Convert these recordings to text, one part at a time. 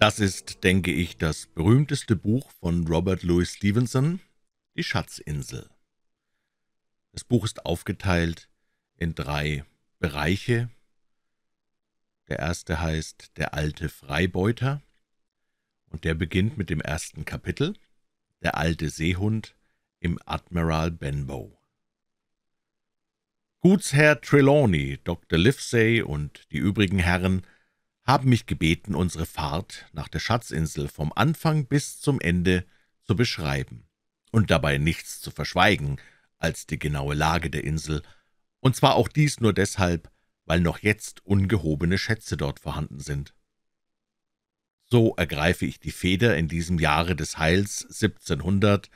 Das ist, denke ich, das berühmteste Buch von Robert Louis Stevenson, Die Schatzinsel. Das Buch ist aufgeteilt in drei Bereiche. Der erste heißt Der alte Freibeuter und der beginnt mit dem ersten Kapitel, Der alte Seehund im Admiral Benbow. Gutsherr Trelawney, Dr. Livesey und die übrigen Herren – haben mich gebeten, unsere Fahrt nach der Schatzinsel vom Anfang bis zum Ende zu beschreiben und dabei nichts zu verschweigen als die genaue Lage der Insel, und zwar auch dies nur deshalb, weil noch jetzt ungehobene Schätze dort vorhanden sind. So ergreife ich die Feder in diesem Jahre des Heils 1700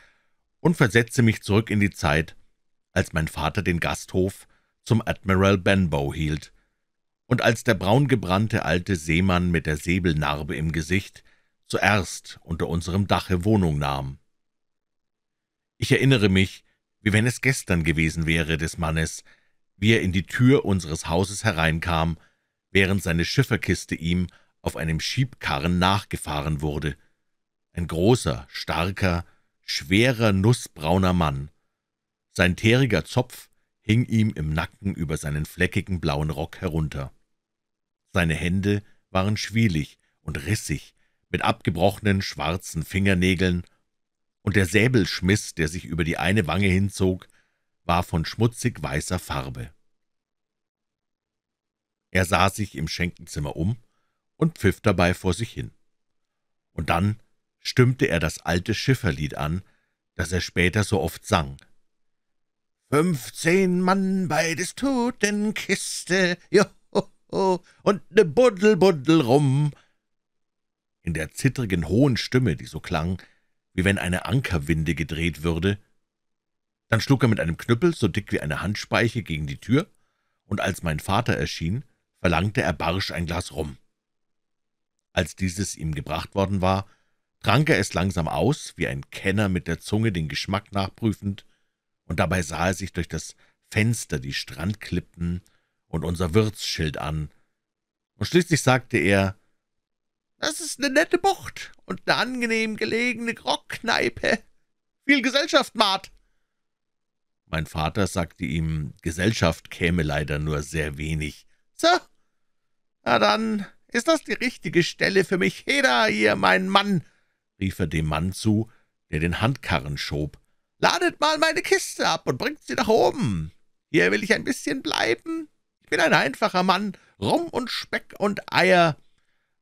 und versetze mich zurück in die Zeit, als mein Vater den Gasthof zum Admiral Benbow hielt und als der braungebrannte alte Seemann mit der Säbelnarbe im Gesicht zuerst unter unserem Dache Wohnung nahm. Ich erinnere mich, wie wenn es gestern gewesen wäre, des Mannes, wie er in die Tür unseres Hauses hereinkam, während seine Schifferkiste ihm auf einem Schiebkarren nachgefahren wurde. Ein großer, starker, schwerer, nussbrauner Mann. Sein teeriger Zopf hing ihm im Nacken über seinen fleckigen blauen Rock herunter. Seine Hände waren schwielig und rissig, mit abgebrochenen schwarzen Fingernägeln, und der Säbelschmiss, der sich über die eine Wange hinzog, war von schmutzig weißer Farbe. Er sah sich im Schenkenzimmer um und pfiff dabei vor sich hin. Und dann stimmte er das alte Schifferlied an, das er später so oft sang. »Fünfzehn Mann bei des Toten Kiste, joho! und ne Buddel, Buddel rum.« In der zittrigen, hohen Stimme, die so klang, wie wenn eine Ankerwinde gedreht würde. Dann schlug er mit einem Knüppel, so dick wie eine Handspeiche, gegen die Tür, und als mein Vater erschien, verlangte er barsch ein Glas Rum. Als dieses ihm gebracht worden war, trank er es langsam aus, wie ein Kenner mit der Zunge den Geschmack nachprüfend, und dabei sah er sich durch das Fenster die Strandklippen und unser Wirtsschild an. Und schließlich sagte er, »Das ist eine nette Bucht und eine angenehm gelegene Grockkneipe. Viel Gesellschaft, Mart!« Mein Vater sagte ihm, Gesellschaft käme leider nur sehr wenig. »So, na dann ist das die richtige Stelle für mich. Heda, ihr, mein Mann!« rief er dem Mann zu, der den Handkarren schob. »Ladet mal meine Kiste ab und bringt sie nach oben. Hier will ich ein bisschen bleiben ich bin ein einfacher Mann, Rum und Speck und Eier.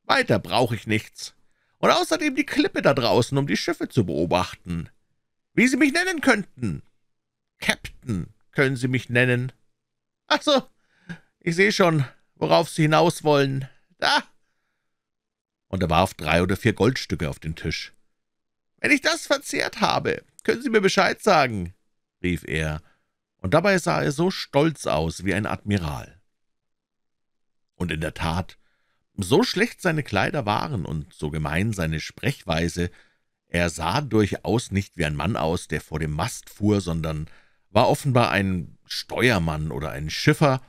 Weiter brauche ich nichts. Und außerdem die Klippe da draußen, um die Schiffe zu beobachten. Wie Sie mich nennen könnten. Captain können Sie mich nennen. Also, ich sehe schon, worauf Sie hinaus wollen. Da!« Und er warf drei oder vier Goldstücke auf den Tisch. »Wenn ich das verzehrt habe, können Sie mir Bescheid sagen?« rief er und dabei sah er so stolz aus wie ein Admiral. Und in der Tat, so schlecht seine Kleider waren und so gemein seine Sprechweise, er sah durchaus nicht wie ein Mann aus, der vor dem Mast fuhr, sondern war offenbar ein Steuermann oder ein Schiffer,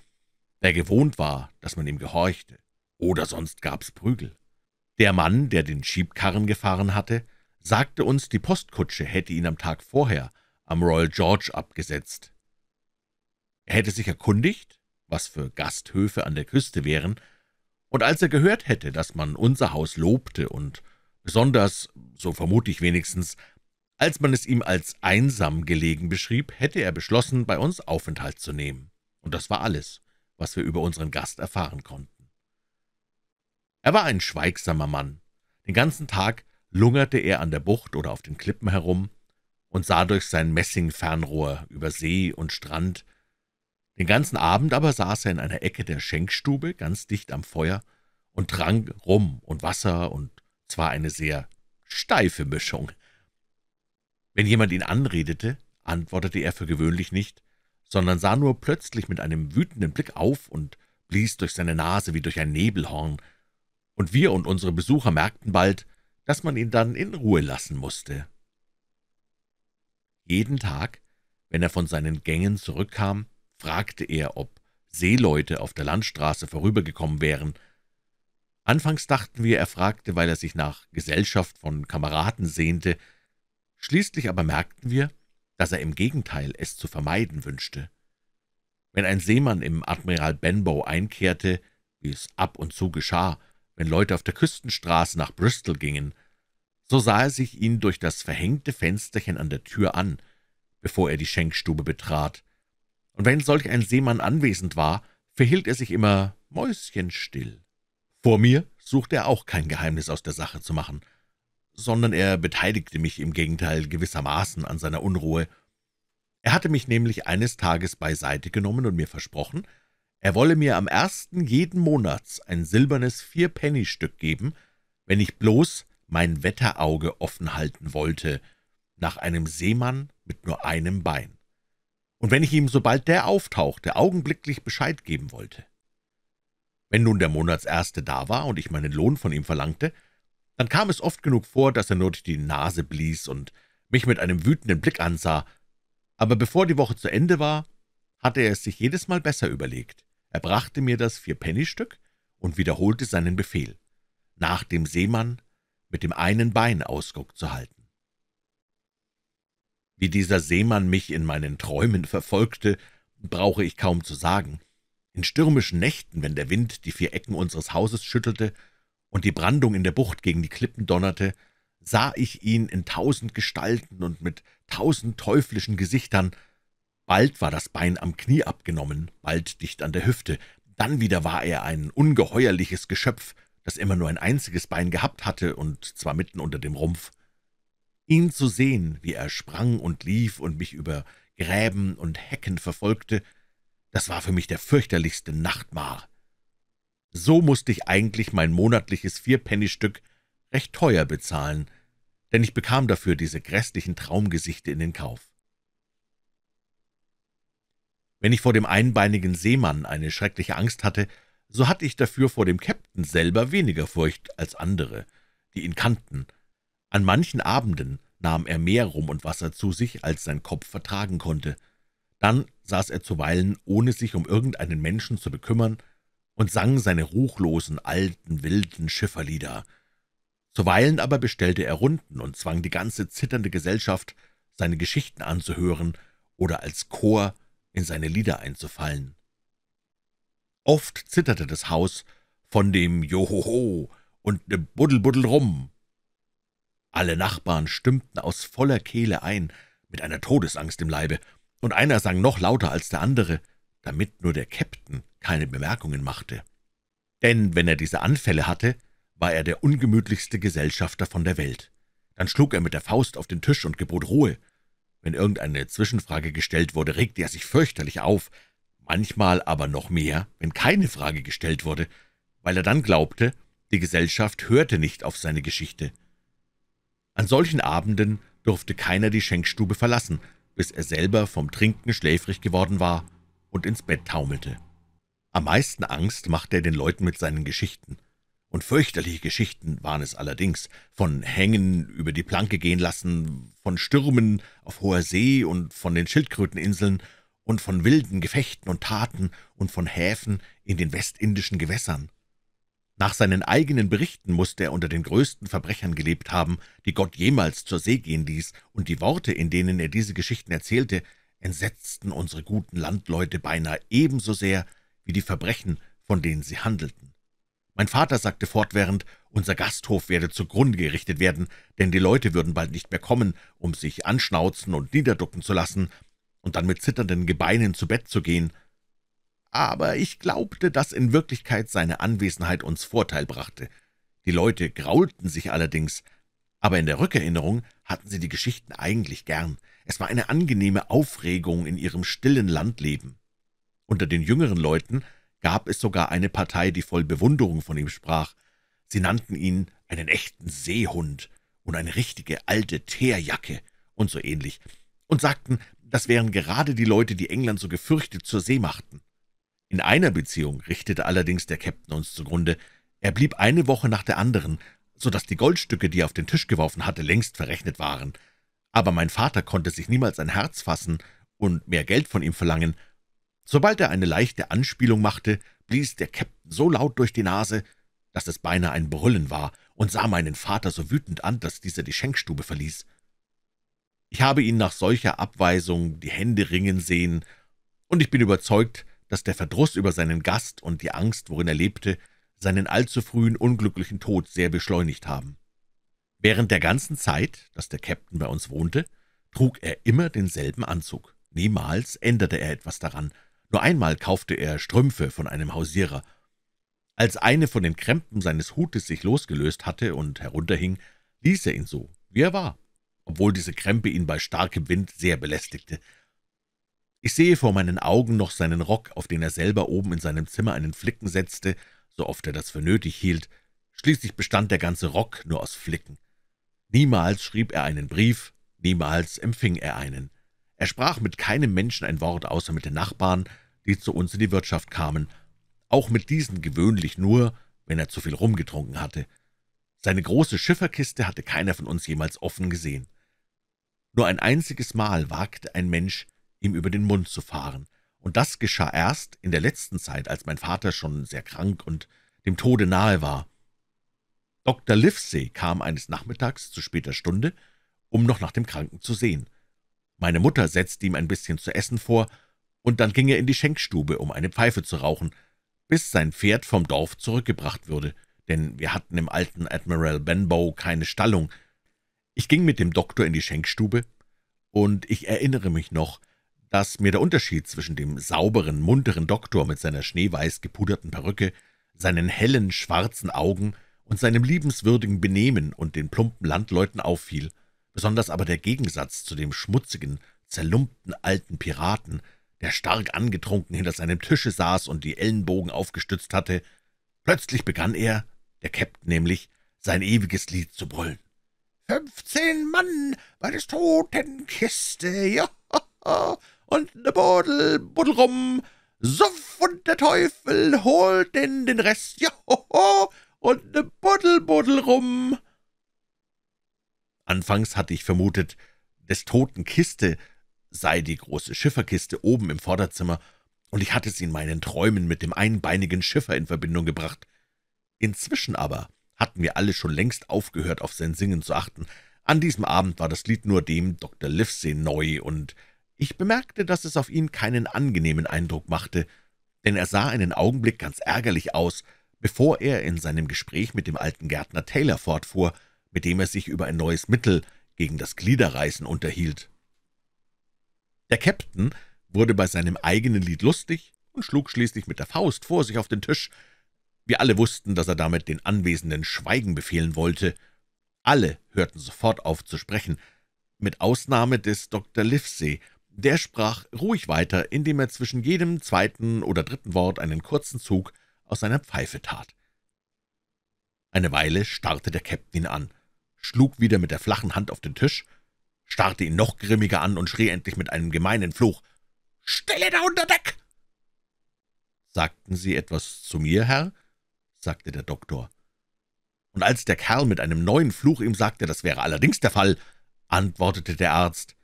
der gewohnt war, dass man ihm gehorchte, oder sonst gab's Prügel. Der Mann, der den Schiebkarren gefahren hatte, sagte uns, die Postkutsche hätte ihn am Tag vorher am Royal George abgesetzt. Er hätte sich erkundigt, was für Gasthöfe an der Küste wären, und als er gehört hätte, dass man unser Haus lobte und besonders, so vermute ich wenigstens, als man es ihm als einsam gelegen beschrieb, hätte er beschlossen, bei uns Aufenthalt zu nehmen. Und das war alles, was wir über unseren Gast erfahren konnten. Er war ein schweigsamer Mann. Den ganzen Tag lungerte er an der Bucht oder auf den Klippen herum und sah durch sein Messingfernrohr über See und Strand, den ganzen Abend aber saß er in einer Ecke der Schenkstube, ganz dicht am Feuer, und trank Rum und Wasser, und zwar eine sehr steife Mischung. Wenn jemand ihn anredete, antwortete er für gewöhnlich nicht, sondern sah nur plötzlich mit einem wütenden Blick auf und blies durch seine Nase wie durch ein Nebelhorn, und wir und unsere Besucher merkten bald, dass man ihn dann in Ruhe lassen musste. Jeden Tag, wenn er von seinen Gängen zurückkam, fragte er, ob Seeleute auf der Landstraße vorübergekommen wären. Anfangs dachten wir, er fragte, weil er sich nach Gesellschaft von Kameraden sehnte, schließlich aber merkten wir, dass er im Gegenteil es zu vermeiden wünschte. Wenn ein Seemann im Admiral Benbow einkehrte, wie es ab und zu geschah, wenn Leute auf der Küstenstraße nach Bristol gingen, so sah er sich ihn durch das verhängte Fensterchen an der Tür an, bevor er die Schenkstube betrat, und wenn solch ein Seemann anwesend war, verhielt er sich immer mäuschenstill. Vor mir suchte er auch kein Geheimnis aus der Sache zu machen, sondern er beteiligte mich im Gegenteil gewissermaßen an seiner Unruhe. Er hatte mich nämlich eines Tages beiseite genommen und mir versprochen, er wolle mir am ersten jeden Monats ein silbernes Vierpenny-Stück geben, wenn ich bloß mein Wetterauge offen halten wollte, nach einem Seemann mit nur einem Bein und wenn ich ihm, sobald der auftauchte, augenblicklich Bescheid geben wollte. Wenn nun der Monatserste da war und ich meinen Lohn von ihm verlangte, dann kam es oft genug vor, dass er nur durch die Nase blies und mich mit einem wütenden Blick ansah, aber bevor die Woche zu Ende war, hatte er es sich jedes Mal besser überlegt. Er brachte mir das Vierpennystück und wiederholte seinen Befehl, nach dem Seemann mit dem einen Bein Ausguck zu halten. Wie dieser Seemann mich in meinen Träumen verfolgte, brauche ich kaum zu sagen. In stürmischen Nächten, wenn der Wind die vier Ecken unseres Hauses schüttelte und die Brandung in der Bucht gegen die Klippen donnerte, sah ich ihn in tausend Gestalten und mit tausend teuflischen Gesichtern. Bald war das Bein am Knie abgenommen, bald dicht an der Hüfte, dann wieder war er ein ungeheuerliches Geschöpf, das immer nur ein einziges Bein gehabt hatte, und zwar mitten unter dem Rumpf. Ihn zu sehen, wie er sprang und lief und mich über Gräben und Hecken verfolgte, das war für mich der fürchterlichste Nachtmar. So mußte ich eigentlich mein monatliches Vierpennystück recht teuer bezahlen, denn ich bekam dafür diese grässlichen Traumgesichte in den Kauf. Wenn ich vor dem einbeinigen Seemann eine schreckliche Angst hatte, so hatte ich dafür vor dem Käpt'n selber weniger Furcht als andere, die ihn kannten an manchen Abenden nahm er mehr Rum und Wasser zu sich, als sein Kopf vertragen konnte. Dann saß er zuweilen, ohne sich um irgendeinen Menschen zu bekümmern, und sang seine ruchlosen, alten, wilden Schifferlieder. Zuweilen aber bestellte er Runden und zwang die ganze zitternde Gesellschaft, seine Geschichten anzuhören oder als Chor in seine Lieder einzufallen. Oft zitterte das Haus von dem Johoho und ne Buddel Buddel rum alle Nachbarn stimmten aus voller Kehle ein, mit einer Todesangst im Leibe, und einer sang noch lauter als der andere, damit nur der Käpt'n keine Bemerkungen machte. Denn wenn er diese Anfälle hatte, war er der ungemütlichste Gesellschafter von der Welt. Dann schlug er mit der Faust auf den Tisch und gebot Ruhe. Wenn irgendeine Zwischenfrage gestellt wurde, regte er sich fürchterlich auf, manchmal aber noch mehr, wenn keine Frage gestellt wurde, weil er dann glaubte, die Gesellschaft hörte nicht auf seine Geschichte – an solchen Abenden durfte keiner die Schenkstube verlassen, bis er selber vom Trinken schläfrig geworden war und ins Bett taumelte. Am meisten Angst machte er den Leuten mit seinen Geschichten. Und fürchterliche Geschichten waren es allerdings, von Hängen über die Planke gehen lassen, von Stürmen auf hoher See und von den Schildkröteninseln und von wilden Gefechten und Taten und von Häfen in den westindischen Gewässern. Nach seinen eigenen Berichten musste er unter den größten Verbrechern gelebt haben, die Gott jemals zur See gehen ließ, und die Worte, in denen er diese Geschichten erzählte, entsetzten unsere guten Landleute beinahe ebenso sehr wie die Verbrechen, von denen sie handelten. Mein Vater sagte fortwährend, unser Gasthof werde zugrunde gerichtet werden, denn die Leute würden bald nicht mehr kommen, um sich anschnauzen und niederducken zu lassen und dann mit zitternden Gebeinen zu Bett zu gehen – aber ich glaubte, dass in Wirklichkeit seine Anwesenheit uns Vorteil brachte. Die Leute graulten sich allerdings, aber in der Rückerinnerung hatten sie die Geschichten eigentlich gern. Es war eine angenehme Aufregung in ihrem stillen Landleben. Unter den jüngeren Leuten gab es sogar eine Partei, die voll Bewunderung von ihm sprach. Sie nannten ihn einen echten Seehund und eine richtige alte Teerjacke und so ähnlich und sagten, das wären gerade die Leute, die England so gefürchtet zur See machten. In einer Beziehung richtete allerdings der Käpt'n uns zugrunde. Er blieb eine Woche nach der anderen, so dass die Goldstücke, die er auf den Tisch geworfen hatte, längst verrechnet waren. Aber mein Vater konnte sich niemals ein Herz fassen und mehr Geld von ihm verlangen. Sobald er eine leichte Anspielung machte, blies der Käpt'n so laut durch die Nase, dass es beinahe ein Brüllen war, und sah meinen Vater so wütend an, dass dieser die Schenkstube verließ. Ich habe ihn nach solcher Abweisung die Hände ringen sehen, und ich bin überzeugt, dass der Verdruss über seinen Gast und die Angst, worin er lebte, seinen allzu frühen unglücklichen Tod sehr beschleunigt haben. Während der ganzen Zeit, dass der Captain bei uns wohnte, trug er immer denselben Anzug. Niemals änderte er etwas daran. Nur einmal kaufte er Strümpfe von einem Hausierer. Als eine von den Krempen seines Hutes sich losgelöst hatte und herunterhing, ließ er ihn so, wie er war, obwohl diese Krempe ihn bei starkem Wind sehr belästigte. Ich sehe vor meinen Augen noch seinen Rock, auf den er selber oben in seinem Zimmer einen Flicken setzte, so oft er das für nötig hielt. Schließlich bestand der ganze Rock nur aus Flicken. Niemals schrieb er einen Brief, niemals empfing er einen. Er sprach mit keinem Menschen ein Wort, außer mit den Nachbarn, die zu uns in die Wirtschaft kamen, auch mit diesen gewöhnlich nur, wenn er zu viel rumgetrunken hatte. Seine große Schifferkiste hatte keiner von uns jemals offen gesehen. Nur ein einziges Mal wagte ein Mensch, ihm über den Mund zu fahren. Und das geschah erst in der letzten Zeit, als mein Vater schon sehr krank und dem Tode nahe war. Dr. Livesey kam eines Nachmittags zu später Stunde, um noch nach dem Kranken zu sehen. Meine Mutter setzte ihm ein bisschen zu essen vor, und dann ging er in die Schenkstube, um eine Pfeife zu rauchen, bis sein Pferd vom Dorf zurückgebracht würde, denn wir hatten im alten Admiral Benbow keine Stallung. Ich ging mit dem Doktor in die Schenkstube, und ich erinnere mich noch, dass mir der Unterschied zwischen dem sauberen, munteren Doktor mit seiner schneeweiß gepuderten Perücke, seinen hellen, schwarzen Augen und seinem liebenswürdigen Benehmen und den plumpen Landleuten auffiel, besonders aber der Gegensatz zu dem schmutzigen, zerlumpten alten Piraten, der stark angetrunken hinter seinem Tische saß und die Ellenbogen aufgestützt hatte. Plötzlich begann er, der Käpt nämlich, sein ewiges Lied zu brüllen. »Fünfzehn Mann bei des Toten Kiste, ja, und ne Buddel, Buddel rum, Suff und der Teufel holt in den Rest, johoho, und ne Buddel, Buddel rum.« Anfangs hatte ich vermutet, des toten Kiste sei die große Schifferkiste oben im Vorderzimmer, und ich hatte sie in meinen Träumen mit dem einbeinigen Schiffer in Verbindung gebracht. Inzwischen aber hatten wir alle schon längst aufgehört, auf sein Singen zu achten. An diesem Abend war das Lied nur dem Dr. Livesey neu, und ich bemerkte, dass es auf ihn keinen angenehmen Eindruck machte, denn er sah einen Augenblick ganz ärgerlich aus, bevor er in seinem Gespräch mit dem alten Gärtner Taylor fortfuhr, mit dem er sich über ein neues Mittel gegen das Gliederreißen unterhielt. Der Captain wurde bei seinem eigenen Lied lustig und schlug schließlich mit der Faust vor sich auf den Tisch. Wir alle wussten, dass er damit den Anwesenden Schweigen befehlen wollte. Alle hörten sofort auf zu sprechen, mit Ausnahme des Dr. Livesey, der sprach ruhig weiter, indem er zwischen jedem zweiten oder dritten Wort einen kurzen Zug aus seiner Pfeife tat. Eine Weile starrte der Käpt'n ihn an, schlug wieder mit der flachen Hand auf den Tisch, starrte ihn noch grimmiger an und schrie endlich mit einem gemeinen Fluch, »Stille da unter Deck!« »Sagten Sie etwas zu mir, Herr?« sagte der Doktor. Und als der Kerl mit einem neuen Fluch ihm sagte, das wäre allerdings der Fall, antwortete der Arzt,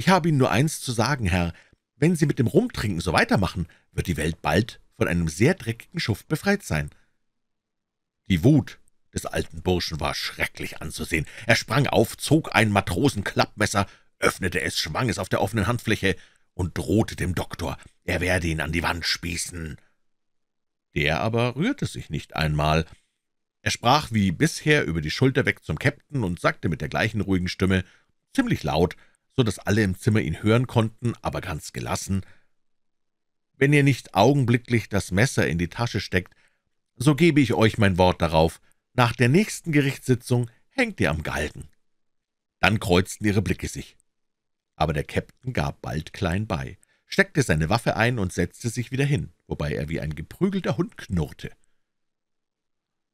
ich habe Ihnen nur eins zu sagen, Herr. Wenn Sie mit dem Rumtrinken so weitermachen, wird die Welt bald von einem sehr dreckigen Schuft befreit sein.« Die Wut des alten Burschen war schrecklich anzusehen. Er sprang auf, zog ein Matrosenklappmesser, öffnete es, schwang es auf der offenen Handfläche und drohte dem Doktor, er werde ihn an die Wand spießen. Der aber rührte sich nicht einmal. Er sprach wie bisher über die Schulter weg zum Käpt'n und sagte mit der gleichen ruhigen Stimme, ziemlich laut, so dass alle im Zimmer ihn hören konnten, aber ganz gelassen, »Wenn ihr nicht augenblicklich das Messer in die Tasche steckt, so gebe ich euch mein Wort darauf, nach der nächsten Gerichtssitzung hängt ihr am Galgen.« Dann kreuzten ihre Blicke sich. Aber der Käpt'n gab bald klein bei, steckte seine Waffe ein und setzte sich wieder hin, wobei er wie ein geprügelter Hund knurrte.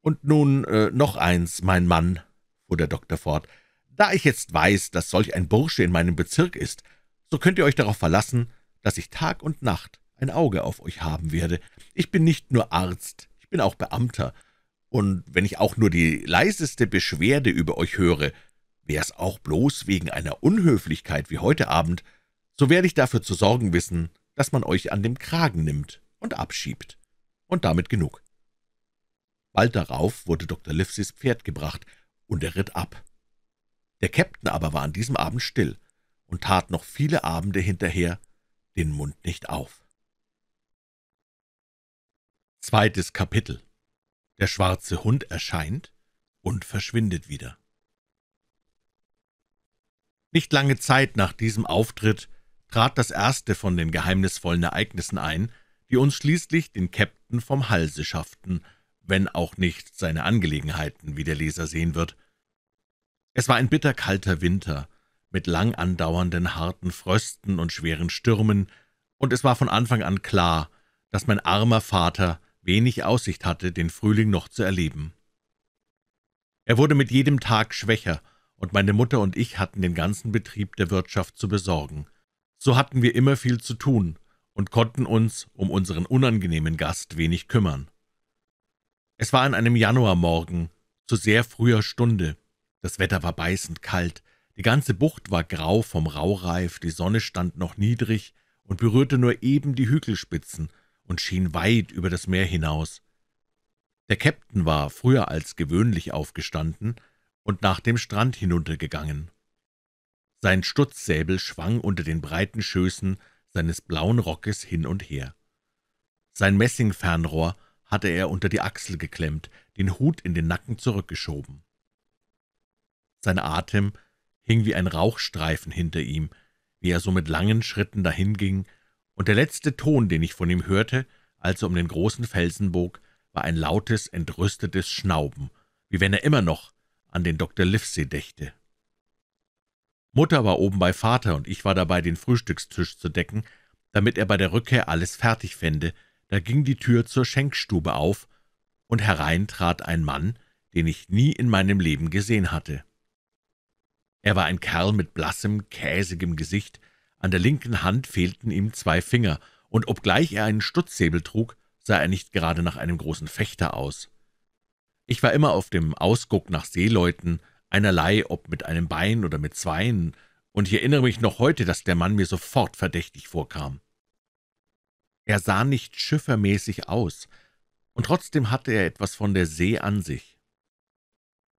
»Und nun äh, noch eins, mein Mann«, fuhr der Doktor fort, da ich jetzt weiß, dass solch ein Bursche in meinem Bezirk ist, so könnt ihr euch darauf verlassen, dass ich Tag und Nacht ein Auge auf euch haben werde. Ich bin nicht nur Arzt, ich bin auch Beamter, und wenn ich auch nur die leiseste Beschwerde über euch höre, wär's auch bloß wegen einer Unhöflichkeit wie heute Abend, so werde ich dafür zu sorgen wissen, dass man euch an dem Kragen nimmt und abschiebt. Und damit genug. Bald darauf wurde Dr. Livsys Pferd gebracht, und er ritt ab. Der Käpt'n aber war an diesem Abend still und tat noch viele Abende hinterher den Mund nicht auf. Zweites Kapitel Der schwarze Hund erscheint und verschwindet wieder. Nicht lange Zeit nach diesem Auftritt trat das erste von den geheimnisvollen Ereignissen ein, die uns schließlich den Käpt'n vom Halse schafften, wenn auch nicht seine Angelegenheiten, wie der Leser sehen wird, es war ein bitterkalter Winter mit lang andauernden harten Frösten und schweren Stürmen, und es war von Anfang an klar, dass mein armer Vater wenig Aussicht hatte, den Frühling noch zu erleben. Er wurde mit jedem Tag schwächer, und meine Mutter und ich hatten den ganzen Betrieb der Wirtschaft zu besorgen. So hatten wir immer viel zu tun und konnten uns um unseren unangenehmen Gast wenig kümmern. Es war an einem Januarmorgen, zu sehr früher Stunde, das Wetter war beißend kalt, die ganze Bucht war grau vom Raureif, die Sonne stand noch niedrig und berührte nur eben die Hügelspitzen und schien weit über das Meer hinaus. Der Käpt'n war früher als gewöhnlich aufgestanden und nach dem Strand hinuntergegangen. Sein Stutzsäbel schwang unter den breiten Schößen seines blauen Rockes hin und her. Sein Messingfernrohr hatte er unter die Achsel geklemmt, den Hut in den Nacken zurückgeschoben. Sein Atem hing wie ein Rauchstreifen hinter ihm, wie er so mit langen Schritten dahinging, und der letzte Ton, den ich von ihm hörte, als er um den großen Felsen bog, war ein lautes, entrüstetes Schnauben, wie wenn er immer noch an den Dr. Livesey dächte. Mutter war oben bei Vater, und ich war dabei, den Frühstückstisch zu decken, damit er bei der Rückkehr alles fertig fände, da ging die Tür zur Schenkstube auf, und herein trat ein Mann, den ich nie in meinem Leben gesehen hatte. Er war ein Kerl mit blassem, käsigem Gesicht, an der linken Hand fehlten ihm zwei Finger, und obgleich er einen Stutzsäbel trug, sah er nicht gerade nach einem großen Fechter aus. Ich war immer auf dem Ausguck nach Seeleuten, einerlei, ob mit einem Bein oder mit zweien, und ich erinnere mich noch heute, dass der Mann mir sofort verdächtig vorkam. Er sah nicht schiffermäßig aus, und trotzdem hatte er etwas von der See an sich.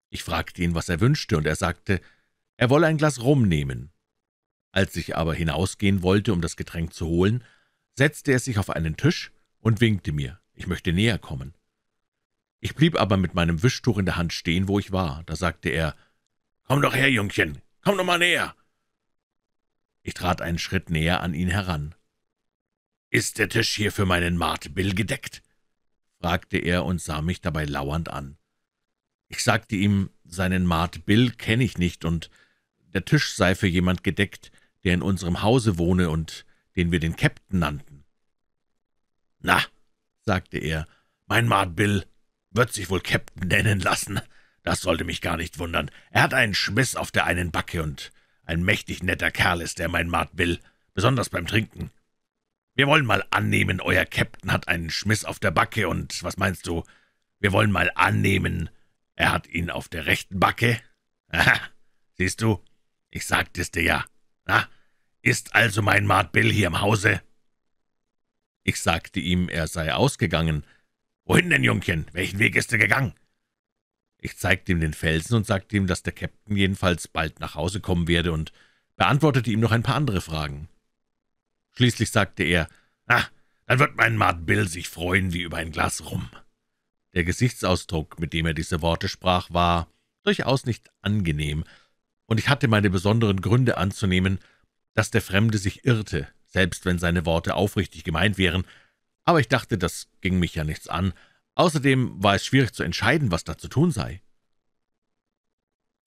Ich fragte ihn, was er wünschte, und er sagte, er wolle ein Glas Rum nehmen. Als ich aber hinausgehen wollte, um das Getränk zu holen, setzte er sich auf einen Tisch und winkte mir, ich möchte näher kommen. Ich blieb aber mit meinem Wischtuch in der Hand stehen, wo ich war. Da sagte er, »Komm doch her, Jungchen, komm doch mal näher!« Ich trat einen Schritt näher an ihn heran. »Ist der Tisch hier für meinen Mart Bill gedeckt?« fragte er und sah mich dabei lauernd an. Ich sagte ihm, seinen Mart Bill kenne ich nicht und der Tisch sei für jemand gedeckt, der in unserem Hause wohne und den wir den Käpt'n nannten. »Na«, sagte er, »mein Mad Bill wird sich wohl Käpt'n nennen lassen. Das sollte mich gar nicht wundern. Er hat einen Schmiss auf der einen Backe und ein mächtig netter Kerl ist er, mein Mad Bill, besonders beim Trinken. Wir wollen mal annehmen, euer Käpt'n hat einen Schmiss auf der Backe und, was meinst du, wir wollen mal annehmen, er hat ihn auf der rechten Backe. Aha, siehst du, ich sagte es dir ja. Na, ist also mein Mart Bill hier im Hause?« Ich sagte ihm, er sei ausgegangen. »Wohin denn, Jungchen? Welchen Weg ist er gegangen?« Ich zeigte ihm den Felsen und sagte ihm, dass der Käpt'n jedenfalls bald nach Hause kommen werde und beantwortete ihm noch ein paar andere Fragen. Schließlich sagte er, »Na, dann wird mein Mart Bill sich freuen wie über ein Glas Rum.« Der Gesichtsausdruck, mit dem er diese Worte sprach, war durchaus nicht angenehm, und ich hatte meine besonderen Gründe anzunehmen, dass der Fremde sich irrte, selbst wenn seine Worte aufrichtig gemeint wären, aber ich dachte, das ging mich ja nichts an, außerdem war es schwierig zu entscheiden, was da zu tun sei.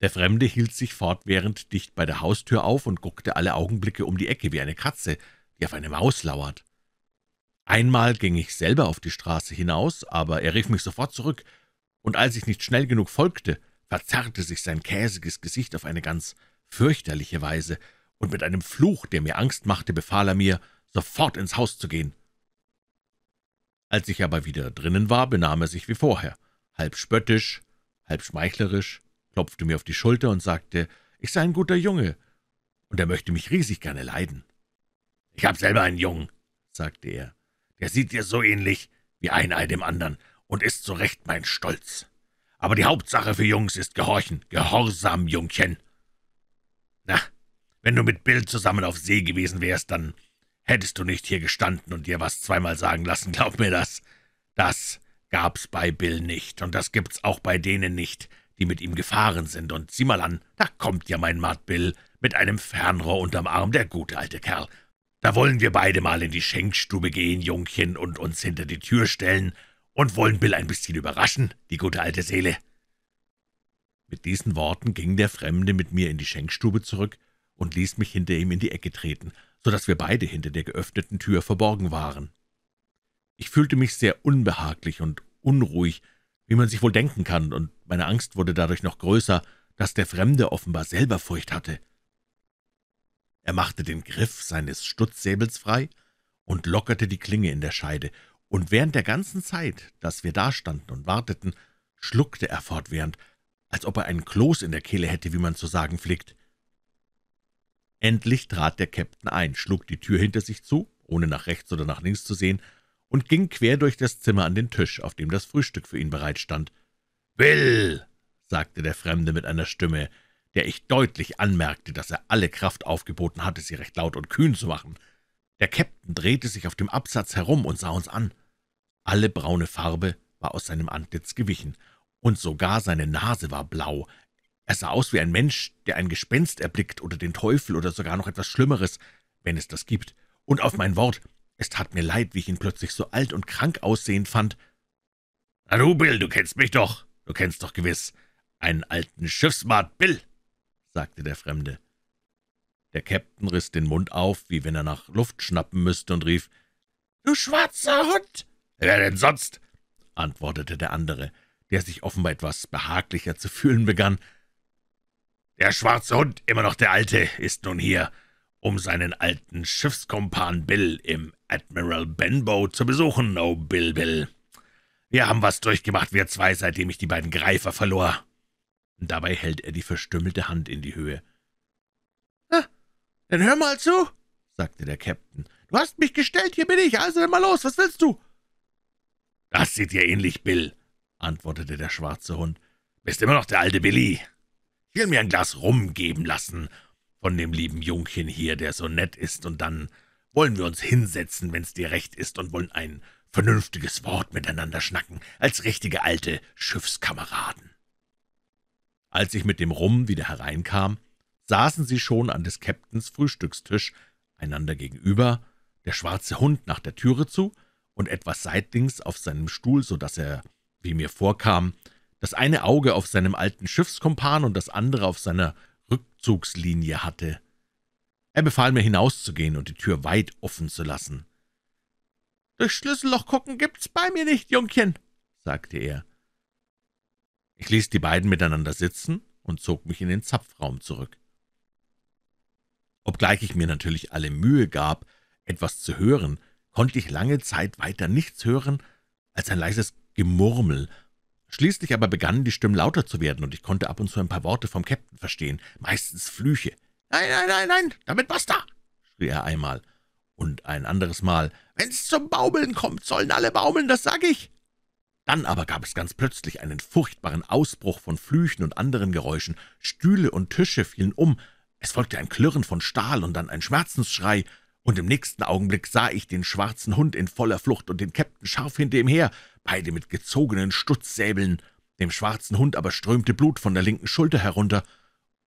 Der Fremde hielt sich fortwährend dicht bei der Haustür auf und guckte alle Augenblicke um die Ecke wie eine Katze, die auf eine Maus lauert. Einmal ging ich selber auf die Straße hinaus, aber er rief mich sofort zurück, und als ich nicht schnell genug folgte, verzerrte sich sein käsiges Gesicht auf eine ganz fürchterliche Weise, und mit einem Fluch, der mir Angst machte, befahl er mir, sofort ins Haus zu gehen. Als ich aber wieder drinnen war, benahm er sich wie vorher, halb spöttisch, halb schmeichlerisch, klopfte mir auf die Schulter und sagte, ich sei ein guter Junge, und er möchte mich riesig gerne leiden. »Ich hab selber einen Jungen«, sagte er, »der sieht dir so ähnlich wie ein Ei dem anderen und ist so recht mein Stolz.« aber die Hauptsache für Jungs ist Gehorchen. Gehorsam, Jungchen. Na, wenn du mit Bill zusammen auf See gewesen wärst, dann hättest du nicht hier gestanden und dir was zweimal sagen lassen, glaub mir das. Das gab's bei Bill nicht, und das gibt's auch bei denen nicht, die mit ihm gefahren sind. Und sieh mal an, da kommt ja mein Mart Bill mit einem Fernrohr unterm Arm, der gute alte Kerl. Da wollen wir beide mal in die Schenkstube gehen, Jungchen, und uns hinter die Tür stellen und wollen Bill ein bisschen überraschen, die gute alte Seele.« Mit diesen Worten ging der Fremde mit mir in die Schenkstube zurück und ließ mich hinter ihm in die Ecke treten, so dass wir beide hinter der geöffneten Tür verborgen waren. Ich fühlte mich sehr unbehaglich und unruhig, wie man sich wohl denken kann, und meine Angst wurde dadurch noch größer, dass der Fremde offenbar selber Furcht hatte. Er machte den Griff seines Stutzsäbels frei und lockerte die Klinge in der Scheide, und während der ganzen Zeit, dass wir dastanden und warteten, schluckte er fortwährend, als ob er einen Kloß in der Kehle hätte, wie man zu sagen pflegt. Endlich trat der Käpt'n ein, schlug die Tür hinter sich zu, ohne nach rechts oder nach links zu sehen, und ging quer durch das Zimmer an den Tisch, auf dem das Frühstück für ihn bereitstand. »Will«, sagte der Fremde mit einer Stimme, der ich deutlich anmerkte, dass er alle Kraft aufgeboten hatte, sie recht laut und kühn zu machen. Der Käpt'n drehte sich auf dem Absatz herum und sah uns an alle braune Farbe war aus seinem Antlitz gewichen, und sogar seine Nase war blau. Er sah aus wie ein Mensch, der ein Gespenst erblickt oder den Teufel oder sogar noch etwas Schlimmeres, wenn es das gibt. Und auf mein Wort, es tat mir leid, wie ich ihn plötzlich so alt und krank aussehend fand. »Na du, Bill, du kennst mich doch. Du kennst doch gewiss einen alten Schiffsmart, Bill«, sagte der Fremde. Der Käpt'n riß den Mund auf, wie wenn er nach Luft schnappen müsste, und rief, »Du schwarzer Hund, »Wer denn sonst?« antwortete der andere, der sich offenbar etwas behaglicher zu fühlen begann. »Der schwarze Hund, immer noch der alte, ist nun hier, um seinen alten Schiffskumpan Bill im Admiral Benbow zu besuchen, oh Bill, Bill. Wir haben was durchgemacht, wir zwei, seitdem ich die beiden Greifer verlor.« Dabei hält er die verstümmelte Hand in die Höhe. »Na, ah, dann hör mal zu«, sagte der Captain. »Du hast mich gestellt, hier bin ich, also dann mal los, was willst du?« »Das sieht dir ähnlich, Bill«, antwortete der schwarze Hund. »Bist immer noch der alte Billy. Ich will mir ein Glas Rum geben lassen von dem lieben Jungchen hier, der so nett ist, und dann wollen wir uns hinsetzen, wenn's dir recht ist, und wollen ein vernünftiges Wort miteinander schnacken, als richtige alte Schiffskameraden.« Als ich mit dem Rum wieder hereinkam, saßen sie schon an des Käpt'ns Frühstückstisch, einander gegenüber, der schwarze Hund nach der Türe zu, und etwas seitlings auf seinem Stuhl, so dass er, wie mir vorkam, das eine Auge auf seinem alten Schiffskumpan und das andere auf seiner Rückzugslinie hatte. Er befahl mir, hinauszugehen und die Tür weit offen zu lassen. »Durch Schlüsselloch gucken gibt's bei mir nicht, Jungchen«, sagte er. Ich ließ die beiden miteinander sitzen und zog mich in den Zapfraum zurück. Obgleich ich mir natürlich alle Mühe gab, etwas zu hören, konnte ich lange Zeit weiter nichts hören als ein leises Gemurmel. Schließlich aber begannen die Stimmen lauter zu werden, und ich konnte ab und zu ein paar Worte vom Käpt'n verstehen, meistens Flüche. »Nein, nein, nein, nein, damit basta!« schrie er einmal. Und ein anderes Mal, »Wenn's zum Baumeln kommt, sollen alle baumeln, das sag ich!« dann aber gab es ganz plötzlich einen furchtbaren Ausbruch von Flüchen und anderen Geräuschen. Stühle und Tische fielen um. Es folgte ein Klirren von Stahl und dann ein Schmerzensschrei und im nächsten Augenblick sah ich den schwarzen Hund in voller Flucht und den Käpt'n scharf hinter ihm her, beide mit gezogenen Stutzsäbeln. Dem schwarzen Hund aber strömte Blut von der linken Schulter herunter.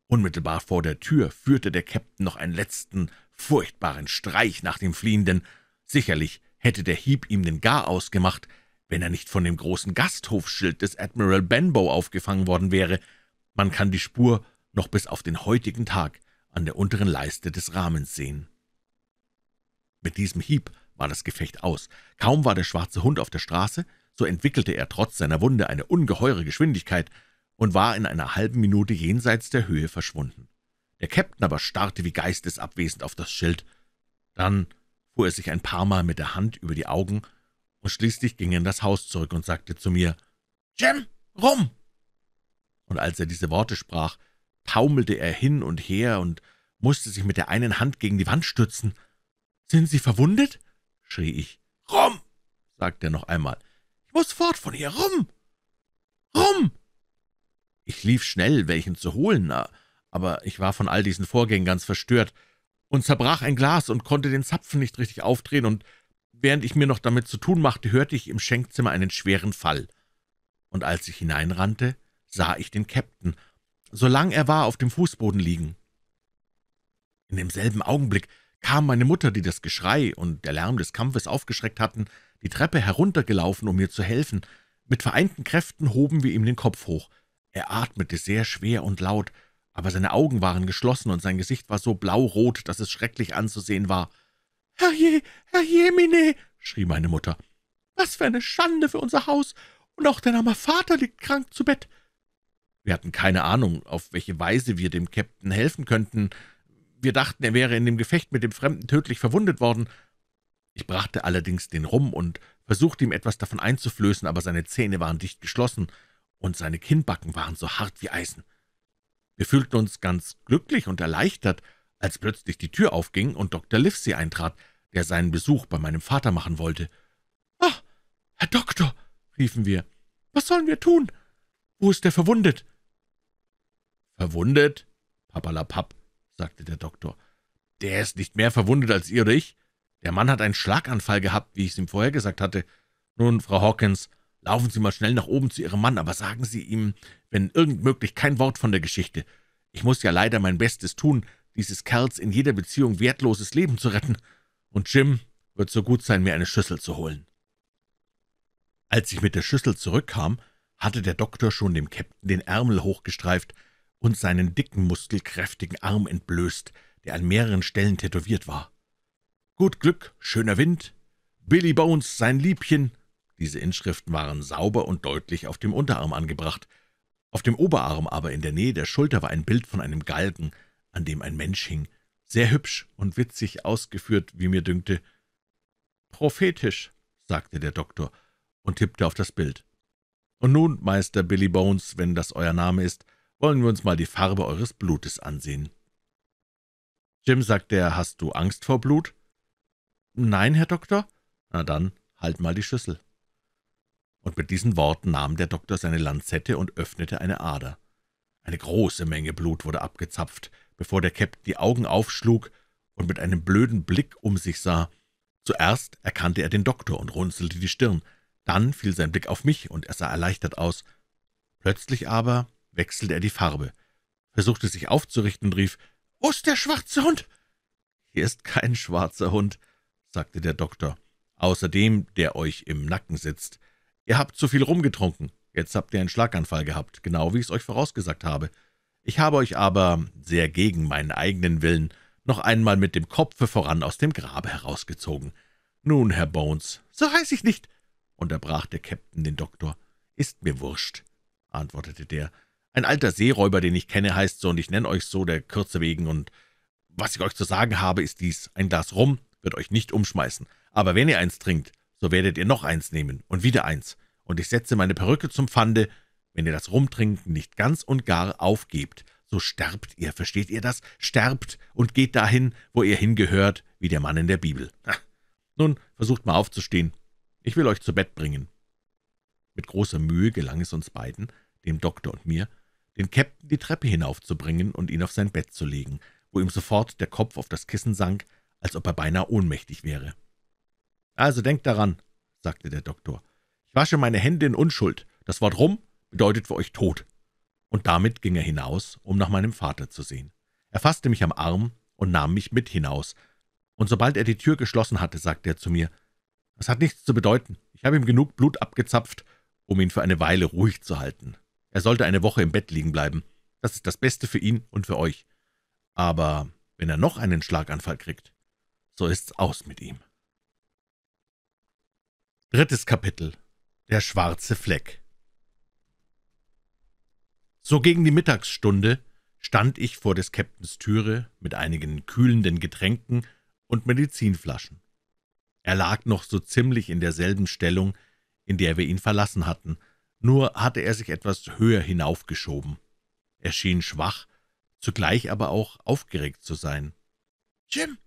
Unmittelbar vor der Tür führte der Käpt'n noch einen letzten, furchtbaren Streich nach dem Fliehenden. Sicherlich hätte der Hieb ihm den Garaus gemacht, wenn er nicht von dem großen Gasthofschild des Admiral Benbow aufgefangen worden wäre. Man kann die Spur noch bis auf den heutigen Tag an der unteren Leiste des Rahmens sehen. Mit diesem Hieb war das Gefecht aus. Kaum war der schwarze Hund auf der Straße, so entwickelte er trotz seiner Wunde eine ungeheure Geschwindigkeit und war in einer halben Minute jenseits der Höhe verschwunden. Der Käpt'n aber starrte wie geistesabwesend auf das Schild. Dann fuhr er sich ein paar Mal mit der Hand über die Augen und schließlich ging er in das Haus zurück und sagte zu mir, »Jim, rum!« Und als er diese Worte sprach, taumelte er hin und her und musste sich mit der einen Hand gegen die Wand stürzen, »Sind Sie verwundet?« schrie ich. »Rum!« sagte er noch einmal. »Ich muss fort von hier! Rum! Rum!« Ich lief schnell, welchen zu holen, aber ich war von all diesen Vorgängen ganz verstört und zerbrach ein Glas und konnte den Zapfen nicht richtig aufdrehen, und während ich mir noch damit zu tun machte, hörte ich im Schenkzimmer einen schweren Fall. Und als ich hineinrannte, sah ich den Käpt'n, solang er war, auf dem Fußboden liegen. In demselben Augenblick kam meine Mutter, die das Geschrei und der Lärm des Kampfes aufgeschreckt hatten, die Treppe heruntergelaufen, um mir zu helfen. Mit vereinten Kräften hoben wir ihm den Kopf hoch. Er atmete sehr schwer und laut, aber seine Augen waren geschlossen und sein Gesicht war so blaurot, dass es schrecklich anzusehen war. »Herrje, herrje, Mine!« schrie meine Mutter. »Was für eine Schande für unser Haus! Und auch dein armer Vater liegt krank zu Bett!« Wir hatten keine Ahnung, auf welche Weise wir dem Käpt'n helfen könnten, wir dachten, er wäre in dem Gefecht mit dem Fremden tödlich verwundet worden. Ich brachte allerdings den Rum und versuchte ihm etwas davon einzuflößen, aber seine Zähne waren dicht geschlossen und seine Kinnbacken waren so hart wie Eisen. Wir fühlten uns ganz glücklich und erleichtert, als plötzlich die Tür aufging und Dr. Livesey eintrat, der seinen Besuch bei meinem Vater machen wollte. »Ah, Herr Doktor«, riefen wir, »was sollen wir tun? Wo ist der verwundet?« »Verwundet?« Papalapap, sagte der Doktor. »Der ist nicht mehr verwundet als ihr oder ich. Der Mann hat einen Schlaganfall gehabt, wie ich es ihm vorher gesagt hatte. Nun, Frau Hawkins, laufen Sie mal schnell nach oben zu Ihrem Mann, aber sagen Sie ihm, wenn irgend möglich, kein Wort von der Geschichte. Ich muss ja leider mein Bestes tun, dieses Kerls in jeder Beziehung wertloses Leben zu retten. Und Jim wird so gut sein, mir eine Schüssel zu holen.« Als ich mit der Schüssel zurückkam, hatte der Doktor schon dem Käpt'n den Ärmel hochgestreift, und seinen dicken, muskelkräftigen Arm entblößt, der an mehreren Stellen tätowiert war. »Gut Glück, schöner Wind«, »Billy Bones, sein Liebchen«, diese Inschriften waren sauber und deutlich auf dem Unterarm angebracht. Auf dem Oberarm aber in der Nähe der Schulter war ein Bild von einem Galgen, an dem ein Mensch hing, sehr hübsch und witzig ausgeführt, wie mir dünkte. »Prophetisch«, sagte der Doktor und tippte auf das Bild. »Und nun, Meister Billy Bones, wenn das euer Name ist, wollen wir uns mal die Farbe eures Blutes ansehen.« Jim sagte er, »Hast du Angst vor Blut?« »Nein, Herr Doktor.« »Na dann, halt mal die Schüssel.« Und mit diesen Worten nahm der Doktor seine Lanzette und öffnete eine Ader. Eine große Menge Blut wurde abgezapft, bevor der Käpt'n die Augen aufschlug und mit einem blöden Blick um sich sah. Zuerst erkannte er den Doktor und runzelte die Stirn. Dann fiel sein Blick auf mich, und er sah erleichtert aus. Plötzlich aber wechselte er die Farbe, versuchte sich aufzurichten und rief, »Wo ist der schwarze Hund?« »Hier ist kein schwarzer Hund«, sagte der Doktor, »außer dem, der euch im Nacken sitzt. Ihr habt zu viel rumgetrunken. Jetzt habt ihr einen Schlaganfall gehabt, genau wie ich es euch vorausgesagt habe. Ich habe euch aber, sehr gegen meinen eigenen Willen, noch einmal mit dem Kopfe voran aus dem Grabe herausgezogen. Nun, Herr Bones, so heiß ich nicht, unterbrach der Käpt'n den Doktor. Ist mir wurscht, antwortete der, ein alter Seeräuber, den ich kenne, heißt so, und ich nenne euch so, der Kürze wegen, und was ich euch zu sagen habe, ist dies. Ein Glas Rum wird euch nicht umschmeißen, aber wenn ihr eins trinkt, so werdet ihr noch eins nehmen und wieder eins, und ich setze meine Perücke zum Pfande, wenn ihr das Rumtrinken nicht ganz und gar aufgebt, so sterbt ihr, versteht ihr das? Sterbt und geht dahin, wo ihr hingehört, wie der Mann in der Bibel. Nun, versucht mal aufzustehen. Ich will euch zu Bett bringen. Mit großer Mühe gelang es uns beiden, dem Doktor und mir, den Käpt'n die Treppe hinaufzubringen und ihn auf sein Bett zu legen, wo ihm sofort der Kopf auf das Kissen sank, als ob er beinahe ohnmächtig wäre. »Also denkt daran«, sagte der Doktor. »Ich wasche meine Hände in Unschuld. Das Wort rum bedeutet für euch Tod.« Und damit ging er hinaus, um nach meinem Vater zu sehen. Er fasste mich am Arm und nahm mich mit hinaus, und sobald er die Tür geschlossen hatte, sagte er zu mir, »Das hat nichts zu bedeuten. Ich habe ihm genug Blut abgezapft, um ihn für eine Weile ruhig zu halten. Er sollte eine Woche im Bett liegen bleiben. Das ist das Beste für ihn und für euch. Aber wenn er noch einen Schlaganfall kriegt, so ist's aus mit ihm. Drittes Kapitel Der schwarze Fleck So gegen die Mittagsstunde stand ich vor des Käpt'ns Türe mit einigen kühlenden Getränken und Medizinflaschen. Er lag noch so ziemlich in derselben Stellung, in der wir ihn verlassen hatten – nur hatte er sich etwas höher hinaufgeschoben. Er schien schwach, zugleich aber auch aufgeregt zu sein. »Jim«,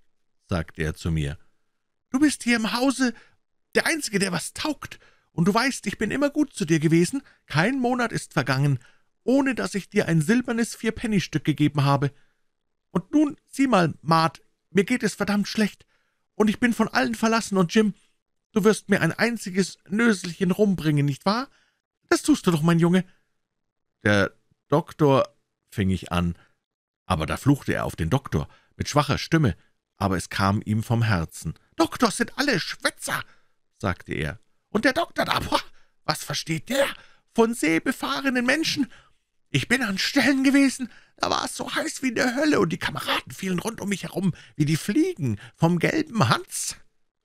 sagte er zu mir, »du bist hier im Hause der Einzige, der was taugt, und du weißt, ich bin immer gut zu dir gewesen, kein Monat ist vergangen, ohne dass ich dir ein silbernes Vierpennystück gegeben habe. Und nun, sieh mal, Mart, mir geht es verdammt schlecht, und ich bin von allen verlassen, und Jim, du wirst mir ein einziges Nöselchen rumbringen, nicht wahr?« das tust du doch, mein Junge. Der Doktor fing ich an, aber da fluchte er auf den Doktor mit schwacher Stimme, aber es kam ihm vom Herzen. Doktor sind alle Schwätzer, sagte er. Und der Doktor da, boah, was versteht der von seebefahrenen Menschen? Ich bin an Stellen gewesen, da war es so heiß wie in der Hölle, und die Kameraden fielen rund um mich herum wie die Fliegen vom gelben Hans.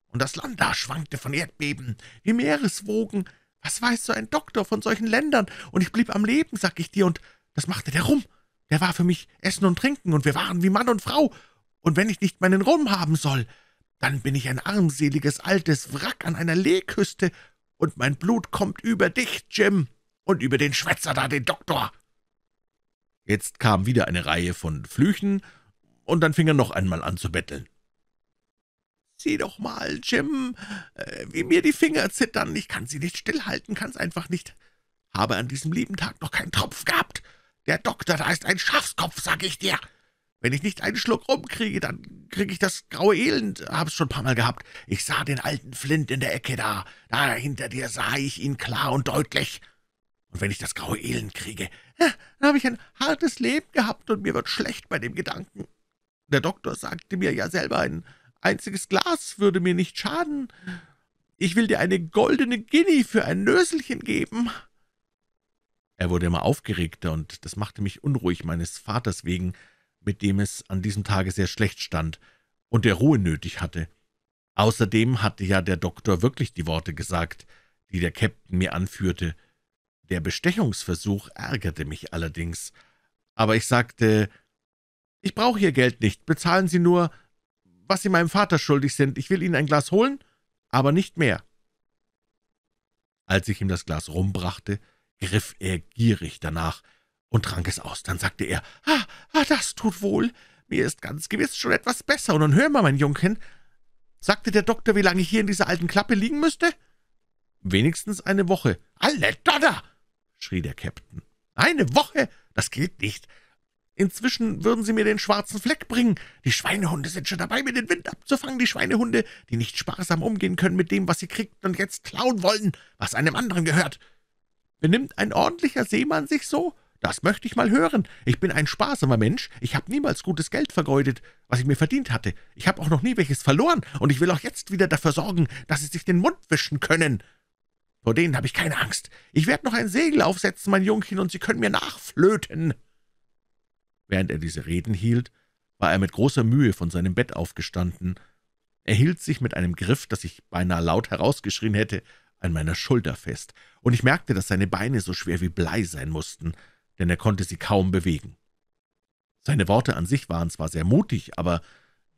Und das Land da schwankte von Erdbeben, wie Meereswogen, was weiß so ein Doktor von solchen Ländern? Und ich blieb am Leben, sag ich dir, und das machte der Rum. Der war für mich Essen und Trinken, und wir waren wie Mann und Frau. Und wenn ich nicht meinen Rum haben soll, dann bin ich ein armseliges altes Wrack an einer Lehküste, und mein Blut kommt über dich, Jim, und über den Schwätzer da, den Doktor. Jetzt kam wieder eine Reihe von Flüchen, und dann fing er noch einmal an zu betteln. »Sieh doch mal, Jim, äh, wie mir die Finger zittern. Ich kann sie nicht stillhalten, kann's einfach nicht. Habe an diesem lieben Tag noch keinen Tropf gehabt. Der Doktor, da ist ein Schafskopf, sag ich dir. Wenn ich nicht einen Schluck rumkriege, dann kriege ich das graue Elend. Hab's schon ein paar Mal gehabt. Ich sah den alten Flint in der Ecke da. Da hinter dir sah ich ihn klar und deutlich.« und wenn ich das graue Elend kriege, äh, dann habe ich ein hartes Leben gehabt und mir wird schlecht bei dem Gedanken. Der Doktor sagte mir ja selber, ein einziges Glas würde mir nicht schaden. Ich will dir eine goldene Guinea für ein Nöselchen geben.« Er wurde immer aufgeregter, und das machte mich unruhig meines Vaters wegen, mit dem es an diesem Tage sehr schlecht stand und der Ruhe nötig hatte. Außerdem hatte ja der Doktor wirklich die Worte gesagt, die der Käpt'n mir anführte. Der Bestechungsversuch ärgerte mich allerdings, aber ich sagte, »Ich brauche Ihr Geld nicht, bezahlen Sie nur, was Sie meinem Vater schuldig sind. Ich will Ihnen ein Glas holen, aber nicht mehr.« Als ich ihm das Glas rumbrachte, griff er gierig danach und trank es aus. Dann sagte er, »Ah, ah das tut wohl. Mir ist ganz gewiss schon etwas besser. Und nun hör mal, mein Jungchen, sagte der Doktor, wie lange ich hier in dieser alten Klappe liegen müsste?« »Wenigstens eine Woche.« »Alle Donner!« schrie der Käpt'n. »Eine Woche? Das geht nicht. Inzwischen würden sie mir den schwarzen Fleck bringen. Die Schweinehunde sind schon dabei, mir den Wind abzufangen, die Schweinehunde, die nicht sparsam umgehen können mit dem, was sie kriegt und jetzt klauen wollen, was einem anderen gehört. Benimmt ein ordentlicher Seemann sich so? Das möchte ich mal hören. Ich bin ein sparsamer Mensch. Ich habe niemals gutes Geld vergeudet, was ich mir verdient hatte. Ich habe auch noch nie welches verloren, und ich will auch jetzt wieder dafür sorgen, dass sie sich den Mund wischen können. Vor denen habe ich keine Angst. Ich werde noch ein Segel aufsetzen, mein Jungchen, und sie können mir nachflöten.« Während er diese Reden hielt, war er mit großer Mühe von seinem Bett aufgestanden. Er hielt sich mit einem Griff, das ich beinahe laut herausgeschrien hätte, an meiner Schulter fest, und ich merkte, dass seine Beine so schwer wie Blei sein mussten, denn er konnte sie kaum bewegen. Seine Worte an sich waren zwar sehr mutig, aber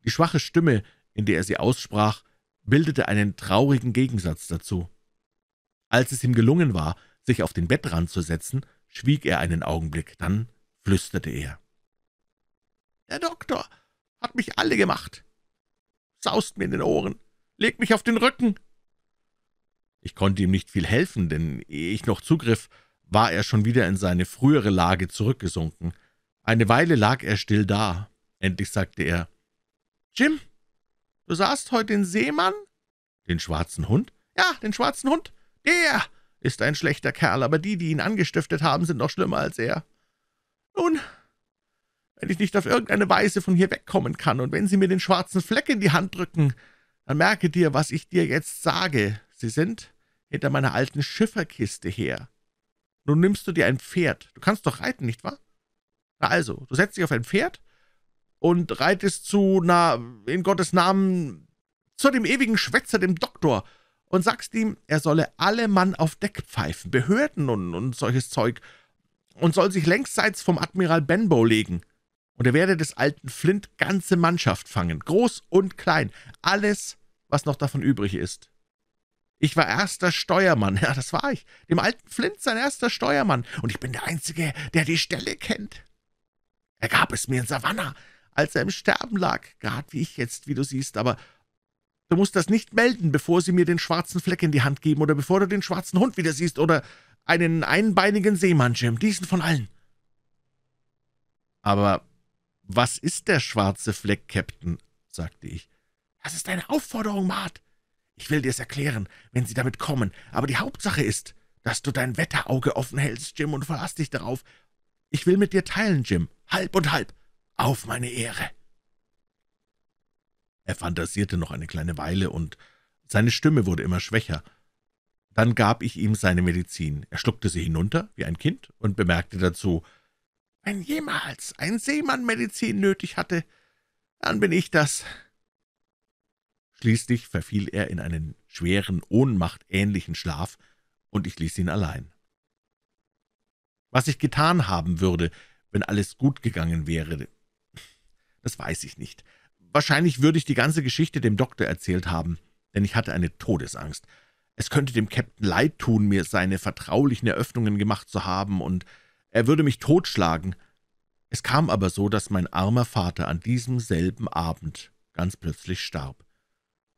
die schwache Stimme, in der er sie aussprach, bildete einen traurigen Gegensatz dazu. Als es ihm gelungen war, sich auf den Bettrand zu setzen, schwieg er einen Augenblick, dann flüsterte er. Der Doktor, hat mich alle gemacht. Saust mir in den Ohren, legt mich auf den Rücken.« Ich konnte ihm nicht viel helfen, denn ehe ich noch zugriff, war er schon wieder in seine frühere Lage zurückgesunken. Eine Weile lag er still da. Endlich sagte er, »Jim, du sahst heute den Seemann?« »Den schwarzen Hund?« »Ja, den schwarzen Hund. Der ist ein schlechter Kerl, aber die, die ihn angestiftet haben, sind noch schlimmer als er.« »Nun, wenn ich nicht auf irgendeine Weise von hier wegkommen kann, und wenn sie mir den schwarzen Fleck in die Hand drücken, dann merke dir, was ich dir jetzt sage. Sie sind hinter meiner alten Schifferkiste her. Nun nimmst du dir ein Pferd. Du kannst doch reiten, nicht wahr? Na also, du setzt dich auf ein Pferd und reitest zu, na, in Gottes Namen, zu dem ewigen Schwätzer, dem Doktor, und sagst ihm, er solle alle Mann auf Deck pfeifen, Behörden und, und solches Zeug, und soll sich längsseits vom Admiral Benbow legen und er werde des alten Flint ganze Mannschaft fangen, groß und klein, alles, was noch davon übrig ist. Ich war erster Steuermann, ja, das war ich, dem alten Flint sein erster Steuermann, und ich bin der Einzige, der die Stelle kennt. Er gab es mir in Savannah, als er im Sterben lag, gerade wie ich jetzt, wie du siehst, aber du musst das nicht melden, bevor sie mir den schwarzen Fleck in die Hand geben oder bevor du den schwarzen Hund wieder siehst oder einen einbeinigen Seemann, Jim, diesen von allen. Aber »Was ist der schwarze Fleck, Captain?« sagte ich. »Das ist eine Aufforderung, Mart. Ich will dir's erklären, wenn Sie damit kommen, aber die Hauptsache ist, dass du dein Wetterauge offen hältst, Jim, und verlass dich darauf. Ich will mit dir teilen, Jim, halb und halb, auf meine Ehre.« Er fantasierte noch eine kleine Weile, und seine Stimme wurde immer schwächer. Dann gab ich ihm seine Medizin. Er schluckte sie hinunter, wie ein Kind, und bemerkte dazu, wenn jemals ein Seemann Medizin nötig hatte, dann bin ich das.« Schließlich verfiel er in einen schweren, ohnmachtähnlichen Schlaf, und ich ließ ihn allein. Was ich getan haben würde, wenn alles gut gegangen wäre, das weiß ich nicht. Wahrscheinlich würde ich die ganze Geschichte dem Doktor erzählt haben, denn ich hatte eine Todesangst. Es könnte dem Käpt'n leid tun, mir seine vertraulichen Eröffnungen gemacht zu haben, und er würde mich totschlagen. Es kam aber so, dass mein armer Vater an diesem selben Abend ganz plötzlich starb.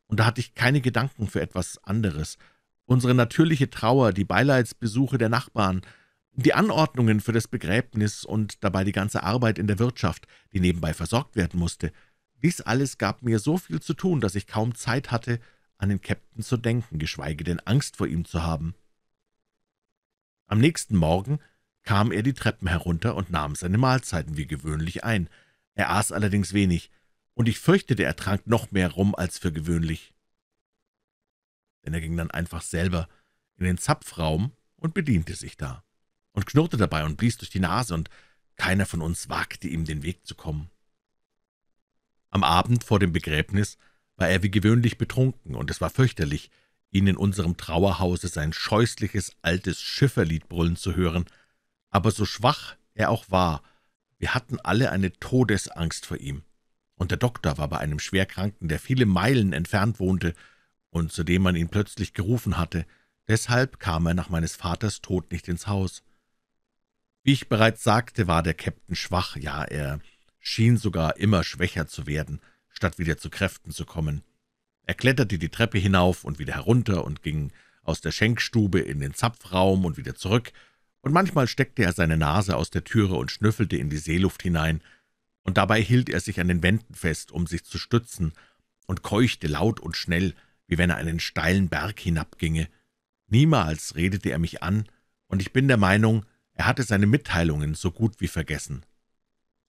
Und da hatte ich keine Gedanken für etwas anderes. Unsere natürliche Trauer, die Beileidsbesuche der Nachbarn, die Anordnungen für das Begräbnis und dabei die ganze Arbeit in der Wirtschaft, die nebenbei versorgt werden musste, dies alles gab mir so viel zu tun, dass ich kaum Zeit hatte, an den Käpt'n zu denken, geschweige denn Angst vor ihm zu haben. Am nächsten Morgen kam er die Treppen herunter und nahm seine Mahlzeiten wie gewöhnlich ein. Er aß allerdings wenig, und ich fürchtete, er trank noch mehr Rum als für gewöhnlich. Denn er ging dann einfach selber in den Zapfraum und bediente sich da und knurrte dabei und blies durch die Nase, und keiner von uns wagte ihm den Weg zu kommen. Am Abend vor dem Begräbnis war er wie gewöhnlich betrunken, und es war fürchterlich, ihn in unserem Trauerhause sein scheußliches altes Schifferlied brüllen zu hören – aber so schwach er auch war, wir hatten alle eine Todesangst vor ihm. Und der Doktor war bei einem Schwerkranken, der viele Meilen entfernt wohnte und zu dem man ihn plötzlich gerufen hatte. Deshalb kam er nach meines Vaters Tod nicht ins Haus. Wie ich bereits sagte, war der Käpt'n schwach, ja, er schien sogar immer schwächer zu werden, statt wieder zu Kräften zu kommen. Er kletterte die Treppe hinauf und wieder herunter und ging aus der Schenkstube in den Zapfraum und wieder zurück und manchmal steckte er seine Nase aus der Türe und schnüffelte in die Seeluft hinein, und dabei hielt er sich an den Wänden fest, um sich zu stützen, und keuchte laut und schnell, wie wenn er einen steilen Berg hinabginge. Niemals redete er mich an, und ich bin der Meinung, er hatte seine Mitteilungen so gut wie vergessen.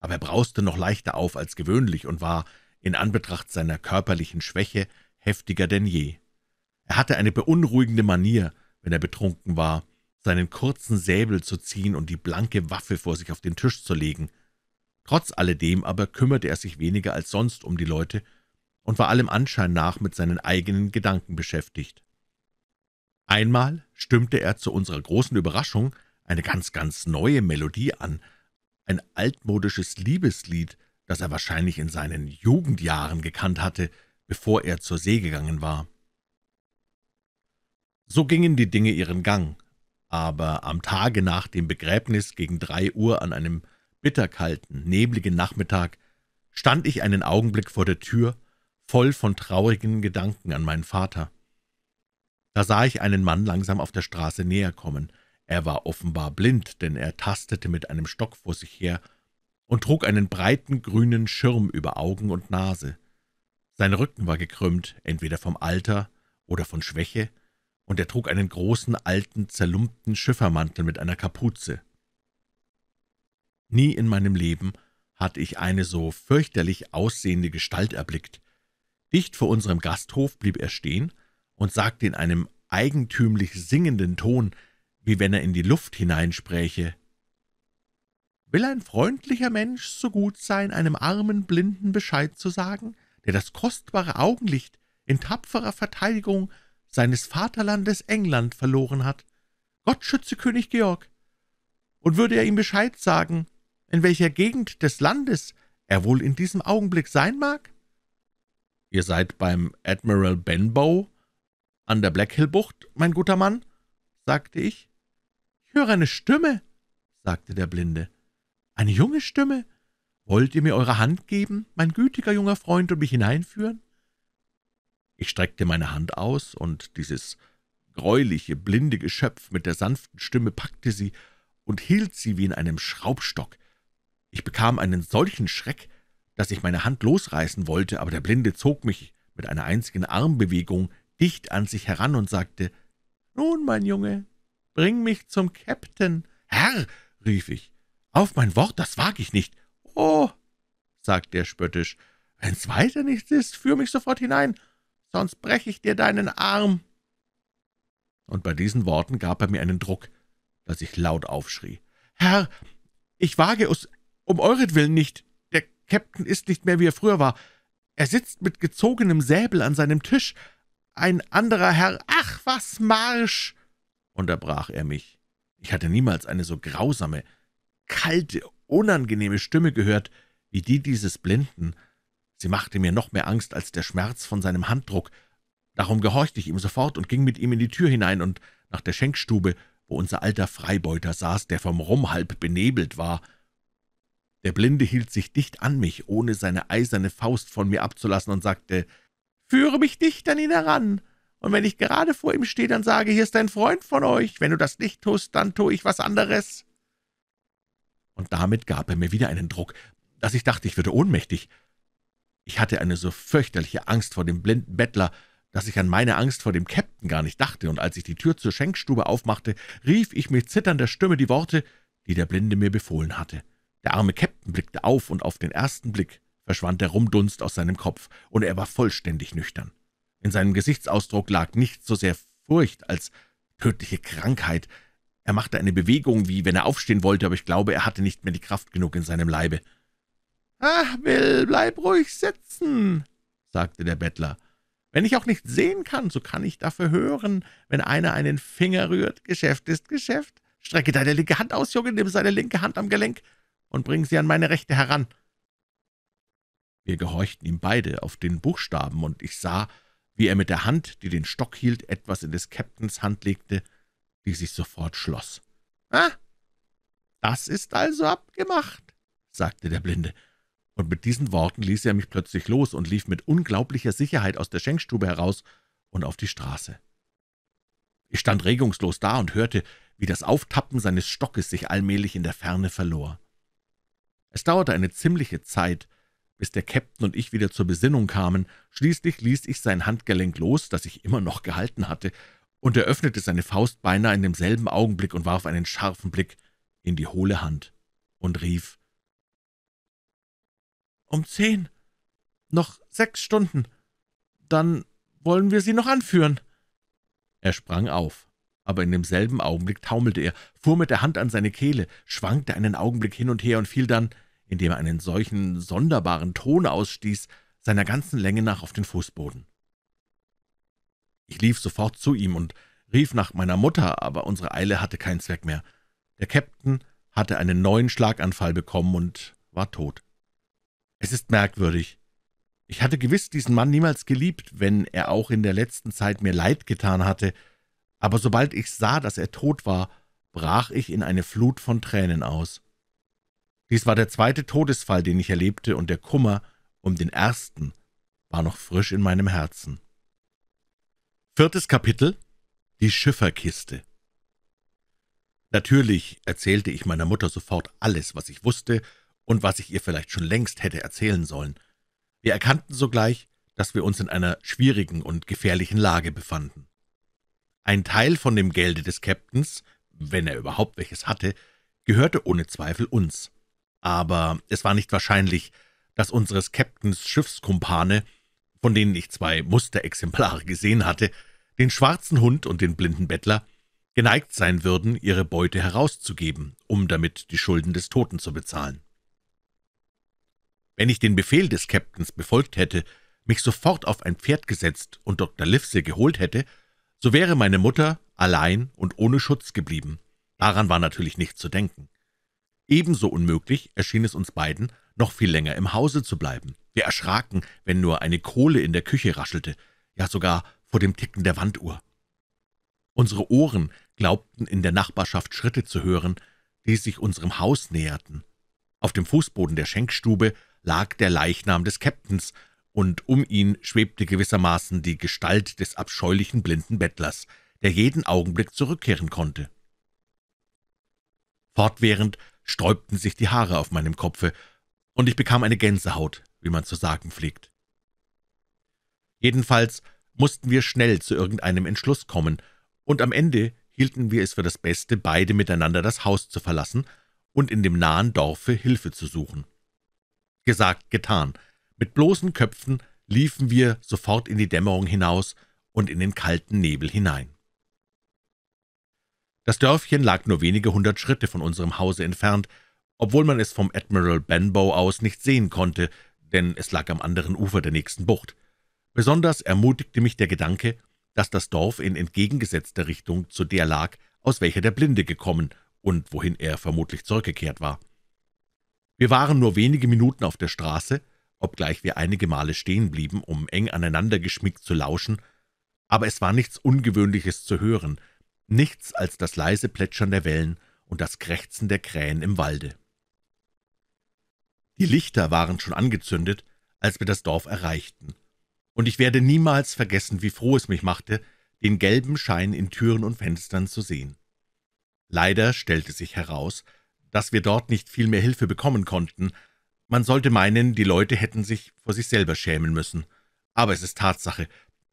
Aber er brauste noch leichter auf als gewöhnlich und war, in Anbetracht seiner körperlichen Schwäche, heftiger denn je. Er hatte eine beunruhigende Manier, wenn er betrunken war, seinen kurzen Säbel zu ziehen und die blanke Waffe vor sich auf den Tisch zu legen. Trotz alledem aber kümmerte er sich weniger als sonst um die Leute und war allem Anschein nach mit seinen eigenen Gedanken beschäftigt. Einmal stimmte er zu unserer großen Überraschung eine ganz, ganz neue Melodie an, ein altmodisches Liebeslied, das er wahrscheinlich in seinen Jugendjahren gekannt hatte, bevor er zur See gegangen war. So gingen die Dinge ihren Gang aber am Tage nach dem Begräbnis gegen drei Uhr an einem bitterkalten, nebligen Nachmittag stand ich einen Augenblick vor der Tür, voll von traurigen Gedanken an meinen Vater. Da sah ich einen Mann langsam auf der Straße näher kommen. Er war offenbar blind, denn er tastete mit einem Stock vor sich her und trug einen breiten grünen Schirm über Augen und Nase. Sein Rücken war gekrümmt, entweder vom Alter oder von Schwäche, und er trug einen großen, alten, zerlumpten Schiffermantel mit einer Kapuze. Nie in meinem Leben hatte ich eine so fürchterlich aussehende Gestalt erblickt. Dicht vor unserem Gasthof blieb er stehen und sagte in einem eigentümlich singenden Ton, wie wenn er in die Luft hineinspräche. Will ein freundlicher Mensch so gut sein, einem armen Blinden Bescheid zu sagen, der das kostbare Augenlicht in tapferer Verteidigung seines Vaterlandes England verloren hat. Gott schütze König Georg. Und würde er ihm Bescheid sagen, in welcher Gegend des Landes er wohl in diesem Augenblick sein mag? Ihr seid beim Admiral Benbow an der Blackhill-Bucht, mein guter Mann, sagte ich. Ich höre eine Stimme, sagte der Blinde. Eine junge Stimme. Wollt ihr mir eure Hand geben, mein gütiger junger Freund, und mich hineinführen? Ich streckte meine Hand aus, und dieses greuliche, blinde Geschöpf mit der sanften Stimme packte sie und hielt sie wie in einem Schraubstock. Ich bekam einen solchen Schreck, dass ich meine Hand losreißen wollte, aber der Blinde zog mich mit einer einzigen Armbewegung dicht an sich heran und sagte, »Nun, mein Junge, bring mich zum Käpt'n.« »Herr«, rief ich, »auf mein Wort, das wag ich nicht.« »Oh«, sagte er spöttisch, »wenn's weiter nichts ist, führ mich sofort hinein.« sonst breche ich dir deinen Arm.« Und bei diesen Worten gab er mir einen Druck, dass ich laut aufschrie. »Herr, ich wage es um euretwillen nicht. Der Käpt'n ist nicht mehr, wie er früher war. Er sitzt mit gezogenem Säbel an seinem Tisch. Ein anderer Herr, ach, was Marsch!« unterbrach er mich. Ich hatte niemals eine so grausame, kalte, unangenehme Stimme gehört, wie die dieses Blinden, Sie machte mir noch mehr Angst als der Schmerz von seinem Handdruck. Darum gehorchte ich ihm sofort und ging mit ihm in die Tür hinein und nach der Schenkstube, wo unser alter Freibeuter saß, der vom Rum halb benebelt war. Der Blinde hielt sich dicht an mich, ohne seine eiserne Faust von mir abzulassen, und sagte, »Führe mich dicht an ihn heran, und wenn ich gerade vor ihm stehe, dann sage, hier ist ein Freund von euch. Wenn du das nicht tust, dann tue ich was anderes.« Und damit gab er mir wieder einen Druck, dass ich dachte, ich würde ohnmächtig. Ich hatte eine so fürchterliche Angst vor dem blinden Bettler, dass ich an meine Angst vor dem Käpt'n gar nicht dachte, und als ich die Tür zur Schenkstube aufmachte, rief ich mit zitternder Stimme die Worte, die der Blinde mir befohlen hatte. Der arme Käpt'n blickte auf, und auf den ersten Blick verschwand der Rumdunst aus seinem Kopf, und er war vollständig nüchtern. In seinem Gesichtsausdruck lag nicht so sehr Furcht als tödliche Krankheit. Er machte eine Bewegung, wie wenn er aufstehen wollte, aber ich glaube, er hatte nicht mehr die Kraft genug in seinem Leibe. »Ach, Will, bleib ruhig sitzen«, sagte der Bettler. »Wenn ich auch nicht sehen kann, so kann ich dafür hören. Wenn einer einen Finger rührt, Geschäft ist Geschäft. Strecke deine linke Hand aus, Junge, nimm seine linke Hand am Gelenk und bring sie an meine rechte heran.« Wir gehorchten ihm beide auf den Buchstaben, und ich sah, wie er mit der Hand, die den Stock hielt, etwas in des Käpt'ns Hand legte, die sich sofort schloss. »Ah, das ist also abgemacht«, sagte der Blinde und mit diesen Worten ließ er mich plötzlich los und lief mit unglaublicher Sicherheit aus der Schenkstube heraus und auf die Straße. Ich stand regungslos da und hörte, wie das Auftappen seines Stockes sich allmählich in der Ferne verlor. Es dauerte eine ziemliche Zeit, bis der Käpt'n und ich wieder zur Besinnung kamen. Schließlich ließ ich sein Handgelenk los, das ich immer noch gehalten hatte, und er öffnete seine Faust beinahe in demselben Augenblick und warf einen scharfen Blick in die hohle Hand und rief, um zehn. Noch sechs Stunden. Dann wollen wir sie noch anführen.« Er sprang auf, aber in demselben Augenblick taumelte er, fuhr mit der Hand an seine Kehle, schwankte einen Augenblick hin und her und fiel dann, indem er einen solchen sonderbaren Ton ausstieß, seiner ganzen Länge nach auf den Fußboden. Ich lief sofort zu ihm und rief nach meiner Mutter, aber unsere Eile hatte keinen Zweck mehr. Der Käpt'n hatte einen neuen Schlaganfall bekommen und war tot. Es ist merkwürdig. Ich hatte gewiss diesen Mann niemals geliebt, wenn er auch in der letzten Zeit mir Leid getan hatte, aber sobald ich sah, dass er tot war, brach ich in eine Flut von Tränen aus. Dies war der zweite Todesfall, den ich erlebte, und der Kummer um den ersten war noch frisch in meinem Herzen. Viertes Kapitel Die Schifferkiste Natürlich erzählte ich meiner Mutter sofort alles, was ich wusste, und was ich ihr vielleicht schon längst hätte erzählen sollen. Wir erkannten sogleich, dass wir uns in einer schwierigen und gefährlichen Lage befanden. Ein Teil von dem Gelde des Käpt'ns, wenn er überhaupt welches hatte, gehörte ohne Zweifel uns. Aber es war nicht wahrscheinlich, dass unseres Käpt'ns Schiffskumpane, von denen ich zwei Musterexemplare gesehen hatte, den schwarzen Hund und den blinden Bettler, geneigt sein würden, ihre Beute herauszugeben, um damit die Schulden des Toten zu bezahlen wenn ich den Befehl des Käpt'ns befolgt hätte, mich sofort auf ein Pferd gesetzt und Dr. Livesey geholt hätte, so wäre meine Mutter allein und ohne Schutz geblieben. Daran war natürlich nicht zu denken. Ebenso unmöglich erschien es uns beiden, noch viel länger im Hause zu bleiben. Wir erschraken, wenn nur eine Kohle in der Küche raschelte, ja sogar vor dem Ticken der Wanduhr. Unsere Ohren glaubten in der Nachbarschaft Schritte zu hören, die sich unserem Haus näherten. Auf dem Fußboden der Schenkstube lag der Leichnam des Käpt'ns, und um ihn schwebte gewissermaßen die Gestalt des abscheulichen blinden Bettlers, der jeden Augenblick zurückkehren konnte. Fortwährend sträubten sich die Haare auf meinem Kopfe, und ich bekam eine Gänsehaut, wie man zu sagen pflegt. Jedenfalls mussten wir schnell zu irgendeinem Entschluss kommen, und am Ende hielten wir es für das Beste, beide miteinander das Haus zu verlassen und in dem nahen Dorfe Hilfe zu suchen. Gesagt, getan. Mit bloßen Köpfen liefen wir sofort in die Dämmerung hinaus und in den kalten Nebel hinein. Das Dörfchen lag nur wenige hundert Schritte von unserem Hause entfernt, obwohl man es vom Admiral Benbow aus nicht sehen konnte, denn es lag am anderen Ufer der nächsten Bucht. Besonders ermutigte mich der Gedanke, dass das Dorf in entgegengesetzter Richtung zu der lag, aus welcher der Blinde gekommen und wohin er vermutlich zurückgekehrt war. Wir waren nur wenige Minuten auf der Straße, obgleich wir einige Male stehen blieben, um eng aneinander geschmiegt zu lauschen, aber es war nichts Ungewöhnliches zu hören, nichts als das leise Plätschern der Wellen und das Krächzen der Krähen im Walde. Die Lichter waren schon angezündet, als wir das Dorf erreichten, und ich werde niemals vergessen, wie froh es mich machte, den gelben Schein in Türen und Fenstern zu sehen. Leider stellte sich heraus, dass wir dort nicht viel mehr Hilfe bekommen konnten. Man sollte meinen, die Leute hätten sich vor sich selber schämen müssen. Aber es ist Tatsache,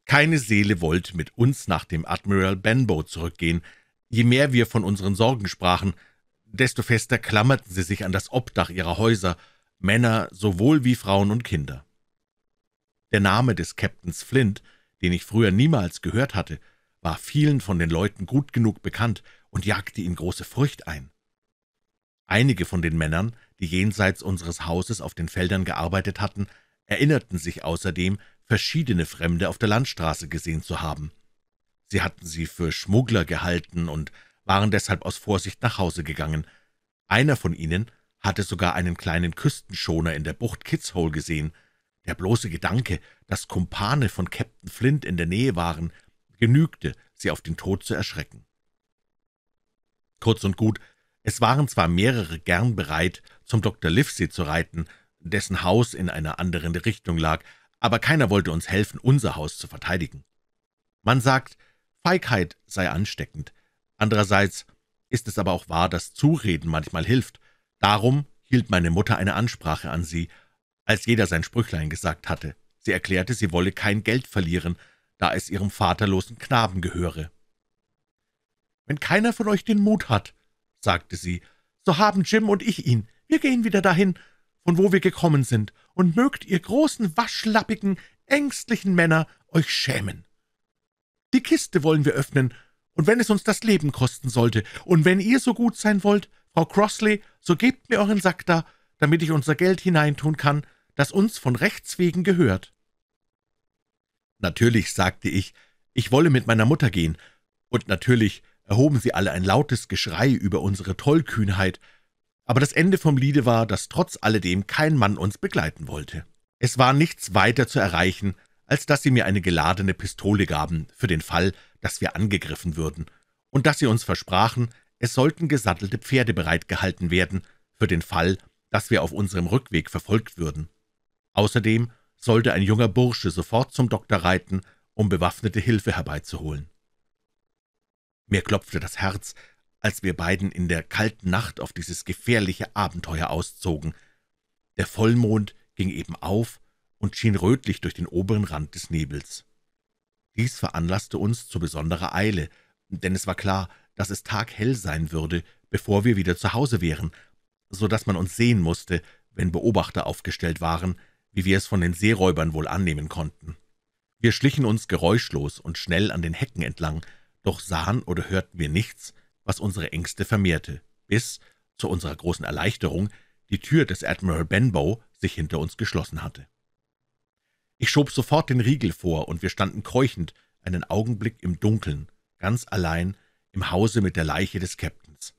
keine Seele wollte mit uns nach dem Admiral Benbow zurückgehen. Je mehr wir von unseren Sorgen sprachen, desto fester klammerten sie sich an das Obdach ihrer Häuser, Männer sowohl wie Frauen und Kinder. Der Name des Captains Flint, den ich früher niemals gehört hatte, war vielen von den Leuten gut genug bekannt und jagte ihnen große Furcht ein. Einige von den Männern, die jenseits unseres Hauses auf den Feldern gearbeitet hatten, erinnerten sich außerdem, verschiedene Fremde auf der Landstraße gesehen zu haben. Sie hatten sie für Schmuggler gehalten und waren deshalb aus Vorsicht nach Hause gegangen. Einer von ihnen hatte sogar einen kleinen Küstenschoner in der Bucht Kitzhole gesehen. Der bloße Gedanke, dass Kumpane von Captain Flint in der Nähe waren, genügte, sie auf den Tod zu erschrecken. Kurz und gut, es waren zwar mehrere gern bereit, zum Dr. Livesey zu reiten, dessen Haus in einer anderen Richtung lag, aber keiner wollte uns helfen, unser Haus zu verteidigen. Man sagt, Feigheit sei ansteckend. Andererseits ist es aber auch wahr, dass Zureden manchmal hilft. Darum hielt meine Mutter eine Ansprache an sie, als jeder sein Sprüchlein gesagt hatte. Sie erklärte, sie wolle kein Geld verlieren, da es ihrem vaterlosen Knaben gehöre. »Wenn keiner von euch den Mut hat, sagte sie, »so haben Jim und ich ihn. Wir gehen wieder dahin, von wo wir gekommen sind, und mögt ihr großen, waschlappigen, ängstlichen Männer euch schämen. Die Kiste wollen wir öffnen, und wenn es uns das Leben kosten sollte, und wenn ihr so gut sein wollt, Frau Crossley, so gebt mir euren Sack da, damit ich unser Geld hineintun kann, das uns von Rechts wegen gehört.« Natürlich sagte ich, ich wolle mit meiner Mutter gehen, und natürlich erhoben sie alle ein lautes Geschrei über unsere Tollkühnheit, aber das Ende vom Liede war, dass trotz alledem kein Mann uns begleiten wollte. Es war nichts weiter zu erreichen, als dass sie mir eine geladene Pistole gaben, für den Fall, dass wir angegriffen würden, und dass sie uns versprachen, es sollten gesattelte Pferde bereitgehalten werden, für den Fall, dass wir auf unserem Rückweg verfolgt würden. Außerdem sollte ein junger Bursche sofort zum Doktor reiten, um bewaffnete Hilfe herbeizuholen. Mir klopfte das Herz, als wir beiden in der kalten Nacht auf dieses gefährliche Abenteuer auszogen. Der Vollmond ging eben auf und schien rötlich durch den oberen Rand des Nebels. Dies veranlasste uns zu besonderer Eile, denn es war klar, dass es taghell sein würde, bevor wir wieder zu Hause wären, so dass man uns sehen musste, wenn Beobachter aufgestellt waren, wie wir es von den Seeräubern wohl annehmen konnten. Wir schlichen uns geräuschlos und schnell an den Hecken entlang, doch sahen oder hörten wir nichts, was unsere Ängste vermehrte, bis, zu unserer großen Erleichterung, die Tür des Admiral Benbow sich hinter uns geschlossen hatte. Ich schob sofort den Riegel vor, und wir standen keuchend einen Augenblick im Dunkeln, ganz allein im Hause mit der Leiche des Käpt'ns.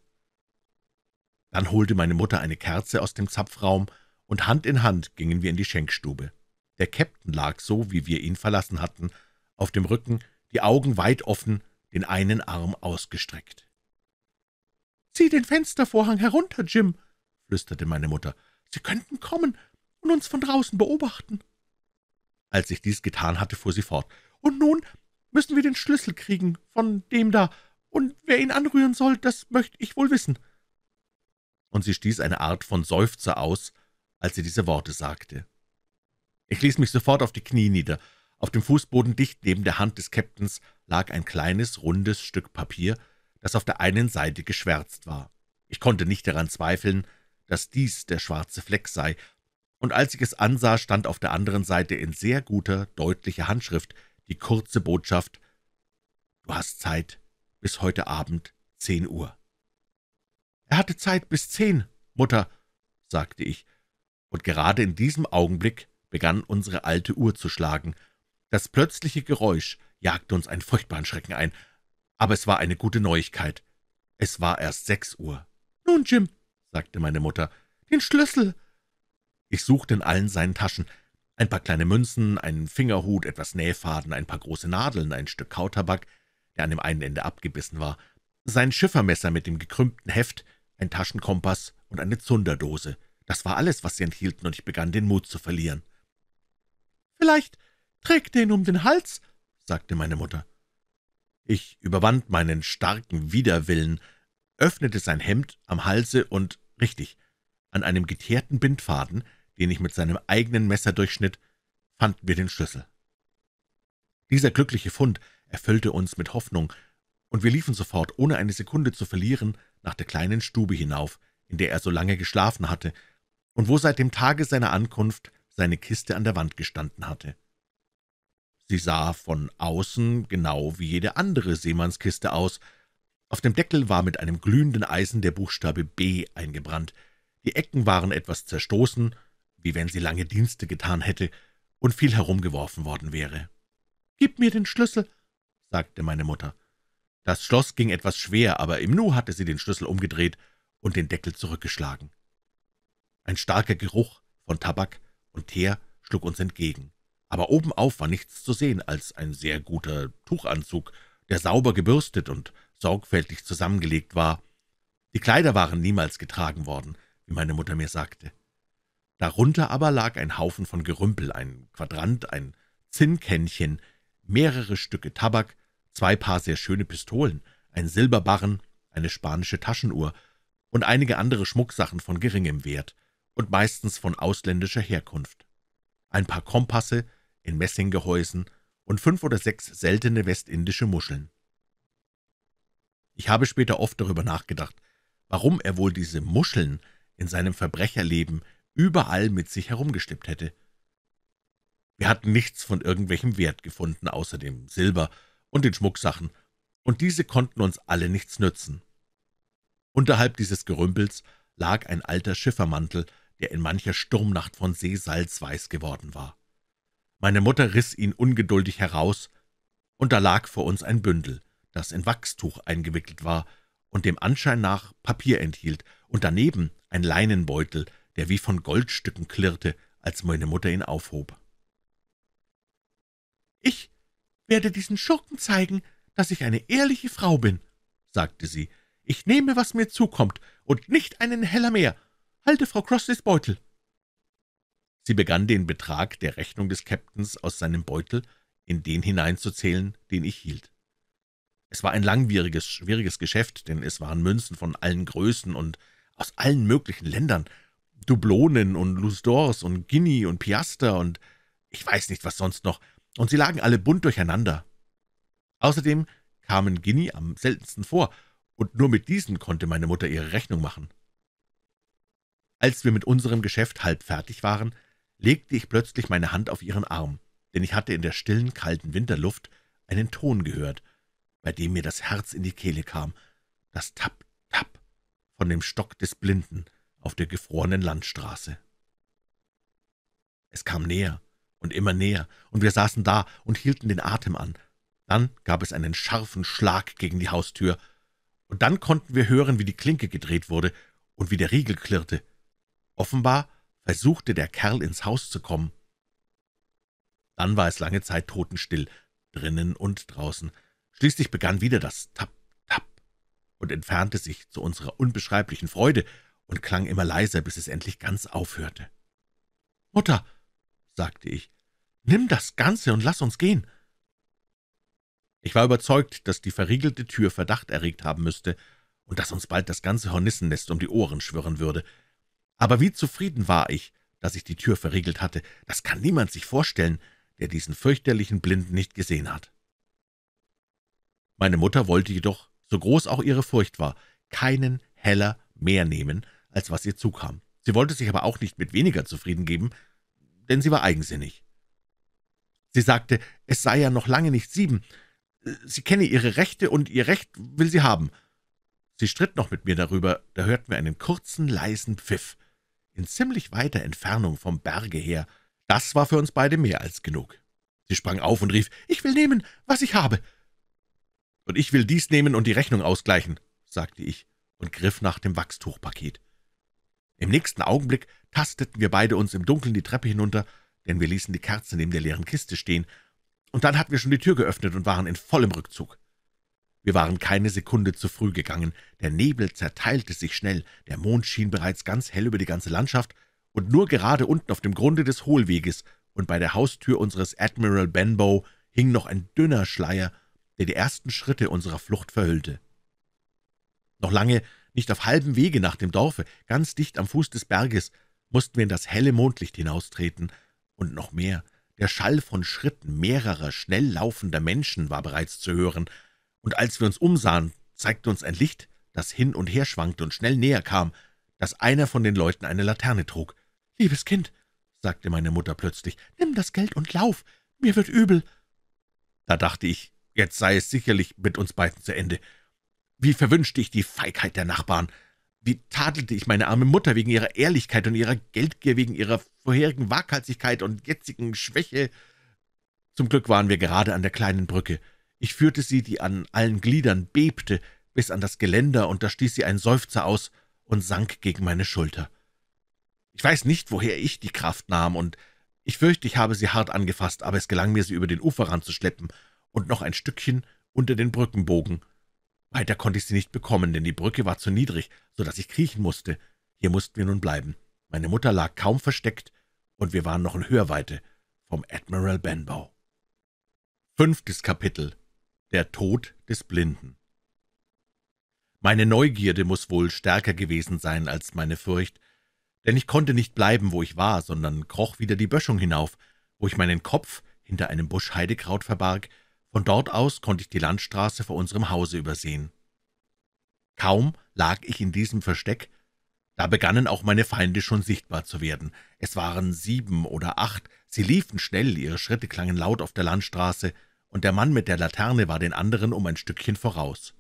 Dann holte meine Mutter eine Kerze aus dem Zapfraum, und Hand in Hand gingen wir in die Schenkstube. Der Käpt'n lag so, wie wir ihn verlassen hatten, auf dem Rücken, die Augen weit offen, den einen Arm ausgestreckt. »Zieh den Fenstervorhang herunter, Jim«, flüsterte meine Mutter. »Sie könnten kommen und uns von draußen beobachten.« Als ich dies getan hatte, fuhr sie fort. »Und nun müssen wir den Schlüssel kriegen von dem da, und wer ihn anrühren soll, das möchte ich wohl wissen.« Und sie stieß eine Art von Seufzer aus, als sie diese Worte sagte. Ich ließ mich sofort auf die Knie nieder, auf dem Fußboden dicht neben der Hand des Käpt'ns lag ein kleines, rundes Stück Papier, das auf der einen Seite geschwärzt war. Ich konnte nicht daran zweifeln, dass dies der schwarze Fleck sei, und als ich es ansah, stand auf der anderen Seite in sehr guter, deutlicher Handschrift die kurze Botschaft »Du hast Zeit bis heute Abend, zehn Uhr.« »Er hatte Zeit bis zehn, Mutter«, sagte ich, und gerade in diesem Augenblick begann unsere alte Uhr zu schlagen – das plötzliche Geräusch jagte uns einen furchtbaren Schrecken ein, aber es war eine gute Neuigkeit. Es war erst sechs Uhr. »Nun, Jim«, sagte meine Mutter, »den Schlüssel!« Ich suchte in allen seinen Taschen. Ein paar kleine Münzen, einen Fingerhut, etwas Nähfaden, ein paar große Nadeln, ein Stück Kautabak, der an dem einen Ende abgebissen war, sein Schiffermesser mit dem gekrümmten Heft, ein Taschenkompass und eine Zunderdose. Das war alles, was sie enthielten, und ich begann, den Mut zu verlieren. »Vielleicht Trägt den um den Hals«, sagte meine Mutter. Ich überwand meinen starken Widerwillen, öffnete sein Hemd am Halse und, richtig, an einem geteerten Bindfaden, den ich mit seinem eigenen Messer durchschnitt, fanden wir den Schlüssel. Dieser glückliche Fund erfüllte uns mit Hoffnung, und wir liefen sofort, ohne eine Sekunde zu verlieren, nach der kleinen Stube hinauf, in der er so lange geschlafen hatte und wo seit dem Tage seiner Ankunft seine Kiste an der Wand gestanden hatte. Sie sah von außen genau wie jede andere Seemannskiste aus. Auf dem Deckel war mit einem glühenden Eisen der Buchstabe B eingebrannt. Die Ecken waren etwas zerstoßen, wie wenn sie lange Dienste getan hätte und viel herumgeworfen worden wäre. »Gib mir den Schlüssel«, sagte meine Mutter. Das Schloss ging etwas schwer, aber im Nu hatte sie den Schlüssel umgedreht und den Deckel zurückgeschlagen. Ein starker Geruch von Tabak und Teer schlug uns entgegen aber obenauf war nichts zu sehen als ein sehr guter Tuchanzug, der sauber gebürstet und sorgfältig zusammengelegt war. Die Kleider waren niemals getragen worden, wie meine Mutter mir sagte. Darunter aber lag ein Haufen von Gerümpel, ein Quadrant, ein Zinnkännchen, mehrere Stücke Tabak, zwei Paar sehr schöne Pistolen, ein Silberbarren, eine spanische Taschenuhr und einige andere Schmucksachen von geringem Wert und meistens von ausländischer Herkunft. Ein paar Kompasse, in Messinggehäusen und fünf oder sechs seltene westindische Muscheln. Ich habe später oft darüber nachgedacht, warum er wohl diese Muscheln in seinem Verbrecherleben überall mit sich herumgeschleppt hätte. Wir hatten nichts von irgendwelchem Wert gefunden, außer dem Silber und den Schmucksachen, und diese konnten uns alle nichts nützen. Unterhalb dieses Gerümpels lag ein alter Schiffermantel, der in mancher Sturmnacht von Seesalz weiß geworden war. Meine Mutter riß ihn ungeduldig heraus, und da lag vor uns ein Bündel, das in Wachstuch eingewickelt war und dem Anschein nach Papier enthielt, und daneben ein Leinenbeutel, der wie von Goldstücken klirrte, als meine Mutter ihn aufhob. »Ich werde diesen Schurken zeigen, dass ich eine ehrliche Frau bin«, sagte sie. »Ich nehme, was mir zukommt, und nicht einen Heller mehr. Halte Frau Crossleys Beutel.« Sie begann, den Betrag der Rechnung des Käpt'n aus seinem Beutel in den hineinzuzählen, den ich hielt. Es war ein langwieriges, schwieriges Geschäft, denn es waren Münzen von allen Größen und aus allen möglichen Ländern, Dublonen und Lusdors und Guinea und Piaster und ich weiß nicht, was sonst noch, und sie lagen alle bunt durcheinander. Außerdem kamen Guinea am seltensten vor, und nur mit diesen konnte meine Mutter ihre Rechnung machen. Als wir mit unserem Geschäft halb fertig waren, legte ich plötzlich meine Hand auf ihren Arm, denn ich hatte in der stillen, kalten Winterluft einen Ton gehört, bei dem mir das Herz in die Kehle kam, das Tapp, Tapp von dem Stock des Blinden auf der gefrorenen Landstraße. Es kam näher und immer näher, und wir saßen da und hielten den Atem an. Dann gab es einen scharfen Schlag gegen die Haustür, und dann konnten wir hören, wie die Klinke gedreht wurde und wie der Riegel klirrte. Offenbar versuchte der Kerl ins Haus zu kommen. Dann war es lange Zeit totenstill, drinnen und draußen. Schließlich begann wieder das Tap, Tap und entfernte sich zu unserer unbeschreiblichen Freude und klang immer leiser, bis es endlich ganz aufhörte. »Mutter«, sagte ich, »nimm das Ganze und lass uns gehen.« Ich war überzeugt, dass die verriegelte Tür Verdacht erregt haben müsste und dass uns bald das ganze Hornissennest um die Ohren schwirren würde – aber wie zufrieden war ich, dass ich die Tür verriegelt hatte, das kann niemand sich vorstellen, der diesen fürchterlichen Blinden nicht gesehen hat. Meine Mutter wollte jedoch, so groß auch ihre Furcht war, keinen Heller mehr nehmen, als was ihr zukam. Sie wollte sich aber auch nicht mit weniger zufrieden geben, denn sie war eigensinnig. Sie sagte, es sei ja noch lange nicht sieben, sie kenne ihre Rechte und ihr Recht will sie haben. Sie stritt noch mit mir darüber, da hörten wir einen kurzen, leisen Pfiff, in ziemlich weiter Entfernung vom Berge her. Das war für uns beide mehr als genug. Sie sprang auf und rief, »Ich will nehmen, was ich habe.« »Und ich will dies nehmen und die Rechnung ausgleichen«, sagte ich und griff nach dem Wachstuchpaket. Im nächsten Augenblick tasteten wir beide uns im Dunkeln die Treppe hinunter, denn wir ließen die Kerze neben der leeren Kiste stehen, und dann hatten wir schon die Tür geöffnet und waren in vollem Rückzug. Wir waren keine Sekunde zu früh gegangen. Der Nebel zerteilte sich schnell, der Mond schien bereits ganz hell über die ganze Landschaft, und nur gerade unten auf dem Grunde des Hohlweges und bei der Haustür unseres Admiral Benbow hing noch ein dünner Schleier, der die ersten Schritte unserer Flucht verhüllte. Noch lange, nicht auf halbem Wege nach dem Dorfe, ganz dicht am Fuß des Berges, mussten wir in das helle Mondlicht hinaustreten, und noch mehr, der Schall von Schritten mehrerer, schnell laufender Menschen war bereits zu hören, und als wir uns umsahen, zeigte uns ein Licht, das hin und her schwankte und schnell näher kam, dass einer von den Leuten eine Laterne trug. »Liebes Kind«, sagte meine Mutter plötzlich, »nimm das Geld und lauf, mir wird übel.« Da dachte ich, jetzt sei es sicherlich mit uns beiden zu Ende. Wie verwünschte ich die Feigheit der Nachbarn!« wie tadelte ich meine arme Mutter wegen ihrer Ehrlichkeit und ihrer Geldgier, wegen ihrer vorherigen Waghalsigkeit und jetzigen Schwäche? Zum Glück waren wir gerade an der kleinen Brücke. Ich führte sie, die an allen Gliedern bebte, bis an das Geländer, und da stieß sie einen Seufzer aus und sank gegen meine Schulter. Ich weiß nicht, woher ich die Kraft nahm, und ich fürchte, ich habe sie hart angefasst, aber es gelang mir, sie über den Uferrand zu schleppen und noch ein Stückchen unter den Brückenbogen. Weiter konnte ich sie nicht bekommen, denn die Brücke war zu niedrig, so dass ich kriechen musste. Hier mussten wir nun bleiben. Meine Mutter lag kaum versteckt, und wir waren noch in Hörweite vom Admiral Benbow. Fünftes Kapitel der Tod des Blinden Meine Neugierde muß wohl stärker gewesen sein als meine Furcht, denn ich konnte nicht bleiben, wo ich war, sondern kroch wieder die Böschung hinauf, wo ich meinen Kopf hinter einem Busch Heidekraut verbarg, von dort aus konnte ich die Landstraße vor unserem Hause übersehen. Kaum lag ich in diesem Versteck, da begannen auch meine Feinde schon sichtbar zu werden. Es waren sieben oder acht, sie liefen schnell, ihre Schritte klangen laut auf der Landstraße, und der Mann mit der Laterne war den anderen um ein Stückchen voraus.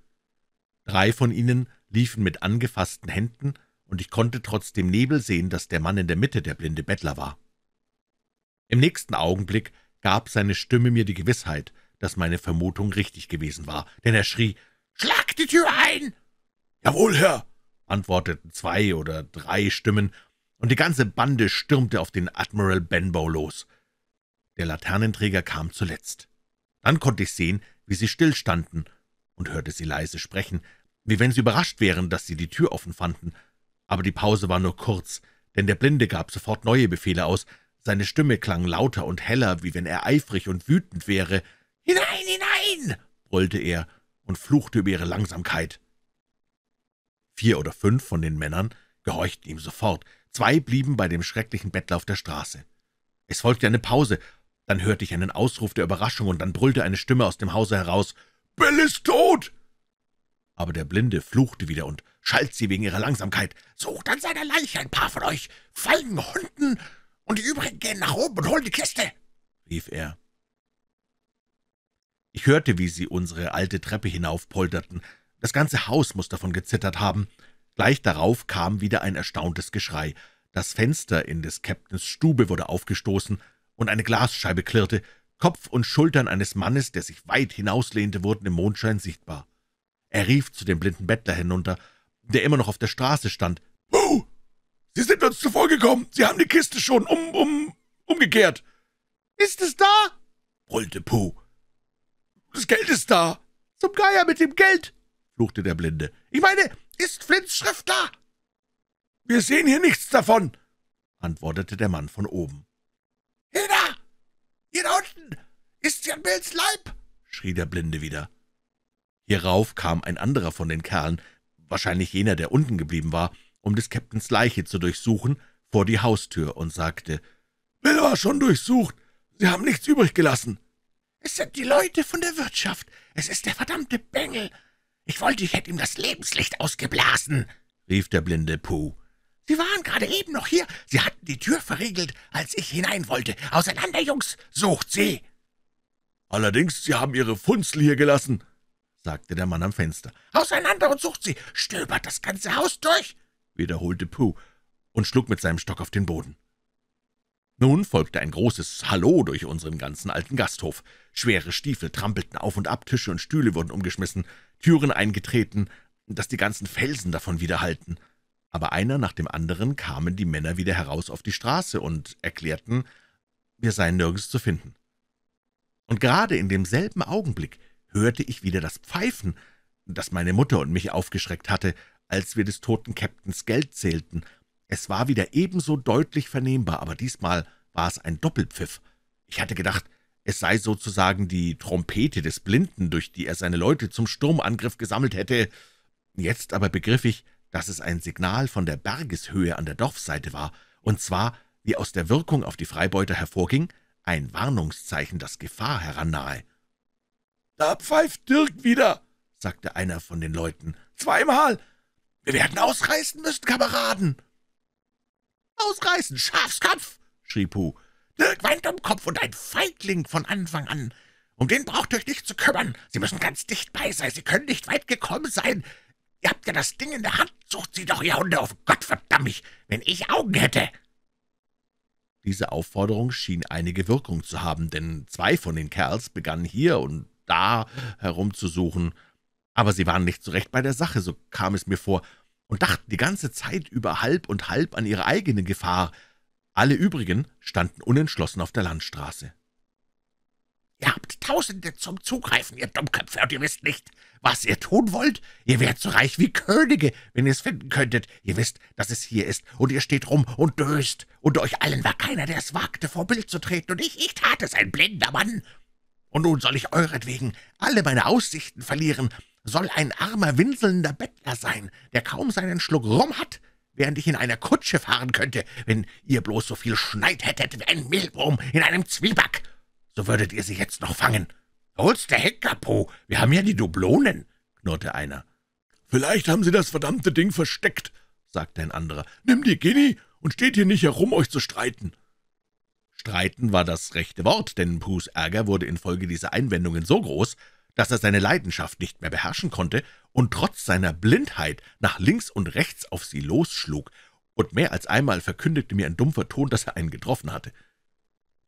Drei von ihnen liefen mit angefassten Händen, und ich konnte trotz dem Nebel sehen, dass der Mann in der Mitte der blinde Bettler war. Im nächsten Augenblick gab seine Stimme mir die Gewissheit, dass meine Vermutung richtig gewesen war, denn er schrie, »Schlag die Tür ein!« »Jawohl, Herr!« antworteten zwei oder drei Stimmen, und die ganze Bande stürmte auf den Admiral Benbow los. Der Laternenträger kam zuletzt. Dann konnte ich sehen, wie sie stillstanden und hörte sie leise sprechen, wie wenn sie überrascht wären, dass sie die Tür offen fanden. Aber die Pause war nur kurz, denn der Blinde gab sofort neue Befehle aus. Seine Stimme klang lauter und heller, wie wenn er eifrig und wütend wäre. »Hinein, hinein!« brüllte er und fluchte über ihre Langsamkeit. Vier oder fünf von den Männern gehorchten ihm sofort, zwei blieben bei dem schrecklichen Bettler auf der Straße. Es folgte eine Pause, dann hörte ich einen Ausruf der Überraschung, und dann brüllte eine Stimme aus dem Hause heraus, »Bill ist tot!« Aber der Blinde fluchte wieder und schalt sie wegen ihrer Langsamkeit. »Sucht an seiner Leiche ein paar von euch, feigen Hunden, und die übrigen gehen nach oben und holen die Kiste!« rief er. Ich hörte, wie sie unsere alte Treppe hinaufpolterten. Das ganze Haus muß davon gezittert haben. Gleich darauf kam wieder ein erstauntes Geschrei. Das Fenster in des Käpt'ns Stube wurde aufgestoßen, und eine Glasscheibe klirrte. Kopf und Schultern eines Mannes, der sich weit hinauslehnte, wurden im Mondschein sichtbar. Er rief zu dem blinden Bettler hinunter, der immer noch auf der Straße stand. »Puh! Sie sind uns zuvorgekommen! Sie haben die Kiste schon um, um, umgekehrt!« »Ist es da?« brüllte Puh. »Das Geld ist da!« »Zum Geier mit dem Geld!« fluchte der Blinde. »Ich meine, ist Flints Schrift da?« »Wir sehen hier nichts davon!« antwortete der Mann von oben. »Hina! Hier unten ist Jan Bills Leib!« schrie der Blinde wieder. Hierauf kam ein anderer von den Kerlen, wahrscheinlich jener, der unten geblieben war, um des Käpt'ns Leiche zu durchsuchen, vor die Haustür und sagte, »Bill war schon durchsucht. Sie haben nichts übrig gelassen.« »Es sind die Leute von der Wirtschaft. Es ist der verdammte Bengel. Ich wollte, ich hätte ihm das Lebenslicht ausgeblasen«, rief der blinde Puh. Sie waren gerade eben noch hier. Sie hatten die Tür verriegelt, als ich hinein wollte. Auseinander, Jungs, sucht sie!« »Allerdings, Sie haben Ihre Funzel hier gelassen«, sagte der Mann am Fenster. »Auseinander und sucht sie! Stöbert das ganze Haus durch!« wiederholte Pooh und schlug mit seinem Stock auf den Boden. Nun folgte ein großes Hallo durch unseren ganzen alten Gasthof. Schwere Stiefel trampelten auf und ab, Tische und Stühle wurden umgeschmissen, Türen eingetreten, dass die ganzen Felsen davon widerhallten aber einer nach dem anderen kamen die Männer wieder heraus auf die Straße und erklärten, wir seien nirgends zu finden. Und gerade in demselben Augenblick hörte ich wieder das Pfeifen, das meine Mutter und mich aufgeschreckt hatte, als wir des toten Käpt'ns Geld zählten. Es war wieder ebenso deutlich vernehmbar, aber diesmal war es ein Doppelpfiff. Ich hatte gedacht, es sei sozusagen die Trompete des Blinden, durch die er seine Leute zum Sturmangriff gesammelt hätte. Jetzt aber begriff ich, dass es ein Signal von der Bergeshöhe an der Dorfseite war, und zwar, wie aus der Wirkung auf die Freibeuter hervorging, ein Warnungszeichen, dass Gefahr herannahe. »Da pfeift Dirk wieder«, sagte einer von den Leuten. »Zweimal! Wir werden ausreißen müssen, Kameraden!« »Ausreißen, Schafskopf!« schrie Puh. »Dirk weint um Kopf und ein Feigling von Anfang an. Um den braucht euch nicht zu kümmern. Sie müssen ganz dicht bei sein. Sie können nicht weit gekommen sein. Ihr habt ja das Ding in der Hand, sucht sie doch, ihr Hunde, auf oh Gott verdammt mich, wenn ich Augen hätte!« Diese Aufforderung schien einige Wirkung zu haben, denn zwei von den Kerls begannen hier und da herumzusuchen, aber sie waren nicht so recht bei der Sache, so kam es mir vor, und dachten die ganze Zeit über halb und halb an ihre eigene Gefahr. Alle übrigen standen unentschlossen auf der Landstraße. Ihr habt Tausende zum Zugreifen, ihr Dummköpfe, und ihr wisst nicht, was ihr tun wollt. Ihr wärt so reich wie Könige, wenn ihr es finden könntet. Ihr wisst, dass es hier ist, und ihr steht rum und döst. Unter euch allen war keiner, der es wagte, vor Bild zu treten, und ich, ich tat es, ein blinder Mann. Und nun soll ich euretwegen alle meine Aussichten verlieren, soll ein armer, winselnder Bettler sein, der kaum seinen Schluck Rum hat, während ich in einer Kutsche fahren könnte, wenn ihr bloß so viel Schneid hättet wie ein Mehlwurm in einem Zwieback.« so würdet ihr sie jetzt noch fangen. Holst der Heck, Kapo, wir haben ja die Dublonen, knurrte einer. Vielleicht haben sie das verdammte Ding versteckt, sagte ein anderer. Nimm die Guinea und steht hier nicht herum, euch zu streiten. Streiten war das rechte Wort, denn Poohs Ärger wurde infolge dieser Einwendungen so groß, dass er seine Leidenschaft nicht mehr beherrschen konnte und trotz seiner Blindheit nach links und rechts auf sie losschlug, und mehr als einmal verkündigte mir ein dumpfer Ton, dass er einen getroffen hatte.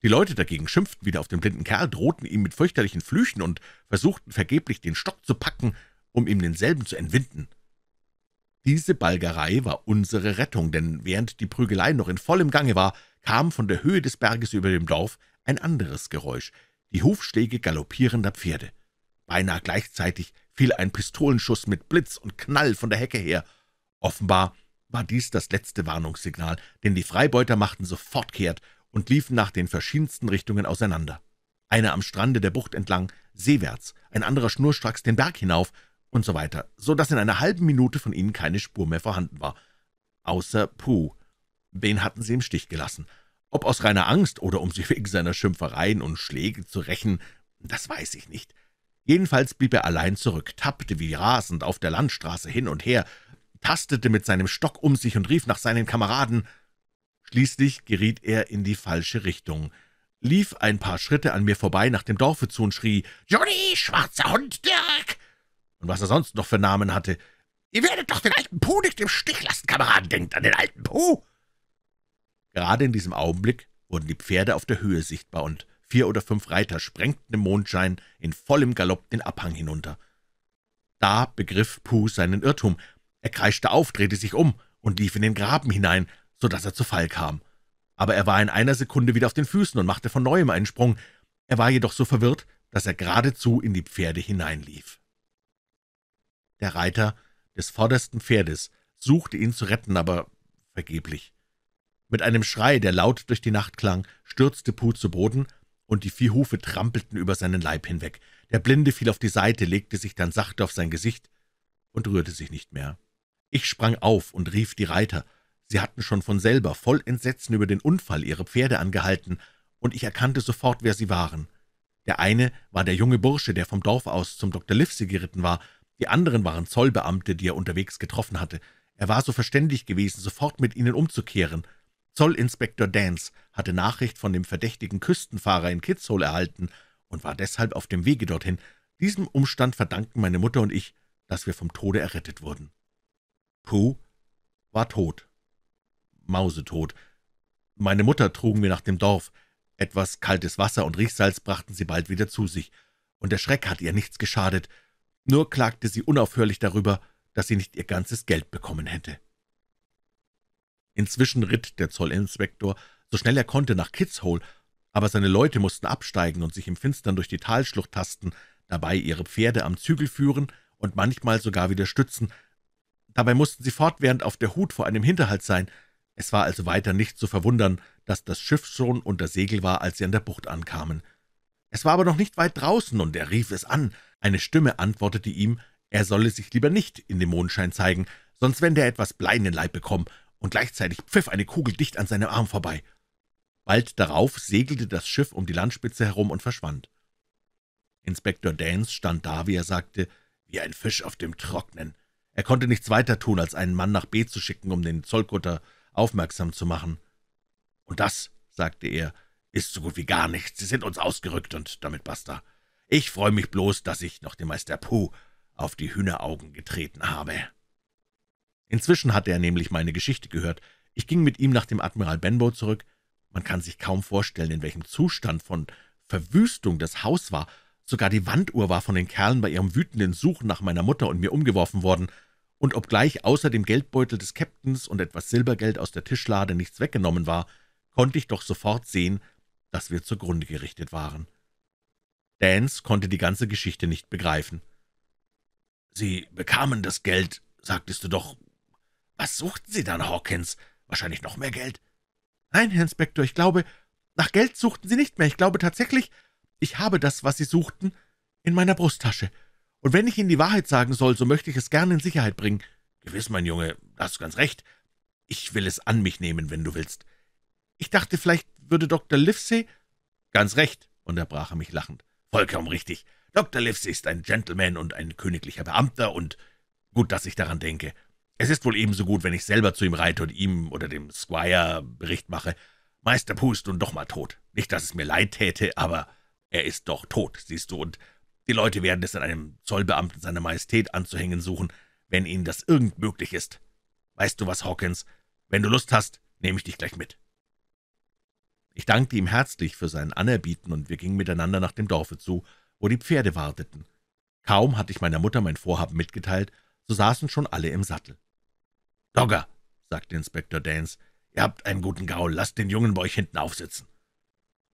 Die Leute dagegen schimpften wieder auf den blinden Kerl, drohten ihm mit fürchterlichen Flüchen und versuchten vergeblich, den Stock zu packen, um ihm denselben zu entwinden. Diese Balgerei war unsere Rettung, denn während die Prügelei noch in vollem Gange war, kam von der Höhe des Berges über dem Dorf ein anderes Geräusch, die Hufschläge galoppierender Pferde. Beinahe gleichzeitig fiel ein Pistolenschuss mit Blitz und Knall von der Hecke her. Offenbar war dies das letzte Warnungssignal, denn die Freibeuter machten sofort kehrt und liefen nach den verschiedensten Richtungen auseinander. Einer am Strande der Bucht entlang, seewärts, ein anderer schnurstracks den Berg hinauf und so weiter, so dass in einer halben Minute von ihnen keine Spur mehr vorhanden war. Außer Puh. Wen hatten sie im Stich gelassen. Ob aus reiner Angst oder um sich wegen seiner Schimpfereien und Schläge zu rächen, das weiß ich nicht. Jedenfalls blieb er allein zurück, tappte wie rasend auf der Landstraße hin und her, tastete mit seinem Stock um sich und rief nach seinen Kameraden – Schließlich geriet er in die falsche Richtung, lief ein paar Schritte an mir vorbei nach dem Dorfe zu und schrie, »Johnny, schwarzer Hund, Dirk!« und was er sonst noch für Namen hatte. »Ihr werdet doch den alten Po nicht im Stich lassen, Kameraden, denkt an den alten Po!« Gerade in diesem Augenblick wurden die Pferde auf der Höhe sichtbar, und vier oder fünf Reiter sprengten im Mondschein in vollem Galopp den Abhang hinunter. Da begriff Puh seinen Irrtum. Er kreischte auf, drehte sich um und lief in den Graben hinein, so dass er zu Fall kam. Aber er war in einer Sekunde wieder auf den Füßen und machte von neuem einen Sprung. Er war jedoch so verwirrt, dass er geradezu in die Pferde hineinlief. Der Reiter des vordersten Pferdes suchte ihn zu retten, aber vergeblich. Mit einem Schrei, der laut durch die Nacht klang, stürzte Puh zu Boden, und die vier Hufe trampelten über seinen Leib hinweg. Der Blinde fiel auf die Seite, legte sich dann sachte auf sein Gesicht und rührte sich nicht mehr. Ich sprang auf und rief die Reiter, Sie hatten schon von selber voll Entsetzen über den Unfall ihre Pferde angehalten, und ich erkannte sofort, wer sie waren. Der eine war der junge Bursche, der vom Dorf aus zum Dr. Livesey geritten war, die anderen waren Zollbeamte, die er unterwegs getroffen hatte. Er war so verständig gewesen, sofort mit ihnen umzukehren. Zollinspektor Dance hatte Nachricht von dem verdächtigen Küstenfahrer in Kitzhole erhalten und war deshalb auf dem Wege dorthin. Diesem Umstand verdanken meine Mutter und ich, dass wir vom Tode errettet wurden. Pooh war tot mausetot. Meine Mutter trugen wir nach dem Dorf. Etwas kaltes Wasser und Riechsalz brachten sie bald wieder zu sich, und der Schreck hat ihr nichts geschadet. Nur klagte sie unaufhörlich darüber, dass sie nicht ihr ganzes Geld bekommen hätte. Inzwischen ritt der Zollinspektor, so schnell er konnte, nach Kitzhole, aber seine Leute mussten absteigen und sich im Finstern durch die Talschlucht tasten, dabei ihre Pferde am Zügel führen und manchmal sogar wieder stützen. Dabei mussten sie fortwährend auf der Hut vor einem Hinterhalt sein – es war also weiter nicht zu verwundern, dass das Schiff schon unter Segel war, als sie an der Bucht ankamen. Es war aber noch nicht weit draußen, und er rief es an. Eine Stimme antwortete ihm, er solle sich lieber nicht in dem Mondschein zeigen, sonst werde er etwas Blei in den Leib bekommen, und gleichzeitig pfiff eine Kugel dicht an seinem Arm vorbei. Bald darauf segelte das Schiff um die Landspitze herum und verschwand. Inspektor Dance stand da, wie er sagte, wie ein Fisch auf dem Trocknen. Er konnte nichts weiter tun, als einen Mann nach B zu schicken, um den Zollkutter aufmerksam zu machen. »Und das«, sagte er, »ist so gut wie gar nichts. Sie sind uns ausgerückt und damit basta. Ich freue mich bloß, dass ich noch dem Meister Puh auf die Hühneraugen getreten habe.« Inzwischen hatte er nämlich meine Geschichte gehört. Ich ging mit ihm nach dem Admiral Benbow zurück. Man kann sich kaum vorstellen, in welchem Zustand von Verwüstung das Haus war. Sogar die Wanduhr war von den Kerlen bei ihrem wütenden Suchen nach meiner Mutter und mir umgeworfen worden – und obgleich außer dem Geldbeutel des Käpt'ns und etwas Silbergeld aus der Tischlade nichts weggenommen war, konnte ich doch sofort sehen, dass wir zugrunde gerichtet waren. Dance konnte die ganze Geschichte nicht begreifen. »Sie bekamen das Geld, sagtest du doch. Was suchten Sie dann, Hawkins? Wahrscheinlich noch mehr Geld?« »Nein, Herr Inspektor, ich glaube, nach Geld suchten Sie nicht mehr. Ich glaube tatsächlich, ich habe das, was Sie suchten, in meiner Brusttasche.« und wenn ich Ihnen die Wahrheit sagen soll, so möchte ich es gern in Sicherheit bringen. Gewiss, mein Junge, hast du ganz recht. Ich will es an mich nehmen, wenn du willst. Ich dachte, vielleicht würde Dr. Livesey... Ganz recht, unterbrach er mich lachend. Vollkommen richtig. Dr. Livesey ist ein Gentleman und ein königlicher Beamter und gut, dass ich daran denke. Es ist wohl ebenso gut, wenn ich selber zu ihm reite und ihm oder dem Squire Bericht mache. Meister Pust und doch mal tot. Nicht, dass es mir leid täte, aber er ist doch tot, siehst du, und die Leute werden es an einem Zollbeamten seiner Majestät anzuhängen suchen, wenn ihnen das irgend möglich ist. Weißt du was, Hawkins? Wenn du Lust hast, nehme ich dich gleich mit.« Ich dankte ihm herzlich für sein Anerbieten, und wir gingen miteinander nach dem Dorfe zu, wo die Pferde warteten. Kaum hatte ich meiner Mutter mein Vorhaben mitgeteilt, so saßen schon alle im Sattel. »Dogger«, sagte Inspektor Danes, »ihr habt einen guten Gaul, lasst den Jungen bei euch hinten aufsitzen.«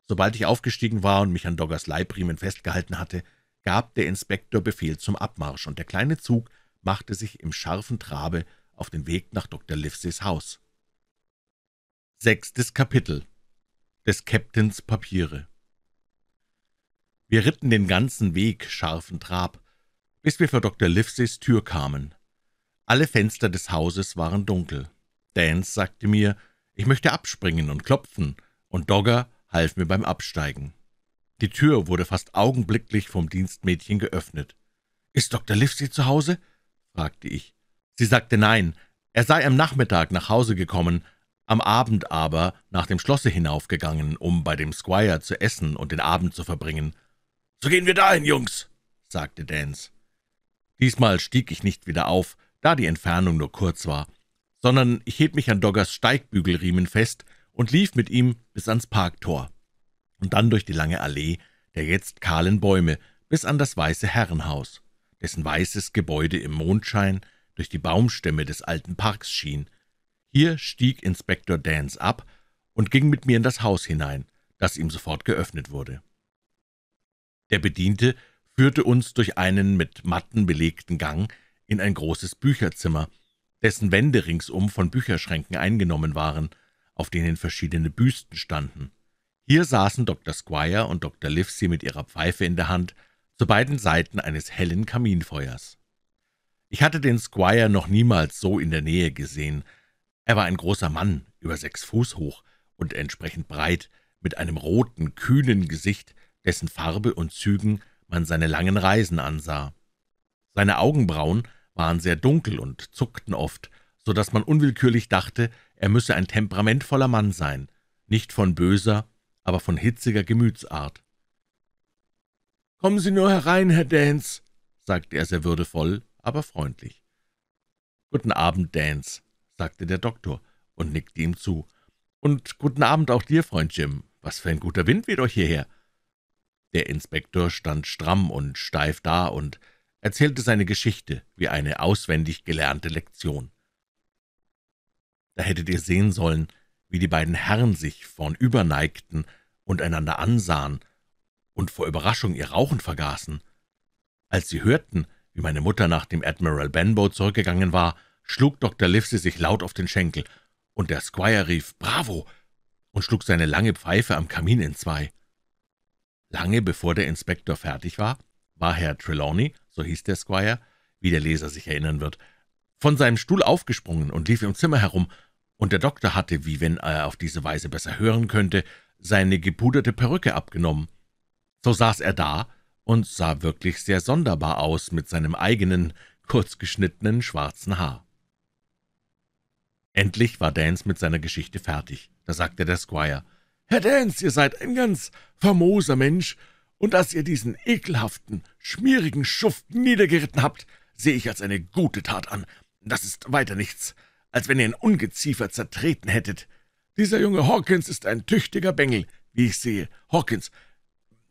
Sobald ich aufgestiegen war und mich an Doggers Leibriemen festgehalten hatte, gab der Inspektor Befehl zum Abmarsch, und der kleine Zug machte sich im scharfen Trabe auf den Weg nach Dr. Livesys Haus. Sechstes Kapitel Des Captains Papiere Wir ritten den ganzen Weg scharfen Trab, bis wir vor Dr. Livesys Tür kamen. Alle Fenster des Hauses waren dunkel. Dance sagte mir, ich möchte abspringen und klopfen, und Dogger half mir beim Absteigen. Die Tür wurde fast augenblicklich vom Dienstmädchen geöffnet. »Ist Dr. Livesey zu Hause?« fragte ich. Sie sagte nein, er sei am Nachmittag nach Hause gekommen, am Abend aber nach dem Schlosse hinaufgegangen, um bei dem Squire zu essen und den Abend zu verbringen. »So gehen wir dahin, Jungs«, sagte Dance. Diesmal stieg ich nicht wieder auf, da die Entfernung nur kurz war, sondern ich hielt mich an Doggers Steigbügelriemen fest und lief mit ihm bis ans Parktor und dann durch die lange Allee der jetzt kahlen Bäume bis an das weiße Herrenhaus, dessen weißes Gebäude im Mondschein durch die Baumstämme des alten Parks schien. Hier stieg Inspektor Dance ab und ging mit mir in das Haus hinein, das ihm sofort geöffnet wurde. Der Bediente führte uns durch einen mit Matten belegten Gang in ein großes Bücherzimmer, dessen Wände ringsum von Bücherschränken eingenommen waren, auf denen verschiedene Büsten standen. Hier saßen Dr. Squire und Dr. Livesey mit ihrer Pfeife in der Hand zu beiden Seiten eines hellen Kaminfeuers. Ich hatte den Squire noch niemals so in der Nähe gesehen. Er war ein großer Mann, über sechs Fuß hoch und entsprechend breit, mit einem roten, kühnen Gesicht, dessen Farbe und Zügen man seine langen Reisen ansah. Seine Augenbrauen waren sehr dunkel und zuckten oft, so dass man unwillkürlich dachte, er müsse ein temperamentvoller Mann sein, nicht von böser aber von hitziger Gemütsart. »Kommen Sie nur herein, Herr Dance«, sagte er sehr würdevoll, aber freundlich. »Guten Abend, Dance«, sagte der Doktor und nickte ihm zu. »Und guten Abend auch dir, Freund Jim. Was für ein guter Wind weht euch hierher.« Der Inspektor stand stramm und steif da und erzählte seine Geschichte wie eine auswendig gelernte Lektion. Da hättet ihr sehen sollen, wie die beiden Herren sich vornüber neigten und einander ansahen und vor Überraschung ihr Rauchen vergaßen. Als sie hörten, wie meine Mutter nach dem Admiral Benbow zurückgegangen war, schlug Dr. Livesey sich laut auf den Schenkel, und der Squire rief »Bravo!« und schlug seine lange Pfeife am Kamin in zwei. Lange bevor der Inspektor fertig war, war Herr Trelawney, so hieß der Squire, wie der Leser sich erinnern wird, von seinem Stuhl aufgesprungen und lief im Zimmer herum, und der Doktor hatte, wie wenn er auf diese Weise besser hören könnte, seine gepuderte Perücke abgenommen. So saß er da und sah wirklich sehr sonderbar aus mit seinem eigenen, kurzgeschnittenen schwarzen Haar. Endlich war Dance mit seiner Geschichte fertig. Da sagte der Squire, »Herr Dance, ihr seid ein ganz famoser Mensch, und dass ihr diesen ekelhaften, schmierigen Schuft niedergeritten habt, sehe ich als eine gute Tat an. Das ist weiter nichts als wenn ihr ein Ungeziefer zertreten hättet. Dieser junge Hawkins ist ein tüchtiger Bengel, wie ich sehe. Hawkins,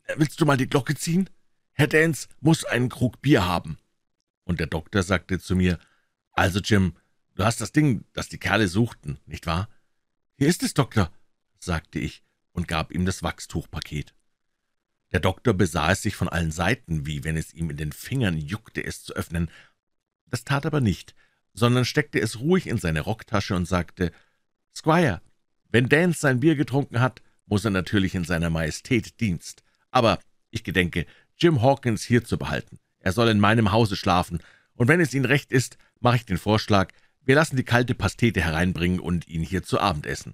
äh, willst du mal die Glocke ziehen? Herr Dance muss einen Krug Bier haben. Und der Doktor sagte zu mir, also Jim, du hast das Ding, das die Kerle suchten, nicht wahr? Hier ist es, Doktor, sagte ich und gab ihm das Wachstuchpaket. Der Doktor besah es sich von allen Seiten, wie wenn es ihm in den Fingern juckte, es zu öffnen. Das tat aber nicht, sondern steckte es ruhig in seine Rocktasche und sagte, »Squire, wenn Dance sein Bier getrunken hat, muss er natürlich in seiner Majestät Dienst. Aber ich gedenke, Jim Hawkins hier zu behalten. Er soll in meinem Hause schlafen, und wenn es Ihnen recht ist, mache ich den Vorschlag, wir lassen die kalte Pastete hereinbringen und ihn hier zu Abend essen.«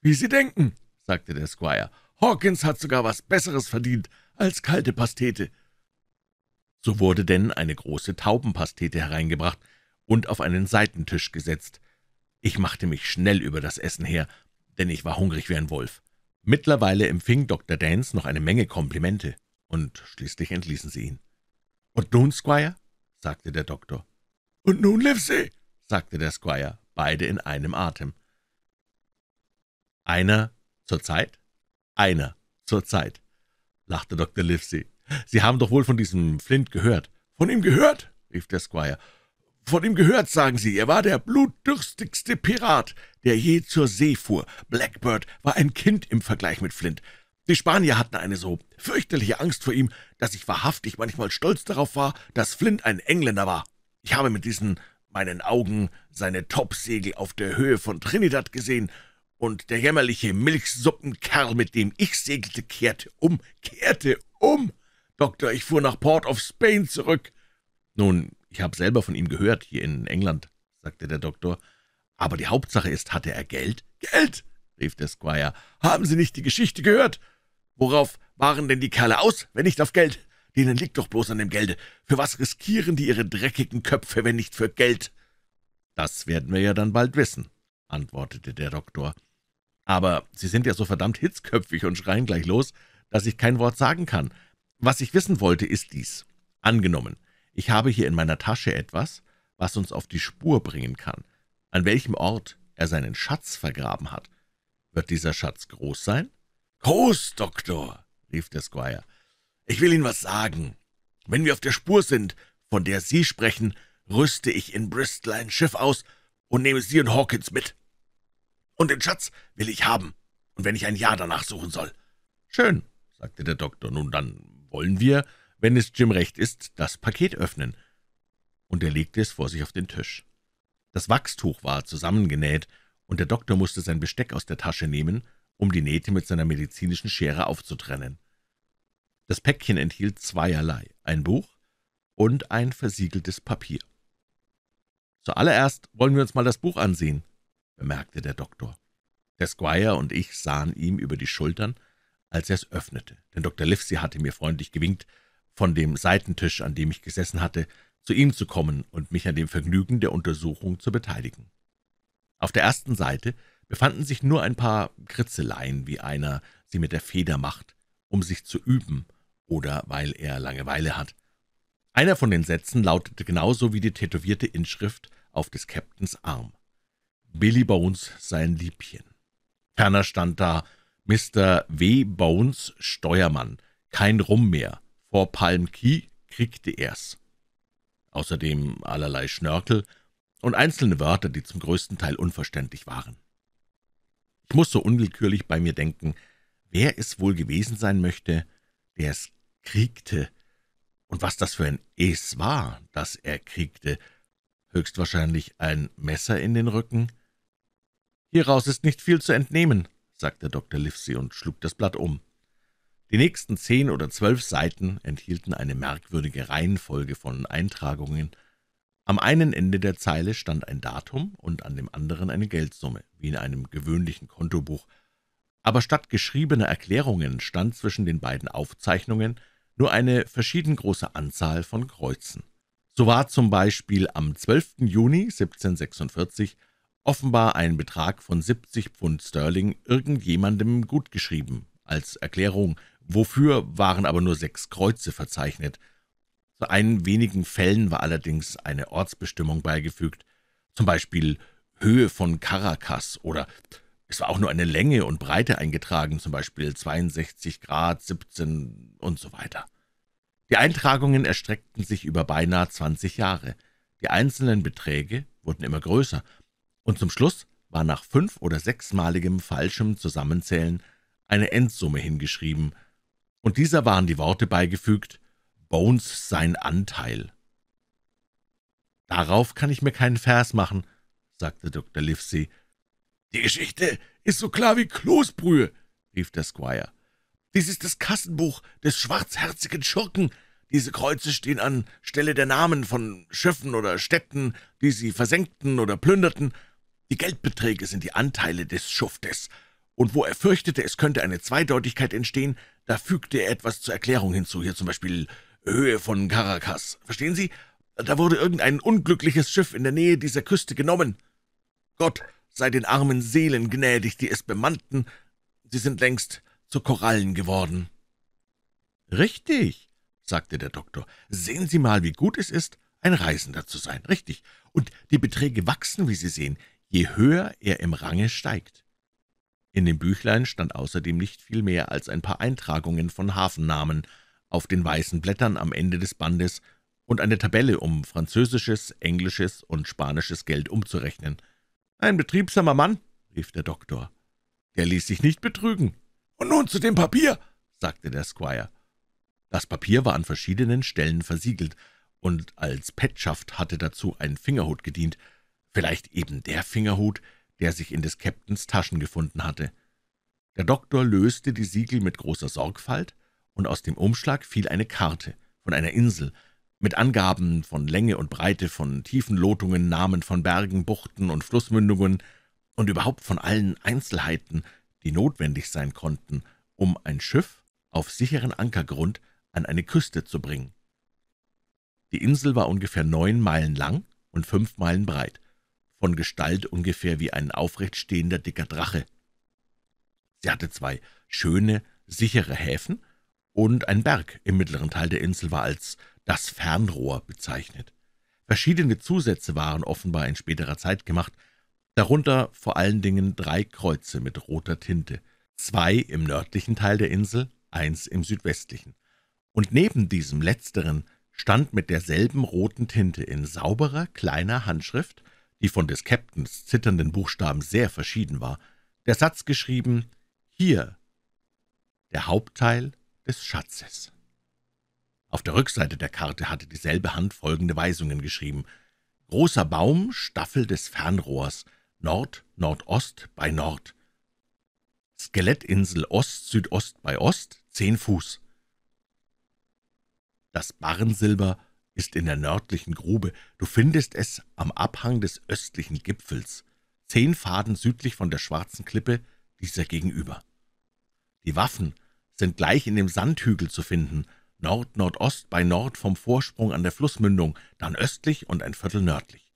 »Wie Sie denken«, sagte der Squire. »Hawkins hat sogar was Besseres verdient als kalte Pastete.« So wurde denn eine große Taubenpastete hereingebracht, und auf einen Seitentisch gesetzt. Ich machte mich schnell über das Essen her, denn ich war hungrig wie ein Wolf. Mittlerweile empfing Dr. Dance noch eine Menge Komplimente, und schließlich entließen sie ihn. »Und nun, Squire?« sagte der Doktor. »Und nun, Livesey?« sagte der Squire, beide in einem Atem. »Einer zur Zeit? Einer zur Zeit«, lachte Dr. Livesey. »Sie haben doch wohl von diesem Flint gehört.« »Von ihm gehört?« rief der Squire von ihm gehört, sagen sie. Er war der blutdürstigste Pirat, der je zur See fuhr. Blackbird war ein Kind im Vergleich mit Flint. Die Spanier hatten eine so fürchterliche Angst vor ihm, dass ich wahrhaftig manchmal stolz darauf war, dass Flint ein Engländer war. Ich habe mit diesen meinen Augen seine Topsegel auf der Höhe von Trinidad gesehen, und der jämmerliche Milchsuppenkerl, mit dem ich segelte, kehrte um, kehrte um. Doktor, ich fuhr nach Port of Spain zurück. Nun, ich habe selber von ihm gehört, hier in England, sagte der Doktor. Aber die Hauptsache ist, hatte er Geld? Geld! rief der Squire. Haben Sie nicht die Geschichte gehört? Worauf waren denn die Kerle aus, wenn nicht auf Geld? Denen liegt doch bloß an dem Gelde. Für was riskieren die ihre dreckigen Köpfe, wenn nicht für Geld? Das werden wir ja dann bald wissen, antwortete der Doktor. Aber Sie sind ja so verdammt hitzköpfig und schreien gleich los, dass ich kein Wort sagen kann. Was ich wissen wollte, ist dies. Angenommen, ich habe hier in meiner Tasche etwas, was uns auf die Spur bringen kann, an welchem Ort er seinen Schatz vergraben hat. Wird dieser Schatz groß sein? Groß, Doktor, rief der Squire. Ich will Ihnen was sagen. Wenn wir auf der Spur sind, von der Sie sprechen, rüste ich in Bristol ein Schiff aus und nehme Sie und Hawkins mit. Und den Schatz will ich haben, und wenn ich ein Jahr danach suchen soll. Schön, sagte der Doktor. Nun, dann wollen wir wenn es Jim recht ist, das Paket öffnen.« Und er legte es vor sich auf den Tisch. Das Wachstuch war zusammengenäht, und der Doktor musste sein Besteck aus der Tasche nehmen, um die Nähte mit seiner medizinischen Schere aufzutrennen. Das Päckchen enthielt zweierlei, ein Buch und ein versiegeltes Papier. »Zuallererst wollen wir uns mal das Buch ansehen«, bemerkte der Doktor. Der Squire und ich sahen ihm über die Schultern, als er es öffnete, denn Dr. Livesey hatte mir freundlich gewinkt, von dem Seitentisch, an dem ich gesessen hatte, zu ihm zu kommen und mich an dem Vergnügen der Untersuchung zu beteiligen. Auf der ersten Seite befanden sich nur ein paar Kritzeleien, wie einer sie mit der Feder macht, um sich zu üben oder weil er Langeweile hat. Einer von den Sätzen lautete genauso wie die tätowierte Inschrift auf des Captains Arm. Billy Bones sein Liebchen. Ferner stand da Mr. W. Bones Steuermann, kein Rum mehr, vor Palm Key kriegte er's. Außerdem allerlei Schnörkel und einzelne Wörter, die zum größten Teil unverständlich waren. Ich muss so unwillkürlich bei mir denken, wer es wohl gewesen sein möchte, der es kriegte, und was das für ein Es war, das er kriegte, höchstwahrscheinlich ein Messer in den Rücken. »Hieraus ist nicht viel zu entnehmen«, sagte Dr. Livesey und schlug das Blatt um. Die nächsten zehn oder zwölf Seiten enthielten eine merkwürdige Reihenfolge von Eintragungen. Am einen Ende der Zeile stand ein Datum und an dem anderen eine Geldsumme, wie in einem gewöhnlichen Kontobuch, aber statt geschriebener Erklärungen stand zwischen den beiden Aufzeichnungen nur eine verschieden große Anzahl von Kreuzen. So war zum Beispiel am 12. Juni 1746 offenbar ein Betrag von 70 Pfund Sterling irgendjemandem gutgeschrieben, als Erklärung, wofür waren aber nur sechs Kreuze verzeichnet. Zu einigen wenigen Fällen war allerdings eine Ortsbestimmung beigefügt, zum Beispiel Höhe von Caracas oder es war auch nur eine Länge und Breite eingetragen, zum Beispiel 62 Grad, 17 und so weiter. Die Eintragungen erstreckten sich über beinahe 20 Jahre. Die einzelnen Beträge wurden immer größer. Und zum Schluss war nach fünf- oder sechsmaligem falschem Zusammenzählen eine Endsumme hingeschrieben – und dieser waren die Worte beigefügt, »Bones sein Anteil.« »Darauf kann ich mir keinen Vers machen«, sagte Dr. Livesey. »Die Geschichte ist so klar wie Kloßbrühe«, rief der Squire. »Dies ist das Kassenbuch des schwarzherzigen Schurken. Diese Kreuze stehen an Stelle der Namen von Schiffen oder Städten, die sie versenkten oder plünderten. Die Geldbeträge sind die Anteile des Schuftes.« und wo er fürchtete, es könnte eine Zweideutigkeit entstehen, da fügte er etwas zur Erklärung hinzu, hier zum Beispiel Höhe von Caracas. Verstehen Sie? Da wurde irgendein unglückliches Schiff in der Nähe dieser Küste genommen. Gott sei den armen Seelen gnädig, die es bemannten. Sie sind längst zu Korallen geworden.« »Richtig«, sagte der Doktor. »Sehen Sie mal, wie gut es ist, ein Reisender zu sein. Richtig. Und die Beträge wachsen, wie Sie sehen, je höher er im Range steigt.« in dem Büchlein stand außerdem nicht viel mehr als ein paar Eintragungen von Hafennamen auf den weißen Blättern am Ende des Bandes und eine Tabelle, um französisches, englisches und spanisches Geld umzurechnen. »Ein betriebsamer Mann«, rief der Doktor. Der ließ sich nicht betrügen. »Und nun zu dem Papier«, sagte der Squire. Das Papier war an verschiedenen Stellen versiegelt, und als Petschaft hatte dazu ein Fingerhut gedient, vielleicht eben der Fingerhut, der sich in des Käpt'ns Taschen gefunden hatte. Der Doktor löste die Siegel mit großer Sorgfalt, und aus dem Umschlag fiel eine Karte von einer Insel, mit Angaben von Länge und Breite, von Tiefenlotungen, Namen von Bergen, Buchten und Flussmündungen und überhaupt von allen Einzelheiten, die notwendig sein konnten, um ein Schiff auf sicheren Ankergrund an eine Küste zu bringen. Die Insel war ungefähr neun Meilen lang und fünf Meilen breit von Gestalt ungefähr wie ein aufrecht stehender dicker Drache. Sie hatte zwei schöne, sichere Häfen und ein Berg im mittleren Teil der Insel war als das Fernrohr bezeichnet. Verschiedene Zusätze waren offenbar in späterer Zeit gemacht, darunter vor allen Dingen drei Kreuze mit roter Tinte, zwei im nördlichen Teil der Insel, eins im südwestlichen. Und neben diesem letzteren stand mit derselben roten Tinte in sauberer, kleiner Handschrift die von des Captains zitternden Buchstaben sehr verschieden war. Der Satz geschrieben, »Hier«, der Hauptteil des Schatzes. Auf der Rückseite der Karte hatte dieselbe Hand folgende Weisungen geschrieben. »Großer Baum, Staffel des Fernrohrs, Nord, Nordost bei Nord. Skelettinsel Ost, Südost bei Ost, zehn Fuß. Das Barrensilber ist in der nördlichen Grube. Du findest es am Abhang des östlichen Gipfels, zehn Faden südlich von der schwarzen Klippe dieser gegenüber. Die Waffen sind gleich in dem Sandhügel zu finden, Nord-Nordost bei Nord vom Vorsprung an der Flussmündung, dann östlich und ein Viertel nördlich.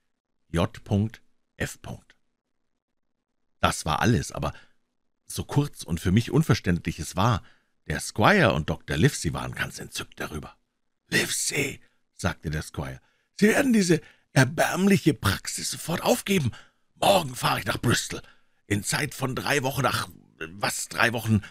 J.F. Das war alles, aber so kurz und für mich unverständlich es war, der Squire und Dr. Livesey waren ganz entzückt darüber. Livesey, sagte der Squire. Sie werden diese erbärmliche Praxis sofort aufgeben. Morgen fahre ich nach Bristol. In Zeit von drei Wochen, ach, was, drei Wochen?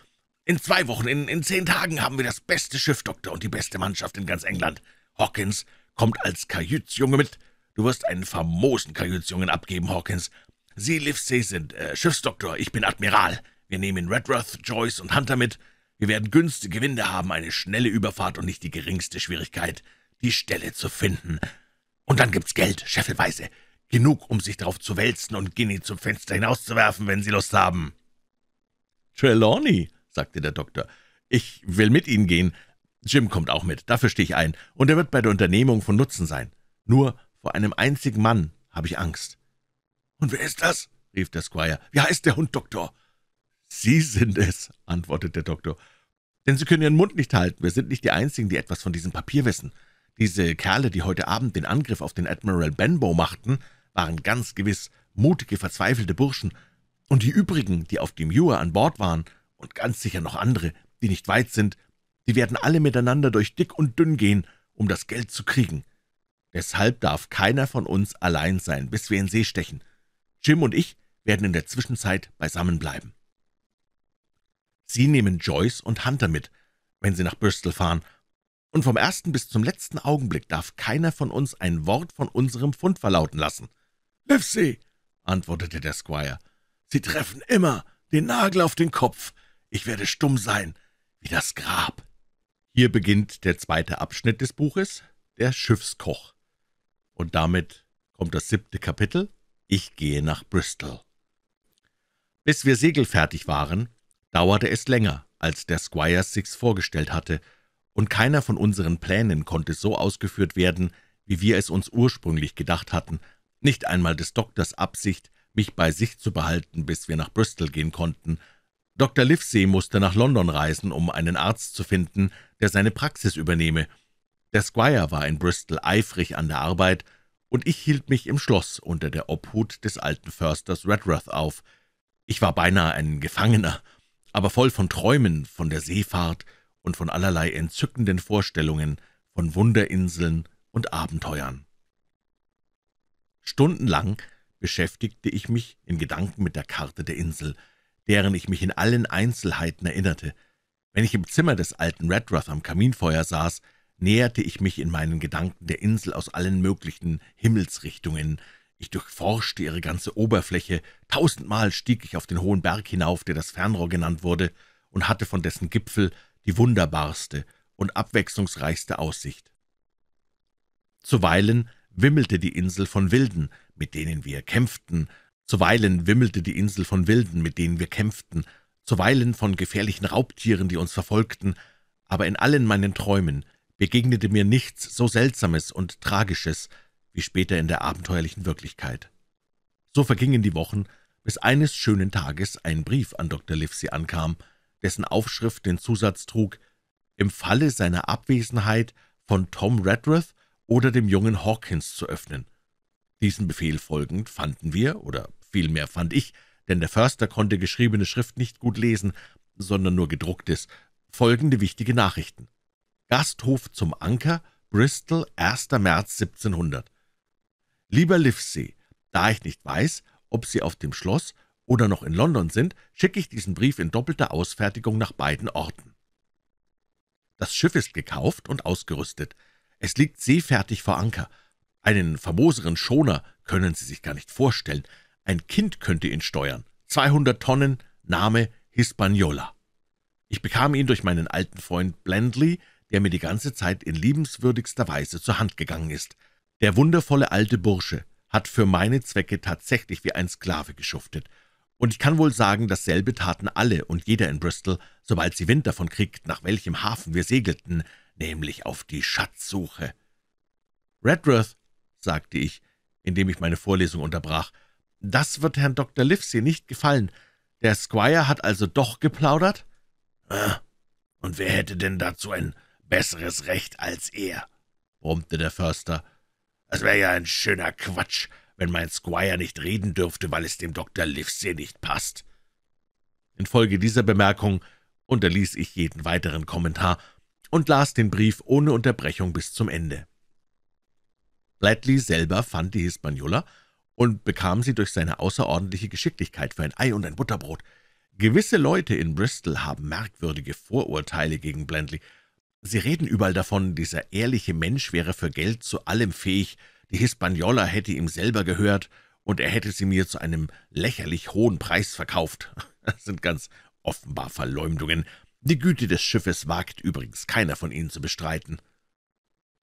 In zwei Wochen, in, in zehn Tagen haben wir das beste Schiff, Doktor, und die beste Mannschaft in ganz England. Hawkins kommt als Kajütsjunge mit. Du wirst einen famosen Kajütsjungen abgeben, Hawkins. Sie, Livesey, sind äh, Schiffsdoktor, ich bin Admiral. Wir nehmen Redruth, Joyce und Hunter mit. Wir werden günstige Winde haben, eine schnelle Überfahrt und nicht die geringste Schwierigkeit die Stelle zu finden. Und dann gibt's Geld, scheffelweise. Genug, um sich drauf zu wälzen und Ginny zum Fenster hinauszuwerfen, wenn Sie Lust haben.« »Trelawney«, sagte der Doktor, »ich will mit Ihnen gehen. Jim kommt auch mit, dafür stehe ich ein, und er wird bei der Unternehmung von Nutzen sein. Nur vor einem einzigen Mann habe ich Angst.« »Und wer ist das?« rief der Squire. »Wie heißt der Hund, Doktor?« »Sie sind es«, antwortete der Doktor, »denn Sie können Ihren Mund nicht halten. Wir sind nicht die Einzigen, die etwas von diesem Papier wissen.« diese Kerle, die heute Abend den Angriff auf den Admiral Benbow machten, waren ganz gewiss mutige, verzweifelte Burschen, und die übrigen, die auf dem Ewer an Bord waren, und ganz sicher noch andere, die nicht weit sind, die werden alle miteinander durch dick und dünn gehen, um das Geld zu kriegen. Deshalb darf keiner von uns allein sein, bis wir in See stechen. Jim und ich werden in der Zwischenzeit beisammen bleiben. Sie nehmen Joyce und Hunter mit, wenn sie nach Bristol fahren, und vom ersten bis zum letzten Augenblick darf keiner von uns ein Wort von unserem Fund verlauten lassen. Livesey, antwortete der Squire, Sie treffen immer den Nagel auf den Kopf. Ich werde stumm sein, wie das Grab. Hier beginnt der zweite Abschnitt des Buches, der Schiffskoch. Und damit kommt das siebte Kapitel, Ich gehe nach Bristol. Bis wir segelfertig waren, dauerte es länger, als der Squire Six vorgestellt hatte, und keiner von unseren Plänen konnte so ausgeführt werden, wie wir es uns ursprünglich gedacht hatten, nicht einmal des Doktors Absicht, mich bei sich zu behalten, bis wir nach Bristol gehen konnten. Dr. Livesey musste nach London reisen, um einen Arzt zu finden, der seine Praxis übernehme. Der Squire war in Bristol eifrig an der Arbeit, und ich hielt mich im Schloss unter der Obhut des alten Försters Redruth auf. Ich war beinahe ein Gefangener, aber voll von Träumen, von der Seefahrt, und von allerlei entzückenden Vorstellungen, von Wunderinseln und Abenteuern. Stundenlang beschäftigte ich mich in Gedanken mit der Karte der Insel, deren ich mich in allen Einzelheiten erinnerte. Wenn ich im Zimmer des alten Redruth am Kaminfeuer saß, näherte ich mich in meinen Gedanken der Insel aus allen möglichen Himmelsrichtungen. Ich durchforschte ihre ganze Oberfläche, tausendmal stieg ich auf den hohen Berg hinauf, der das Fernrohr genannt wurde, und hatte von dessen Gipfel die wunderbarste und abwechslungsreichste Aussicht. Zuweilen wimmelte die Insel von Wilden, mit denen wir kämpften, zuweilen wimmelte die Insel von Wilden, mit denen wir kämpften, zuweilen von gefährlichen Raubtieren, die uns verfolgten, aber in allen meinen Träumen begegnete mir nichts so Seltsames und Tragisches wie später in der abenteuerlichen Wirklichkeit. So vergingen die Wochen, bis eines schönen Tages ein Brief an Dr. Livesey ankam – dessen Aufschrift den Zusatz trug »Im Falle seiner Abwesenheit von Tom Redruth oder dem jungen Hawkins zu öffnen«. Diesen Befehl folgend fanden wir, oder vielmehr fand ich, denn der Förster konnte geschriebene Schrift nicht gut lesen, sondern nur gedrucktes, folgende wichtige Nachrichten. Gasthof zum Anker, Bristol, 1. März 1700. Lieber Livesey, da ich nicht weiß, ob Sie auf dem Schloss oder noch in London sind, schicke ich diesen Brief in doppelter Ausfertigung nach beiden Orten. Das Schiff ist gekauft und ausgerüstet. Es liegt seefertig vor Anker. Einen famoseren Schoner können Sie sich gar nicht vorstellen. Ein Kind könnte ihn steuern. 200 Tonnen, Name Hispaniola. Ich bekam ihn durch meinen alten Freund Blandley, der mir die ganze Zeit in liebenswürdigster Weise zur Hand gegangen ist. Der wundervolle alte Bursche hat für meine Zwecke tatsächlich wie ein Sklave geschuftet und ich kann wohl sagen, dasselbe taten alle und jeder in Bristol, sobald sie Wind davon kriegt, nach welchem Hafen wir segelten, nämlich auf die Schatzsuche. »Redworth«, sagte ich, indem ich meine Vorlesung unterbrach, »das wird Herrn Dr. Livesey nicht gefallen. Der Squire hat also doch geplaudert?« äh, »Und wer hätte denn dazu ein besseres Recht als er?« brummte der Förster. »Es wäre ja ein schöner Quatsch, wenn mein Squire nicht reden dürfte, weil es dem Dr. Livesey nicht passt.« Infolge dieser Bemerkung unterließ ich jeden weiteren Kommentar und las den Brief ohne Unterbrechung bis zum Ende. Bradley selber fand die Hispaniola und bekam sie durch seine außerordentliche Geschicklichkeit für ein Ei und ein Butterbrot. Gewisse Leute in Bristol haben merkwürdige Vorurteile gegen Blandley. Sie reden überall davon, dieser ehrliche Mensch wäre für Geld zu allem fähig, die Hispaniola hätte ihm selber gehört, und er hätte sie mir zu einem lächerlich hohen Preis verkauft. Das sind ganz offenbar Verleumdungen. Die Güte des Schiffes wagt übrigens keiner von ihnen zu bestreiten.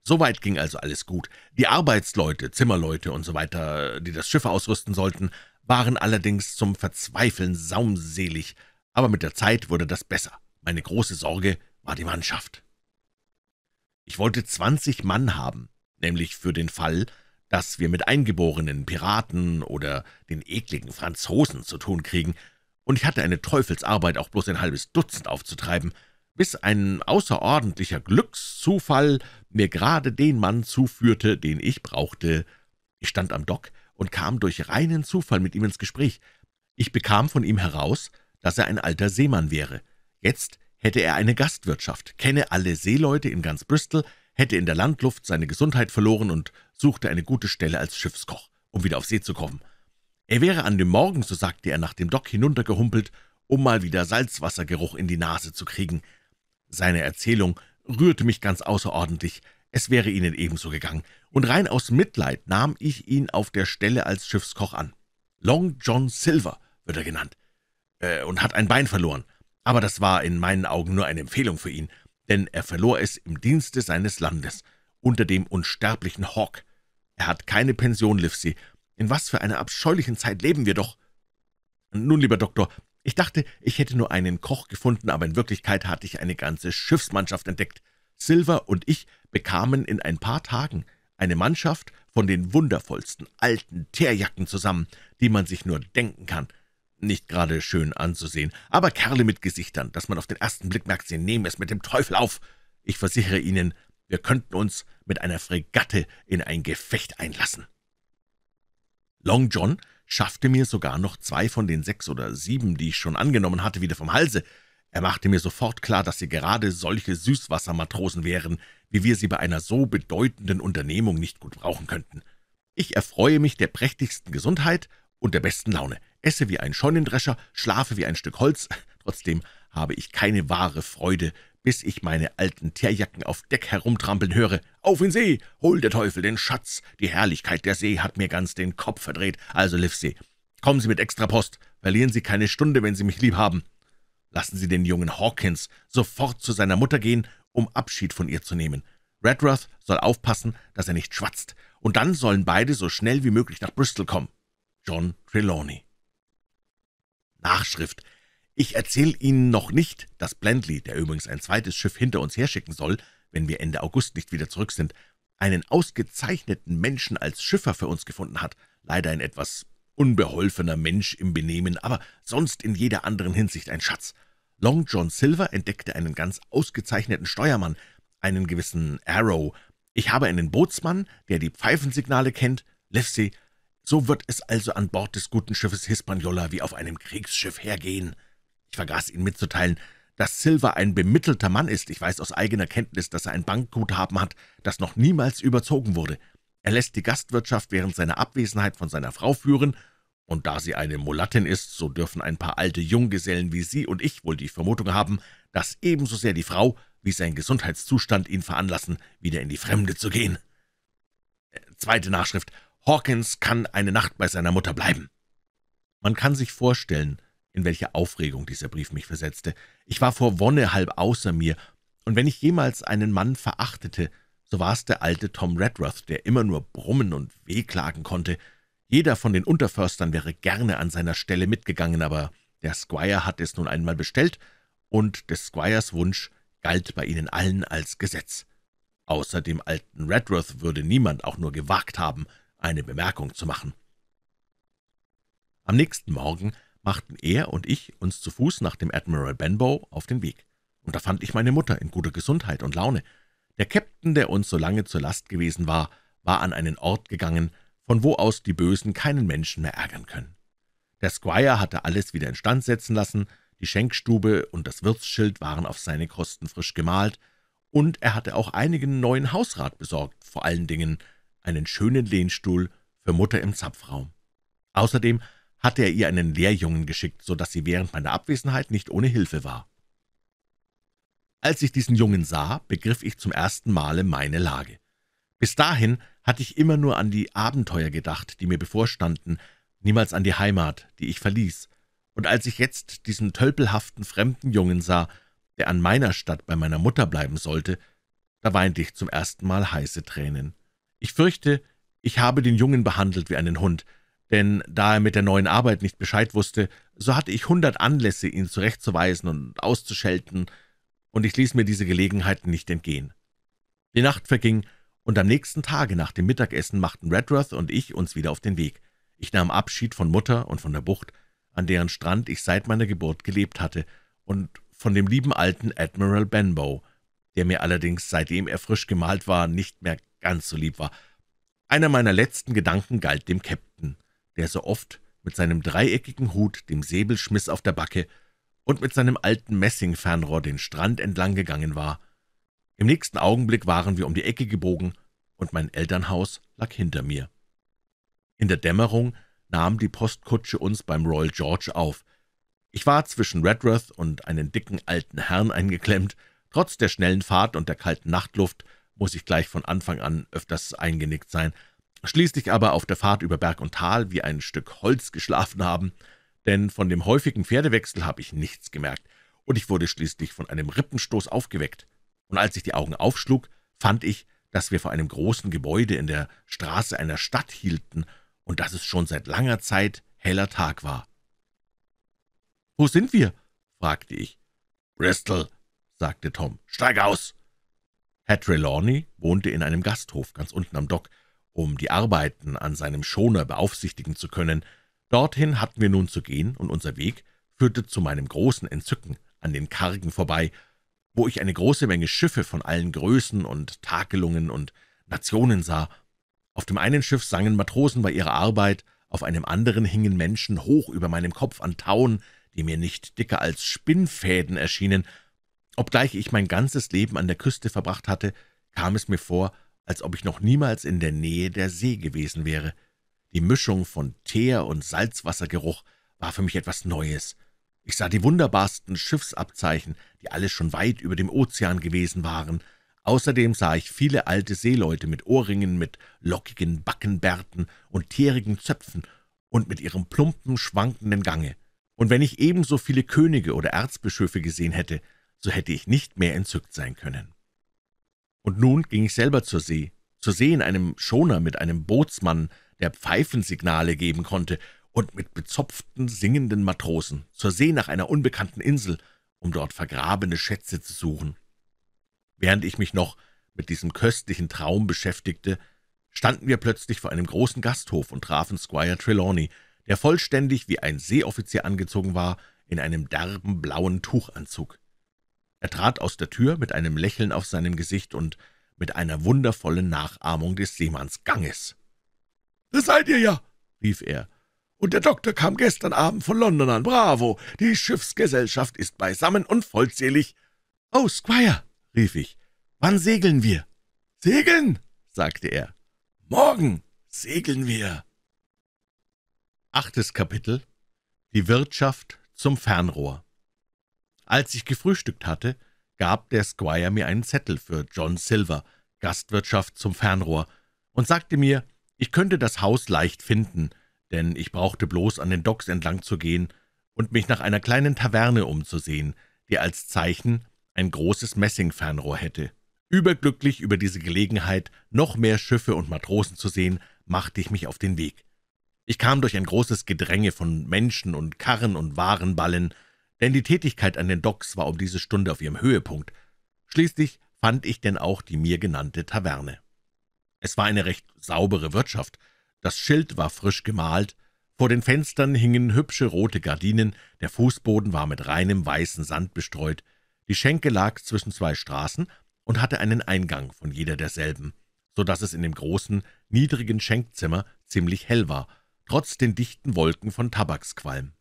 Soweit ging also alles gut. Die Arbeitsleute, Zimmerleute und so weiter, die das Schiff ausrüsten sollten, waren allerdings zum Verzweifeln saumselig, aber mit der Zeit wurde das besser. Meine große Sorge war die Mannschaft. Ich wollte zwanzig Mann haben, nämlich für den Fall, dass wir mit eingeborenen Piraten oder den ekligen Franzosen zu tun kriegen, und ich hatte eine Teufelsarbeit, auch bloß ein halbes Dutzend aufzutreiben, bis ein außerordentlicher Glückszufall mir gerade den Mann zuführte, den ich brauchte. Ich stand am Dock und kam durch reinen Zufall mit ihm ins Gespräch. Ich bekam von ihm heraus, dass er ein alter Seemann wäre. Jetzt hätte er eine Gastwirtschaft, kenne alle Seeleute in ganz Bristol, hätte in der Landluft seine Gesundheit verloren und suchte eine gute Stelle als Schiffskoch, um wieder auf See zu kommen. Er wäre an dem Morgen, so sagte er, nach dem Dock hinuntergehumpelt, um mal wieder Salzwassergeruch in die Nase zu kriegen. Seine Erzählung rührte mich ganz außerordentlich, es wäre ihnen ebenso gegangen, und rein aus Mitleid nahm ich ihn auf der Stelle als Schiffskoch an. Long John Silver wird er genannt, äh, und hat ein Bein verloren. Aber das war in meinen Augen nur eine Empfehlung für ihn denn er verlor es im Dienste seines Landes, unter dem unsterblichen Hawk. Er hat keine Pension, Livesey. In was für einer abscheulichen Zeit leben wir doch!« »Nun, lieber Doktor, ich dachte, ich hätte nur einen Koch gefunden, aber in Wirklichkeit hatte ich eine ganze Schiffsmannschaft entdeckt. Silver und ich bekamen in ein paar Tagen eine Mannschaft von den wundervollsten alten Teerjacken zusammen, die man sich nur denken kann nicht gerade schön anzusehen, aber Kerle mit Gesichtern, dass man auf den ersten Blick merkt, sie nehmen es mit dem Teufel auf. Ich versichere Ihnen, wir könnten uns mit einer Fregatte in ein Gefecht einlassen. Long John schaffte mir sogar noch zwei von den sechs oder sieben, die ich schon angenommen hatte, wieder vom Halse. Er machte mir sofort klar, dass sie gerade solche Süßwassermatrosen wären, wie wir sie bei einer so bedeutenden Unternehmung nicht gut brauchen könnten. Ich erfreue mich der prächtigsten Gesundheit und der besten Laune esse wie ein Scheunendrescher, schlafe wie ein Stück Holz, trotzdem habe ich keine wahre Freude, bis ich meine alten Teerjacken auf Deck herumtrampeln höre. Auf in See! Hol der Teufel den Schatz! Die Herrlichkeit der See hat mir ganz den Kopf verdreht. Also, Livesey, kommen Sie mit Extrapost. Verlieren Sie keine Stunde, wenn Sie mich lieb haben. Lassen Sie den jungen Hawkins sofort zu seiner Mutter gehen, um Abschied von ihr zu nehmen. Redruth soll aufpassen, dass er nicht schwatzt, und dann sollen beide so schnell wie möglich nach Bristol kommen. John Trelawney Nachschrift. Ich erzähle Ihnen noch nicht, dass Blendley, der übrigens ein zweites Schiff hinter uns herschicken soll, wenn wir Ende August nicht wieder zurück sind, einen ausgezeichneten Menschen als Schiffer für uns gefunden hat. Leider ein etwas unbeholfener Mensch im Benehmen, aber sonst in jeder anderen Hinsicht ein Schatz. Long John Silver entdeckte einen ganz ausgezeichneten Steuermann, einen gewissen Arrow. Ich habe einen Bootsmann, der die Pfeifensignale kennt. Livesey, so wird es also an Bord des guten Schiffes Hispaniola wie auf einem Kriegsschiff hergehen. Ich vergaß Ihnen mitzuteilen, dass Silver ein bemittelter Mann ist. Ich weiß aus eigener Kenntnis, dass er ein Bankguthaben hat, das noch niemals überzogen wurde. Er lässt die Gastwirtschaft während seiner Abwesenheit von seiner Frau führen, und da sie eine Mulattin ist, so dürfen ein paar alte Junggesellen wie Sie und ich wohl die Vermutung haben, dass ebenso sehr die Frau wie sein Gesundheitszustand ihn veranlassen, wieder in die Fremde zu gehen. Äh, zweite Nachschrift. Hawkins kann eine Nacht bei seiner Mutter bleiben.« Man kann sich vorstellen, in welche Aufregung dieser Brief mich versetzte. Ich war vor Wonne halb außer mir, und wenn ich jemals einen Mann verachtete, so war es der alte Tom Redruth, der immer nur brummen und wehklagen konnte. Jeder von den Unterförstern wäre gerne an seiner Stelle mitgegangen, aber der Squire hatte es nun einmal bestellt, und des Squires Wunsch galt bei ihnen allen als Gesetz. Außer dem alten Redruth würde niemand auch nur gewagt haben, eine Bemerkung zu machen. Am nächsten Morgen machten er und ich uns zu Fuß nach dem Admiral Benbow auf den Weg, und da fand ich meine Mutter in guter Gesundheit und Laune. Der Käpt'n, der uns so lange zur Last gewesen war, war an einen Ort gegangen, von wo aus die Bösen keinen Menschen mehr ärgern können. Der Squire hatte alles wieder instand setzen lassen, die Schenkstube und das Wirtsschild waren auf seine Kosten frisch gemalt, und er hatte auch einigen neuen Hausrat besorgt, vor allen Dingen einen schönen Lehnstuhl für Mutter im Zapfraum. Außerdem hatte er ihr einen Lehrjungen geschickt, so dass sie während meiner Abwesenheit nicht ohne Hilfe war. Als ich diesen Jungen sah, begriff ich zum ersten Male meine Lage. Bis dahin hatte ich immer nur an die Abenteuer gedacht, die mir bevorstanden, niemals an die Heimat, die ich verließ, und als ich jetzt diesen tölpelhaften fremden Jungen sah, der an meiner Stadt bei meiner Mutter bleiben sollte, da weinte ich zum ersten Mal heiße Tränen. Ich fürchte, ich habe den Jungen behandelt wie einen Hund, denn da er mit der neuen Arbeit nicht Bescheid wusste, so hatte ich hundert Anlässe, ihn zurechtzuweisen und auszuschelten, und ich ließ mir diese Gelegenheiten nicht entgehen. Die Nacht verging, und am nächsten Tage nach dem Mittagessen machten Redworth und ich uns wieder auf den Weg. Ich nahm Abschied von Mutter und von der Bucht, an deren Strand ich seit meiner Geburt gelebt hatte, und von dem lieben alten Admiral Benbow, der mir allerdings, seitdem er frisch gemalt war, nicht mehr ganz so lieb war. Einer meiner letzten Gedanken galt dem Käpt'n, der so oft mit seinem dreieckigen Hut, dem Säbelschmiss auf der Backe und mit seinem alten Messingfernrohr den Strand entlang gegangen war. Im nächsten Augenblick waren wir um die Ecke gebogen, und mein Elternhaus lag hinter mir. In der Dämmerung nahm die Postkutsche uns beim Royal George auf. Ich war zwischen Redruth und einen dicken alten Herrn eingeklemmt, Trotz der schnellen Fahrt und der kalten Nachtluft muss ich gleich von Anfang an öfters eingenickt sein, schließlich aber auf der Fahrt über Berg und Tal wie ein Stück Holz geschlafen haben, denn von dem häufigen Pferdewechsel habe ich nichts gemerkt, und ich wurde schließlich von einem Rippenstoß aufgeweckt. Und als ich die Augen aufschlug, fand ich, dass wir vor einem großen Gebäude in der Straße einer Stadt hielten und dass es schon seit langer Zeit heller Tag war. »Wo sind wir?« fragte ich. »Bristol«, sagte Tom. »Steig aus!« Herr Trelawney wohnte in einem Gasthof ganz unten am Dock, um die Arbeiten an seinem Schoner beaufsichtigen zu können. Dorthin hatten wir nun zu gehen, und unser Weg führte zu meinem großen Entzücken an den Kargen vorbei, wo ich eine große Menge Schiffe von allen Größen und Takelungen und Nationen sah. Auf dem einen Schiff sangen Matrosen bei ihrer Arbeit, auf einem anderen hingen Menschen hoch über meinem Kopf an Tauen, die mir nicht dicker als Spinnfäden erschienen, Obgleich ich mein ganzes Leben an der Küste verbracht hatte, kam es mir vor, als ob ich noch niemals in der Nähe der See gewesen wäre. Die Mischung von Teer- und Salzwassergeruch war für mich etwas Neues. Ich sah die wunderbarsten Schiffsabzeichen, die alle schon weit über dem Ozean gewesen waren. Außerdem sah ich viele alte Seeleute mit Ohrringen, mit lockigen Backenbärten und teerigen Zöpfen und mit ihrem plumpen, schwankenden Gange. Und wenn ich ebenso viele Könige oder Erzbischöfe gesehen hätte, so hätte ich nicht mehr entzückt sein können. Und nun ging ich selber zur See, zur See in einem Schoner mit einem Bootsmann, der Pfeifensignale geben konnte, und mit bezopften, singenden Matrosen, zur See nach einer unbekannten Insel, um dort vergrabene Schätze zu suchen. Während ich mich noch mit diesem köstlichen Traum beschäftigte, standen wir plötzlich vor einem großen Gasthof und trafen Squire Trelawney, der vollständig wie ein Seeoffizier angezogen war, in einem derben blauen Tuchanzug. Er trat aus der Tür mit einem Lächeln auf seinem Gesicht und mit einer wundervollen Nachahmung des Seemanns Ganges. »Das seid ihr ja!« rief er. »Und der Doktor kam gestern Abend von London an. Bravo! Die Schiffsgesellschaft ist beisammen und vollzählig.« »Oh, Squire!« rief ich. »Wann segeln wir?« »Segeln?« sagte er. »Morgen segeln wir!« Achtes Kapitel Die Wirtschaft zum Fernrohr als ich gefrühstückt hatte, gab der Squire mir einen Zettel für John Silver, Gastwirtschaft zum Fernrohr, und sagte mir, ich könnte das Haus leicht finden, denn ich brauchte bloß an den Docks entlang zu gehen und mich nach einer kleinen Taverne umzusehen, die als Zeichen ein großes Messingfernrohr hätte. Überglücklich über diese Gelegenheit, noch mehr Schiffe und Matrosen zu sehen, machte ich mich auf den Weg. Ich kam durch ein großes Gedränge von Menschen und Karren und Warenballen, denn die Tätigkeit an den Docks war um diese Stunde auf ihrem Höhepunkt. Schließlich fand ich denn auch die mir genannte Taverne. Es war eine recht saubere Wirtschaft. Das Schild war frisch gemalt, vor den Fenstern hingen hübsche rote Gardinen, der Fußboden war mit reinem weißen Sand bestreut, die Schenke lag zwischen zwei Straßen und hatte einen Eingang von jeder derselben, so dass es in dem großen, niedrigen Schenkzimmer ziemlich hell war, trotz den dichten Wolken von Tabaksqualm.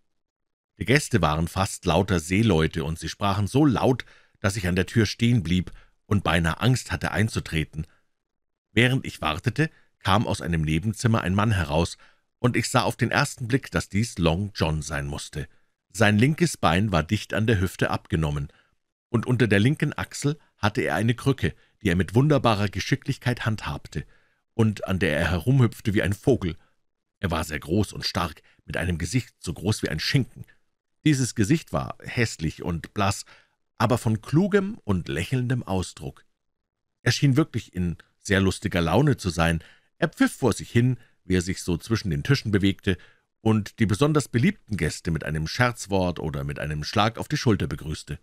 Die Gäste waren fast lauter Seeleute, und sie sprachen so laut, dass ich an der Tür stehen blieb und beinahe Angst hatte, einzutreten. Während ich wartete, kam aus einem Nebenzimmer ein Mann heraus, und ich sah auf den ersten Blick, dass dies Long John sein musste. Sein linkes Bein war dicht an der Hüfte abgenommen, und unter der linken Achsel hatte er eine Krücke, die er mit wunderbarer Geschicklichkeit handhabte und an der er herumhüpfte wie ein Vogel. Er war sehr groß und stark, mit einem Gesicht so groß wie ein Schinken, dieses Gesicht war hässlich und blass, aber von klugem und lächelndem Ausdruck. Er schien wirklich in sehr lustiger Laune zu sein. Er pfiff vor sich hin, wie er sich so zwischen den Tischen bewegte, und die besonders beliebten Gäste mit einem Scherzwort oder mit einem Schlag auf die Schulter begrüßte.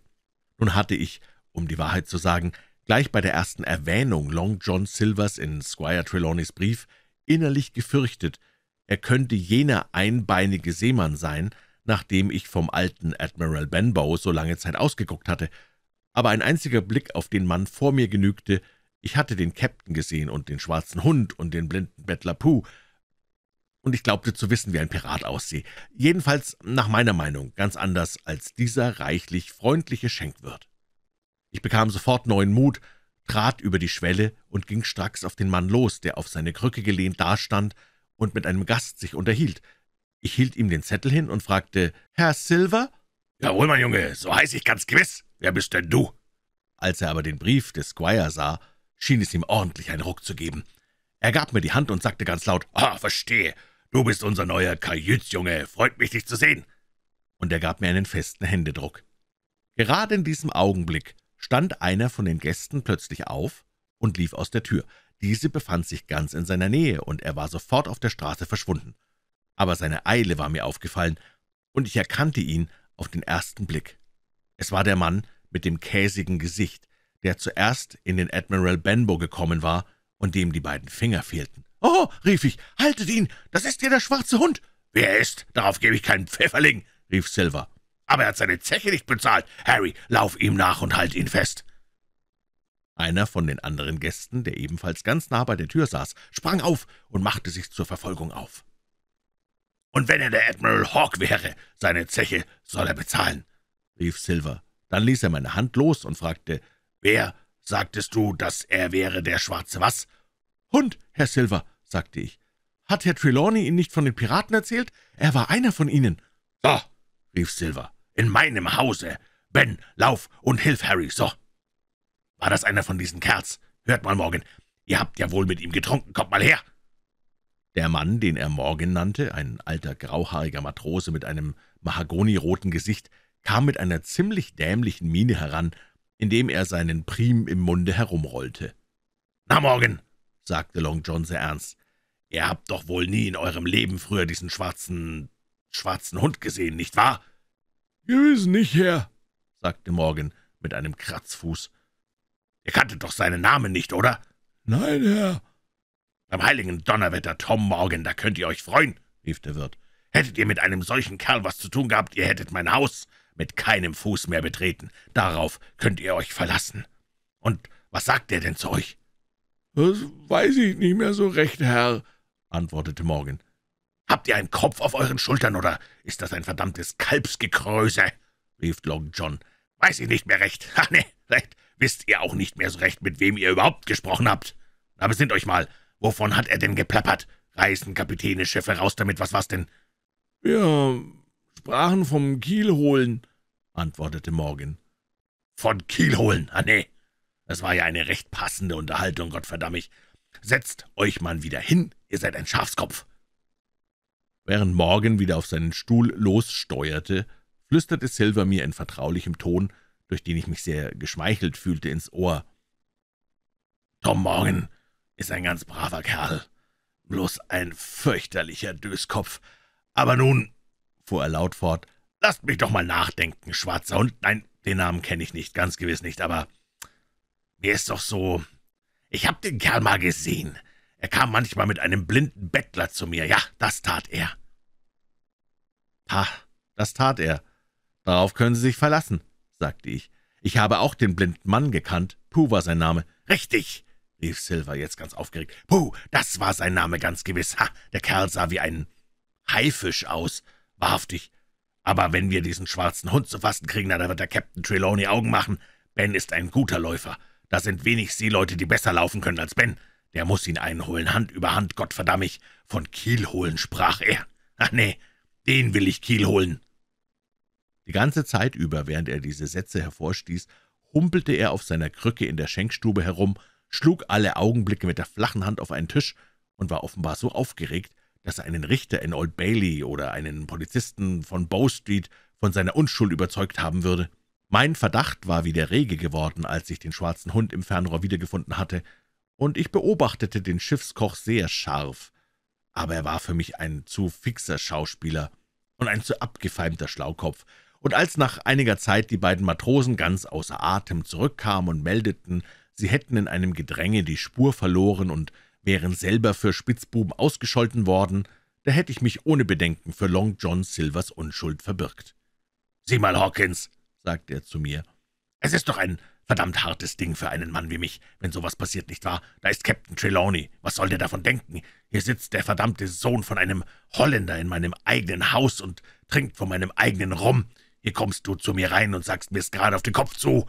Nun hatte ich, um die Wahrheit zu sagen, gleich bei der ersten Erwähnung Long John Silvers in Squire Trelawneys Brief innerlich gefürchtet, er könnte jener einbeinige Seemann sein, nachdem ich vom alten Admiral Benbow so lange Zeit ausgeguckt hatte. Aber ein einziger Blick auf den Mann vor mir genügte. Ich hatte den Captain gesehen und den schwarzen Hund und den blinden Bettler Pooh, und ich glaubte zu wissen, wie ein Pirat aussehe. Jedenfalls nach meiner Meinung ganz anders als dieser reichlich freundliche Schenkwirt. Ich bekam sofort neuen Mut, trat über die Schwelle und ging stracks auf den Mann los, der auf seine Krücke gelehnt dastand und mit einem Gast sich unterhielt, ich hielt ihm den Zettel hin und fragte, Herr Silver? Jawohl, mein Junge, so heiß ich ganz gewiss. Wer bist denn du? Als er aber den Brief des Squire sah, schien es ihm ordentlich einen Ruck zu geben. Er gab mir die Hand und sagte ganz laut, »Ah, verstehe, du bist unser neuer Kajütsjunge, freut mich, dich zu sehen.« Und er gab mir einen festen Händedruck. Gerade in diesem Augenblick stand einer von den Gästen plötzlich auf und lief aus der Tür. Diese befand sich ganz in seiner Nähe, und er war sofort auf der Straße verschwunden aber seine Eile war mir aufgefallen, und ich erkannte ihn auf den ersten Blick. Es war der Mann mit dem käsigen Gesicht, der zuerst in den Admiral Benbow gekommen war und dem die beiden Finger fehlten. »Oh«, rief ich, »haltet ihn! Das ist ja der schwarze Hund!« »Wer ist? Darauf gebe ich keinen Pfefferling«, rief Silver. »Aber er hat seine Zeche nicht bezahlt. Harry, lauf ihm nach und halt ihn fest!« einer von den anderen Gästen, der ebenfalls ganz nah bei der Tür saß, sprang auf und machte sich zur Verfolgung auf und wenn er der Admiral Hawk wäre, seine Zeche soll er bezahlen«, rief Silver. Dann ließ er meine Hand los und fragte, »Wer, sagtest du, dass er wäre der Schwarze was?« »Hund, Herr Silver«, sagte ich. »Hat Herr Trelawney ihn nicht von den Piraten erzählt? Er war einer von ihnen.« »So«, rief Silver, »in meinem Hause. Ben, lauf und hilf Harry, so.« »War das einer von diesen Kerls? Hört mal, Morgan, ihr habt ja wohl mit ihm getrunken, kommt mal her!« der Mann, den er Morgan nannte, ein alter grauhaariger Matrose mit einem mahagoniroten Gesicht, kam mit einer ziemlich dämlichen Miene heran, indem er seinen Prim im Munde herumrollte. »Na, Morgan«, sagte Long John sehr ernst, »ihr habt doch wohl nie in eurem Leben früher diesen schwarzen, schwarzen Hund gesehen, nicht wahr?« »Gewiss nicht, Herr«, sagte Morgan mit einem Kratzfuß. »Ihr kanntet doch seinen Namen nicht, oder?« »Nein, Herr«, am heiligen Donnerwetter, Tom Morgan, da könnt ihr euch freuen, rief der Wirt. Hättet ihr mit einem solchen Kerl was zu tun gehabt, ihr hättet mein Haus mit keinem Fuß mehr betreten. Darauf könnt ihr euch verlassen. Und was sagt er denn zu euch?« »Das weiß ich nicht mehr so recht, Herr«, antwortete Morgan. »Habt ihr einen Kopf auf euren Schultern, oder ist das ein verdammtes Kalbsgekröse?« rief Long John. »Weiß ich nicht mehr recht. Ha, ne, vielleicht wisst ihr auch nicht mehr so recht, mit wem ihr überhaupt gesprochen habt. Aber sind euch mal Wovon hat er denn geplappert? Reißen Kapitäne Schiffe raus damit, was war's denn?« »Wir sprachen vom Kielholen«, antwortete Morgan. »Von Kielholen? Ah, nee. Das war ja eine recht passende Unterhaltung, Gott verdammt. Setzt euch mal wieder hin, ihr seid ein Schafskopf.« Während Morgan wieder auf seinen Stuhl lossteuerte, flüsterte Silver mir in vertraulichem Ton, durch den ich mich sehr geschmeichelt fühlte, ins Ohr. »Tom Morgan, ist ein ganz braver Kerl, bloß ein fürchterlicher Döskopf. Aber nun, fuhr er laut fort, lasst mich doch mal nachdenken, schwarzer Hund. Nein, den Namen kenne ich nicht, ganz gewiss nicht, aber mir ist doch so, ich hab den Kerl mal gesehen. Er kam manchmal mit einem blinden Bettler zu mir. Ja, das tat er. Ha, das tat er. Darauf können Sie sich verlassen, sagte ich. Ich habe auch den blinden Mann gekannt. Puh war sein Name. Richtig, rief Silver jetzt ganz aufgeregt. »Puh, das war sein Name ganz gewiss. Ha, der Kerl sah wie ein Haifisch aus, wahrhaftig. Aber wenn wir diesen schwarzen Hund zu fassen kriegen, na, dann wird der Captain Trelawney Augen machen. Ben ist ein guter Läufer. Da sind wenig Seeleute, die besser laufen können als Ben. Der muss ihn einholen, Hand über Hand, Gott verdamm ich. Von Kiel holen, sprach er. Ach nee, den will ich Kiel holen.« Die ganze Zeit über, während er diese Sätze hervorstieß, humpelte er auf seiner Krücke in der Schenkstube herum schlug alle Augenblicke mit der flachen Hand auf einen Tisch und war offenbar so aufgeregt, dass er einen Richter in Old Bailey oder einen Polizisten von Bow Street von seiner Unschuld überzeugt haben würde. Mein Verdacht war wieder rege geworden, als ich den schwarzen Hund im Fernrohr wiedergefunden hatte, und ich beobachtete den Schiffskoch sehr scharf. Aber er war für mich ein zu fixer Schauspieler und ein zu abgefeimter Schlaukopf, und als nach einiger Zeit die beiden Matrosen ganz außer Atem zurückkamen und meldeten, sie hätten in einem Gedränge die Spur verloren und wären selber für Spitzbuben ausgescholten worden, da hätte ich mich ohne Bedenken für Long John Silvers Unschuld verbirgt. »Sieh mal, Hawkins«, sagte er zu mir, »es ist doch ein verdammt hartes Ding für einen Mann wie mich, wenn sowas passiert, nicht wahr? Da ist Captain Trelawney, was soll der davon denken? Hier sitzt der verdammte Sohn von einem Holländer in meinem eigenen Haus und trinkt von meinem eigenen Rum. Hier kommst du zu mir rein und sagst mir es gerade auf den Kopf zu.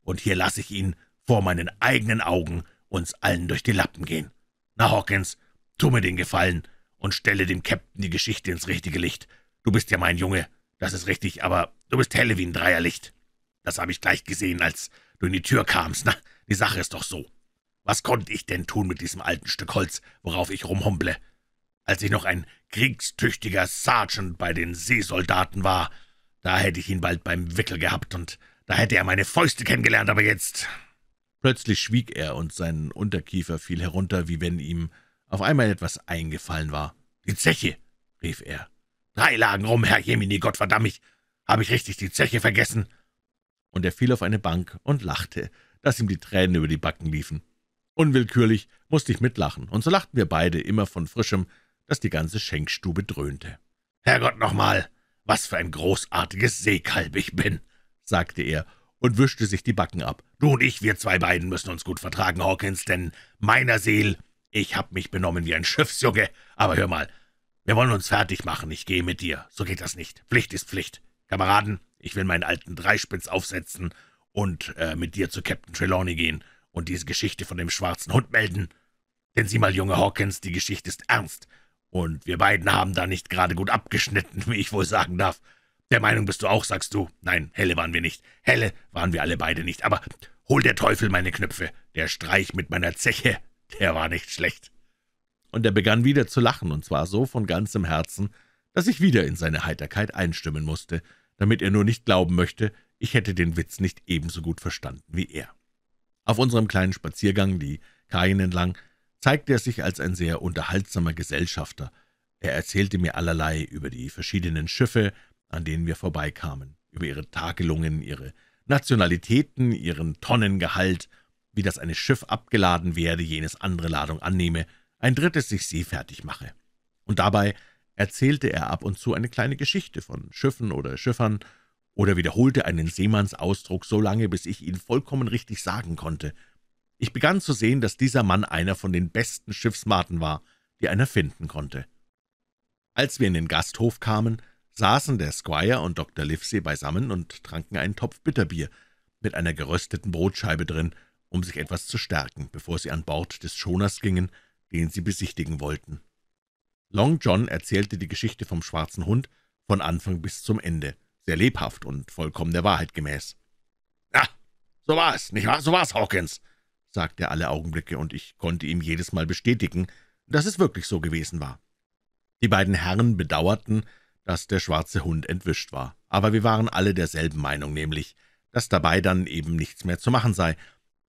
Und hier lasse ich ihn vor meinen eigenen Augen uns allen durch die Lappen gehen. Na, Hawkins, tu mir den Gefallen und stelle dem Captain die Geschichte ins richtige Licht. Du bist ja mein Junge, das ist richtig, aber du bist helle wie ein Dreierlicht. Das habe ich gleich gesehen, als du in die Tür kamst. Na, die Sache ist doch so. Was konnte ich denn tun mit diesem alten Stück Holz, worauf ich rumhumble? Als ich noch ein kriegstüchtiger Sergeant bei den Seesoldaten war, da hätte ich ihn bald beim Wickel gehabt und da hätte er meine Fäuste kennengelernt, aber jetzt, Plötzlich schwieg er, und sein Unterkiefer fiel herunter, wie wenn ihm auf einmal etwas eingefallen war. »Die Zeche!« rief er. »Drei Lagen rum, Herr Jemini, Gott verdammt mich! Habe ich richtig die Zeche vergessen?« Und er fiel auf eine Bank und lachte, dass ihm die Tränen über die Backen liefen. Unwillkürlich musste ich mitlachen, und so lachten wir beide immer von Frischem, dass die ganze Schenkstube dröhnte. »Herrgott nochmal, was für ein großartiges Seekalb ich bin!« sagte er und wischte sich die Backen ab. »Du und ich, wir zwei beiden, müssen uns gut vertragen, Hawkins, denn meiner Seel, ich hab mich benommen wie ein Schiffsjunge. Aber hör mal, wir wollen uns fertig machen, ich gehe mit dir. So geht das nicht. Pflicht ist Pflicht. Kameraden, ich will meinen alten Dreispitz aufsetzen und äh, mit dir zu Captain Trelawney gehen und diese Geschichte von dem schwarzen Hund melden. Denn sieh mal, junge Hawkins, die Geschichte ist ernst, und wir beiden haben da nicht gerade gut abgeschnitten, wie ich wohl sagen darf.« der Meinung bist du auch, sagst du. Nein, helle waren wir nicht. Helle waren wir alle beide nicht. Aber hol der Teufel meine Knöpfe. Der Streich mit meiner Zeche, der war nicht schlecht. Und er begann wieder zu lachen, und zwar so von ganzem Herzen, dass ich wieder in seine Heiterkeit einstimmen musste, damit er nur nicht glauben möchte, ich hätte den Witz nicht ebenso gut verstanden wie er. Auf unserem kleinen Spaziergang, die Kajen entlang, zeigte er sich als ein sehr unterhaltsamer Gesellschafter. Er erzählte mir allerlei über die verschiedenen Schiffe, an denen wir vorbeikamen, über ihre Tagelungen, ihre Nationalitäten, ihren Tonnengehalt, wie das eine Schiff abgeladen werde, jenes andere Ladung annehme, ein drittes sich seefertig mache. Und dabei erzählte er ab und zu eine kleine Geschichte von Schiffen oder Schiffern oder wiederholte einen Seemannsausdruck so lange, bis ich ihn vollkommen richtig sagen konnte. Ich begann zu sehen, dass dieser Mann einer von den besten Schiffsmaten war, die einer finden konnte. Als wir in den Gasthof kamen, saßen der Squire und Dr. Livesey beisammen und tranken einen Topf Bitterbier mit einer gerösteten Brotscheibe drin, um sich etwas zu stärken, bevor sie an Bord des Schoners gingen, den sie besichtigen wollten. Long John erzählte die Geschichte vom schwarzen Hund von Anfang bis zum Ende, sehr lebhaft und vollkommen der Wahrheit gemäß. »Na, so war's, nicht wahr? So war's, Hawkins«, sagte er alle Augenblicke, und ich konnte ihm jedes Mal bestätigen, dass es wirklich so gewesen war. Die beiden Herren bedauerten, dass der schwarze Hund entwischt war. Aber wir waren alle derselben Meinung, nämlich, dass dabei dann eben nichts mehr zu machen sei.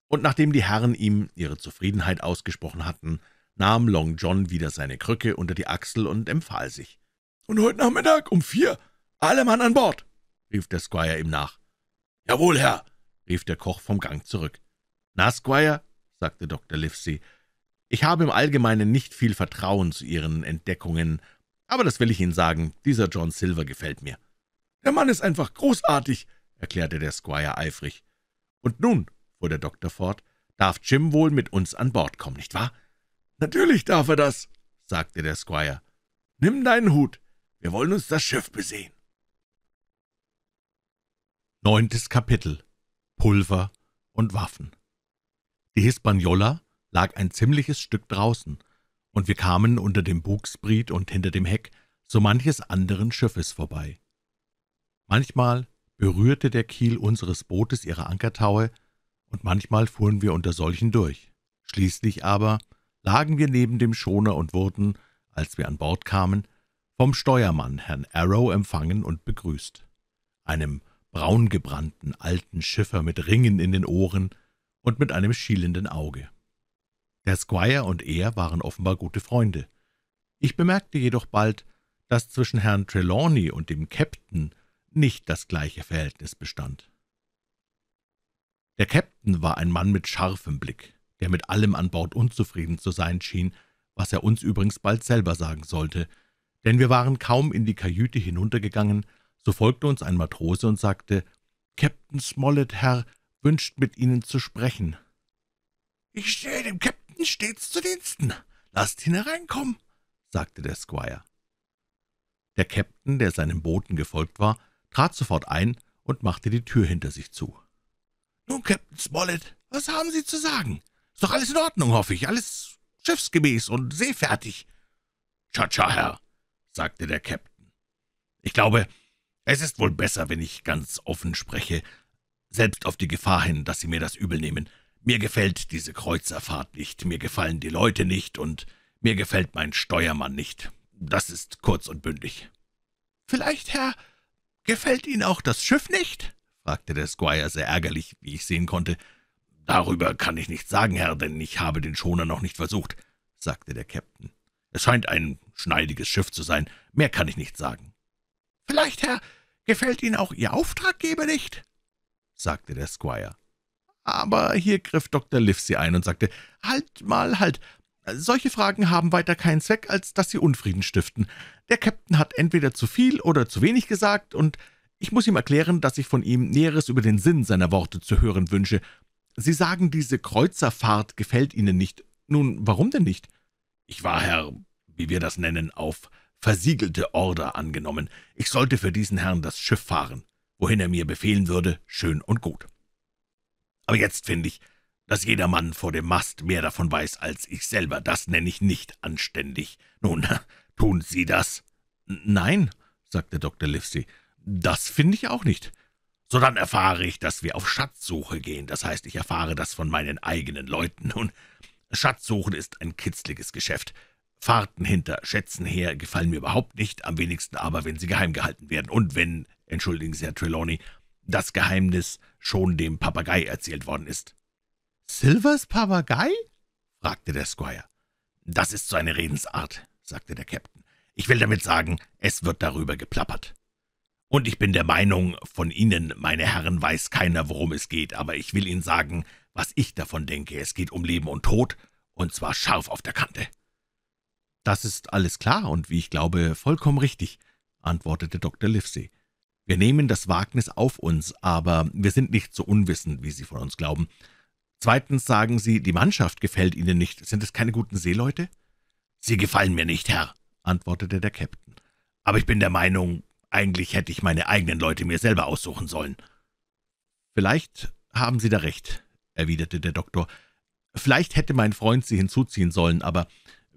Und nachdem die Herren ihm ihre Zufriedenheit ausgesprochen hatten, nahm Long John wieder seine Krücke unter die Achsel und empfahl sich. »Und heute Nachmittag um vier, alle Mann an Bord!« rief der Squire ihm nach. »Jawohl, Herr!« rief der Koch vom Gang zurück. »Na, Squire?« sagte Dr. Livesey. »Ich habe im Allgemeinen nicht viel Vertrauen zu Ihren Entdeckungen aber das will ich Ihnen sagen, dieser John Silver gefällt mir.« »Der Mann ist einfach großartig«, erklärte der Squire eifrig. »Und nun«, fuhr der Doktor fort, »darf Jim wohl mit uns an Bord kommen, nicht wahr?« »Natürlich darf er das«, sagte der Squire. »Nimm deinen Hut, wir wollen uns das Schiff besehen.« Neuntes Kapitel Pulver und Waffen Die Hispaniola lag ein ziemliches Stück draußen, und wir kamen unter dem Bugspriet und hinter dem Heck so manches anderen Schiffes vorbei. Manchmal berührte der Kiel unseres Bootes ihre Ankertaue, und manchmal fuhren wir unter solchen durch. Schließlich aber lagen wir neben dem Schoner und wurden, als wir an Bord kamen, vom Steuermann, Herrn Arrow, empfangen und begrüßt. Einem braungebrannten alten Schiffer mit Ringen in den Ohren und mit einem schielenden Auge. Herr Squire und er waren offenbar gute Freunde. Ich bemerkte jedoch bald, dass zwischen Herrn Trelawney und dem Captain nicht das gleiche Verhältnis bestand. Der Captain war ein Mann mit scharfem Blick, der mit allem an Bord unzufrieden zu sein schien, was er uns übrigens bald selber sagen sollte, denn wir waren kaum in die Kajüte hinuntergegangen, so folgte uns ein Matrose und sagte, »Captain Smollett, Herr, wünscht mit Ihnen zu sprechen.« »Ich stehe dem Captain Captain stets zu Diensten. Lasst ihn hereinkommen«, sagte der Squire. Der Captain, der seinem Boten gefolgt war, trat sofort ein und machte die Tür hinter sich zu. »Nun, Captain Smollett, was haben Sie zu sagen? Ist doch alles in Ordnung, hoffe ich, alles schiffsgemäß und seefertig.« »Tscha-tscha, Herr«, sagte der Captain. »Ich glaube, es ist wohl besser, wenn ich ganz offen spreche, selbst auf die Gefahr hin, dass Sie mir das übel nehmen. Mir gefällt diese Kreuzerfahrt nicht, mir gefallen die Leute nicht und mir gefällt mein Steuermann nicht. Das ist kurz und bündig.« »Vielleicht, Herr, gefällt Ihnen auch das Schiff nicht?« fragte der Squire sehr ärgerlich, wie ich sehen konnte. »Darüber kann ich nichts sagen, Herr, denn ich habe den Schoner noch nicht versucht«, sagte der Captain. »Es scheint ein schneidiges Schiff zu sein, mehr kann ich nicht sagen.« »Vielleicht, Herr, gefällt Ihnen auch Ihr Auftraggeber nicht?« sagte der Squire. Aber hier griff Dr. Livesey ein und sagte, »Halt mal, halt! Solche Fragen haben weiter keinen Zweck, als dass sie Unfrieden stiften. Der Captain hat entweder zu viel oder zu wenig gesagt, und ich muss ihm erklären, dass ich von ihm Näheres über den Sinn seiner Worte zu hören wünsche. Sie sagen, diese Kreuzerfahrt gefällt Ihnen nicht. Nun, warum denn nicht?« »Ich war, Herr, wie wir das nennen, auf versiegelte Order angenommen. Ich sollte für diesen Herrn das Schiff fahren. Wohin er mir befehlen würde, schön und gut.« aber jetzt finde ich, dass jeder Mann vor dem Mast mehr davon weiß als ich selber. Das nenne ich nicht anständig. Nun, tun Sie das?« »Nein«, sagte Dr. Livesey, »das finde ich auch nicht.« So dann erfahre ich, dass wir auf Schatzsuche gehen. Das heißt, ich erfahre das von meinen eigenen Leuten. Nun, Schatzsuchen ist ein kitzliges Geschäft. Fahrten hinter Schätzen her gefallen mir überhaupt nicht, am wenigsten aber, wenn sie geheim gehalten werden. Und wenn, entschuldigen Sie, Herr Trelawney, das Geheimnis schon dem Papagei erzählt worden ist. »Silvers Papagei?« fragte der Squire. »Das ist so eine Redensart«, sagte der Captain. »Ich will damit sagen, es wird darüber geplappert. Und ich bin der Meinung, von Ihnen, meine Herren, weiß keiner, worum es geht, aber ich will Ihnen sagen, was ich davon denke. Es geht um Leben und Tod, und zwar scharf auf der Kante.« »Das ist alles klar und, wie ich glaube, vollkommen richtig«, antwortete Dr. Livesey. Wir nehmen das Wagnis auf uns, aber wir sind nicht so unwissend, wie Sie von uns glauben. Zweitens sagen Sie, die Mannschaft gefällt Ihnen nicht. Sind es keine guten Seeleute? Sie gefallen mir nicht, Herr, antwortete der Käpt'n. Aber ich bin der Meinung, eigentlich hätte ich meine eigenen Leute mir selber aussuchen sollen. Vielleicht haben Sie da recht, erwiderte der Doktor. Vielleicht hätte mein Freund Sie hinzuziehen sollen, aber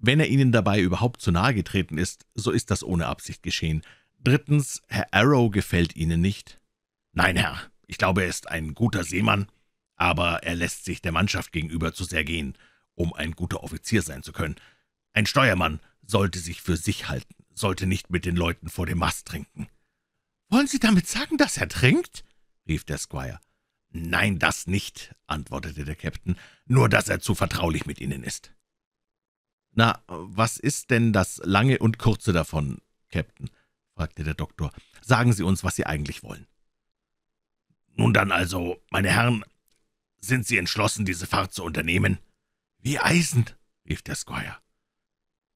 wenn er Ihnen dabei überhaupt zu nahe getreten ist, so ist das ohne Absicht geschehen. Drittens, Herr Arrow gefällt Ihnen nicht? Nein, Herr, ich glaube, er ist ein guter Seemann, aber er lässt sich der Mannschaft gegenüber zu sehr gehen, um ein guter Offizier sein zu können. Ein Steuermann sollte sich für sich halten, sollte nicht mit den Leuten vor dem Mast trinken. »Wollen Sie damit sagen, dass er trinkt?« rief der Squire. »Nein, das nicht«, antwortete der Captain, »nur dass er zu vertraulich mit Ihnen ist.« »Na, was ist denn das lange und kurze davon, Captain?« fragte der Doktor. »Sagen Sie uns, was Sie eigentlich wollen.« »Nun dann also, meine Herren, sind Sie entschlossen, diese Fahrt zu unternehmen?« »Wie Eisen«, rief der Squire.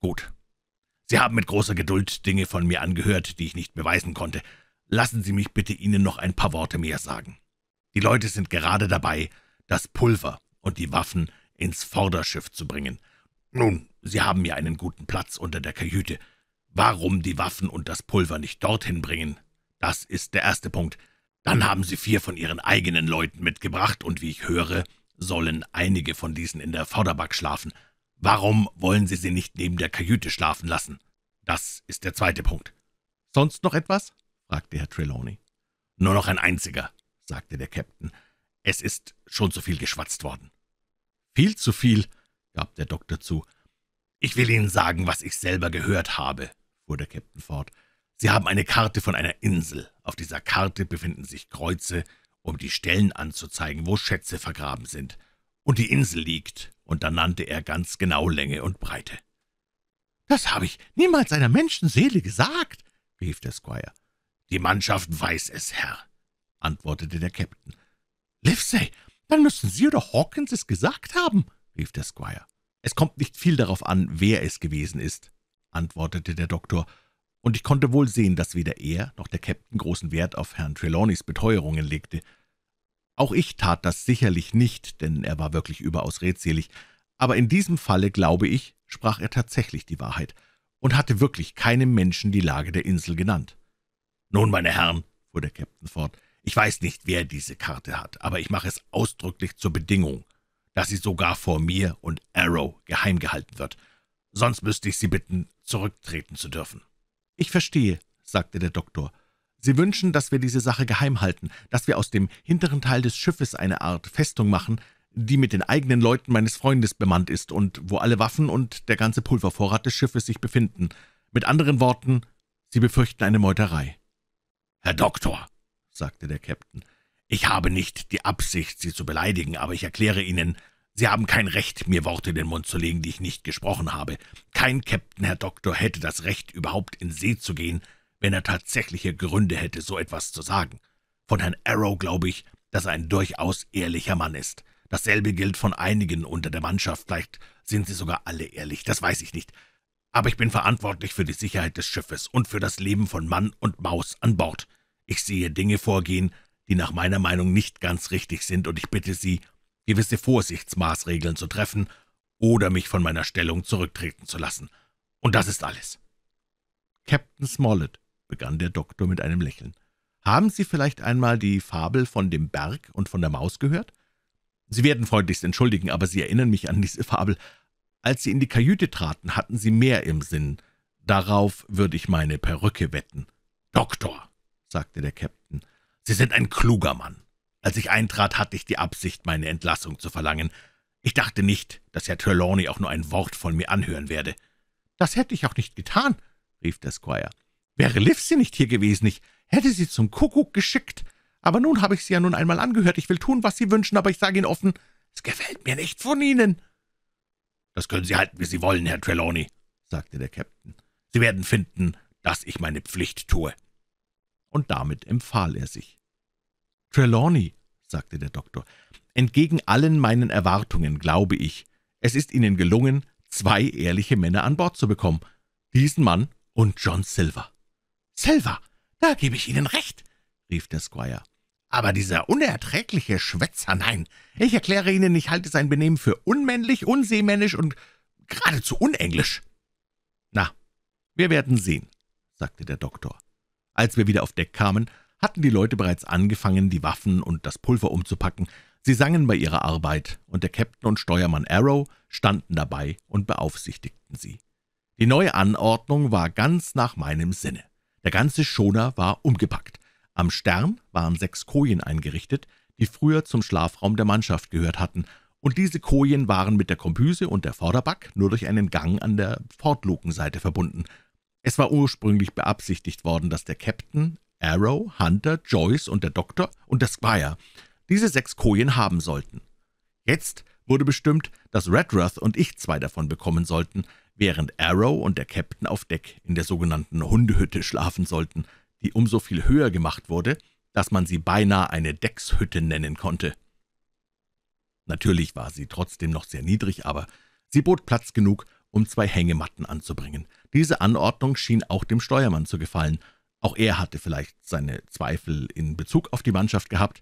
»Gut. Sie haben mit großer Geduld Dinge von mir angehört, die ich nicht beweisen konnte. Lassen Sie mich bitte Ihnen noch ein paar Worte mehr sagen. Die Leute sind gerade dabei, das Pulver und die Waffen ins Vorderschiff zu bringen. Nun, Sie haben mir einen guten Platz unter der Kajüte. Warum die Waffen und das Pulver nicht dorthin bringen? Das ist der erste Punkt. Dann haben sie vier von ihren eigenen Leuten mitgebracht, und wie ich höre, sollen einige von diesen in der Vorderback schlafen. Warum wollen sie sie nicht neben der Kajüte schlafen lassen? Das ist der zweite Punkt. »Sonst noch etwas?« fragte Herr Trelawney. »Nur noch ein einziger«, sagte der Captain. »Es ist schon zu viel geschwatzt worden.« »Viel zu viel«, gab der Doktor zu. »Ich will Ihnen sagen, was ich selber gehört habe«, fuhr der Käpt'n fort, »Sie haben eine Karte von einer Insel. Auf dieser Karte befinden sich Kreuze, um die Stellen anzuzeigen, wo Schätze vergraben sind. Und die Insel liegt.« Und dann nannte er ganz genau Länge und Breite. »Das habe ich niemals einer Menschenseele gesagt«, rief der Squire. »Die Mannschaft weiß es, Herr«, antwortete der Käpt'n. »Livesey, dann müssen Sie oder Hawkins es gesagt haben«, rief der Squire. »Es kommt nicht viel darauf an, wer es gewesen ist antwortete der Doktor, und ich konnte wohl sehen, dass weder er noch der Käpt'n großen Wert auf Herrn Trelawneys Beteuerungen legte. Auch ich tat das sicherlich nicht, denn er war wirklich überaus redselig, aber in diesem Falle, glaube ich, sprach er tatsächlich die Wahrheit und hatte wirklich keinem Menschen die Lage der Insel genannt. »Nun, meine Herren«, fuhr der Käpt'n fort, »ich weiß nicht, wer diese Karte hat, aber ich mache es ausdrücklich zur Bedingung, dass sie sogar vor mir und Arrow geheim gehalten wird, Sonst müsste ich Sie bitten, zurücktreten zu dürfen.« »Ich verstehe«, sagte der Doktor. »Sie wünschen, dass wir diese Sache geheim halten, dass wir aus dem hinteren Teil des Schiffes eine Art Festung machen, die mit den eigenen Leuten meines Freundes bemannt ist und wo alle Waffen und der ganze Pulvervorrat des Schiffes sich befinden. Mit anderen Worten, Sie befürchten eine Meuterei.« »Herr Doktor«, sagte der Käpt'n, »ich habe nicht die Absicht, Sie zu beleidigen, aber ich erkläre Ihnen, Sie haben kein Recht, mir Worte in den Mund zu legen, die ich nicht gesprochen habe. Kein Captain, Herr Doktor, hätte das Recht, überhaupt in See zu gehen, wenn er tatsächliche Gründe hätte, so etwas zu sagen. Von Herrn Arrow glaube ich, dass er ein durchaus ehrlicher Mann ist. Dasselbe gilt von einigen unter der Mannschaft, vielleicht sind sie sogar alle ehrlich, das weiß ich nicht. Aber ich bin verantwortlich für die Sicherheit des Schiffes und für das Leben von Mann und Maus an Bord. Ich sehe Dinge vorgehen, die nach meiner Meinung nicht ganz richtig sind, und ich bitte Sie, gewisse Vorsichtsmaßregeln zu treffen oder mich von meiner Stellung zurücktreten zu lassen. Und das ist alles.« »Captain Smollett«, begann der Doktor mit einem Lächeln, »haben Sie vielleicht einmal die Fabel von dem Berg und von der Maus gehört? Sie werden freundlichst entschuldigen, aber Sie erinnern mich an diese Fabel. Als Sie in die Kajüte traten, hatten Sie mehr im Sinn. Darauf würde ich meine Perücke wetten.« »Doktor«, sagte der Captain, »Sie sind ein kluger Mann. Als ich eintrat, hatte ich die Absicht, meine Entlassung zu verlangen. Ich dachte nicht, dass Herr Trelawney auch nur ein Wort von mir anhören werde. »Das hätte ich auch nicht getan«, rief der Squire. »Wäre Livesey nicht hier gewesen, ich hätte sie zum Kuckuck geschickt. Aber nun habe ich sie ja nun einmal angehört. Ich will tun, was Sie wünschen, aber ich sage Ihnen offen, es gefällt mir nicht von Ihnen.« »Das können Sie halten, wie Sie wollen, Herr Trelawney«, sagte der Captain. »Sie werden finden, dass ich meine Pflicht tue.« Und damit empfahl er sich. »Trelawney«, sagte der Doktor, »entgegen allen meinen Erwartungen, glaube ich, es ist Ihnen gelungen, zwei ehrliche Männer an Bord zu bekommen, diesen Mann und John Silver.« »Silver, da gebe ich Ihnen recht«, rief der Squire. »Aber dieser unerträgliche Schwätzer, nein, ich erkläre Ihnen, ich halte sein Benehmen für unmännlich, unseemännisch und geradezu unenglisch.« »Na, wir werden sehen«, sagte der Doktor. Als wir wieder auf Deck kamen, hatten die Leute bereits angefangen, die Waffen und das Pulver umzupacken. Sie sangen bei ihrer Arbeit, und der Captain und Steuermann Arrow standen dabei und beaufsichtigten sie. Die neue Anordnung war ganz nach meinem Sinne. Der ganze Schoner war umgepackt. Am Stern waren sechs Kojen eingerichtet, die früher zum Schlafraum der Mannschaft gehört hatten, und diese Kojen waren mit der Kompüse und der Vorderback nur durch einen Gang an der Fortlukenseite verbunden. Es war ursprünglich beabsichtigt worden, dass der Captain, Arrow, Hunter, Joyce und der Doktor und der Squire, diese sechs Kojen haben sollten. Jetzt wurde bestimmt, dass Redruth und ich zwei davon bekommen sollten, während Arrow und der Captain auf Deck in der sogenannten Hundehütte schlafen sollten, die umso viel höher gemacht wurde, dass man sie beinahe eine Deckshütte nennen konnte. Natürlich war sie trotzdem noch sehr niedrig, aber sie bot Platz genug, um zwei Hängematten anzubringen. Diese Anordnung schien auch dem Steuermann zu gefallen, auch er hatte vielleicht seine Zweifel in Bezug auf die Mannschaft gehabt,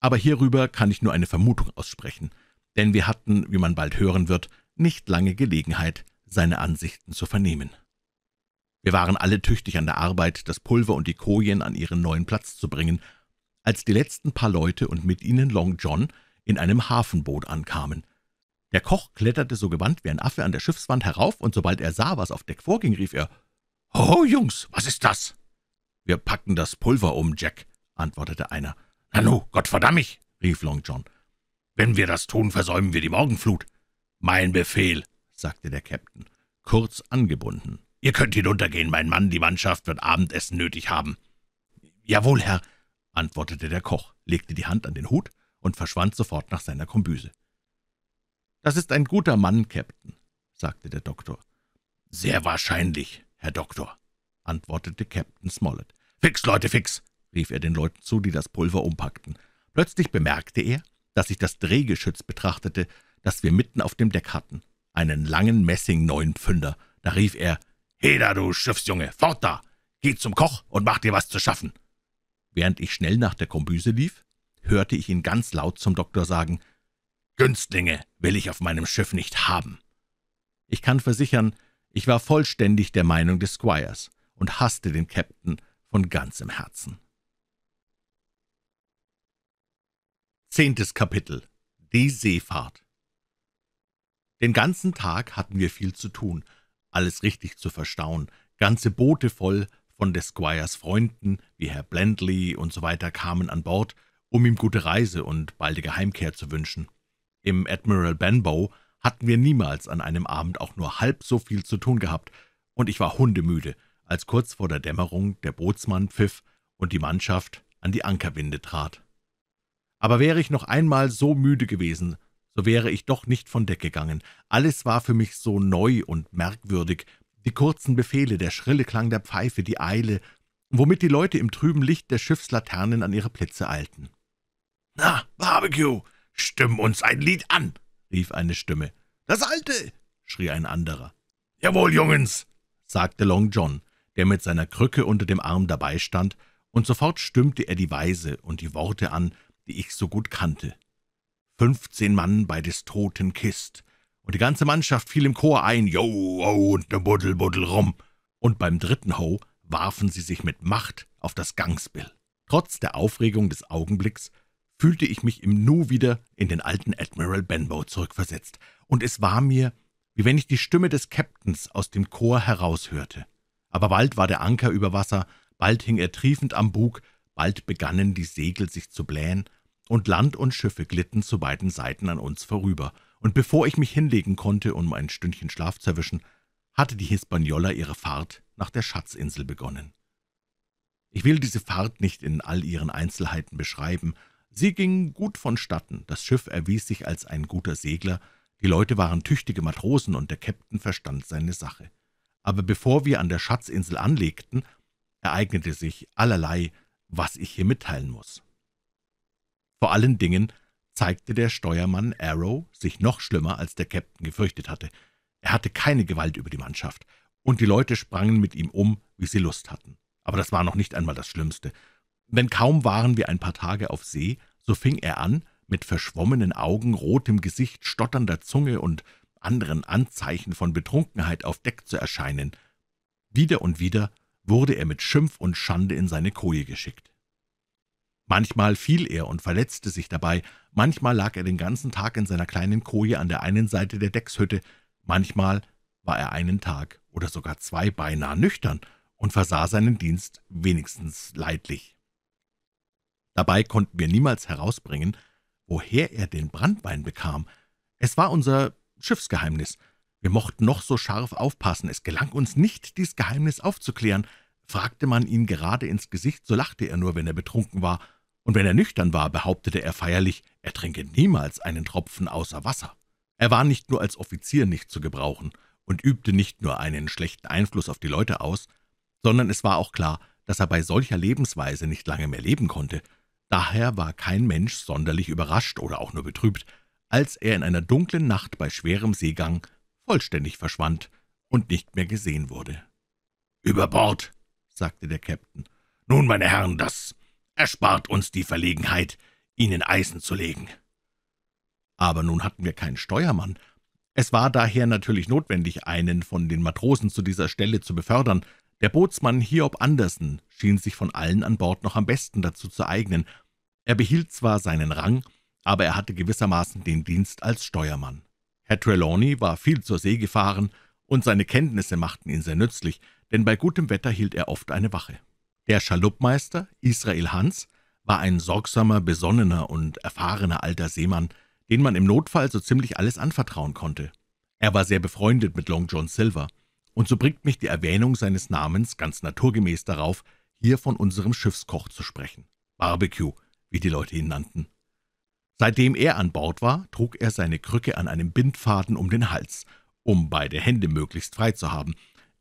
aber hierüber kann ich nur eine Vermutung aussprechen, denn wir hatten, wie man bald hören wird, nicht lange Gelegenheit, seine Ansichten zu vernehmen. Wir waren alle tüchtig an der Arbeit, das Pulver und die Kojen an ihren neuen Platz zu bringen, als die letzten paar Leute und mit ihnen Long John in einem Hafenboot ankamen. Der Koch kletterte so gewandt wie ein Affe an der Schiffswand herauf, und sobald er sah, was auf Deck vorging, rief er, »Oh, Jungs, was ist das?« »Wir packen das Pulver um, Jack«, antwortete einer. »Nanu, Gott verdamm mich«, rief Long John. »Wenn wir das tun, versäumen wir die Morgenflut.« »Mein Befehl«, sagte der Captain, kurz angebunden. »Ihr könnt hinuntergehen, mein Mann, die Mannschaft wird Abendessen nötig haben.« »Jawohl, Herr«, antwortete der Koch, legte die Hand an den Hut und verschwand sofort nach seiner Kombüse. »Das ist ein guter Mann, Captain«, sagte der Doktor. »Sehr wahrscheinlich, Herr Doktor«, antwortete Captain Smollett. »Fix, Leute, fix!« rief er den Leuten zu, die das Pulver umpackten. Plötzlich bemerkte er, dass ich das Drehgeschütz betrachtete, das wir mitten auf dem Deck hatten. Einen langen Messing-Neunpfünder. Da rief er, »Heda, du Schiffsjunge, fort da! Geh zum Koch und mach dir was zu schaffen!« Während ich schnell nach der Kombüse lief, hörte ich ihn ganz laut zum Doktor sagen, »Günstlinge will ich auf meinem Schiff nicht haben!« Ich kann versichern, ich war vollständig der Meinung des Squires und hasste den Captain von ganzem Herzen. Zehntes Kapitel Die Seefahrt Den ganzen Tag hatten wir viel zu tun, alles richtig zu verstauen, ganze Boote voll von des Squires Freunden wie Herr Blendley und so weiter kamen an Bord, um ihm gute Reise und baldige Heimkehr zu wünschen. Im Admiral Benbow hatten wir niemals an einem Abend auch nur halb so viel zu tun gehabt, und ich war hundemüde – als kurz vor der Dämmerung der Bootsmann pfiff und die Mannschaft an die Ankerwinde trat. Aber wäre ich noch einmal so müde gewesen, so wäre ich doch nicht von Deck gegangen. Alles war für mich so neu und merkwürdig, die kurzen Befehle, der schrille Klang der Pfeife, die Eile, womit die Leute im trüben Licht der Schiffslaternen an ihre Plätze eilten. »Na, Barbecue, stimm uns ein Lied an!« rief eine Stimme. »Das alte!« schrie ein anderer. »Jawohl, Jungens!« sagte Long John der mit seiner Krücke unter dem Arm dabei stand, und sofort stimmte er die Weise und die Worte an, die ich so gut kannte. »Fünfzehn Mann bei des Toten Kist«, und die ganze Mannschaft fiel im Chor ein, »Jo, oh, und ne Buddel, Buddel rum«, und beim dritten Ho warfen sie sich mit Macht auf das Gangsbill. Trotz der Aufregung des Augenblicks fühlte ich mich im Nu wieder in den alten Admiral Benbow zurückversetzt, und es war mir, wie wenn ich die Stimme des Captains aus dem Chor heraushörte. Aber bald war der Anker über Wasser, bald hing er triefend am Bug, bald begannen die Segel sich zu blähen, und Land und Schiffe glitten zu beiden Seiten an uns vorüber, und bevor ich mich hinlegen konnte, um ein Stündchen Schlaf zu erwischen, hatte die Hispaniola ihre Fahrt nach der Schatzinsel begonnen. Ich will diese Fahrt nicht in all ihren Einzelheiten beschreiben. Sie ging gut vonstatten, das Schiff erwies sich als ein guter Segler, die Leute waren tüchtige Matrosen und der Käpt'n verstand seine Sache aber bevor wir an der Schatzinsel anlegten, ereignete sich allerlei, was ich hier mitteilen muss. Vor allen Dingen zeigte der Steuermann Arrow sich noch schlimmer, als der Captain gefürchtet hatte. Er hatte keine Gewalt über die Mannschaft, und die Leute sprangen mit ihm um, wie sie Lust hatten. Aber das war noch nicht einmal das Schlimmste. Denn kaum waren wir ein paar Tage auf See, so fing er an, mit verschwommenen Augen, rotem Gesicht, stotternder Zunge und anderen Anzeichen von Betrunkenheit auf Deck zu erscheinen. Wieder und wieder wurde er mit Schimpf und Schande in seine Koje geschickt. Manchmal fiel er und verletzte sich dabei, manchmal lag er den ganzen Tag in seiner kleinen Koje an der einen Seite der Deckshütte, manchmal war er einen Tag oder sogar zwei beinahe nüchtern und versah seinen Dienst wenigstens leidlich. Dabei konnten wir niemals herausbringen, woher er den Brandwein bekam. Es war unser Schiffsgeheimnis. Wir mochten noch so scharf aufpassen, es gelang uns nicht, dies Geheimnis aufzuklären. Fragte man ihn gerade ins Gesicht, so lachte er nur, wenn er betrunken war, und wenn er nüchtern war, behauptete er feierlich, er trinke niemals einen Tropfen außer Wasser. Er war nicht nur als Offizier nicht zu gebrauchen und übte nicht nur einen schlechten Einfluss auf die Leute aus, sondern es war auch klar, dass er bei solcher Lebensweise nicht lange mehr leben konnte. Daher war kein Mensch sonderlich überrascht oder auch nur betrübt, als er in einer dunklen Nacht bei schwerem Seegang vollständig verschwand und nicht mehr gesehen wurde. »Über Bord«, sagte der Käpt'n. »Nun, meine Herren, das erspart uns die Verlegenheit, Ihnen Eisen zu legen.« Aber nun hatten wir keinen Steuermann. Es war daher natürlich notwendig, einen von den Matrosen zu dieser Stelle zu befördern. Der Bootsmann Hiob Andersen schien sich von allen an Bord noch am besten dazu zu eignen. Er behielt zwar seinen Rang, aber er hatte gewissermaßen den Dienst als Steuermann. Herr Trelawney war viel zur See gefahren, und seine Kenntnisse machten ihn sehr nützlich, denn bei gutem Wetter hielt er oft eine Wache. Der Schaluppmeister, Israel Hans, war ein sorgsamer, besonnener und erfahrener alter Seemann, den man im Notfall so ziemlich alles anvertrauen konnte. Er war sehr befreundet mit Long John Silver, und so bringt mich die Erwähnung seines Namens ganz naturgemäß darauf, hier von unserem Schiffskoch zu sprechen. Barbecue, wie die Leute ihn nannten. Seitdem er an Bord war, trug er seine Krücke an einem Bindfaden um den Hals, um beide Hände möglichst frei zu haben.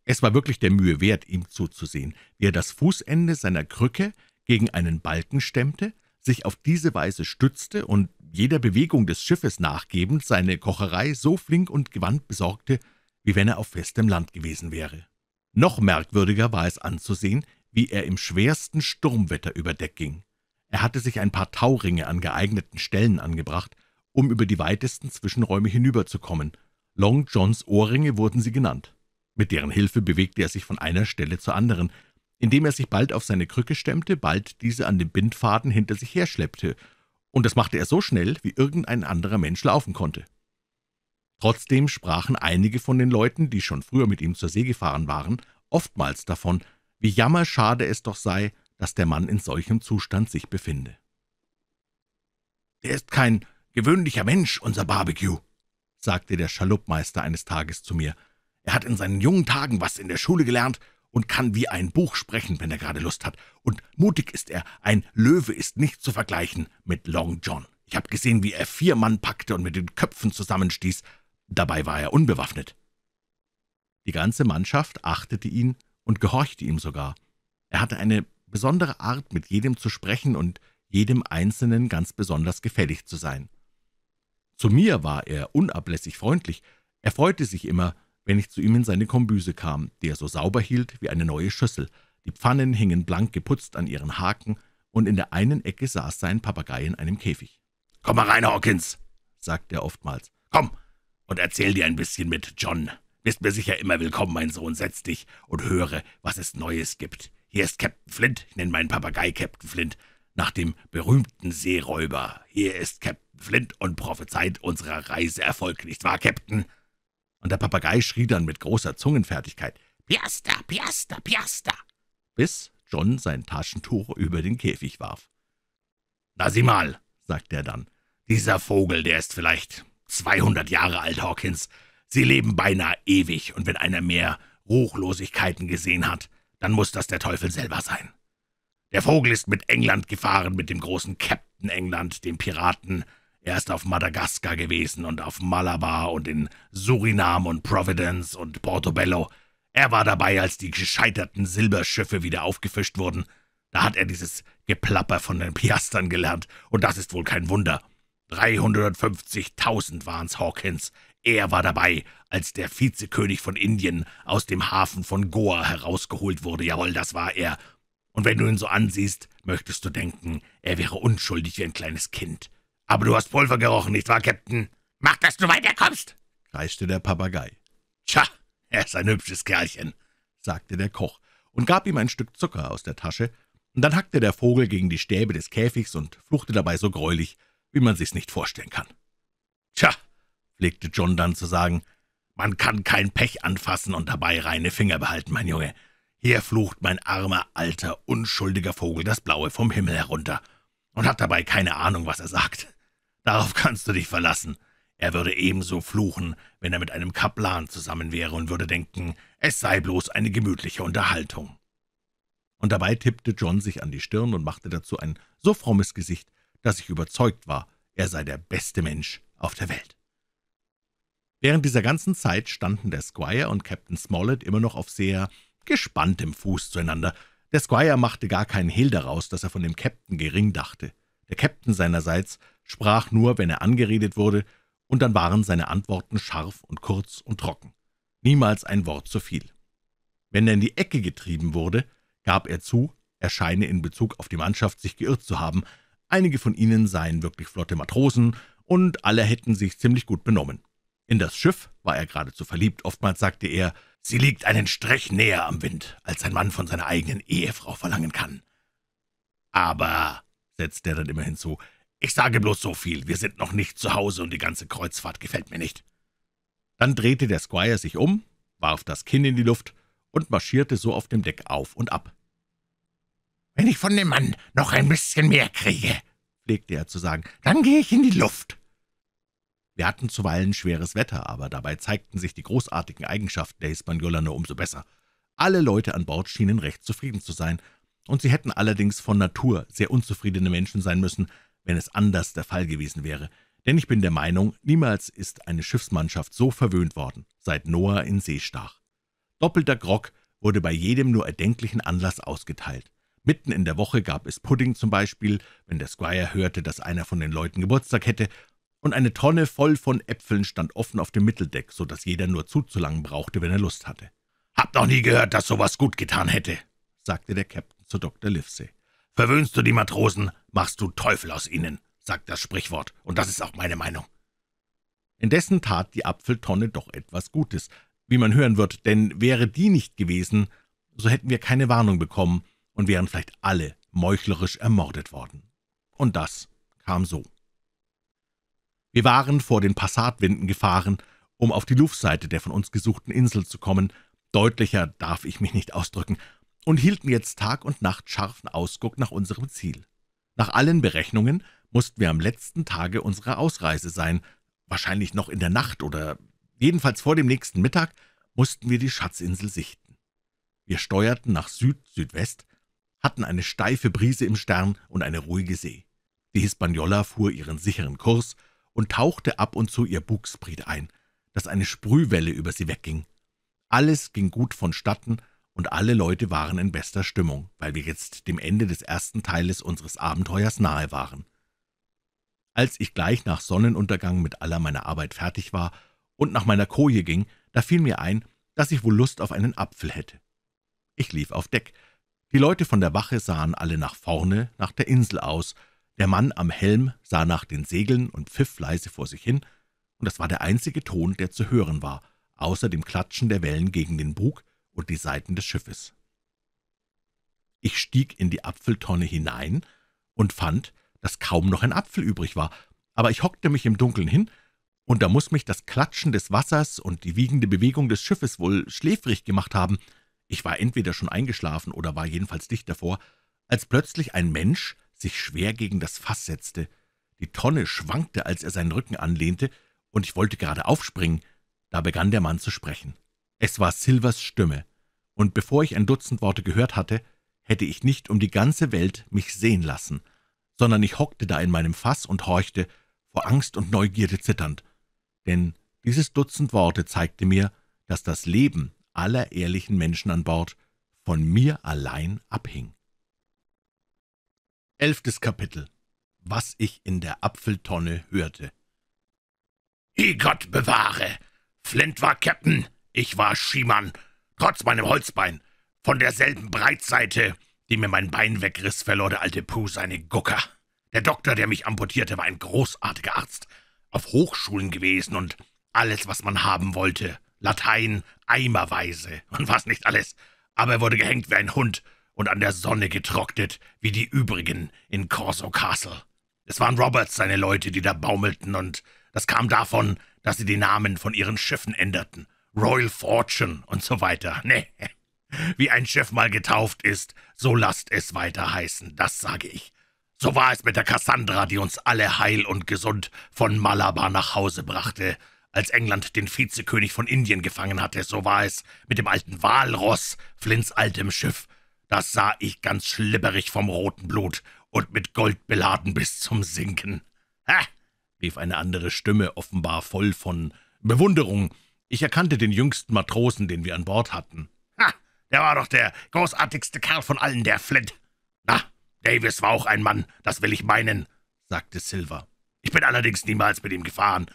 Es war wirklich der Mühe wert, ihm zuzusehen, wie er das Fußende seiner Krücke gegen einen Balken stemmte, sich auf diese Weise stützte und jeder Bewegung des Schiffes nachgebend seine Kocherei so flink und gewandt besorgte, wie wenn er auf festem Land gewesen wäre. Noch merkwürdiger war es anzusehen, wie er im schwersten Sturmwetter über Deck ging. Er hatte sich ein paar Tauringe an geeigneten Stellen angebracht, um über die weitesten Zwischenräume hinüberzukommen. Long Johns Ohrringe wurden sie genannt. Mit deren Hilfe bewegte er sich von einer Stelle zur anderen, indem er sich bald auf seine Krücke stemmte, bald diese an dem Bindfaden hinter sich herschleppte, und das machte er so schnell, wie irgendein anderer Mensch laufen konnte. Trotzdem sprachen einige von den Leuten, die schon früher mit ihm zur See gefahren waren, oftmals davon, wie jammerschade es doch sei, dass der Mann in solchem Zustand sich befinde. »Er ist kein gewöhnlicher Mensch, unser Barbecue«, sagte der Schaluppmeister eines Tages zu mir. »Er hat in seinen jungen Tagen was in der Schule gelernt und kann wie ein Buch sprechen, wenn er gerade Lust hat. Und mutig ist er. Ein Löwe ist nicht zu vergleichen mit Long John. Ich habe gesehen, wie er vier Mann packte und mit den Köpfen zusammenstieß. Dabei war er unbewaffnet.« die ganze Mannschaft achtete ihn und gehorchte ihm sogar. Er hatte eine besondere Art, mit jedem zu sprechen und jedem Einzelnen ganz besonders gefällig zu sein. Zu mir war er unablässig freundlich. Er freute sich immer, wenn ich zu ihm in seine Kombüse kam, die er so sauber hielt wie eine neue Schüssel. Die Pfannen hingen blank geputzt an ihren Haken, und in der einen Ecke saß sein Papagei in einem Käfig. »Komm mal rein, Hawkins«, sagte er oftmals. »Komm und erzähl dir ein bisschen mit John. Bist mir sicher immer willkommen, mein Sohn. Setz dich und höre, was es Neues gibt. Hier ist Captain Flint, ich nenne meinen Papagei Captain Flint, nach dem berühmten Seeräuber. Hier ist Captain Flint und prophezeit unserer Reise Erfolg, nicht wahr, Captain?« Und der Papagei schrie dann mit großer Zungenfertigkeit, »Piasta, Piasta, Piasta«, bis John sein Taschentuch über den Käfig warf. »Na sieh mal«, sagte er dann, »dieser Vogel, der ist vielleicht 200 Jahre alt, Hawkins. Sie leben beinahe ewig, und wenn einer mehr Ruchlosigkeiten gesehen hat, dann muß das der Teufel selber sein. Der Vogel ist mit England gefahren, mit dem großen Captain England, dem Piraten. Er ist auf Madagaskar gewesen und auf Malabar und in Surinam und Providence und Portobello. Er war dabei, als die gescheiterten Silberschiffe wieder aufgefischt wurden. Da hat er dieses Geplapper von den Piastern gelernt, und das ist wohl kein Wunder. 350.000 waren's, Hawkins, er war dabei, als der Vizekönig von Indien aus dem Hafen von Goa herausgeholt wurde. Jawohl, das war er. Und wenn du ihn so ansiehst, möchtest du denken, er wäre unschuldig wie ein kleines Kind. Aber du hast Pulver gerochen, nicht wahr, Captain? Mach, dass du weiterkommst!« kreischte der Papagei. »Tja, er ist ein hübsches Kerlchen«, sagte der Koch und gab ihm ein Stück Zucker aus der Tasche, und dann hackte der Vogel gegen die Stäbe des Käfigs und fluchte dabei so greulich, wie man sich's nicht vorstellen kann. »Tja«, pflegte John dann zu sagen. »Man kann kein Pech anfassen und dabei reine Finger behalten, mein Junge. Hier flucht mein armer, alter, unschuldiger Vogel das Blaue vom Himmel herunter und hat dabei keine Ahnung, was er sagt. Darauf kannst du dich verlassen. Er würde ebenso fluchen, wenn er mit einem Kaplan zusammen wäre und würde denken, es sei bloß eine gemütliche Unterhaltung.« und dabei tippte John sich an die Stirn und machte dazu ein so frommes Gesicht, dass ich überzeugt war, er sei der beste Mensch auf der Welt. Während dieser ganzen Zeit standen der Squire und Captain Smollett immer noch auf sehr gespanntem Fuß zueinander. Der Squire machte gar keinen Hehl daraus, dass er von dem Captain gering dachte. Der Captain seinerseits sprach nur, wenn er angeredet wurde, und dann waren seine Antworten scharf und kurz und trocken. Niemals ein Wort zu viel. Wenn er in die Ecke getrieben wurde, gab er zu, er scheine in Bezug auf die Mannschaft sich geirrt zu haben. Einige von ihnen seien wirklich flotte Matrosen, und alle hätten sich ziemlich gut benommen. In das Schiff war er geradezu verliebt. Oftmals sagte er, sie liegt einen Strich näher am Wind, als ein Mann von seiner eigenen Ehefrau verlangen kann. Aber, setzte er dann immer hinzu, ich sage bloß so viel, wir sind noch nicht zu Hause und die ganze Kreuzfahrt gefällt mir nicht. Dann drehte der Squire sich um, warf das Kinn in die Luft und marschierte so auf dem Deck auf und ab. »Wenn ich von dem Mann noch ein bisschen mehr kriege«, pflegte er zu sagen, »dann gehe ich in die Luft.« wir hatten zuweilen schweres Wetter, aber dabei zeigten sich die großartigen Eigenschaften der Hispaniola nur umso besser. Alle Leute an Bord schienen recht zufrieden zu sein, und sie hätten allerdings von Natur sehr unzufriedene Menschen sein müssen, wenn es anders der Fall gewesen wäre. Denn ich bin der Meinung, niemals ist eine Schiffsmannschaft so verwöhnt worden, seit Noah in See stach. Doppelter Grog wurde bei jedem nur erdenklichen Anlass ausgeteilt. Mitten in der Woche gab es Pudding zum Beispiel, wenn der Squire hörte, dass einer von den Leuten Geburtstag hätte, und eine Tonne voll von Äpfeln stand offen auf dem Mitteldeck, so dass jeder nur zuzulangen brauchte, wenn er Lust hatte. »Hab noch nie gehört, dass sowas gut getan hätte«, sagte der Captain zu Dr. Livesey. »Verwöhnst du die Matrosen, machst du Teufel aus ihnen«, sagt das Sprichwort, und das ist auch meine Meinung. Indessen tat die Apfeltonne doch etwas Gutes, wie man hören wird, denn wäre die nicht gewesen, so hätten wir keine Warnung bekommen und wären vielleicht alle meuchlerisch ermordet worden. Und das kam so. Wir waren vor den Passatwinden gefahren, um auf die Luftseite der von uns gesuchten Insel zu kommen, deutlicher darf ich mich nicht ausdrücken, und hielten jetzt Tag und Nacht scharfen Ausguck nach unserem Ziel. Nach allen Berechnungen mussten wir am letzten Tage unserer Ausreise sein, wahrscheinlich noch in der Nacht oder jedenfalls vor dem nächsten Mittag mussten wir die Schatzinsel sichten. Wir steuerten nach Süd-Südwest, hatten eine steife Brise im Stern und eine ruhige See. Die Hispaniola fuhr ihren sicheren Kurs, und tauchte ab und zu ihr Bugspriet ein, dass eine Sprühwelle über sie wegging. Alles ging gut vonstatten, und alle Leute waren in bester Stimmung, weil wir jetzt dem Ende des ersten Teiles unseres Abenteuers nahe waren. Als ich gleich nach Sonnenuntergang mit aller meiner Arbeit fertig war und nach meiner Koje ging, da fiel mir ein, dass ich wohl Lust auf einen Apfel hätte. Ich lief auf Deck. Die Leute von der Wache sahen alle nach vorne, nach der Insel aus, der Mann am Helm sah nach den Segeln und pfiff leise vor sich hin, und das war der einzige Ton, der zu hören war, außer dem Klatschen der Wellen gegen den Bug und die Seiten des Schiffes. Ich stieg in die Apfeltonne hinein und fand, dass kaum noch ein Apfel übrig war, aber ich hockte mich im Dunkeln hin, und da muß mich das Klatschen des Wassers und die wiegende Bewegung des Schiffes wohl schläfrig gemacht haben. Ich war entweder schon eingeschlafen oder war jedenfalls dicht davor, als plötzlich ein Mensch sich schwer gegen das Fass setzte. Die Tonne schwankte, als er seinen Rücken anlehnte, und ich wollte gerade aufspringen. Da begann der Mann zu sprechen. Es war Silvers Stimme, und bevor ich ein Dutzend Worte gehört hatte, hätte ich nicht um die ganze Welt mich sehen lassen, sondern ich hockte da in meinem Fass und horchte, vor Angst und Neugierde zitternd. Denn dieses Dutzend Worte zeigte mir, dass das Leben aller ehrlichen Menschen an Bord von mir allein abhing. Elftes Kapitel Was ich in der Apfeltonne hörte I Gott bewahre! Flint war Captain, ich war Schiemann, trotz meinem Holzbein. Von derselben Breitseite, die mir mein Bein wegriss, verlor der alte Puh seine Gucker. Der Doktor, der mich amputierte, war ein großartiger Arzt, auf Hochschulen gewesen und alles, was man haben wollte. Latein, eimerweise und was nicht alles. Aber er wurde gehängt wie ein Hund, und an der Sonne getrocknet, wie die übrigen in Corso Castle. Es waren Roberts seine Leute, die da baumelten, und das kam davon, dass sie die Namen von ihren Schiffen änderten. Royal Fortune und so weiter. Nee, wie ein Schiff mal getauft ist, so lasst es weiter heißen, das sage ich. So war es mit der Cassandra, die uns alle heil und gesund von Malabar nach Hause brachte, als England den Vizekönig von Indien gefangen hatte. So war es mit dem alten Walross, Flints altem Schiff, das sah ich ganz schlipperig vom roten Blut und mit Gold beladen bis zum Sinken. Ha! rief eine andere Stimme, offenbar voll von Bewunderung. Ich erkannte den jüngsten Matrosen, den wir an Bord hatten. Ha! Der war doch der großartigste Kerl von allen, der Flint. Na, Davis war auch ein Mann, das will ich meinen, sagte Silver. Ich bin allerdings niemals mit ihm gefahren.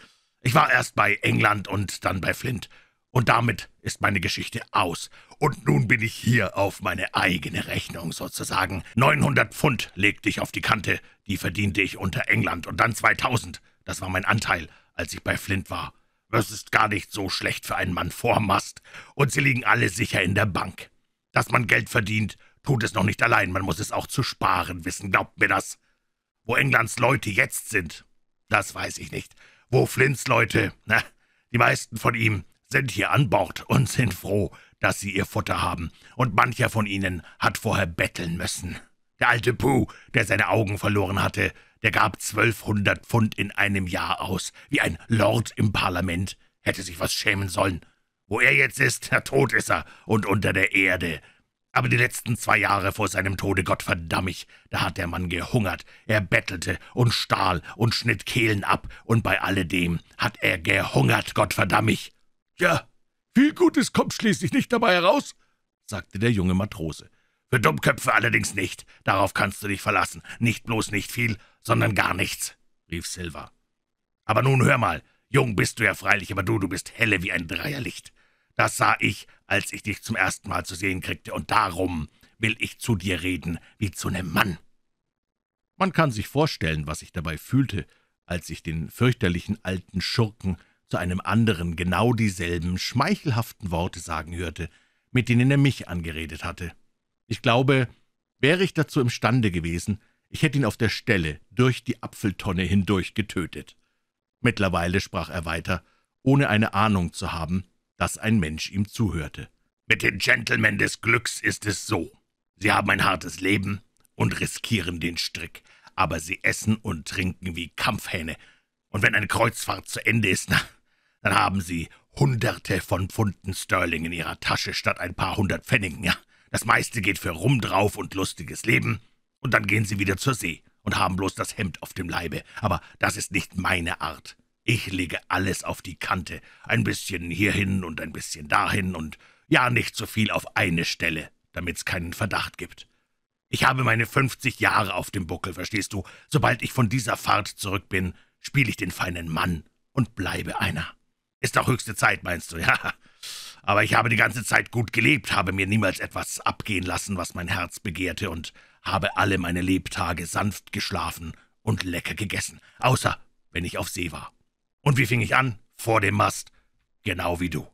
Ich war erst bei England und dann bei Flint. Und damit ist meine Geschichte aus. Und nun bin ich hier auf meine eigene Rechnung sozusagen. 900 Pfund legte ich auf die Kante, die verdiente ich unter England. Und dann 2000, das war mein Anteil, als ich bei Flint war. Das ist gar nicht so schlecht für einen Mann vormast. Und sie liegen alle sicher in der Bank. Dass man Geld verdient, tut es noch nicht allein, man muss es auch zu sparen wissen, glaubt mir das. Wo Englands Leute jetzt sind, das weiß ich nicht. Wo Flints Leute, na, die meisten von ihm, sind hier an Bord und sind froh, dass sie ihr Futter haben, und mancher von ihnen hat vorher betteln müssen. Der alte Puh, der seine Augen verloren hatte, der gab 1200 Pfund in einem Jahr aus, wie ein Lord im Parlament, hätte sich was schämen sollen. Wo er jetzt ist, na, tot ist er und unter der Erde. Aber die letzten zwei Jahre vor seinem Tode, Gott verdamm da hat der Mann gehungert, er bettelte und stahl und schnitt Kehlen ab, und bei alledem hat er gehungert, Gott verdamm ja, viel Gutes kommt schließlich nicht dabei heraus, sagte der junge Matrose. Für Dummköpfe allerdings nicht. Darauf kannst du dich verlassen. Nicht bloß nicht viel, sondern gar nichts, rief Silva. Aber nun hör mal, jung bist du ja freilich, aber du, du bist helle wie ein Dreierlicht. Das sah ich, als ich dich zum ersten Mal zu sehen kriegte, und darum will ich zu dir reden, wie zu einem Mann. Man kann sich vorstellen, was ich dabei fühlte, als ich den fürchterlichen alten Schurken zu einem anderen genau dieselben schmeichelhaften Worte sagen hörte, mit denen er mich angeredet hatte. Ich glaube, wäre ich dazu imstande gewesen, ich hätte ihn auf der Stelle durch die Apfeltonne hindurch getötet. Mittlerweile sprach er weiter, ohne eine Ahnung zu haben, dass ein Mensch ihm zuhörte. »Mit den Gentlemen des Glücks ist es so. Sie haben ein hartes Leben und riskieren den Strick, aber sie essen und trinken wie Kampfhähne. Und wenn eine Kreuzfahrt zu Ende ist, na, dann haben Sie Hunderte von Pfunden Sterling in Ihrer Tasche statt ein paar hundert Pfennigen, ja. Das meiste geht für Rum drauf und lustiges Leben, und dann gehen Sie wieder zur See und haben bloß das Hemd auf dem Leibe. Aber das ist nicht meine Art. Ich lege alles auf die Kante, ein bisschen hierhin und ein bisschen dahin und ja, nicht so viel auf eine Stelle, damit's keinen Verdacht gibt. Ich habe meine 50 Jahre auf dem Buckel, verstehst du? Sobald ich von dieser Fahrt zurück bin, spiele ich den feinen Mann und bleibe einer. Ist auch höchste Zeit, meinst du, ja. Aber ich habe die ganze Zeit gut gelebt, habe mir niemals etwas abgehen lassen, was mein Herz begehrte, und habe alle meine Lebtage sanft geschlafen und lecker gegessen, außer wenn ich auf See war. Und wie fing ich an? Vor dem Mast. Genau wie du.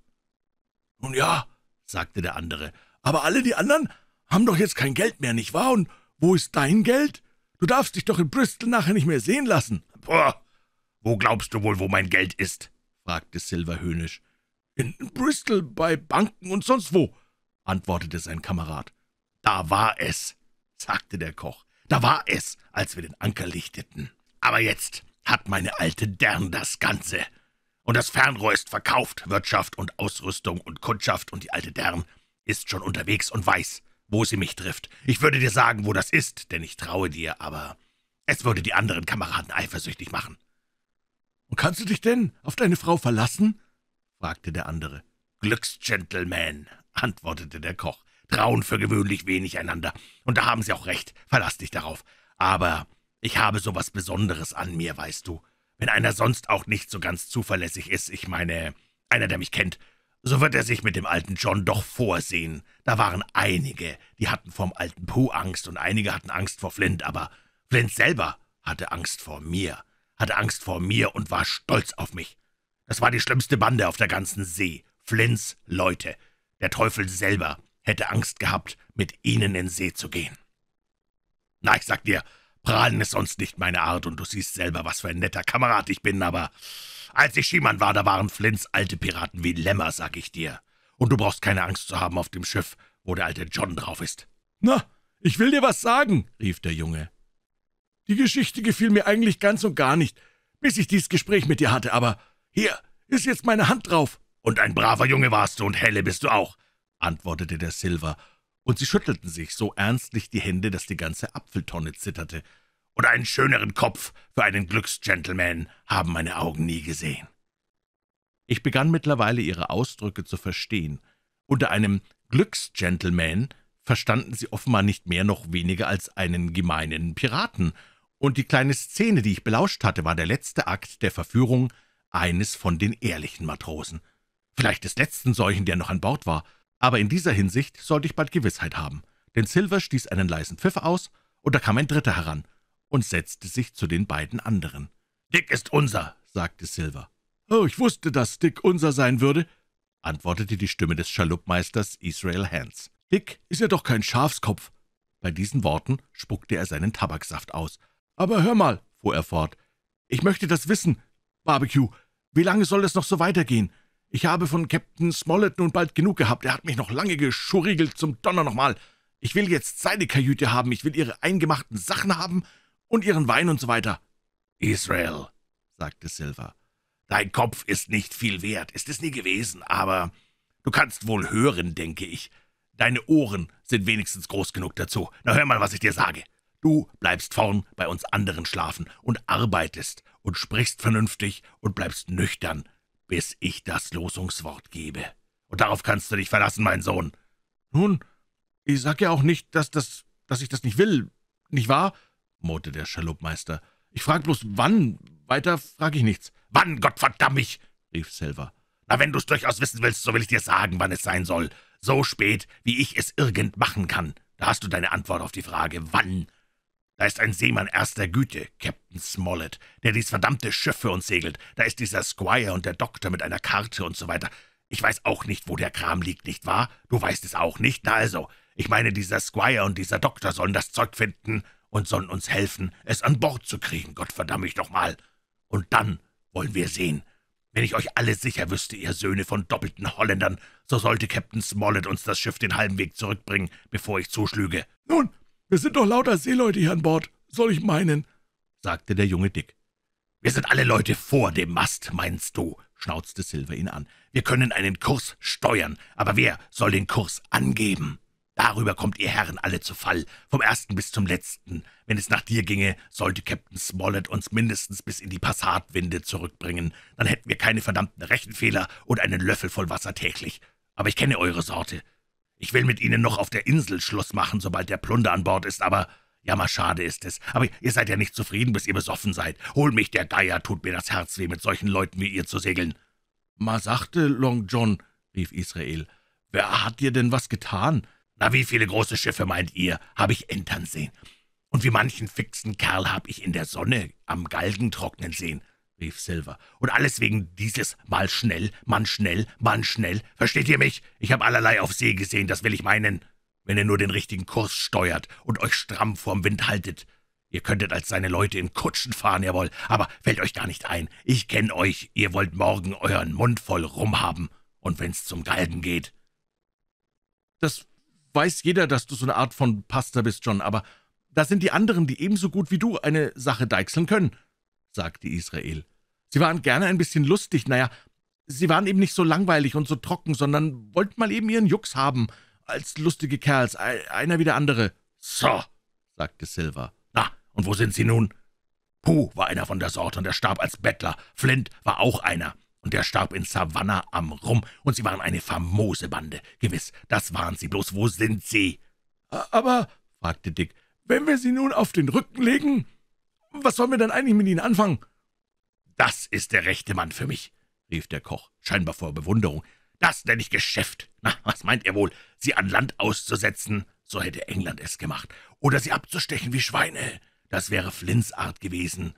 Nun ja, sagte der andere, aber alle die anderen haben doch jetzt kein Geld mehr, nicht wahr? Und wo ist dein Geld? Du darfst dich doch in Bristol nachher nicht mehr sehen lassen. Boah, wo glaubst du wohl, wo mein Geld ist? fragte Silver höhnisch. »In Bristol, bei Banken und sonst wo«, antwortete sein Kamerad. »Da war es«, sagte der Koch. »Da war es, als wir den Anker lichteten. Aber jetzt hat meine alte Dern das Ganze. Und das Fernrohr ist verkauft, Wirtschaft und Ausrüstung und Kundschaft, und die alte Dern ist schon unterwegs und weiß, wo sie mich trifft. Ich würde dir sagen, wo das ist, denn ich traue dir, aber es würde die anderen Kameraden eifersüchtig machen. Und kannst du dich denn auf deine Frau verlassen? fragte der andere. Glücksgentleman, antwortete der Koch, trauen für gewöhnlich wenig einander. Und da haben sie auch recht, verlass dich darauf. Aber ich habe so was Besonderes an mir, weißt du. Wenn einer sonst auch nicht so ganz zuverlässig ist, ich meine, einer, der mich kennt, so wird er sich mit dem alten John doch vorsehen. Da waren einige, die hatten vom alten Pooh Angst und einige hatten Angst vor Flint, aber Flint selber hatte Angst vor mir hatte Angst vor mir und war stolz auf mich. Das war die schlimmste Bande auf der ganzen See, Flints Leute. Der Teufel selber hätte Angst gehabt, mit ihnen in See zu gehen. Na, ich sag dir, prahlen ist sonst nicht meine Art, und du siehst selber, was für ein netter Kamerad ich bin, aber als ich Schiemann war, da waren Flints alte Piraten wie Lämmer, sag ich dir. Und du brauchst keine Angst zu haben auf dem Schiff, wo der alte John drauf ist. Na, ich will dir was sagen, rief der Junge. Die Geschichte gefiel mir eigentlich ganz und gar nicht, bis ich dies Gespräch mit dir hatte, aber hier ist jetzt meine Hand drauf. Und ein braver Junge warst du und helle bist du auch, antwortete der Silver, und sie schüttelten sich so ernstlich die Hände, dass die ganze Apfeltonne zitterte. Und einen schöneren Kopf für einen Glücksgentleman haben meine Augen nie gesehen. Ich begann mittlerweile ihre Ausdrücke zu verstehen. Unter einem Glücksgentleman verstanden sie offenbar nicht mehr noch weniger als einen gemeinen Piraten, und die kleine Szene, die ich belauscht hatte, war der letzte Akt der Verführung eines von den ehrlichen Matrosen. Vielleicht des letzten solchen, der noch an Bord war, aber in dieser Hinsicht sollte ich bald Gewissheit haben, denn Silver stieß einen leisen Pfiff aus, und da kam ein Dritter heran und setzte sich zu den beiden anderen. »Dick ist unser«, sagte Silver. »Oh, ich wusste, dass Dick unser sein würde«, antwortete die Stimme des Schaluppmeisters Israel Hans. »Dick ist ja doch kein Schafskopf.« Bei diesen Worten spuckte er seinen Tabaksaft aus, aber hör mal, fuhr er fort, ich möchte das wissen, Barbecue, wie lange soll das noch so weitergehen? Ich habe von Captain Smollett nun bald genug gehabt, er hat mich noch lange geschurigelt zum Donner nochmal. Ich will jetzt seine Kajüte haben, ich will ihre eingemachten Sachen haben und ihren Wein und so weiter. Israel, sagte Silver, dein Kopf ist nicht viel wert, ist es nie gewesen, aber du kannst wohl hören, denke ich. Deine Ohren sind wenigstens groß genug dazu. Na hör mal, was ich dir sage. Du bleibst vorn bei uns anderen schlafen und arbeitest und sprichst vernünftig und bleibst nüchtern, bis ich das Losungswort gebe. Und darauf kannst du dich verlassen, mein Sohn. Nun, ich sag ja auch nicht, dass das, dass ich das nicht will, nicht wahr? murrte der Schaluppmeister. Ich frag bloß wann, weiter frag ich nichts. Wann, Gott verdamm mich! rief Silver. Na, wenn du's durchaus wissen willst, so will ich dir sagen, wann es sein soll. So spät, wie ich es irgend machen kann. Da hast du deine Antwort auf die Frage, wann. Da ist ein Seemann erster Güte, Captain Smollett, der dies verdammte Schiff für uns segelt. Da ist dieser Squire und der Doktor mit einer Karte und so weiter. Ich weiß auch nicht, wo der Kram liegt, nicht wahr? Du weißt es auch nicht, na also. Ich meine, dieser Squire und dieser Doktor sollen das Zeug finden und sollen uns helfen, es an Bord zu kriegen, Gott verdamm ich doch mal. Und dann wollen wir sehen. Wenn ich euch alle sicher wüsste, ihr Söhne von doppelten Holländern, so sollte Captain Smollett uns das Schiff den halben Weg zurückbringen, bevor ich zuschlüge. Nun, wir sind doch lauter Seeleute hier an Bord, soll ich meinen, sagte der junge Dick. Wir sind alle Leute vor dem Mast, meinst du, schnauzte Silver ihn an. Wir können einen Kurs steuern, aber wer soll den Kurs angeben? Darüber kommt ihr Herren alle zu Fall, vom ersten bis zum letzten. Wenn es nach dir ginge, sollte Captain Smollett uns mindestens bis in die Passatwinde zurückbringen. Dann hätten wir keine verdammten Rechenfehler und einen Löffel voll Wasser täglich. Aber ich kenne eure Sorte. Ich will mit Ihnen noch auf der Insel Schluss machen, sobald der Plunder an Bord ist, aber jammerschade ist es. Aber ihr seid ja nicht zufrieden, bis ihr besoffen seid. Hol mich der Geier, tut mir das Herz weh, mit solchen Leuten wie ihr zu segeln.« »Ma sagte, Long John«, rief Israel, »wer hat dir denn was getan?« »Na, wie viele große Schiffe, meint ihr, habe ich entern sehen. Und wie manchen fixen Kerl hab ich in der Sonne am Galgen trocknen sehen rief Silver. »Und alles wegen dieses Mal schnell, Mann schnell, Mann schnell. Versteht ihr mich? Ich habe allerlei auf See gesehen, das will ich meinen. Wenn ihr nur den richtigen Kurs steuert und euch stramm vorm Wind haltet. Ihr könntet als seine Leute in Kutschen fahren, jawohl, aber fällt euch gar nicht ein. Ich kenn euch, ihr wollt morgen euren Mund voll rumhaben. Und wenn's zum Galgen geht.« »Das weiß jeder, dass du so eine Art von Pasta bist, John, aber da sind die anderen, die ebenso gut wie du eine Sache deichseln können.« sagte Israel. Sie waren gerne ein bisschen lustig, naja, sie waren eben nicht so langweilig und so trocken, sondern wollten mal eben ihren Jux haben, als lustige Kerls, einer wie der andere. So, sagte Silver. Na, und wo sind sie nun? Puh war einer von der Sorte und er starb als Bettler. Flint war auch einer und er starb in Savannah am Rum und sie waren eine famose Bande. Gewiss, das waren sie, bloß wo sind sie? Aber, fragte Dick, wenn wir sie nun auf den Rücken legen? Was sollen wir denn eigentlich mit Ihnen anfangen?« »Das ist der rechte Mann für mich«, rief der Koch, scheinbar vor Bewunderung. »Das nenne ich Geschäft. Na, was meint ihr wohl, sie an Land auszusetzen? So hätte England es gemacht. Oder sie abzustechen wie Schweine. Das wäre Flints Art gewesen.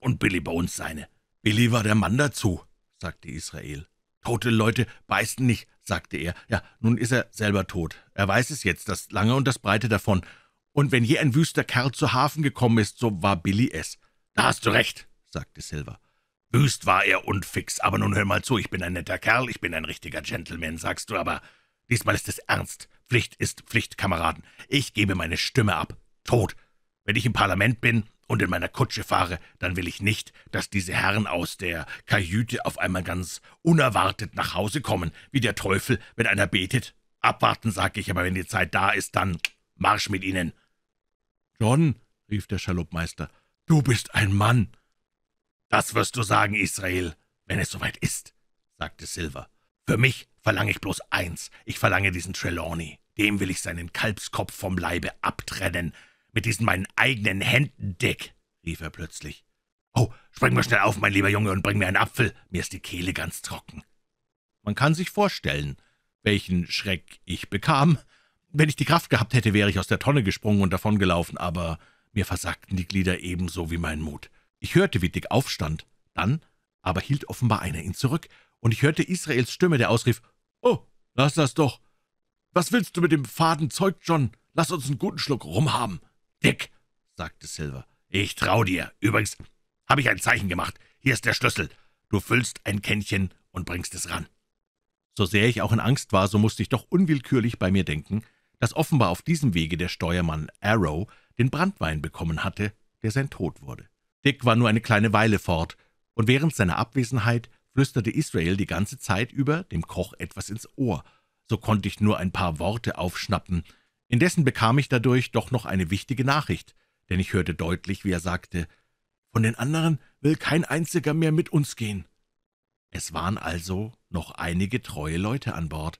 Und Billy Bones seine. Billy war der Mann dazu«, sagte Israel. »Tote Leute beißen nicht«, sagte er. »Ja, nun ist er selber tot. Er weiß es jetzt, das lange und das breite davon.« und wenn je ein wüster Kerl zu Hafen gekommen ist, so war Billy es. »Da hast du recht«, sagte Silver. »Wüst war er und fix, aber nun hör mal zu, ich bin ein netter Kerl, ich bin ein richtiger Gentleman, sagst du, aber diesmal ist es ernst. Pflicht ist Pflicht, Kameraden. Ich gebe meine Stimme ab. Tot. Wenn ich im Parlament bin und in meiner Kutsche fahre, dann will ich nicht, dass diese Herren aus der Kajüte auf einmal ganz unerwartet nach Hause kommen, wie der Teufel, wenn einer betet. Abwarten, sag ich, aber wenn die Zeit da ist, dann Marsch mit ihnen.« »John«, rief der Schaluppmeister, »du bist ein Mann!« »Das wirst du sagen, Israel, wenn es soweit ist«, sagte Silver. »Für mich verlange ich bloß eins. Ich verlange diesen Trelawney. Dem will ich seinen Kalbskopf vom Leibe abtrennen. Mit diesen meinen eigenen Händen, Dick«, rief er plötzlich. »Oh, spring mir schnell auf, mein lieber Junge, und bring mir einen Apfel. Mir ist die Kehle ganz trocken.« Man kann sich vorstellen, welchen Schreck ich bekam, wenn ich die Kraft gehabt hätte, wäre ich aus der Tonne gesprungen und davongelaufen, aber mir versagten die Glieder ebenso wie mein Mut. Ich hörte, wie Dick aufstand, dann aber hielt offenbar einer ihn zurück, und ich hörte Israels Stimme, der ausrief, »Oh, lass das doch! Was willst du mit dem faden Zeug, John? Lass uns einen guten Schluck rumhaben!« »Dick«, sagte Silver, »ich trau dir. Übrigens habe ich ein Zeichen gemacht. Hier ist der Schlüssel. Du füllst ein Kännchen und bringst es ran.« so sehr ich auch in Angst war, so musste ich doch unwillkürlich bei mir denken, dass offenbar auf diesem Wege der Steuermann Arrow den Brandwein bekommen hatte, der sein Tod wurde. Dick war nur eine kleine Weile fort, und während seiner Abwesenheit flüsterte Israel die ganze Zeit über dem Koch etwas ins Ohr. So konnte ich nur ein paar Worte aufschnappen. Indessen bekam ich dadurch doch noch eine wichtige Nachricht, denn ich hörte deutlich, wie er sagte, »Von den anderen will kein einziger mehr mit uns gehen.« Es waren also noch einige treue Leute an Bord.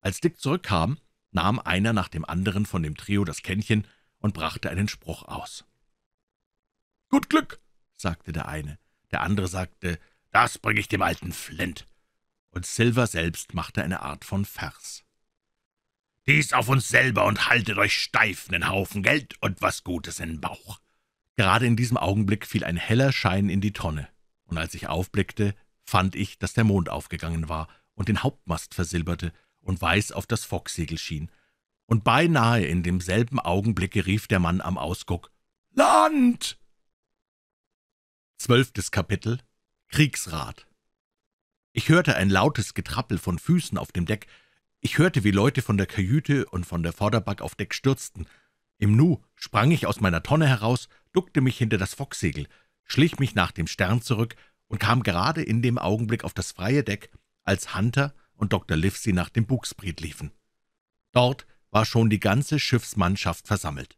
Als Dick zurückkam, nahm einer nach dem anderen von dem Trio das Kännchen und brachte einen Spruch aus. »Gut Glück«, sagte der eine, der andere sagte, »Das bringe ich dem alten Flint«, und Silver selbst machte eine Art von Vers. »Dies auf uns selber und haltet euch steif einen Haufen Geld und was Gutes in den Bauch.« Gerade in diesem Augenblick fiel ein heller Schein in die Tonne, und als ich aufblickte, fand ich, dass der Mond aufgegangen war und den Hauptmast versilberte, und weiß auf das Focksegel schien. Und beinahe in demselben Augenblicke rief der Mann am Ausguck, »Land!« Zwölftes Kapitel Kriegsrat Ich hörte ein lautes Getrappel von Füßen auf dem Deck. Ich hörte, wie Leute von der Kajüte und von der Vorderback auf Deck stürzten. Im Nu sprang ich aus meiner Tonne heraus, duckte mich hinter das Focksegel, schlich mich nach dem Stern zurück und kam gerade in dem Augenblick auf das freie Deck, als Hunter und Dr. sie nach dem Bugspriet liefen. Dort war schon die ganze Schiffsmannschaft versammelt.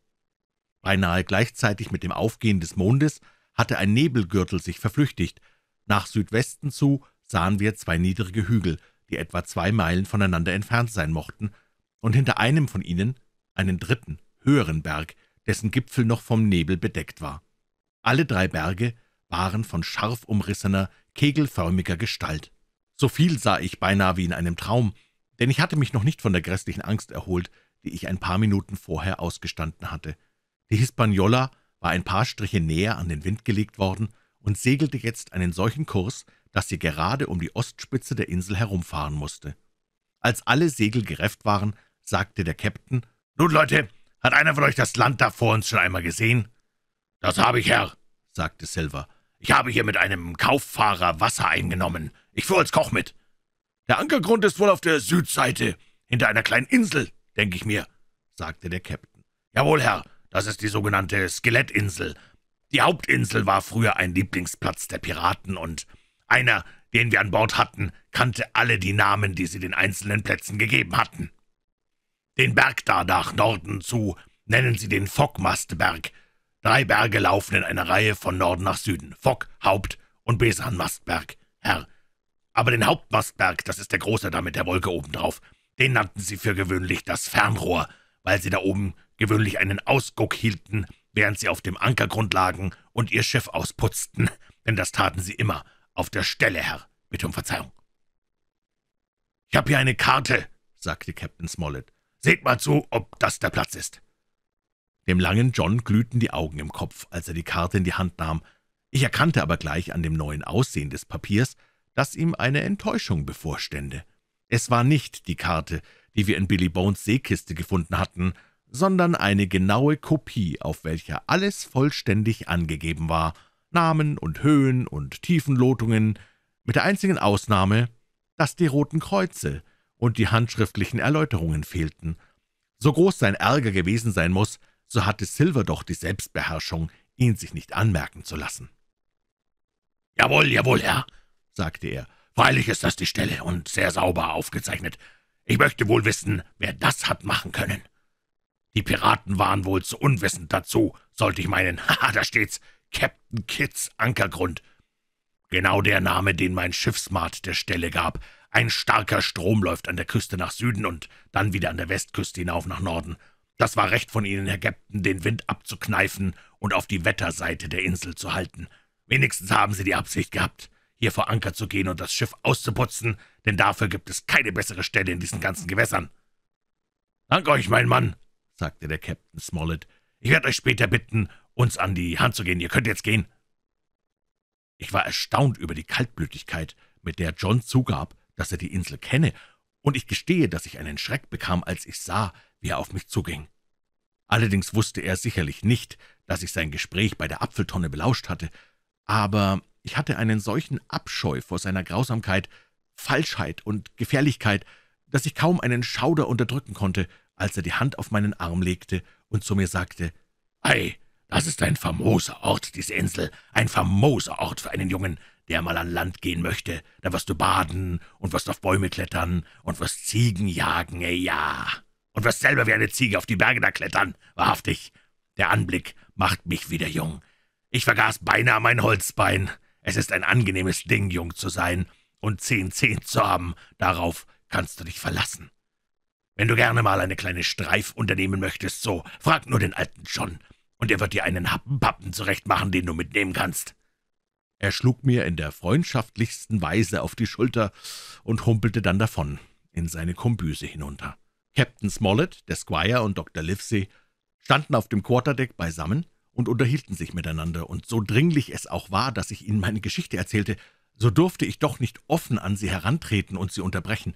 Beinahe gleichzeitig mit dem Aufgehen des Mondes hatte ein Nebelgürtel sich verflüchtigt. Nach Südwesten zu sahen wir zwei niedrige Hügel, die etwa zwei Meilen voneinander entfernt sein mochten, und hinter einem von ihnen einen dritten, höheren Berg, dessen Gipfel noch vom Nebel bedeckt war. Alle drei Berge waren von scharf umrissener, kegelförmiger Gestalt. So viel sah ich beinahe wie in einem Traum, denn ich hatte mich noch nicht von der grässlichen Angst erholt, die ich ein paar Minuten vorher ausgestanden hatte. Die Hispaniola war ein paar Striche näher an den Wind gelegt worden und segelte jetzt einen solchen Kurs, dass sie gerade um die Ostspitze der Insel herumfahren musste. Als alle Segel gerefft waren, sagte der Käpt'n, »Nun, Leute, hat einer von euch das Land da vor uns schon einmal gesehen?« »Das habe ich, Herr«, sagte Silver. Ich habe hier mit einem Kauffahrer Wasser eingenommen. Ich fuhr als Koch mit. Der Ankergrund ist wohl auf der Südseite, hinter einer kleinen Insel, denke ich mir, sagte der Captain. Jawohl, Herr, das ist die sogenannte Skelettinsel. Die Hauptinsel war früher ein Lieblingsplatz der Piraten, und einer, den wir an Bord hatten, kannte alle die Namen, die sie den einzelnen Plätzen gegeben hatten. Den Berg da nach Norden zu nennen sie den Fockmastberg, Drei Berge laufen in einer Reihe von Norden nach Süden, Fock, Haupt- und Besanmastberg, Herr. Aber den Hauptmastberg, das ist der große da mit der Wolke obendrauf, den nannten sie für gewöhnlich das Fernrohr, weil sie da oben gewöhnlich einen Ausguck hielten, während sie auf dem Ankergrund lagen und ihr Schiff ausputzten, denn das taten sie immer, auf der Stelle, Herr, bitte um Verzeihung. »Ich habe hier eine Karte«, sagte Captain Smollett. »Seht mal zu, ob das der Platz ist.« dem langen John glühten die Augen im Kopf, als er die Karte in die Hand nahm. Ich erkannte aber gleich an dem neuen Aussehen des Papiers, dass ihm eine Enttäuschung bevorstände. Es war nicht die Karte, die wir in Billy Bones Seekiste gefunden hatten, sondern eine genaue Kopie, auf welcher alles vollständig angegeben war, Namen und Höhen und Tiefenlotungen, mit der einzigen Ausnahme, dass die roten Kreuze und die handschriftlichen Erläuterungen fehlten. So groß sein Ärger gewesen sein muss, so hatte Silver doch die Selbstbeherrschung, ihn sich nicht anmerken zu lassen. »Jawohl, jawohl, Herr«, sagte er, »freilich ist das die Stelle und sehr sauber aufgezeichnet. Ich möchte wohl wissen, wer das hat machen können. Die Piraten waren wohl zu unwissend dazu, sollte ich meinen, haha, da steht's, Captain Kitts Ankergrund. Genau der Name, den mein Schiffsmat der Stelle gab. Ein starker Strom läuft an der Küste nach Süden und dann wieder an der Westküste hinauf nach Norden. Das war recht von Ihnen, Herr Captain, den Wind abzukneifen und auf die Wetterseite der Insel zu halten. Wenigstens haben Sie die Absicht gehabt, hier vor Anker zu gehen und das Schiff auszuputzen, denn dafür gibt es keine bessere Stelle in diesen ganzen Gewässern. »Dank euch, mein Mann«, sagte der Captain Smollett. »Ich werde euch später bitten, uns an die Hand zu gehen. Ihr könnt jetzt gehen.« Ich war erstaunt über die Kaltblütigkeit, mit der John zugab, dass er die Insel kenne, und ich gestehe, dass ich einen Schreck bekam, als ich sah, wie er auf mich zuging. Allerdings wusste er sicherlich nicht, dass ich sein Gespräch bei der Apfeltonne belauscht hatte, aber ich hatte einen solchen Abscheu vor seiner Grausamkeit, Falschheit und Gefährlichkeit, dass ich kaum einen Schauder unterdrücken konnte, als er die Hand auf meinen Arm legte und zu mir sagte, »Ei, das ist ein famoser Ort, diese Insel, ein famoser Ort für einen Jungen, der mal an Land gehen möchte. Da wirst du baden und wirst auf Bäume klettern und wirst Ziegen jagen, ey, ja.« und wirst selber wie eine Ziege auf die Berge da klettern. Wahrhaftig, der Anblick macht mich wieder jung. Ich vergaß beinahe mein Holzbein. Es ist ein angenehmes Ding, jung zu sein und zehn Zehn zu haben. Darauf kannst du dich verlassen. Wenn du gerne mal eine kleine Streif unternehmen möchtest, so frag nur den alten John, und er wird dir einen Happenpappen zurechtmachen, den du mitnehmen kannst.« er schlug mir in der freundschaftlichsten Weise auf die Schulter und humpelte dann davon in seine Kombüse hinunter. Captain Smollett, der Squire und Dr. Livesey standen auf dem Quarterdeck beisammen und unterhielten sich miteinander, und so dringlich es auch war, dass ich ihnen meine Geschichte erzählte, so durfte ich doch nicht offen an sie herantreten und sie unterbrechen.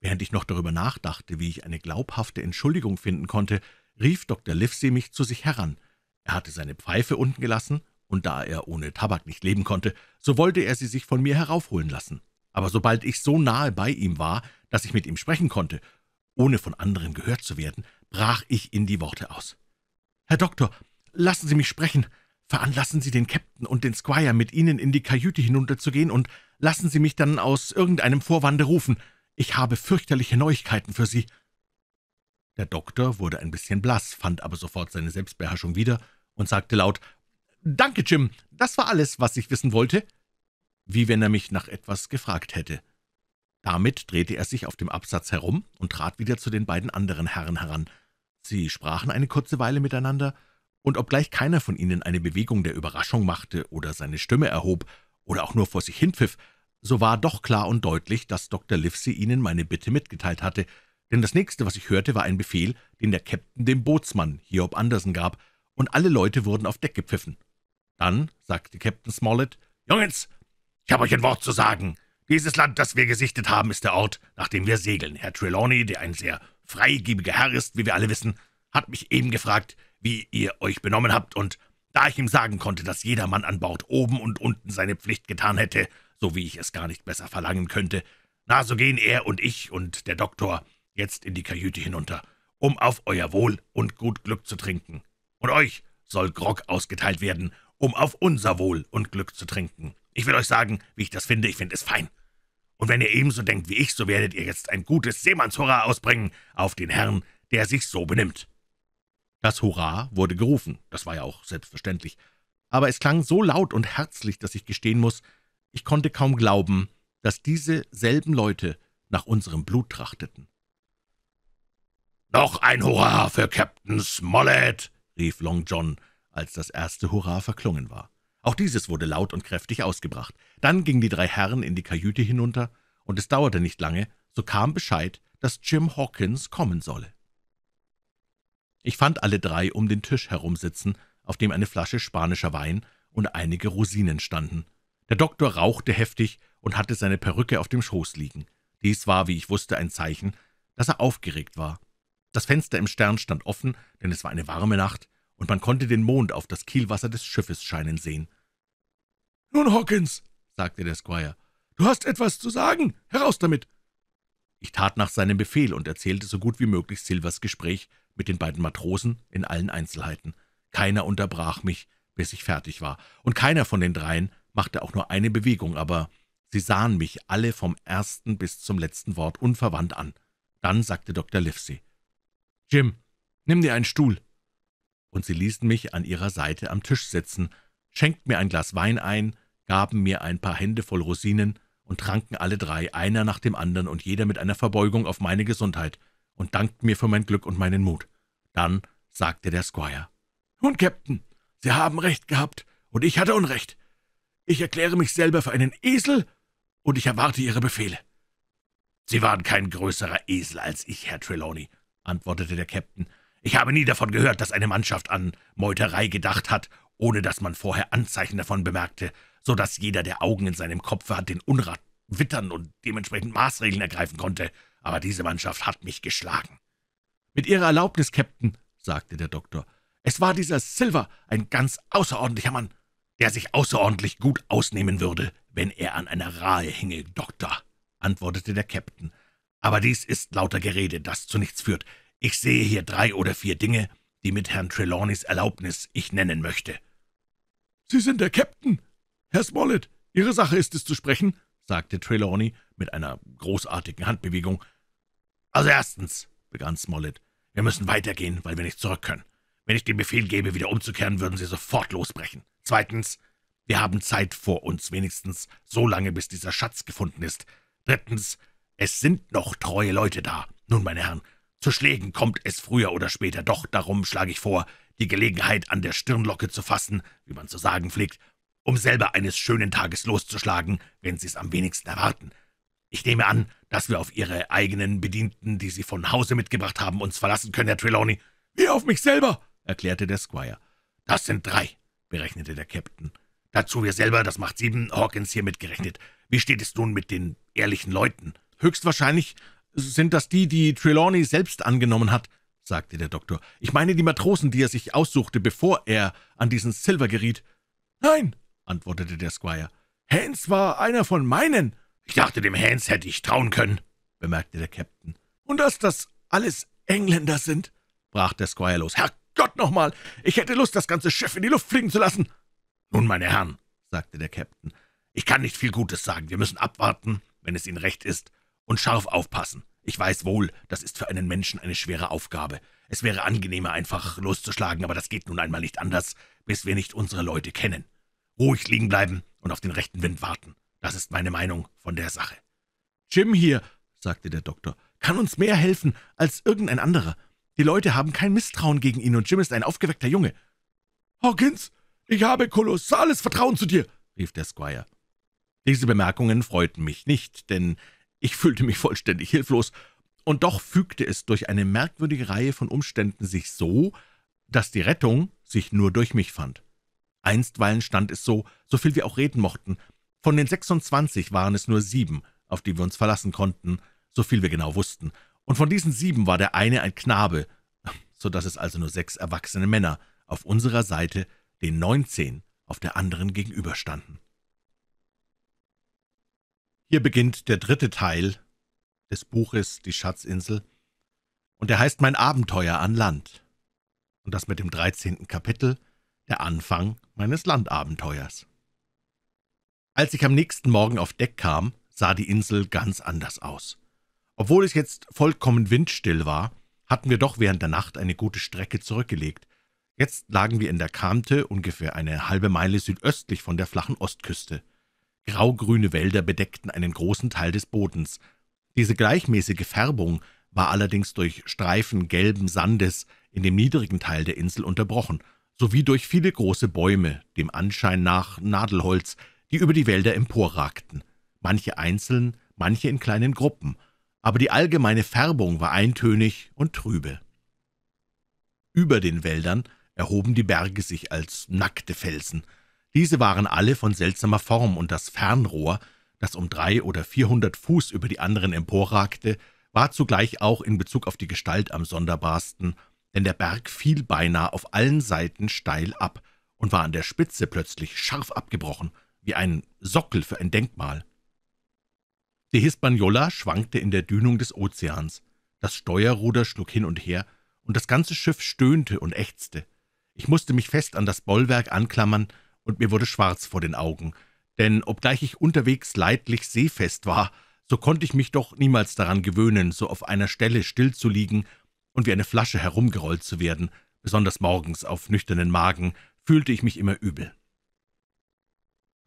Während ich noch darüber nachdachte, wie ich eine glaubhafte Entschuldigung finden konnte, rief Dr. Livesey mich zu sich heran. Er hatte seine Pfeife unten gelassen, und da er ohne Tabak nicht leben konnte, so wollte er sie sich von mir heraufholen lassen. Aber sobald ich so nahe bei ihm war, dass ich mit ihm sprechen konnte, ohne von anderen gehört zu werden, brach ich in die Worte aus. »Herr Doktor, lassen Sie mich sprechen. Veranlassen Sie den Captain und den Squire, mit Ihnen in die Kajüte hinunterzugehen, und lassen Sie mich dann aus irgendeinem Vorwande rufen. Ich habe fürchterliche Neuigkeiten für Sie.« Der Doktor wurde ein bisschen blass, fand aber sofort seine Selbstbeherrschung wieder und sagte laut, »Danke, Jim, das war alles, was ich wissen wollte«, wie wenn er mich nach etwas gefragt hätte. Damit drehte er sich auf dem Absatz herum und trat wieder zu den beiden anderen Herren heran. Sie sprachen eine kurze Weile miteinander, und obgleich keiner von ihnen eine Bewegung der Überraschung machte oder seine Stimme erhob oder auch nur vor sich hinpfiff, so war doch klar und deutlich, dass Dr. Livesey ihnen meine Bitte mitgeteilt hatte, denn das Nächste, was ich hörte, war ein Befehl, den der Käpt'n dem Bootsmann, Hiob Andersen, gab, und alle Leute wurden auf Deck gepfiffen. Dann sagte Captain Smollett, »Jungens, ich habe euch ein Wort zu sagen.« dieses Land, das wir gesichtet haben, ist der Ort, nach dem wir segeln. Herr Trelawney, der ein sehr freigebiger Herr ist, wie wir alle wissen, hat mich eben gefragt, wie ihr euch benommen habt, und da ich ihm sagen konnte, dass jeder Mann an Bord oben und unten seine Pflicht getan hätte, so wie ich es gar nicht besser verlangen könnte, na, so gehen er und ich und der Doktor jetzt in die Kajüte hinunter, um auf euer Wohl und gut Glück zu trinken. Und euch soll Grog ausgeteilt werden, um auf unser Wohl und Glück zu trinken. Ich will euch sagen, wie ich das finde, ich finde es fein und wenn ihr ebenso denkt wie ich, so werdet ihr jetzt ein gutes Seemannshurra ausbringen auf den Herrn, der sich so benimmt.« Das Hurra wurde gerufen, das war ja auch selbstverständlich, aber es klang so laut und herzlich, dass ich gestehen muss, ich konnte kaum glauben, dass diese selben Leute nach unserem Blut trachteten. »Noch ein Hurra für Captain Smollett!« rief Long John, als das erste Hurra verklungen war. Auch dieses wurde laut und kräftig ausgebracht. Dann gingen die drei Herren in die Kajüte hinunter, und es dauerte nicht lange, so kam Bescheid, dass Jim Hawkins kommen solle. Ich fand alle drei um den Tisch herum sitzen, auf dem eine Flasche spanischer Wein und einige Rosinen standen. Der Doktor rauchte heftig und hatte seine Perücke auf dem Schoß liegen. Dies war, wie ich wusste, ein Zeichen, dass er aufgeregt war. Das Fenster im Stern stand offen, denn es war eine warme Nacht, und man konnte den Mond auf das Kielwasser des Schiffes scheinen sehen. »Nun, Hawkins«, sagte der Squire, »du hast etwas zu sagen. Heraus damit!« Ich tat nach seinem Befehl und erzählte so gut wie möglich Silvers Gespräch mit den beiden Matrosen in allen Einzelheiten. Keiner unterbrach mich, bis ich fertig war, und keiner von den dreien machte auch nur eine Bewegung, aber sie sahen mich alle vom ersten bis zum letzten Wort unverwandt an. Dann sagte Dr. Livesey, »Jim, nimm dir einen Stuhl.« und sie ließen mich an ihrer Seite am Tisch sitzen, schenkten mir ein Glas Wein ein, gaben mir ein paar Hände voll Rosinen und tranken alle drei, einer nach dem anderen und jeder mit einer Verbeugung auf meine Gesundheit und dankten mir für mein Glück und meinen Mut. Dann sagte der Squire, »Nun, Captain, Sie haben recht gehabt, und ich hatte Unrecht. Ich erkläre mich selber für einen Esel, und ich erwarte Ihre Befehle.« »Sie waren kein größerer Esel als ich, Herr Trelawney«, antwortete der Captain, ich habe nie davon gehört, dass eine Mannschaft an Meuterei gedacht hat, ohne dass man vorher Anzeichen davon bemerkte, so dass jeder, der Augen in seinem Kopf hat, den Unrat wittern und dementsprechend Maßregeln ergreifen konnte. Aber diese Mannschaft hat mich geschlagen. »Mit Ihrer Erlaubnis, Captain«, sagte der Doktor, »es war dieser Silver, ein ganz außerordentlicher Mann, der sich außerordentlich gut ausnehmen würde, wenn er an einer Rahe hinge, Doktor«, antwortete der Captain. »Aber dies ist lauter Gerede, das zu nichts führt. Ich sehe hier drei oder vier Dinge, die mit Herrn Trelawneys Erlaubnis ich nennen möchte.« »Sie sind der Captain, Herr Smollett. Ihre Sache ist es zu sprechen,« sagte Trelawney mit einer großartigen Handbewegung. »Also erstens«, begann Smollett, »wir müssen weitergehen, weil wir nicht zurück können. Wenn ich den Befehl gebe, wieder umzukehren, würden Sie sofort losbrechen. Zweitens, wir haben Zeit vor uns, wenigstens so lange, bis dieser Schatz gefunden ist. Drittens, es sind noch treue Leute da. Nun, meine Herren, zu Schlägen kommt es früher oder später doch, darum schlage ich vor, die Gelegenheit an der Stirnlocke zu fassen, wie man zu sagen pflegt, um selber eines schönen Tages loszuschlagen, wenn Sie es am wenigsten erwarten. Ich nehme an, dass wir auf Ihre eigenen Bedienten, die Sie von Hause mitgebracht haben, uns verlassen können, Herr Trelawney. Wie auf mich selber, erklärte der Squire. Das sind drei, berechnete der Captain. Dazu wir selber, das macht sieben, Hawkins hier mitgerechnet. Wie steht es nun mit den ehrlichen Leuten? Höchstwahrscheinlich sind das die, die Trelawney selbst angenommen hat, sagte der Doktor. Ich meine die Matrosen, die er sich aussuchte, bevor er an diesen Silver geriet. Nein, antwortete der Squire. Hans war einer von meinen. Ich dachte, dem Hans hätte ich trauen können, bemerkte der Captain. Und dass das alles Engländer sind, brach der Squire los. Herrgott nochmal, ich hätte Lust, das ganze Schiff in die Luft fliegen zu lassen. Nun, meine Herren, sagte der Captain, ich kann nicht viel Gutes sagen. Wir müssen abwarten, wenn es Ihnen recht ist, und scharf aufpassen. Ich weiß wohl, das ist für einen Menschen eine schwere Aufgabe. Es wäre angenehmer, einfach loszuschlagen, aber das geht nun einmal nicht anders, bis wir nicht unsere Leute kennen. Ruhig liegen bleiben und auf den rechten Wind warten. Das ist meine Meinung von der Sache. Jim hier, sagte der Doktor, kann uns mehr helfen als irgendein anderer. Die Leute haben kein Misstrauen gegen ihn und Jim ist ein aufgeweckter Junge. Hawkins, ich habe kolossales Vertrauen zu dir, rief der Squire. Diese Bemerkungen freuten mich nicht, denn ich fühlte mich vollständig hilflos, und doch fügte es durch eine merkwürdige Reihe von Umständen sich so, dass die Rettung sich nur durch mich fand. Einstweilen stand es so, so viel wir auch reden mochten. Von den 26 waren es nur sieben, auf die wir uns verlassen konnten, so viel wir genau wussten. Und von diesen sieben war der eine ein Knabe, so dass es also nur sechs erwachsene Männer auf unserer Seite den neunzehn auf der anderen gegenüberstanden. Hier beginnt der dritte Teil des Buches Die Schatzinsel, und er heißt Mein Abenteuer an Land, und das mit dem dreizehnten Kapitel, der Anfang meines Landabenteuers. Als ich am nächsten Morgen auf Deck kam, sah die Insel ganz anders aus. Obwohl es jetzt vollkommen windstill war, hatten wir doch während der Nacht eine gute Strecke zurückgelegt. Jetzt lagen wir in der Kante, ungefähr eine halbe Meile südöstlich von der flachen Ostküste. Graugrüne Wälder bedeckten einen großen Teil des Bodens. Diese gleichmäßige Färbung war allerdings durch Streifen gelben Sandes in dem niedrigen Teil der Insel unterbrochen, sowie durch viele große Bäume, dem Anschein nach Nadelholz, die über die Wälder emporragten, manche einzeln, manche in kleinen Gruppen, aber die allgemeine Färbung war eintönig und trübe. Über den Wäldern erhoben die Berge sich als nackte Felsen, diese waren alle von seltsamer Form, und das Fernrohr, das um drei oder vierhundert Fuß über die anderen emporragte, war zugleich auch in Bezug auf die Gestalt am sonderbarsten, denn der Berg fiel beinahe auf allen Seiten steil ab und war an der Spitze plötzlich scharf abgebrochen, wie ein Sockel für ein Denkmal. Die Hispaniola schwankte in der Dünung des Ozeans, das Steuerruder schlug hin und her, und das ganze Schiff stöhnte und ächzte. Ich musste mich fest an das Bollwerk anklammern, und mir wurde schwarz vor den Augen, denn obgleich ich unterwegs leidlich seefest war, so konnte ich mich doch niemals daran gewöhnen, so auf einer Stelle still zu liegen und wie eine Flasche herumgerollt zu werden, besonders morgens auf nüchternen Magen, fühlte ich mich immer übel.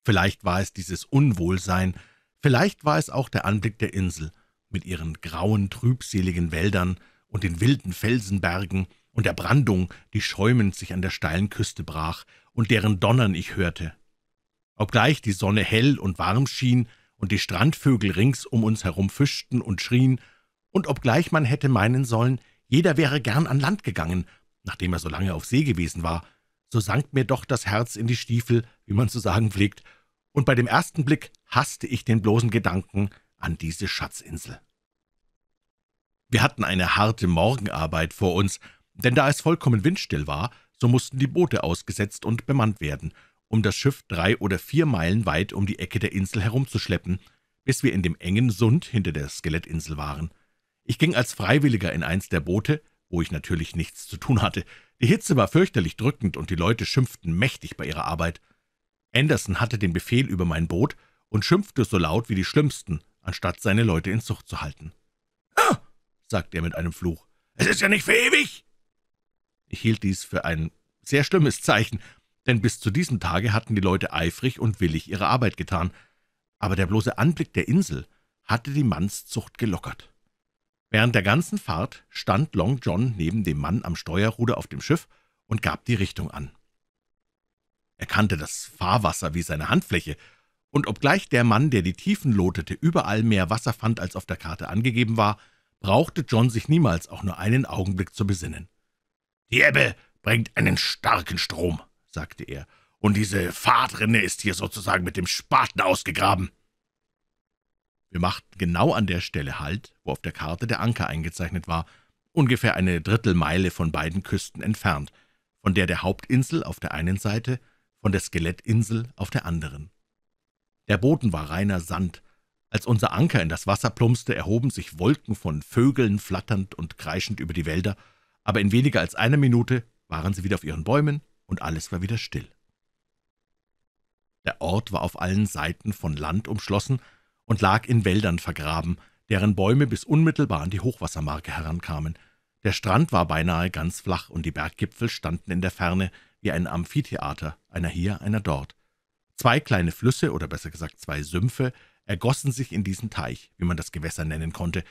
Vielleicht war es dieses Unwohlsein, vielleicht war es auch der Anblick der Insel mit ihren grauen, trübseligen Wäldern und den wilden Felsenbergen, und der Brandung, die schäumend sich an der steilen Küste brach und deren Donnern ich hörte. Obgleich die Sonne hell und warm schien und die Strandvögel rings um uns herum fischten und schrien, und obgleich man hätte meinen sollen, jeder wäre gern an Land gegangen, nachdem er so lange auf See gewesen war, so sank mir doch das Herz in die Stiefel, wie man zu sagen pflegt, und bei dem ersten Blick hasste ich den bloßen Gedanken an diese Schatzinsel. Wir hatten eine harte Morgenarbeit vor uns, denn da es vollkommen windstill war, so mussten die Boote ausgesetzt und bemannt werden, um das Schiff drei oder vier Meilen weit um die Ecke der Insel herumzuschleppen, bis wir in dem engen Sund hinter der Skelettinsel waren. Ich ging als Freiwilliger in eins der Boote, wo ich natürlich nichts zu tun hatte. Die Hitze war fürchterlich drückend und die Leute schimpften mächtig bei ihrer Arbeit. Anderson hatte den Befehl über mein Boot und schimpfte so laut wie die Schlimmsten, anstatt seine Leute in Zucht zu halten. »Ah«, sagte er mit einem Fluch, »es ist ja nicht für ewig!« ich hielt dies für ein sehr schlimmes Zeichen, denn bis zu diesem Tage hatten die Leute eifrig und willig ihre Arbeit getan, aber der bloße Anblick der Insel hatte die Mannszucht gelockert. Während der ganzen Fahrt stand Long John neben dem Mann am Steuerruder auf dem Schiff und gab die Richtung an. Er kannte das Fahrwasser wie seine Handfläche, und obgleich der Mann, der die Tiefen lotete, überall mehr Wasser fand, als auf der Karte angegeben war, brauchte John sich niemals auch nur einen Augenblick zu besinnen. »Die Ebbe bringt einen starken Strom«, sagte er, »und diese Fahrtrinne ist hier sozusagen mit dem Spaten ausgegraben.« Wir machten genau an der Stelle Halt, wo auf der Karte der Anker eingezeichnet war, ungefähr eine Drittelmeile von beiden Küsten entfernt, von der der Hauptinsel auf der einen Seite, von der Skelettinsel auf der anderen. Der Boden war reiner Sand. Als unser Anker in das Wasser plumpste, erhoben sich Wolken von Vögeln flatternd und kreischend über die Wälder aber in weniger als einer Minute waren sie wieder auf ihren Bäumen und alles war wieder still. Der Ort war auf allen Seiten von Land umschlossen und lag in Wäldern vergraben, deren Bäume bis unmittelbar an die Hochwassermarke herankamen. Der Strand war beinahe ganz flach und die Berggipfel standen in der Ferne wie ein Amphitheater, einer hier, einer dort. Zwei kleine Flüsse, oder besser gesagt zwei Sümpfe, ergossen sich in diesen Teich, wie man das Gewässer nennen konnte,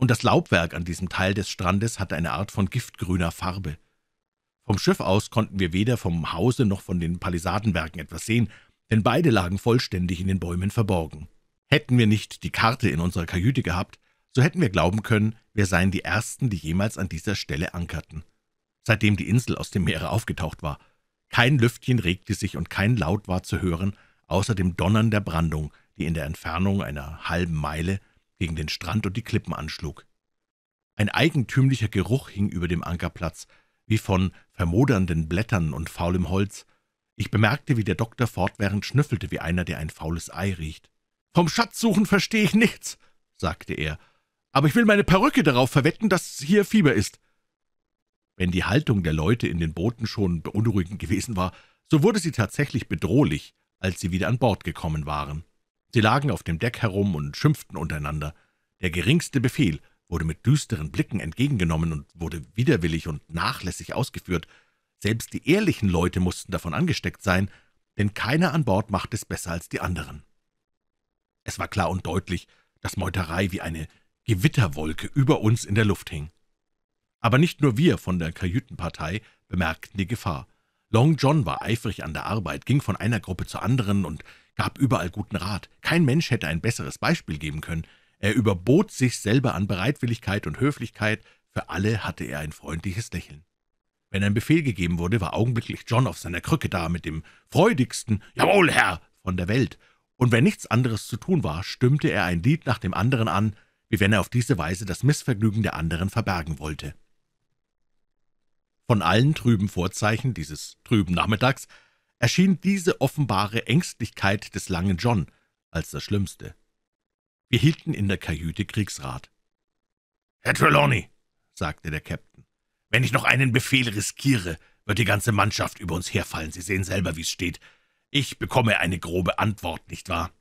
und das Laubwerk an diesem Teil des Strandes hatte eine Art von giftgrüner Farbe. Vom Schiff aus konnten wir weder vom Hause noch von den Palisadenwerken etwas sehen, denn beide lagen vollständig in den Bäumen verborgen. Hätten wir nicht die Karte in unserer Kajüte gehabt, so hätten wir glauben können, wir seien die Ersten, die jemals an dieser Stelle ankerten. Seitdem die Insel aus dem Meere aufgetaucht war, kein Lüftchen regte sich und kein Laut war zu hören, außer dem Donnern der Brandung, die in der Entfernung einer halben Meile gegen den Strand und die Klippen anschlug. Ein eigentümlicher Geruch hing über dem Ankerplatz, wie von vermodernden Blättern und faulem Holz. Ich bemerkte, wie der Doktor fortwährend schnüffelte, wie einer, der ein faules Ei riecht. »Vom Schatzsuchen verstehe ich nichts«, sagte er, »aber ich will meine Perücke darauf verwetten, dass hier Fieber ist.« Wenn die Haltung der Leute in den Booten schon beunruhigend gewesen war, so wurde sie tatsächlich bedrohlich, als sie wieder an Bord gekommen waren. Sie lagen auf dem Deck herum und schimpften untereinander. Der geringste Befehl wurde mit düsteren Blicken entgegengenommen und wurde widerwillig und nachlässig ausgeführt. Selbst die ehrlichen Leute mussten davon angesteckt sein, denn keiner an Bord machte es besser als die anderen. Es war klar und deutlich, dass Meuterei wie eine Gewitterwolke über uns in der Luft hing. Aber nicht nur wir von der Kajütenpartei bemerkten die Gefahr. Long John war eifrig an der Arbeit, ging von einer Gruppe zur anderen und gab überall guten Rat, kein Mensch hätte ein besseres Beispiel geben können. Er überbot sich selber an Bereitwilligkeit und Höflichkeit, für alle hatte er ein freundliches Lächeln. Wenn ein Befehl gegeben wurde, war augenblicklich John auf seiner Krücke da mit dem freudigsten »Jawohl, Herr!« von der Welt, und wenn nichts anderes zu tun war, stimmte er ein Lied nach dem anderen an, wie wenn er auf diese Weise das Missvergnügen der anderen verbergen wollte. Von allen trüben Vorzeichen dieses trüben Nachmittags erschien diese offenbare Ängstlichkeit des langen John als das Schlimmste. Wir hielten in der Kajüte Kriegsrat. »Herr Trelawney«, sagte der Captain, »wenn ich noch einen Befehl riskiere, wird die ganze Mannschaft über uns herfallen. Sie sehen selber, wie es steht. Ich bekomme eine grobe Antwort, nicht wahr?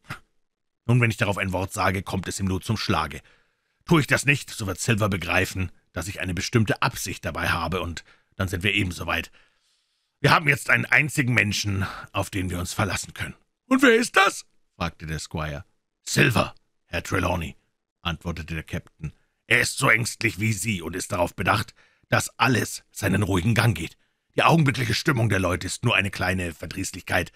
Nun, wenn ich darauf ein Wort sage, kommt es ihm nur zum Schlage. Tue ich das nicht, so wird Silver begreifen, dass ich eine bestimmte Absicht dabei habe, und dann sind wir ebenso weit. Wir haben jetzt einen einzigen Menschen, auf den wir uns verlassen können. »Und wer ist das?« fragte der Squire. »Silver, Herr Trelawney«, antwortete der Captain. »Er ist so ängstlich wie Sie und ist darauf bedacht, dass alles seinen ruhigen Gang geht. Die augenblickliche Stimmung der Leute ist nur eine kleine Verdrießlichkeit.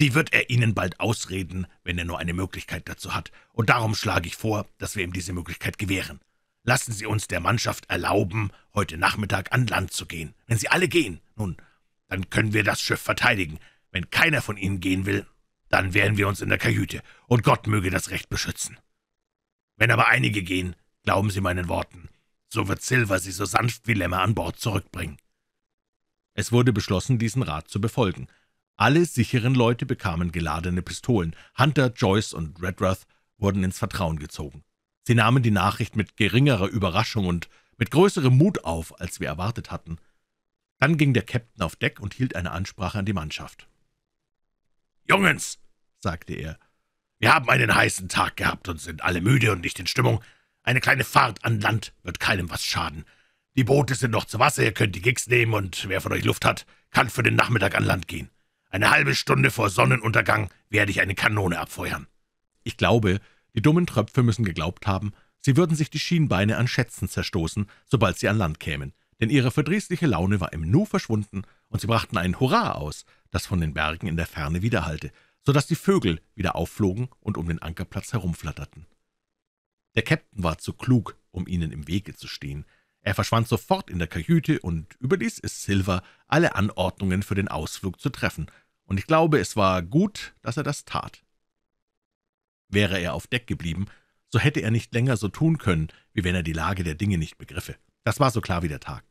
Die wird er Ihnen bald ausreden, wenn er nur eine Möglichkeit dazu hat. Und darum schlage ich vor, dass wir ihm diese Möglichkeit gewähren. Lassen Sie uns der Mannschaft erlauben, heute Nachmittag an Land zu gehen. Wenn Sie alle gehen, nun, dann können wir das Schiff verteidigen. Wenn keiner von Ihnen gehen will, dann wehren wir uns in der Kajüte, und Gott möge das Recht beschützen. Wenn aber einige gehen, glauben Sie meinen Worten, so wird Silver Sie so sanft wie Lämmer an Bord zurückbringen. Es wurde beschlossen, diesen Rat zu befolgen. Alle sicheren Leute bekamen geladene Pistolen. Hunter, Joyce und Redruth wurden ins Vertrauen gezogen. Sie nahmen die Nachricht mit geringerer Überraschung und mit größerem Mut auf, als wir erwartet hatten – dann ging der Captain auf Deck und hielt eine Ansprache an die Mannschaft. »Jungens«, sagte er, »wir haben einen heißen Tag gehabt und sind alle müde und nicht in Stimmung. Eine kleine Fahrt an Land wird keinem was schaden. Die Boote sind noch zu Wasser, ihr könnt die Gigs nehmen, und wer von euch Luft hat, kann für den Nachmittag an Land gehen. Eine halbe Stunde vor Sonnenuntergang werde ich eine Kanone abfeuern.« Ich glaube, die dummen Tröpfe müssen geglaubt haben, sie würden sich die Schienbeine an Schätzen zerstoßen, sobald sie an Land kämen denn ihre verdrießliche Laune war im Nu verschwunden, und sie brachten ein Hurra aus, das von den Bergen in der Ferne widerhallte, so daß die Vögel wieder aufflogen und um den Ankerplatz herumflatterten. Der Käpt'n war zu klug, um ihnen im Wege zu stehen. Er verschwand sofort in der Kajüte und überdies ist Silver, alle Anordnungen für den Ausflug zu treffen, und ich glaube, es war gut, dass er das tat. Wäre er auf Deck geblieben, so hätte er nicht länger so tun können, wie wenn er die Lage der Dinge nicht begriffe. Das war so klar wie der Tag.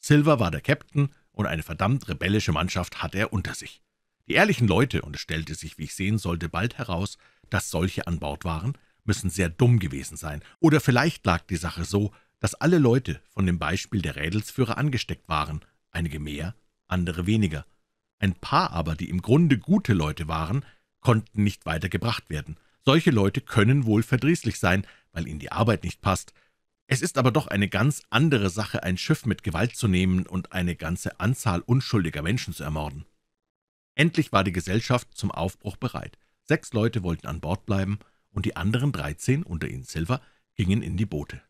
Silver war der Captain, und eine verdammt rebellische Mannschaft hatte er unter sich. Die ehrlichen Leute, und es stellte sich, wie ich sehen sollte, bald heraus, dass solche an Bord waren, müssen sehr dumm gewesen sein, oder vielleicht lag die Sache so, dass alle Leute von dem Beispiel der Rädelsführer angesteckt waren, einige mehr, andere weniger. Ein paar aber, die im Grunde gute Leute waren, konnten nicht weitergebracht werden. Solche Leute können wohl verdrießlich sein, weil ihnen die Arbeit nicht passt, es ist aber doch eine ganz andere Sache, ein Schiff mit Gewalt zu nehmen und eine ganze Anzahl unschuldiger Menschen zu ermorden. Endlich war die Gesellschaft zum Aufbruch bereit. Sechs Leute wollten an Bord bleiben, und die anderen dreizehn, unter ihnen Silver, gingen in die Boote.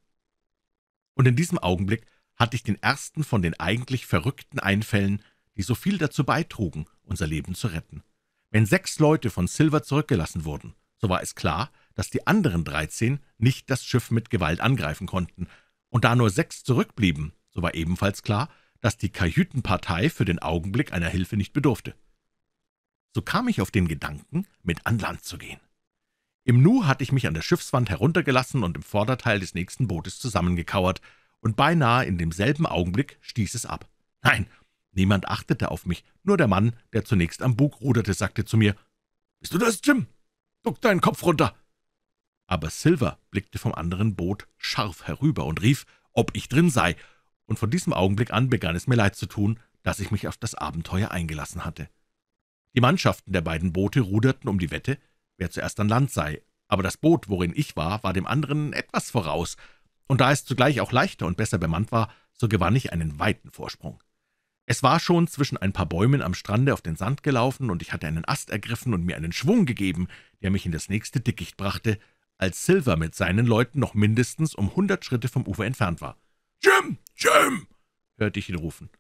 Und in diesem Augenblick hatte ich den ersten von den eigentlich verrückten Einfällen, die so viel dazu beitrugen, unser Leben zu retten. Wenn sechs Leute von Silver zurückgelassen wurden, so war es klar, dass die anderen 13 nicht das Schiff mit Gewalt angreifen konnten, und da nur sechs zurückblieben, so war ebenfalls klar, dass die Kajütenpartei für den Augenblick einer Hilfe nicht bedurfte. So kam ich auf den Gedanken, mit an Land zu gehen. Im Nu hatte ich mich an der Schiffswand heruntergelassen und im Vorderteil des nächsten Bootes zusammengekauert, und beinahe in demselben Augenblick stieß es ab. Nein, niemand achtete auf mich, nur der Mann, der zunächst am Bug ruderte, sagte zu mir, »Bist du das, Jim? Duck deinen Kopf runter, aber Silver blickte vom anderen Boot scharf herüber und rief, ob ich drin sei, und von diesem Augenblick an begann es mir leid zu tun, dass ich mich auf das Abenteuer eingelassen hatte. Die Mannschaften der beiden Boote ruderten um die Wette, wer zuerst an Land sei, aber das Boot, worin ich war, war dem anderen etwas voraus, und da es zugleich auch leichter und besser bemannt war, so gewann ich einen weiten Vorsprung. Es war schon zwischen ein paar Bäumen am Strande auf den Sand gelaufen, und ich hatte einen Ast ergriffen und mir einen Schwung gegeben, der mich in das nächste Dickicht brachte, als Silver mit seinen Leuten noch mindestens um hundert Schritte vom Ufer entfernt war. »Jim! Jim!« hörte ich ihn rufen.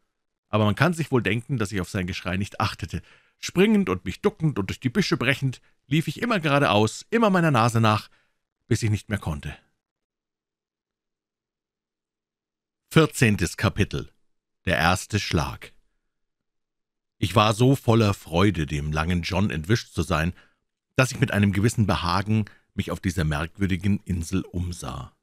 Aber man kann sich wohl denken, dass ich auf sein Geschrei nicht achtete. Springend und mich duckend und durch die Büsche brechend, lief ich immer geradeaus, immer meiner Nase nach, bis ich nicht mehr konnte. Vierzehntes Kapitel Der erste Schlag Ich war so voller Freude, dem langen John entwischt zu sein, dass ich mit einem gewissen Behagen mich auf dieser merkwürdigen Insel umsah.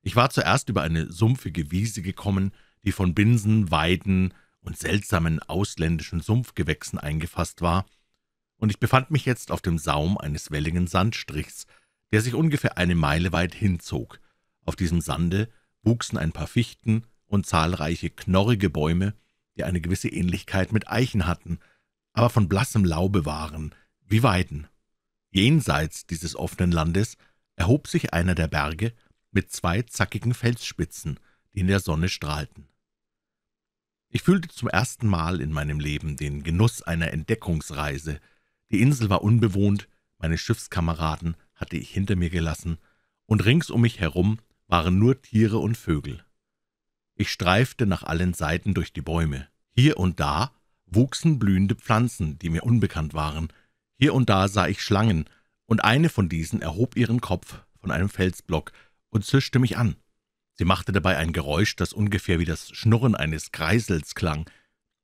Ich war zuerst über eine sumpfige Wiese gekommen, die von Binsen, Weiden und seltsamen ausländischen Sumpfgewächsen eingefasst war, und ich befand mich jetzt auf dem Saum eines welligen Sandstrichs, der sich ungefähr eine Meile weit hinzog. Auf diesem Sande wuchsen ein paar Fichten und zahlreiche knorrige Bäume, die eine gewisse Ähnlichkeit mit Eichen hatten, aber von blassem Laube waren, wie Weiden. Jenseits dieses offenen Landes erhob sich einer der Berge mit zwei zackigen Felsspitzen, die in der Sonne strahlten. Ich fühlte zum ersten Mal in meinem Leben den Genuss einer Entdeckungsreise. Die Insel war unbewohnt, meine Schiffskameraden hatte ich hinter mir gelassen, und rings um mich herum waren nur Tiere und Vögel. Ich streifte nach allen Seiten durch die Bäume. Hier und da wuchsen blühende Pflanzen, die mir unbekannt waren, hier und da sah ich Schlangen, und eine von diesen erhob ihren Kopf von einem Felsblock und zischte mich an. Sie machte dabei ein Geräusch, das ungefähr wie das Schnurren eines Kreisels klang.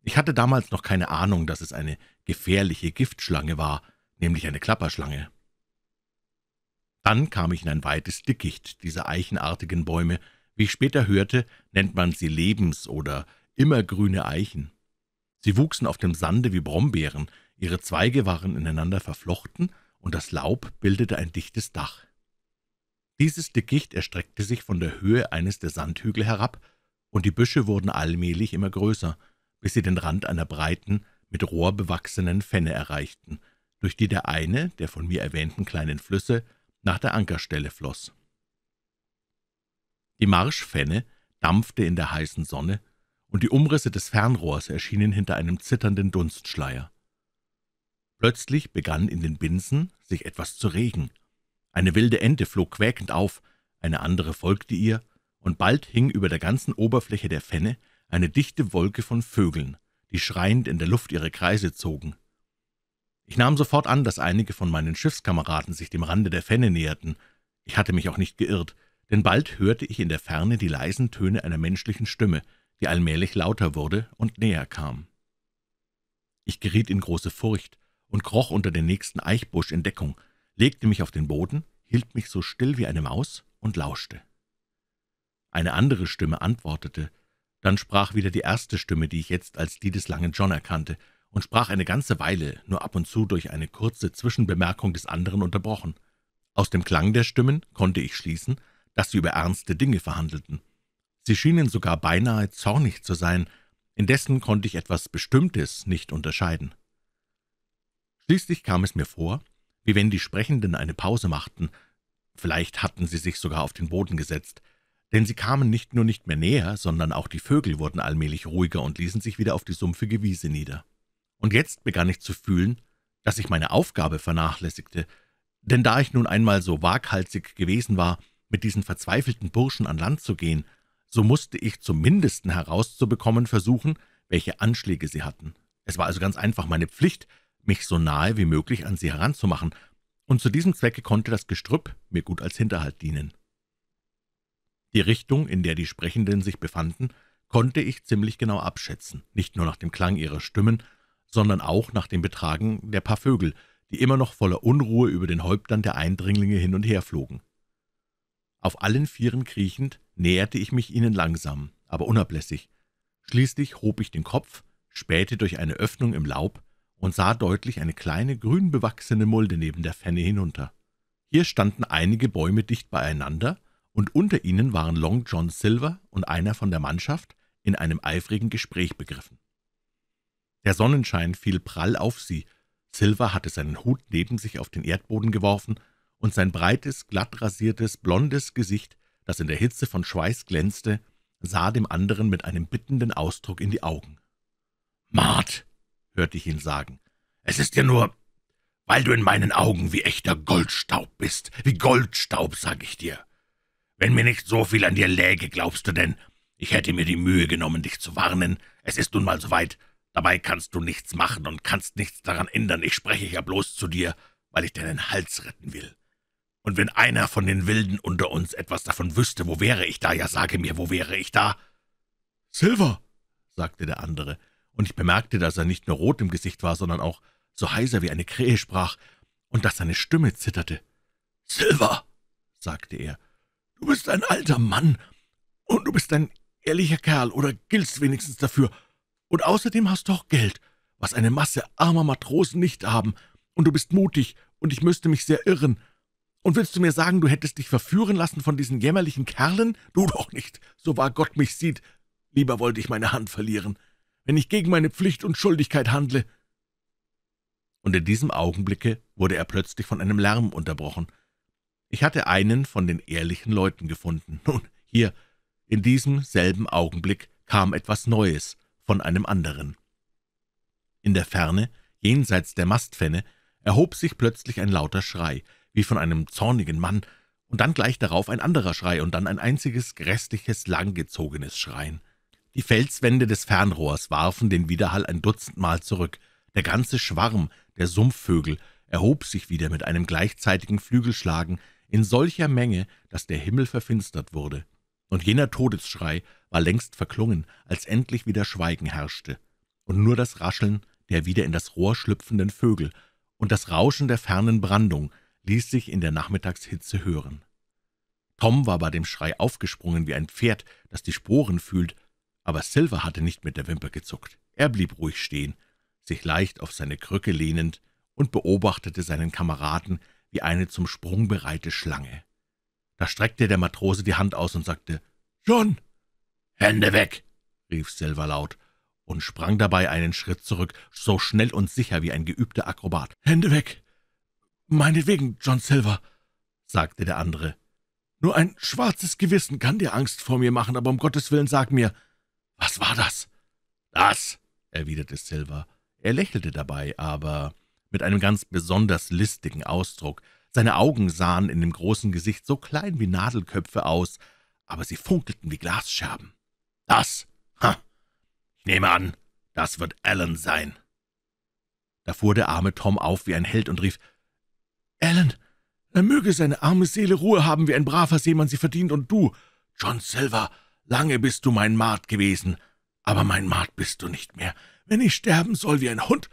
Ich hatte damals noch keine Ahnung, dass es eine gefährliche Giftschlange war, nämlich eine Klapperschlange. Dann kam ich in ein weites Dickicht dieser eichenartigen Bäume. Wie ich später hörte, nennt man sie Lebens- oder immergrüne Eichen. Sie wuchsen auf dem Sande wie Brombeeren, Ihre Zweige waren ineinander verflochten, und das Laub bildete ein dichtes Dach. Dieses Dickicht erstreckte sich von der Höhe eines der Sandhügel herab, und die Büsche wurden allmählich immer größer, bis sie den Rand einer breiten, mit Rohr bewachsenen Fenne erreichten, durch die der eine der von mir erwähnten kleinen Flüsse nach der Ankerstelle floss. Die Marschfenne dampfte in der heißen Sonne, und die Umrisse des Fernrohrs erschienen hinter einem zitternden Dunstschleier. Plötzlich begann in den Binsen sich etwas zu regen. Eine wilde Ente flog quäkend auf, eine andere folgte ihr, und bald hing über der ganzen Oberfläche der Fenne eine dichte Wolke von Vögeln, die schreiend in der Luft ihre Kreise zogen. Ich nahm sofort an, dass einige von meinen Schiffskameraden sich dem Rande der Fenne näherten. Ich hatte mich auch nicht geirrt, denn bald hörte ich in der Ferne die leisen Töne einer menschlichen Stimme, die allmählich lauter wurde und näher kam. Ich geriet in große Furcht, und kroch unter den nächsten Eichbusch in Deckung, legte mich auf den Boden, hielt mich so still wie eine Maus und lauschte. Eine andere Stimme antwortete, dann sprach wieder die erste Stimme, die ich jetzt als die des langen John erkannte, und sprach eine ganze Weile, nur ab und zu durch eine kurze Zwischenbemerkung des anderen unterbrochen. Aus dem Klang der Stimmen konnte ich schließen, dass sie über ernste Dinge verhandelten. Sie schienen sogar beinahe zornig zu sein, indessen konnte ich etwas Bestimmtes nicht unterscheiden. Schließlich kam es mir vor, wie wenn die Sprechenden eine Pause machten, vielleicht hatten sie sich sogar auf den Boden gesetzt, denn sie kamen nicht nur nicht mehr näher, sondern auch die Vögel wurden allmählich ruhiger und ließen sich wieder auf die sumpfige Wiese nieder. Und jetzt begann ich zu fühlen, dass ich meine Aufgabe vernachlässigte, denn da ich nun einmal so waghalsig gewesen war, mit diesen verzweifelten Burschen an Land zu gehen, so musste ich zum Mindesten herauszubekommen versuchen, welche Anschläge sie hatten. Es war also ganz einfach meine Pflicht, mich so nahe wie möglich an sie heranzumachen, und zu diesem Zwecke konnte das Gestrüpp mir gut als Hinterhalt dienen. Die Richtung, in der die Sprechenden sich befanden, konnte ich ziemlich genau abschätzen, nicht nur nach dem Klang ihrer Stimmen, sondern auch nach dem Betragen der paar Vögel, die immer noch voller Unruhe über den Häuptern der Eindringlinge hin und her flogen. Auf allen Vieren kriechend näherte ich mich ihnen langsam, aber unablässig. Schließlich hob ich den Kopf, spähte durch eine Öffnung im Laub und sah deutlich eine kleine, grün bewachsene Mulde neben der Fenne hinunter. Hier standen einige Bäume dicht beieinander, und unter ihnen waren Long John Silver und einer von der Mannschaft in einem eifrigen Gespräch begriffen. Der Sonnenschein fiel prall auf sie, Silver hatte seinen Hut neben sich auf den Erdboden geworfen, und sein breites, glatt rasiertes, blondes Gesicht, das in der Hitze von Schweiß glänzte, sah dem anderen mit einem bittenden Ausdruck in die Augen. »Mart«, hörte ich ihn sagen. »Es ist ja nur, weil du in meinen Augen wie echter Goldstaub bist, wie Goldstaub, sag ich dir. Wenn mir nicht so viel an dir läge, glaubst du denn, ich hätte mir die Mühe genommen, dich zu warnen. Es ist nun mal soweit, dabei kannst du nichts machen und kannst nichts daran ändern. Ich spreche ja bloß zu dir, weil ich deinen Hals retten will.« und wenn einer von den Wilden unter uns etwas davon wüsste, wo wäre ich da? Ja, sage mir, wo wäre ich da? Silver, sagte der andere, und ich bemerkte, dass er nicht nur rot im Gesicht war, sondern auch so heiser wie eine Krähe sprach und dass seine Stimme zitterte. »Silver«, sagte er, »du bist ein alter Mann und du bist ein ehrlicher Kerl oder giltst wenigstens dafür. Und außerdem hast du auch Geld, was eine Masse armer Matrosen nicht haben, und du bist mutig und ich müsste mich sehr irren.« und willst du mir sagen, du hättest dich verführen lassen von diesen jämmerlichen Kerlen? Du doch nicht, so wahr Gott mich sieht. Lieber wollte ich meine Hand verlieren.« wenn ich gegen meine Pflicht und Schuldigkeit handle.« Und in diesem Augenblicke wurde er plötzlich von einem Lärm unterbrochen. Ich hatte einen von den ehrlichen Leuten gefunden. Nun, hier, in diesem selben Augenblick kam etwas Neues von einem anderen. In der Ferne, jenseits der Mastfenne, erhob sich plötzlich ein lauter Schrei, wie von einem zornigen Mann, und dann gleich darauf ein anderer Schrei und dann ein einziges grässliches, langgezogenes Schreien. Die Felswände des Fernrohrs warfen den Widerhall ein Dutzendmal zurück. Der ganze Schwarm der Sumpfvögel erhob sich wieder mit einem gleichzeitigen Flügelschlagen in solcher Menge, dass der Himmel verfinstert wurde. Und jener Todesschrei war längst verklungen, als endlich wieder Schweigen herrschte, und nur das Rascheln der wieder in das Rohr schlüpfenden Vögel und das Rauschen der fernen Brandung ließ sich in der Nachmittagshitze hören. Tom war bei dem Schrei aufgesprungen wie ein Pferd, das die Sporen fühlt, aber Silver hatte nicht mit der Wimper gezuckt. Er blieb ruhig stehen, sich leicht auf seine Krücke lehnend und beobachtete seinen Kameraden wie eine zum Sprung bereite Schlange. Da streckte der Matrose die Hand aus und sagte, »John!« »Hände weg!« rief Silver laut und sprang dabei einen Schritt zurück, so schnell und sicher wie ein geübter Akrobat. »Hände weg!« »Meinetwegen, John Silver«, sagte der andere. »Nur ein schwarzes Gewissen kann dir Angst vor mir machen, aber um Gottes Willen sag mir, »Was war das?« »Das«, erwiderte Silver. Er lächelte dabei, aber mit einem ganz besonders listigen Ausdruck. Seine Augen sahen in dem großen Gesicht so klein wie Nadelköpfe aus, aber sie funkelten wie Glasscherben. »Das? Ha! Ich nehme an, das wird Alan sein.« Da fuhr der arme Tom auf wie ein Held und rief, »Alan, er möge seine arme Seele Ruhe haben, wie ein braver Seemann sie verdient, und du, John Silver, Lange bist du mein Maat gewesen, aber mein Maat bist du nicht mehr. Wenn ich sterben soll wie ein Hund,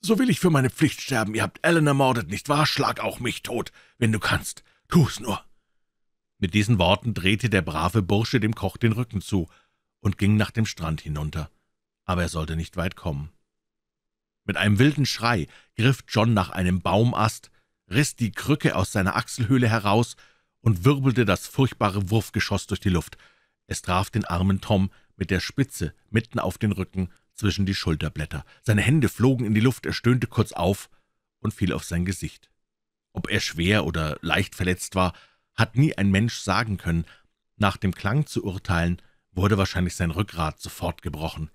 so will ich für meine Pflicht sterben. Ihr habt Ellen ermordet, nicht wahr? Schlag auch mich tot, wenn du kannst. Tu's nur.« Mit diesen Worten drehte der brave Bursche dem Koch den Rücken zu und ging nach dem Strand hinunter. Aber er sollte nicht weit kommen. Mit einem wilden Schrei griff John nach einem Baumast, riss die Krücke aus seiner Achselhöhle heraus und wirbelte das furchtbare Wurfgeschoss durch die Luft. Es traf den armen Tom mit der Spitze mitten auf den Rücken zwischen die Schulterblätter. Seine Hände flogen in die Luft, er stöhnte kurz auf und fiel auf sein Gesicht. Ob er schwer oder leicht verletzt war, hat nie ein Mensch sagen können. Nach dem Klang zu urteilen, wurde wahrscheinlich sein Rückgrat sofort gebrochen.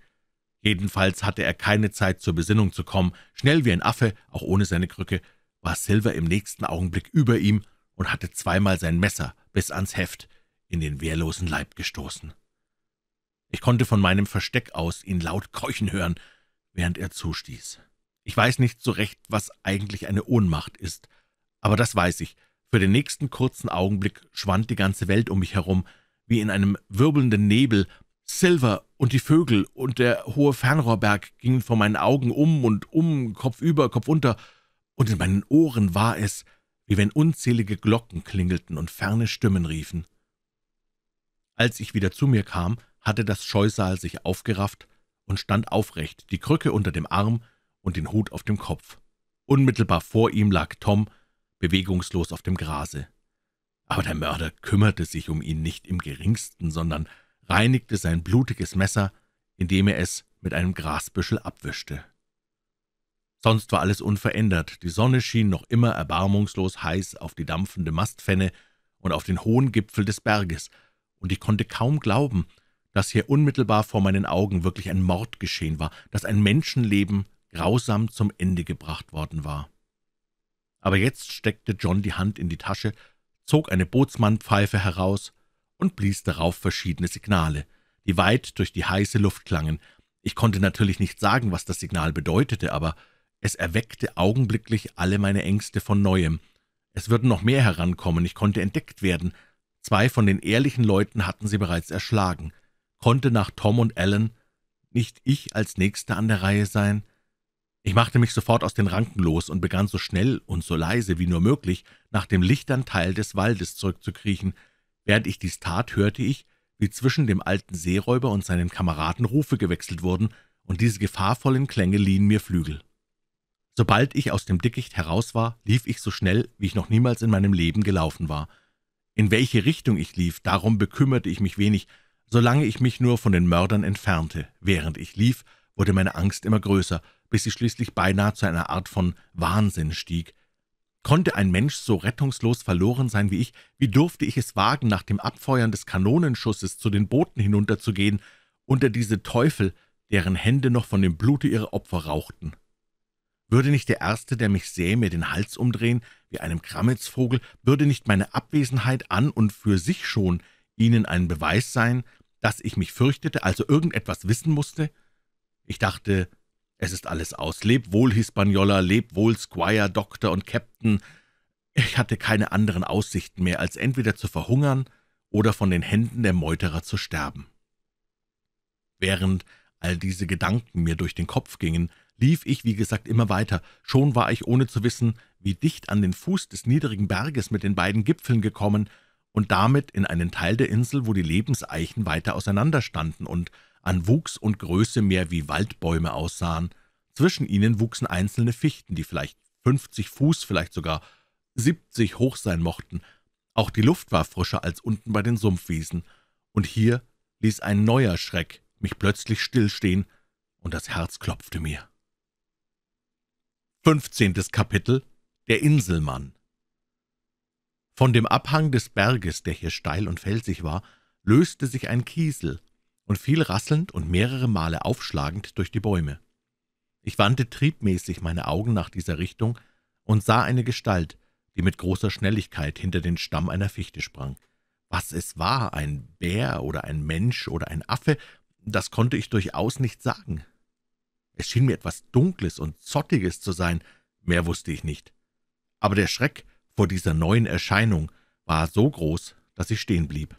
Jedenfalls hatte er keine Zeit, zur Besinnung zu kommen. Schnell wie ein Affe, auch ohne seine Krücke, war Silver im nächsten Augenblick über ihm und hatte zweimal sein Messer bis ans Heft in den wehrlosen Leib gestoßen. Ich konnte von meinem Versteck aus ihn laut keuchen hören, während er zustieß. Ich weiß nicht so recht, was eigentlich eine Ohnmacht ist, aber das weiß ich. Für den nächsten kurzen Augenblick schwand die ganze Welt um mich herum, wie in einem wirbelnden Nebel. Silver und die Vögel und der hohe Fernrohrberg gingen vor meinen Augen um und um, Kopf über, Kopf unter, und in meinen Ohren war es, wie wenn unzählige Glocken klingelten und ferne Stimmen riefen. Als ich wieder zu mir kam, hatte das Scheusal sich aufgerafft und stand aufrecht, die Krücke unter dem Arm und den Hut auf dem Kopf. Unmittelbar vor ihm lag Tom, bewegungslos auf dem Grase. Aber der Mörder kümmerte sich um ihn nicht im geringsten, sondern reinigte sein blutiges Messer, indem er es mit einem Grasbüschel abwischte. Sonst war alles unverändert, die Sonne schien noch immer erbarmungslos heiß auf die dampfende Mastfenne und auf den hohen Gipfel des Berges, und ich konnte kaum glauben, dass hier unmittelbar vor meinen Augen wirklich ein Mord geschehen war, dass ein Menschenleben grausam zum Ende gebracht worden war. Aber jetzt steckte John die Hand in die Tasche, zog eine Bootsmannpfeife heraus und blies darauf verschiedene Signale, die weit durch die heiße Luft klangen. Ich konnte natürlich nicht sagen, was das Signal bedeutete, aber es erweckte augenblicklich alle meine Ängste von neuem. Es würden noch mehr herankommen, ich konnte entdeckt werden, Zwei von den ehrlichen Leuten hatten sie bereits erschlagen. Konnte nach Tom und Alan nicht ich als Nächster an der Reihe sein? Ich machte mich sofort aus den Ranken los und begann so schnell und so leise wie nur möglich nach dem lichtern Teil des Waldes zurückzukriechen. Während ich dies tat, hörte ich, wie zwischen dem alten Seeräuber und seinen Kameraden Rufe gewechselt wurden, und diese gefahrvollen Klänge liehen mir Flügel. Sobald ich aus dem Dickicht heraus war, lief ich so schnell, wie ich noch niemals in meinem Leben gelaufen war – in welche Richtung ich lief, darum bekümmerte ich mich wenig, solange ich mich nur von den Mördern entfernte. Während ich lief, wurde meine Angst immer größer, bis sie schließlich beinahe zu einer Art von Wahnsinn stieg. Konnte ein Mensch so rettungslos verloren sein wie ich, wie durfte ich es wagen, nach dem Abfeuern des Kanonenschusses zu den Booten hinunterzugehen, unter diese Teufel, deren Hände noch von dem Blute ihrer Opfer rauchten? Würde nicht der Erste, der mich sähe, mir den Hals umdrehen wie einem Krammetsvogel, würde nicht meine Abwesenheit an und für sich schon ihnen ein Beweis sein, dass ich mich fürchtete, also irgendetwas wissen musste? Ich dachte, es ist alles aus. Leb wohl, Hispaniola, leb wohl, Squire, Doktor und Captain. Ich hatte keine anderen Aussichten mehr, als entweder zu verhungern oder von den Händen der Meuterer zu sterben. Während all diese Gedanken mir durch den Kopf gingen, lief ich, wie gesagt, immer weiter. Schon war ich, ohne zu wissen, wie dicht an den Fuß des niedrigen Berges mit den beiden Gipfeln gekommen und damit in einen Teil der Insel, wo die Lebenseichen weiter auseinanderstanden und an Wuchs und Größe mehr wie Waldbäume aussahen. Zwischen ihnen wuchsen einzelne Fichten, die vielleicht 50 Fuß, vielleicht sogar 70 hoch sein mochten. Auch die Luft war frischer als unten bei den Sumpfwiesen. Und hier ließ ein neuer Schreck mich plötzlich stillstehen, und das Herz klopfte mir. Fünfzehntes Kapitel Der Inselmann Von dem Abhang des Berges, der hier steil und felsig war, löste sich ein Kiesel und fiel rasselnd und mehrere Male aufschlagend durch die Bäume. Ich wandte triebmäßig meine Augen nach dieser Richtung und sah eine Gestalt, die mit großer Schnelligkeit hinter den Stamm einer Fichte sprang. Was es war, ein Bär oder ein Mensch oder ein Affe, das konnte ich durchaus nicht sagen. Es schien mir etwas Dunkles und Zottiges zu sein, mehr wusste ich nicht. Aber der Schreck vor dieser neuen Erscheinung war so groß, dass ich stehen blieb.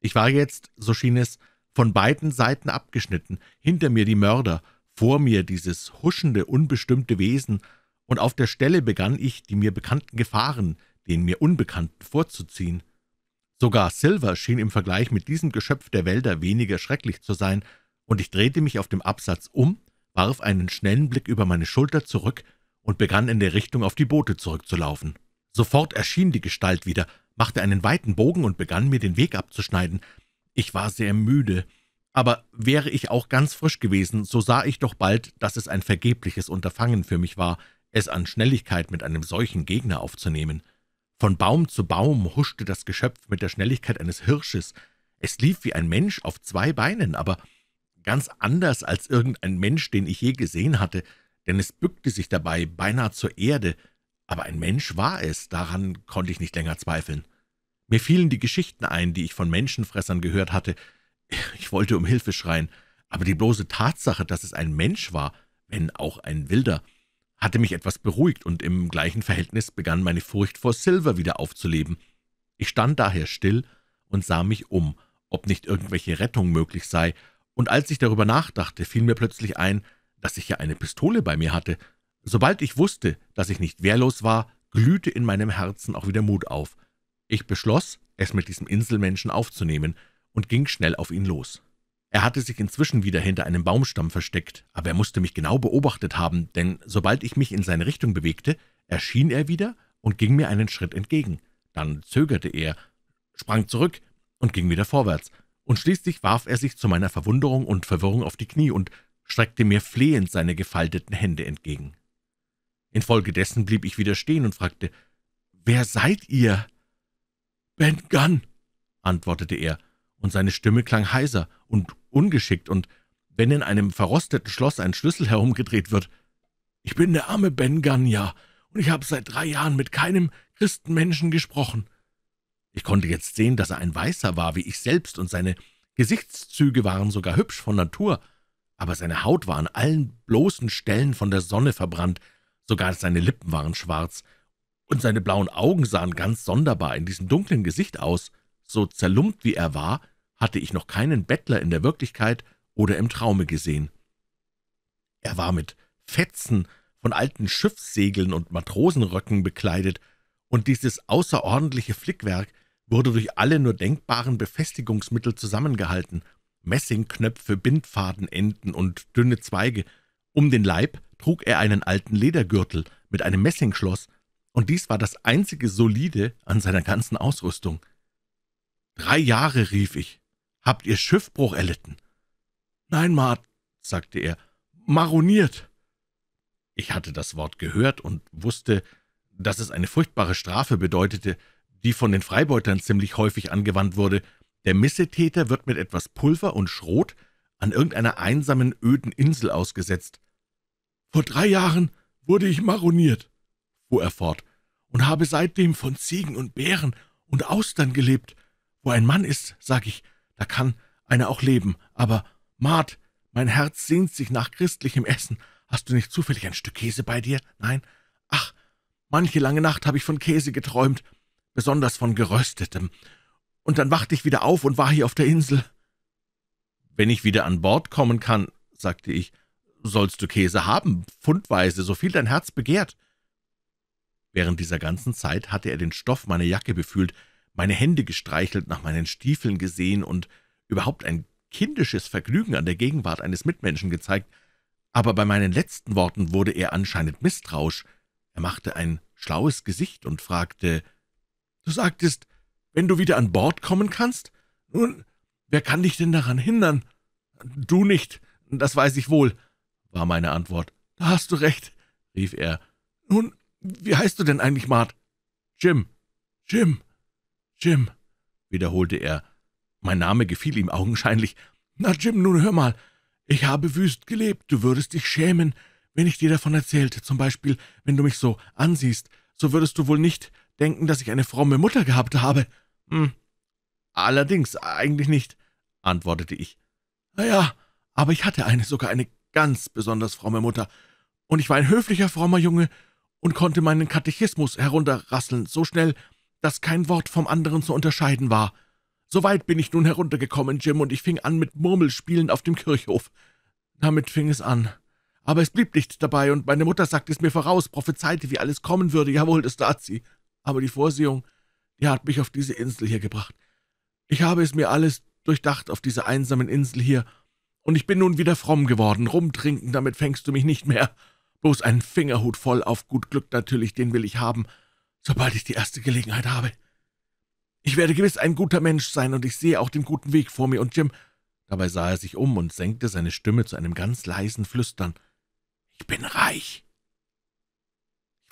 Ich war jetzt, so schien es, von beiden Seiten abgeschnitten, hinter mir die Mörder, vor mir dieses huschende, unbestimmte Wesen, und auf der Stelle begann ich, die mir bekannten Gefahren, den mir Unbekannten vorzuziehen. Sogar Silver schien im Vergleich mit diesem Geschöpf der Wälder weniger schrecklich zu sein, und ich drehte mich auf dem Absatz um, warf einen schnellen Blick über meine Schulter zurück und begann in der Richtung auf die Boote zurückzulaufen. Sofort erschien die Gestalt wieder, machte einen weiten Bogen und begann mir den Weg abzuschneiden. Ich war sehr müde, aber wäre ich auch ganz frisch gewesen, so sah ich doch bald, dass es ein vergebliches Unterfangen für mich war, es an Schnelligkeit mit einem solchen Gegner aufzunehmen. Von Baum zu Baum huschte das Geschöpf mit der Schnelligkeit eines Hirsches. Es lief wie ein Mensch auf zwei Beinen, aber ganz anders als irgendein Mensch, den ich je gesehen hatte, denn es bückte sich dabei beinahe zur Erde, aber ein Mensch war es, daran konnte ich nicht länger zweifeln. Mir fielen die Geschichten ein, die ich von Menschenfressern gehört hatte. Ich wollte um Hilfe schreien, aber die bloße Tatsache, dass es ein Mensch war, wenn auch ein wilder, hatte mich etwas beruhigt, und im gleichen Verhältnis begann meine Furcht vor Silver wieder aufzuleben. Ich stand daher still und sah mich um, ob nicht irgendwelche Rettung möglich sei, und als ich darüber nachdachte, fiel mir plötzlich ein, dass ich ja eine Pistole bei mir hatte. Sobald ich wusste, dass ich nicht wehrlos war, glühte in meinem Herzen auch wieder Mut auf. Ich beschloss, es mit diesem Inselmenschen aufzunehmen und ging schnell auf ihn los. Er hatte sich inzwischen wieder hinter einem Baumstamm versteckt, aber er musste mich genau beobachtet haben, denn sobald ich mich in seine Richtung bewegte, erschien er wieder und ging mir einen Schritt entgegen. Dann zögerte er, sprang zurück und ging wieder vorwärts und schließlich warf er sich zu meiner Verwunderung und Verwirrung auf die Knie und streckte mir flehend seine gefalteten Hände entgegen. Infolgedessen blieb ich wieder stehen und fragte, »Wer seid ihr?« »Ben Gunn«, antwortete er, und seine Stimme klang heiser und ungeschickt, und wenn in einem verrosteten Schloss ein Schlüssel herumgedreht wird, »Ich bin der arme Ben Gunn, ja, und ich habe seit drei Jahren mit keinem Christenmenschen gesprochen. Ich konnte jetzt sehen, dass er ein Weißer war wie ich selbst, und seine Gesichtszüge waren sogar hübsch von Natur, aber seine Haut war an allen bloßen Stellen von der Sonne verbrannt, sogar seine Lippen waren schwarz, und seine blauen Augen sahen ganz sonderbar in diesem dunklen Gesicht aus. So zerlumpt wie er war, hatte ich noch keinen Bettler in der Wirklichkeit oder im Traume gesehen. Er war mit Fetzen von alten Schiffssegeln und Matrosenröcken bekleidet, und dieses außerordentliche Flickwerk wurde durch alle nur denkbaren Befestigungsmittel zusammengehalten, Messingknöpfe, Bindfadenenden und dünne Zweige. Um den Leib trug er einen alten Ledergürtel mit einem Messingschloss, und dies war das einzige Solide an seiner ganzen Ausrüstung. »Drei Jahre«, rief ich, »habt ihr Schiffbruch erlitten?« »Nein, Mart«, sagte er, »maroniert.« Ich hatte das Wort gehört und wusste, dass es eine furchtbare Strafe bedeutete, die von den Freibeutern ziemlich häufig angewandt wurde. Der Missetäter wird mit etwas Pulver und Schrot an irgendeiner einsamen, öden Insel ausgesetzt. »Vor drei Jahren wurde ich maroniert«, fuhr er fort, »und habe seitdem von Ziegen und Bären und Austern gelebt. Wo ein Mann ist, sag ich, da kann einer auch leben. Aber, Mart, mein Herz sehnt sich nach christlichem Essen. Hast du nicht zufällig ein Stück Käse bei dir? Nein? Ach, manche lange Nacht habe ich von Käse geträumt besonders von geröstetem. Und dann wachte ich wieder auf und war hier auf der Insel.« »Wenn ich wieder an Bord kommen kann«, sagte ich, »sollst du Käse haben, pfundweise, so viel dein Herz begehrt.« Während dieser ganzen Zeit hatte er den Stoff meiner Jacke befühlt, meine Hände gestreichelt, nach meinen Stiefeln gesehen und überhaupt ein kindisches Vergnügen an der Gegenwart eines Mitmenschen gezeigt, aber bei meinen letzten Worten wurde er anscheinend misstrauisch. Er machte ein schlaues Gesicht und fragte, Du sagtest, wenn du wieder an Bord kommen kannst? Nun, wer kann dich denn daran hindern? Du nicht, das weiß ich wohl, war meine Antwort. Da hast du recht, rief er. Nun, wie heißt du denn eigentlich, Mart? Jim, Jim, Jim, wiederholte er. Mein Name gefiel ihm augenscheinlich. Na, Jim, nun hör mal. Ich habe wüst gelebt, du würdest dich schämen, wenn ich dir davon erzählte, zum Beispiel, wenn du mich so ansiehst, so würdest du wohl nicht denken, dass ich eine fromme Mutter gehabt habe.« »Hm, allerdings eigentlich nicht«, antwortete ich. Naja, aber ich hatte eine, sogar eine ganz besonders fromme Mutter, und ich war ein höflicher, frommer Junge und konnte meinen Katechismus herunterrasseln, so schnell, dass kein Wort vom anderen zu unterscheiden war. So weit bin ich nun heruntergekommen, Jim, und ich fing an mit Murmelspielen auf dem Kirchhof. Damit fing es an.« aber es blieb nicht dabei, und meine Mutter sagte es mir voraus, prophezeite, wie alles kommen würde, jawohl, das tat sie aber die Vorsehung, die hat mich auf diese Insel hier gebracht. Ich habe es mir alles durchdacht auf dieser einsamen Insel hier, und ich bin nun wieder fromm geworden. Rumtrinken, damit fängst du mich nicht mehr. Bloß einen Fingerhut voll auf gut Glück natürlich, den will ich haben, sobald ich die erste Gelegenheit habe. Ich werde gewiss ein guter Mensch sein, und ich sehe auch den guten Weg vor mir, und Jim... Dabei sah er sich um und senkte seine Stimme zu einem ganz leisen Flüstern. »Ich bin reich.«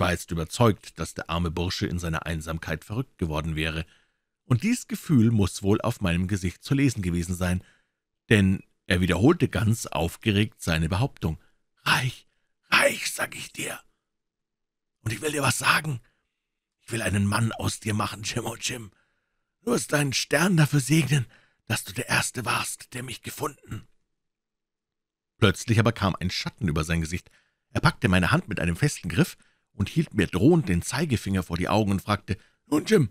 war jetzt überzeugt, dass der arme Bursche in seiner Einsamkeit verrückt geworden wäre. Und dies Gefühl muß wohl auf meinem Gesicht zu lesen gewesen sein, denn er wiederholte ganz aufgeregt seine Behauptung. »Reich, reich, sag ich dir. Und ich will dir was sagen. Ich will einen Mann aus dir machen, Jim und oh Jim. Nur ist dein Stern dafür segnen, dass du der Erste warst, der mich gefunden.« Plötzlich aber kam ein Schatten über sein Gesicht. Er packte meine Hand mit einem festen Griff, und hielt mir drohend den Zeigefinger vor die Augen und fragte, »Nun, Jim,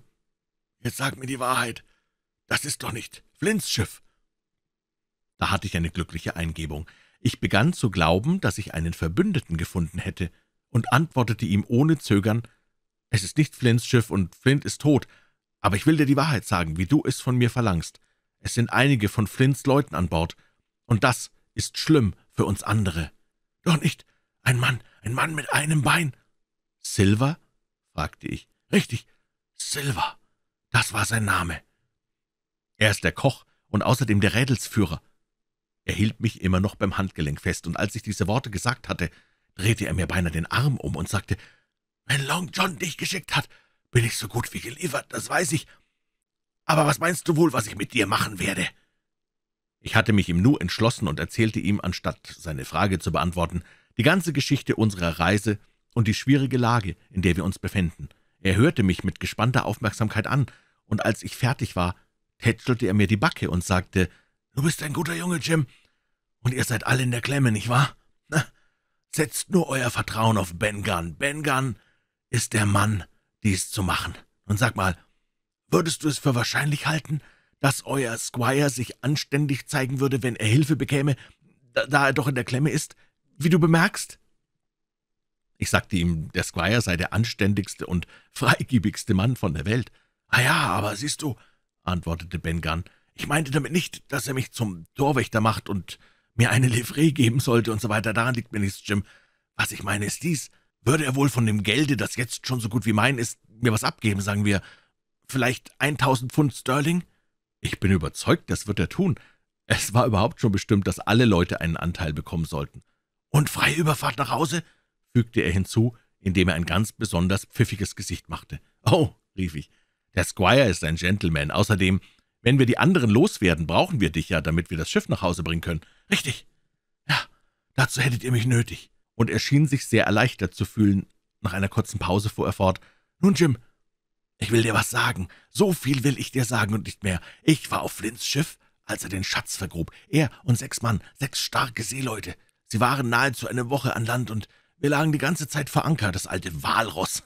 jetzt sag mir die Wahrheit. Das ist doch nicht Flints Schiff.« Da hatte ich eine glückliche Eingebung. Ich begann zu glauben, dass ich einen Verbündeten gefunden hätte und antwortete ihm ohne Zögern, »Es ist nicht Flints Schiff und Flint ist tot, aber ich will dir die Wahrheit sagen, wie du es von mir verlangst. Es sind einige von Flints Leuten an Bord, und das ist schlimm für uns andere. Doch nicht ein Mann, ein Mann mit einem Bein, Silver? fragte ich. Richtig, Silver. Das war sein Name. Er ist der Koch und außerdem der Rädelsführer. Er hielt mich immer noch beim Handgelenk fest, und als ich diese Worte gesagt hatte, drehte er mir beinahe den Arm um und sagte, »Wenn Long John dich geschickt hat, bin ich so gut wie geliefert, das weiß ich. Aber was meinst du wohl, was ich mit dir machen werde?« Ich hatte mich im Nu entschlossen und erzählte ihm, anstatt seine Frage zu beantworten, die ganze Geschichte unserer Reise und die schwierige Lage, in der wir uns befänden. Er hörte mich mit gespannter Aufmerksamkeit an, und als ich fertig war, tätschelte er mir die Backe und sagte, »Du bist ein guter Junge, Jim, und ihr seid alle in der Klemme, nicht wahr? Na, setzt nur euer Vertrauen auf Ben Gunn. Ben Gunn ist der Mann, dies zu machen. Und sag mal, würdest du es für wahrscheinlich halten, dass euer Squire sich anständig zeigen würde, wenn er Hilfe bekäme, da, da er doch in der Klemme ist, wie du bemerkst?« ich sagte ihm, der Squire sei der anständigste und freigiebigste Mann von der Welt. »Ah ja, aber siehst du«, antwortete Ben Gunn, »ich meinte damit nicht, dass er mich zum Torwächter macht und mir eine Livree geben sollte und so weiter. Daran liegt mir nichts, Jim. Was ich meine, ist dies. Würde er wohl von dem Gelde, das jetzt schon so gut wie mein ist, mir was abgeben, sagen wir, vielleicht 1000 Pfund Sterling?« »Ich bin überzeugt, das wird er tun. Es war überhaupt schon bestimmt, dass alle Leute einen Anteil bekommen sollten.« »Und freie Überfahrt nach Hause?« fügte er hinzu, indem er ein ganz besonders pfiffiges Gesicht machte. »Oh«, rief ich, »der Squire ist ein Gentleman. Außerdem, wenn wir die anderen loswerden, brauchen wir dich ja, damit wir das Schiff nach Hause bringen können.« »Richtig. Ja, dazu hättet ihr mich nötig.« Und er schien sich sehr erleichtert zu fühlen. Nach einer kurzen Pause fuhr er fort. »Nun, Jim, ich will dir was sagen. So viel will ich dir sagen und nicht mehr. Ich war auf Flints Schiff, als er den Schatz vergrub. Er und sechs Mann, sechs starke Seeleute. Sie waren nahezu eine Woche an Land und wir lagen die ganze Zeit vor Anker, das alte Walross.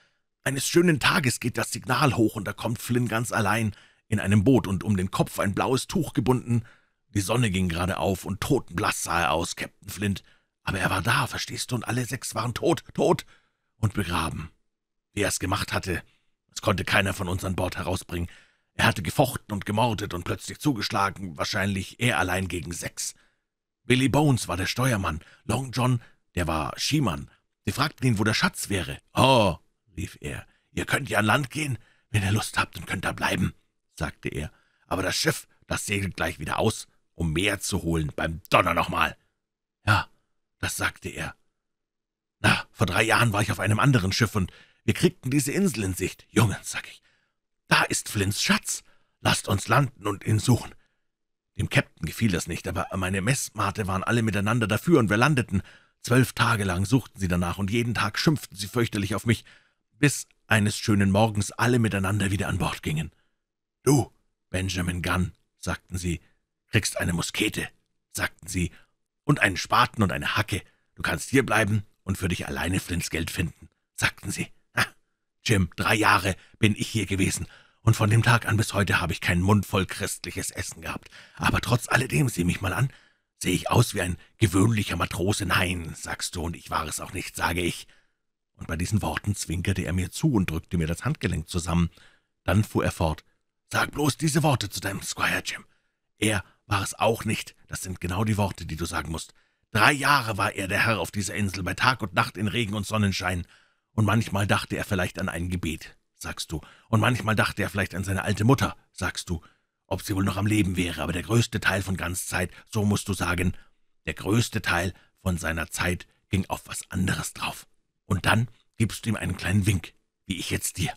Eines schönen Tages geht das Signal hoch, und da kommt Flynn ganz allein in einem Boot und um den Kopf ein blaues Tuch gebunden. Die Sonne ging gerade auf, und totenblass sah er aus, Captain Flint. Aber er war da, verstehst du, und alle sechs waren tot, tot und begraben. Wie er es gemacht hatte, das konnte keiner von uns an Bord herausbringen. Er hatte gefochten und gemordet und plötzlich zugeschlagen, wahrscheinlich er allein gegen sechs. Billy Bones war der Steuermann, Long John der war Schiemann. Sie fragten ihn, wo der Schatz wäre. »Oh«, rief er, »ihr könnt ja an Land gehen, wenn ihr Lust habt und könnt da bleiben«, sagte er. »Aber das Schiff, das segelt gleich wieder aus, um mehr zu holen, beim Donner nochmal.« »Ja«, das sagte er. »Na, vor drei Jahren war ich auf einem anderen Schiff und wir kriegten diese Insel in Sicht. Jungen, sag ich, da ist Flints Schatz. Lasst uns landen und ihn suchen.« dem Käpt'n gefiel das nicht, aber meine Messmate waren alle miteinander dafür, und wir landeten. Zwölf Tage lang suchten sie danach, und jeden Tag schimpften sie fürchterlich auf mich, bis eines schönen Morgens alle miteinander wieder an Bord gingen. »Du, Benjamin Gunn«, sagten sie, »kriegst eine Muskete«, sagten sie, »und einen Spaten und eine Hacke. Du kannst hier bleiben und für dich alleine Flints Geld finden«, sagten sie. Ah, »Jim, drei Jahre bin ich hier gewesen, und von dem Tag an bis heute habe ich keinen Mund voll christliches Essen gehabt. Aber trotz alledem, sieh mich mal an, Sehe ich aus wie ein gewöhnlicher Matrose? Nein, sagst du, und ich war es auch nicht, sage ich.« Und bei diesen Worten zwinkerte er mir zu und drückte mir das Handgelenk zusammen. Dann fuhr er fort. »Sag bloß diese Worte zu deinem Squire, Jim. Er war es auch nicht. Das sind genau die Worte, die du sagen musst. Drei Jahre war er der Herr auf dieser Insel, bei Tag und Nacht in Regen und Sonnenschein. Und manchmal dachte er vielleicht an ein Gebet, sagst du. Und manchmal dachte er vielleicht an seine alte Mutter, sagst du ob sie wohl noch am Leben wäre, aber der größte Teil von ganz Zeit, so musst du sagen, der größte Teil von seiner Zeit ging auf was anderes drauf. Und dann gibst du ihm einen kleinen Wink, wie ich jetzt dir.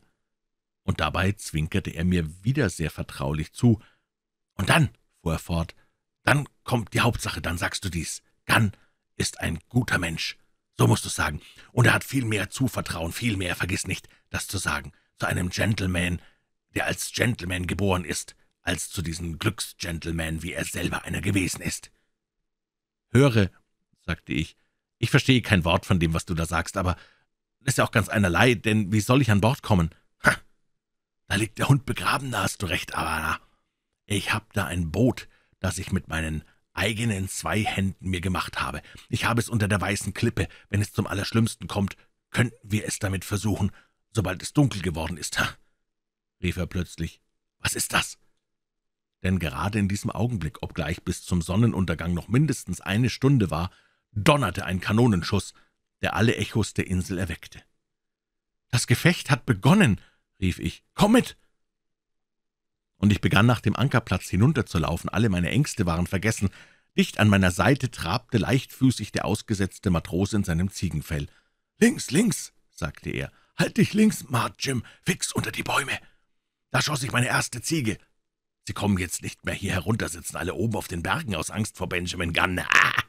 Und dabei zwinkerte er mir wieder sehr vertraulich zu. Und dann, fuhr er fort, dann kommt die Hauptsache, dann sagst du dies. Gunn ist ein guter Mensch. So musst du sagen. Und er hat viel mehr Zuvertrauen, viel mehr, vergiss nicht, das zu sagen, zu einem Gentleman, der als Gentleman geboren ist, als zu diesen Glücksgentlemen, wie er selber einer gewesen ist.« »Höre«, sagte ich, »ich verstehe kein Wort von dem, was du da sagst, aber das ist ja auch ganz einerlei, denn wie soll ich an Bord kommen?« ha, »Da liegt der Hund begraben, da hast du recht, aber Ich hab da ein Boot, das ich mit meinen eigenen zwei Händen mir gemacht habe. Ich habe es unter der weißen Klippe. Wenn es zum Allerschlimmsten kommt, könnten wir es damit versuchen, sobald es dunkel geworden ist. Ha! rief er plötzlich. Was ist das? denn gerade in diesem Augenblick, obgleich bis zum Sonnenuntergang noch mindestens eine Stunde war, donnerte ein Kanonenschuss, der alle Echos der Insel erweckte. »Das Gefecht hat begonnen!« rief ich. »Komm mit!« Und ich begann nach dem Ankerplatz hinunterzulaufen, alle meine Ängste waren vergessen. Dicht an meiner Seite trabte leichtfüßig der ausgesetzte Matrose in seinem Ziegenfell. »Links, links«, sagte er, »halt dich links, Mart Jim, fix unter die Bäume.« Da schoss ich meine erste Ziege, Sie kommen jetzt nicht mehr hier herunter, sitzen alle oben auf den Bergen aus Angst vor Benjamin Gunn. Ah!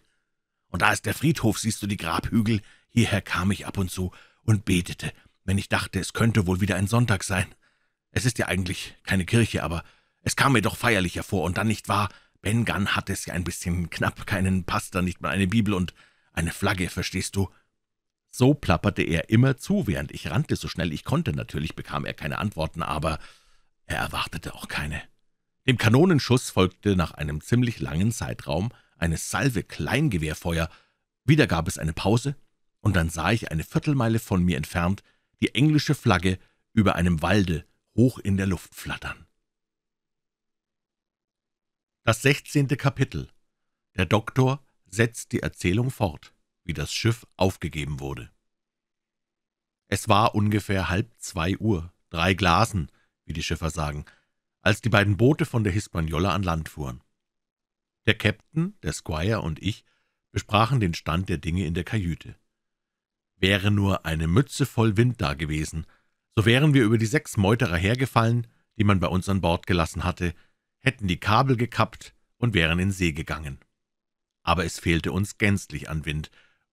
Und da ist der Friedhof, siehst du die Grabhügel? Hierher kam ich ab und zu und betete, wenn ich dachte, es könnte wohl wieder ein Sonntag sein. Es ist ja eigentlich keine Kirche, aber es kam mir doch feierlicher vor. und dann nicht wahr, Ben Gunn hatte es ja ein bisschen knapp, keinen Pastor, nicht mal eine Bibel und eine Flagge, verstehst du?« so plapperte er immer zu, während ich rannte, so schnell ich konnte. Natürlich bekam er keine Antworten, aber er erwartete auch keine. Dem Kanonenschuss folgte nach einem ziemlich langen Zeitraum eine Salve Kleingewehrfeuer. Wieder gab es eine Pause, und dann sah ich eine Viertelmeile von mir entfernt die englische Flagge über einem Walde hoch in der Luft flattern. Das sechzehnte Kapitel Der Doktor setzt die Erzählung fort, wie das Schiff aufgegeben wurde. Es war ungefähr halb zwei Uhr, drei Glasen, wie die Schiffer sagen – als die beiden Boote von der Hispaniola an Land fuhren. Der Captain, der Squire und ich besprachen den Stand der Dinge in der Kajüte. Wäre nur eine Mütze voll Wind da gewesen, so wären wir über die sechs Meuterer hergefallen, die man bei uns an Bord gelassen hatte, hätten die Kabel gekappt und wären in See gegangen. Aber es fehlte uns gänzlich an Wind,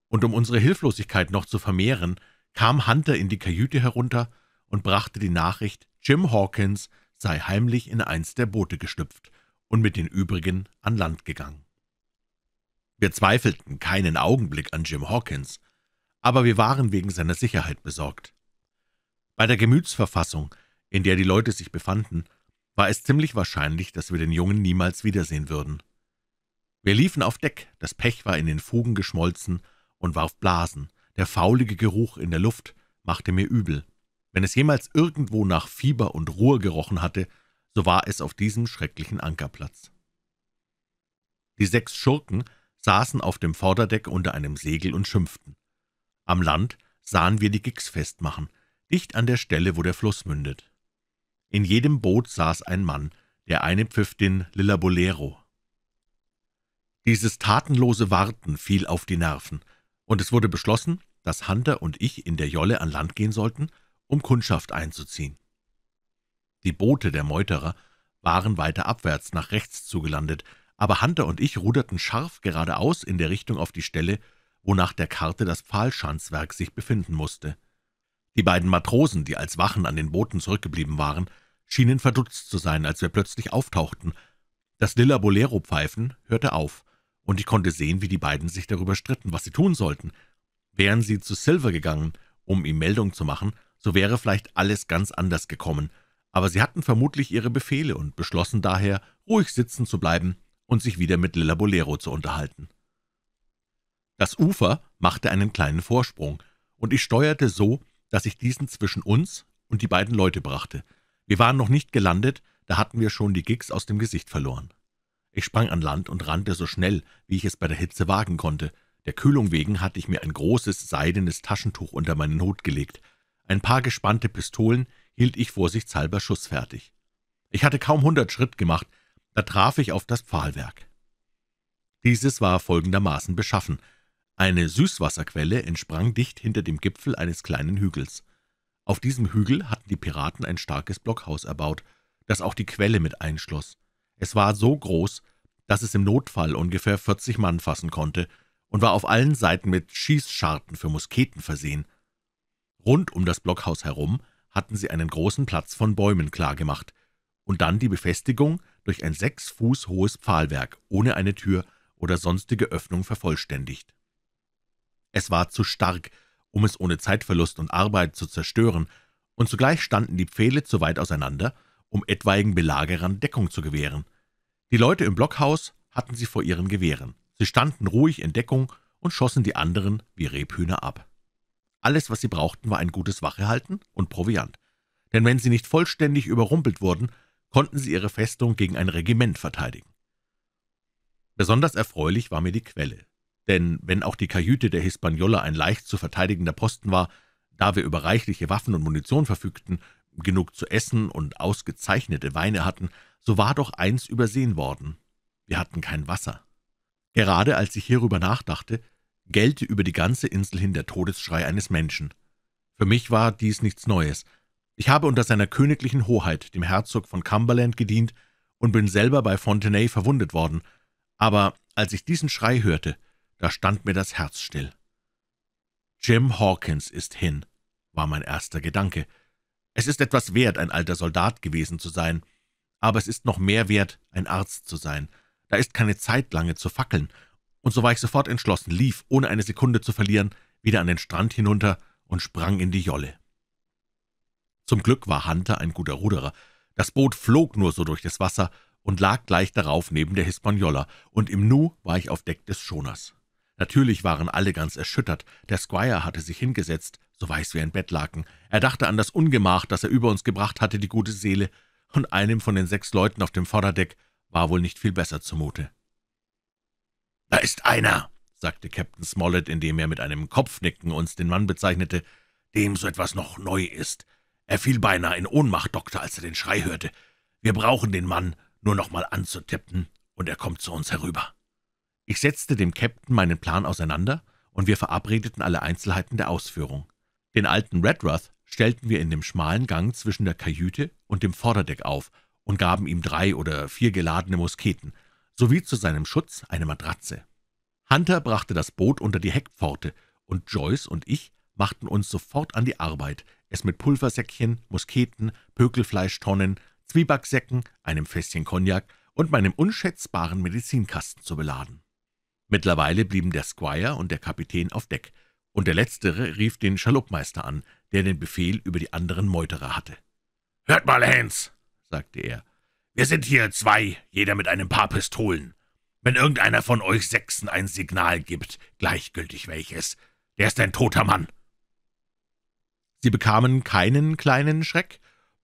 und um unsere Hilflosigkeit noch zu vermehren, kam Hunter in die Kajüte herunter und brachte die Nachricht, Jim Hawkins sei heimlich in eins der Boote geschlüpft und mit den übrigen an Land gegangen. Wir zweifelten keinen Augenblick an Jim Hawkins, aber wir waren wegen seiner Sicherheit besorgt. Bei der Gemütsverfassung, in der die Leute sich befanden, war es ziemlich wahrscheinlich, dass wir den Jungen niemals wiedersehen würden. Wir liefen auf Deck, das Pech war in den Fugen geschmolzen und warf Blasen, der faulige Geruch in der Luft machte mir übel. Wenn es jemals irgendwo nach Fieber und Ruhe gerochen hatte, so war es auf diesem schrecklichen Ankerplatz. Die sechs Schurken saßen auf dem Vorderdeck unter einem Segel und schimpften. Am Land sahen wir die Gigs festmachen, dicht an der Stelle, wo der Fluss mündet. In jedem Boot saß ein Mann, der eine pfiff den Lillabolero. Dieses tatenlose Warten fiel auf die Nerven, und es wurde beschlossen, dass Hunter und ich in der Jolle an Land gehen sollten – um Kundschaft einzuziehen. Die Boote der Meuterer waren weiter abwärts nach rechts zugelandet, aber Hunter und ich ruderten scharf geradeaus in der Richtung auf die Stelle, wonach der Karte das Pfahlschanzwerk sich befinden musste. Die beiden Matrosen, die als Wachen an den Booten zurückgeblieben waren, schienen verdutzt zu sein, als wir plötzlich auftauchten. Das lilla Bolero-Pfeifen hörte auf, und ich konnte sehen, wie die beiden sich darüber stritten, was sie tun sollten. Wären sie zu Silver gegangen, um ihm Meldung zu machen, so wäre vielleicht alles ganz anders gekommen, aber sie hatten vermutlich ihre Befehle und beschlossen daher, ruhig sitzen zu bleiben und sich wieder mit Lilla Bolero zu unterhalten. Das Ufer machte einen kleinen Vorsprung, und ich steuerte so, dass ich diesen zwischen uns und die beiden Leute brachte. Wir waren noch nicht gelandet, da hatten wir schon die Gigs aus dem Gesicht verloren. Ich sprang an Land und rannte so schnell, wie ich es bei der Hitze wagen konnte. Der Kühlung wegen hatte ich mir ein großes, seidenes Taschentuch unter meinen Hut gelegt, ein paar gespannte Pistolen hielt ich vorsichtshalber schussfertig. Ich hatte kaum hundert Schritt gemacht, da traf ich auf das Pfahlwerk. Dieses war folgendermaßen beschaffen. Eine Süßwasserquelle entsprang dicht hinter dem Gipfel eines kleinen Hügels. Auf diesem Hügel hatten die Piraten ein starkes Blockhaus erbaut, das auch die Quelle mit einschloss. Es war so groß, dass es im Notfall ungefähr 40 Mann fassen konnte und war auf allen Seiten mit Schießscharten für Musketen versehen. Rund um das Blockhaus herum hatten sie einen großen Platz von Bäumen klargemacht und dann die Befestigung durch ein sechs Fuß hohes Pfahlwerk ohne eine Tür oder sonstige Öffnung vervollständigt. Es war zu stark, um es ohne Zeitverlust und Arbeit zu zerstören, und zugleich standen die Pfähle zu weit auseinander, um etwaigen Belagerern Deckung zu gewähren. Die Leute im Blockhaus hatten sie vor ihren Gewehren. Sie standen ruhig in Deckung und schossen die anderen wie Rebhühner ab. Alles, was sie brauchten, war ein gutes Wachehalten und Proviant. Denn wenn sie nicht vollständig überrumpelt wurden, konnten sie ihre Festung gegen ein Regiment verteidigen. Besonders erfreulich war mir die Quelle, denn wenn auch die Kajüte der Hispaniola ein leicht zu verteidigender Posten war, da wir über reichliche Waffen und Munition verfügten, genug zu essen und ausgezeichnete Weine hatten, so war doch eins übersehen worden. Wir hatten kein Wasser. Gerade als ich hierüber nachdachte, gellte über die ganze Insel hin der Todesschrei eines Menschen. Für mich war dies nichts Neues. Ich habe unter seiner königlichen Hoheit, dem Herzog von Cumberland, gedient und bin selber bei Fontenay verwundet worden, aber als ich diesen Schrei hörte, da stand mir das Herz still. Jim Hawkins ist hin, war mein erster Gedanke. Es ist etwas wert, ein alter Soldat gewesen zu sein, aber es ist noch mehr wert, ein Arzt zu sein. Da ist keine Zeit lange zu fackeln, und so war ich sofort entschlossen, lief, ohne eine Sekunde zu verlieren, wieder an den Strand hinunter und sprang in die Jolle. Zum Glück war Hunter ein guter Ruderer. Das Boot flog nur so durch das Wasser und lag gleich darauf neben der Hispaniola, und im Nu war ich auf Deck des Schoners. Natürlich waren alle ganz erschüttert. Der Squire hatte sich hingesetzt, so weiß wie ein Bettlaken. Er dachte an das Ungemach, das er über uns gebracht hatte, die gute Seele, und einem von den sechs Leuten auf dem Vorderdeck war wohl nicht viel besser zumute. »Da ist einer«, sagte Captain Smollett, indem er mit einem Kopfnicken uns den Mann bezeichnete, »dem so etwas noch neu ist. Er fiel beinahe in Ohnmacht, Doktor, als er den Schrei hörte. Wir brauchen den Mann nur noch mal anzutippen, und er kommt zu uns herüber.« Ich setzte dem Captain meinen Plan auseinander, und wir verabredeten alle Einzelheiten der Ausführung. Den alten Redruth stellten wir in dem schmalen Gang zwischen der Kajüte und dem Vorderdeck auf und gaben ihm drei oder vier geladene Musketen – sowie zu seinem Schutz eine Matratze. Hunter brachte das Boot unter die Heckpforte, und Joyce und ich machten uns sofort an die Arbeit, es mit Pulversäckchen, Musketen, Pökelfleischtonnen, Zwiebacksäcken, einem Fässchen Cognac und meinem unschätzbaren Medizinkasten zu beladen. Mittlerweile blieben der Squire und der Kapitän auf Deck, und der Letztere rief den Schaluppmeister an, der den Befehl über die anderen Meuterer hatte. »Hört mal, Hans«, sagte er, wir sind hier zwei, jeder mit einem paar Pistolen. Wenn irgendeiner von euch Sechsen ein Signal gibt, gleichgültig welches, der ist ein toter Mann.« Sie bekamen keinen kleinen Schreck.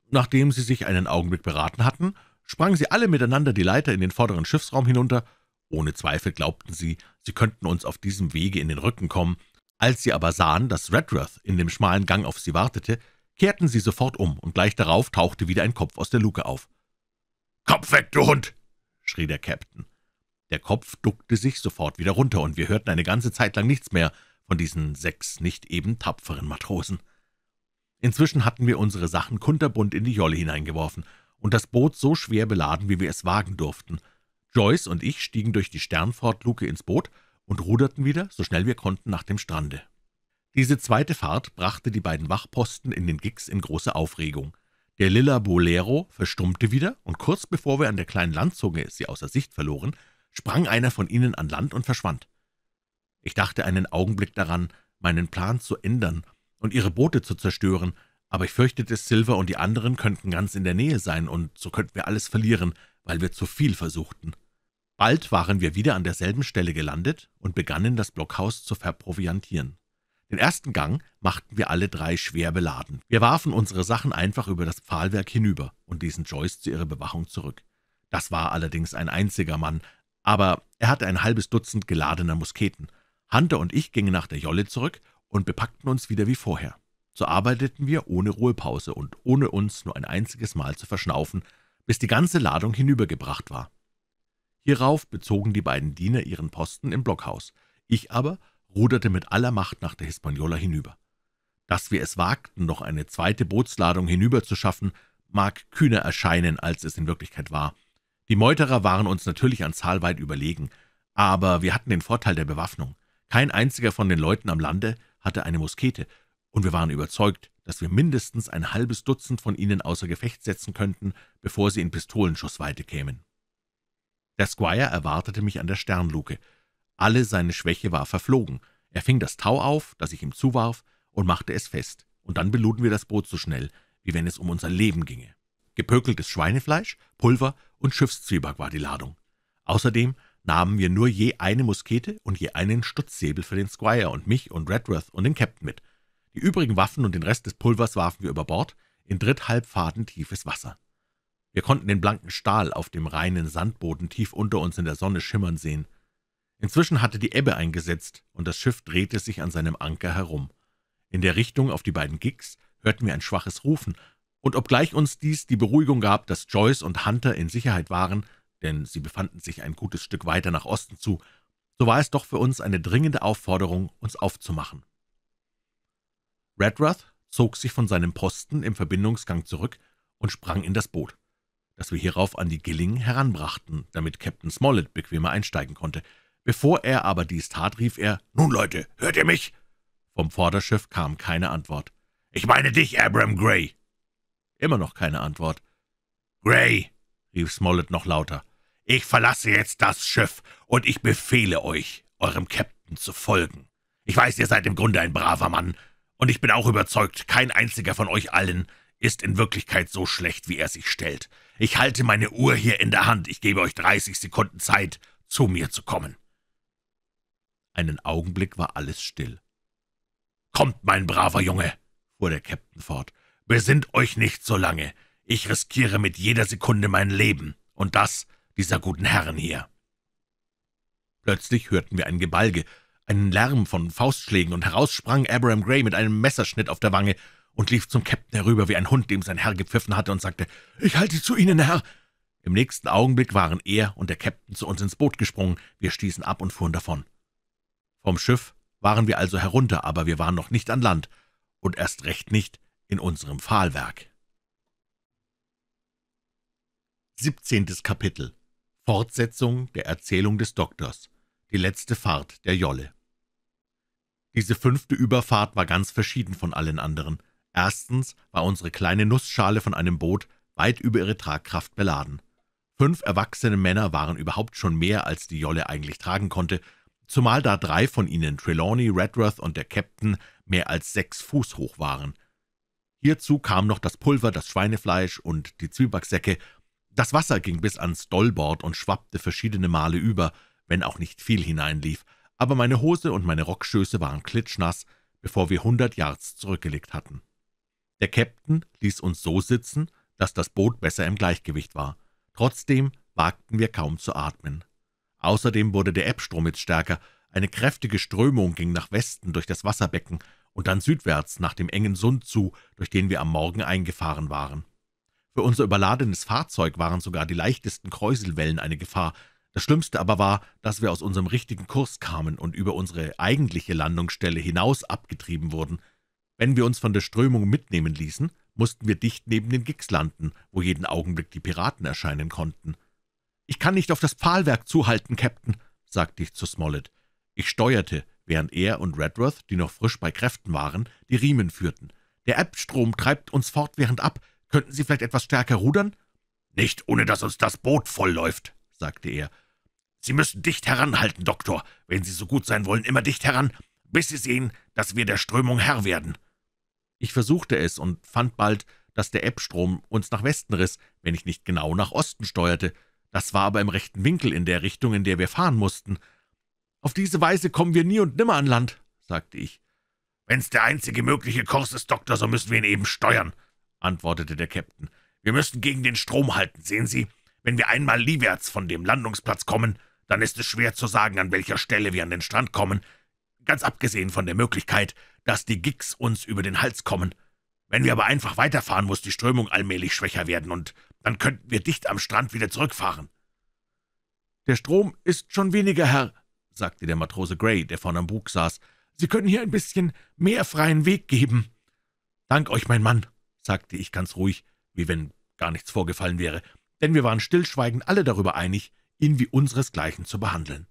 Nachdem sie sich einen Augenblick beraten hatten, sprangen sie alle miteinander die Leiter in den vorderen Schiffsraum hinunter. Ohne Zweifel glaubten sie, sie könnten uns auf diesem Wege in den Rücken kommen. Als sie aber sahen, dass Redruth in dem schmalen Gang auf sie wartete, kehrten sie sofort um, und gleich darauf tauchte wieder ein Kopf aus der Luke auf. »Kopf weg, du Hund!« schrie der Captain. Der Kopf duckte sich sofort wieder runter, und wir hörten eine ganze Zeit lang nichts mehr von diesen sechs nicht eben tapferen Matrosen. Inzwischen hatten wir unsere Sachen kunterbunt in die Jolle hineingeworfen und das Boot so schwer beladen, wie wir es wagen durften. Joyce und ich stiegen durch die Sternfortluke ins Boot und ruderten wieder, so schnell wir konnten, nach dem Strande. Diese zweite Fahrt brachte die beiden Wachposten in den Gigs in große Aufregung. Der lilla Bolero verstummte wieder, und kurz bevor wir an der kleinen Landzunge sie außer Sicht verloren, sprang einer von ihnen an Land und verschwand. Ich dachte einen Augenblick daran, meinen Plan zu ändern und ihre Boote zu zerstören, aber ich fürchtete, Silver und die anderen könnten ganz in der Nähe sein, und so könnten wir alles verlieren, weil wir zu viel versuchten. Bald waren wir wieder an derselben Stelle gelandet und begannen, das Blockhaus zu verproviantieren. Den ersten Gang machten wir alle drei schwer beladen. Wir warfen unsere Sachen einfach über das Pfahlwerk hinüber und ließen Joyce zu ihrer Bewachung zurück. Das war allerdings ein einziger Mann, aber er hatte ein halbes Dutzend geladener Musketen. Hunter und ich gingen nach der Jolle zurück und bepackten uns wieder wie vorher. So arbeiteten wir ohne Ruhepause und ohne uns nur ein einziges Mal zu verschnaufen, bis die ganze Ladung hinübergebracht war. Hierauf bezogen die beiden Diener ihren Posten im Blockhaus. Ich aber ruderte mit aller Macht nach der Hispaniola hinüber. Dass wir es wagten, noch eine zweite Bootsladung hinüberzuschaffen, mag kühner erscheinen, als es in Wirklichkeit war. Die Meuterer waren uns natürlich an Zahl weit überlegen, aber wir hatten den Vorteil der Bewaffnung. Kein einziger von den Leuten am Lande hatte eine Muskete, und wir waren überzeugt, dass wir mindestens ein halbes Dutzend von ihnen außer Gefecht setzen könnten, bevor sie in Pistolenschussweite kämen. Der Squire erwartete mich an der Sternluke, alle seine Schwäche war verflogen. Er fing das Tau auf, das ich ihm zuwarf, und machte es fest, und dann beluden wir das Boot so schnell, wie wenn es um unser Leben ginge. Gepökeltes Schweinefleisch, Pulver und Schiffszwieback war die Ladung. Außerdem nahmen wir nur je eine Muskete und je einen Stutzsäbel für den Squire und mich und Redworth und den Captain mit. Die übrigen Waffen und den Rest des Pulvers warfen wir über Bord in dritthalb Faden tiefes Wasser. Wir konnten den blanken Stahl auf dem reinen Sandboden tief unter uns in der Sonne schimmern sehen. Inzwischen hatte die Ebbe eingesetzt, und das Schiff drehte sich an seinem Anker herum. In der Richtung auf die beiden Gigs hörten wir ein schwaches Rufen, und obgleich uns dies die Beruhigung gab, dass Joyce und Hunter in Sicherheit waren, denn sie befanden sich ein gutes Stück weiter nach Osten zu, so war es doch für uns eine dringende Aufforderung, uns aufzumachen. Redruth zog sich von seinem Posten im Verbindungsgang zurück und sprang in das Boot, das wir hierauf an die Gilling heranbrachten, damit Captain Smollett bequemer einsteigen konnte – Bevor er aber dies tat, rief er, »Nun, Leute, hört ihr mich?« Vom Vorderschiff kam keine Antwort. »Ich meine dich, Abram Gray!« Immer noch keine Antwort. »Gray!« rief Smollett noch lauter. »Ich verlasse jetzt das Schiff, und ich befehle euch, eurem Captain zu folgen. Ich weiß, ihr seid im Grunde ein braver Mann, und ich bin auch überzeugt, kein einziger von euch allen ist in Wirklichkeit so schlecht, wie er sich stellt. Ich halte meine Uhr hier in der Hand, ich gebe euch 30 Sekunden Zeit, zu mir zu kommen. Einen Augenblick war alles still. »Kommt, mein braver Junge«, fuhr der Käpt'n fort, »besinnt euch nicht so lange. Ich riskiere mit jeder Sekunde mein Leben und das dieser guten Herren hier.« Plötzlich hörten wir ein Gebalge, einen Lärm von Faustschlägen, und heraus sprang Abraham Gray mit einem Messerschnitt auf der Wange und lief zum Käpt'n herüber wie ein Hund, dem sein Herr gepfiffen hatte, und sagte, »Ich halte zu Ihnen, Herr!« Im nächsten Augenblick waren er und der Käpt'n zu uns ins Boot gesprungen, wir stießen ab und fuhren davon. Vom Schiff waren wir also herunter, aber wir waren noch nicht an Land und erst recht nicht in unserem Pfahlwerk. 17. Kapitel Fortsetzung der Erzählung des Doktors Die letzte Fahrt der Jolle Diese fünfte Überfahrt war ganz verschieden von allen anderen. Erstens war unsere kleine Nussschale von einem Boot weit über ihre Tragkraft beladen. Fünf erwachsene Männer waren überhaupt schon mehr, als die Jolle eigentlich tragen konnte, zumal da drei von ihnen, Trelawney, Redruth und der Captain, mehr als sechs Fuß hoch waren. Hierzu kam noch das Pulver, das Schweinefleisch und die Zwiebacksäcke. Das Wasser ging bis ans Dollbord und schwappte verschiedene Male über, wenn auch nicht viel hineinlief, aber meine Hose und meine Rockschöße waren klitschnass, bevor wir hundert Yards zurückgelegt hatten. Der Captain ließ uns so sitzen, dass das Boot besser im Gleichgewicht war. Trotzdem wagten wir kaum zu atmen. Außerdem wurde der Ebbstrom jetzt stärker, eine kräftige Strömung ging nach Westen durch das Wasserbecken und dann südwärts nach dem engen Sund zu, durch den wir am Morgen eingefahren waren. Für unser überladenes Fahrzeug waren sogar die leichtesten Kräuselwellen eine Gefahr, das Schlimmste aber war, dass wir aus unserem richtigen Kurs kamen und über unsere eigentliche Landungsstelle hinaus abgetrieben wurden. Wenn wir uns von der Strömung mitnehmen ließen, mussten wir dicht neben den Gigs landen, wo jeden Augenblick die Piraten erscheinen konnten. »Ich kann nicht auf das Pfahlwerk zuhalten, Captain«, sagte ich zu Smollett. Ich steuerte, während er und Redworth, die noch frisch bei Kräften waren, die Riemen führten. »Der Ebbstrom treibt uns fortwährend ab. Könnten Sie vielleicht etwas stärker rudern?« »Nicht, ohne dass uns das Boot vollläuft«, sagte er. »Sie müssen dicht heranhalten, Doktor. Wenn Sie so gut sein wollen, immer dicht heran, bis Sie sehen, dass wir der Strömung Herr werden.« Ich versuchte es und fand bald, dass der Ebbstrom uns nach Westen riss, wenn ich nicht genau nach Osten steuerte. Das war aber im rechten Winkel in der Richtung, in der wir fahren mussten. »Auf diese Weise kommen wir nie und nimmer an Land«, sagte ich. »Wenn's der einzige mögliche Kurs ist, Doktor, so müssen wir ihn eben steuern«, antwortete der Käpt'n. »Wir müssen gegen den Strom halten, sehen Sie. Wenn wir einmal liewärts von dem Landungsplatz kommen, dann ist es schwer zu sagen, an welcher Stelle wir an den Strand kommen, ganz abgesehen von der Möglichkeit, dass die Gigs uns über den Hals kommen. Wenn wir aber einfach weiterfahren, muss die Strömung allmählich schwächer werden, und dann könnten wir dicht am Strand wieder zurückfahren.« »Der Strom ist schon weniger, Herr«, sagte der Matrose Gray, der vorn am Bug saß. »Sie können hier ein bisschen mehr freien Weg geben.« »Dank euch, mein Mann«, sagte ich ganz ruhig, wie wenn gar nichts vorgefallen wäre, denn wir waren stillschweigend alle darüber einig, ihn wie unseresgleichen zu behandeln.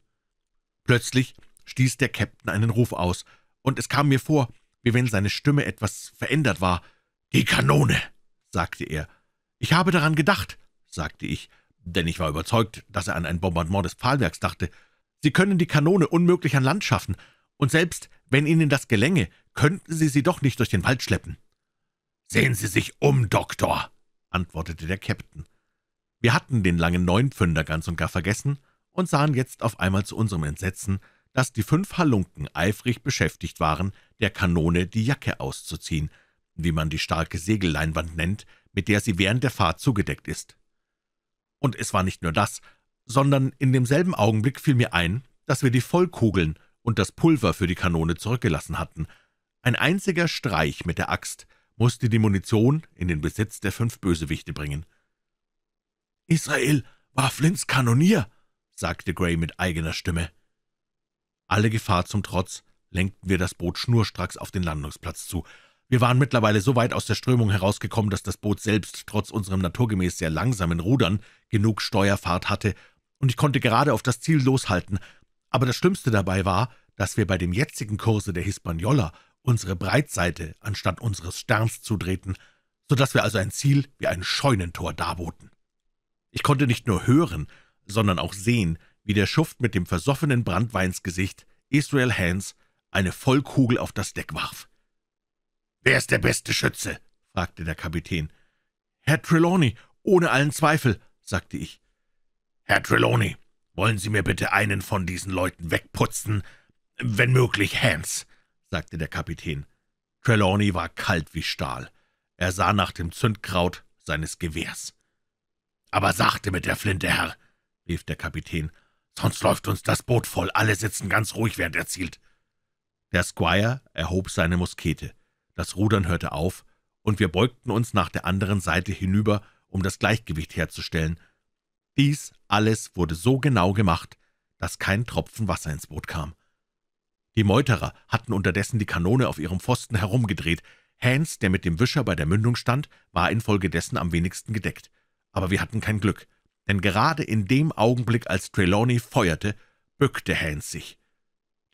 Plötzlich stieß der Käpt'n einen Ruf aus, und es kam mir vor, wie wenn seine Stimme etwas verändert war. »Die Kanone«, sagte er, »Ich habe daran gedacht«, sagte ich, denn ich war überzeugt, dass er an ein Bombardement des Pfahlwerks dachte. »Sie können die Kanone unmöglich an Land schaffen, und selbst wenn Ihnen das gelänge, könnten Sie sie doch nicht durch den Wald schleppen.« »Sehen Sie sich um, Doktor«, antwortete der Käpt'n. Wir hatten den langen Neunpfünder ganz und gar vergessen und sahen jetzt auf einmal zu unserem Entsetzen, dass die fünf Halunken eifrig beschäftigt waren, der Kanone die Jacke auszuziehen, wie man die starke Segelleinwand nennt, mit der sie während der Fahrt zugedeckt ist. Und es war nicht nur das, sondern in demselben Augenblick fiel mir ein, dass wir die Vollkugeln und das Pulver für die Kanone zurückgelassen hatten. Ein einziger Streich mit der Axt musste die Munition in den Besitz der fünf Bösewichte bringen. »Israel war Flints Kanonier«, sagte Gray mit eigener Stimme. Alle Gefahr zum Trotz lenkten wir das Boot schnurstracks auf den Landungsplatz zu, wir waren mittlerweile so weit aus der Strömung herausgekommen, dass das Boot selbst trotz unserem naturgemäß sehr langsamen Rudern genug Steuerfahrt hatte, und ich konnte gerade auf das Ziel loshalten. Aber das Schlimmste dabei war, dass wir bei dem jetzigen Kurse der Hispaniola unsere Breitseite anstatt unseres Sterns zudrehten, so dass wir also ein Ziel wie ein Scheunentor darboten. Ich konnte nicht nur hören, sondern auch sehen, wie der Schuft mit dem versoffenen Brandweinsgesicht Israel Hans eine Vollkugel auf das Deck warf. »Wer ist der beste Schütze?« fragte der Kapitän. »Herr Trelawney, ohne allen Zweifel«, sagte ich. »Herr Trelawney, wollen Sie mir bitte einen von diesen Leuten wegputzen, wenn möglich Hans«, sagte der Kapitän. Trelawney war kalt wie Stahl. Er sah nach dem Zündkraut seines Gewehrs. »Aber sachte mit der Flinte, Herr«, rief der Kapitän, »sonst läuft uns das Boot voll, alle sitzen ganz ruhig, während er zielt.« Der Squire erhob seine Muskete. Das Rudern hörte auf, und wir beugten uns nach der anderen Seite hinüber, um das Gleichgewicht herzustellen. Dies alles wurde so genau gemacht, dass kein Tropfen Wasser ins Boot kam. Die Meuterer hatten unterdessen die Kanone auf ihrem Pfosten herumgedreht. Hans, der mit dem Wischer bei der Mündung stand, war infolgedessen am wenigsten gedeckt. Aber wir hatten kein Glück, denn gerade in dem Augenblick, als Trelawney feuerte, bückte Hans sich.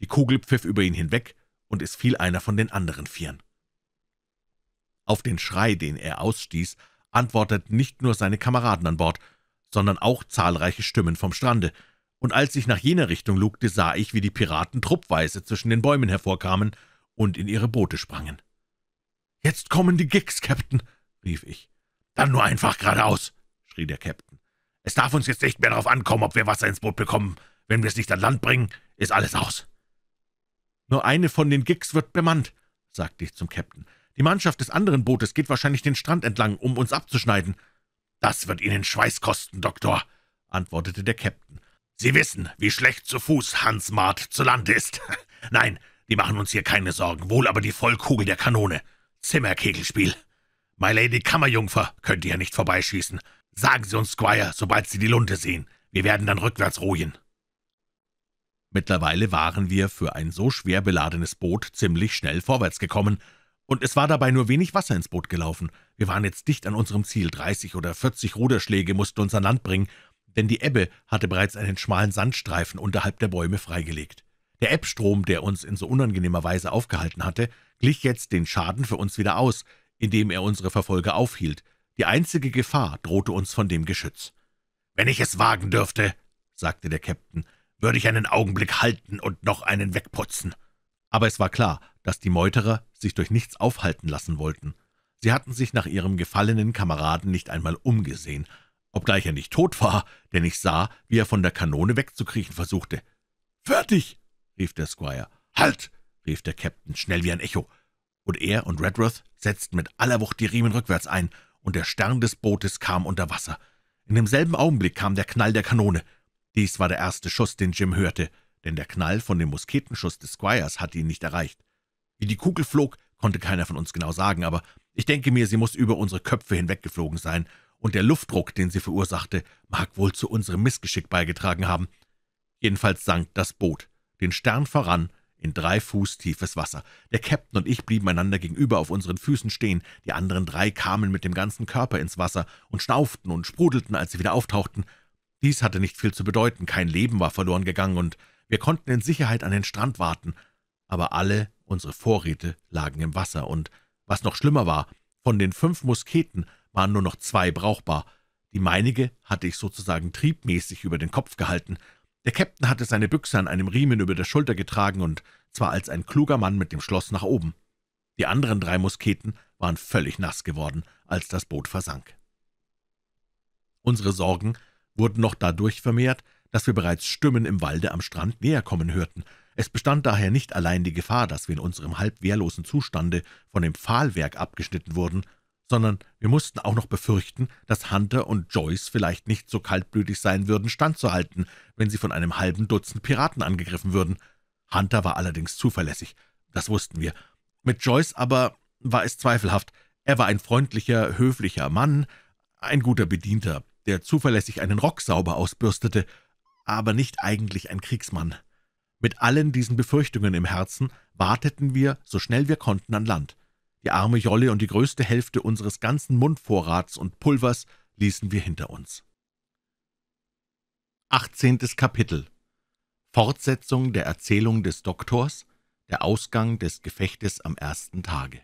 Die Kugel pfiff über ihn hinweg, und es fiel einer von den anderen Vieren. Auf den Schrei, den er ausstieß, antworteten nicht nur seine Kameraden an Bord, sondern auch zahlreiche Stimmen vom Strande, und als ich nach jener Richtung lugte, sah ich, wie die Piraten truppweise zwischen den Bäumen hervorkamen und in ihre Boote sprangen. »Jetzt kommen die Gigs, Captain!« rief ich. »Dann nur einfach geradeaus!« schrie der Captain. »Es darf uns jetzt nicht mehr darauf ankommen, ob wir Wasser ins Boot bekommen. Wenn wir es nicht an Land bringen, ist alles aus.« »Nur eine von den Gigs wird bemannt«, sagte ich zum Captain. Die Mannschaft des anderen Bootes geht wahrscheinlich den Strand entlang, um uns abzuschneiden.« »Das wird Ihnen Schweiß kosten, Doktor«, antwortete der Käpt'n. »Sie wissen, wie schlecht zu Fuß Hans Mart zu Land ist. Nein, die machen uns hier keine Sorgen, wohl aber die Vollkugel der Kanone. Zimmerkegelspiel. My Lady Kammerjungfer könnt ihr nicht vorbeischießen. Sagen Sie uns, Squire, sobald Sie die Lunte sehen. Wir werden dann rückwärts ruhen.« Mittlerweile waren wir für ein so schwer beladenes Boot ziemlich schnell vorwärts gekommen – und es war dabei nur wenig Wasser ins Boot gelaufen. Wir waren jetzt dicht an unserem Ziel, dreißig oder vierzig Ruderschläge mussten uns an Land bringen, denn die Ebbe hatte bereits einen schmalen Sandstreifen unterhalb der Bäume freigelegt. Der Ebbstrom, der uns in so unangenehmer Weise aufgehalten hatte, glich jetzt den Schaden für uns wieder aus, indem er unsere Verfolger aufhielt. Die einzige Gefahr drohte uns von dem Geschütz. »Wenn ich es wagen dürfte«, sagte der Käpt'n, »würde ich einen Augenblick halten und noch einen wegputzen.« aber es war klar, dass die Meuterer sich durch nichts aufhalten lassen wollten. Sie hatten sich nach ihrem gefallenen Kameraden nicht einmal umgesehen, obgleich er nicht tot war, denn ich sah, wie er von der Kanone wegzukriechen versuchte. »Fertig!« rief der Squire. »Halt!« rief der Captain, schnell wie ein Echo. Und er und Redruth setzten mit aller Wucht die Riemen rückwärts ein, und der Stern des Bootes kam unter Wasser. In demselben Augenblick kam der Knall der Kanone. Dies war der erste Schuss, den Jim hörte, denn der Knall von dem Musketenschuss des Squires hatte ihn nicht erreicht. Wie die Kugel flog, konnte keiner von uns genau sagen, aber ich denke mir, sie muss über unsere Köpfe hinweggeflogen sein, und der Luftdruck, den sie verursachte, mag wohl zu unserem Missgeschick beigetragen haben. Jedenfalls sank das Boot, den Stern voran, in drei Fuß tiefes Wasser. Der Captain und ich blieben einander gegenüber auf unseren Füßen stehen, die anderen drei kamen mit dem ganzen Körper ins Wasser und schnauften und sprudelten, als sie wieder auftauchten. Dies hatte nicht viel zu bedeuten, kein Leben war verloren gegangen, und wir konnten in Sicherheit an den Strand warten, aber alle Unsere Vorräte lagen im Wasser, und, was noch schlimmer war, von den fünf Musketen waren nur noch zwei brauchbar. Die meinige hatte ich sozusagen triebmäßig über den Kopf gehalten. Der Käpt'n hatte seine Büchse an einem Riemen über der Schulter getragen, und zwar als ein kluger Mann mit dem Schloss nach oben. Die anderen drei Musketen waren völlig nass geworden, als das Boot versank. Unsere Sorgen wurden noch dadurch vermehrt, dass wir bereits Stimmen im Walde am Strand näher kommen hörten. Es bestand daher nicht allein die Gefahr, dass wir in unserem halb wehrlosen Zustande von dem Pfahlwerk abgeschnitten wurden, sondern wir mussten auch noch befürchten, dass Hunter und Joyce vielleicht nicht so kaltblütig sein würden, standzuhalten, wenn sie von einem halben Dutzend Piraten angegriffen würden. Hunter war allerdings zuverlässig, das wussten wir. Mit Joyce aber war es zweifelhaft. Er war ein freundlicher, höflicher Mann, ein guter Bedienter, der zuverlässig einen Rock sauber ausbürstete, aber nicht eigentlich ein Kriegsmann. Mit allen diesen Befürchtungen im Herzen warteten wir, so schnell wir konnten, an Land. Die arme Jolle und die größte Hälfte unseres ganzen Mundvorrats und Pulvers ließen wir hinter uns. 18. Kapitel Fortsetzung der Erzählung des Doktors, der Ausgang des Gefechtes am ersten Tage.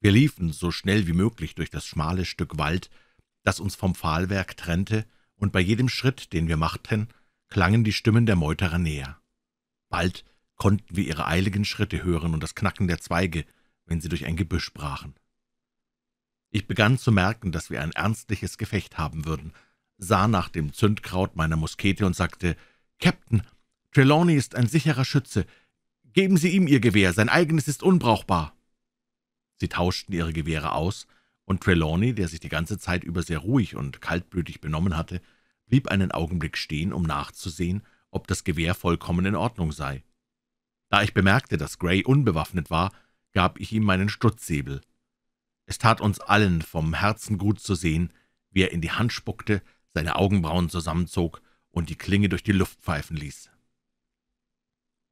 Wir liefen so schnell wie möglich durch das schmale Stück Wald, das uns vom Pfahlwerk trennte, und bei jedem Schritt, den wir machten, klangen die Stimmen der Meuterer näher. Bald konnten wir ihre eiligen Schritte hören und das Knacken der Zweige, wenn sie durch ein Gebüsch brachen. Ich begann zu merken, dass wir ein ernstliches Gefecht haben würden, sah nach dem Zündkraut meiner Muskete und sagte, »Captain, Trelawney ist ein sicherer Schütze. Geben Sie ihm Ihr Gewehr, sein eigenes ist unbrauchbar.« Sie tauschten ihre Gewehre aus, und Trelawney, der sich die ganze Zeit über sehr ruhig und kaltblütig benommen hatte, blieb einen Augenblick stehen, um nachzusehen, ob das Gewehr vollkommen in Ordnung sei. Da ich bemerkte, dass Gray unbewaffnet war, gab ich ihm meinen Stutzsäbel. Es tat uns allen vom Herzen gut zu sehen, wie er in die Hand spuckte, seine Augenbrauen zusammenzog und die Klinge durch die Luft pfeifen ließ.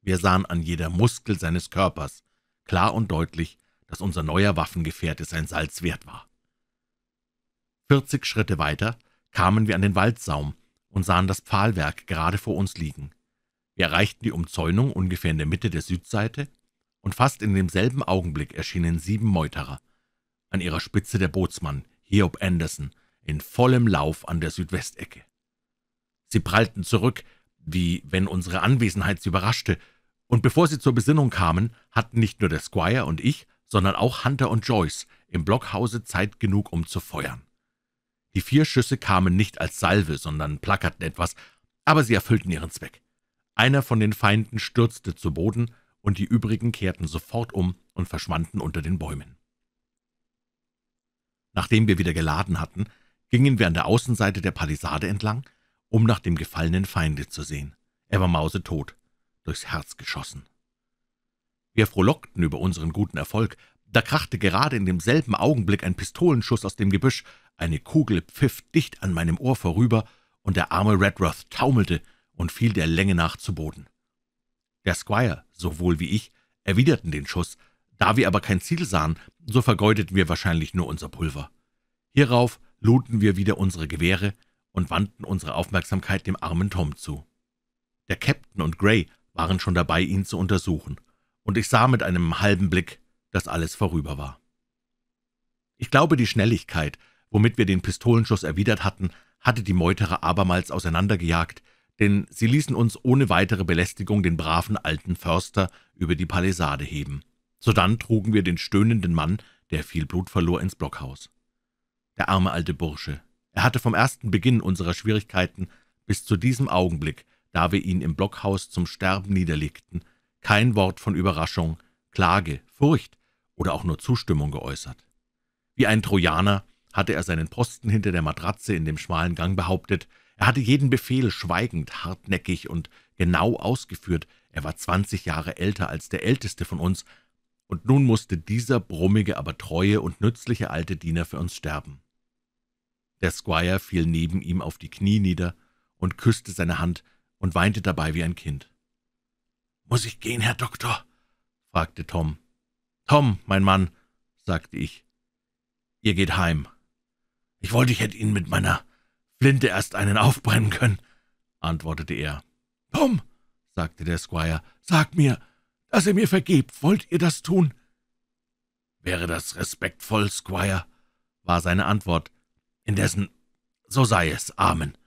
Wir sahen an jeder Muskel seines Körpers klar und deutlich, dass unser neuer Waffengefährte sein Salz wert war. Vierzig Schritte weiter kamen wir an den Waldsaum und sahen das Pfahlwerk gerade vor uns liegen. Wir erreichten die Umzäunung ungefähr in der Mitte der Südseite, und fast in demselben Augenblick erschienen sieben Meuterer. An ihrer Spitze der Bootsmann, Hiob Anderson, in vollem Lauf an der Südwestecke. Sie prallten zurück, wie wenn unsere Anwesenheit sie überraschte, und bevor sie zur Besinnung kamen, hatten nicht nur der Squire und ich, sondern auch Hunter und Joyce im Blockhause Zeit genug, um zu feuern. Die vier Schüsse kamen nicht als Salve, sondern plackerten etwas, aber sie erfüllten ihren Zweck. Einer von den Feinden stürzte zu Boden, und die übrigen kehrten sofort um und verschwanden unter den Bäumen. Nachdem wir wieder geladen hatten, gingen wir an der Außenseite der Palisade entlang, um nach dem gefallenen Feinde zu sehen. Er war mausetot, durchs Herz geschossen. Wir frohlockten über unseren guten Erfolg, da krachte gerade in demselben Augenblick ein Pistolenschuss aus dem Gebüsch, eine Kugel pfiff dicht an meinem Ohr vorüber, und der arme Redruth taumelte und fiel der Länge nach zu Boden. Der Squire, sowohl wie ich, erwiderten den Schuss, da wir aber kein Ziel sahen, so vergeudeten wir wahrscheinlich nur unser Pulver. Hierauf luden wir wieder unsere Gewehre und wandten unsere Aufmerksamkeit dem armen Tom zu. Der Captain und Gray waren schon dabei, ihn zu untersuchen, und ich sah mit einem halben Blick, dass alles vorüber war. Ich glaube, die Schnelligkeit, Womit wir den Pistolenschuss erwidert hatten, hatte die Meuterer abermals auseinandergejagt, denn sie ließen uns ohne weitere Belästigung den braven alten Förster über die Palisade heben. Sodann trugen wir den stöhnenden Mann, der viel Blut verlor, ins Blockhaus. Der arme alte Bursche. Er hatte vom ersten Beginn unserer Schwierigkeiten bis zu diesem Augenblick, da wir ihn im Blockhaus zum Sterben niederlegten, kein Wort von Überraschung, Klage, Furcht oder auch nur Zustimmung geäußert. Wie ein Trojaner hatte er seinen Posten hinter der Matratze in dem schmalen Gang behauptet. Er hatte jeden Befehl schweigend, hartnäckig und genau ausgeführt. Er war zwanzig Jahre älter als der Älteste von uns, und nun musste dieser brummige, aber treue und nützliche alte Diener für uns sterben. Der Squire fiel neben ihm auf die Knie nieder und küsste seine Hand und weinte dabei wie ein Kind. »Muss ich gehen, Herr Doktor?« fragte Tom. »Tom, mein Mann«, sagte ich, »ihr geht heim.« »Ich wollte, ich hätte Ihnen mit meiner Flinte erst einen aufbrennen können«, antwortete er. »Tom«, sagte der Squire, »sag mir, dass ihr mir vergebt. Wollt ihr das tun?« »Wäre das respektvoll, Squire«, war seine Antwort. »Indessen, so sei es. Amen.«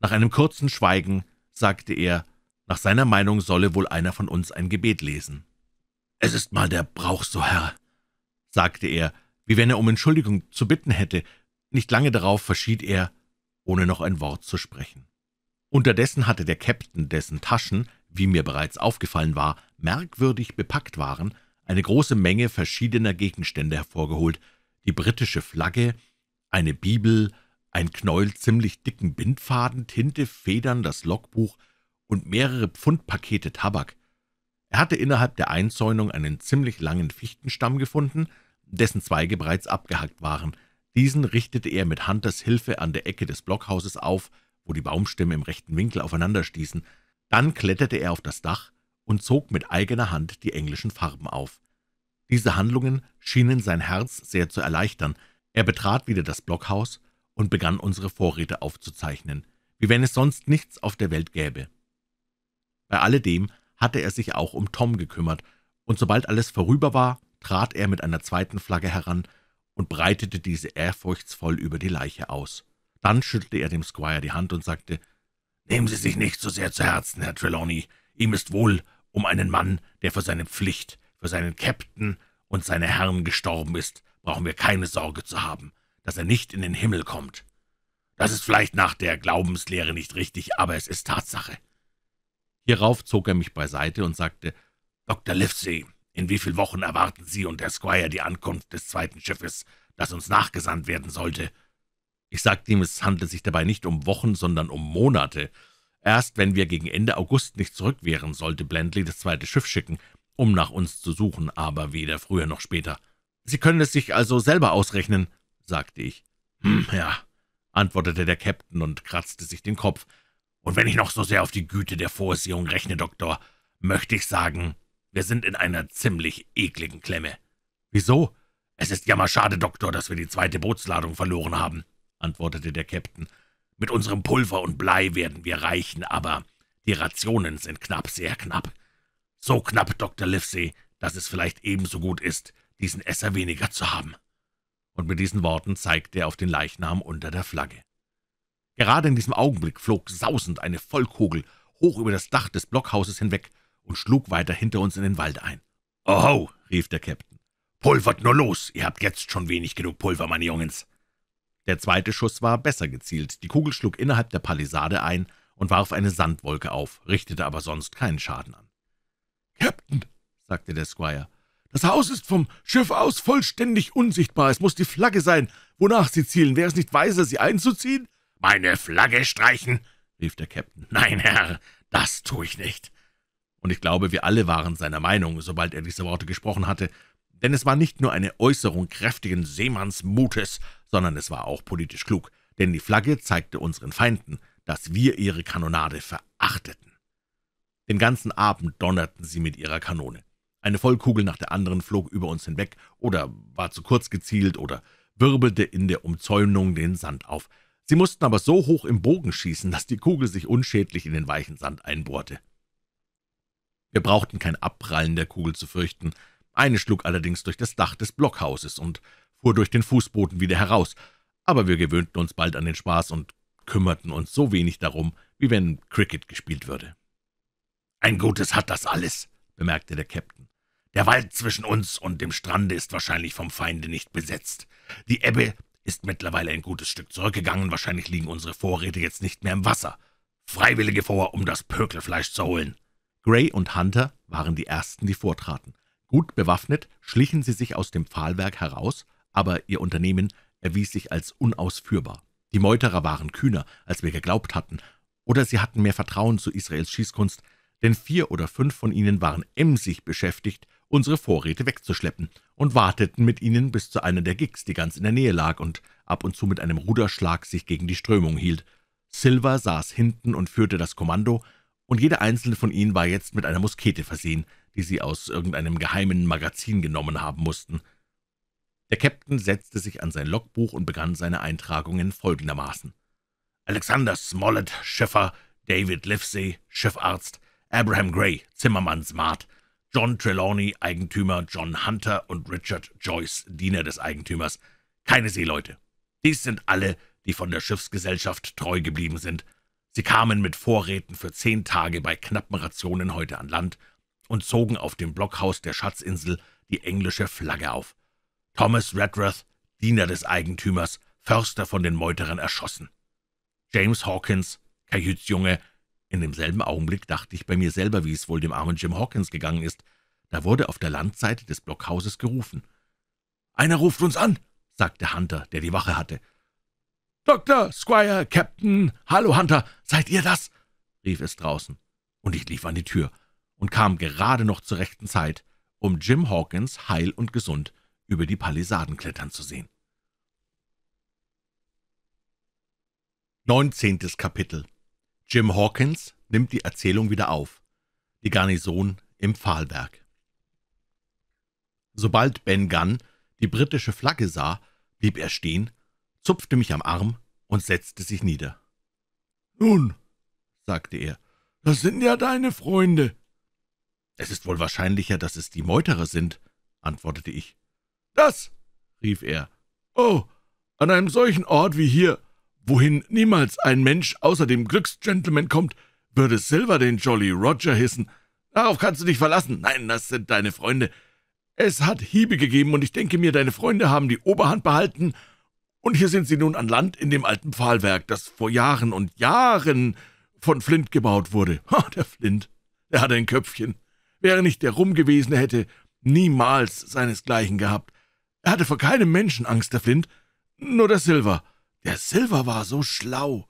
Nach einem kurzen Schweigen sagte er, nach seiner Meinung solle wohl einer von uns ein Gebet lesen. »Es ist mal der Brauch so, Herr«, sagte er, wie wenn er um Entschuldigung zu bitten hätte, nicht lange darauf verschied er, ohne noch ein Wort zu sprechen. Unterdessen hatte der Captain, dessen Taschen, wie mir bereits aufgefallen war, merkwürdig bepackt waren, eine große Menge verschiedener Gegenstände hervorgeholt, die britische Flagge, eine Bibel, ein Knäuel ziemlich dicken Bindfaden, Tinte, Federn, das Logbuch und mehrere Pfundpakete Tabak. Er hatte innerhalb der Einzäunung einen ziemlich langen Fichtenstamm gefunden, dessen Zweige bereits abgehackt waren – diesen richtete er mit Hunters Hilfe an der Ecke des Blockhauses auf, wo die Baumstämme im rechten Winkel aufeinander stießen. Dann kletterte er auf das Dach und zog mit eigener Hand die englischen Farben auf. Diese Handlungen schienen sein Herz sehr zu erleichtern. Er betrat wieder das Blockhaus und begann unsere Vorräte aufzuzeichnen, wie wenn es sonst nichts auf der Welt gäbe. Bei alledem hatte er sich auch um Tom gekümmert, und sobald alles vorüber war, trat er mit einer zweiten Flagge heran und breitete diese ehrfurchtsvoll über die Leiche aus. Dann schüttelte er dem Squire die Hand und sagte, »Nehmen Sie sich nicht so sehr zu Herzen, Herr Trelawney. Ihm ist wohl um einen Mann, der für seine Pflicht, für seinen Captain und seine Herren gestorben ist, brauchen wir keine Sorge zu haben, dass er nicht in den Himmel kommt. Das ist vielleicht nach der Glaubenslehre nicht richtig, aber es ist Tatsache.« Hierauf zog er mich beiseite und sagte, »Dr. Livesey, in wie viel Wochen erwarten Sie und der Squire die Ankunft des zweiten Schiffes, das uns nachgesandt werden sollte?« Ich sagte ihm, es handle sich dabei nicht um Wochen, sondern um Monate. Erst wenn wir gegen Ende August nicht zurück wären, sollte Blendley das zweite Schiff schicken, um nach uns zu suchen, aber weder früher noch später. »Sie können es sich also selber ausrechnen«, sagte ich. »Hm, ja«, antwortete der Captain und kratzte sich den Kopf. »Und wenn ich noch so sehr auf die Güte der Vorsehung rechne, Doktor, möchte ich sagen, wir sind in einer ziemlich ekligen Klemme.« »Wieso?« »Es ist ja mal schade, Doktor, dass wir die zweite Bootsladung verloren haben«, antwortete der Käpt'n. »Mit unserem Pulver und Blei werden wir reichen, aber die Rationen sind knapp, sehr knapp. So knapp, Dr. Livesey, dass es vielleicht ebenso gut ist, diesen Esser weniger zu haben.« Und mit diesen Worten zeigte er auf den Leichnam unter der Flagge. Gerade in diesem Augenblick flog sausend eine Vollkugel hoch über das Dach des Blockhauses hinweg und schlug weiter hinter uns in den Wald ein. »Oho«, rief der Käpt'n, »pulvert nur los, ihr habt jetzt schon wenig genug Pulver, meine Jungens.« Der zweite Schuss war besser gezielt, die Kugel schlug innerhalb der Palisade ein und warf eine Sandwolke auf, richtete aber sonst keinen Schaden an. »Käpt'n«, sagte der Squire, »das Haus ist vom Schiff aus vollständig unsichtbar, es muss die Flagge sein, wonach sie zielen, wäre es nicht weiser, sie einzuziehen?« »Meine Flagge streichen«, rief der Käpt'n. »Nein, Herr, das tue ich nicht und ich glaube, wir alle waren seiner Meinung, sobald er diese Worte gesprochen hatte, denn es war nicht nur eine Äußerung kräftigen Seemannsmutes, sondern es war auch politisch klug, denn die Flagge zeigte unseren Feinden, dass wir ihre Kanonade verachteten. Den ganzen Abend donnerten sie mit ihrer Kanone. Eine Vollkugel nach der anderen flog über uns hinweg oder war zu kurz gezielt oder wirbelte in der Umzäunung den Sand auf. Sie mussten aber so hoch im Bogen schießen, dass die Kugel sich unschädlich in den weichen Sand einbohrte. Wir brauchten kein Abprallen der Kugel zu fürchten. Eine schlug allerdings durch das Dach des Blockhauses und fuhr durch den Fußboden wieder heraus, aber wir gewöhnten uns bald an den Spaß und kümmerten uns so wenig darum, wie wenn Cricket gespielt würde. »Ein Gutes hat das alles«, bemerkte der Captain. »Der Wald zwischen uns und dem Strande ist wahrscheinlich vom Feinde nicht besetzt. Die Ebbe ist mittlerweile ein gutes Stück zurückgegangen, wahrscheinlich liegen unsere Vorräte jetzt nicht mehr im Wasser. Freiwillige vor, um das Pökelfleisch zu holen.« Gray und Hunter waren die Ersten, die vortraten. Gut bewaffnet schlichen sie sich aus dem Pfahlwerk heraus, aber ihr Unternehmen erwies sich als unausführbar. Die Meuterer waren kühner, als wir geglaubt hatten, oder sie hatten mehr Vertrauen zu Israels Schießkunst, denn vier oder fünf von ihnen waren emsig beschäftigt, unsere Vorräte wegzuschleppen und warteten mit ihnen bis zu einer der Gigs, die ganz in der Nähe lag und ab und zu mit einem Ruderschlag sich gegen die Strömung hielt. Silver saß hinten und führte das Kommando, und jeder einzelne von ihnen war jetzt mit einer Muskete versehen, die sie aus irgendeinem geheimen Magazin genommen haben mussten. Der Captain setzte sich an sein Logbuch und begann seine Eintragungen folgendermaßen. Alexander Smollett, Schiffer, David Livesey, Schiffarzt, Abraham Gray, Zimmermann John Trelawney, Eigentümer, John Hunter und Richard Joyce, Diener des Eigentümers. Keine Seeleute. Dies sind alle, die von der Schiffsgesellschaft treu geblieben sind – Sie kamen mit Vorräten für zehn Tage bei knappen Rationen heute an Land und zogen auf dem Blockhaus der Schatzinsel die englische Flagge auf. Thomas Redruth, Diener des Eigentümers, Förster von den Meuterern erschossen. James Hawkins, Kajütsjunge, in demselben Augenblick dachte ich bei mir selber, wie es wohl dem armen Jim Hawkins gegangen ist. Da wurde auf der Landseite des Blockhauses gerufen. »Einer ruft uns an«, sagte Hunter, der die Wache hatte. Dr. Squire, Captain, hallo Hunter, seid ihr das?« rief es draußen. Und ich lief an die Tür und kam gerade noch zur rechten Zeit, um Jim Hawkins heil und gesund über die Palisaden klettern zu sehen. Neunzehntes Kapitel Jim Hawkins nimmt die Erzählung wieder auf. Die Garnison im Pfahlberg. Sobald Ben Gunn die britische Flagge sah, blieb er stehen zupfte mich am Arm und setzte sich nieder. »Nun«, sagte er, »das sind ja deine Freunde.« »Es ist wohl wahrscheinlicher, dass es die Meuterer sind«, antwortete ich. »Das«, rief er, »oh, an einem solchen Ort wie hier, wohin niemals ein Mensch außer dem Glücksgentleman kommt, würde Silver den Jolly Roger hissen. Darauf kannst du dich verlassen. Nein, das sind deine Freunde. Es hat Hiebe gegeben, und ich denke mir, deine Freunde haben die Oberhand behalten und hier sind Sie nun an Land in dem alten Pfahlwerk, das vor Jahren und Jahren von Flint gebaut wurde. Ha, der Flint, der hat ein Köpfchen. Wäre nicht der Rum gewesen, er hätte niemals seinesgleichen gehabt. Er hatte vor keinem Menschen Angst, der Flint, nur der Silver. Der Silver war so schlau.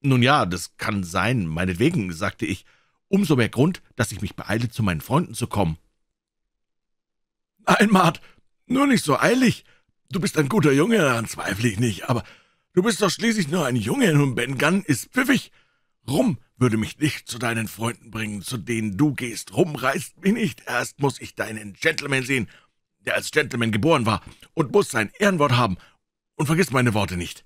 Nun ja, das kann sein, meinetwegen, sagte ich, umso mehr Grund, dass ich mich beeile, zu meinen Freunden zu kommen. Nein, Mart, nur nicht so eilig. Du bist ein guter Junge, daran zweifle ich nicht, aber du bist doch schließlich nur ein Junge und Ben Gunn ist pfiffig. Rum würde mich nicht zu deinen Freunden bringen, zu denen du gehst. Rum reißt mich nicht. Erst muss ich deinen Gentleman sehen, der als Gentleman geboren war und muss sein Ehrenwort haben. Und vergiss meine Worte nicht.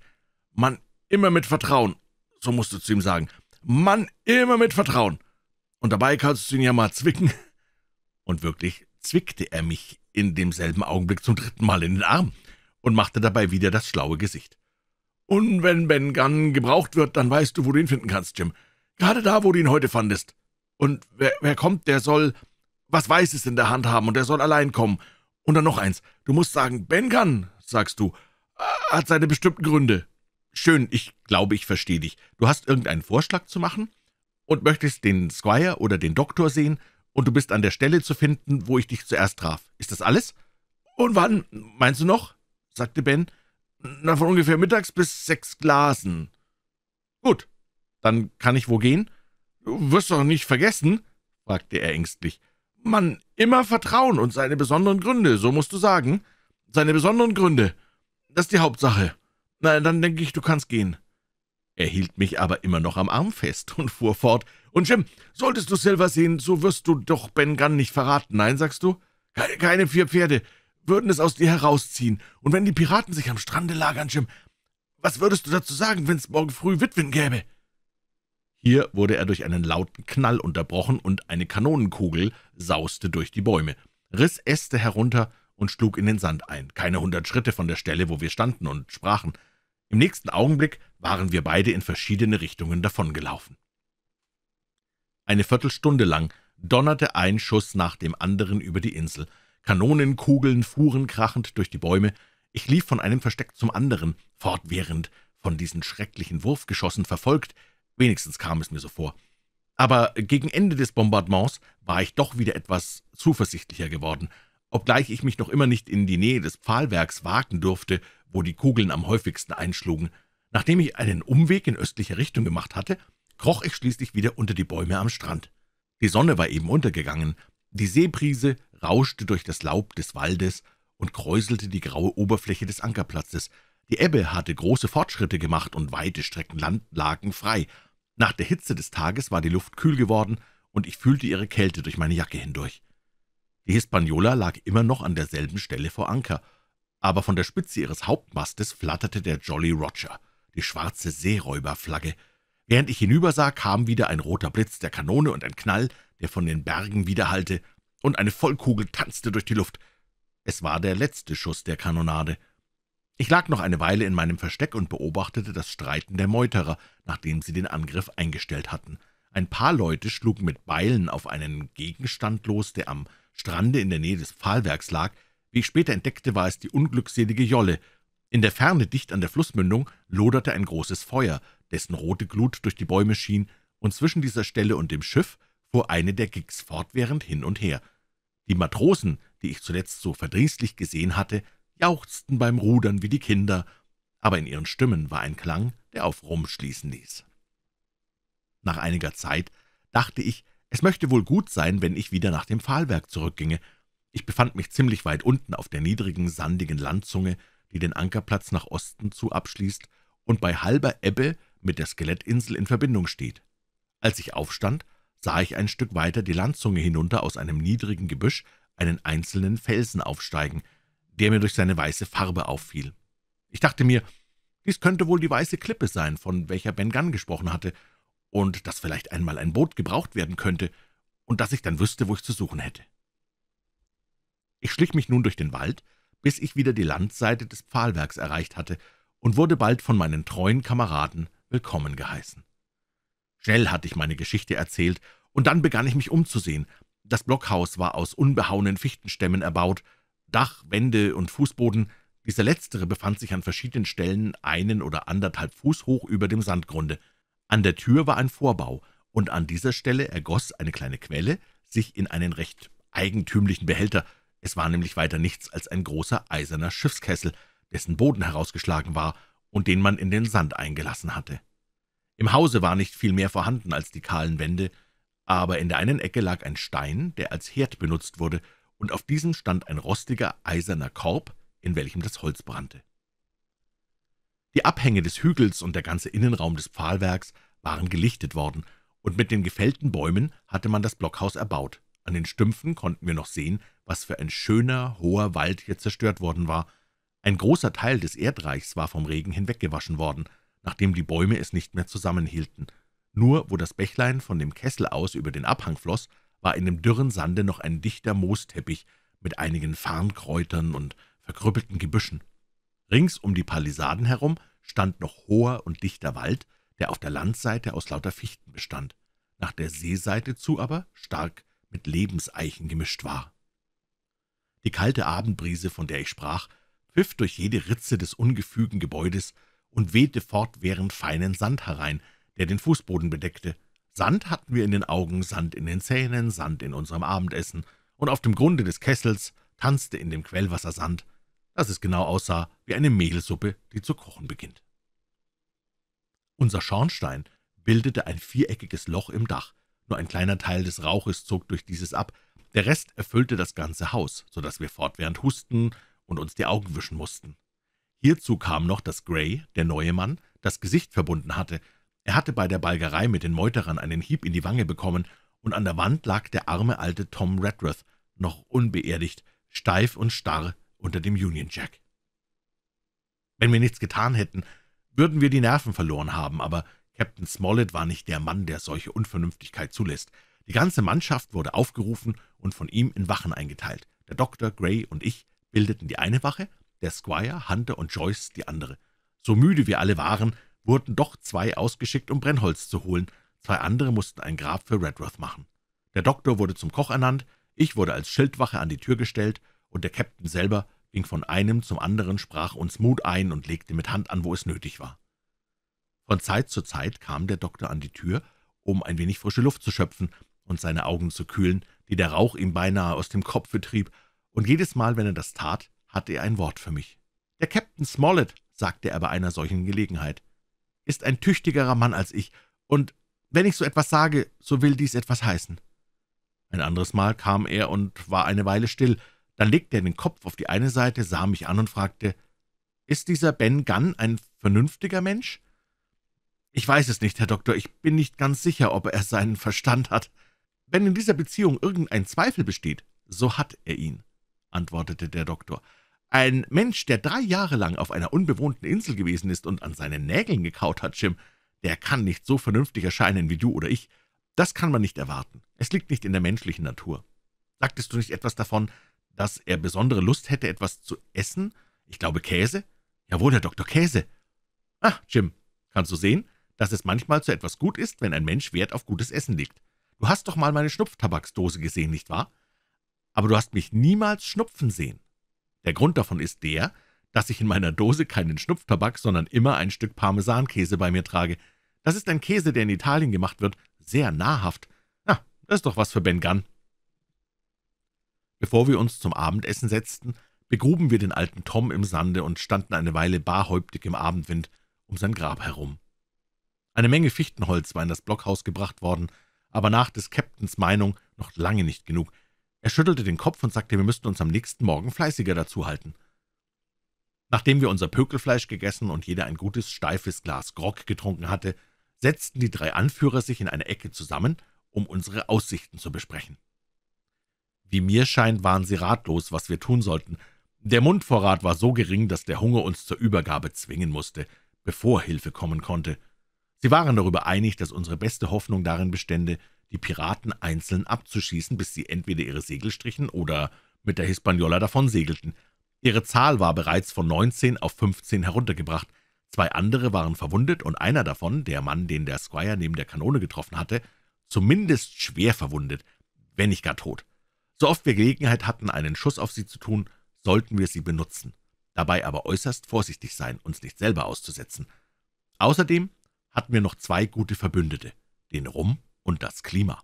Mann, immer mit Vertrauen. So musst du zu ihm sagen. Mann, immer mit Vertrauen. Und dabei kannst du ihn ja mal zwicken. Und wirklich zwickte er mich in demselben Augenblick zum dritten Mal in den Arm und machte dabei wieder das schlaue Gesicht. »Und wenn Ben Gunn gebraucht wird, dann weißt du, wo du ihn finden kannst, Jim. Gerade da, wo du ihn heute fandest. Und wer, wer kommt, der soll was Weißes in der Hand haben, und der soll allein kommen. Und dann noch eins. Du musst sagen, Ben Gunn, sagst du, äh, hat seine bestimmten Gründe.« »Schön, ich glaube, ich verstehe dich. Du hast irgendeinen Vorschlag zu machen und möchtest den Squire oder den Doktor sehen, und du bist an der Stelle zu finden, wo ich dich zuerst traf. Ist das alles?« »Und wann, meinst du noch?« sagte Ben. »Na, von ungefähr mittags bis sechs Glasen.« »Gut, dann kann ich wo gehen?« »Du wirst doch nicht vergessen?« fragte er ängstlich. Man, immer Vertrauen und seine besonderen Gründe, so musst du sagen. Seine besonderen Gründe, das ist die Hauptsache. Na, dann denke ich, du kannst gehen.« er hielt mich aber immer noch am Arm fest und fuhr fort. »Und Jim, solltest du Silver sehen, so wirst du doch Ben Gunn nicht verraten, nein, sagst du? Keine vier Pferde, würden es aus dir herausziehen. Und wenn die Piraten sich am Strande lagern, Jim, was würdest du dazu sagen, wenn es morgen früh Witwen gäbe?« Hier wurde er durch einen lauten Knall unterbrochen, und eine Kanonenkugel sauste durch die Bäume, riss Äste herunter und schlug in den Sand ein, keine hundert Schritte von der Stelle, wo wir standen und sprachen. Im nächsten Augenblick waren wir beide in verschiedene Richtungen davongelaufen. Eine Viertelstunde lang donnerte ein Schuss nach dem anderen über die Insel, Kanonenkugeln fuhren krachend durch die Bäume, ich lief von einem Versteck zum anderen, fortwährend von diesen schrecklichen Wurfgeschossen verfolgt, wenigstens kam es mir so vor. Aber gegen Ende des Bombardements war ich doch wieder etwas zuversichtlicher geworden, obgleich ich mich noch immer nicht in die Nähe des Pfahlwerks wagen durfte, wo die Kugeln am häufigsten einschlugen. Nachdem ich einen Umweg in östliche Richtung gemacht hatte, kroch ich schließlich wieder unter die Bäume am Strand. Die Sonne war eben untergegangen, die Seebrise rauschte durch das Laub des Waldes und kräuselte die graue Oberfläche des Ankerplatzes. Die Ebbe hatte große Fortschritte gemacht und weite Strecken Land lagen frei. Nach der Hitze des Tages war die Luft kühl geworden, und ich fühlte ihre Kälte durch meine Jacke hindurch. Die Hispaniola lag immer noch an derselben Stelle vor Anker, aber von der Spitze ihres Hauptmastes flatterte der Jolly Roger, die schwarze Seeräuberflagge. Während ich hinübersah, kam wieder ein roter Blitz der Kanone und ein Knall, der von den Bergen widerhallte, und eine Vollkugel tanzte durch die Luft. Es war der letzte Schuss der Kanonade. Ich lag noch eine Weile in meinem Versteck und beobachtete das Streiten der Meuterer, nachdem sie den Angriff eingestellt hatten. Ein paar Leute schlugen mit Beilen auf einen Gegenstand los, der am Strande in der Nähe des Pfahlwerks lag. Wie ich später entdeckte, war es die unglückselige Jolle. In der Ferne, dicht an der Flussmündung, loderte ein großes Feuer, dessen rote Glut durch die Bäume schien, und zwischen dieser Stelle und dem Schiff fuhr eine der Gigs fortwährend hin und her – die Matrosen, die ich zuletzt so verdrießlich gesehen hatte, jauchzten beim Rudern wie die Kinder, aber in ihren Stimmen war ein Klang, der auf Rum schließen ließ. Nach einiger Zeit dachte ich, es möchte wohl gut sein, wenn ich wieder nach dem Pfahlwerk zurückginge. Ich befand mich ziemlich weit unten auf der niedrigen, sandigen Landzunge, die den Ankerplatz nach Osten zu abschließt und bei halber Ebbe mit der Skelettinsel in Verbindung steht. Als ich aufstand, sah ich ein Stück weiter die Landzunge hinunter aus einem niedrigen Gebüsch einen einzelnen Felsen aufsteigen, der mir durch seine weiße Farbe auffiel. Ich dachte mir, dies könnte wohl die weiße Klippe sein, von welcher Ben Gunn gesprochen hatte, und dass vielleicht einmal ein Boot gebraucht werden könnte, und dass ich dann wüsste, wo ich zu suchen hätte. Ich schlich mich nun durch den Wald, bis ich wieder die Landseite des Pfahlwerks erreicht hatte und wurde bald von meinen treuen Kameraden willkommen geheißen. Schnell hatte ich meine Geschichte erzählt, und dann begann ich mich umzusehen. Das Blockhaus war aus unbehauenen Fichtenstämmen erbaut, Dach, Wände und Fußboden, dieser letztere befand sich an verschiedenen Stellen einen oder anderthalb Fuß hoch über dem Sandgrunde. An der Tür war ein Vorbau, und an dieser Stelle ergoss eine kleine Quelle sich in einen recht eigentümlichen Behälter, es war nämlich weiter nichts als ein großer eiserner Schiffskessel, dessen Boden herausgeschlagen war und den man in den Sand eingelassen hatte. Im Hause war nicht viel mehr vorhanden als die kahlen Wände, aber in der einen Ecke lag ein Stein, der als Herd benutzt wurde, und auf diesem stand ein rostiger, eiserner Korb, in welchem das Holz brannte. Die Abhänge des Hügels und der ganze Innenraum des Pfahlwerks waren gelichtet worden, und mit den gefällten Bäumen hatte man das Blockhaus erbaut. An den Stümpfen konnten wir noch sehen, was für ein schöner, hoher Wald hier zerstört worden war. Ein großer Teil des Erdreichs war vom Regen hinweggewaschen worden – nachdem die Bäume es nicht mehr zusammenhielten. Nur wo das Bächlein von dem Kessel aus über den Abhang floss, war in dem dürren Sande noch ein dichter Moosteppich mit einigen Farnkräutern und verkrüppelten Gebüschen. Rings um die Palisaden herum stand noch hoher und dichter Wald, der auf der Landseite aus lauter Fichten bestand, nach der Seeseite zu aber stark mit Lebenseichen gemischt war. Die kalte Abendbrise, von der ich sprach, pfiff durch jede Ritze des ungefügen Gebäudes und wehte fortwährend feinen Sand herein, der den Fußboden bedeckte. Sand hatten wir in den Augen, Sand in den Zähnen, Sand in unserem Abendessen, und auf dem Grunde des Kessels tanzte in dem Quellwasser Sand, dass es genau aussah wie eine Mehlsuppe, die zu kochen beginnt. Unser Schornstein bildete ein viereckiges Loch im Dach. Nur ein kleiner Teil des Rauches zog durch dieses ab, der Rest erfüllte das ganze Haus, so dass wir fortwährend husten und uns die Augen wischen mussten. Hierzu kam noch, dass Gray, der neue Mann, das Gesicht verbunden hatte. Er hatte bei der Balgerei mit den Meuterern einen Hieb in die Wange bekommen, und an der Wand lag der arme alte Tom Redruth, noch unbeerdigt, steif und starr unter dem Union Jack. Wenn wir nichts getan hätten, würden wir die Nerven verloren haben, aber Captain Smollett war nicht der Mann, der solche Unvernünftigkeit zulässt. Die ganze Mannschaft wurde aufgerufen und von ihm in Wachen eingeteilt. Der Doktor, Gray und ich bildeten die eine Wache, der Squire, Hunter und Joyce die andere. So müde wir alle waren, wurden doch zwei ausgeschickt, um Brennholz zu holen, zwei andere mussten ein Grab für Redworth machen. Der Doktor wurde zum Koch ernannt, ich wurde als Schildwache an die Tür gestellt, und der Captain selber ging von einem zum anderen, sprach uns Mut ein und legte mit Hand an, wo es nötig war. Von Zeit zu Zeit kam der Doktor an die Tür, um ein wenig frische Luft zu schöpfen und seine Augen zu kühlen, die der Rauch ihm beinahe aus dem Kopfe trieb, und jedes Mal, wenn er das tat, hatte er ein Wort für mich. »Der Captain Smollett«, sagte er bei einer solchen Gelegenheit, »ist ein tüchtigerer Mann als ich, und wenn ich so etwas sage, so will dies etwas heißen.« Ein anderes Mal kam er und war eine Weile still, dann legte er den Kopf auf die eine Seite, sah mich an und fragte, »Ist dieser Ben Gunn ein vernünftiger Mensch?« »Ich weiß es nicht, Herr Doktor, ich bin nicht ganz sicher, ob er seinen Verstand hat. Wenn in dieser Beziehung irgendein Zweifel besteht, so hat er ihn.« antwortete der Doktor. »Ein Mensch, der drei Jahre lang auf einer unbewohnten Insel gewesen ist und an seinen Nägeln gekaut hat, Jim, der kann nicht so vernünftig erscheinen wie du oder ich. Das kann man nicht erwarten. Es liegt nicht in der menschlichen Natur. Sagtest du nicht etwas davon, dass er besondere Lust hätte, etwas zu essen? Ich glaube, Käse? Jawohl, Herr Doktor, Käse. Ah, Jim, kannst du sehen, dass es manchmal zu etwas gut ist, wenn ein Mensch Wert auf gutes Essen legt. Du hast doch mal meine Schnupftabaksdose gesehen, nicht wahr? aber du hast mich niemals schnupfen sehen. Der Grund davon ist der, dass ich in meiner Dose keinen Schnupftabak, sondern immer ein Stück Parmesankäse bei mir trage. Das ist ein Käse, der in Italien gemacht wird, sehr nahrhaft. Na, das ist doch was für Ben Gunn. Bevor wir uns zum Abendessen setzten, begruben wir den alten Tom im Sande und standen eine Weile barhäuptig im Abendwind um sein Grab herum. Eine Menge Fichtenholz war in das Blockhaus gebracht worden, aber nach des Käpt'ns Meinung noch lange nicht genug – er schüttelte den Kopf und sagte, wir müssten uns am nächsten Morgen fleißiger dazu halten. Nachdem wir unser Pökelfleisch gegessen und jeder ein gutes, steifes Glas Grog getrunken hatte, setzten die drei Anführer sich in eine Ecke zusammen, um unsere Aussichten zu besprechen. Wie mir scheint, waren sie ratlos, was wir tun sollten. Der Mundvorrat war so gering, dass der Hunger uns zur Übergabe zwingen musste, bevor Hilfe kommen konnte. Sie waren darüber einig, dass unsere beste Hoffnung darin bestände, die Piraten einzeln abzuschießen, bis sie entweder ihre Segel strichen oder mit der Hispaniola davon segelten. Ihre Zahl war bereits von 19 auf 15 heruntergebracht. Zwei andere waren verwundet und einer davon, der Mann, den der Squire neben der Kanone getroffen hatte, zumindest schwer verwundet, wenn nicht gar tot. So oft wir Gelegenheit hatten, einen Schuss auf sie zu tun, sollten wir sie benutzen, dabei aber äußerst vorsichtig sein, uns nicht selber auszusetzen. Außerdem hatten wir noch zwei gute Verbündete, den Rum und das Klima.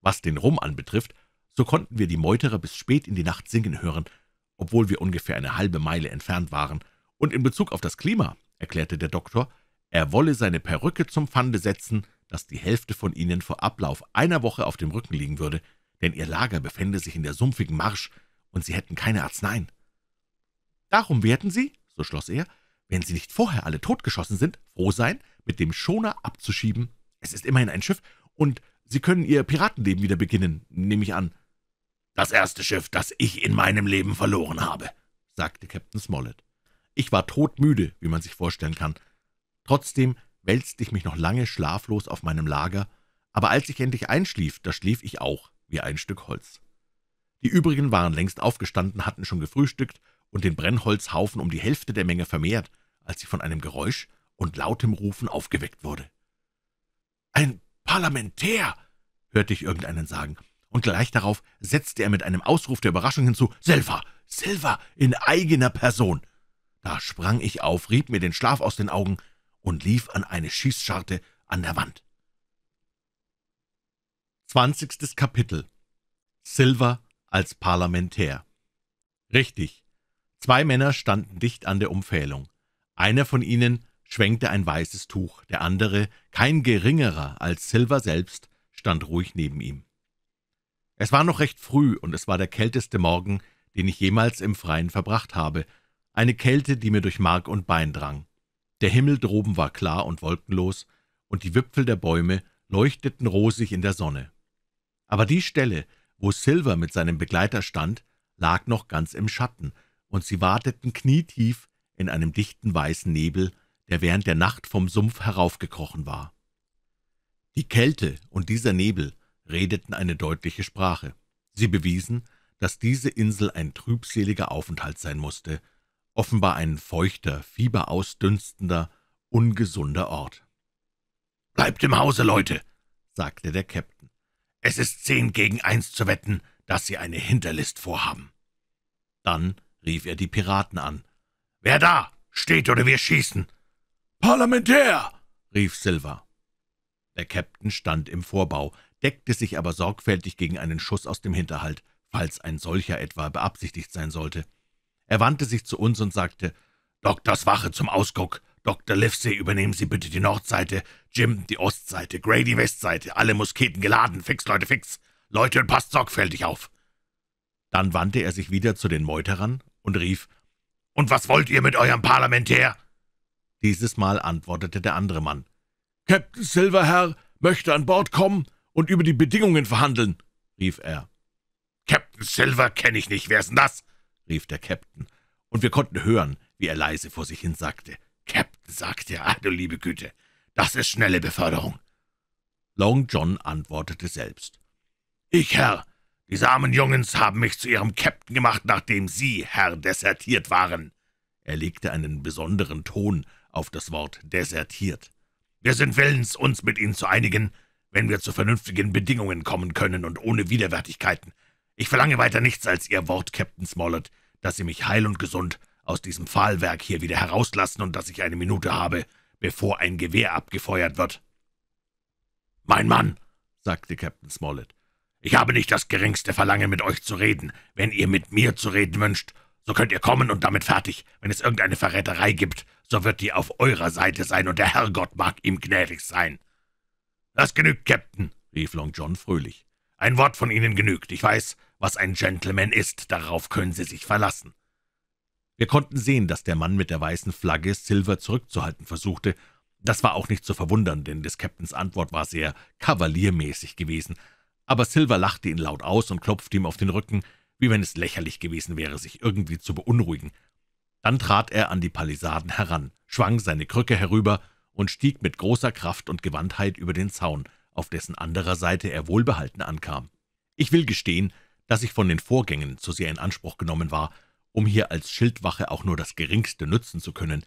Was den Rum anbetrifft, so konnten wir die Meuterer bis spät in die Nacht singen hören, obwohl wir ungefähr eine halbe Meile entfernt waren, und in Bezug auf das Klima erklärte der Doktor, er wolle seine Perücke zum Pfande setzen, dass die Hälfte von ihnen vor Ablauf einer Woche auf dem Rücken liegen würde, denn ihr Lager befände sich in der sumpfigen Marsch und sie hätten keine Arzneien. Darum werden sie, so schloss er, wenn sie nicht vorher alle totgeschossen sind, froh sein, mit dem Schoner abzuschieben, es ist immerhin ein Schiff, und Sie können Ihr Piratenleben wieder beginnen, nehme ich an.« »Das erste Schiff, das ich in meinem Leben verloren habe«, sagte Captain Smollett. Ich war todmüde, wie man sich vorstellen kann. Trotzdem wälzte ich mich noch lange schlaflos auf meinem Lager, aber als ich endlich einschlief, da schlief ich auch wie ein Stück Holz. Die übrigen waren längst aufgestanden, hatten schon gefrühstückt und den Brennholzhaufen um die Hälfte der Menge vermehrt, als ich von einem Geräusch und lautem Rufen aufgeweckt wurde ein Parlamentär«, hörte ich irgendeinen sagen, und gleich darauf setzte er mit einem Ausruf der Überraschung hinzu, Silver, Silver, In eigener Person!« Da sprang ich auf, rieb mir den Schlaf aus den Augen und lief an eine Schießscharte an der Wand. Zwanzigstes Kapitel Silver als Parlamentär Richtig. Zwei Männer standen dicht an der Umfählung. Einer von ihnen schwenkte ein weißes Tuch, der andere, kein geringerer als Silver selbst, stand ruhig neben ihm. Es war noch recht früh, und es war der kälteste Morgen, den ich jemals im Freien verbracht habe, eine Kälte, die mir durch Mark und Bein drang. Der Himmel droben war klar und wolkenlos, und die Wipfel der Bäume leuchteten rosig in der Sonne. Aber die Stelle, wo Silver mit seinem Begleiter stand, lag noch ganz im Schatten, und sie warteten knietief in einem dichten weißen Nebel der während der Nacht vom Sumpf heraufgekrochen war. Die Kälte und dieser Nebel redeten eine deutliche Sprache. Sie bewiesen, dass diese Insel ein trübseliger Aufenthalt sein musste, offenbar ein feuchter, fieberausdünstender, ungesunder Ort. »Bleibt im Hause, Leute!« sagte der Käpt'n. »Es ist zehn gegen eins zu wetten, dass Sie eine Hinterlist vorhaben.« Dann rief er die Piraten an. »Wer da? Steht oder wir schießen! Parlamentär!« rief Silver. Der Käpt'n stand im Vorbau, deckte sich aber sorgfältig gegen einen Schuss aus dem Hinterhalt, falls ein solcher etwa beabsichtigt sein sollte. Er wandte sich zu uns und sagte, »Doktors Wache zum Ausguck! Dr. Livesey, übernehmen Sie bitte die Nordseite, Jim die Ostseite, Gray die Westseite, alle Musketen geladen, fix, Leute, fix! Leute, und passt sorgfältig auf!« Dann wandte er sich wieder zu den Meuterern und rief, »Und was wollt ihr mit eurem Parlamentär?« dieses Mal antwortete der andere Mann. »Captain Silverhair möchte an Bord kommen und über die Bedingungen verhandeln«, rief er. »Captain Silver kenne ich nicht, wer's denn das?« rief der Captain, und wir konnten hören, wie er leise vor sich hin sagte. »Captain«, sagte er, »ah, du liebe Güte, das ist schnelle Beförderung.« Long John antwortete selbst. »Ich, Herr, diese armen Jungens haben mich zu ihrem Captain gemacht, nachdem Sie, Herr, desertiert waren.« Er legte einen besonderen Ton auf das Wort desertiert. Wir sind willens, uns mit Ihnen zu einigen, wenn wir zu vernünftigen Bedingungen kommen können und ohne Widerwärtigkeiten. Ich verlange weiter nichts als Ihr Wort, Captain Smollett, dass Sie mich heil und gesund aus diesem Pfahlwerk hier wieder herauslassen und dass ich eine Minute habe, bevor ein Gewehr abgefeuert wird.« »Mein Mann«, sagte Captain Smollett, »ich habe nicht das geringste Verlangen, mit euch zu reden. Wenn ihr mit mir zu reden wünscht, so könnt ihr kommen und damit fertig. Wenn es irgendeine Verräterei gibt, so wird die auf eurer Seite sein, und der Herrgott mag ihm gnädig sein.« »Das genügt, Captain«, rief Long John fröhlich. »Ein Wort von Ihnen genügt. Ich weiß, was ein Gentleman ist. Darauf können Sie sich verlassen.« Wir konnten sehen, dass der Mann mit der weißen Flagge Silver zurückzuhalten versuchte. Das war auch nicht zu verwundern, denn des Captains Antwort war sehr kavaliermäßig gewesen. Aber Silver lachte ihn laut aus und klopfte ihm auf den Rücken, wie wenn es lächerlich gewesen wäre, sich irgendwie zu beunruhigen. Dann trat er an die Palisaden heran, schwang seine Krücke herüber und stieg mit großer Kraft und Gewandtheit über den Zaun, auf dessen anderer Seite er wohlbehalten ankam. Ich will gestehen, dass ich von den Vorgängen zu sehr in Anspruch genommen war, um hier als Schildwache auch nur das Geringste nützen zu können.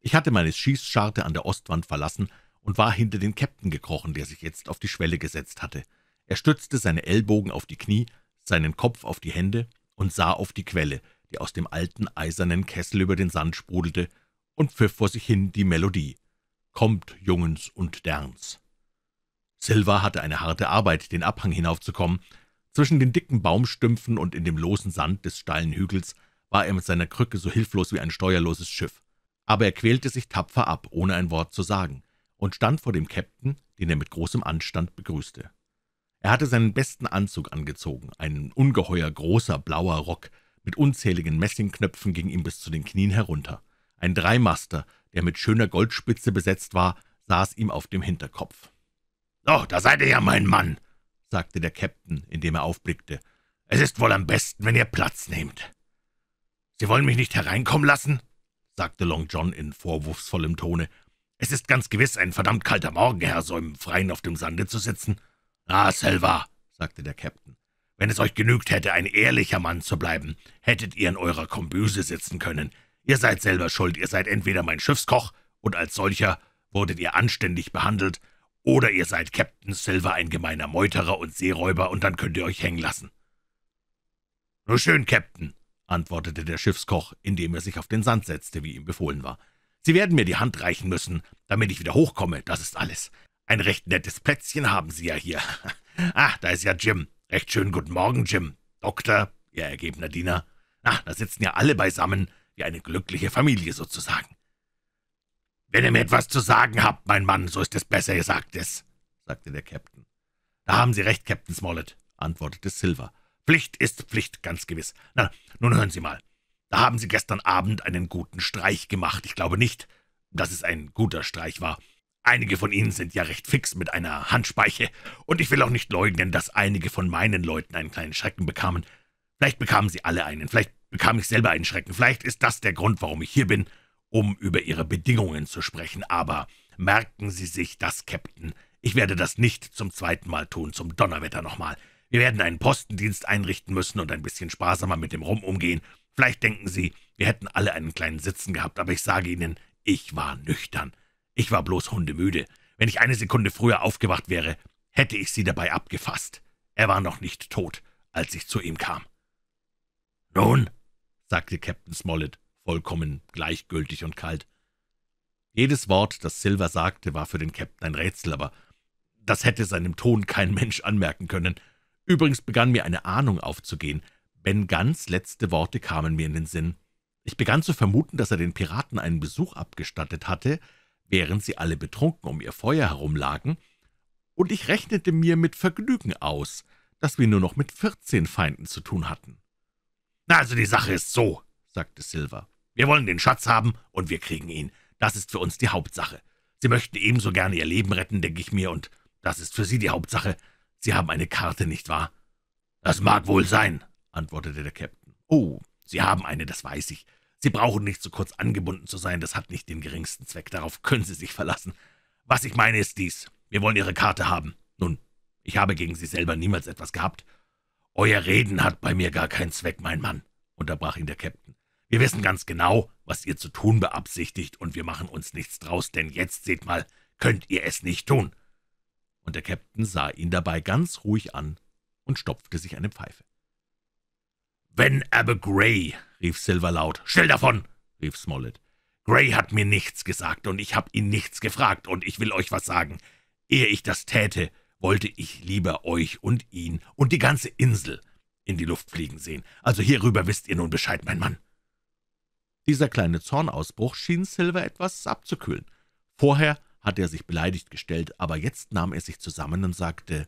Ich hatte meine Schießscharte an der Ostwand verlassen und war hinter den Käpt'n gekrochen, der sich jetzt auf die Schwelle gesetzt hatte. Er stützte seine Ellbogen auf die Knie seinen Kopf auf die Hände und sah auf die Quelle, die aus dem alten eisernen Kessel über den Sand sprudelte, und pfiff vor sich hin die Melodie. »Kommt, Jungens und Derns!« Silva hatte eine harte Arbeit, den Abhang hinaufzukommen. Zwischen den dicken Baumstümpfen und in dem losen Sand des steilen Hügels war er mit seiner Krücke so hilflos wie ein steuerloses Schiff. Aber er quälte sich tapfer ab, ohne ein Wort zu sagen, und stand vor dem Käpt'n, den er mit großem Anstand begrüßte. Er hatte seinen besten Anzug angezogen, ein ungeheuer großer blauer Rock, mit unzähligen Messingknöpfen ging ihm bis zu den Knien herunter. Ein Dreimaster, der mit schöner Goldspitze besetzt war, saß ihm auf dem Hinterkopf. »So, da seid ihr ja, mein Mann«, sagte der Captain, indem er aufblickte. »Es ist wohl am besten, wenn ihr Platz nehmt.« »Sie wollen mich nicht hereinkommen lassen?« sagte Long John in vorwurfsvollem Tone. »Es ist ganz gewiss ein verdammt kalter Morgen, Herr, so im Freien auf dem Sande zu sitzen.« »Na, Selva«, sagte der Käpt'n, »wenn es euch genügt hätte, ein ehrlicher Mann zu bleiben, hättet ihr in eurer Kombüse sitzen können. Ihr seid selber schuld, ihr seid entweder mein Schiffskoch, und als solcher wurdet ihr anständig behandelt, oder ihr seid Captain Silver, ein gemeiner Meuterer und Seeräuber, und dann könnt ihr euch hängen lassen.« »Nur schön, Captain«, antwortete der Schiffskoch, indem er sich auf den Sand setzte, wie ihm befohlen war. »Sie werden mir die Hand reichen müssen, damit ich wieder hochkomme, das ist alles. Ein recht nettes Plätzchen haben Sie ja hier. Ah, da ist ja Jim. Recht schön guten Morgen, Jim. Doktor, Ihr ergebener Diener. Ah, da sitzen ja alle beisammen, wie eine glückliche Familie sozusagen. »Wenn ihr mir etwas zu sagen habt, mein Mann, so ist es besser, ihr sagt es«, sagte der Captain. »Da haben Sie recht, Captain Smollett«, antwortete Silver. »Pflicht ist Pflicht, ganz gewiss. Na, nun hören Sie mal. Da haben Sie gestern Abend einen guten Streich gemacht. Ich glaube nicht, dass es ein guter Streich war. Einige von Ihnen sind ja recht fix mit einer Handspeiche, und ich will auch nicht leugnen, dass einige von meinen Leuten einen kleinen Schrecken bekamen. Vielleicht bekamen sie alle einen, vielleicht bekam ich selber einen Schrecken, vielleicht ist das der Grund, warum ich hier bin, um über Ihre Bedingungen zu sprechen, aber merken Sie sich das, Captain. Ich werde das nicht zum zweiten Mal tun, zum Donnerwetter nochmal. Wir werden einen Postendienst einrichten müssen und ein bisschen sparsamer mit dem Rum umgehen. Vielleicht denken Sie, wir hätten alle einen kleinen Sitzen gehabt, aber ich sage Ihnen, ich war nüchtern. Ich war bloß hundemüde. Wenn ich eine Sekunde früher aufgewacht wäre, hätte ich sie dabei abgefasst. Er war noch nicht tot, als ich zu ihm kam. »Nun«, sagte Captain Smollett, vollkommen gleichgültig und kalt. Jedes Wort, das Silver sagte, war für den Captain ein Rätsel, aber das hätte seinem Ton kein Mensch anmerken können. Übrigens begann mir eine Ahnung aufzugehen. Ben Ganz letzte Worte kamen mir in den Sinn. Ich begann zu vermuten, dass er den Piraten einen Besuch abgestattet hatte, während sie alle betrunken um ihr Feuer herumlagen, und ich rechnete mir mit Vergnügen aus, dass wir nur noch mit vierzehn Feinden zu tun hatten. »Also die Sache ist so«, sagte Silver. »Wir wollen den Schatz haben, und wir kriegen ihn. Das ist für uns die Hauptsache. Sie möchten ebenso gerne ihr Leben retten, denke ich mir, und das ist für Sie die Hauptsache. Sie haben eine Karte, nicht wahr?« »Das mag wohl sein«, antwortete der Captain. »Oh, Sie haben eine, das weiß ich. Sie brauchen nicht so kurz angebunden zu sein, das hat nicht den geringsten Zweck, darauf können Sie sich verlassen. Was ich meine ist dies, wir wollen Ihre Karte haben. Nun, ich habe gegen Sie selber niemals etwas gehabt. Euer Reden hat bei mir gar keinen Zweck, mein Mann, unterbrach ihn der Captain. Wir wissen ganz genau, was ihr zu tun beabsichtigt, und wir machen uns nichts draus, denn jetzt seht mal, könnt ihr es nicht tun. Und der Captain sah ihn dabei ganz ruhig an und stopfte sich eine Pfeife. Wenn aber Gray rief Silver laut. »Schnell davon!« rief Smollett. »Gray hat mir nichts gesagt, und ich habe ihn nichts gefragt, und ich will euch was sagen. Ehe ich das täte, wollte ich lieber euch und ihn und die ganze Insel in die Luft fliegen sehen. Also hierüber wisst ihr nun Bescheid, mein Mann.« Dieser kleine Zornausbruch schien Silver etwas abzukühlen. Vorher hatte er sich beleidigt gestellt, aber jetzt nahm er sich zusammen und sagte,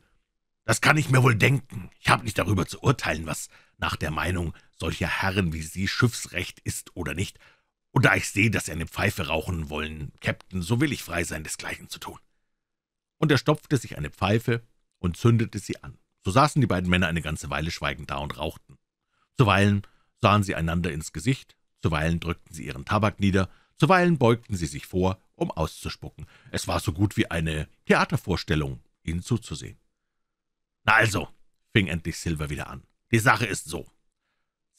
»Das kann ich mir wohl denken. Ich habe nicht darüber zu urteilen, was nach der Meinung solcher Herren wie Sie Schiffsrecht ist oder nicht, und da ich sehe, dass Sie eine Pfeife rauchen wollen, Captain, so will ich frei sein, desgleichen zu tun.« Und er stopfte sich eine Pfeife und zündete sie an. So saßen die beiden Männer eine ganze Weile schweigend da und rauchten. Zuweilen sahen sie einander ins Gesicht, zuweilen drückten sie ihren Tabak nieder, zuweilen beugten sie sich vor, um auszuspucken. Es war so gut wie eine Theatervorstellung, ihnen zuzusehen. »Na also«, fing endlich Silver wieder an, »die Sache ist so.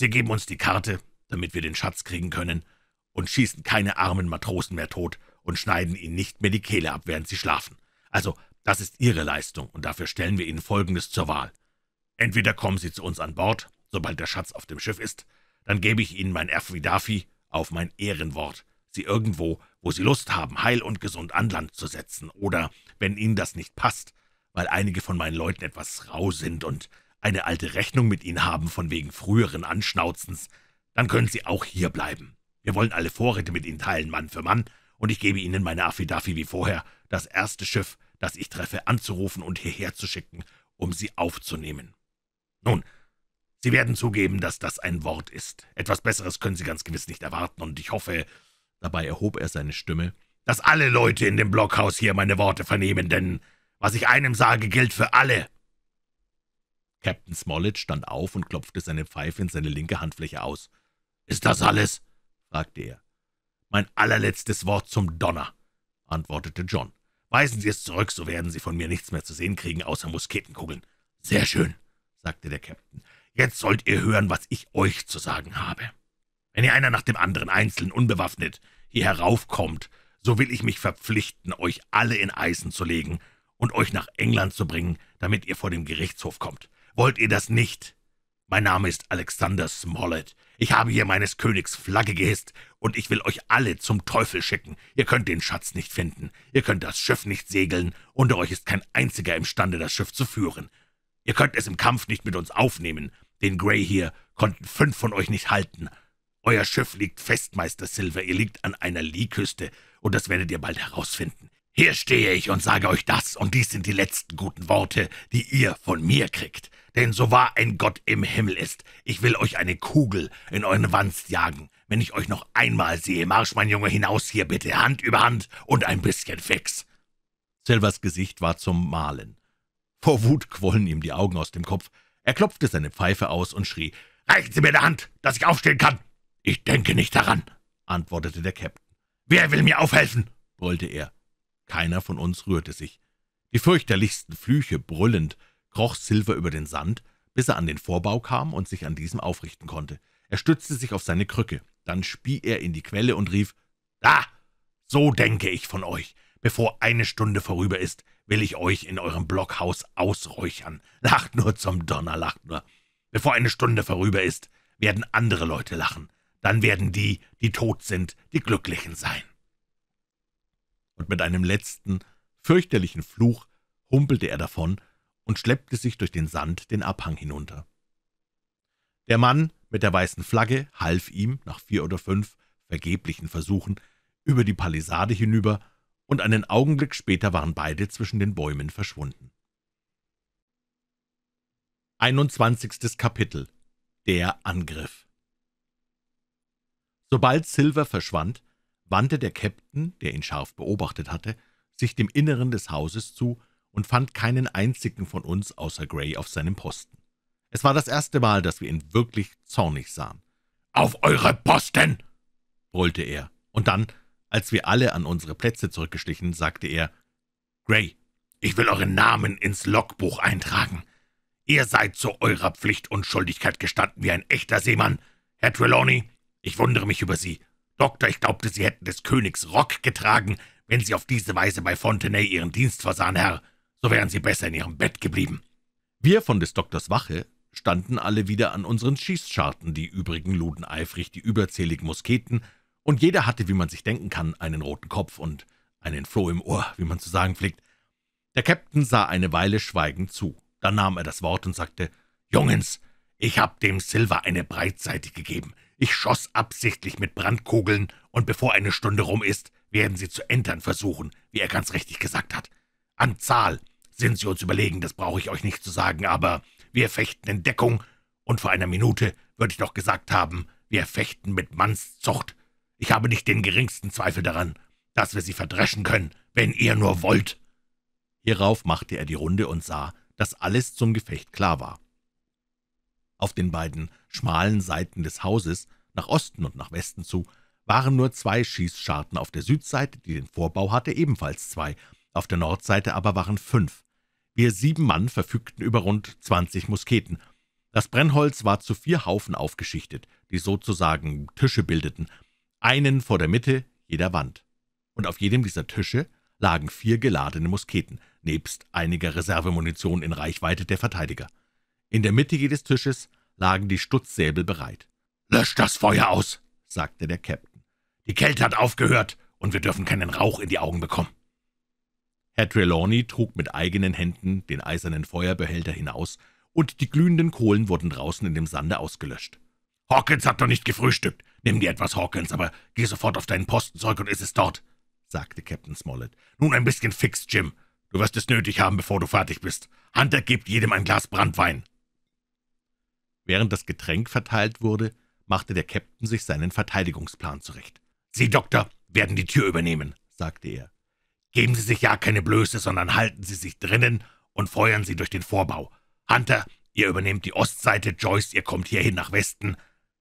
Sie geben uns die Karte, damit wir den Schatz kriegen können, und schießen keine armen Matrosen mehr tot und schneiden ihnen nicht mehr die Kehle ab, während sie schlafen. Also, das ist Ihre Leistung, und dafür stellen wir Ihnen Folgendes zur Wahl. Entweder kommen Sie zu uns an Bord, sobald der Schatz auf dem Schiff ist, dann gebe ich Ihnen mein Erfidafi auf mein Ehrenwort, Sie irgendwo, wo Sie Lust haben, heil und gesund an Land zu setzen, oder, wenn Ihnen das nicht passt, weil einige von meinen Leuten etwas rau sind und eine alte Rechnung mit Ihnen haben von wegen früheren Anschnauzens, dann können Sie auch hier bleiben. Wir wollen alle Vorräte mit Ihnen teilen, Mann für Mann, und ich gebe Ihnen meine Affidaffi wie vorher, das erste Schiff, das ich treffe, anzurufen und hierher zu schicken, um Sie aufzunehmen. Nun, Sie werden zugeben, dass das ein Wort ist. Etwas Besseres können Sie ganz gewiss nicht erwarten, und ich hoffe, dabei erhob er seine Stimme, dass alle Leute in dem Blockhaus hier meine Worte vernehmen, denn was ich einem sage, gilt für alle. Captain Smollett stand auf und klopfte seine Pfeife in seine linke Handfläche aus. »Ist das alles?« fragte er. »Mein allerletztes Wort zum Donner«, antwortete John. »Weisen Sie es zurück, so werden Sie von mir nichts mehr zu sehen kriegen, außer Musketenkugeln.« »Sehr schön«, sagte der Captain. »Jetzt sollt ihr hören, was ich euch zu sagen habe. Wenn ihr einer nach dem anderen einzeln unbewaffnet hier heraufkommt, so will ich mich verpflichten, euch alle in Eisen zu legen und euch nach England zu bringen, damit ihr vor dem Gerichtshof kommt. Wollt ihr das nicht? Mein Name ist Alexander Smollett. Ich habe hier meines Königs Flagge gehisst, und ich will euch alle zum Teufel schicken. Ihr könnt den Schatz nicht finden, ihr könnt das Schiff nicht segeln, unter euch ist kein einziger imstande, das Schiff zu führen. Ihr könnt es im Kampf nicht mit uns aufnehmen. Den Grey hier konnten fünf von euch nicht halten. Euer Schiff liegt fest, Meister Silver, ihr liegt an einer Lee-Küste, und das werdet ihr bald herausfinden. Hier stehe ich und sage euch das, und dies sind die letzten guten Worte, die ihr von mir kriegt denn so wahr ein Gott im Himmel ist, ich will euch eine Kugel in euren Wanst jagen, wenn ich euch noch einmal sehe. Marsch, mein Junge, hinaus hier bitte, Hand über Hand und ein bisschen fix.« Silvers Gesicht war zum Malen. Vor Wut quollen ihm die Augen aus dem Kopf. Er klopfte seine Pfeife aus und schrie, »Reichen Sie mir eine Hand, dass ich aufstehen kann!« »Ich denke nicht daran«, antwortete der Captain. »Wer will mir aufhelfen?« brüllte er. Keiner von uns rührte sich. Die fürchterlichsten Flüche brüllend kroch Silver über den Sand, bis er an den Vorbau kam und sich an diesem aufrichten konnte. Er stützte sich auf seine Krücke, dann spie er in die Quelle und rief, »Da! So denke ich von euch! Bevor eine Stunde vorüber ist, will ich euch in eurem Blockhaus ausräuchern. Lacht nur zum Donner, lacht nur! Bevor eine Stunde vorüber ist, werden andere Leute lachen. Dann werden die, die tot sind, die Glücklichen sein.« Und mit einem letzten, fürchterlichen Fluch humpelte er davon, und schleppte sich durch den Sand den Abhang hinunter. Der Mann mit der weißen Flagge half ihm nach vier oder fünf vergeblichen Versuchen über die Palisade hinüber, und einen Augenblick später waren beide zwischen den Bäumen verschwunden. 21. Kapitel Der Angriff Sobald Silver verschwand, wandte der Käpt'n, der ihn scharf beobachtet hatte, sich dem Inneren des Hauses zu und fand keinen einzigen von uns außer Gray auf seinem Posten. Es war das erste Mal, dass wir ihn wirklich zornig sahen. »Auf eure Posten!« brüllte er, und dann, als wir alle an unsere Plätze zurückgeschlichen, sagte er, »Gray, ich will euren Namen ins Logbuch eintragen. Ihr seid zu eurer Pflicht und Schuldigkeit gestanden wie ein echter Seemann. Herr Trelawney, ich wundere mich über Sie. Doktor, ich glaubte, Sie hätten des Königs Rock getragen, wenn Sie auf diese Weise bei Fontenay Ihren Dienst versahen, Herr so wären Sie besser in Ihrem Bett geblieben.« Wir von des Doktors Wache standen alle wieder an unseren Schießscharten, die übrigen luden eifrig die überzähligen Musketen, und jeder hatte, wie man sich denken kann, einen roten Kopf und einen Floh im Ohr, wie man zu sagen pflegt. Der Käpt'n sah eine Weile schweigend zu. Dann nahm er das Wort und sagte, »Jungens, ich hab dem Silver eine Breitseite gegeben. Ich schoss absichtlich mit Brandkugeln, und bevor eine Stunde rum ist, werden sie zu entern versuchen, wie er ganz richtig gesagt hat. An Zahl sind Sie uns überlegen, das brauche ich euch nicht zu sagen, aber wir fechten in Deckung, und vor einer Minute würde ich doch gesagt haben, wir fechten mit Mannszucht. Ich habe nicht den geringsten Zweifel daran, dass wir sie verdreschen können, wenn ihr nur wollt.« Hierauf machte er die Runde und sah, dass alles zum Gefecht klar war. Auf den beiden schmalen Seiten des Hauses, nach Osten und nach Westen zu, waren nur zwei Schießscharten auf der Südseite, die den Vorbau hatte, ebenfalls zwei, auf der Nordseite aber waren fünf. Wir sieben Mann verfügten über rund 20 Musketen. Das Brennholz war zu vier Haufen aufgeschichtet, die sozusagen Tische bildeten, einen vor der Mitte jeder Wand. Und auf jedem dieser Tische lagen vier geladene Musketen, nebst einiger Reservemunition in Reichweite der Verteidiger. In der Mitte jedes Tisches lagen die Stutzsäbel bereit. »Löscht das Feuer aus«, sagte der Captain. »Die Kälte hat aufgehört, und wir dürfen keinen Rauch in die Augen bekommen.« Herr Trelawney trug mit eigenen Händen den eisernen Feuerbehälter hinaus, und die glühenden Kohlen wurden draußen in dem Sande ausgelöscht. »Hawkins hat noch nicht gefrühstückt. Nimm dir etwas, Hawkins, aber geh sofort auf deinen Posten zurück und iss es dort«, sagte Captain Smollett. »Nun ein bisschen fix, Jim. Du wirst es nötig haben, bevor du fertig bist. Hunter gibt jedem ein Glas Brandwein.« Während das Getränk verteilt wurde, machte der Captain sich seinen Verteidigungsplan zurecht. »Sie, Doktor, werden die Tür übernehmen«, sagte er. Geben Sie sich ja keine Blöße, sondern halten Sie sich drinnen und feuern Sie durch den Vorbau. Hunter, ihr übernehmt die Ostseite, Joyce, ihr kommt hierhin nach Westen.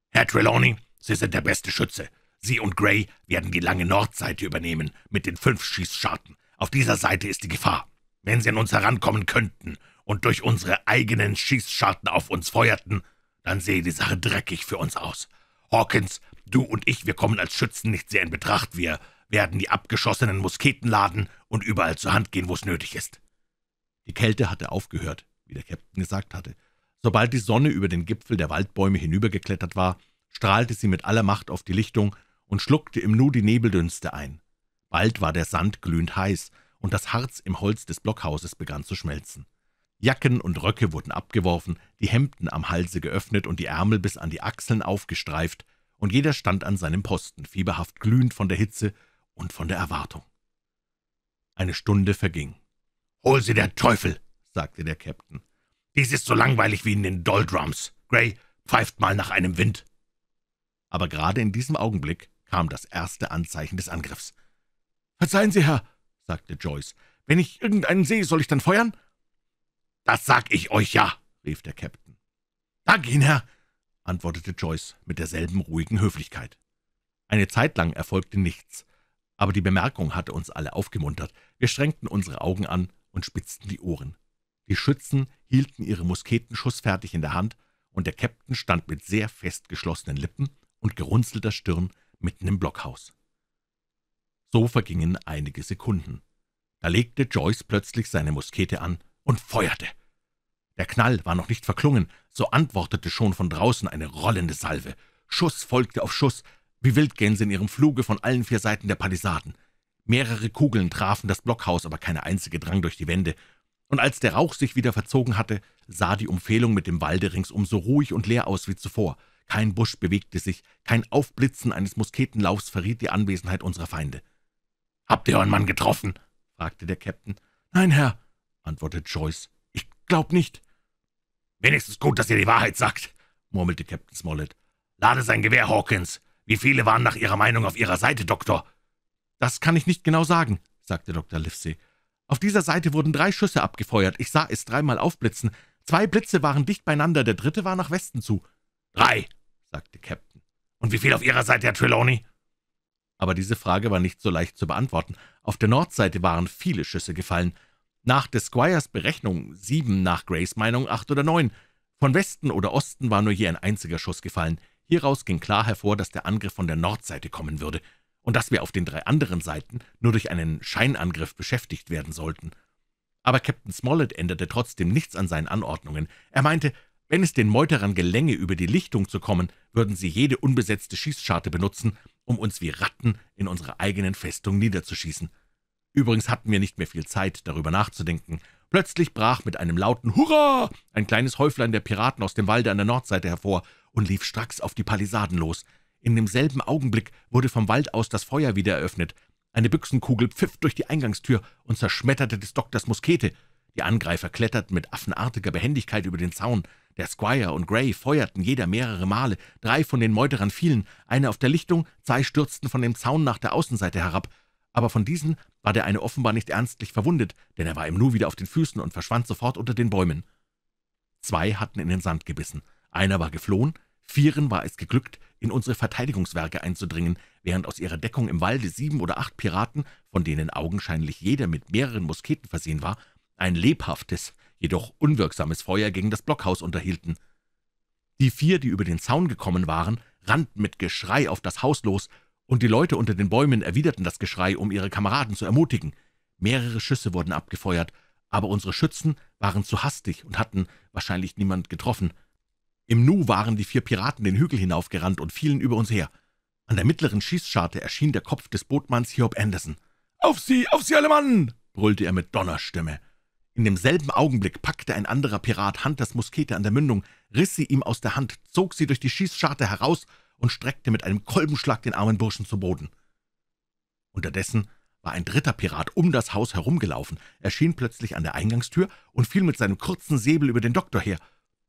Herr Trelawney, Sie sind der beste Schütze. Sie und Gray werden die lange Nordseite übernehmen, mit den fünf Schießscharten. Auf dieser Seite ist die Gefahr. Wenn Sie an uns herankommen könnten und durch unsere eigenen Schießscharten auf uns feuerten, dann sehe die Sache dreckig für uns aus. Hawkins, du und ich, wir kommen als Schützen nicht sehr in Betracht. Wir werden die abgeschossenen Musketen laden und überall zur Hand gehen, wo es nötig ist. Die Kälte hatte aufgehört, wie der Käpt'n gesagt hatte. Sobald die Sonne über den Gipfel der Waldbäume hinübergeklettert war, strahlte sie mit aller Macht auf die Lichtung und schluckte im Nu die Nebeldünste ein. Bald war der Sand glühend heiß, und das Harz im Holz des Blockhauses begann zu schmelzen. Jacken und Röcke wurden abgeworfen, die Hemden am Halse geöffnet und die Ärmel bis an die Achseln aufgestreift, und jeder stand an seinem Posten, fieberhaft glühend von der Hitze und von der Erwartung. Eine Stunde verging. »Hol sie der Teufel«, sagte der Captain. »Dies ist so langweilig wie in den Doldrums. Gray, pfeift mal nach einem Wind.« Aber gerade in diesem Augenblick kam das erste Anzeichen des Angriffs. »Verzeihen Sie, Herr«, sagte Joyce, »wenn ich irgendeinen sehe, soll ich dann feuern?« »Das sag ich euch ja«, rief der Captain. »Dank Ihnen, Herr«, antwortete Joyce mit derselben ruhigen Höflichkeit. Eine Zeit lang erfolgte nichts, aber die Bemerkung hatte uns alle aufgemuntert. Wir strengten unsere Augen an und spitzten die Ohren. Die Schützen hielten ihre Musketen schussfertig in der Hand, und der Käpt'n stand mit sehr fest geschlossenen Lippen und gerunzelter Stirn mitten im Blockhaus. So vergingen einige Sekunden. Da legte Joyce plötzlich seine Muskete an und feuerte. Der Knall war noch nicht verklungen, so antwortete schon von draußen eine rollende Salve. Schuss folgte auf Schuss, wie Wildgänse in ihrem Fluge von allen vier Seiten der Palisaden. Mehrere Kugeln trafen das Blockhaus, aber keine einzige drang durch die Wände, und als der Rauch sich wieder verzogen hatte, sah die Umfehlung mit dem Walde ringsum so ruhig und leer aus wie zuvor. Kein Busch bewegte sich, kein Aufblitzen eines Musketenlaufs verriet die Anwesenheit unserer Feinde. »Habt ihr euren Mann getroffen?« fragte der Captain. »Nein, Herr«, antwortete Joyce. »Ich glaub nicht.« »Wenigstens gut, dass ihr die Wahrheit sagt«, murmelte Captain Smollett. »Lade sein Gewehr, Hawkins. Wie viele waren nach Ihrer Meinung auf Ihrer Seite, Doktor?« »Das kann ich nicht genau sagen«, sagte Dr. Livesey. »Auf dieser Seite wurden drei Schüsse abgefeuert. Ich sah es dreimal aufblitzen. Zwei Blitze waren dicht beieinander, der dritte war nach Westen zu.« »Drei«, sagte Captain. »Und wie viel auf Ihrer Seite, Herr Trelawney?« Aber diese Frage war nicht so leicht zu beantworten. Auf der Nordseite waren viele Schüsse gefallen. Nach des Squires Berechnung sieben, nach Grays Meinung acht oder neun. Von Westen oder Osten war nur je ein einziger Schuss gefallen. Hieraus ging klar hervor, dass der Angriff von der Nordseite kommen würde und dass wir auf den drei anderen Seiten nur durch einen Scheinangriff beschäftigt werden sollten. Aber Captain Smollett änderte trotzdem nichts an seinen Anordnungen. Er meinte, wenn es den Meuterern gelänge, über die Lichtung zu kommen, würden sie jede unbesetzte Schießscharte benutzen, um uns wie Ratten in unserer eigenen Festung niederzuschießen. Übrigens hatten wir nicht mehr viel Zeit, darüber nachzudenken. Plötzlich brach mit einem lauten Hurra ein kleines Häuflein der Piraten aus dem Walde an der Nordseite hervor und lief stracks auf die Palisaden los. In demselben Augenblick wurde vom Wald aus das Feuer wieder eröffnet. Eine Büchsenkugel pfiff durch die Eingangstür und zerschmetterte des Doktors Muskete. Die Angreifer kletterten mit affenartiger Behendigkeit über den Zaun. Der Squire und Gray feuerten jeder mehrere Male, drei von den Meuterern fielen, eine auf der Lichtung, zwei stürzten von dem Zaun nach der Außenseite herab. Aber von diesen war der eine offenbar nicht ernstlich verwundet, denn er war im Nu wieder auf den Füßen und verschwand sofort unter den Bäumen. Zwei hatten in den Sand gebissen. Einer war geflohen, vieren war es geglückt, in unsere Verteidigungswerke einzudringen, während aus ihrer Deckung im Walde sieben oder acht Piraten, von denen augenscheinlich jeder mit mehreren Musketen versehen war, ein lebhaftes, jedoch unwirksames Feuer gegen das Blockhaus unterhielten. Die vier, die über den Zaun gekommen waren, rannten mit Geschrei auf das Haus los, und die Leute unter den Bäumen erwiderten das Geschrei, um ihre Kameraden zu ermutigen. Mehrere Schüsse wurden abgefeuert, aber unsere Schützen waren zu hastig und hatten wahrscheinlich niemand getroffen. Im Nu waren die vier Piraten den Hügel hinaufgerannt und fielen über uns her. An der mittleren Schießscharte erschien der Kopf des Bootmanns Hiob Anderson. »Auf sie, auf sie alle Mann!« brüllte er mit Donnerstimme. In demselben Augenblick packte ein anderer Pirat Hunters Muskete an der Mündung, riss sie ihm aus der Hand, zog sie durch die Schießscharte heraus und streckte mit einem Kolbenschlag den armen Burschen zu Boden. Unterdessen war ein dritter Pirat um das Haus herumgelaufen, erschien plötzlich an der Eingangstür und fiel mit seinem kurzen Säbel über den Doktor her.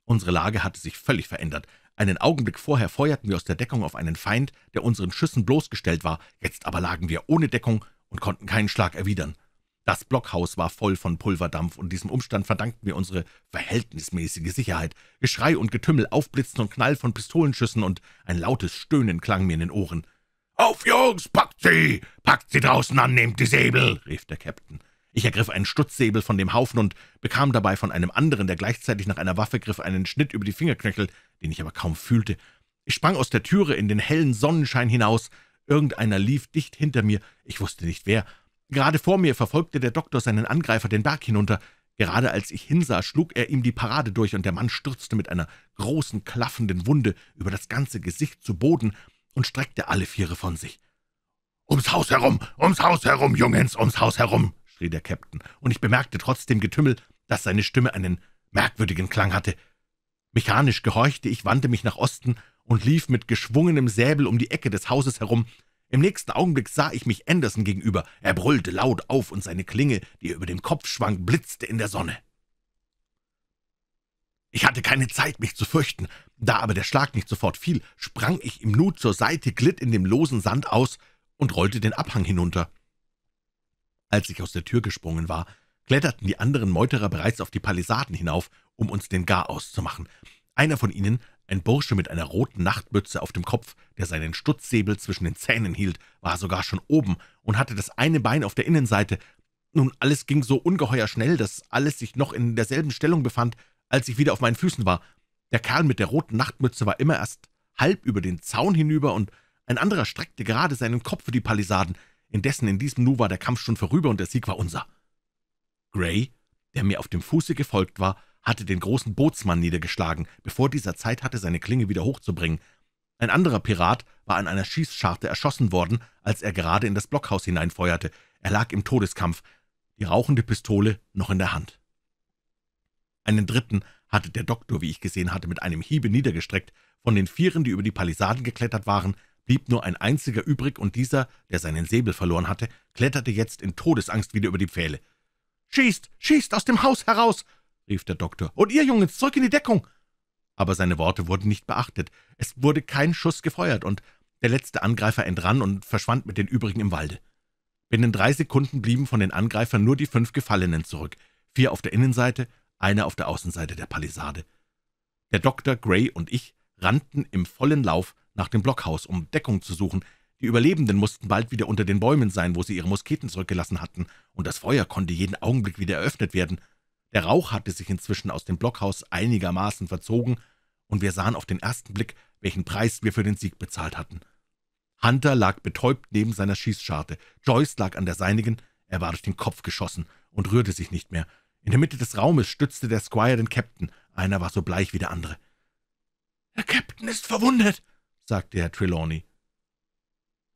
Unsere Lage hatte sich völlig verändert. Einen Augenblick vorher feuerten wir aus der Deckung auf einen Feind, der unseren Schüssen bloßgestellt war, jetzt aber lagen wir ohne Deckung und konnten keinen Schlag erwidern. Das Blockhaus war voll von Pulverdampf, und diesem Umstand verdankten wir unsere verhältnismäßige Sicherheit. Geschrei und Getümmel, Aufblitzen und Knall von Pistolenschüssen und ein lautes Stöhnen klang mir in den Ohren. »Auf, Jungs, packt sie! Packt sie draußen an, nehmt die Säbel!« rief der Captain. Ich ergriff einen Stutzsäbel von dem Haufen und bekam dabei von einem anderen, der gleichzeitig nach einer Waffe griff, einen Schnitt über die Fingerknöchel, den ich aber kaum fühlte. Ich sprang aus der Türe in den hellen Sonnenschein hinaus. Irgendeiner lief dicht hinter mir. Ich wusste nicht, wer. Gerade vor mir verfolgte der Doktor seinen Angreifer den Berg hinunter. Gerade als ich hinsah, schlug er ihm die Parade durch, und der Mann stürzte mit einer großen, klaffenden Wunde über das ganze Gesicht zu Boden und streckte alle Viere von sich. »Ums Haus herum! Ums Haus herum, Jungens! Ums Haus herum!« schrie der Käpt'n, und ich bemerkte trotz dem Getümmel, dass seine Stimme einen merkwürdigen Klang hatte. Mechanisch gehorchte ich, wandte mich nach Osten und lief mit geschwungenem Säbel um die Ecke des Hauses herum. Im nächsten Augenblick sah ich mich Anderson gegenüber. Er brüllte laut auf, und seine Klinge, die er über dem Kopf schwang, blitzte in der Sonne. Ich hatte keine Zeit, mich zu fürchten. Da aber der Schlag nicht sofort fiel, sprang ich im Nu zur Seite, glitt in dem losen Sand aus und rollte den Abhang hinunter. Als ich aus der Tür gesprungen war, kletterten die anderen Meuterer bereits auf die Palisaden hinauf, um uns den Gar auszumachen. Einer von ihnen, ein Bursche mit einer roten Nachtmütze auf dem Kopf, der seinen Stutzsäbel zwischen den Zähnen hielt, war sogar schon oben und hatte das eine Bein auf der Innenseite. Nun, alles ging so ungeheuer schnell, dass alles sich noch in derselben Stellung befand, als ich wieder auf meinen Füßen war. Der Kerl mit der roten Nachtmütze war immer erst halb über den Zaun hinüber und ein anderer streckte gerade seinen Kopf für die Palisaden. Indessen in diesem Nu war der Kampf schon vorüber und der Sieg war unser. Gray, der mir auf dem Fuße gefolgt war, hatte den großen Bootsmann niedergeschlagen, bevor dieser Zeit hatte, seine Klinge wieder hochzubringen. Ein anderer Pirat war an einer Schießscharte erschossen worden, als er gerade in das Blockhaus hineinfeuerte. Er lag im Todeskampf, die rauchende Pistole noch in der Hand. Einen dritten hatte der Doktor, wie ich gesehen hatte, mit einem Hiebe niedergestreckt. Von den Vieren, die über die Palisaden geklettert waren, blieb nur ein einziger übrig, und dieser, der seinen Säbel verloren hatte, kletterte jetzt in Todesangst wieder über die Pfähle. »Schießt! Schießt aus dem Haus heraus!« rief der Doktor. »Und ihr, Jungs, zurück in die Deckung!« Aber seine Worte wurden nicht beachtet. Es wurde kein Schuss gefeuert, und der letzte Angreifer entrann und verschwand mit den übrigen im Walde. Binnen drei Sekunden blieben von den Angreifern nur die fünf Gefallenen zurück, vier auf der Innenseite, einer auf der Außenseite der Palisade. Der Doktor, Gray und ich rannten im vollen Lauf nach dem Blockhaus, um Deckung zu suchen. Die Überlebenden mussten bald wieder unter den Bäumen sein, wo sie ihre Musketen zurückgelassen hatten, und das Feuer konnte jeden Augenblick wieder eröffnet werden. Der Rauch hatte sich inzwischen aus dem Blockhaus einigermaßen verzogen, und wir sahen auf den ersten Blick, welchen Preis wir für den Sieg bezahlt hatten. Hunter lag betäubt neben seiner Schießscharte, Joyce lag an der seinigen, er war durch den Kopf geschossen und rührte sich nicht mehr. In der Mitte des Raumes stützte der Squire den Captain, einer war so bleich wie der andere. »Der Captain ist verwundet«, sagte Herr Trelawney.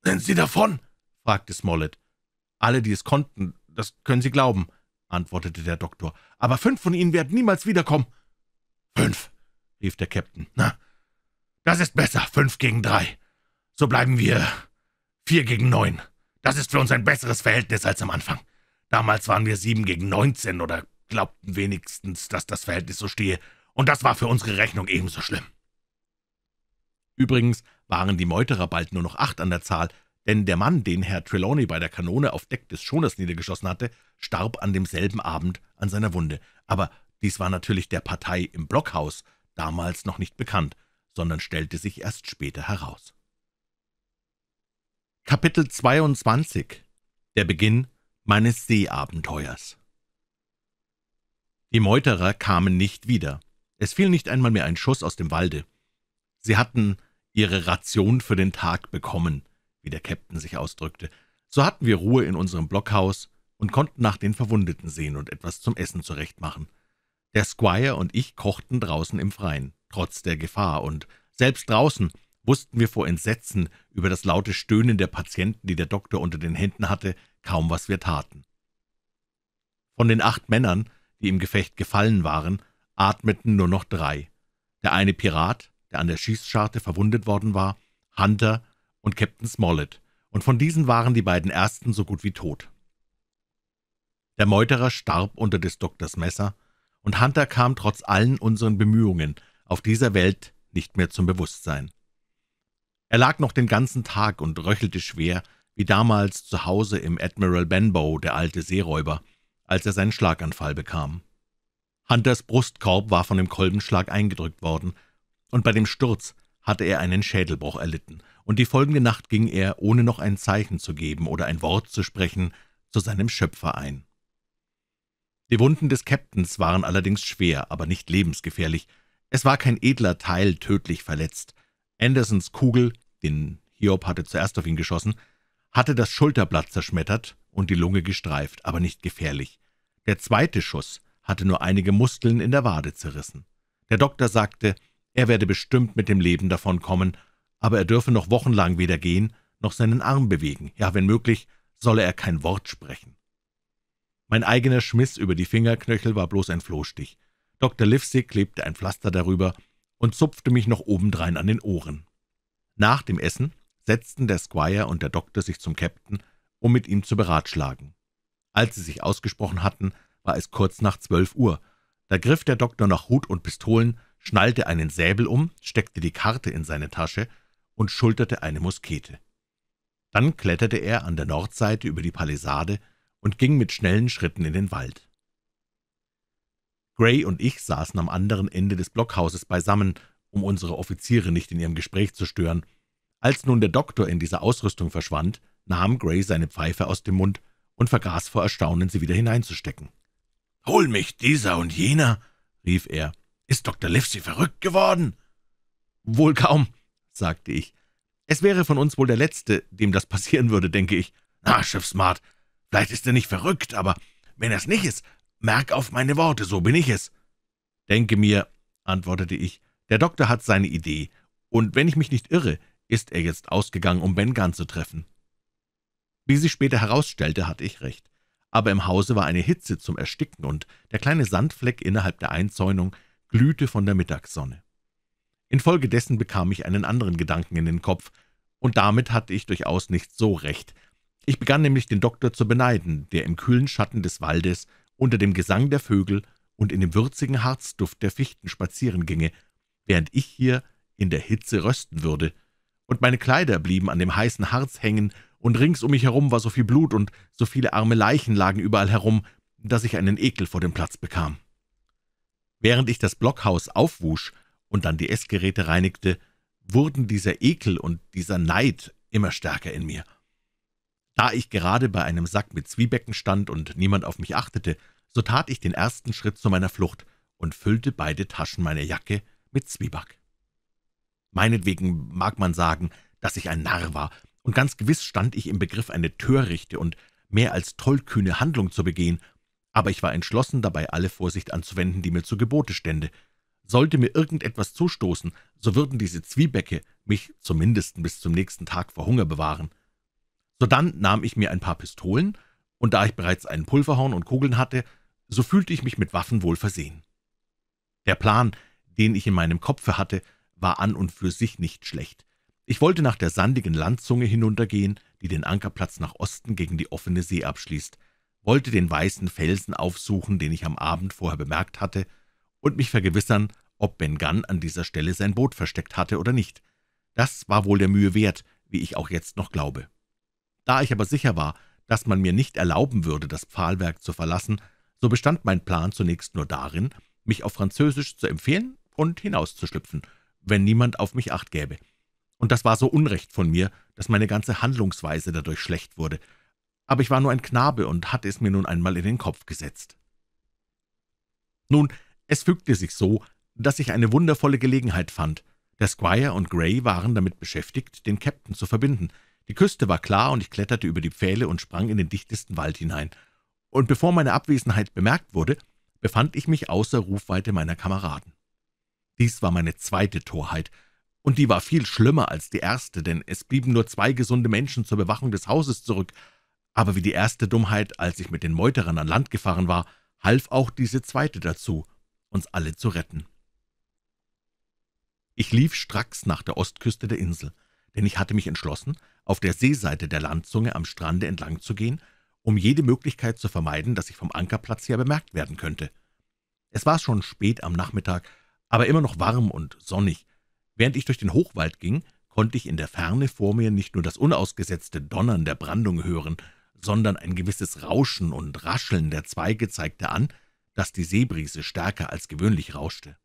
»Sind Sie davon?« fragte Smollett. »Alle, die es konnten, das können Sie glauben«, antwortete der Doktor. »Aber fünf von Ihnen werden niemals wiederkommen.« »Fünf«, rief der Captain. »Na, das ist besser, fünf gegen drei. So bleiben wir vier gegen neun. Das ist für uns ein besseres Verhältnis als am Anfang. Damals waren wir sieben gegen neunzehn oder glaubten wenigstens, dass das Verhältnis so stehe, und das war für unsere Rechnung ebenso schlimm. Übrigens waren die Meuterer bald nur noch acht an der Zahl, denn der Mann, den Herr Trelawney bei der Kanone auf Deck des Schoners niedergeschossen hatte, starb an demselben Abend an seiner Wunde. Aber dies war natürlich der Partei im Blockhaus damals noch nicht bekannt, sondern stellte sich erst später heraus. Kapitel 22 Der Beginn meines Seeabenteuers Die Meuterer kamen nicht wieder. Es fiel nicht einmal mehr ein Schuss aus dem Walde. Sie hatten ihre Ration für den Tag bekommen, wie der Käpt'n sich ausdrückte. So hatten wir Ruhe in unserem Blockhaus und konnten nach den Verwundeten sehen und etwas zum Essen zurechtmachen. Der Squire und ich kochten draußen im Freien, trotz der Gefahr, und selbst draußen wussten wir vor Entsetzen über das laute Stöhnen der Patienten, die der Doktor unter den Händen hatte, kaum was wir taten. Von den acht Männern, die im Gefecht gefallen waren, atmeten nur noch drei. Der eine Pirat, der an der Schießscharte verwundet worden war, Hunter und Captain Smollett, und von diesen waren die beiden ersten so gut wie tot. Der Meuterer starb unter des Doktors Messer, und Hunter kam trotz allen unseren Bemühungen auf dieser Welt nicht mehr zum Bewusstsein. Er lag noch den ganzen Tag und röchelte schwer, wie damals zu Hause im Admiral Benbow, der alte Seeräuber, als er seinen Schlaganfall bekam. Hunters Brustkorb war von dem Kolbenschlag eingedrückt worden, und bei dem Sturz hatte er einen Schädelbruch erlitten, und die folgende Nacht ging er, ohne noch ein Zeichen zu geben oder ein Wort zu sprechen, zu seinem Schöpfer ein. Die Wunden des Käpt'ns waren allerdings schwer, aber nicht lebensgefährlich. Es war kein edler Teil tödlich verletzt. Andersons Kugel, den Hiob hatte zuerst auf ihn geschossen, hatte das Schulterblatt zerschmettert und die Lunge gestreift, aber nicht gefährlich. Der zweite Schuss hatte nur einige Muskeln in der Wade zerrissen. Der Doktor sagte, er werde bestimmt mit dem Leben davonkommen, aber er dürfe noch wochenlang weder gehen noch seinen Arm bewegen, ja, wenn möglich, solle er kein Wort sprechen. Mein eigener Schmiss über die Fingerknöchel war bloß ein Flohstich. Dr. Livesey klebte ein Pflaster darüber und zupfte mich noch obendrein an den Ohren. Nach dem Essen setzten der Squire und der Doktor sich zum Käpt'n, um mit ihm zu beratschlagen. Als sie sich ausgesprochen hatten, war es kurz nach zwölf Uhr. Da griff der Doktor nach Hut und Pistolen schnallte einen Säbel um, steckte die Karte in seine Tasche und schulterte eine Muskete. Dann kletterte er an der Nordseite über die Palisade und ging mit schnellen Schritten in den Wald. Gray und ich saßen am anderen Ende des Blockhauses beisammen, um unsere Offiziere nicht in ihrem Gespräch zu stören. Als nun der Doktor in dieser Ausrüstung verschwand, nahm Gray seine Pfeife aus dem Mund und vergaß vor Erstaunen, sie wieder hineinzustecken. »Hol mich dieser und jener«, rief er, ist Dr. Livesey verrückt geworden?« »Wohl kaum«, sagte ich. »Es wäre von uns wohl der Letzte, dem das passieren würde, denke ich. Na, Schiffsmart, vielleicht ist er nicht verrückt, aber wenn er's nicht ist, merk auf meine Worte, so bin ich es.« »Denke mir«, antwortete ich, »der Doktor hat seine Idee, und wenn ich mich nicht irre, ist er jetzt ausgegangen, um Ben Gunn zu treffen.« Wie sich später herausstellte, hatte ich recht. Aber im Hause war eine Hitze zum Ersticken, und der kleine Sandfleck innerhalb der Einzäunung glühte von der Mittagssonne. Infolgedessen bekam ich einen anderen Gedanken in den Kopf, und damit hatte ich durchaus nicht so recht. Ich begann nämlich den Doktor zu beneiden, der im kühlen Schatten des Waldes, unter dem Gesang der Vögel und in dem würzigen Harzduft der Fichten spazieren ginge, während ich hier in der Hitze rösten würde, und meine Kleider blieben an dem heißen Harz hängen, und rings um mich herum war so viel Blut und so viele arme Leichen lagen überall herum, dass ich einen Ekel vor dem Platz bekam. Während ich das Blockhaus aufwusch und dann die Essgeräte reinigte, wurden dieser Ekel und dieser Neid immer stärker in mir. Da ich gerade bei einem Sack mit Zwiebecken stand und niemand auf mich achtete, so tat ich den ersten Schritt zu meiner Flucht und füllte beide Taschen meiner Jacke mit Zwieback. Meinetwegen mag man sagen, dass ich ein Narr war, und ganz gewiss stand ich im Begriff, eine törichte und mehr als tollkühne Handlung zu begehen, aber ich war entschlossen, dabei alle Vorsicht anzuwenden, die mir zu Gebote stände. Sollte mir irgendetwas zustoßen, so würden diese Zwiebäcke mich zumindest bis zum nächsten Tag vor Hunger bewahren. Sodann nahm ich mir ein paar Pistolen, und da ich bereits einen Pulverhorn und Kugeln hatte, so fühlte ich mich mit Waffen wohl versehen. Der Plan, den ich in meinem Kopfe hatte, war an und für sich nicht schlecht. Ich wollte nach der sandigen Landzunge hinuntergehen, die den Ankerplatz nach Osten gegen die offene See abschließt wollte den weißen Felsen aufsuchen, den ich am Abend vorher bemerkt hatte, und mich vergewissern, ob Ben Gunn an dieser Stelle sein Boot versteckt hatte oder nicht. Das war wohl der Mühe wert, wie ich auch jetzt noch glaube. Da ich aber sicher war, dass man mir nicht erlauben würde, das Pfahlwerk zu verlassen, so bestand mein Plan zunächst nur darin, mich auf Französisch zu empfehlen und hinauszuschlüpfen, wenn niemand auf mich acht gäbe. Und das war so unrecht von mir, dass meine ganze Handlungsweise dadurch schlecht wurde, aber ich war nur ein Knabe und hatte es mir nun einmal in den Kopf gesetzt. Nun, es fügte sich so, dass ich eine wundervolle Gelegenheit fand. Der Squire und Gray waren damit beschäftigt, den Captain zu verbinden. Die Küste war klar, und ich kletterte über die Pfähle und sprang in den dichtesten Wald hinein. Und bevor meine Abwesenheit bemerkt wurde, befand ich mich außer Rufweite meiner Kameraden. Dies war meine zweite Torheit, und die war viel schlimmer als die erste, denn es blieben nur zwei gesunde Menschen zur Bewachung des Hauses zurück, aber wie die erste Dummheit, als ich mit den Meuterern an Land gefahren war, half auch diese zweite dazu, uns alle zu retten. Ich lief stracks nach der Ostküste der Insel, denn ich hatte mich entschlossen, auf der Seeseite der Landzunge am Strande entlang zu gehen, um jede Möglichkeit zu vermeiden, dass ich vom Ankerplatz her bemerkt werden könnte. Es war schon spät am Nachmittag, aber immer noch warm und sonnig. Während ich durch den Hochwald ging, konnte ich in der Ferne vor mir nicht nur das unausgesetzte Donnern der Brandung hören, sondern ein gewisses Rauschen und Rascheln der Zweige zeigte an, dass die Seebrise stärker als gewöhnlich rauschte.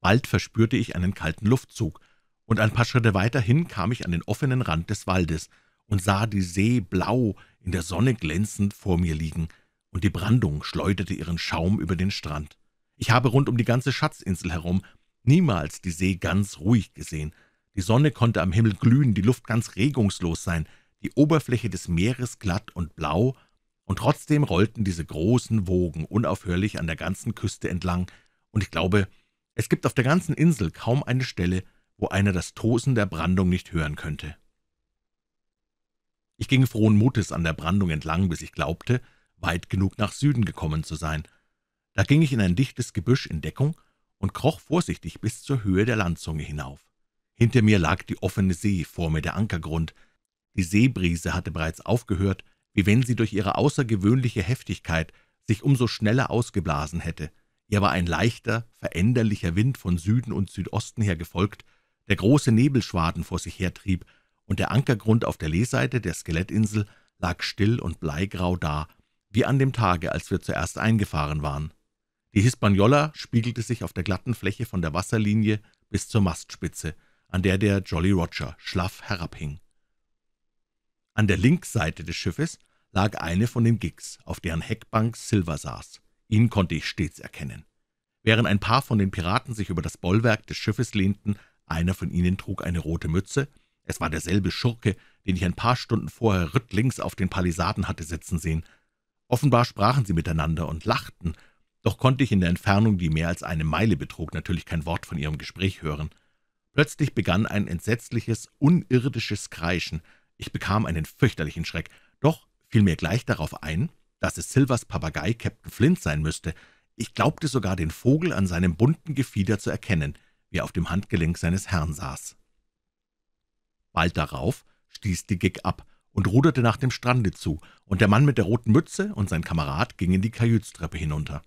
Bald verspürte ich einen kalten Luftzug, und ein paar Schritte weiterhin kam ich an den offenen Rand des Waldes und sah die See blau in der Sonne glänzend vor mir liegen, und die Brandung schleuderte ihren Schaum über den Strand. Ich habe rund um die ganze Schatzinsel herum niemals die See ganz ruhig gesehen. Die Sonne konnte am Himmel glühen, die Luft ganz regungslos sein, die Oberfläche des Meeres glatt und blau, und trotzdem rollten diese großen Wogen unaufhörlich an der ganzen Küste entlang, und ich glaube, es gibt auf der ganzen Insel kaum eine Stelle, wo einer das Tosen der Brandung nicht hören könnte. Ich ging frohen Mutes an der Brandung entlang, bis ich glaubte, weit genug nach Süden gekommen zu sein. Da ging ich in ein dichtes Gebüsch in Deckung und kroch vorsichtig bis zur Höhe der Landzunge hinauf. Hinter mir lag die offene See, vor mir der Ankergrund, die Seebrise hatte bereits aufgehört, wie wenn sie durch ihre außergewöhnliche Heftigkeit sich umso schneller ausgeblasen hätte. Ihr war ein leichter, veränderlicher Wind von Süden und Südosten her gefolgt, der große Nebelschwaden vor sich hertrieb, und der Ankergrund auf der Leeseite der Skelettinsel lag still und bleigrau da, wie an dem Tage, als wir zuerst eingefahren waren. Die Hispaniola spiegelte sich auf der glatten Fläche von der Wasserlinie bis zur Mastspitze, an der der Jolly Roger schlaff herabhing. An der Linksseite des Schiffes lag eine von den Gigs, auf deren Heckbank Silver saß. Ihn konnte ich stets erkennen. Während ein paar von den Piraten sich über das Bollwerk des Schiffes lehnten, einer von ihnen trug eine rote Mütze, es war derselbe Schurke, den ich ein paar Stunden vorher rüttlings auf den Palisaden hatte sitzen sehen. Offenbar sprachen sie miteinander und lachten, doch konnte ich in der Entfernung, die mehr als eine Meile betrug, natürlich kein Wort von ihrem Gespräch hören. Plötzlich begann ein entsetzliches, unirdisches Kreischen, ich bekam einen fürchterlichen Schreck, doch fiel mir gleich darauf ein, dass es Silvers Papagei Captain Flint sein müsste. Ich glaubte sogar, den Vogel an seinem bunten Gefieder zu erkennen, wie er auf dem Handgelenk seines Herrn saß. Bald darauf stieß die Gig ab und ruderte nach dem Strande zu, und der Mann mit der roten Mütze und sein Kamerad gingen die Kajütstreppe hinunter.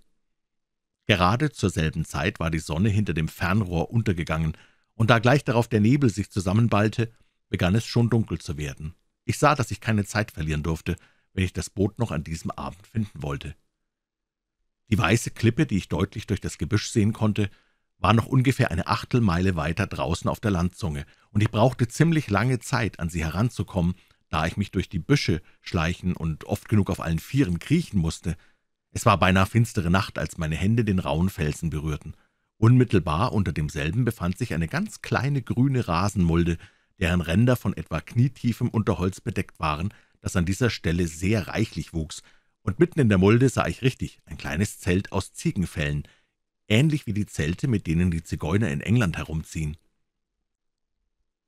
Gerade zur selben Zeit war die Sonne hinter dem Fernrohr untergegangen, und da gleich darauf der Nebel sich zusammenballte, begann es schon dunkel zu werden. Ich sah, dass ich keine Zeit verlieren durfte, wenn ich das Boot noch an diesem Abend finden wollte. Die weiße Klippe, die ich deutlich durch das Gebüsch sehen konnte, war noch ungefähr eine Achtelmeile weiter draußen auf der Landzunge, und ich brauchte ziemlich lange Zeit, an sie heranzukommen, da ich mich durch die Büsche schleichen und oft genug auf allen Vieren kriechen musste. Es war beinahe finstere Nacht, als meine Hände den rauen Felsen berührten. Unmittelbar unter demselben befand sich eine ganz kleine grüne Rasenmulde, deren Ränder von etwa knietiefem Unterholz bedeckt waren, das an dieser Stelle sehr reichlich wuchs, und mitten in der Mulde sah ich richtig ein kleines Zelt aus Ziegenfällen, ähnlich wie die Zelte, mit denen die Zigeuner in England herumziehen.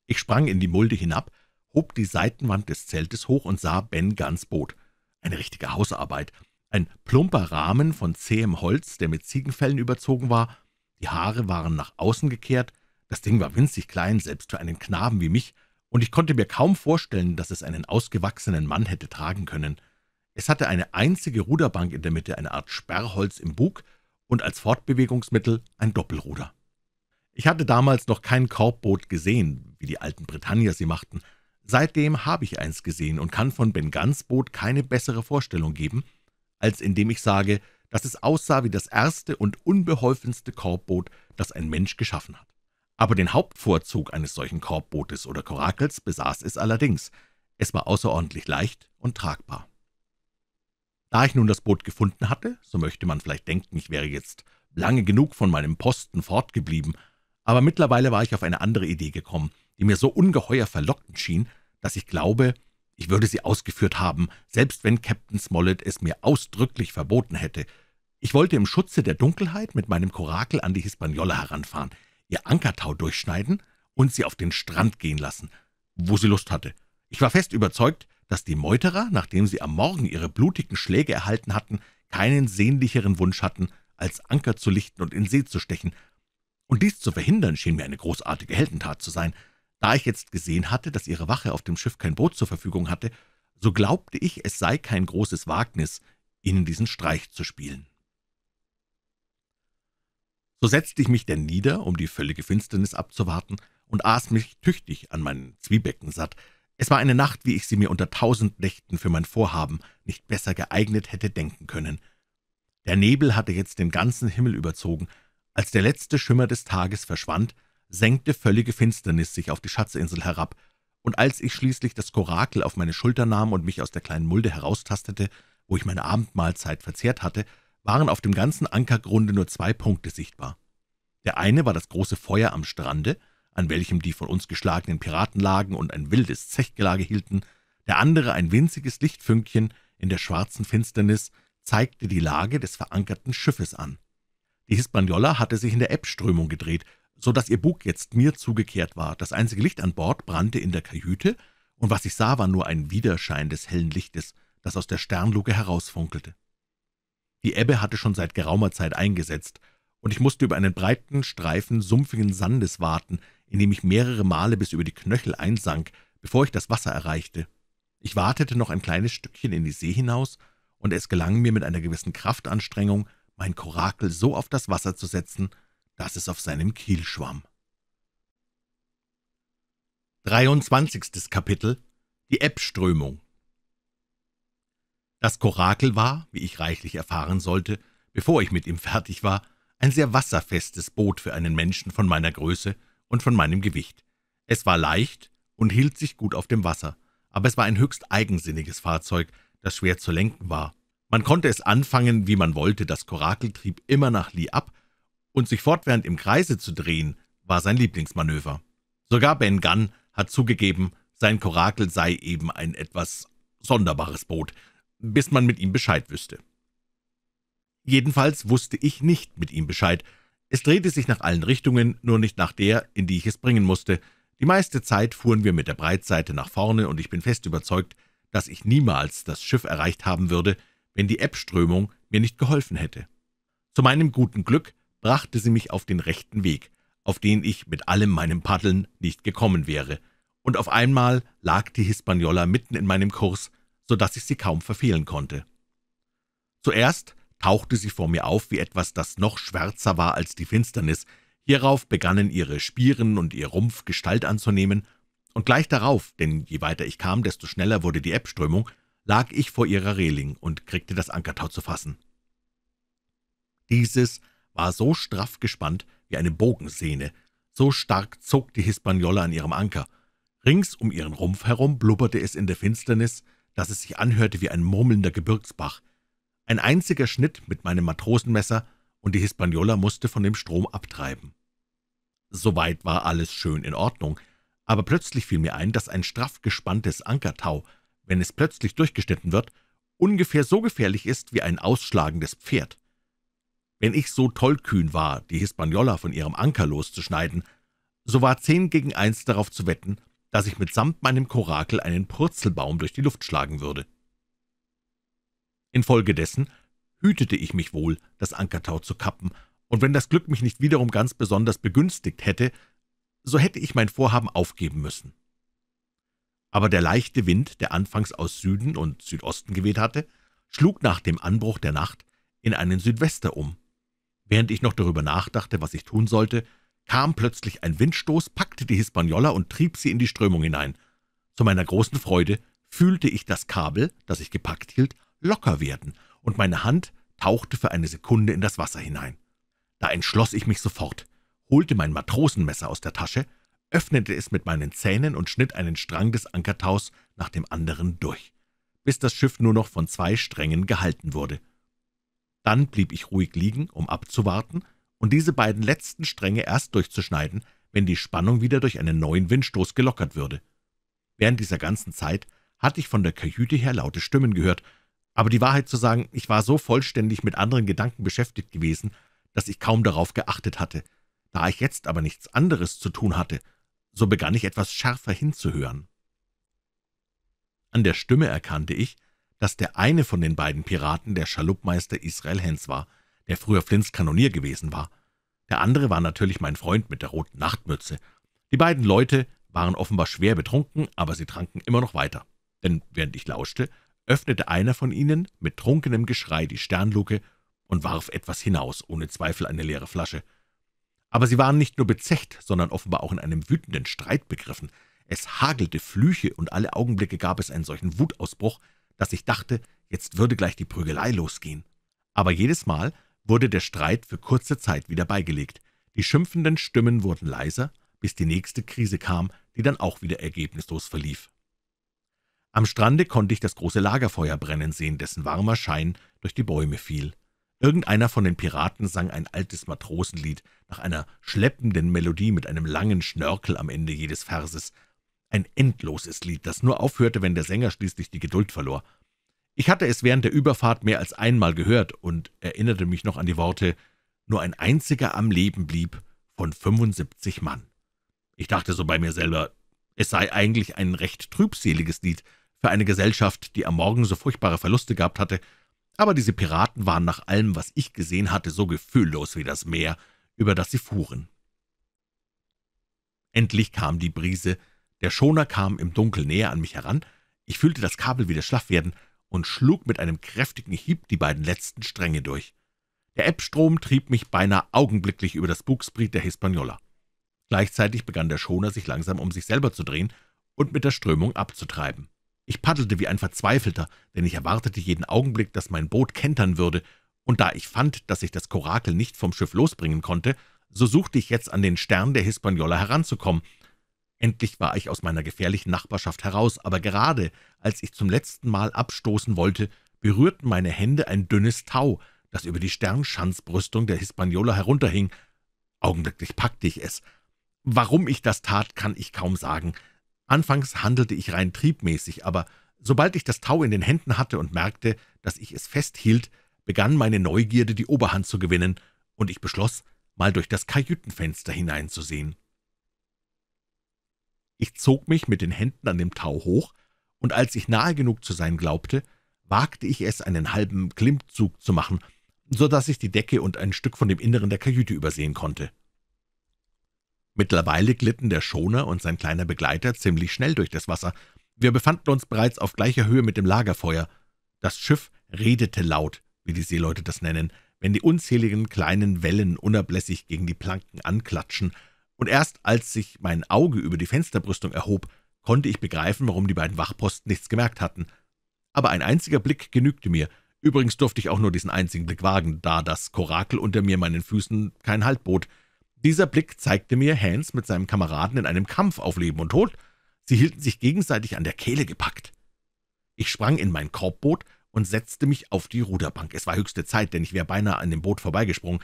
Ich sprang in die Mulde hinab, hob die Seitenwand des Zeltes hoch und sah Ben ganz Boot. Eine richtige Hausarbeit. Ein plumper Rahmen von zähem Holz, der mit Ziegenfällen überzogen war, die Haare waren nach außen gekehrt, das Ding war winzig klein, selbst für einen Knaben wie mich, und ich konnte mir kaum vorstellen, dass es einen ausgewachsenen Mann hätte tragen können. Es hatte eine einzige Ruderbank in der Mitte, eine Art Sperrholz im Bug und als Fortbewegungsmittel ein Doppelruder. Ich hatte damals noch kein Korbboot gesehen, wie die alten Britannier sie machten. Seitdem habe ich eins gesehen und kann von Ben Guns Boot keine bessere Vorstellung geben, als indem ich sage, dass es aussah wie das erste und unbeholfenste Korbboot, das ein Mensch geschaffen hat. Aber den Hauptvorzug eines solchen Korbbootes oder Korakels besaß es allerdings. Es war außerordentlich leicht und tragbar. Da ich nun das Boot gefunden hatte, so möchte man vielleicht denken, ich wäre jetzt lange genug von meinem Posten fortgeblieben, aber mittlerweile war ich auf eine andere Idee gekommen, die mir so ungeheuer verlockend schien, dass ich glaube, ich würde sie ausgeführt haben, selbst wenn Captain Smollett es mir ausdrücklich verboten hätte. Ich wollte im Schutze der Dunkelheit mit meinem Korakel an die Hispaniola heranfahren ihr Ankertau durchschneiden und sie auf den Strand gehen lassen, wo sie Lust hatte. Ich war fest überzeugt, dass die Meuterer, nachdem sie am Morgen ihre blutigen Schläge erhalten hatten, keinen sehnlicheren Wunsch hatten, als Anker zu lichten und in See zu stechen. Und dies zu verhindern, schien mir eine großartige Heldentat zu sein. Da ich jetzt gesehen hatte, dass ihre Wache auf dem Schiff kein Boot zur Verfügung hatte, so glaubte ich, es sei kein großes Wagnis, ihnen diesen Streich zu spielen. So setzte ich mich denn nieder, um die völlige Finsternis abzuwarten, und aß mich tüchtig an meinen Zwiebecken satt. Es war eine Nacht, wie ich sie mir unter tausend Nächten für mein Vorhaben nicht besser geeignet hätte denken können. Der Nebel hatte jetzt den ganzen Himmel überzogen. Als der letzte Schimmer des Tages verschwand, senkte völlige Finsternis sich auf die Schatzinsel herab, und als ich schließlich das Korakel auf meine Schulter nahm und mich aus der kleinen Mulde heraustastete, wo ich meine Abendmahlzeit verzehrt hatte, waren auf dem ganzen Ankergrunde nur zwei Punkte sichtbar. Der eine war das große Feuer am Strande, an welchem die von uns geschlagenen Piraten lagen und ein wildes Zechgelage hielten, der andere ein winziges Lichtfünkchen in der schwarzen Finsternis zeigte die Lage des verankerten Schiffes an. Die Hispaniola hatte sich in der Ebbströmung gedreht, so dass ihr Bug jetzt mir zugekehrt war. Das einzige Licht an Bord brannte in der Kajüte, und was ich sah, war nur ein Widerschein des hellen Lichtes, das aus der Sternluke herausfunkelte. Die Ebbe hatte schon seit geraumer Zeit eingesetzt, und ich musste über einen breiten Streifen sumpfigen Sandes warten, in dem ich mehrere Male bis über die Knöchel einsank, bevor ich das Wasser erreichte. Ich wartete noch ein kleines Stückchen in die See hinaus, und es gelang mir mit einer gewissen Kraftanstrengung, mein Korakel so auf das Wasser zu setzen, dass es auf seinem Kiel schwamm. 23. Kapitel Die Ebbströmung das Korakel war, wie ich reichlich erfahren sollte, bevor ich mit ihm fertig war, ein sehr wasserfestes Boot für einen Menschen von meiner Größe und von meinem Gewicht. Es war leicht und hielt sich gut auf dem Wasser, aber es war ein höchst eigensinniges Fahrzeug, das schwer zu lenken war. Man konnte es anfangen, wie man wollte, das Korakel trieb immer nach Lee ab, und sich fortwährend im Kreise zu drehen, war sein Lieblingsmanöver. Sogar Ben Gunn hat zugegeben, sein Korakel sei eben ein etwas sonderbares Boot, bis man mit ihm Bescheid wüsste. Jedenfalls wusste ich nicht mit ihm Bescheid. Es drehte sich nach allen Richtungen, nur nicht nach der, in die ich es bringen musste. Die meiste Zeit fuhren wir mit der Breitseite nach vorne, und ich bin fest überzeugt, dass ich niemals das Schiff erreicht haben würde, wenn die Ebbströmung mir nicht geholfen hätte. Zu meinem guten Glück brachte sie mich auf den rechten Weg, auf den ich mit allem meinem Paddeln nicht gekommen wäre, und auf einmal lag die Hispaniola mitten in meinem Kurs, so dass ich sie kaum verfehlen konnte. Zuerst tauchte sie vor mir auf wie etwas, das noch schwärzer war als die Finsternis. Hierauf begannen ihre Spieren und ihr Rumpf Gestalt anzunehmen, und gleich darauf, denn je weiter ich kam, desto schneller wurde die Ebbströmung, lag ich vor ihrer Reling und kriegte das Ankertau zu fassen. Dieses war so straff gespannt wie eine Bogensehne, so stark zog die Hispaniola an ihrem Anker. Rings um ihren Rumpf herum blubberte es in der Finsternis, dass es sich anhörte wie ein murmelnder Gebirgsbach. Ein einziger Schnitt mit meinem Matrosenmesser, und die Hispaniola musste von dem Strom abtreiben. Soweit war alles schön in Ordnung, aber plötzlich fiel mir ein, dass ein straff gespanntes Ankertau, wenn es plötzlich durchgeschnitten wird, ungefähr so gefährlich ist wie ein ausschlagendes Pferd. Wenn ich so tollkühn war, die Hispaniola von ihrem Anker loszuschneiden, so war zehn gegen eins darauf zu wetten, dass ich mitsamt meinem Korakel einen Purzelbaum durch die Luft schlagen würde. Infolgedessen hütete ich mich wohl, das Ankertau zu kappen, und wenn das Glück mich nicht wiederum ganz besonders begünstigt hätte, so hätte ich mein Vorhaben aufgeben müssen. Aber der leichte Wind, der anfangs aus Süden und Südosten geweht hatte, schlug nach dem Anbruch der Nacht in einen Südwester um. Während ich noch darüber nachdachte, was ich tun sollte, kam plötzlich ein Windstoß, packte die Hispaniola und trieb sie in die Strömung hinein. Zu meiner großen Freude fühlte ich das Kabel, das ich gepackt hielt, locker werden, und meine Hand tauchte für eine Sekunde in das Wasser hinein. Da entschloss ich mich sofort, holte mein Matrosenmesser aus der Tasche, öffnete es mit meinen Zähnen und schnitt einen Strang des Ankertaus nach dem anderen durch, bis das Schiff nur noch von zwei Strängen gehalten wurde. Dann blieb ich ruhig liegen, um abzuwarten, und diese beiden letzten Stränge erst durchzuschneiden, wenn die Spannung wieder durch einen neuen Windstoß gelockert würde. Während dieser ganzen Zeit hatte ich von der Kajüte her laute Stimmen gehört, aber die Wahrheit zu sagen, ich war so vollständig mit anderen Gedanken beschäftigt gewesen, dass ich kaum darauf geachtet hatte. Da ich jetzt aber nichts anderes zu tun hatte, so begann ich etwas schärfer hinzuhören. An der Stimme erkannte ich, dass der eine von den beiden Piraten der Schaluppmeister Israel Hens war – der früher Flints Kanonier gewesen war. Der andere war natürlich mein Freund mit der roten Nachtmütze. Die beiden Leute waren offenbar schwer betrunken, aber sie tranken immer noch weiter. Denn während ich lauschte, öffnete einer von ihnen mit trunkenem Geschrei die Sternluke und warf etwas hinaus, ohne Zweifel eine leere Flasche. Aber sie waren nicht nur bezecht, sondern offenbar auch in einem wütenden Streit begriffen. Es hagelte Flüche, und alle Augenblicke gab es einen solchen Wutausbruch, dass ich dachte, jetzt würde gleich die Prügelei losgehen. Aber jedes Mal, wurde der Streit für kurze Zeit wieder beigelegt. Die schimpfenden Stimmen wurden leiser, bis die nächste Krise kam, die dann auch wieder ergebnislos verlief. Am Strande konnte ich das große Lagerfeuer brennen sehen, dessen warmer Schein durch die Bäume fiel. Irgendeiner von den Piraten sang ein altes Matrosenlied nach einer schleppenden Melodie mit einem langen Schnörkel am Ende jedes Verses. Ein endloses Lied, das nur aufhörte, wenn der Sänger schließlich die Geduld verlor. Ich hatte es während der Überfahrt mehr als einmal gehört und erinnerte mich noch an die Worte, nur ein einziger am Leben blieb von 75 Mann. Ich dachte so bei mir selber, es sei eigentlich ein recht trübseliges Lied für eine Gesellschaft, die am Morgen so furchtbare Verluste gehabt hatte, aber diese Piraten waren nach allem, was ich gesehen hatte, so gefühllos wie das Meer, über das sie fuhren. Endlich kam die Brise, der Schoner kam im Dunkel näher an mich heran, ich fühlte das Kabel wieder schlaff werden und schlug mit einem kräftigen Hieb die beiden letzten Stränge durch. Der Ebbstrom trieb mich beinahe augenblicklich über das Bugspriet der Hispaniola. Gleichzeitig begann der Schoner sich langsam um sich selber zu drehen und mit der Strömung abzutreiben. Ich paddelte wie ein Verzweifelter, denn ich erwartete jeden Augenblick, dass mein Boot kentern würde, und da ich fand, dass ich das Korakel nicht vom Schiff losbringen konnte, so suchte ich jetzt an den Stern der Hispaniola heranzukommen, Endlich war ich aus meiner gefährlichen Nachbarschaft heraus, aber gerade als ich zum letzten Mal abstoßen wollte, berührten meine Hände ein dünnes Tau, das über die Sternschanzbrüstung der Hispaniola herunterhing. Augenblicklich packte ich es. Warum ich das tat, kann ich kaum sagen. Anfangs handelte ich rein triebmäßig, aber sobald ich das Tau in den Händen hatte und merkte, dass ich es festhielt, begann meine Neugierde die Oberhand zu gewinnen, und ich beschloss, mal durch das Kajütenfenster hineinzusehen. Ich zog mich mit den Händen an dem Tau hoch, und als ich nahe genug zu sein glaubte, wagte ich es, einen halben Klimmzug zu machen, so dass ich die Decke und ein Stück von dem Inneren der Kajüte übersehen konnte. Mittlerweile glitten der Schoner und sein kleiner Begleiter ziemlich schnell durch das Wasser. Wir befanden uns bereits auf gleicher Höhe mit dem Lagerfeuer. Das Schiff redete laut, wie die Seeleute das nennen, wenn die unzähligen kleinen Wellen unablässig gegen die Planken anklatschen, und erst als sich mein Auge über die Fensterbrüstung erhob, konnte ich begreifen, warum die beiden Wachposten nichts gemerkt hatten. Aber ein einziger Blick genügte mir. Übrigens durfte ich auch nur diesen einzigen Blick wagen, da das Korakel unter mir meinen Füßen keinen Halt bot. Dieser Blick zeigte mir Hans mit seinem Kameraden in einem Kampf auf Leben und Tod. Sie hielten sich gegenseitig an der Kehle gepackt. Ich sprang in mein Korbboot und setzte mich auf die Ruderbank. Es war höchste Zeit, denn ich wäre beinahe an dem Boot vorbeigesprungen.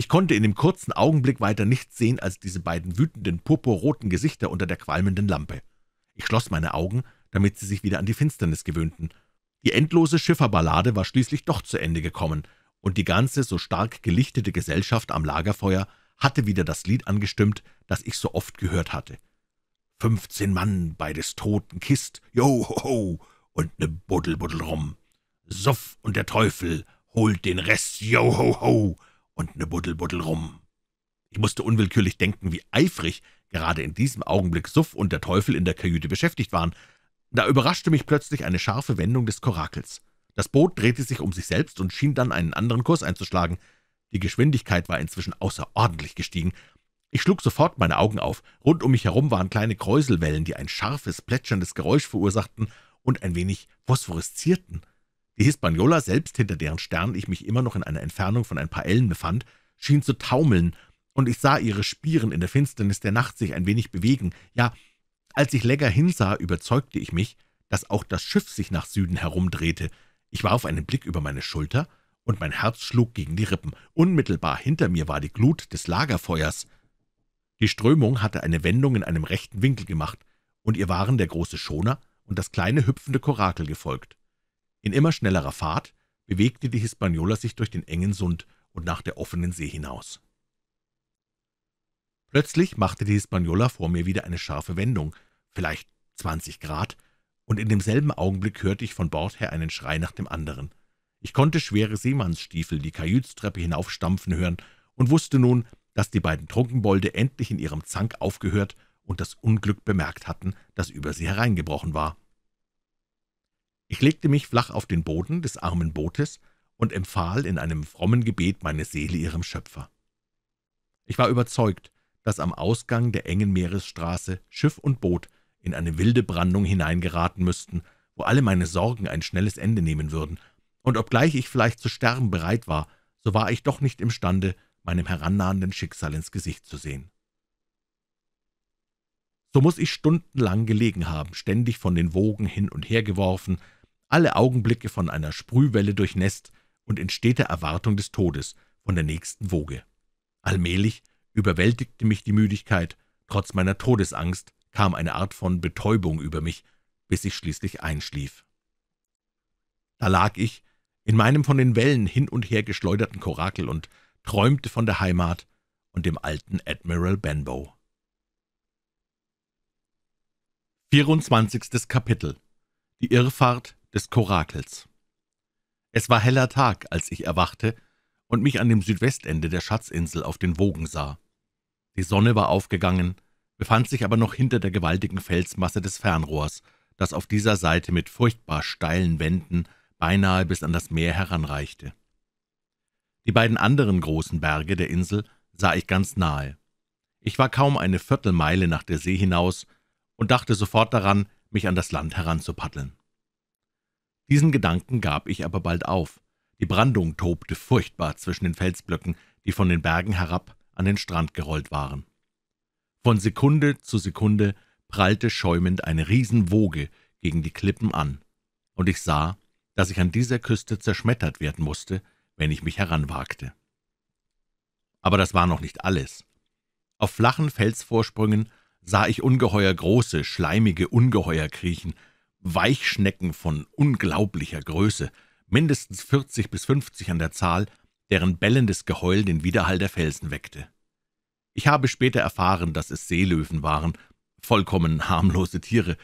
Ich konnte in dem kurzen Augenblick weiter nichts sehen als diese beiden wütenden, purpurroten Gesichter unter der qualmenden Lampe. Ich schloss meine Augen, damit sie sich wieder an die Finsternis gewöhnten. Die endlose Schifferballade war schließlich doch zu Ende gekommen, und die ganze so stark gelichtete Gesellschaft am Lagerfeuer hatte wieder das Lied angestimmt, das ich so oft gehört hatte. »Fünfzehn Mann bei des toten Kist, johoho, und ne Buddelbuddel rum. Suff und der Teufel holt den Rest, johoho, und ne Buddelbuddel rum. Ich musste unwillkürlich denken, wie eifrig gerade in diesem Augenblick Suff und der Teufel in der Kajüte beschäftigt waren. Da überraschte mich plötzlich eine scharfe Wendung des Korakels. Das Boot drehte sich um sich selbst und schien dann einen anderen Kurs einzuschlagen. Die Geschwindigkeit war inzwischen außerordentlich gestiegen. Ich schlug sofort meine Augen auf. Rund um mich herum waren kleine Kräuselwellen, die ein scharfes, plätscherndes Geräusch verursachten und ein wenig phosphoreszierten. Die Hispaniola selbst, hinter deren Stern ich mich immer noch in einer Entfernung von ein paar Ellen befand, schien zu taumeln, und ich sah ihre Spieren in der Finsternis der Nacht sich ein wenig bewegen. Ja, als ich länger hinsah, überzeugte ich mich, dass auch das Schiff sich nach Süden herumdrehte. Ich warf einen Blick über meine Schulter, und mein Herz schlug gegen die Rippen. Unmittelbar hinter mir war die Glut des Lagerfeuers. Die Strömung hatte eine Wendung in einem rechten Winkel gemacht, und ihr waren der große Schoner und das kleine hüpfende Korakel gefolgt. In immer schnellerer Fahrt bewegte die Hispaniola sich durch den engen Sund und nach der offenen See hinaus. Plötzlich machte die Hispaniola vor mir wieder eine scharfe Wendung, vielleicht 20 Grad, und in demselben Augenblick hörte ich von Bord her einen Schrei nach dem anderen. Ich konnte schwere Seemannsstiefel die Kajütstreppe hinaufstampfen hören und wusste nun, dass die beiden Trunkenbolde endlich in ihrem Zank aufgehört und das Unglück bemerkt hatten, das über sie hereingebrochen war. Ich legte mich flach auf den Boden des armen Bootes und empfahl in einem frommen Gebet meine Seele ihrem Schöpfer. Ich war überzeugt, dass am Ausgang der engen Meeresstraße Schiff und Boot in eine wilde Brandung hineingeraten müssten, wo alle meine Sorgen ein schnelles Ende nehmen würden, und obgleich ich vielleicht zu sterben bereit war, so war ich doch nicht imstande, meinem herannahenden Schicksal ins Gesicht zu sehen. So muß ich stundenlang gelegen haben, ständig von den Wogen hin und her geworfen, alle Augenblicke von einer Sprühwelle durchnässt und in steter Erwartung des Todes von der nächsten Woge. Allmählich überwältigte mich die Müdigkeit, trotz meiner Todesangst kam eine Art von Betäubung über mich, bis ich schließlich einschlief. Da lag ich in meinem von den Wellen hin und her geschleuderten Korakel und träumte von der Heimat und dem alten Admiral Benbow. 24. Kapitel Die Irrfahrt des Korakels. Es war heller Tag, als ich erwachte und mich an dem Südwestende der Schatzinsel auf den Wogen sah. Die Sonne war aufgegangen, befand sich aber noch hinter der gewaltigen Felsmasse des Fernrohrs, das auf dieser Seite mit furchtbar steilen Wänden beinahe bis an das Meer heranreichte. Die beiden anderen großen Berge der Insel sah ich ganz nahe. Ich war kaum eine Viertelmeile nach der See hinaus und dachte sofort daran, mich an das Land heranzupaddeln. Diesen Gedanken gab ich aber bald auf. Die Brandung tobte furchtbar zwischen den Felsblöcken, die von den Bergen herab an den Strand gerollt waren. Von Sekunde zu Sekunde prallte schäumend eine Riesenwoge gegen die Klippen an, und ich sah, dass ich an dieser Küste zerschmettert werden musste, wenn ich mich heranwagte. Aber das war noch nicht alles. Auf flachen Felsvorsprüngen sah ich ungeheuer große, schleimige Ungeheuer kriechen, Weichschnecken von unglaublicher Größe, mindestens 40 bis 50 an der Zahl, deren bellendes Geheul den Widerhall der Felsen weckte. Ich habe später erfahren, dass es Seelöwen waren, vollkommen harmlose Tiere,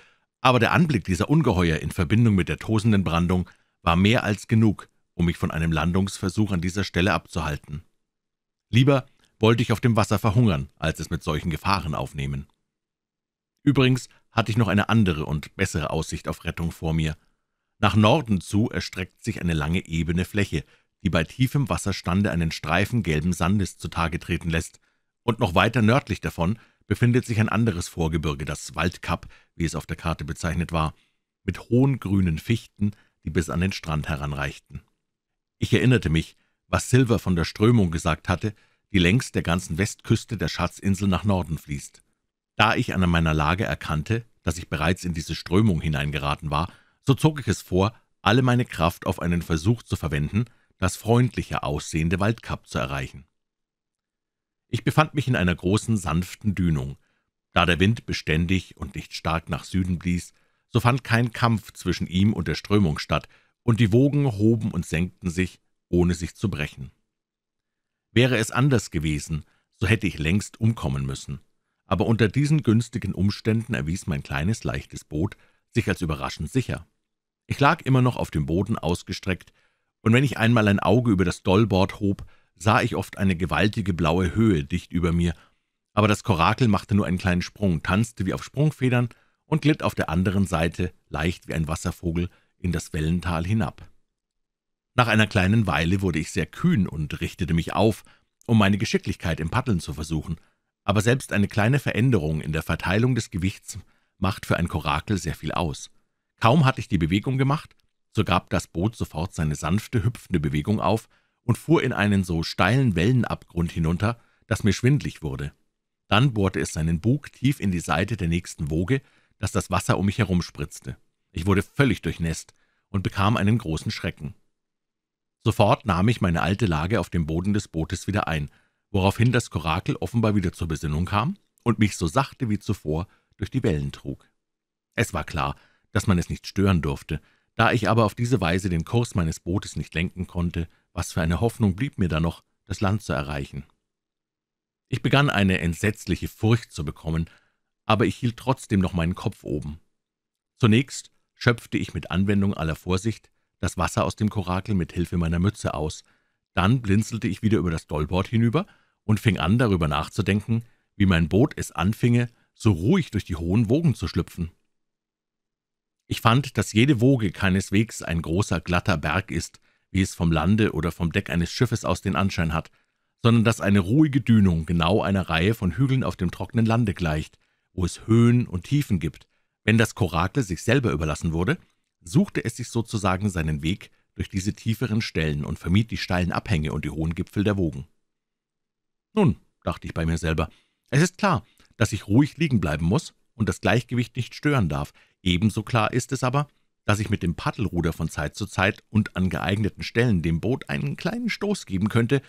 aber der Anblick dieser Ungeheuer in Verbindung mit der tosenden Brandung war mehr als genug, um mich von einem Landungsversuch an dieser Stelle abzuhalten. Lieber wollte ich auf dem Wasser verhungern, als es mit solchen Gefahren aufnehmen. Übrigens hatte ich noch eine andere und bessere Aussicht auf Rettung vor mir. Nach Norden zu erstreckt sich eine lange ebene Fläche, die bei tiefem Wasserstande einen Streifen gelben Sandes zutage treten lässt, und noch weiter nördlich davon befindet sich ein anderes Vorgebirge, das Waldkap, wie es auf der Karte bezeichnet war, mit hohen grünen Fichten, die bis an den Strand heranreichten. Ich erinnerte mich, was Silver von der Strömung gesagt hatte, die längs der ganzen Westküste der Schatzinsel nach Norden fließt. Da ich an meiner Lage erkannte, dass ich bereits in diese Strömung hineingeraten war, so zog ich es vor, alle meine Kraft auf einen Versuch zu verwenden, das freundlicher aussehende Waldkap zu erreichen. Ich befand mich in einer großen, sanften Dünung. Da der Wind beständig und nicht stark nach Süden blies, so fand kein Kampf zwischen ihm und der Strömung statt, und die Wogen hoben und senkten sich, ohne sich zu brechen. Wäre es anders gewesen, so hätte ich längst umkommen müssen aber unter diesen günstigen Umständen erwies mein kleines, leichtes Boot sich als überraschend sicher. Ich lag immer noch auf dem Boden ausgestreckt, und wenn ich einmal ein Auge über das Dollbord hob, sah ich oft eine gewaltige blaue Höhe dicht über mir, aber das Korakel machte nur einen kleinen Sprung, tanzte wie auf Sprungfedern und glitt auf der anderen Seite, leicht wie ein Wasservogel, in das Wellental hinab. Nach einer kleinen Weile wurde ich sehr kühn und richtete mich auf, um meine Geschicklichkeit im Paddeln zu versuchen – aber selbst eine kleine Veränderung in der Verteilung des Gewichts macht für ein Korakel sehr viel aus. Kaum hatte ich die Bewegung gemacht, so gab das Boot sofort seine sanfte, hüpfende Bewegung auf und fuhr in einen so steilen Wellenabgrund hinunter, dass mir schwindlig wurde. Dann bohrte es seinen Bug tief in die Seite der nächsten Woge, dass das Wasser um mich herumspritzte. Ich wurde völlig durchnässt und bekam einen großen Schrecken. Sofort nahm ich meine alte Lage auf dem Boden des Bootes wieder ein – woraufhin das Korakel offenbar wieder zur Besinnung kam und mich so sachte wie zuvor durch die Wellen trug. Es war klar, dass man es nicht stören durfte, da ich aber auf diese Weise den Kurs meines Bootes nicht lenken konnte, was für eine Hoffnung blieb mir da noch, das Land zu erreichen. Ich begann eine entsetzliche Furcht zu bekommen, aber ich hielt trotzdem noch meinen Kopf oben. Zunächst schöpfte ich mit Anwendung aller Vorsicht das Wasser aus dem Korakel mit Hilfe meiner Mütze aus, dann blinzelte ich wieder über das Dollbord hinüber und fing an, darüber nachzudenken, wie mein Boot es anfinge, so ruhig durch die hohen Wogen zu schlüpfen. Ich fand, dass jede Woge keineswegs ein großer, glatter Berg ist, wie es vom Lande oder vom Deck eines Schiffes aus den Anschein hat, sondern dass eine ruhige Dünung genau einer Reihe von Hügeln auf dem trockenen Lande gleicht, wo es Höhen und Tiefen gibt. Wenn das Korakel sich selber überlassen wurde, suchte es sich sozusagen seinen Weg durch diese tieferen Stellen und vermied die steilen Abhänge und die hohen Gipfel der Wogen. Nun, dachte ich bei mir selber, es ist klar, dass ich ruhig liegen bleiben muss und das Gleichgewicht nicht stören darf. Ebenso klar ist es aber, dass ich mit dem Paddelruder von Zeit zu Zeit und an geeigneten Stellen dem Boot einen kleinen Stoß geben könnte,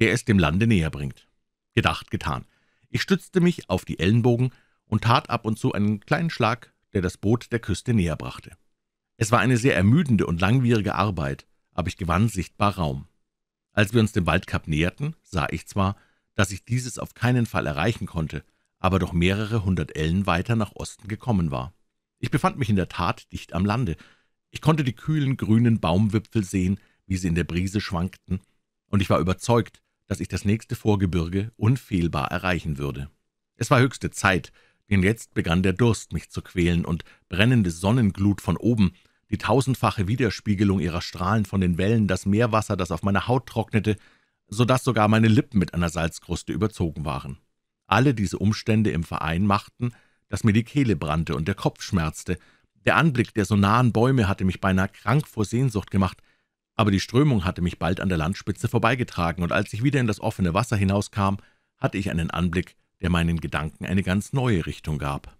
der es dem Lande näher bringt. Gedacht, getan. Ich stützte mich auf die Ellenbogen und tat ab und zu einen kleinen Schlag, der das Boot der Küste näher brachte. Es war eine sehr ermüdende und langwierige Arbeit, aber ich gewann sichtbar Raum. Als wir uns dem Waldkap näherten, sah ich zwar, dass ich dieses auf keinen Fall erreichen konnte, aber doch mehrere hundert Ellen weiter nach Osten gekommen war. Ich befand mich in der Tat dicht am Lande. Ich konnte die kühlen grünen Baumwipfel sehen, wie sie in der Brise schwankten, und ich war überzeugt, dass ich das nächste Vorgebirge unfehlbar erreichen würde. Es war höchste Zeit, denn jetzt begann der Durst mich zu quälen, und brennende Sonnenglut von oben, die tausendfache Widerspiegelung ihrer Strahlen von den Wellen, das Meerwasser, das auf meiner Haut trocknete, so dass sogar meine Lippen mit einer Salzkruste überzogen waren. Alle diese Umstände im Verein machten, dass mir die Kehle brannte und der Kopf schmerzte. Der Anblick der so nahen Bäume hatte mich beinahe krank vor Sehnsucht gemacht, aber die Strömung hatte mich bald an der Landspitze vorbeigetragen, und als ich wieder in das offene Wasser hinauskam, hatte ich einen Anblick, der meinen Gedanken eine ganz neue Richtung gab.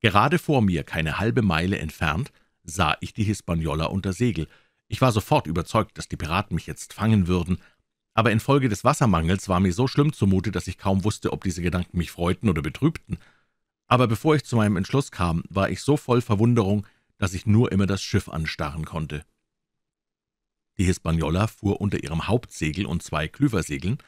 Gerade vor mir, keine halbe Meile entfernt, sah ich die Hispaniola unter Segel, ich war sofort überzeugt, dass die Piraten mich jetzt fangen würden, aber infolge des Wassermangels war mir so schlimm zumute, dass ich kaum wusste, ob diese Gedanken mich freuten oder betrübten. Aber bevor ich zu meinem Entschluss kam, war ich so voll Verwunderung, dass ich nur immer das Schiff anstarren konnte. Die Hispaniola fuhr unter ihrem Hauptsegel und zwei Klüversegeln,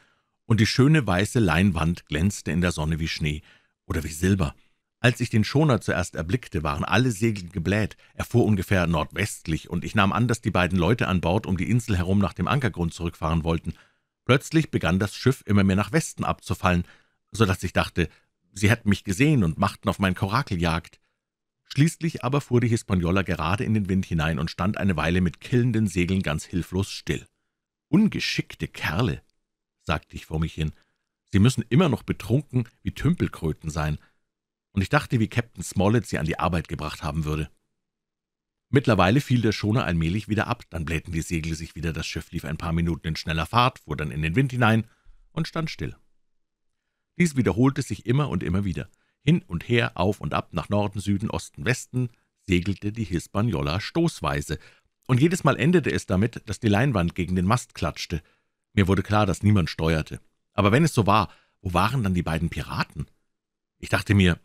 und die schöne weiße Leinwand glänzte in der Sonne wie Schnee oder wie Silber – als ich den Schoner zuerst erblickte, waren alle Segel gebläht, er fuhr ungefähr nordwestlich, und ich nahm an, dass die beiden Leute an Bord um die Insel herum nach dem Ankergrund zurückfahren wollten. Plötzlich begann das Schiff immer mehr nach Westen abzufallen, so dass ich dachte, sie hätten mich gesehen und machten auf mein Korakeljagd. Schließlich aber fuhr die Hispaniola gerade in den Wind hinein und stand eine Weile mit killenden Segeln ganz hilflos still. »Ungeschickte Kerle«, sagte ich vor mich hin, »sie müssen immer noch betrunken wie Tümpelkröten sein.« und ich dachte, wie Captain Smollett sie an die Arbeit gebracht haben würde. Mittlerweile fiel der Schoner allmählich wieder ab, dann blähten die Segel sich wieder, das Schiff lief ein paar Minuten in schneller Fahrt, fuhr dann in den Wind hinein und stand still. Dies wiederholte sich immer und immer wieder. Hin und her, auf und ab, nach Norden, Süden, Osten, Westen segelte die Hispaniola stoßweise, und jedes Mal endete es damit, dass die Leinwand gegen den Mast klatschte. Mir wurde klar, dass niemand steuerte. Aber wenn es so war, wo waren dann die beiden Piraten? Ich dachte mir,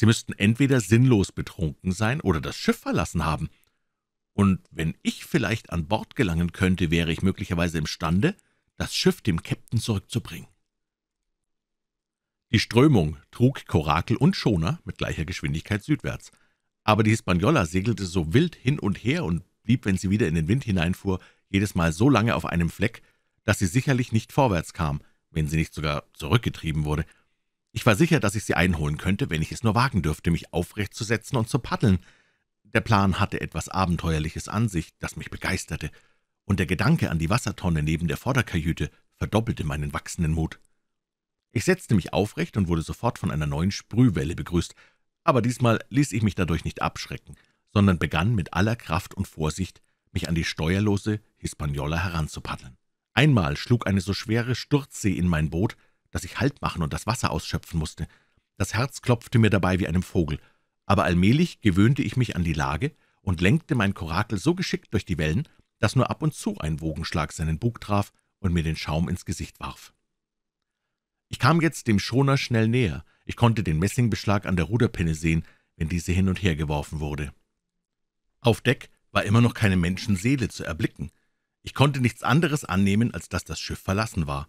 Sie müssten entweder sinnlos betrunken sein oder das Schiff verlassen haben. Und wenn ich vielleicht an Bord gelangen könnte, wäre ich möglicherweise imstande, das Schiff dem Käpt'n zurückzubringen. Die Strömung trug Korakel und Schoner mit gleicher Geschwindigkeit südwärts, aber die Hispaniola segelte so wild hin und her und blieb, wenn sie wieder in den Wind hineinfuhr, jedes Mal so lange auf einem Fleck, dass sie sicherlich nicht vorwärts kam, wenn sie nicht sogar zurückgetrieben wurde – ich war sicher, dass ich sie einholen könnte, wenn ich es nur wagen dürfte, mich aufrecht zu setzen und zu paddeln. Der Plan hatte etwas Abenteuerliches an sich, das mich begeisterte, und der Gedanke an die Wassertonne neben der Vorderkajüte verdoppelte meinen wachsenden Mut. Ich setzte mich aufrecht und wurde sofort von einer neuen Sprühwelle begrüßt, aber diesmal ließ ich mich dadurch nicht abschrecken, sondern begann mit aller Kraft und Vorsicht, mich an die steuerlose Hispaniola heranzupaddeln. Einmal schlug eine so schwere Sturzsee in mein Boot, dass ich Halt machen und das Wasser ausschöpfen musste. Das Herz klopfte mir dabei wie einem Vogel, aber allmählich gewöhnte ich mich an die Lage und lenkte mein Korakel so geschickt durch die Wellen, dass nur ab und zu ein Wogenschlag seinen Bug traf und mir den Schaum ins Gesicht warf. Ich kam jetzt dem Schoner schnell näher. Ich konnte den Messingbeschlag an der Ruderpinne sehen, wenn diese hin und her geworfen wurde. Auf Deck war immer noch keine Menschenseele zu erblicken. Ich konnte nichts anderes annehmen, als dass das Schiff verlassen war.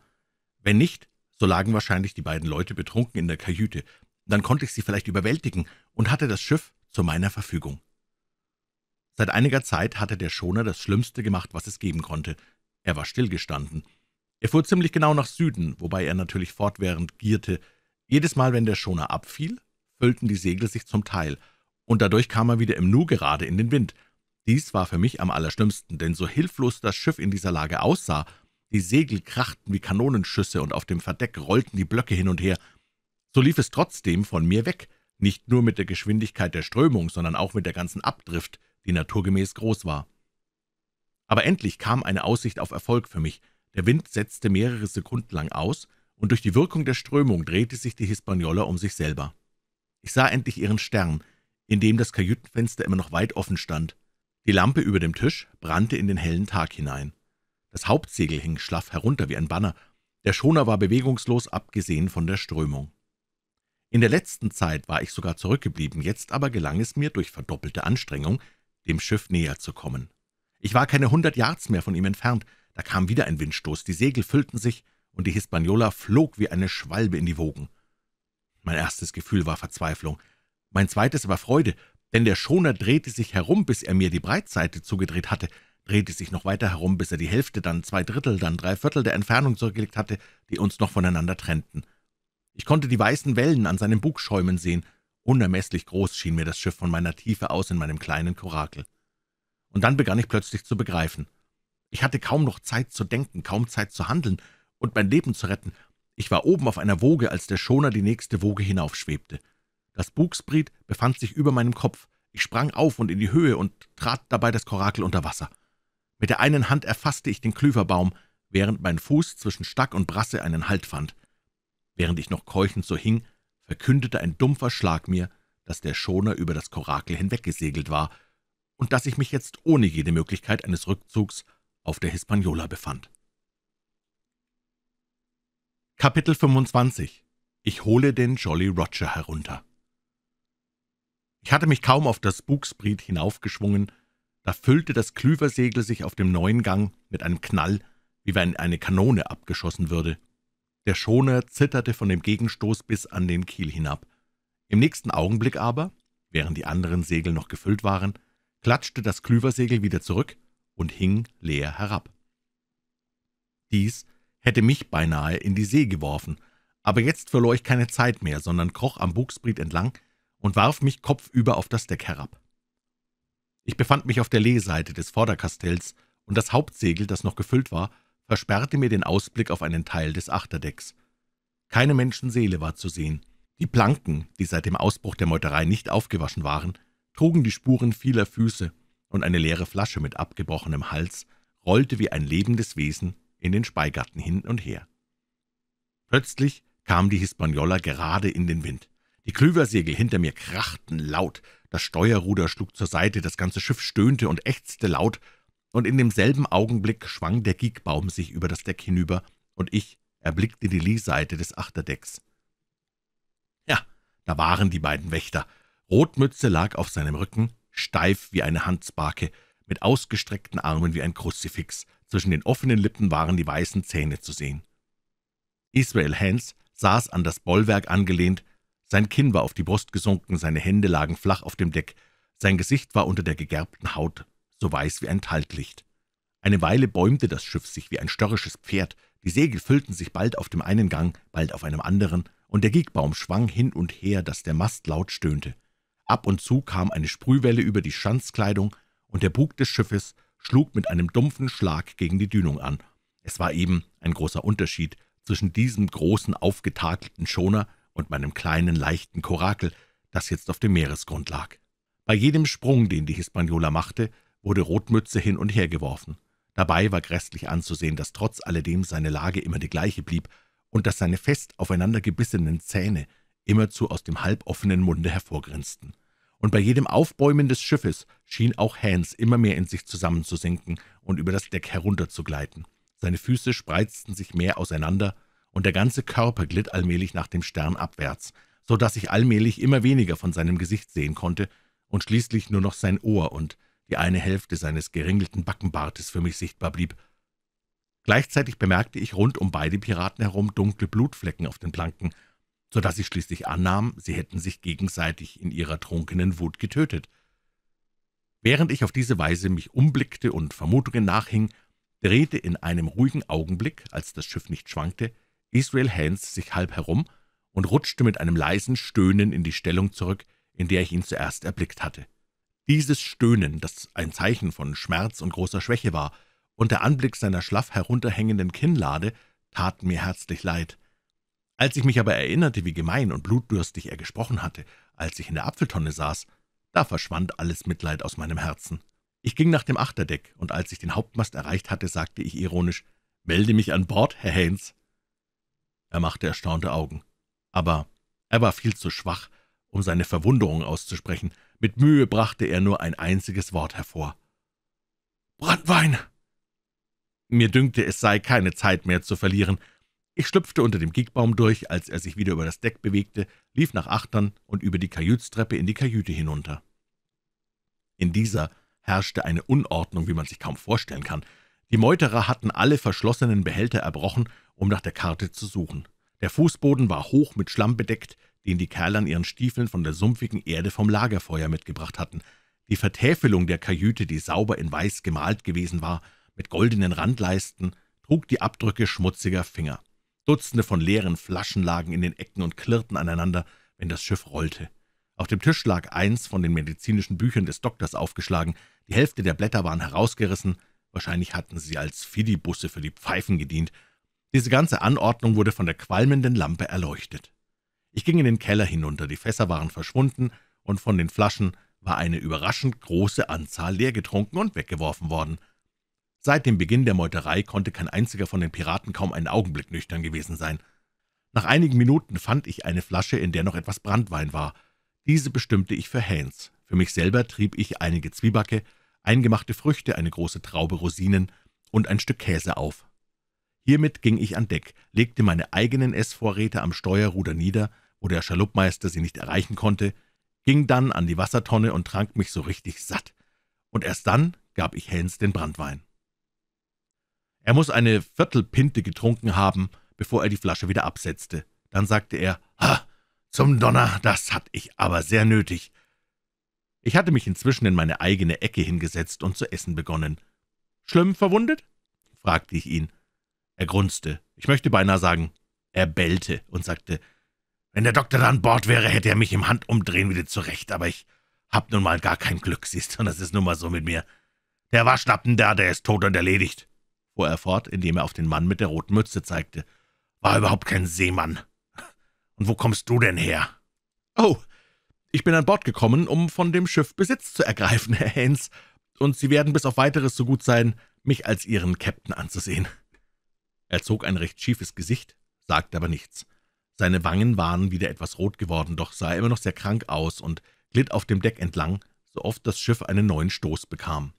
Wenn nicht, so lagen wahrscheinlich die beiden Leute betrunken in der Kajüte. Dann konnte ich sie vielleicht überwältigen und hatte das Schiff zu meiner Verfügung. Seit einiger Zeit hatte der Schoner das Schlimmste gemacht, was es geben konnte. Er war stillgestanden. Er fuhr ziemlich genau nach Süden, wobei er natürlich fortwährend gierte. Jedes Mal, wenn der Schoner abfiel, füllten die Segel sich zum Teil, und dadurch kam er wieder im Nu gerade in den Wind. Dies war für mich am allerschlimmsten, denn so hilflos das Schiff in dieser Lage aussah die Segel krachten wie Kanonenschüsse, und auf dem Verdeck rollten die Blöcke hin und her. So lief es trotzdem von mir weg, nicht nur mit der Geschwindigkeit der Strömung, sondern auch mit der ganzen Abdrift, die naturgemäß groß war. Aber endlich kam eine Aussicht auf Erfolg für mich. Der Wind setzte mehrere Sekunden lang aus, und durch die Wirkung der Strömung drehte sich die Hispaniola um sich selber. Ich sah endlich ihren Stern, in dem das Kajütenfenster immer noch weit offen stand. Die Lampe über dem Tisch brannte in den hellen Tag hinein. Das Hauptsegel hing schlaff herunter wie ein Banner. Der Schoner war bewegungslos, abgesehen von der Strömung. In der letzten Zeit war ich sogar zurückgeblieben, jetzt aber gelang es mir, durch verdoppelte Anstrengung, dem Schiff näher zu kommen. Ich war keine hundert Yards mehr von ihm entfernt, da kam wieder ein Windstoß, die Segel füllten sich, und die Hispaniola flog wie eine Schwalbe in die Wogen. Mein erstes Gefühl war Verzweiflung, mein zweites war Freude, denn der Schoner drehte sich herum, bis er mir die Breitseite zugedreht hatte, drehte sich noch weiter herum, bis er die Hälfte, dann zwei Drittel, dann drei Viertel der Entfernung zurückgelegt hatte, die uns noch voneinander trennten. Ich konnte die weißen Wellen an seinem Bug schäumen sehen. Unermesslich groß schien mir das Schiff von meiner Tiefe aus in meinem kleinen Korakel. Und dann begann ich plötzlich zu begreifen. Ich hatte kaum noch Zeit zu denken, kaum Zeit zu handeln und mein Leben zu retten. Ich war oben auf einer Woge, als der Schoner die nächste Woge hinaufschwebte. Das Bugspriet befand sich über meinem Kopf. Ich sprang auf und in die Höhe und trat dabei das Korakel unter Wasser. Mit der einen Hand erfasste ich den Klüverbaum, während mein Fuß zwischen Stack und Brasse einen Halt fand. Während ich noch keuchend so hing, verkündete ein dumpfer Schlag mir, dass der Schoner über das Korakel hinweggesegelt war und dass ich mich jetzt ohne jede Möglichkeit eines Rückzugs auf der Hispaniola befand. Kapitel 25 Ich hole den Jolly Roger herunter Ich hatte mich kaum auf das Bugspriet hinaufgeschwungen, da füllte das Klüversegel sich auf dem neuen Gang mit einem Knall, wie wenn eine Kanone abgeschossen würde. Der Schoner zitterte von dem Gegenstoß bis an den Kiel hinab. Im nächsten Augenblick aber, während die anderen Segel noch gefüllt waren, klatschte das Klüversegel wieder zurück und hing leer herab. Dies hätte mich beinahe in die See geworfen, aber jetzt verlor ich keine Zeit mehr, sondern kroch am Bugspriet entlang und warf mich kopfüber auf das Deck herab. Ich befand mich auf der Lehseite des Vorderkastells, und das Hauptsegel, das noch gefüllt war, versperrte mir den Ausblick auf einen Teil des Achterdecks. Keine Menschenseele war zu sehen. Die Planken, die seit dem Ausbruch der Meuterei nicht aufgewaschen waren, trugen die Spuren vieler Füße, und eine leere Flasche mit abgebrochenem Hals rollte wie ein lebendes Wesen in den Speigarten hin und her. Plötzlich kam die Hispaniola gerade in den Wind. Die Klüversegel hinter mir krachten laut, das Steuerruder schlug zur Seite, das ganze Schiff stöhnte und ächzte laut, und in demselben Augenblick schwang der Giegbaum sich über das Deck hinüber, und ich erblickte die Lee-Seite des Achterdecks. Ja, da waren die beiden Wächter. Rotmütze lag auf seinem Rücken, steif wie eine Handsbarke, mit ausgestreckten Armen wie ein Kruzifix. Zwischen den offenen Lippen waren die weißen Zähne zu sehen. Israel Hans saß an das Bollwerk angelehnt, sein Kinn war auf die Brust gesunken, seine Hände lagen flach auf dem Deck, sein Gesicht war unter der gegerbten Haut so weiß wie ein Talglicht. Eine Weile bäumte das Schiff sich wie ein störrisches Pferd, die Segel füllten sich bald auf dem einen Gang, bald auf einem anderen, und der Gigbaum schwang hin und her, dass der Mast laut stöhnte. Ab und zu kam eine Sprühwelle über die Schanzkleidung, und der Bug des Schiffes schlug mit einem dumpfen Schlag gegen die Dünung an. Es war eben ein großer Unterschied zwischen diesem großen, aufgetakelten Schoner und meinem kleinen, leichten Korakel, das jetzt auf dem Meeresgrund lag. Bei jedem Sprung, den die Hispaniola machte, wurde Rotmütze hin und her geworfen. Dabei war grässlich anzusehen, dass trotz alledem seine Lage immer die gleiche blieb und dass seine fest aufeinander gebissenen Zähne immerzu aus dem halboffenen Munde hervorgrinsten. Und bei jedem Aufbäumen des Schiffes schien auch Hans immer mehr in sich zusammenzusinken und über das Deck herunterzugleiten. Seine Füße spreizten sich mehr auseinander und der ganze Körper glitt allmählich nach dem Stern abwärts, so dass ich allmählich immer weniger von seinem Gesicht sehen konnte und schließlich nur noch sein Ohr und die eine Hälfte seines geringelten Backenbartes für mich sichtbar blieb. Gleichzeitig bemerkte ich rund um beide Piraten herum dunkle Blutflecken auf den Planken, so dass ich schließlich annahm, sie hätten sich gegenseitig in ihrer trunkenen Wut getötet. Während ich auf diese Weise mich umblickte und Vermutungen nachhing, drehte in einem ruhigen Augenblick, als das Schiff nicht schwankte, Israel Hands sich halb herum und rutschte mit einem leisen Stöhnen in die Stellung zurück, in der ich ihn zuerst erblickt hatte. Dieses Stöhnen, das ein Zeichen von Schmerz und großer Schwäche war, und der Anblick seiner schlaff herunterhängenden Kinnlade tat mir herzlich leid. Als ich mich aber erinnerte, wie gemein und blutdürstig er gesprochen hatte, als ich in der Apfeltonne saß, da verschwand alles Mitleid aus meinem Herzen. Ich ging nach dem Achterdeck, und als ich den Hauptmast erreicht hatte, sagte ich ironisch, »Melde mich an Bord, Herr Haynes.« er machte erstaunte Augen. Aber er war viel zu schwach, um seine Verwunderung auszusprechen. Mit Mühe brachte er nur ein einziges Wort hervor. »Brandwein!« Mir dünkte, es sei keine Zeit mehr zu verlieren. Ich schlüpfte unter dem Gigbaum durch, als er sich wieder über das Deck bewegte, lief nach Achtern und über die Kajütstreppe in die Kajüte hinunter. In dieser herrschte eine Unordnung, wie man sich kaum vorstellen kann. Die Meuterer hatten alle verschlossenen Behälter erbrochen, um nach der Karte zu suchen. Der Fußboden war hoch mit Schlamm bedeckt, den die Kerle an ihren Stiefeln von der sumpfigen Erde vom Lagerfeuer mitgebracht hatten. Die Vertäfelung der Kajüte, die sauber in weiß gemalt gewesen war, mit goldenen Randleisten, trug die Abdrücke schmutziger Finger. Dutzende von leeren Flaschen lagen in den Ecken und klirrten aneinander, wenn das Schiff rollte. Auf dem Tisch lag eins von den medizinischen Büchern des Doktors aufgeschlagen, die Hälfte der Blätter waren herausgerissen, wahrscheinlich hatten sie als Fidibusse für die Pfeifen gedient. Diese ganze Anordnung wurde von der qualmenden Lampe erleuchtet. Ich ging in den Keller hinunter, die Fässer waren verschwunden, und von den Flaschen war eine überraschend große Anzahl leer getrunken und weggeworfen worden. Seit dem Beginn der Meuterei konnte kein einziger von den Piraten kaum einen Augenblick nüchtern gewesen sein. Nach einigen Minuten fand ich eine Flasche, in der noch etwas Brandwein war. Diese bestimmte ich für Hans. Für mich selber trieb ich einige Zwiebacke, eingemachte Früchte, eine große Traube Rosinen und ein Stück Käse auf. Hiermit ging ich an Deck, legte meine eigenen Essvorräte am Steuerruder nieder, wo der Schaluppmeister sie nicht erreichen konnte, ging dann an die Wassertonne und trank mich so richtig satt. Und erst dann gab ich Hans den Brandwein. Er muss eine Viertelpinte getrunken haben, bevor er die Flasche wieder absetzte. Dann sagte er, »Ha, zum Donner, das hat ich aber sehr nötig. Ich hatte mich inzwischen in meine eigene Ecke hingesetzt und zu essen begonnen. »Schlimm verwundet?« fragte ich ihn. Er grunzte, ich möchte beinahe sagen, er bellte und sagte, »Wenn der Doktor an Bord wäre, hätte er mich im Handumdrehen wieder zurecht, aber ich hab nun mal gar kein Glück, siehst du, und das ist nun mal so mit mir. Der Waschlappen da, der ist tot und erledigt.« fuhr er fort, indem er auf den Mann mit der roten Mütze zeigte. »War überhaupt kein Seemann. Und wo kommst du denn her?« »Oh, ich bin an Bord gekommen, um von dem Schiff Besitz zu ergreifen, Herr Haines, und Sie werden bis auf Weiteres so gut sein, mich als Ihren Captain anzusehen.« Er zog ein recht schiefes Gesicht, sagte aber nichts. Seine Wangen waren wieder etwas rot geworden, doch sah er immer noch sehr krank aus und glitt auf dem Deck entlang, so oft das Schiff einen neuen Stoß bekam.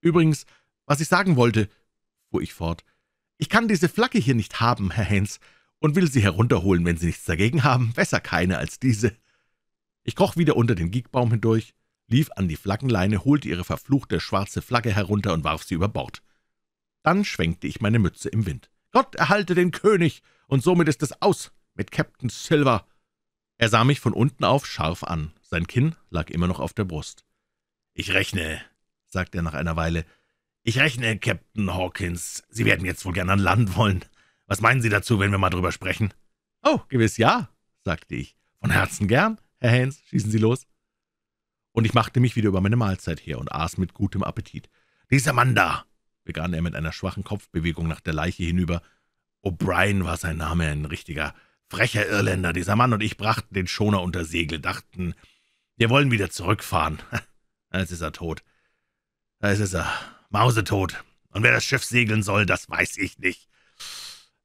»Übrigens, was ich sagen wollte,« fuhr ich fort, »ich kann diese Flagge hier nicht haben, Herr Haines, und will sie herunterholen, wenn Sie nichts dagegen haben, besser keine als diese.« ich kroch wieder unter den Giekbaum hindurch, lief an die Flaggenleine, holte ihre verfluchte schwarze Flagge herunter und warf sie über Bord. Dann schwenkte ich meine Mütze im Wind. »Gott erhalte den König! Und somit ist es aus mit Captain Silver!« Er sah mich von unten auf scharf an. Sein Kinn lag immer noch auf der Brust. »Ich rechne«, sagte er nach einer Weile, »ich rechne, Captain Hawkins, Sie werden jetzt wohl gern an Land wollen. Was meinen Sie dazu, wenn wir mal drüber sprechen?« »Oh, gewiss ja«, sagte ich, »von Herzen gern. Herr Haines, schießen Sie los.« Und ich machte mich wieder über meine Mahlzeit her und aß mit gutem Appetit. »Dieser Mann da«, begann er mit einer schwachen Kopfbewegung nach der Leiche hinüber, O'Brien war sein Name, ein richtiger frecher Irländer. Dieser Mann und ich brachten den Schoner unter Segel, dachten, wir wollen wieder zurückfahren. Als ist er tot. Als ist er mausetot. Und wer das Schiff segeln soll, das weiß ich nicht.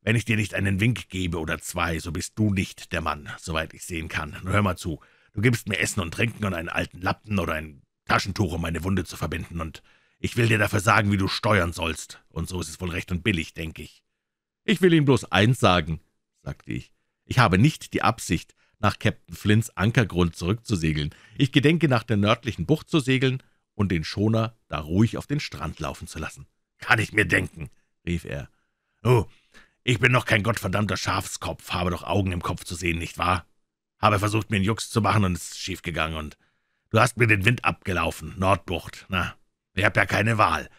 Wenn ich dir nicht einen Wink gebe oder zwei, so bist du nicht der Mann, soweit ich sehen kann. Nur hör mal zu, du gibst mir Essen und Trinken und einen alten Lappen oder ein Taschentuch, um meine Wunde zu verbinden, und ich will dir dafür sagen, wie du steuern sollst, und so ist es wohl recht und billig, denke ich. Ich will Ihnen bloß eins sagen, sagte ich. Ich habe nicht die Absicht, nach Captain Flints Ankergrund zurückzusegeln. Ich gedenke, nach der nördlichen Bucht zu segeln und den Schoner da ruhig auf den Strand laufen zu lassen. »Kann ich mir denken«, rief er. »Oh, ich bin noch kein gottverdammter Schafskopf, habe doch Augen im Kopf zu sehen, nicht wahr? Habe versucht, mir einen Jux zu machen und es ist schiefgegangen und du hast mir den Wind abgelaufen, Nordbucht, na, ich hab ja keine Wahl.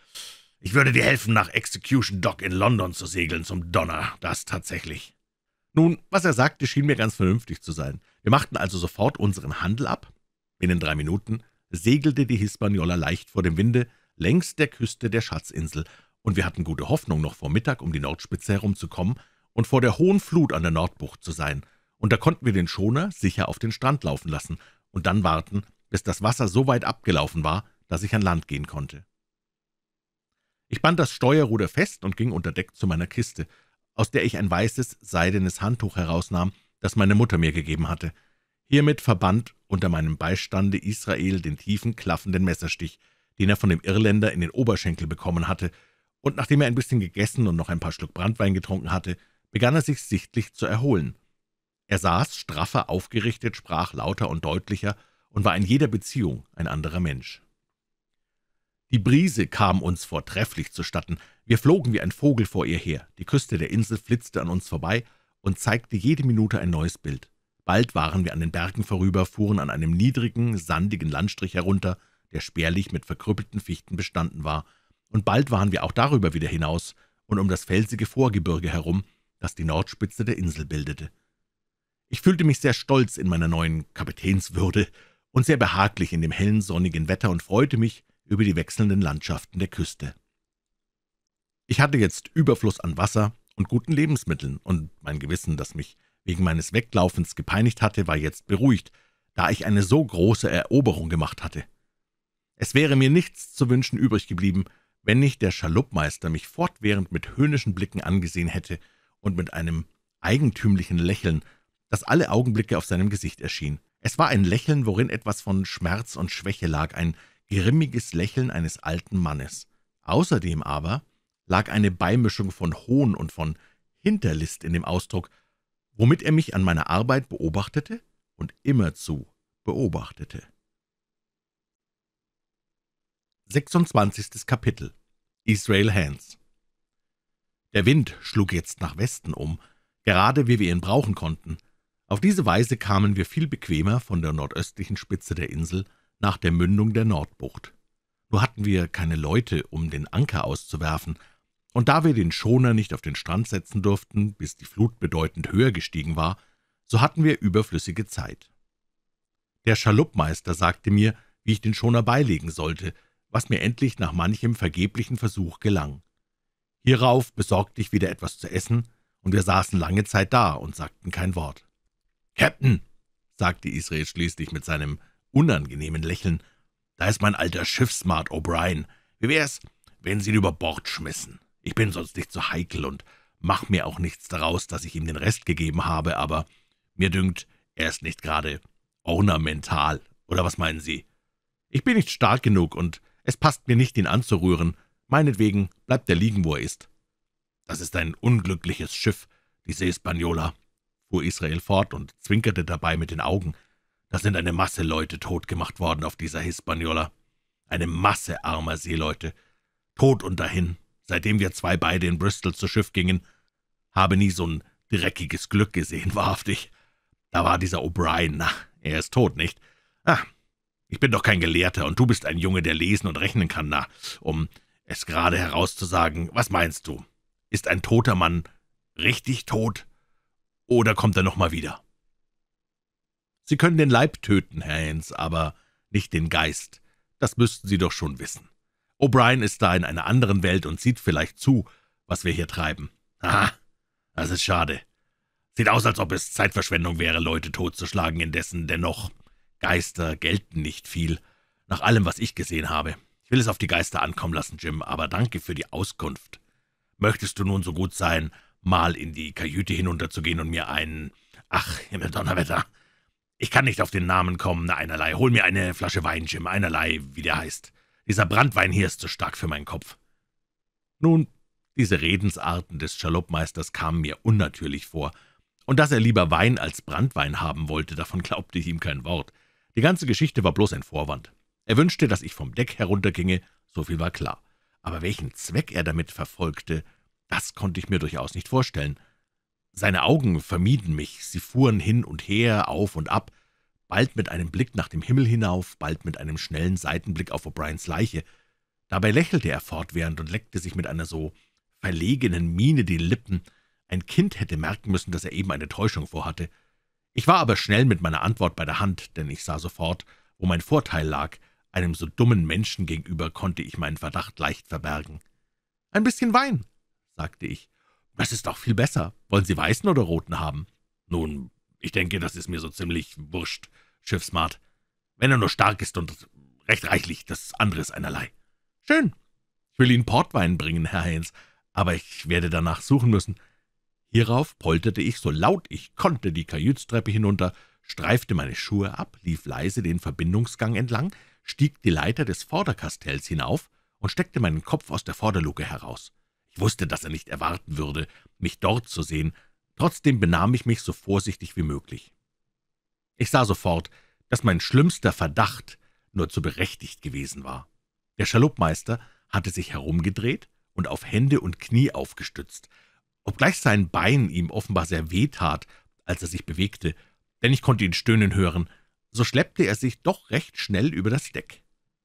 Ich würde dir helfen, nach Execution Dock in London zu segeln, zum Donner, das tatsächlich. Nun, was er sagte, schien mir ganz vernünftig zu sein. Wir machten also sofort unseren Handel ab. Binnen drei Minuten segelte die Hispaniola leicht vor dem Winde längs der Küste der Schatzinsel und wir hatten gute Hoffnung, noch vor Mittag um die Nordspitze herumzukommen und vor der hohen Flut an der Nordbucht zu sein, und da konnten wir den Schoner sicher auf den Strand laufen lassen und dann warten, bis das Wasser so weit abgelaufen war, dass ich an Land gehen konnte. Ich band das Steuerruder fest und ging unter Deck zu meiner Kiste, aus der ich ein weißes, seidenes Handtuch herausnahm, das meine Mutter mir gegeben hatte. Hiermit verband unter meinem Beistande Israel den tiefen, klaffenden Messerstich, den er von dem Irländer in den Oberschenkel bekommen hatte, und nachdem er ein bisschen gegessen und noch ein paar Schluck Brandwein getrunken hatte, begann er sich sichtlich zu erholen. Er saß straffer aufgerichtet, sprach lauter und deutlicher und war in jeder Beziehung ein anderer Mensch. Die Brise kam uns vortrefflich zustatten. Wir flogen wie ein Vogel vor ihr her. Die Küste der Insel flitzte an uns vorbei und zeigte jede Minute ein neues Bild. Bald waren wir an den Bergen vorüber, fuhren an einem niedrigen, sandigen Landstrich herunter, der spärlich mit verkrüppelten Fichten bestanden war, und bald waren wir auch darüber wieder hinaus und um das felsige Vorgebirge herum, das die Nordspitze der Insel bildete. Ich fühlte mich sehr stolz in meiner neuen Kapitänswürde und sehr behaglich in dem hellen, sonnigen Wetter und freute mich über die wechselnden Landschaften der Küste. Ich hatte jetzt Überfluss an Wasser und guten Lebensmitteln, und mein Gewissen, das mich wegen meines Weglaufens gepeinigt hatte, war jetzt beruhigt, da ich eine so große Eroberung gemacht hatte. Es wäre mir nichts zu wünschen übrig geblieben, wenn nicht der Schaluppmeister mich fortwährend mit höhnischen Blicken angesehen hätte und mit einem eigentümlichen Lächeln, das alle Augenblicke auf seinem Gesicht erschien. Es war ein Lächeln, worin etwas von Schmerz und Schwäche lag, ein grimmiges Lächeln eines alten Mannes. Außerdem aber lag eine Beimischung von Hohn und von Hinterlist in dem Ausdruck, womit er mich an meiner Arbeit beobachtete und immerzu beobachtete. 26. Kapitel Israel Hands Der Wind schlug jetzt nach Westen um, gerade wie wir ihn brauchen konnten. Auf diese Weise kamen wir viel bequemer von der nordöstlichen Spitze der Insel nach der Mündung der Nordbucht. Nur hatten wir keine Leute, um den Anker auszuwerfen, und da wir den Schoner nicht auf den Strand setzen durften, bis die Flut bedeutend höher gestiegen war, so hatten wir überflüssige Zeit. Der Schaluppmeister sagte mir, wie ich den Schoner beilegen sollte, was mir endlich nach manchem vergeblichen Versuch gelang. Hierauf besorgte ich wieder etwas zu essen, und wir saßen lange Zeit da und sagten kein Wort. »Captain«, sagte Israel schließlich mit seinem unangenehmen Lächeln, »da ist mein alter Schiffsmart O'Brien. Wie wär's, wenn Sie ihn über Bord schmissen? Ich bin sonst nicht so heikel und mach mir auch nichts daraus, dass ich ihm den Rest gegeben habe, aber mir dünkt, er ist nicht gerade ornamental. Oder was meinen Sie? Ich bin nicht stark genug und es passt mir nicht, ihn anzurühren. Meinetwegen bleibt er liegen, wo er ist.« »Das ist ein unglückliches Schiff, diese Hispaniola«, fuhr Israel fort und zwinkerte dabei mit den Augen. »Da sind eine Masse Leute totgemacht worden auf dieser Hispaniola. Eine Masse armer Seeleute. Tot und dahin, seitdem wir zwei beide in Bristol zu Schiff gingen. Habe nie so ein dreckiges Glück gesehen, wahrhaftig. Da war dieser O'Brien, na, er ist tot, nicht? Ah, ich bin doch kein Gelehrter, und du bist ein Junge, der lesen und rechnen kann. Na, um es gerade herauszusagen, was meinst du? Ist ein toter Mann richtig tot, oder kommt er noch mal wieder?« »Sie können den Leib töten, Herr Hens, aber nicht den Geist. Das müssten Sie doch schon wissen. O'Brien ist da in einer anderen Welt und sieht vielleicht zu, was wir hier treiben. Aha, das ist schade. Sieht aus, als ob es Zeitverschwendung wäre, Leute totzuschlagen, indessen dennoch Geister gelten nicht viel, nach allem, was ich gesehen habe. Ich will es auf die Geister ankommen lassen, Jim, aber danke für die Auskunft. Möchtest du nun so gut sein, mal in die Kajüte hinunterzugehen und mir einen... Ach, Himmeldonnerwetter, Ich kann nicht auf den Namen kommen, einerlei. Hol mir eine Flasche Wein, Jim, einerlei, wie der heißt. Dieser Brandwein hier ist zu stark für meinen Kopf. Nun, diese Redensarten des Schaloppmeisters kamen mir unnatürlich vor, und dass er lieber Wein als Brandwein haben wollte, davon glaubte ich ihm kein Wort. Die ganze Geschichte war bloß ein Vorwand. Er wünschte, dass ich vom Deck herunterginge, so viel war klar. Aber welchen Zweck er damit verfolgte, das konnte ich mir durchaus nicht vorstellen. Seine Augen vermieden mich, sie fuhren hin und her, auf und ab, bald mit einem Blick nach dem Himmel hinauf, bald mit einem schnellen Seitenblick auf O'Briens Leiche. Dabei lächelte er fortwährend und leckte sich mit einer so verlegenen Miene die Lippen. Ein Kind hätte merken müssen, dass er eben eine Täuschung vorhatte. Ich war aber schnell mit meiner Antwort bei der Hand, denn ich sah sofort, wo mein Vorteil lag. Einem so dummen Menschen gegenüber konnte ich meinen Verdacht leicht verbergen. »Ein bisschen Wein«, sagte ich. »Das ist doch viel besser. Wollen Sie weißen oder roten haben?« »Nun, ich denke, das ist mir so ziemlich wurscht, Schiffsmart. Wenn er nur stark ist und recht reichlich, das andere ist einerlei.« »Schön. Ich will Ihnen Portwein bringen, Herr Haynes, aber ich werde danach suchen müssen.« Hierauf polterte ich, so laut ich konnte, die Kajütstreppe hinunter, streifte meine Schuhe ab, lief leise den Verbindungsgang entlang, stieg die Leiter des Vorderkastells hinauf und steckte meinen Kopf aus der Vorderluke heraus. Ich wusste, dass er nicht erwarten würde, mich dort zu sehen, trotzdem benahm ich mich so vorsichtig wie möglich. Ich sah sofort, dass mein schlimmster Verdacht nur zu berechtigt gewesen war. Der Schaluppmeister hatte sich herumgedreht und auf Hände und Knie aufgestützt, obgleich sein Bein ihm offenbar sehr weh tat, als er sich bewegte, denn ich konnte ihn stöhnen hören, so schleppte er sich doch recht schnell über das Deck.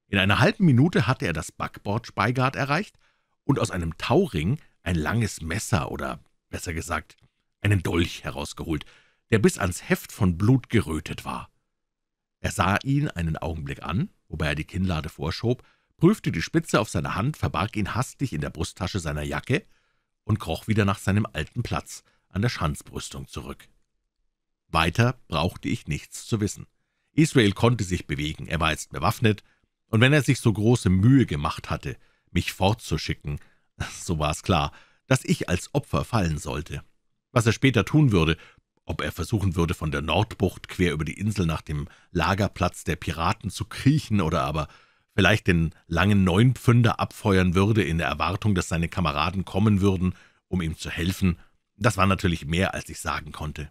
In einer halben Minute hatte er das Backbord-Speigart erreicht und aus einem Tauring ein langes Messer oder, besser gesagt, einen Dolch herausgeholt, der bis ans Heft von Blut gerötet war. Er sah ihn einen Augenblick an, wobei er die Kinnlade vorschob, prüfte die Spitze auf seiner Hand, verbarg ihn hastig in der Brusttasche seiner Jacke und kroch wieder nach seinem alten Platz an der Schanzbrüstung zurück. Weiter brauchte ich nichts zu wissen. Israel konnte sich bewegen, er war jetzt bewaffnet, und wenn er sich so große Mühe gemacht hatte, mich fortzuschicken, so war es klar, dass ich als Opfer fallen sollte. Was er später tun würde, ob er versuchen würde, von der Nordbucht quer über die Insel nach dem Lagerplatz der Piraten zu kriechen oder aber vielleicht den langen Neunpfünder abfeuern würde, in der Erwartung, dass seine Kameraden kommen würden, um ihm zu helfen, das war natürlich mehr, als ich sagen konnte.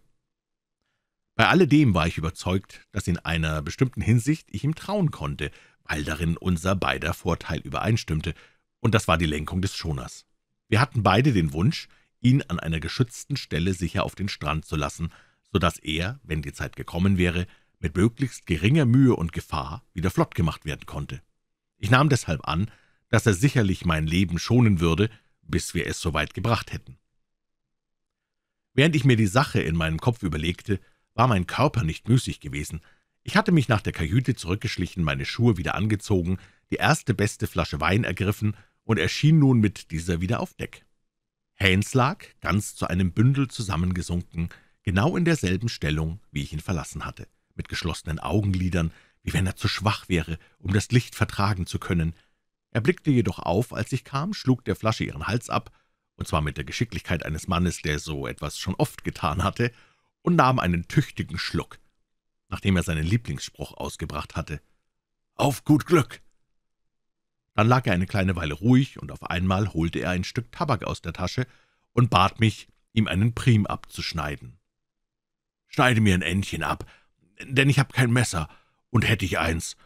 Bei alledem war ich überzeugt, dass in einer bestimmten Hinsicht ich ihm trauen konnte, weil darin unser beider Vorteil übereinstimmte, und das war die Lenkung des Schoners. Wir hatten beide den Wunsch, ihn an einer geschützten Stelle sicher auf den Strand zu lassen, so dass er, wenn die Zeit gekommen wäre, mit möglichst geringer Mühe und Gefahr wieder flott gemacht werden konnte. Ich nahm deshalb an, dass er sicherlich mein Leben schonen würde, bis wir es soweit gebracht hätten. Während ich mir die Sache in meinem Kopf überlegte, war mein Körper nicht müßig gewesen. Ich hatte mich nach der Kajüte zurückgeschlichen, meine Schuhe wieder angezogen, die erste beste Flasche Wein ergriffen und erschien nun mit dieser wieder auf Deck. Haines lag, ganz zu einem Bündel zusammengesunken, genau in derselben Stellung, wie ich ihn verlassen hatte, mit geschlossenen Augenlidern, wie wenn er zu schwach wäre, um das Licht vertragen zu können. Er blickte jedoch auf, als ich kam, schlug der Flasche ihren Hals ab, und zwar mit der Geschicklichkeit eines Mannes, der so etwas schon oft getan hatte, und nahm einen tüchtigen Schluck, nachdem er seinen Lieblingsspruch ausgebracht hatte. »Auf gut Glück!« Dann lag er eine kleine Weile ruhig, und auf einmal holte er ein Stück Tabak aus der Tasche und bat mich, ihm einen Prim abzuschneiden. »Schneide mir ein Endchen ab, denn ich habe kein Messer, und hätte ich eins,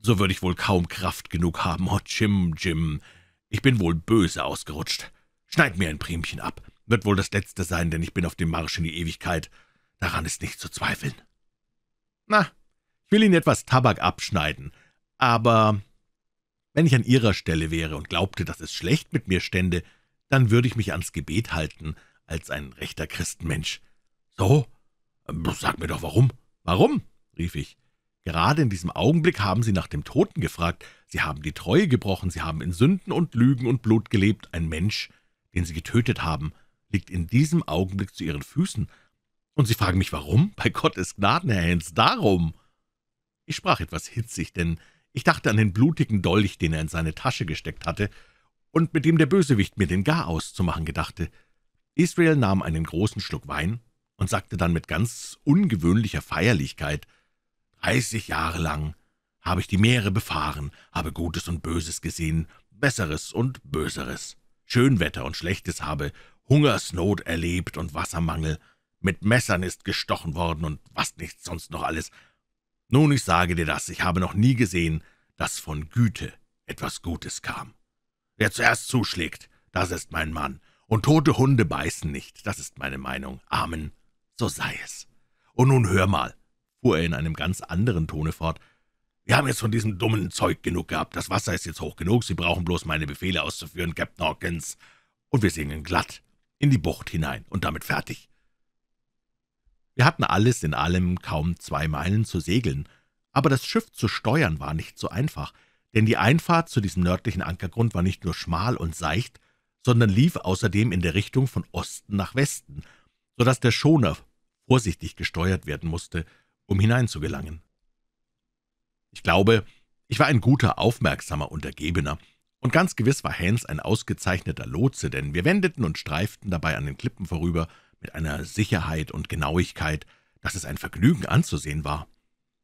so würde ich wohl kaum Kraft genug haben. Oh, Jim, Jim, ich bin wohl böse ausgerutscht. Schneid mir ein Primchen ab. Wird wohl das Letzte sein, denn ich bin auf dem Marsch in die Ewigkeit. Daran ist nicht zu zweifeln. Na, ich will Ihnen etwas Tabak abschneiden, aber wenn ich an Ihrer Stelle wäre und glaubte, dass es schlecht mit mir stände, dann würde ich mich ans Gebet halten, als ein rechter Christenmensch. So? Sag mir doch, warum? Warum? rief ich. Gerade in diesem Augenblick haben sie nach dem Toten gefragt, sie haben die Treue gebrochen, sie haben in Sünden und Lügen und Blut gelebt, ein Mensch, den sie getötet haben, liegt in diesem Augenblick zu ihren Füßen. Und sie fragen mich, warum? Bei Gottes Gnaden, Herr Hens, darum!« Ich sprach etwas hitzig, denn ich dachte an den blutigen Dolch, den er in seine Tasche gesteckt hatte und mit dem der Bösewicht mir den Garaus zu machen gedachte. Israel nahm einen großen Schluck Wein und sagte dann mit ganz ungewöhnlicher Feierlichkeit – Dreißig Jahre lang habe ich die Meere befahren, habe Gutes und Böses gesehen, Besseres und Böseres, Schönwetter und Schlechtes habe, Hungersnot erlebt und Wassermangel, mit Messern ist gestochen worden und was nicht sonst noch alles. Nun, ich sage dir das, ich habe noch nie gesehen, dass von Güte etwas Gutes kam. Wer zuerst zuschlägt, das ist mein Mann, und tote Hunde beißen nicht, das ist meine Meinung. Amen, so sei es. Und nun hör mal, fuhr er in einem ganz anderen Tone fort, »wir haben jetzt von diesem dummen Zeug genug gehabt. Das Wasser ist jetzt hoch genug, Sie brauchen bloß meine Befehle auszuführen, Captain Hawkins. Und wir segeln glatt in die Bucht hinein und damit fertig.« Wir hatten alles in allem kaum zwei Meilen zu segeln, aber das Schiff zu steuern war nicht so einfach, denn die Einfahrt zu diesem nördlichen Ankergrund war nicht nur schmal und seicht, sondern lief außerdem in der Richtung von Osten nach Westen, so dass der Schoner vorsichtig gesteuert werden musste, um hineinzugelangen. Ich glaube, ich war ein guter, aufmerksamer Untergebener, und ganz gewiss war Hans ein ausgezeichneter Lotse, denn wir wendeten und streiften dabei an den Klippen vorüber mit einer Sicherheit und Genauigkeit, dass es ein Vergnügen anzusehen war.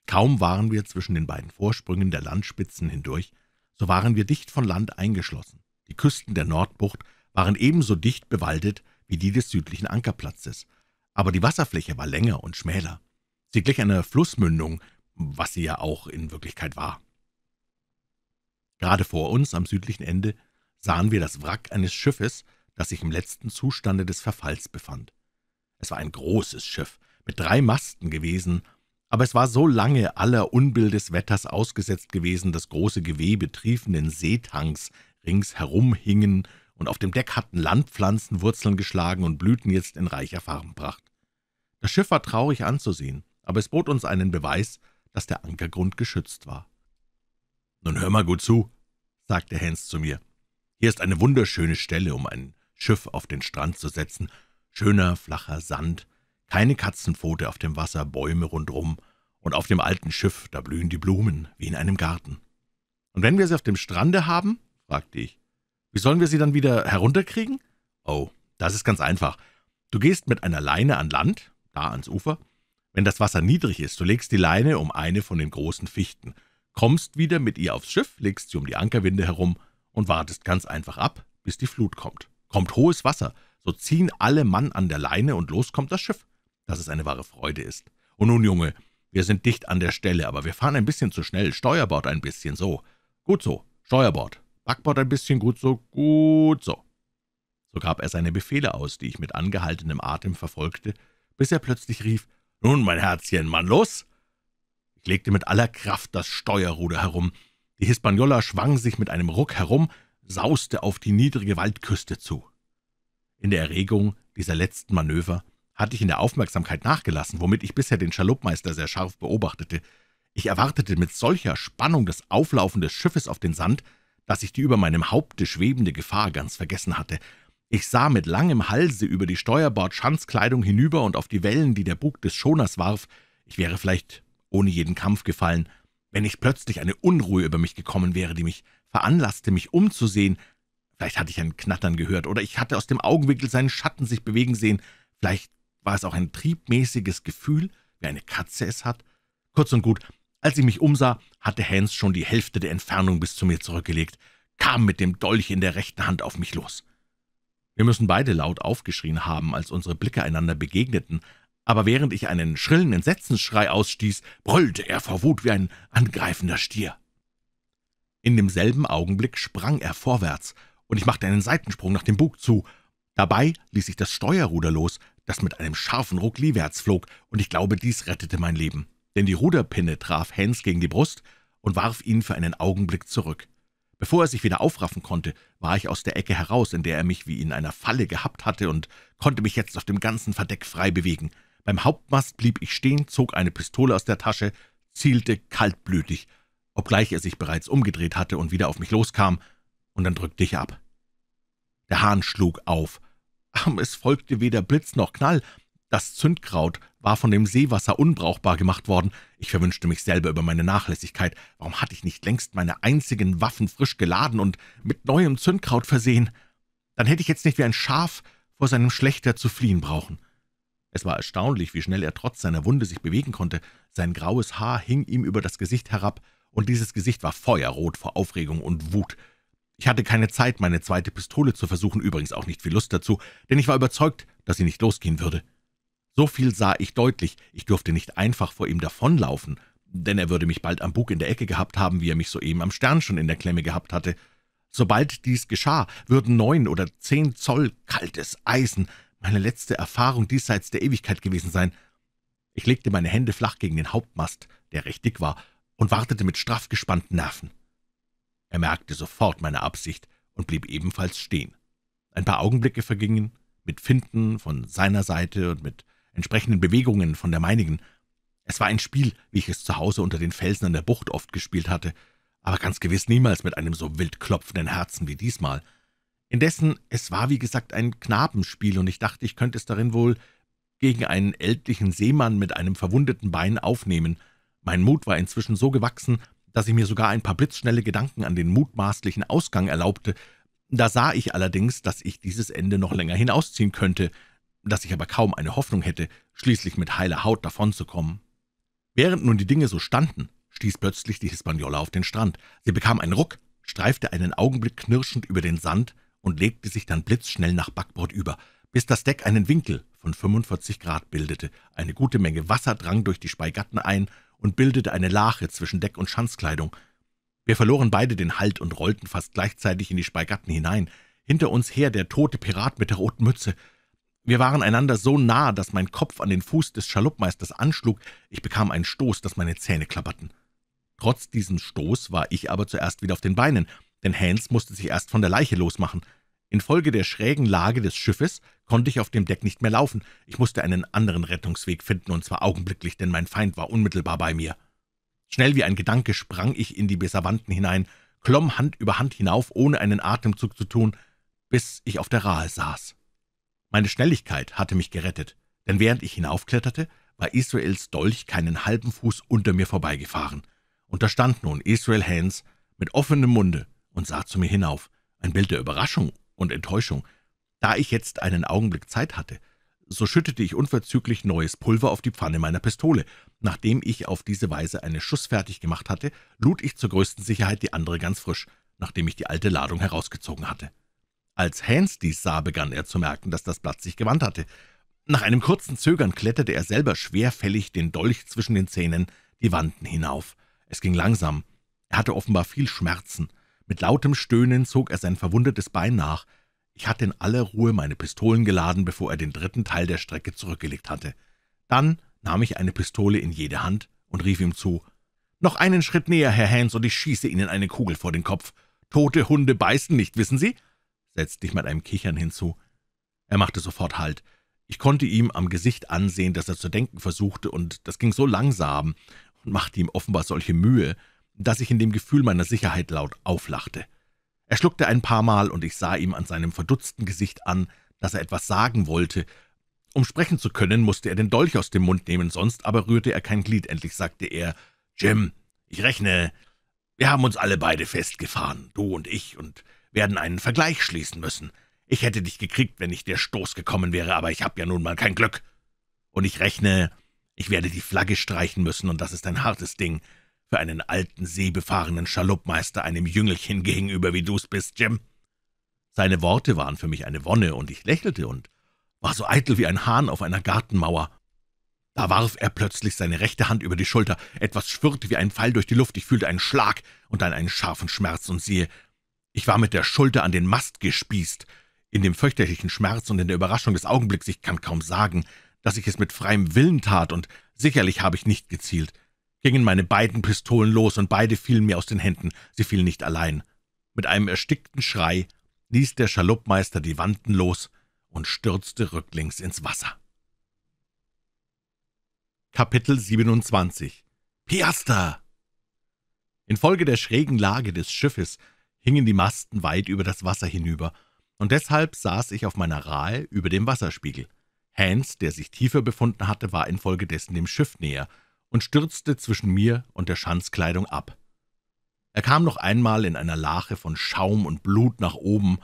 Kaum waren wir zwischen den beiden Vorsprüngen der Landspitzen hindurch, so waren wir dicht von Land eingeschlossen. Die Küsten der Nordbucht waren ebenso dicht bewaldet wie die des südlichen Ankerplatzes, aber die Wasserfläche war länger und schmäler. Sie glich einer Flussmündung, was sie ja auch in Wirklichkeit war. Gerade vor uns, am südlichen Ende, sahen wir das Wrack eines Schiffes, das sich im letzten Zustande des Verfalls befand. Es war ein großes Schiff, mit drei Masten gewesen, aber es war so lange aller Unbill des Wetters ausgesetzt gewesen, dass große Gewebe triefenden Seetanks ringsherum hingen und auf dem Deck hatten Landpflanzen Wurzeln geschlagen und blühten jetzt in reicher Farbenpracht. Das Schiff war traurig anzusehen aber es bot uns einen Beweis, dass der Ankergrund geschützt war. »Nun hör mal gut zu«, sagte Hans zu mir. »Hier ist eine wunderschöne Stelle, um ein Schiff auf den Strand zu setzen. Schöner, flacher Sand, keine Katzenpfote auf dem Wasser, Bäume rundrum, und auf dem alten Schiff, da blühen die Blumen, wie in einem Garten. »Und wenn wir sie auf dem Strande haben?« fragte ich. »Wie sollen wir sie dann wieder herunterkriegen?« »Oh, das ist ganz einfach. Du gehst mit einer Leine an Land, da ans Ufer, wenn das Wasser niedrig ist, du legst die Leine um eine von den großen Fichten, kommst wieder mit ihr aufs Schiff, legst sie um die Ankerwinde herum und wartest ganz einfach ab, bis die Flut kommt. Kommt hohes Wasser, so ziehen alle Mann an der Leine und los kommt das Schiff, dass es eine wahre Freude ist. Und nun, Junge, wir sind dicht an der Stelle, aber wir fahren ein bisschen zu schnell, Steuerbord ein bisschen, so. Gut so, Steuerbord, Backbord ein bisschen, gut so, gut so. So gab er seine Befehle aus, die ich mit angehaltenem Atem verfolgte, bis er plötzlich rief, nun, mein Herzchen, Mann, los!« Ich legte mit aller Kraft das Steuerruder herum. Die Hispaniola schwang sich mit einem Ruck herum, sauste auf die niedrige Waldküste zu. In der Erregung dieser letzten Manöver hatte ich in der Aufmerksamkeit nachgelassen, womit ich bisher den Schaluppmeister sehr scharf beobachtete. Ich erwartete mit solcher Spannung das Auflaufen des Schiffes auf den Sand, dass ich die über meinem Haupte schwebende Gefahr ganz vergessen hatte. Ich sah mit langem Halse über die Steuerbord-Schanzkleidung hinüber und auf die Wellen, die der Bug des Schoners warf. Ich wäre vielleicht ohne jeden Kampf gefallen, wenn nicht plötzlich eine Unruhe über mich gekommen wäre, die mich veranlasste, mich umzusehen. Vielleicht hatte ich ein Knattern gehört, oder ich hatte aus dem Augenwinkel seinen Schatten sich bewegen sehen. Vielleicht war es auch ein triebmäßiges Gefühl, wie eine Katze es hat. Kurz und gut, als ich mich umsah, hatte Hans schon die Hälfte der Entfernung bis zu mir zurückgelegt, kam mit dem Dolch in der rechten Hand auf mich los. Wir müssen beide laut aufgeschrien haben, als unsere Blicke einander begegneten, aber während ich einen schrillen Entsetzensschrei ausstieß, brüllte er vor Wut wie ein angreifender Stier. In demselben Augenblick sprang er vorwärts, und ich machte einen Seitensprung nach dem Bug zu. Dabei ließ ich das Steuerruder los, das mit einem scharfen Ruck lieberts flog, und ich glaube, dies rettete mein Leben, denn die Ruderpinne traf Hans gegen die Brust und warf ihn für einen Augenblick zurück. Bevor er sich wieder aufraffen konnte, war ich aus der Ecke heraus, in der er mich wie in einer Falle gehabt hatte, und konnte mich jetzt auf dem ganzen Verdeck frei bewegen. Beim Hauptmast blieb ich stehen, zog eine Pistole aus der Tasche, zielte kaltblütig, obgleich er sich bereits umgedreht hatte und wieder auf mich loskam, und dann drückte ich ab. Der Hahn schlug auf. Es folgte weder Blitz noch Knall, das Zündkraut war von dem Seewasser unbrauchbar gemacht worden. Ich verwünschte mich selber über meine Nachlässigkeit. Warum hatte ich nicht längst meine einzigen Waffen frisch geladen und mit neuem Zündkraut versehen? Dann hätte ich jetzt nicht wie ein Schaf vor seinem Schlechter zu fliehen brauchen. Es war erstaunlich, wie schnell er trotz seiner Wunde sich bewegen konnte. Sein graues Haar hing ihm über das Gesicht herab, und dieses Gesicht war feuerrot vor Aufregung und Wut. Ich hatte keine Zeit, meine zweite Pistole zu versuchen, übrigens auch nicht viel Lust dazu, denn ich war überzeugt, dass sie nicht losgehen würde. So viel sah ich deutlich, ich durfte nicht einfach vor ihm davonlaufen, denn er würde mich bald am Bug in der Ecke gehabt haben, wie er mich soeben am Stern schon in der Klemme gehabt hatte. Sobald dies geschah, würden neun oder zehn Zoll kaltes Eisen meine letzte Erfahrung diesseits der Ewigkeit gewesen sein. Ich legte meine Hände flach gegen den Hauptmast, der recht dick war, und wartete mit straff gespannten Nerven. Er merkte sofort meine Absicht und blieb ebenfalls stehen. Ein paar Augenblicke vergingen, mit Finden von seiner Seite und mit entsprechenden Bewegungen von der meinigen. Es war ein Spiel, wie ich es zu Hause unter den Felsen an der Bucht oft gespielt hatte, aber ganz gewiss niemals mit einem so wild klopfenden Herzen wie diesmal. Indessen, es war wie gesagt ein Knabenspiel, und ich dachte, ich könnte es darin wohl gegen einen ältlichen Seemann mit einem verwundeten Bein aufnehmen. Mein Mut war inzwischen so gewachsen, dass ich mir sogar ein paar blitzschnelle Gedanken an den mutmaßlichen Ausgang erlaubte. Da sah ich allerdings, dass ich dieses Ende noch länger hinausziehen könnte, dass ich aber kaum eine Hoffnung hätte, schließlich mit heiler Haut davonzukommen. Während nun die Dinge so standen, stieß plötzlich die Hispaniola auf den Strand. Sie bekam einen Ruck, streifte einen Augenblick knirschend über den Sand und legte sich dann blitzschnell nach Backbord über, bis das Deck einen Winkel von 45 Grad bildete. Eine gute Menge Wasser drang durch die Speigatten ein und bildete eine Lache zwischen Deck und Schanzkleidung. Wir verloren beide den Halt und rollten fast gleichzeitig in die Speigatten hinein. Hinter uns her der tote Pirat mit der roten Mütze – wir waren einander so nah, dass mein Kopf an den Fuß des Schaluppmeisters anschlug, ich bekam einen Stoß, dass meine Zähne klapperten. Trotz diesem Stoß war ich aber zuerst wieder auf den Beinen, denn Hans musste sich erst von der Leiche losmachen. Infolge der schrägen Lage des Schiffes konnte ich auf dem Deck nicht mehr laufen. Ich musste einen anderen Rettungsweg finden, und zwar augenblicklich, denn mein Feind war unmittelbar bei mir. Schnell wie ein Gedanke sprang ich in die Besavanten hinein, klomm Hand über Hand hinauf, ohne einen Atemzug zu tun, bis ich auf der Rahe saß. Meine Schnelligkeit hatte mich gerettet, denn während ich hinaufkletterte, war Israels Dolch keinen halben Fuß unter mir vorbeigefahren. Und da stand nun Israel Hans mit offenem Munde und sah zu mir hinauf, ein Bild der Überraschung und Enttäuschung. Da ich jetzt einen Augenblick Zeit hatte, so schüttete ich unverzüglich neues Pulver auf die Pfanne meiner Pistole. Nachdem ich auf diese Weise eine fertig gemacht hatte, lud ich zur größten Sicherheit die andere ganz frisch, nachdem ich die alte Ladung herausgezogen hatte. Als Hans dies sah, begann er zu merken, dass das Blatt sich gewandt hatte. Nach einem kurzen Zögern kletterte er selber schwerfällig den Dolch zwischen den Zähnen die Wanden hinauf. Es ging langsam. Er hatte offenbar viel Schmerzen. Mit lautem Stöhnen zog er sein verwundetes Bein nach. Ich hatte in aller Ruhe meine Pistolen geladen, bevor er den dritten Teil der Strecke zurückgelegt hatte. Dann nahm ich eine Pistole in jede Hand und rief ihm zu, »Noch einen Schritt näher, Herr Hans, und ich schieße Ihnen eine Kugel vor den Kopf. Tote Hunde beißen nicht, wissen Sie?« setzte ich mit einem Kichern hinzu. Er machte sofort Halt. Ich konnte ihm am Gesicht ansehen, dass er zu denken versuchte, und das ging so langsam und machte ihm offenbar solche Mühe, dass ich in dem Gefühl meiner Sicherheit laut auflachte. Er schluckte ein paar Mal, und ich sah ihm an seinem verdutzten Gesicht an, dass er etwas sagen wollte. Um sprechen zu können, musste er den Dolch aus dem Mund nehmen, sonst aber rührte er kein Glied. Endlich sagte er, »Jim, ich rechne, wir haben uns alle beide festgefahren, du und ich, und werden einen Vergleich schließen müssen. Ich hätte dich gekriegt, wenn nicht der Stoß gekommen wäre, aber ich habe ja nun mal kein Glück. Und ich rechne, ich werde die Flagge streichen müssen, und das ist ein hartes Ding für einen alten, seebefahrenen Schaluppmeister einem Jüngelchen gegenüber, wie du's bist, Jim. Seine Worte waren für mich eine Wonne, und ich lächelte und war so eitel wie ein Hahn auf einer Gartenmauer. Da warf er plötzlich seine rechte Hand über die Schulter, etwas schwirrte wie ein Pfeil durch die Luft, ich fühlte einen Schlag und dann einen scharfen Schmerz, und siehe, ich war mit der Schulter an den Mast gespießt. In dem fürchterlichen Schmerz und in der Überraschung des Augenblicks, ich kann kaum sagen, dass ich es mit freiem Willen tat, und sicherlich habe ich nicht gezielt. Gingen meine beiden Pistolen los, und beide fielen mir aus den Händen. Sie fielen nicht allein. Mit einem erstickten Schrei ließ der Schaluppmeister die Wanden los und stürzte rücklings ins Wasser. Kapitel 27 Piaster Infolge der schrägen Lage des Schiffes hingen die Masten weit über das Wasser hinüber, und deshalb saß ich auf meiner Rahe über dem Wasserspiegel. Hans, der sich tiefer befunden hatte, war infolgedessen dem Schiff näher und stürzte zwischen mir und der Schanzkleidung ab. Er kam noch einmal in einer Lache von Schaum und Blut nach oben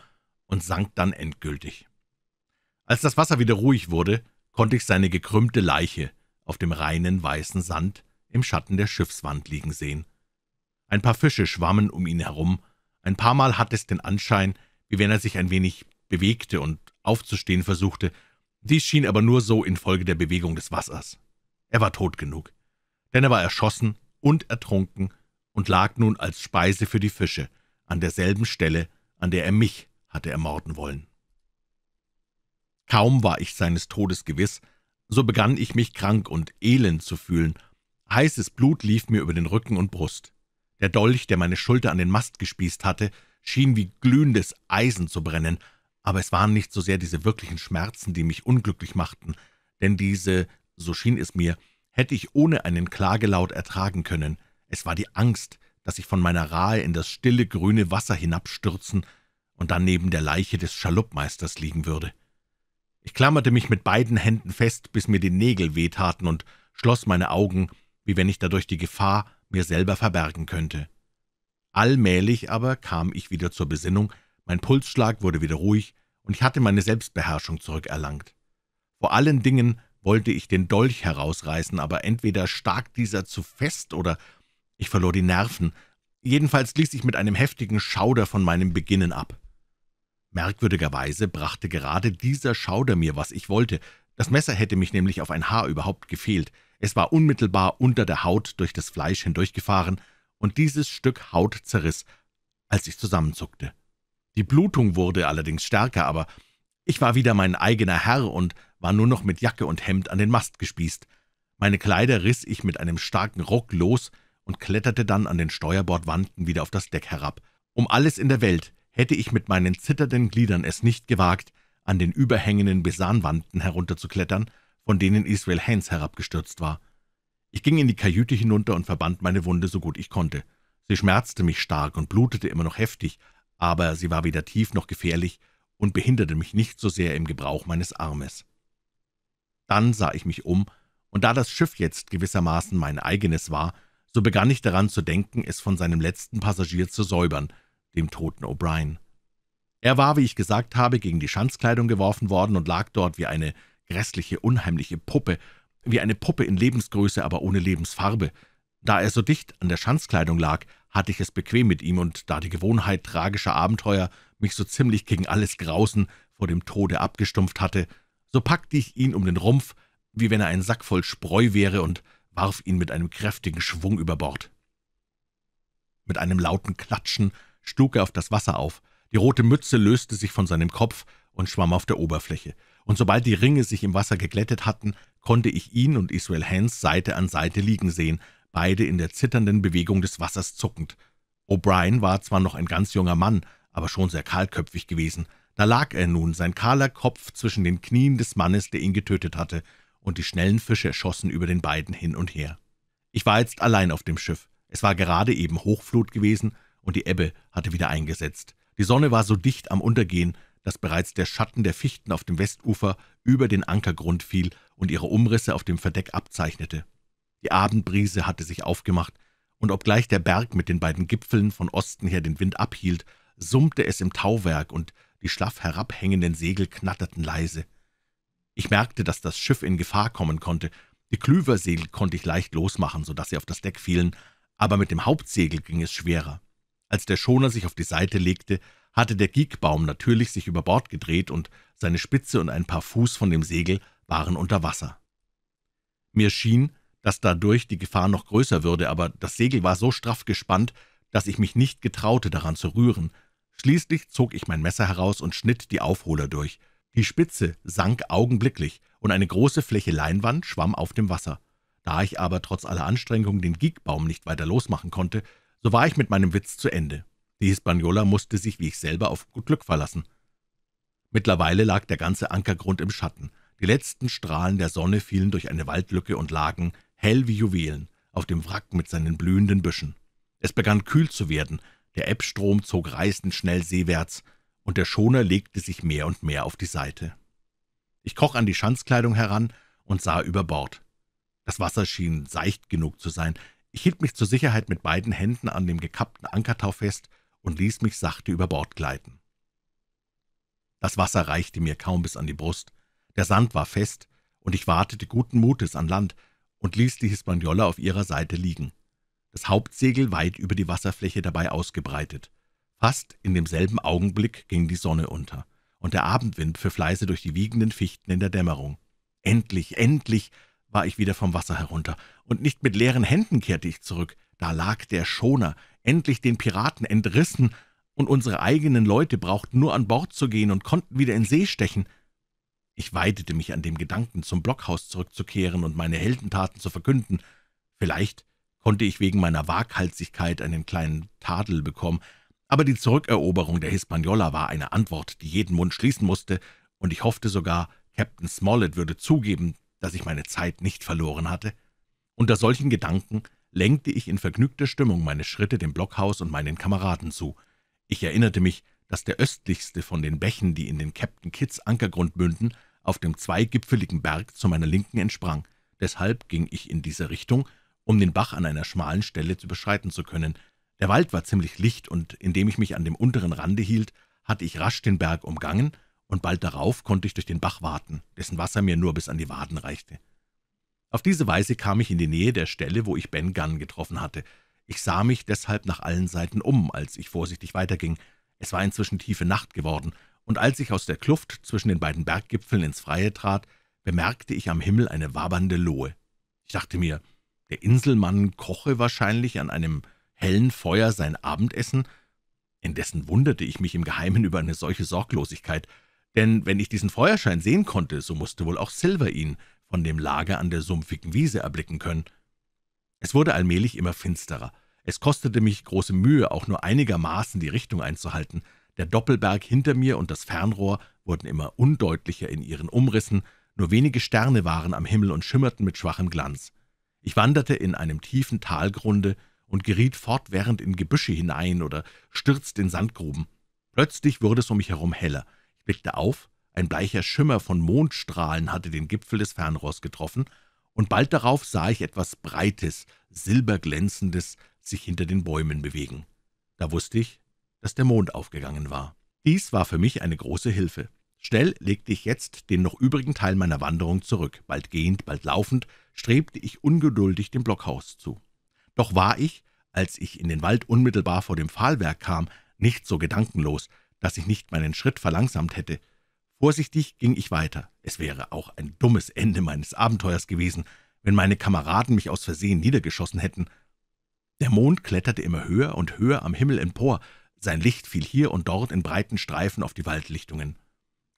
und sank dann endgültig. Als das Wasser wieder ruhig wurde, konnte ich seine gekrümmte Leiche auf dem reinen weißen Sand im Schatten der Schiffswand liegen sehen. Ein paar Fische schwammen um ihn herum ein paar Mal hatte es den Anschein, wie wenn er sich ein wenig bewegte und aufzustehen versuchte, dies schien aber nur so infolge der Bewegung des Wassers. Er war tot genug, denn er war erschossen und ertrunken und lag nun als Speise für die Fische an derselben Stelle, an der er mich hatte ermorden wollen. Kaum war ich seines Todes gewiss, so begann ich mich krank und elend zu fühlen. Heißes Blut lief mir über den Rücken und Brust. Der Dolch, der meine Schulter an den Mast gespießt hatte, schien wie glühendes Eisen zu brennen, aber es waren nicht so sehr diese wirklichen Schmerzen, die mich unglücklich machten, denn diese, so schien es mir, hätte ich ohne einen Klagelaut ertragen können. Es war die Angst, dass ich von meiner Rahe in das stille grüne Wasser hinabstürzen und dann neben der Leiche des Schaluppmeisters liegen würde. Ich klammerte mich mit beiden Händen fest, bis mir die Nägel wehtaten und schloss meine Augen, wie wenn ich dadurch die Gefahr mir selber verbergen könnte. Allmählich aber kam ich wieder zur Besinnung, mein Pulsschlag wurde wieder ruhig, und ich hatte meine Selbstbeherrschung zurückerlangt. Vor allen Dingen wollte ich den Dolch herausreißen, aber entweder stak dieser zu fest oder ich verlor die Nerven. Jedenfalls ließ ich mit einem heftigen Schauder von meinem Beginnen ab. Merkwürdigerweise brachte gerade dieser Schauder mir, was ich wollte. Das Messer hätte mich nämlich auf ein Haar überhaupt gefehlt. Es war unmittelbar unter der Haut durch das Fleisch hindurchgefahren, und dieses Stück Haut zerriss, als ich zusammenzuckte. Die Blutung wurde allerdings stärker, aber ich war wieder mein eigener Herr und war nur noch mit Jacke und Hemd an den Mast gespießt. Meine Kleider riss ich mit einem starken Ruck los und kletterte dann an den Steuerbordwanden wieder auf das Deck herab. Um alles in der Welt hätte ich mit meinen zitternden Gliedern es nicht gewagt, an den überhängenden Besanwanden herunterzuklettern, von denen Israel Hans herabgestürzt war. Ich ging in die Kajüte hinunter und verband meine Wunde so gut ich konnte. Sie schmerzte mich stark und blutete immer noch heftig, aber sie war weder tief noch gefährlich und behinderte mich nicht so sehr im Gebrauch meines Armes. Dann sah ich mich um, und da das Schiff jetzt gewissermaßen mein eigenes war, so begann ich daran zu denken, es von seinem letzten Passagier zu säubern, dem toten O'Brien. Er war, wie ich gesagt habe, gegen die Schanzkleidung geworfen worden und lag dort wie eine grässliche, unheimliche Puppe, wie eine Puppe in Lebensgröße, aber ohne Lebensfarbe. Da er so dicht an der Schanzkleidung lag, hatte ich es bequem mit ihm, und da die Gewohnheit tragischer Abenteuer mich so ziemlich gegen alles Grausen vor dem Tode abgestumpft hatte, so packte ich ihn um den Rumpf, wie wenn er ein Sack voll Spreu wäre, und warf ihn mit einem kräftigen Schwung über Bord. Mit einem lauten Klatschen schlug er auf das Wasser auf, die rote Mütze löste sich von seinem Kopf und schwamm auf der Oberfläche und sobald die Ringe sich im Wasser geglättet hatten, konnte ich ihn und Israel Hans Seite an Seite liegen sehen, beide in der zitternden Bewegung des Wassers zuckend. O'Brien war zwar noch ein ganz junger Mann, aber schon sehr kahlköpfig gewesen. Da lag er nun, sein kahler Kopf zwischen den Knien des Mannes, der ihn getötet hatte, und die schnellen Fische schossen über den beiden hin und her. Ich war jetzt allein auf dem Schiff. Es war gerade eben Hochflut gewesen, und die Ebbe hatte wieder eingesetzt. Die Sonne war so dicht am Untergehen, dass bereits der Schatten der Fichten auf dem Westufer über den Ankergrund fiel und ihre Umrisse auf dem Verdeck abzeichnete. Die Abendbrise hatte sich aufgemacht, und obgleich der Berg mit den beiden Gipfeln von Osten her den Wind abhielt, summte es im Tauwerk und die schlaff herabhängenden Segel knatterten leise. Ich merkte, dass das Schiff in Gefahr kommen konnte. Die Klüversegel konnte ich leicht losmachen, so dass sie auf das Deck fielen, aber mit dem Hauptsegel ging es schwerer. Als der Schoner sich auf die Seite legte, hatte der Giekbaum natürlich sich über Bord gedreht und seine Spitze und ein paar Fuß von dem Segel waren unter Wasser. Mir schien, dass dadurch die Gefahr noch größer würde, aber das Segel war so straff gespannt, dass ich mich nicht getraute, daran zu rühren. Schließlich zog ich mein Messer heraus und schnitt die Aufholer durch. Die Spitze sank augenblicklich, und eine große Fläche Leinwand schwamm auf dem Wasser. Da ich aber trotz aller Anstrengung den Giekbaum nicht weiter losmachen konnte, so war ich mit meinem Witz zu Ende. Die Hispaniola musste sich, wie ich selber, auf Glück verlassen. Mittlerweile lag der ganze Ankergrund im Schatten. Die letzten Strahlen der Sonne fielen durch eine Waldlücke und lagen, hell wie Juwelen, auf dem Wrack mit seinen blühenden Büschen. Es begann kühl zu werden, der Ebbstrom zog reißend schnell seewärts, und der Schoner legte sich mehr und mehr auf die Seite. Ich kroch an die Schanzkleidung heran und sah über Bord. Das Wasser schien seicht genug zu sein. Ich hielt mich zur Sicherheit mit beiden Händen an dem gekappten Ankertau fest und ließ mich sachte über Bord gleiten. Das Wasser reichte mir kaum bis an die Brust, der Sand war fest, und ich wartete guten Mutes an Land und ließ die Hispaniola auf ihrer Seite liegen, das Hauptsegel weit über die Wasserfläche dabei ausgebreitet. Fast in demselben Augenblick ging die Sonne unter, und der Abendwind pfiff leise durch die wiegenden Fichten in der Dämmerung. Endlich, endlich war ich wieder vom Wasser herunter, und nicht mit leeren Händen kehrte ich zurück. Da lag der Schoner, endlich den Piraten entrissen, und unsere eigenen Leute brauchten nur an Bord zu gehen und konnten wieder in See stechen. Ich weidete mich an dem Gedanken, zum Blockhaus zurückzukehren und meine Heldentaten zu verkünden. Vielleicht konnte ich wegen meiner Waghalsigkeit einen kleinen Tadel bekommen, aber die Zurückeroberung der Hispaniola war eine Antwort, die jeden Mund schließen musste, und ich hoffte sogar, Captain Smollett würde zugeben, dass ich meine Zeit nicht verloren hatte. Unter solchen Gedanken lenkte ich in vergnügter Stimmung meine Schritte dem Blockhaus und meinen Kameraden zu. Ich erinnerte mich, dass der östlichste von den Bächen, die in den Captain Kitts Ankergrund münden, auf dem zweigipfeligen Berg zu meiner Linken entsprang. Deshalb ging ich in diese Richtung, um den Bach an einer schmalen Stelle zu beschreiten zu können. Der Wald war ziemlich licht, und indem ich mich an dem unteren Rande hielt, hatte ich rasch den Berg umgangen, und bald darauf konnte ich durch den Bach warten, dessen Wasser mir nur bis an die Waden reichte. Auf diese Weise kam ich in die Nähe der Stelle, wo ich Ben Gunn getroffen hatte. Ich sah mich deshalb nach allen Seiten um, als ich vorsichtig weiterging. Es war inzwischen tiefe Nacht geworden, und als ich aus der Kluft zwischen den beiden Berggipfeln ins Freie trat, bemerkte ich am Himmel eine wabernde Lohe. Ich dachte mir, der Inselmann koche wahrscheinlich an einem hellen Feuer sein Abendessen. Indessen wunderte ich mich im Geheimen über eine solche Sorglosigkeit, denn wenn ich diesen Feuerschein sehen konnte, so musste wohl auch Silver ihn von dem Lager an der sumpfigen Wiese erblicken können. Es wurde allmählich immer finsterer. Es kostete mich große Mühe, auch nur einigermaßen die Richtung einzuhalten. Der Doppelberg hinter mir und das Fernrohr wurden immer undeutlicher in ihren Umrissen, nur wenige Sterne waren am Himmel und schimmerten mit schwachem Glanz. Ich wanderte in einem tiefen Talgrunde und geriet fortwährend in Gebüsche hinein oder stürzte in Sandgruben. Plötzlich wurde es um mich herum heller. Ich blickte auf ein bleicher Schimmer von Mondstrahlen hatte den Gipfel des Fernrohrs getroffen, und bald darauf sah ich etwas Breites, Silberglänzendes sich hinter den Bäumen bewegen. Da wusste ich, dass der Mond aufgegangen war. Dies war für mich eine große Hilfe. Schnell legte ich jetzt den noch übrigen Teil meiner Wanderung zurück. Bald gehend, bald laufend, strebte ich ungeduldig dem Blockhaus zu. Doch war ich, als ich in den Wald unmittelbar vor dem Pfahlwerk kam, nicht so gedankenlos, dass ich nicht meinen Schritt verlangsamt hätte. Vorsichtig ging ich weiter. Es wäre auch ein dummes Ende meines Abenteuers gewesen, wenn meine Kameraden mich aus Versehen niedergeschossen hätten. Der Mond kletterte immer höher und höher am Himmel empor, sein Licht fiel hier und dort in breiten Streifen auf die Waldlichtungen.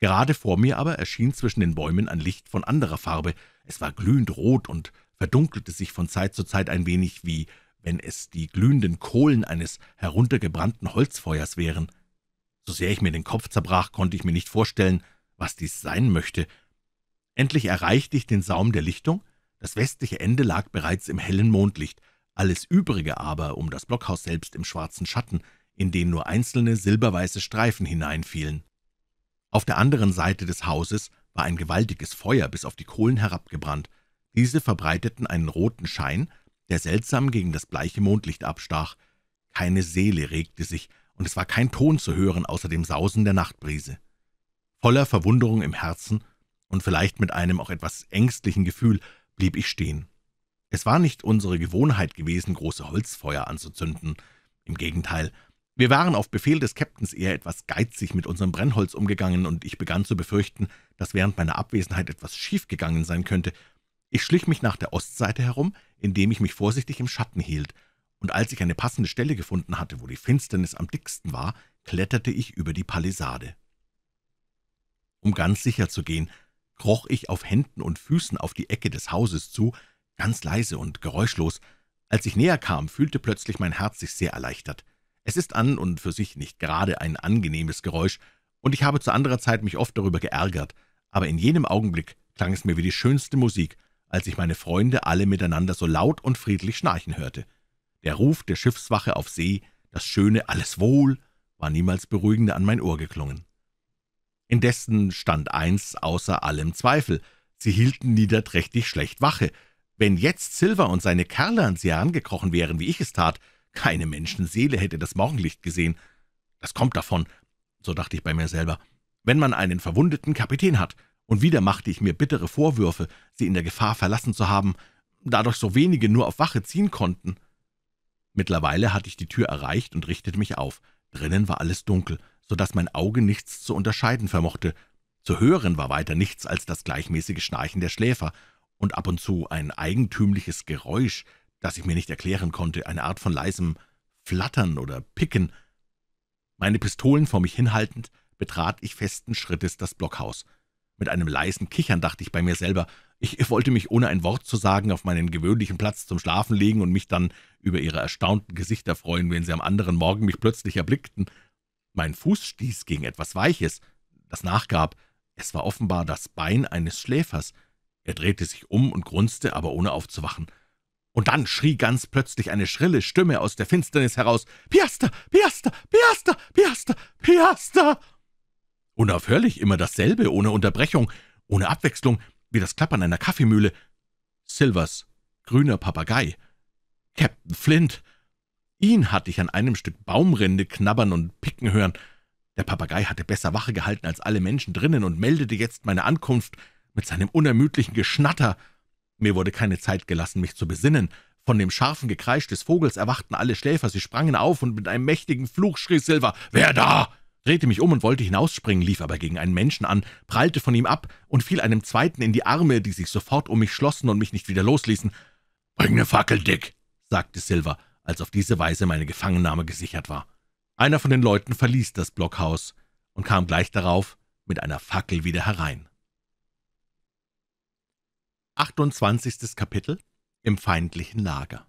Gerade vor mir aber erschien zwischen den Bäumen ein Licht von anderer Farbe, es war glühend rot und verdunkelte sich von Zeit zu Zeit ein wenig, wie wenn es die glühenden Kohlen eines heruntergebrannten Holzfeuers wären. So sehr ich mir den Kopf zerbrach, konnte ich mir nicht vorstellen, was dies sein möchte. Endlich erreichte ich den Saum der Lichtung. Das westliche Ende lag bereits im hellen Mondlicht, alles übrige aber um das Blockhaus selbst im schwarzen Schatten, in den nur einzelne silberweiße Streifen hineinfielen. Auf der anderen Seite des Hauses war ein gewaltiges Feuer bis auf die Kohlen herabgebrannt. Diese verbreiteten einen roten Schein, der seltsam gegen das bleiche Mondlicht abstach. Keine Seele regte sich, und es war kein Ton zu hören außer dem Sausen der Nachtbrise. Voller Verwunderung im Herzen und vielleicht mit einem auch etwas ängstlichen Gefühl blieb ich stehen. Es war nicht unsere Gewohnheit gewesen, große Holzfeuer anzuzünden. Im Gegenteil, wir waren auf Befehl des Käpt'ns eher etwas geizig mit unserem Brennholz umgegangen, und ich begann zu befürchten, dass während meiner Abwesenheit etwas schiefgegangen sein könnte. Ich schlich mich nach der Ostseite herum, indem ich mich vorsichtig im Schatten hielt und als ich eine passende Stelle gefunden hatte, wo die Finsternis am dicksten war, kletterte ich über die Palisade. Um ganz sicher zu gehen, kroch ich auf Händen und Füßen auf die Ecke des Hauses zu, ganz leise und geräuschlos. Als ich näher kam, fühlte plötzlich mein Herz sich sehr erleichtert. Es ist an und für sich nicht gerade ein angenehmes Geräusch, und ich habe zu anderer Zeit mich oft darüber geärgert, aber in jenem Augenblick klang es mir wie die schönste Musik, als ich meine Freunde alle miteinander so laut und friedlich schnarchen hörte. Der Ruf der Schiffswache auf See, das schöne »Alles wohl«, war niemals beruhigender an mein Ohr geklungen. Indessen stand eins außer allem Zweifel, sie hielten niederträchtig schlecht Wache. Wenn jetzt Silver und seine Kerle an sie herangekrochen wären, wie ich es tat, keine Menschenseele hätte das Morgenlicht gesehen. Das kommt davon, so dachte ich bei mir selber, wenn man einen verwundeten Kapitän hat, und wieder machte ich mir bittere Vorwürfe, sie in der Gefahr verlassen zu haben, dadurch so wenige nur auf Wache ziehen konnten. Mittlerweile hatte ich die Tür erreicht und richtete mich auf. Drinnen war alles dunkel, so dass mein Auge nichts zu unterscheiden vermochte. Zu hören war weiter nichts als das gleichmäßige Schnarchen der Schläfer und ab und zu ein eigentümliches Geräusch, das ich mir nicht erklären konnte, eine Art von leisem Flattern oder Picken. Meine Pistolen vor mich hinhaltend, betrat ich festen Schrittes das Blockhaus. Mit einem leisen Kichern dachte ich bei mir selber, ich wollte mich ohne ein Wort zu sagen auf meinen gewöhnlichen Platz zum Schlafen legen und mich dann über ihre erstaunten Gesichter freuen, wenn sie am anderen Morgen mich plötzlich erblickten. Mein Fuß stieß gegen etwas Weiches, das nachgab. Es war offenbar das Bein eines Schläfers. Er drehte sich um und grunzte, aber ohne aufzuwachen. Und dann schrie ganz plötzlich eine schrille Stimme aus der Finsternis heraus, »Piasta! Piaster, Piaster, Piaster, Piaster! piasta Unaufhörlich immer dasselbe, ohne Unterbrechung, ohne Abwechslung, wie das Klappern einer Kaffeemühle. Silvers, grüner Papagei. Captain Flint. Ihn hatte ich an einem Stück Baumrinde knabbern und picken hören. Der Papagei hatte besser Wache gehalten als alle Menschen drinnen und meldete jetzt meine Ankunft mit seinem unermüdlichen Geschnatter. Mir wurde keine Zeit gelassen, mich zu besinnen. Von dem scharfen Gekreisch des Vogels erwachten alle Schläfer, sie sprangen auf, und mit einem mächtigen Fluch schrie Silver, »Wer da?« drehte mich um und wollte hinausspringen, lief aber gegen einen Menschen an, prallte von ihm ab und fiel einem Zweiten in die Arme, die sich sofort um mich schlossen und mich nicht wieder losließen. »Bring ne Fackel, Dick«, sagte Silver, als auf diese Weise meine Gefangennahme gesichert war. Einer von den Leuten verließ das Blockhaus und kam gleich darauf mit einer Fackel wieder herein. 28. Kapitel Im feindlichen Lager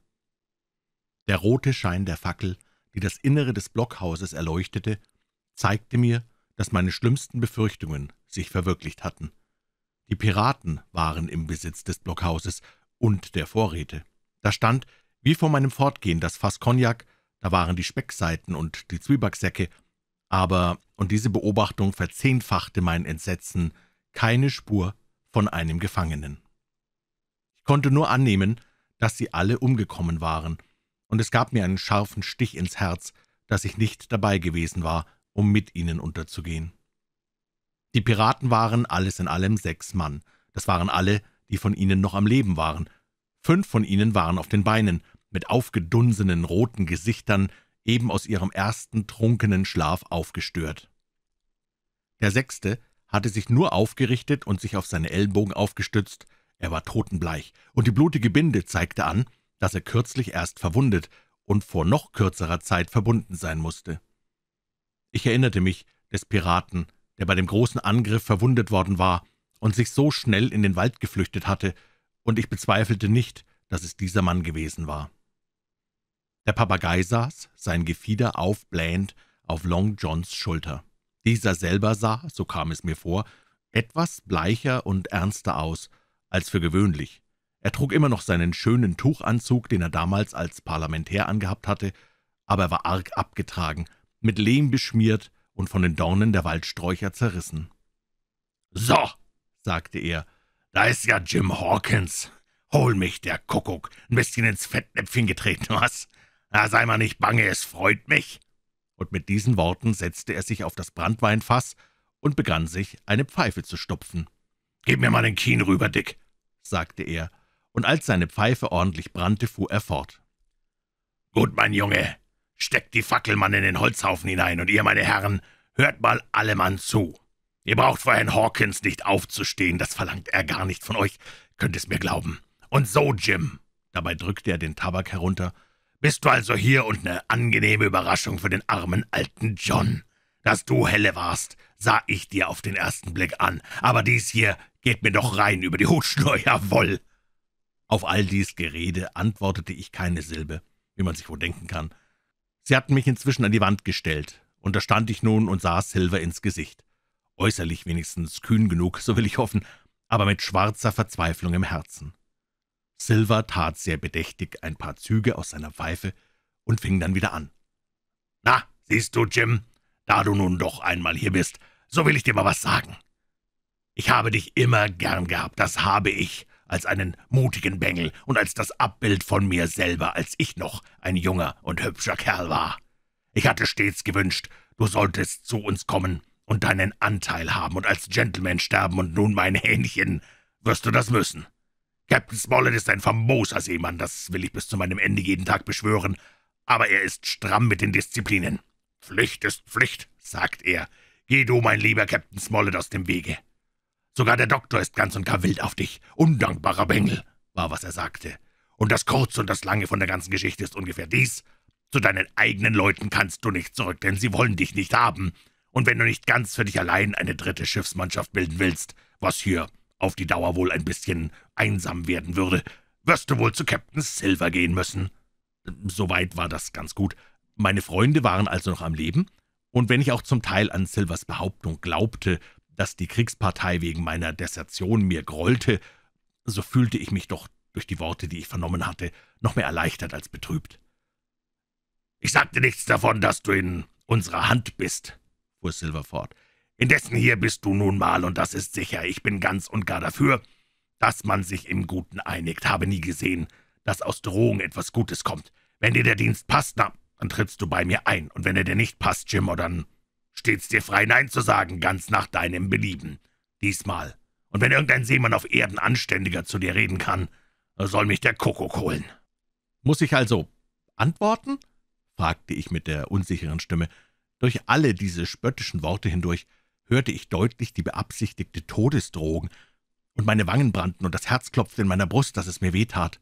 Der rote Schein der Fackel, die das Innere des Blockhauses erleuchtete, zeigte mir, dass meine schlimmsten Befürchtungen sich verwirklicht hatten. Die Piraten waren im Besitz des Blockhauses und der Vorräte. Da stand, wie vor meinem Fortgehen, das Fass Cognac, da waren die Speckseiten und die Zwiebacksäcke, aber, und diese Beobachtung verzehnfachte mein Entsetzen, keine Spur von einem Gefangenen. Ich konnte nur annehmen, dass sie alle umgekommen waren, und es gab mir einen scharfen Stich ins Herz, dass ich nicht dabei gewesen war, um mit ihnen unterzugehen. Die Piraten waren alles in allem sechs Mann. Das waren alle, die von ihnen noch am Leben waren. Fünf von ihnen waren auf den Beinen, mit aufgedunsenen roten Gesichtern, eben aus ihrem ersten trunkenen Schlaf aufgestört. Der Sechste hatte sich nur aufgerichtet und sich auf seine Ellbogen aufgestützt, er war totenbleich, und die blutige Binde zeigte an, dass er kürzlich erst verwundet und vor noch kürzerer Zeit verbunden sein musste. Ich erinnerte mich des Piraten, der bei dem großen Angriff verwundet worden war und sich so schnell in den Wald geflüchtet hatte, und ich bezweifelte nicht, dass es dieser Mann gewesen war. Der Papagei saß, sein Gefieder aufblähend, auf Long Johns Schulter. Dieser selber sah, so kam es mir vor, etwas bleicher und ernster aus als für gewöhnlich. Er trug immer noch seinen schönen Tuchanzug, den er damals als Parlamentär angehabt hatte, aber er war arg abgetragen mit Lehm beschmiert und von den Dornen der Waldsträucher zerrissen. »So«, sagte er, »da ist ja Jim Hawkins. Hol mich, der Kuckuck, ein bisschen ins Fettnäpfchen getreten, was? Na, sei mal nicht bange, es freut mich.« Und mit diesen Worten setzte er sich auf das Brandweinfass und begann sich eine Pfeife zu stopfen. »Gib mir mal den Kien rüber, Dick«, sagte er, und als seine Pfeife ordentlich brannte, fuhr er fort. »Gut, mein Junge, Steckt die Fackelmann in den Holzhaufen hinein, und ihr, meine Herren, hört mal alle Mann zu. Ihr braucht vor Herrn Hawkins nicht aufzustehen, das verlangt er gar nicht von euch, könnt es mir glauben. Und so, Jim, dabei drückte er den Tabak herunter, bist du also hier und eine angenehme Überraschung für den armen alten John. Dass du helle warst, sah ich dir auf den ersten Blick an, aber dies hier geht mir doch rein über die Hutschnur, jawohl. Auf all dies Gerede antwortete ich keine Silbe, wie man sich wohl denken kann, Sie hatten mich inzwischen an die Wand gestellt, und da stand ich nun und sah Silver ins Gesicht. Äußerlich wenigstens kühn genug, so will ich hoffen, aber mit schwarzer Verzweiflung im Herzen. Silver tat sehr bedächtig ein paar Züge aus seiner Pfeife und fing dann wieder an. »Na, siehst du, Jim, da du nun doch einmal hier bist, so will ich dir mal was sagen. Ich habe dich immer gern gehabt, das habe ich, als einen mutigen Bengel und als das Abbild von mir selber, als ich noch ein junger und hübscher Kerl war. Ich hatte stets gewünscht, du solltest zu uns kommen und deinen Anteil haben und als Gentleman sterben, und nun, mein Hähnchen, wirst du das müssen. Captain Smollett ist ein famoser Seemann, das will ich bis zu meinem Ende jeden Tag beschwören, aber er ist stramm mit den Disziplinen. Pflicht ist Pflicht, sagt er. Geh du, mein lieber Captain Smollett, aus dem Wege. Sogar der Doktor ist ganz und gar wild auf dich. Undankbarer Bengel, war, was er sagte. Und das Kurze und das Lange von der ganzen Geschichte ist ungefähr dies. Zu deinen eigenen Leuten kannst du nicht zurück, denn sie wollen dich nicht haben. Und wenn du nicht ganz für dich allein eine dritte Schiffsmannschaft bilden willst, was hier auf die Dauer wohl ein bisschen einsam werden würde, wirst du wohl zu Captain Silver gehen müssen. Soweit war das ganz gut. Meine Freunde waren also noch am Leben, und wenn ich auch zum Teil an Silvers Behauptung glaubte, dass die Kriegspartei wegen meiner Desertion mir grollte, so fühlte ich mich doch durch die Worte, die ich vernommen hatte, noch mehr erleichtert als betrübt. »Ich sagte nichts davon, dass du in unserer Hand bist«, fuhr Silver fort. »Indessen hier bist du nun mal, und das ist sicher, ich bin ganz und gar dafür, dass man sich im Guten einigt. Habe nie gesehen, dass aus Drohung etwas Gutes kommt. Wenn dir der Dienst passt, na, dann trittst du bei mir ein, und wenn er dir nicht passt, Jim, oder dann steht's dir frei, Nein zu sagen, ganz nach deinem Belieben. Diesmal. Und wenn irgendein Seemann auf Erden anständiger zu dir reden kann, soll mich der Kuckuck holen.« »Muss ich also antworten?« fragte ich mit der unsicheren Stimme. Durch alle diese spöttischen Worte hindurch hörte ich deutlich die beabsichtigte Todesdrohung, und meine Wangen brannten und das Herz klopfte in meiner Brust, dass es mir wehtat.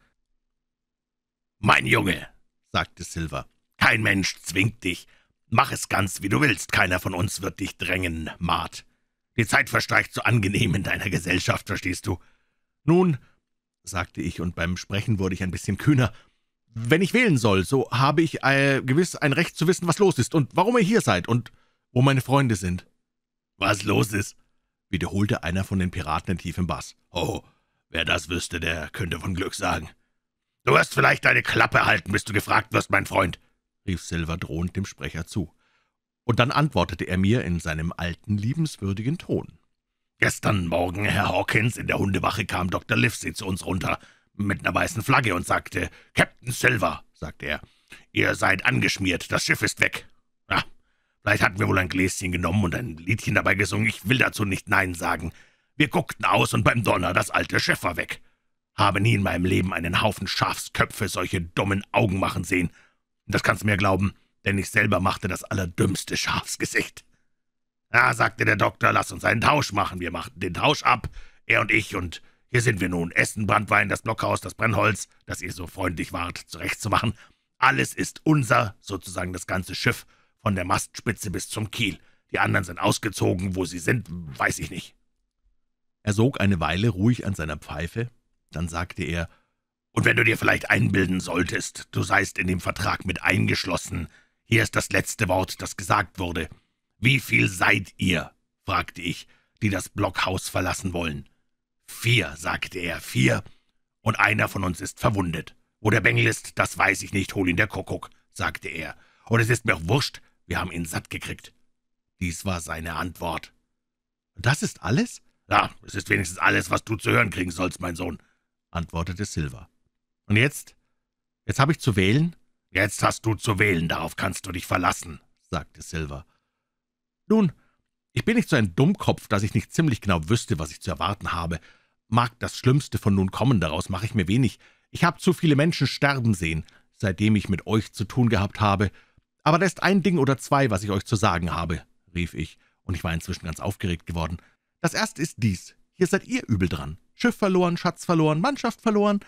»Mein Junge«, sagte Silver, »kein Mensch zwingt dich, Mach es ganz, wie du willst, keiner von uns wird dich drängen, Mart. Die Zeit verstreicht so angenehm in deiner Gesellschaft, verstehst du? Nun, sagte ich, und beim Sprechen wurde ich ein bisschen kühner, wenn ich wählen soll, so habe ich äh, gewiss ein Recht zu wissen, was los ist und warum ihr hier seid und wo meine Freunde sind. Was los ist? wiederholte einer von den Piraten in tiefem Bass. Oh, wer das wüsste, der könnte von Glück sagen. Du wirst vielleicht deine Klappe halten, bis du gefragt wirst, mein Freund, rief Silver drohend dem Sprecher zu. Und dann antwortete er mir in seinem alten, liebenswürdigen Ton. »Gestern Morgen, Herr Hawkins, in der Hundewache kam Dr. Livesey zu uns runter, mit einer weißen Flagge und sagte, »Captain Silver«, sagte er, »ihr seid angeschmiert, das Schiff ist weg.« »Na, vielleicht hatten wir wohl ein Gläschen genommen und ein Liedchen dabei gesungen, ich will dazu nicht Nein sagen. Wir guckten aus und beim Donner, das alte Schiff war weg. Habe nie in meinem Leben einen Haufen Schafsköpfe solche dummen Augen machen sehen.« das kannst du mir glauben, denn ich selber machte das allerdümmste Schafsgesicht. »Ja«, sagte der Doktor, »lass uns einen Tausch machen. Wir machten den Tausch ab, er und ich, und hier sind wir nun. Essen, Brandwein, das Blockhaus, das Brennholz, das ihr so freundlich wart, zurechtzumachen. Alles ist unser, sozusagen das ganze Schiff, von der Mastspitze bis zum Kiel. Die anderen sind ausgezogen, wo sie sind, weiß ich nicht.« Er sog eine Weile ruhig an seiner Pfeife, dann sagte er, und wenn du dir vielleicht einbilden solltest, du seist in dem Vertrag mit eingeschlossen, hier ist das letzte Wort, das gesagt wurde. Wie viel seid ihr?« fragte ich, die das Blockhaus verlassen wollen. »Vier«, sagte er, »vier, und einer von uns ist verwundet. Wo der Bengel ist, das weiß ich nicht, hol ihn der Kuckuck«, sagte er, »und es ist mir auch wurscht, wir haben ihn satt gekriegt.« Dies war seine Antwort. »Das ist alles?« »Ja, es ist wenigstens alles, was du zu hören kriegen sollst, mein Sohn«, antwortete Silver. Und jetzt? Jetzt habe ich zu wählen? Jetzt hast du zu wählen, darauf kannst du dich verlassen, sagte Silver. Nun, ich bin nicht so ein Dummkopf, dass ich nicht ziemlich genau wüsste, was ich zu erwarten habe. Mag das Schlimmste von nun kommen, daraus mache ich mir wenig. Ich habe zu viele Menschen sterben sehen, seitdem ich mit euch zu tun gehabt habe. Aber da ist ein Ding oder zwei, was ich euch zu sagen habe, rief ich, und ich war inzwischen ganz aufgeregt geworden. Das erste ist dies. Hier seid ihr übel dran. Schiff verloren, Schatz verloren, Mannschaft verloren,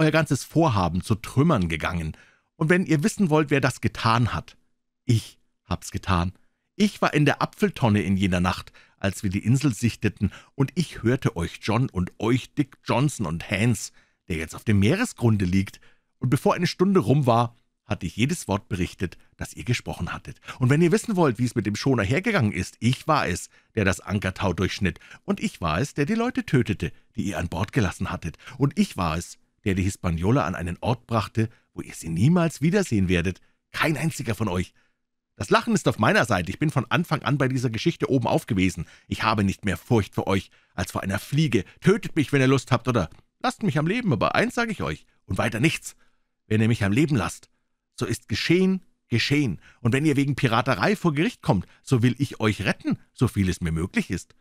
euer ganzes Vorhaben zu Trümmern gegangen. Und wenn ihr wissen wollt, wer das getan hat, ich hab's getan. Ich war in der Apfeltonne in jener Nacht, als wir die Insel sichteten, und ich hörte euch John und euch Dick Johnson und Hans, der jetzt auf dem Meeresgrunde liegt, und bevor eine Stunde rum war, hatte ich jedes Wort berichtet, das ihr gesprochen hattet. Und wenn ihr wissen wollt, wie es mit dem Schoner hergegangen ist, ich war es, der das Ankertau durchschnitt, und ich war es, der die Leute tötete, die ihr an Bord gelassen hattet, und ich war es, der die Hispaniola an einen Ort brachte, wo ihr sie niemals wiedersehen werdet. Kein einziger von euch. Das Lachen ist auf meiner Seite. Ich bin von Anfang an bei dieser Geschichte oben auf gewesen. Ich habe nicht mehr Furcht vor euch als vor einer Fliege. Tötet mich, wenn ihr Lust habt, oder lasst mich am Leben, aber eins sage ich euch, und weiter nichts. Wenn ihr mich am Leben lasst, so ist geschehen, geschehen. Und wenn ihr wegen Piraterei vor Gericht kommt, so will ich euch retten, so viel es mir möglich ist.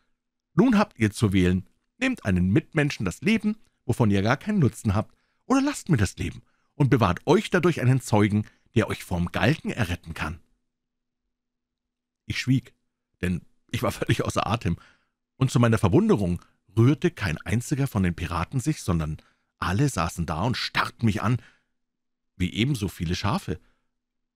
Nun habt ihr zu wählen. Nehmt einen Mitmenschen das Leben wovon ihr gar keinen Nutzen habt, oder lasst mir das Leben und bewahrt euch dadurch einen Zeugen, der euch vorm Galgen erretten kann.« Ich schwieg, denn ich war völlig außer Atem, und zu meiner Verwunderung rührte kein einziger von den Piraten sich, sondern alle saßen da und starrten mich an, wie ebenso viele Schafe.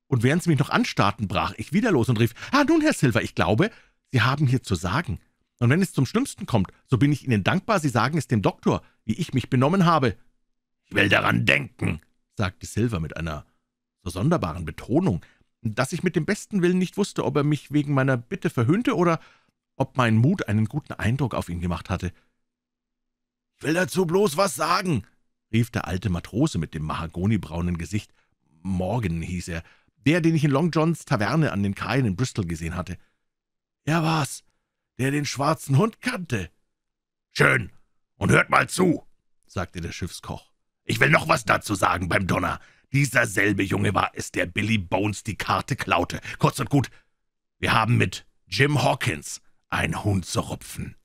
Und während sie mich noch anstarrten, brach ich wieder los und rief, »Ah, nun, Herr Silver, ich glaube, Sie haben hier zu sagen.« und wenn es zum Schlimmsten kommt, so bin ich Ihnen dankbar, Sie sagen es dem Doktor, wie ich mich benommen habe. Ich will daran denken, sagte Silver mit einer so sonderbaren Betonung, dass ich mit dem besten Willen nicht wusste, ob er mich wegen meiner Bitte verhöhnte oder ob mein Mut einen guten Eindruck auf ihn gemacht hatte. »Ich will dazu bloß was sagen«, rief der alte Matrose mit dem mahagonibraunen Gesicht. Morgan hieß er, der, den ich in Long Johns Taverne an den Kaien in Bristol gesehen hatte. »Er war's«, der den schwarzen Hund kannte. »Schön, und hört mal zu«, sagte der Schiffskoch. »Ich will noch was dazu sagen beim Donner. Dieser selbe Junge war es, der Billy Bones die Karte klaute. Kurz und gut, wir haben mit Jim Hawkins einen Hund zu rupfen.«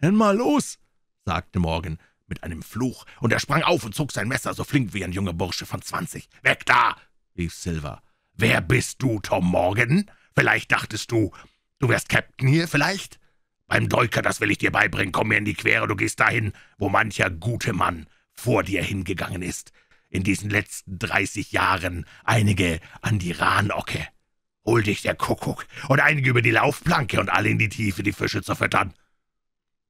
Hör mal los«, sagte Morgan mit einem Fluch, und er sprang auf und zog sein Messer so flink wie ein junger Bursche von zwanzig. »Weg da«, rief Silver. »Wer bist du, Tom Morgan? Vielleicht dachtest du, du wärst Captain hier, vielleicht? Beim Deuker, das will ich dir beibringen, komm mir in die Quere, du gehst dahin, wo mancher gute Mann vor dir hingegangen ist, in diesen letzten dreißig Jahren einige an die Rahnocke. Hol dich der Kuckuck und einige über die Laufplanke und alle in die Tiefe, die Fische zu füttern.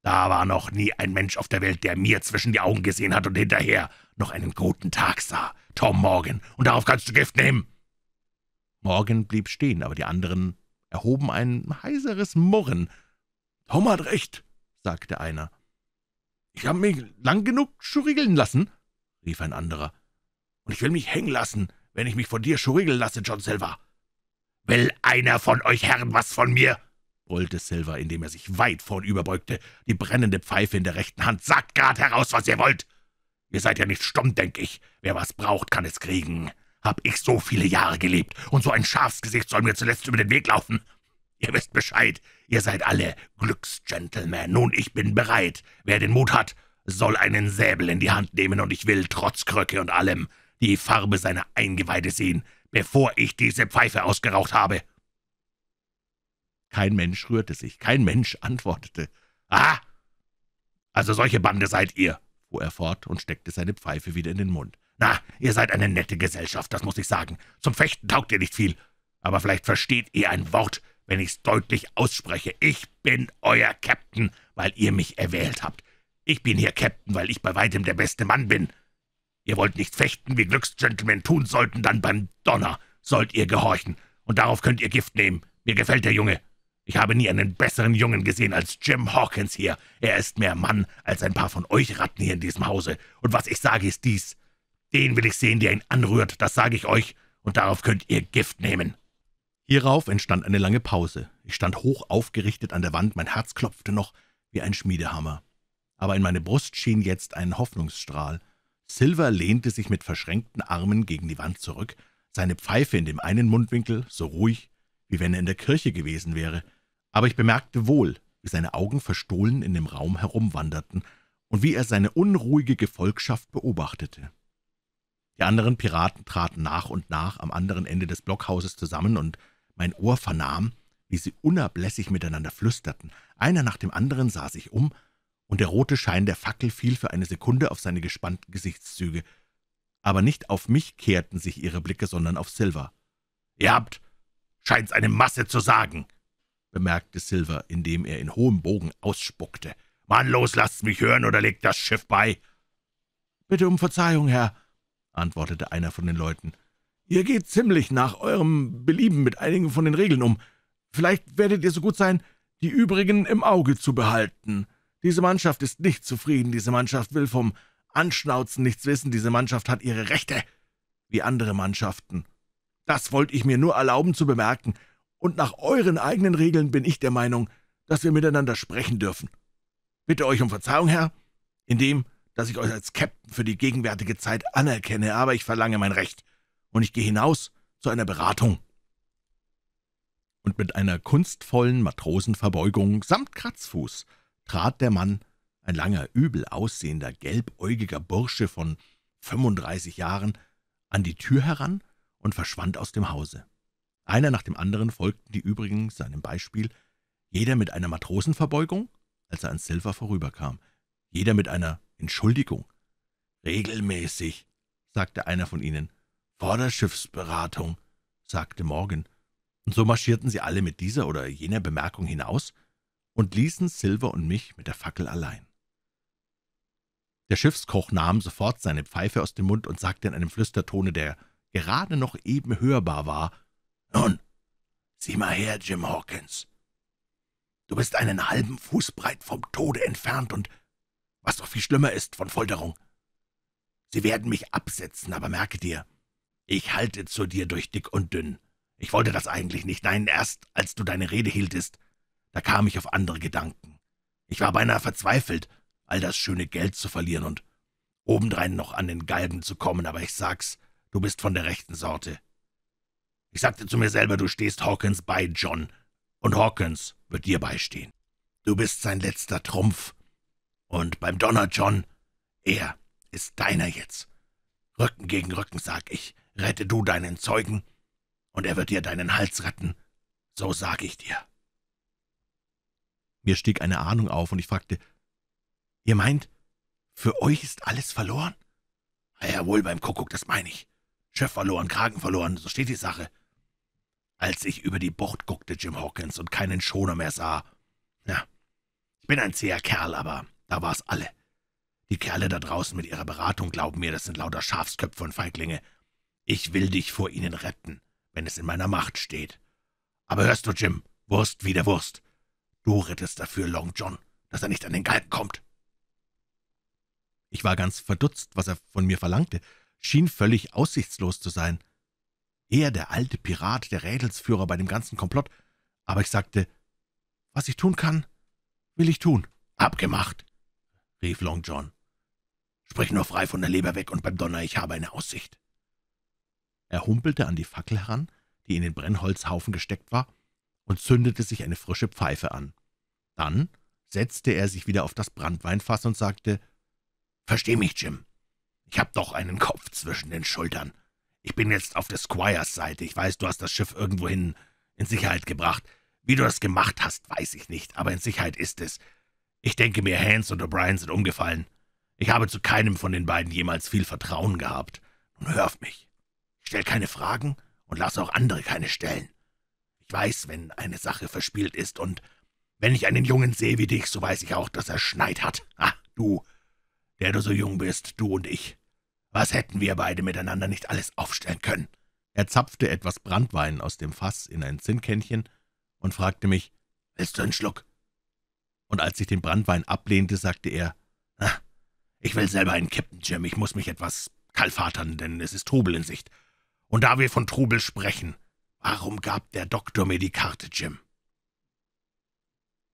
Da war noch nie ein Mensch auf der Welt, der mir zwischen die Augen gesehen hat und hinterher noch einen guten Tag sah. Tom Morgan, und darauf kannst du Gift nehmen.« Morgan blieb stehen, aber die anderen erhoben ein heiseres Murren, Tom hat recht, sagte einer. Ich habe mich lang genug schurigeln lassen, rief ein anderer. Und ich will mich hängen lassen, wenn ich mich von dir schurigeln lasse, John Silver. Will einer von euch Herren was von mir? brüllte Silver, indem er sich weit vornüberbeugte, die brennende Pfeife in der rechten Hand. Sagt grad heraus, was ihr wollt! Ihr seid ja nicht stumm, denk ich. Wer was braucht, kann es kriegen. Hab ich so viele Jahre gelebt, und so ein Schafsgesicht soll mir zuletzt über den Weg laufen. Ihr wisst Bescheid, ihr seid alle Glücksgentlemen. Nun, ich bin bereit. Wer den Mut hat, soll einen Säbel in die Hand nehmen, und ich will, trotz Kröcke und allem, die Farbe seiner Eingeweide sehen, bevor ich diese Pfeife ausgeraucht habe.« Kein Mensch rührte sich, kein Mensch antwortete. »Ah! Also solche Bande seid ihr!« fuhr er fort und steckte seine Pfeife wieder in den Mund. »Na, ihr seid eine nette Gesellschaft, das muss ich sagen. Zum Fechten taugt ihr nicht viel. Aber vielleicht versteht ihr ein Wort, wenn ich's deutlich ausspreche. Ich bin euer Captain, weil ihr mich erwählt habt. Ich bin hier Captain, weil ich bei weitem der beste Mann bin. Ihr wollt nicht fechten, wie Glücksgentlemen tun sollten, dann beim Donner sollt ihr gehorchen. Und darauf könnt ihr Gift nehmen. Mir gefällt der Junge. Ich habe nie einen besseren Jungen gesehen als Jim Hawkins hier. Er ist mehr Mann als ein paar von euch Ratten hier in diesem Hause. Und was ich sage, ist dies. Den will ich sehen, der ihn anrührt, das sage ich euch, und darauf könnt ihr Gift nehmen.« Hierauf entstand eine lange Pause. Ich stand hoch aufgerichtet an der Wand, mein Herz klopfte noch wie ein Schmiedehammer. Aber in meine Brust schien jetzt ein Hoffnungsstrahl. Silver lehnte sich mit verschränkten Armen gegen die Wand zurück, seine Pfeife in dem einen Mundwinkel, so ruhig, wie wenn er in der Kirche gewesen wäre. Aber ich bemerkte wohl, wie seine Augen verstohlen in dem Raum herumwanderten und wie er seine unruhige Gefolgschaft beobachtete. Die anderen Piraten traten nach und nach am anderen Ende des Blockhauses zusammen und mein Ohr vernahm, wie sie unablässig miteinander flüsterten. Einer nach dem anderen sah sich um, und der rote Schein der Fackel fiel für eine Sekunde auf seine gespannten Gesichtszüge. Aber nicht auf mich kehrten sich ihre Blicke, sondern auf Silver. »Ihr habt, scheint's eine Masse zu sagen«, bemerkte Silver, indem er in hohem Bogen ausspuckte. »Mann, los, lasst mich hören oder legt das Schiff bei!« »Bitte um Verzeihung, Herr«, antwortete einer von den Leuten. Ihr geht ziemlich nach eurem Belieben mit einigen von den Regeln um. Vielleicht werdet ihr so gut sein, die übrigen im Auge zu behalten. Diese Mannschaft ist nicht zufrieden, diese Mannschaft will vom Anschnauzen nichts wissen, diese Mannschaft hat ihre Rechte, wie andere Mannschaften. Das wollte ich mir nur erlauben zu bemerken, und nach euren eigenen Regeln bin ich der Meinung, dass wir miteinander sprechen dürfen. Bitte euch um Verzeihung, Herr, indem, dass ich euch als Captain für die gegenwärtige Zeit anerkenne, aber ich verlange mein Recht und ich gehe hinaus zu einer Beratung.« Und mit einer kunstvollen Matrosenverbeugung samt Kratzfuß trat der Mann, ein langer, übel aussehender, gelbäugiger Bursche von 35 Jahren, an die Tür heran und verschwand aus dem Hause. Einer nach dem anderen folgten die übrigen seinem Beispiel, jeder mit einer Matrosenverbeugung, als er an Silver vorüberkam, jeder mit einer Entschuldigung. »Regelmäßig«, sagte einer von ihnen, vor der Schiffsberatung«, sagte Morgan. Und so marschierten sie alle mit dieser oder jener Bemerkung hinaus und ließen Silver und mich mit der Fackel allein. Der Schiffskoch nahm sofort seine Pfeife aus dem Mund und sagte in einem Flüstertone, der gerade noch eben hörbar war, »Nun, sieh mal her, Jim Hawkins. Du bist einen halben Fuß breit vom Tode entfernt und, was noch viel schlimmer ist, von Folterung. Sie werden mich absetzen, aber merke dir, ich halte zu dir durch dick und dünn. Ich wollte das eigentlich nicht, nein, erst als du deine Rede hieltest, da kam ich auf andere Gedanken. Ich war beinahe verzweifelt, all das schöne Geld zu verlieren und obendrein noch an den Galgen zu kommen, aber ich sag's, du bist von der rechten Sorte. Ich sagte zu mir selber, du stehst Hawkins bei, John, und Hawkins wird dir beistehen. Du bist sein letzter Trumpf, und beim Donner, John, er ist deiner jetzt. Rücken gegen Rücken, sag ich, rette du deinen Zeugen, und er wird dir deinen Hals retten, so sag ich dir.« Mir stieg eine Ahnung auf, und ich fragte, »Ihr meint, für euch ist alles verloren?« »Jawohl, beim Kuckuck, das meine ich. Schiff verloren, Kragen verloren, so steht die Sache.« Als ich über die Bucht guckte, Jim Hawkins, und keinen Schoner mehr sah, na, ich bin ein zäher Kerl, aber da war's alle. Die Kerle da draußen mit ihrer Beratung glauben mir, das sind lauter Schafsköpfe und Feiglinge. Ich will dich vor ihnen retten, wenn es in meiner Macht steht. Aber hörst du, Jim, Wurst wie der Wurst. Du rettest dafür Long John, dass er nicht an den Galgen kommt. Ich war ganz verdutzt, was er von mir verlangte, schien völlig aussichtslos zu sein. Er, der alte Pirat, der Rädelsführer bei dem ganzen Komplott, aber ich sagte, was ich tun kann, will ich tun. Abgemacht, rief Long John. Sprich nur frei von der Leber weg und beim Donner, ich habe eine Aussicht. Er humpelte an die Fackel heran, die in den Brennholzhaufen gesteckt war, und zündete sich eine frische Pfeife an. Dann setzte er sich wieder auf das Brandweinfass und sagte, »Versteh mich, Jim. Ich hab doch einen Kopf zwischen den Schultern. Ich bin jetzt auf der Squires Seite. Ich weiß, du hast das Schiff irgendwohin in Sicherheit gebracht. Wie du das gemacht hast, weiß ich nicht, aber in Sicherheit ist es. Ich denke mir, Hans und O'Brien sind umgefallen. Ich habe zu keinem von den beiden jemals viel Vertrauen gehabt. Nun hör auf mich. Stell keine Fragen und lass auch andere keine stellen. Ich weiß, wenn eine Sache verspielt ist, und wenn ich einen Jungen sehe wie dich, so weiß ich auch, dass er Schneid hat. Ah, du, der du so jung bist, du und ich. Was hätten wir beide miteinander nicht alles aufstellen können? Er zapfte etwas Brandwein aus dem Fass in ein Zinnkännchen und fragte mich, »Willst du einen Schluck?« Und als ich den Brandwein ablehnte, sagte er, ah, »Ich will selber einen kippen, Jim, ich muss mich etwas kalfatern, denn es ist Trubel in Sicht.« und da wir von Trubel sprechen, warum gab der Doktor mir die Karte, Jim?«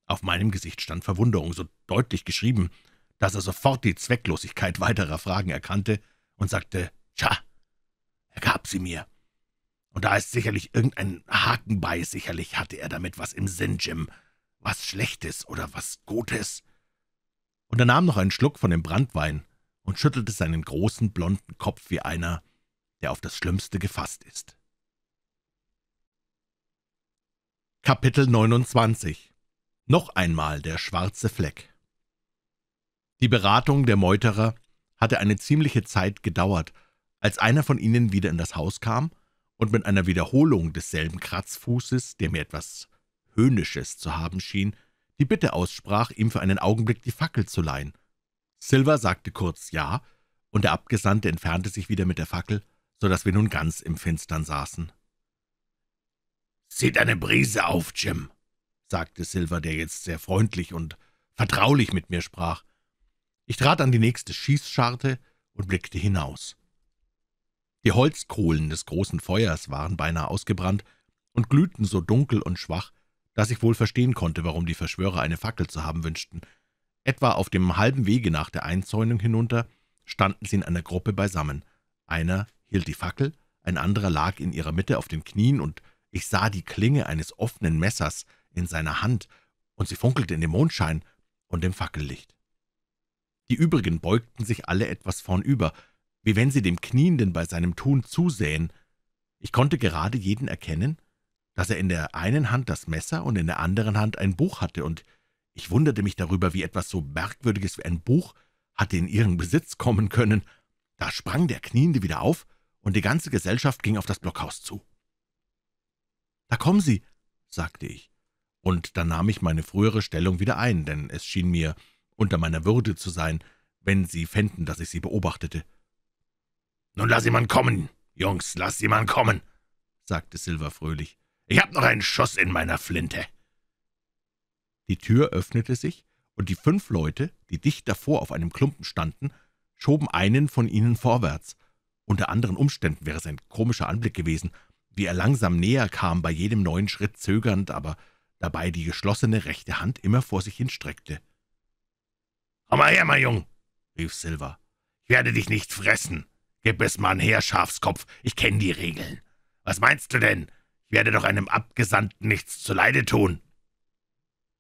Auf meinem Gesicht stand Verwunderung so deutlich geschrieben, dass er sofort die Zwecklosigkeit weiterer Fragen erkannte und sagte, »Tja, er gab sie mir. Und da ist sicherlich irgendein Haken bei, sicherlich hatte er damit was im Sinn, Jim, was Schlechtes oder was Gutes.« Und er nahm noch einen Schluck von dem Brandwein und schüttelte seinen großen, blonden Kopf wie einer, der auf das Schlimmste gefasst ist. Kapitel 29 Noch einmal der schwarze Fleck Die Beratung der Meuterer hatte eine ziemliche Zeit gedauert, als einer von ihnen wieder in das Haus kam und mit einer Wiederholung desselben Kratzfußes, der mir etwas Höhnisches zu haben schien, die Bitte aussprach, ihm für einen Augenblick die Fackel zu leihen. Silver sagte kurz Ja, und der Abgesandte entfernte sich wieder mit der Fackel, so dass wir nun ganz im Finstern saßen. »Sieht eine Brise auf, Jim«, sagte Silver, der jetzt sehr freundlich und vertraulich mit mir sprach. Ich trat an die nächste Schießscharte und blickte hinaus. Die Holzkohlen des großen Feuers waren beinahe ausgebrannt und glühten so dunkel und schwach, dass ich wohl verstehen konnte, warum die Verschwörer eine Fackel zu haben wünschten. Etwa auf dem halben Wege nach der Einzäunung hinunter standen sie in einer Gruppe beisammen. Einer hielt die Fackel, ein anderer lag in ihrer Mitte auf den Knien, und ich sah die Klinge eines offenen Messers in seiner Hand, und sie funkelte in dem Mondschein und dem Fackellicht. Die übrigen beugten sich alle etwas vornüber, wie wenn sie dem Knienden bei seinem Tun zusähen. Ich konnte gerade jeden erkennen, dass er in der einen Hand das Messer und in der anderen Hand ein Buch hatte, und ich wunderte mich darüber, wie etwas so Merkwürdiges wie ein Buch hatte in ihren Besitz kommen können. Da sprang der Kniende wieder auf und die ganze Gesellschaft ging auf das Blockhaus zu. »Da kommen Sie«, sagte ich, und dann nahm ich meine frühere Stellung wieder ein, denn es schien mir unter meiner Würde zu sein, wenn sie fänden, dass ich sie beobachtete. »Nun lass jemand kommen, Jungs, lass jemand kommen«, sagte Silver fröhlich. »Ich hab noch einen Schuss in meiner Flinte.« Die Tür öffnete sich, und die fünf Leute, die dicht davor auf einem Klumpen standen, schoben einen von ihnen vorwärts. Unter anderen Umständen wäre es ein komischer Anblick gewesen, wie er langsam näher kam, bei jedem neuen Schritt zögernd, aber dabei die geschlossene rechte Hand immer vor sich hin streckte. »Komm mal her, mein Jung!« rief Silva. »Ich werde dich nicht fressen. Gib es mal her, Schafskopf, ich kenne die Regeln. Was meinst du denn? Ich werde doch einem Abgesandten nichts zuleide tun.«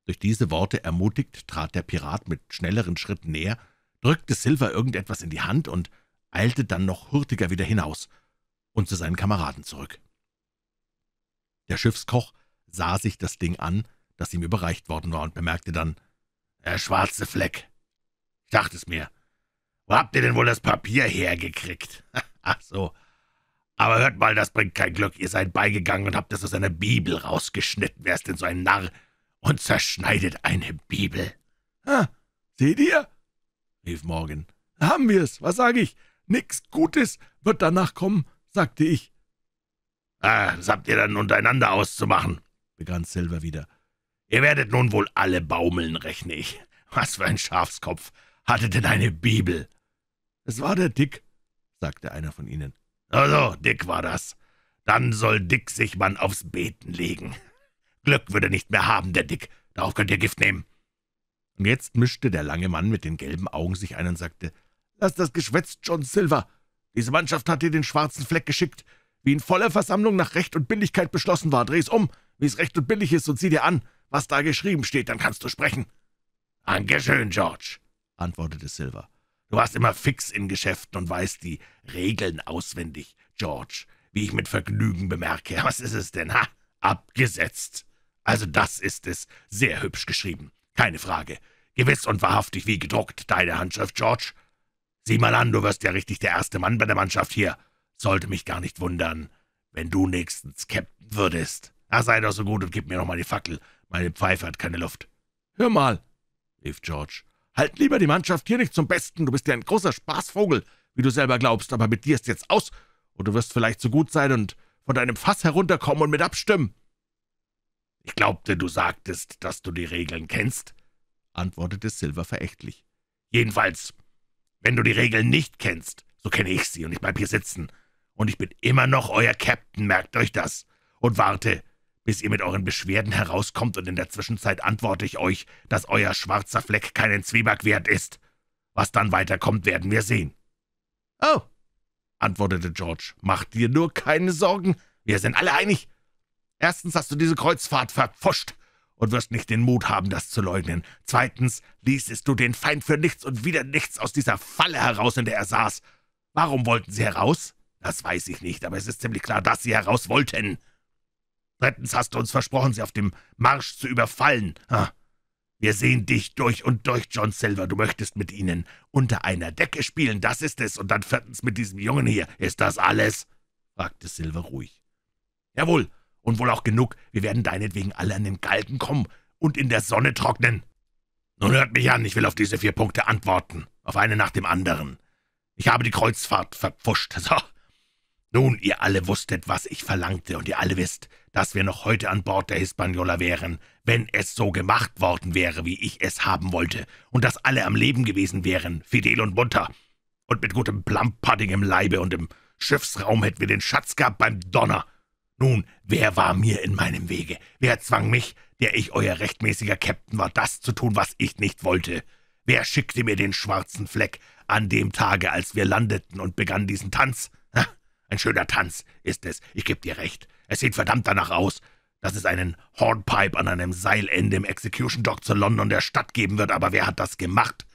Durch diese Worte ermutigt trat der Pirat mit schnelleren Schritten näher, drückte Silva irgendetwas in die Hand und eilte dann noch hurtiger wieder hinaus und zu seinen Kameraden zurück. Der Schiffskoch sah sich das Ding an, das ihm überreicht worden war, und bemerkte dann, »Der schwarze Fleck! Ich dachte es mir. Wo habt ihr denn wohl das Papier hergekriegt? Ach so. Aber hört mal, das bringt kein Glück. Ihr seid beigegangen und habt es aus einer Bibel rausgeschnitten. Wer ist denn so ein Narr und zerschneidet eine Bibel?« »Ah, seht ihr?« rief Morgan. »Haben wir's, was sag ich? Nichts Gutes wird danach kommen, sagte ich. Ah, das habt ihr dann untereinander auszumachen, begann Silver wieder. Ihr werdet nun wohl alle baumeln, rechne ich. Was für ein Schafskopf. Hatte denn eine Bibel? Es war der Dick, sagte einer von ihnen. Also, Dick war das. Dann soll Dick sich man aufs Beten legen. Glück würde nicht mehr haben, der Dick. Darauf könnt ihr Gift nehmen. Und jetzt mischte der lange Mann mit den gelben Augen sich ein und sagte, Lass das Geschwätz, John Silver. Diese Mannschaft hat dir den schwarzen Fleck geschickt. Wie in voller Versammlung nach Recht und Billigkeit beschlossen war, dreh's um, wie es recht und billig ist, und sieh dir an, was da geschrieben steht, dann kannst du sprechen.« »Dankeschön, George«, antwortete Silver. »Du warst immer fix in Geschäften und weißt die Regeln auswendig, George, wie ich mit Vergnügen bemerke. Was ist es denn, ha? Abgesetzt. Also das ist es. Sehr hübsch geschrieben. Keine Frage. Gewiss und wahrhaftig wie gedruckt, deine Handschrift, George. Sieh mal an, du wirst ja richtig der erste Mann bei der Mannschaft hier. Sollte mich gar nicht wundern, wenn du nächstens Captain würdest. Ach, sei doch so gut und gib mir noch mal die Fackel. Meine Pfeife hat keine Luft. Hör mal, rief George. Halt lieber die Mannschaft hier nicht zum Besten. Du bist ja ein großer Spaßvogel, wie du selber glaubst, aber mit dir ist jetzt aus und du wirst vielleicht so gut sein und von deinem Fass herunterkommen und mit abstimmen. Ich glaubte, du sagtest, dass du die Regeln kennst, antwortete Silver verächtlich. Jedenfalls wenn du die Regeln nicht kennst, so kenne ich sie und ich bleib hier sitzen. Und ich bin immer noch euer Captain, merkt euch das. Und warte, bis ihr mit euren Beschwerden herauskommt und in der Zwischenzeit antworte ich euch, dass euer schwarzer Fleck keinen Zwieback wert ist. Was dann weiterkommt, werden wir sehen. Oh, antwortete George, mach dir nur keine Sorgen, wir sind alle einig. Erstens hast du diese Kreuzfahrt verpfuscht und wirst nicht den Mut haben, das zu leugnen. Zweitens ließest du den Feind für nichts und wieder nichts aus dieser Falle heraus, in der er saß. Warum wollten sie heraus? Das weiß ich nicht, aber es ist ziemlich klar, dass sie heraus wollten. Drittens hast du uns versprochen, sie auf dem Marsch zu überfallen. Ha. Wir sehen dich durch und durch, John Silver. Du möchtest mit ihnen unter einer Decke spielen, das ist es. Und dann viertens mit diesem Jungen hier. Ist das alles?« fragte Silver ruhig. »Jawohl, und wohl auch genug, wir werden deinetwegen alle an den Galgen kommen und in der Sonne trocknen. Nun hört mich an, ich will auf diese vier Punkte antworten, auf eine nach dem anderen. Ich habe die Kreuzfahrt verpfuscht, so. Nun, ihr alle wusstet, was ich verlangte, und ihr alle wisst, dass wir noch heute an Bord der Hispaniola wären, wenn es so gemacht worden wäre, wie ich es haben wollte, und dass alle am Leben gewesen wären, fidel und munter, und mit gutem Plumpudding im Leibe und im Schiffsraum hätten wir den Schatz gehabt beim Donner, nun, wer war mir in meinem Wege? Wer zwang mich, der ich euer rechtmäßiger Captain war, das zu tun, was ich nicht wollte? Wer schickte mir den schwarzen Fleck an dem Tage, als wir landeten und begann diesen Tanz? Ha, ein schöner Tanz ist es, ich gebe dir recht. Es sieht verdammt danach aus, dass es einen Hornpipe an einem Seilende im Execution Dock zu London der Stadt geben wird, aber wer hat das gemacht?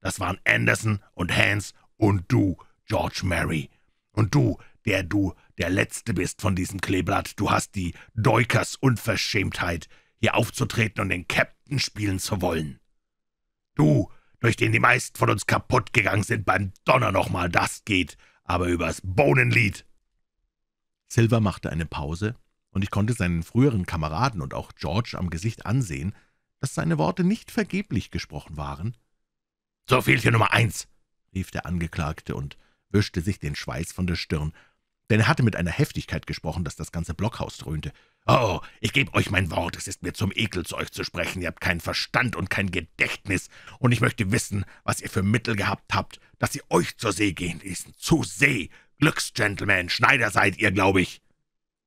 Das waren Anderson und Hans und du, George Mary. Und du, der du der Letzte bist von diesem Kleeblatt. Du hast die Deukers Unverschämtheit, hier aufzutreten und den Captain spielen zu wollen. Du, durch den die meisten von uns kaputt gegangen sind, beim Donner nochmal, das geht, aber übers Bohnenlied.« Silver machte eine Pause, und ich konnte seinen früheren Kameraden und auch George am Gesicht ansehen, dass seine Worte nicht vergeblich gesprochen waren. »So fehlt hier Nummer eins«, rief der Angeklagte und wischte sich den Schweiß von der Stirn denn er hatte mit einer Heftigkeit gesprochen, dass das ganze Blockhaus dröhnte. »Oh, ich gebe euch mein Wort, es ist mir zum Ekel, zu euch zu sprechen. Ihr habt keinen Verstand und kein Gedächtnis, und ich möchte wissen, was ihr für Mittel gehabt habt, dass sie euch zur See gehen ließen. Zu See! Glücksgentleman, Schneider seid ihr, glaube ich!«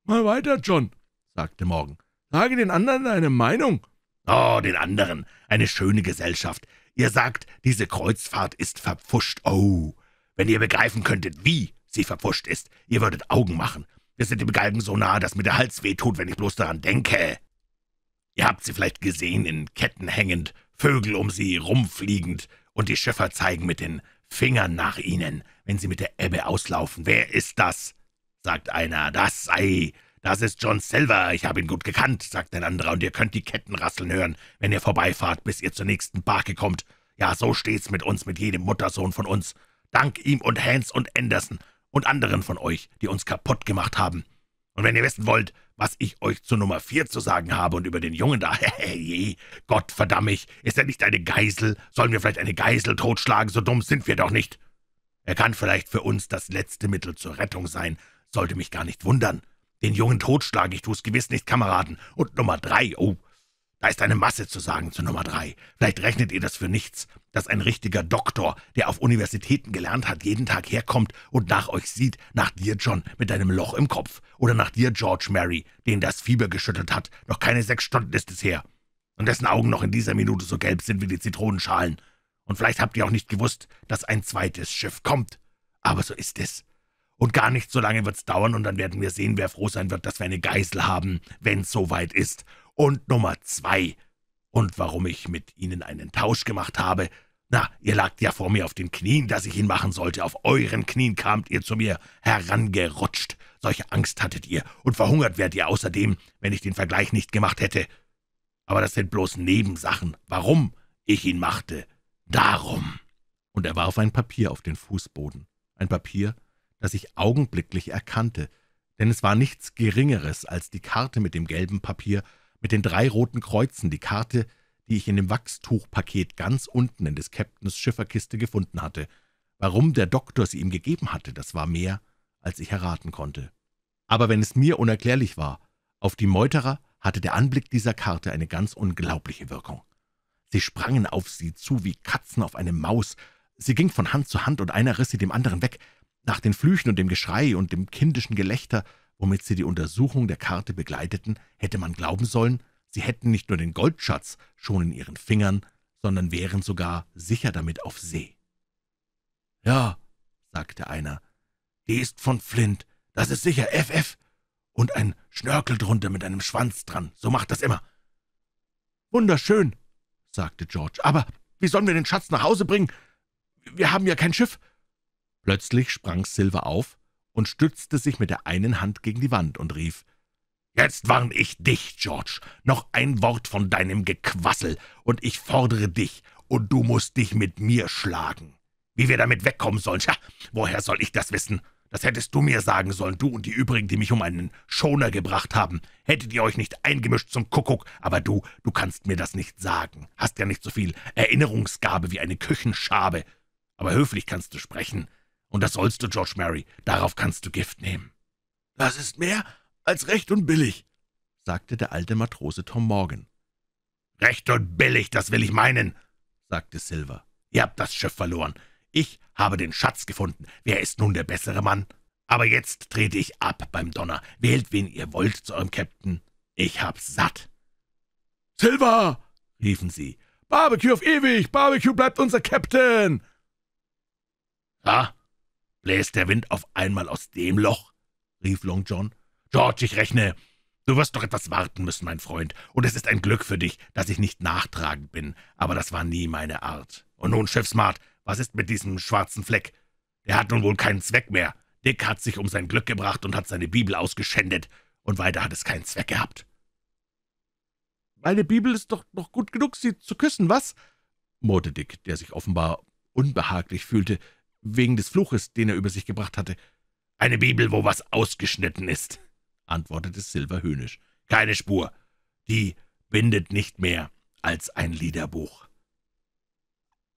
»Mal weiter, John«, sagte Morgan. »Sage den anderen deine Meinung.« »Oh, den anderen. Eine schöne Gesellschaft. Ihr sagt, diese Kreuzfahrt ist verpfuscht. Oh, wenn ihr begreifen könntet, wie, sie verpfuscht ist. Ihr würdet Augen machen. Wir sind dem Galgen so nahe, dass mir der Hals wehtut, wenn ich bloß daran denke. Ihr habt sie vielleicht gesehen, in Ketten hängend, Vögel um sie rumfliegend, und die Schiffer zeigen mit den Fingern nach ihnen, wenn sie mit der Ebbe auslaufen. Wer ist das? sagt einer. Das sei das ist John Silver, ich habe ihn gut gekannt, sagt ein anderer, und ihr könnt die Ketten rasseln hören, wenn ihr vorbeifahrt, bis ihr zur nächsten Barke kommt. Ja, so steht's mit uns, mit jedem Muttersohn von uns. Dank ihm und Hans und Anderson und anderen von euch, die uns kaputt gemacht haben. Und wenn ihr wissen wollt, was ich euch zu Nummer vier zu sagen habe und über den Jungen da, hey, Gott verdamm mich, ist er nicht eine Geisel? Sollen wir vielleicht eine Geisel totschlagen? So dumm sind wir doch nicht. Er kann vielleicht für uns das letzte Mittel zur Rettung sein, sollte mich gar nicht wundern. Den Jungen totschlagen, ich tu's gewiss nicht, Kameraden. Und Nummer drei, oh, da ist eine Masse zu sagen zu Nummer drei. Vielleicht rechnet ihr das für nichts, dass ein richtiger Doktor, der auf Universitäten gelernt hat, jeden Tag herkommt und nach euch sieht, nach dir, John, mit deinem Loch im Kopf, oder nach dir, George Mary, den das Fieber geschüttelt hat, noch keine sechs Stunden ist es her, und dessen Augen noch in dieser Minute so gelb sind wie die Zitronenschalen. Und vielleicht habt ihr auch nicht gewusst, dass ein zweites Schiff kommt. Aber so ist es. Und gar nicht so lange wird's dauern, und dann werden wir sehen, wer froh sein wird, dass wir eine Geißel haben, wenn's soweit ist und Nummer zwei. Und warum ich mit Ihnen einen Tausch gemacht habe. Na, ihr lagt ja vor mir auf den Knien, dass ich ihn machen sollte. Auf euren Knien kamt ihr zu mir herangerutscht. Solche Angst hattet ihr, und verhungert wärt ihr außerdem, wenn ich den Vergleich nicht gemacht hätte. Aber das sind bloß Nebensachen. Warum ich ihn machte, darum.« Und er warf ein Papier auf den Fußboden. Ein Papier, das ich augenblicklich erkannte, denn es war nichts Geringeres als die Karte mit dem gelben Papier, mit den drei roten Kreuzen die Karte, die ich in dem Wachstuchpaket ganz unten in des Käpt'ns Schifferkiste gefunden hatte. Warum der Doktor sie ihm gegeben hatte, das war mehr, als ich erraten konnte. Aber wenn es mir unerklärlich war, auf die Meuterer hatte der Anblick dieser Karte eine ganz unglaubliche Wirkung. Sie sprangen auf sie zu wie Katzen auf eine Maus. Sie ging von Hand zu Hand, und einer riss sie dem anderen weg. Nach den Flüchen und dem Geschrei und dem kindischen Gelächter womit sie die Untersuchung der Karte begleiteten, hätte man glauben sollen, sie hätten nicht nur den Goldschatz schon in ihren Fingern, sondern wären sogar sicher damit auf See. »Ja«, sagte einer, »die ist von Flint, das ist sicher FF, und ein Schnörkel drunter mit einem Schwanz dran, so macht das immer.« »Wunderschön«, sagte George, »aber wie sollen wir den Schatz nach Hause bringen? Wir haben ja kein Schiff.« Plötzlich sprang Silver auf, und stützte sich mit der einen Hand gegen die Wand und rief, »Jetzt warn ich dich, George, noch ein Wort von deinem Gequassel, und ich fordere dich, und du musst dich mit mir schlagen. Wie wir damit wegkommen sollen, tja, woher soll ich das wissen?« das hättest du mir sagen sollen, du und die übrigen, die mich um einen Schoner gebracht haben. Hättet ihr euch nicht eingemischt zum Kuckuck, aber du, du kannst mir das nicht sagen. Hast ja nicht so viel Erinnerungsgabe wie eine Küchenschabe. Aber höflich kannst du sprechen. Und das sollst du, George Mary. Darauf kannst du Gift nehmen. Das ist mehr als recht und billig, sagte der alte Matrose Tom Morgan. Recht und billig, das will ich meinen, sagte Silver. Ihr habt das Schiff verloren. Ich habe den Schatz gefunden. Wer ist nun der bessere Mann? Aber jetzt trete ich ab beim Donner. Wählt, wen ihr wollt, zu eurem Captain. Ich hab's satt. Silver! riefen sie. Barbecue auf ewig! Barbecue bleibt unser Captain! Ja, Bläst der Wind auf einmal aus dem Loch?« rief Long John. »George, ich rechne. Du wirst doch etwas warten müssen, mein Freund, und es ist ein Glück für dich, dass ich nicht nachtragend bin, aber das war nie meine Art. Und nun, Schiffsmart, was ist mit diesem schwarzen Fleck? Der hat nun wohl keinen Zweck mehr. Dick hat sich um sein Glück gebracht und hat seine Bibel ausgeschändet, und weiter hat es keinen Zweck gehabt.« »Meine Bibel ist doch noch gut genug, sie zu küssen, was?« murrte Dick, der sich offenbar unbehaglich fühlte, wegen des Fluches, den er über sich gebracht hatte. »Eine Bibel, wo was ausgeschnitten ist«, antwortete Silver höhnisch. »Keine Spur. Die bindet nicht mehr als ein Liederbuch.«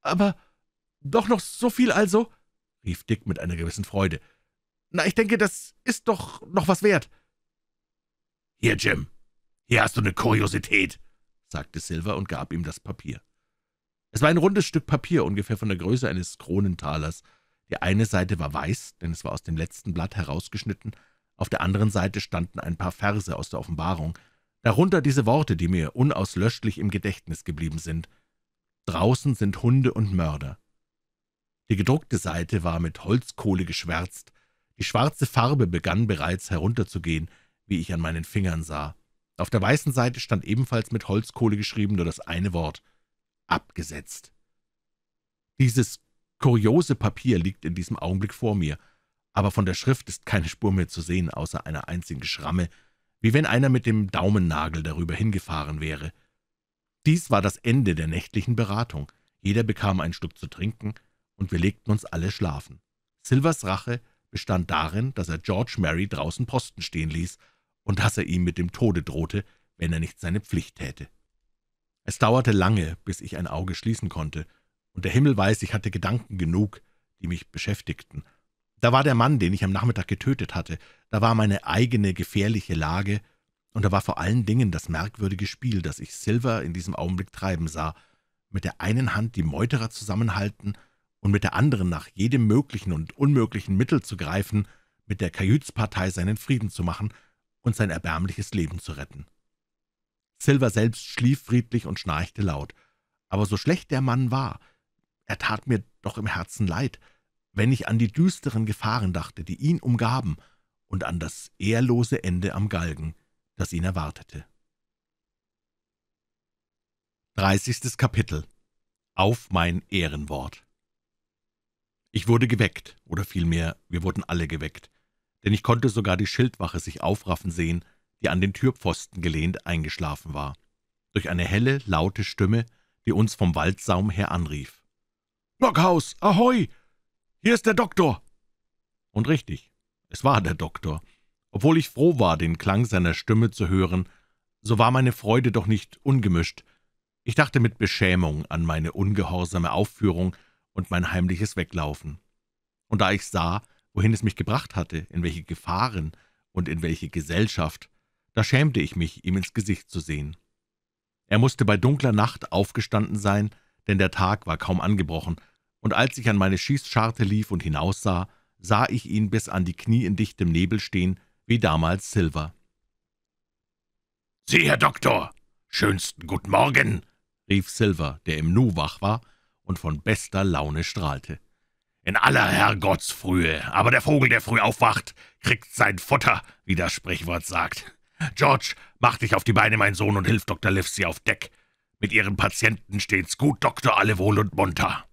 »Aber doch noch so viel also?« rief Dick mit einer gewissen Freude. »Na, ich denke, das ist doch noch was wert.« »Hier, Jim, hier hast du eine Kuriosität«, sagte Silver und gab ihm das Papier. Es war ein rundes Stück Papier, ungefähr von der Größe eines Kronentalers, die eine Seite war weiß, denn es war aus dem letzten Blatt herausgeschnitten, auf der anderen Seite standen ein paar Verse aus der Offenbarung, darunter diese Worte, die mir unauslöschlich im Gedächtnis geblieben sind. »Draußen sind Hunde und Mörder.« Die gedruckte Seite war mit Holzkohle geschwärzt, die schwarze Farbe begann bereits herunterzugehen, wie ich an meinen Fingern sah. Auf der weißen Seite stand ebenfalls mit Holzkohle geschrieben nur das eine Wort, »abgesetzt«. Dieses Kuriose Papier liegt in diesem Augenblick vor mir, aber von der Schrift ist keine Spur mehr zu sehen, außer einer einzigen Schramme, wie wenn einer mit dem Daumennagel darüber hingefahren wäre. Dies war das Ende der nächtlichen Beratung. Jeder bekam ein Stück zu trinken, und wir legten uns alle schlafen. Silvers Rache bestand darin, dass er George Mary draußen Posten stehen ließ und dass er ihm mit dem Tode drohte, wenn er nicht seine Pflicht täte. Es dauerte lange, bis ich ein Auge schließen konnte, und der Himmel weiß, ich hatte Gedanken genug, die mich beschäftigten. Da war der Mann, den ich am Nachmittag getötet hatte, da war meine eigene gefährliche Lage, und da war vor allen Dingen das merkwürdige Spiel, das ich Silver in diesem Augenblick treiben sah, mit der einen Hand die Meuterer zusammenhalten und mit der anderen nach jedem möglichen und unmöglichen Mittel zu greifen, mit der Kajütspartei seinen Frieden zu machen und sein erbärmliches Leben zu retten. Silver selbst schlief friedlich und schnarchte laut, aber so schlecht der Mann war, er tat mir doch im Herzen leid, wenn ich an die düsteren Gefahren dachte, die ihn umgaben, und an das ehrlose Ende am Galgen, das ihn erwartete. 30. Kapitel Auf mein Ehrenwort Ich wurde geweckt, oder vielmehr, wir wurden alle geweckt, denn ich konnte sogar die Schildwache sich aufraffen sehen, die an den Türpfosten gelehnt eingeschlafen war, durch eine helle, laute Stimme, die uns vom Waldsaum her anrief. Blockhaus, ahoi! Hier ist der Doktor!« Und richtig, es war der Doktor. Obwohl ich froh war, den Klang seiner Stimme zu hören, so war meine Freude doch nicht ungemischt. Ich dachte mit Beschämung an meine ungehorsame Aufführung und mein heimliches Weglaufen. Und da ich sah, wohin es mich gebracht hatte, in welche Gefahren und in welche Gesellschaft, da schämte ich mich, ihm ins Gesicht zu sehen. Er musste bei dunkler Nacht aufgestanden sein, denn der Tag war kaum angebrochen, und als ich an meine Schießscharte lief und hinaussah, sah ich ihn bis an die Knie in dichtem Nebel stehen, wie damals Silver. »Sieh, Herr Doktor, schönsten guten Morgen!« rief Silver, der im Nu wach war und von bester Laune strahlte. »In aller Herrgottsfrühe, aber der Vogel, der früh aufwacht, kriegt sein Futter, wie das Sprichwort sagt. George, mach dich auf die Beine, mein Sohn, und hilf Dr. Livesey auf Deck. Mit Ihren Patienten steht's gut, Doktor, alle wohl und munter.«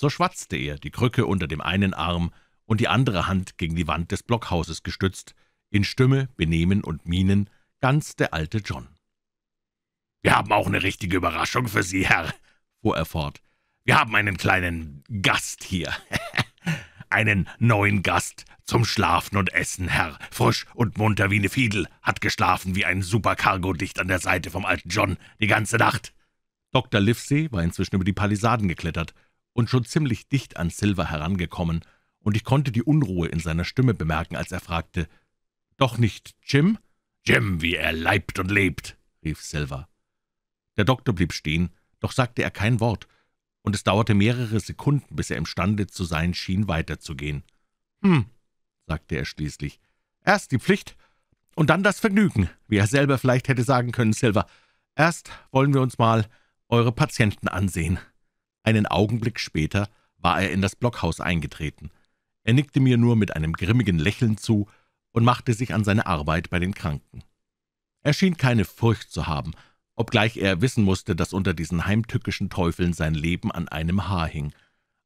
so schwatzte er, die Krücke unter dem einen Arm und die andere Hand gegen die Wand des Blockhauses gestützt, in Stimme, Benehmen und Mienen ganz der alte John. »Wir haben auch eine richtige Überraschung für Sie, Herr«, fuhr er fort. »Wir haben einen kleinen Gast hier. einen neuen Gast zum Schlafen und Essen, Herr. Frisch und munter wie eine Fiedel, hat geschlafen wie ein Supercargo dicht an der Seite vom alten John die ganze Nacht.« Dr. Livesey war inzwischen über die Palisaden geklettert und schon ziemlich dicht an Silver herangekommen, und ich konnte die Unruhe in seiner Stimme bemerken, als er fragte, »Doch nicht Jim?« »Jim, wie er leibt und lebt«, rief Silver. Der Doktor blieb stehen, doch sagte er kein Wort, und es dauerte mehrere Sekunden, bis er imstande zu sein schien, weiterzugehen. »Hm«, sagte er schließlich, »erst die Pflicht und dann das Vergnügen, wie er selber vielleicht hätte sagen können, Silver. Erst wollen wir uns mal eure Patienten ansehen.« einen Augenblick später war er in das Blockhaus eingetreten. Er nickte mir nur mit einem grimmigen Lächeln zu und machte sich an seine Arbeit bei den Kranken. Er schien keine Furcht zu haben, obgleich er wissen musste, dass unter diesen heimtückischen Teufeln sein Leben an einem Haar hing.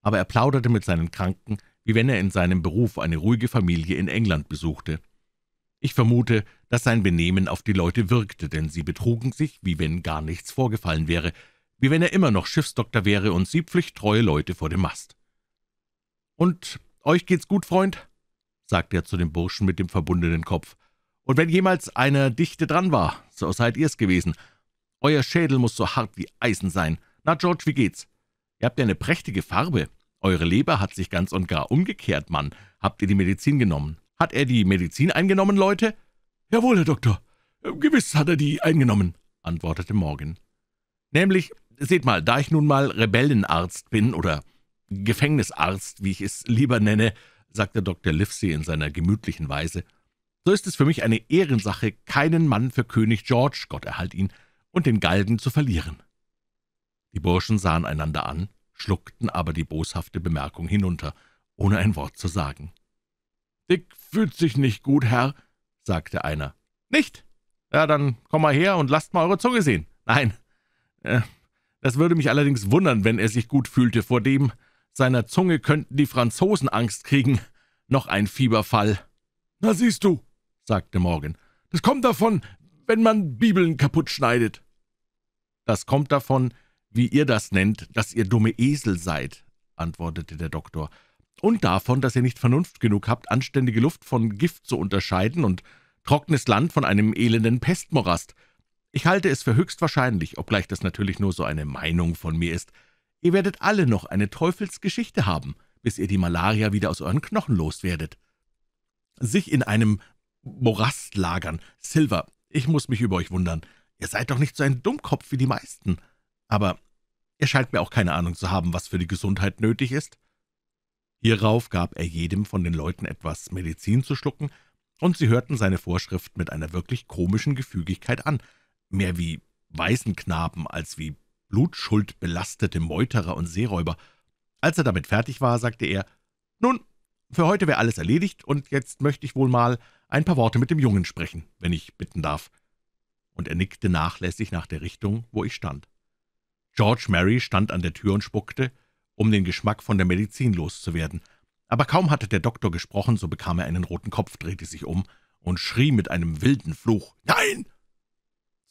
Aber er plauderte mit seinen Kranken, wie wenn er in seinem Beruf eine ruhige Familie in England besuchte. Ich vermute, dass sein Benehmen auf die Leute wirkte, denn sie betrugen sich, wie wenn gar nichts vorgefallen wäre, wie wenn er immer noch Schiffsdoktor wäre und sie pflichttreue Leute vor dem Mast. »Und euch geht's gut, Freund?« sagte er zu dem Burschen mit dem verbundenen Kopf. »Und wenn jemals einer dichte dran war, so seid ihr's gewesen. Euer Schädel muss so hart wie Eisen sein. Na, George, wie geht's? Ihr habt ja eine prächtige Farbe. Eure Leber hat sich ganz und gar umgekehrt, Mann. Habt ihr die Medizin genommen? Hat er die Medizin eingenommen, Leute?« »Jawohl, Herr Doktor. Gewiss hat er die eingenommen«, antwortete Morgan. »Nämlich Seht mal, da ich nun mal Rebellenarzt bin oder Gefängnisarzt, wie ich es lieber nenne, sagte Dr. Livesey in seiner gemütlichen Weise, so ist es für mich eine Ehrensache, keinen Mann für König George, Gott erhalt ihn, und den Galgen zu verlieren. Die Burschen sahen einander an, schluckten aber die boshafte Bemerkung hinunter, ohne ein Wort zu sagen. »Dick fühlt sich nicht gut, Herr«, sagte einer. »Nicht? Ja, dann komm mal her und lasst mal eure Zunge sehen. Nein, äh, das würde mich allerdings wundern, wenn er sich gut fühlte. Vor dem seiner Zunge könnten die Franzosen Angst kriegen. Noch ein Fieberfall. »Na siehst du«, sagte Morgan, »das kommt davon, wenn man Bibeln kaputt schneidet.« »Das kommt davon, wie ihr das nennt, dass ihr dumme Esel seid«, antwortete der Doktor, »und davon, dass ihr nicht Vernunft genug habt, anständige Luft von Gift zu unterscheiden und trockenes Land von einem elenden Pestmorast. Ich halte es für höchst wahrscheinlich, obgleich das natürlich nur so eine Meinung von mir ist, ihr werdet alle noch eine Teufelsgeschichte haben, bis ihr die Malaria wieder aus euren Knochen loswerdet. Sich in einem Morast lagern. Silver, ich muss mich über euch wundern. Ihr seid doch nicht so ein Dummkopf wie die meisten. Aber ihr scheint mir auch keine Ahnung zu haben, was für die Gesundheit nötig ist. Hierauf gab er jedem von den Leuten etwas Medizin zu schlucken, und sie hörten seine Vorschrift mit einer wirklich komischen Gefügigkeit an mehr wie Waisenknaben als wie blutschuldbelastete Meuterer und Seeräuber. Als er damit fertig war, sagte er, »Nun, für heute wäre alles erledigt, und jetzt möchte ich wohl mal ein paar Worte mit dem Jungen sprechen, wenn ich bitten darf.« Und er nickte nachlässig nach der Richtung, wo ich stand. George Mary stand an der Tür und spuckte, um den Geschmack von der Medizin loszuwerden. Aber kaum hatte der Doktor gesprochen, so bekam er einen roten Kopf, drehte sich um und schrie mit einem wilden Fluch, »Nein,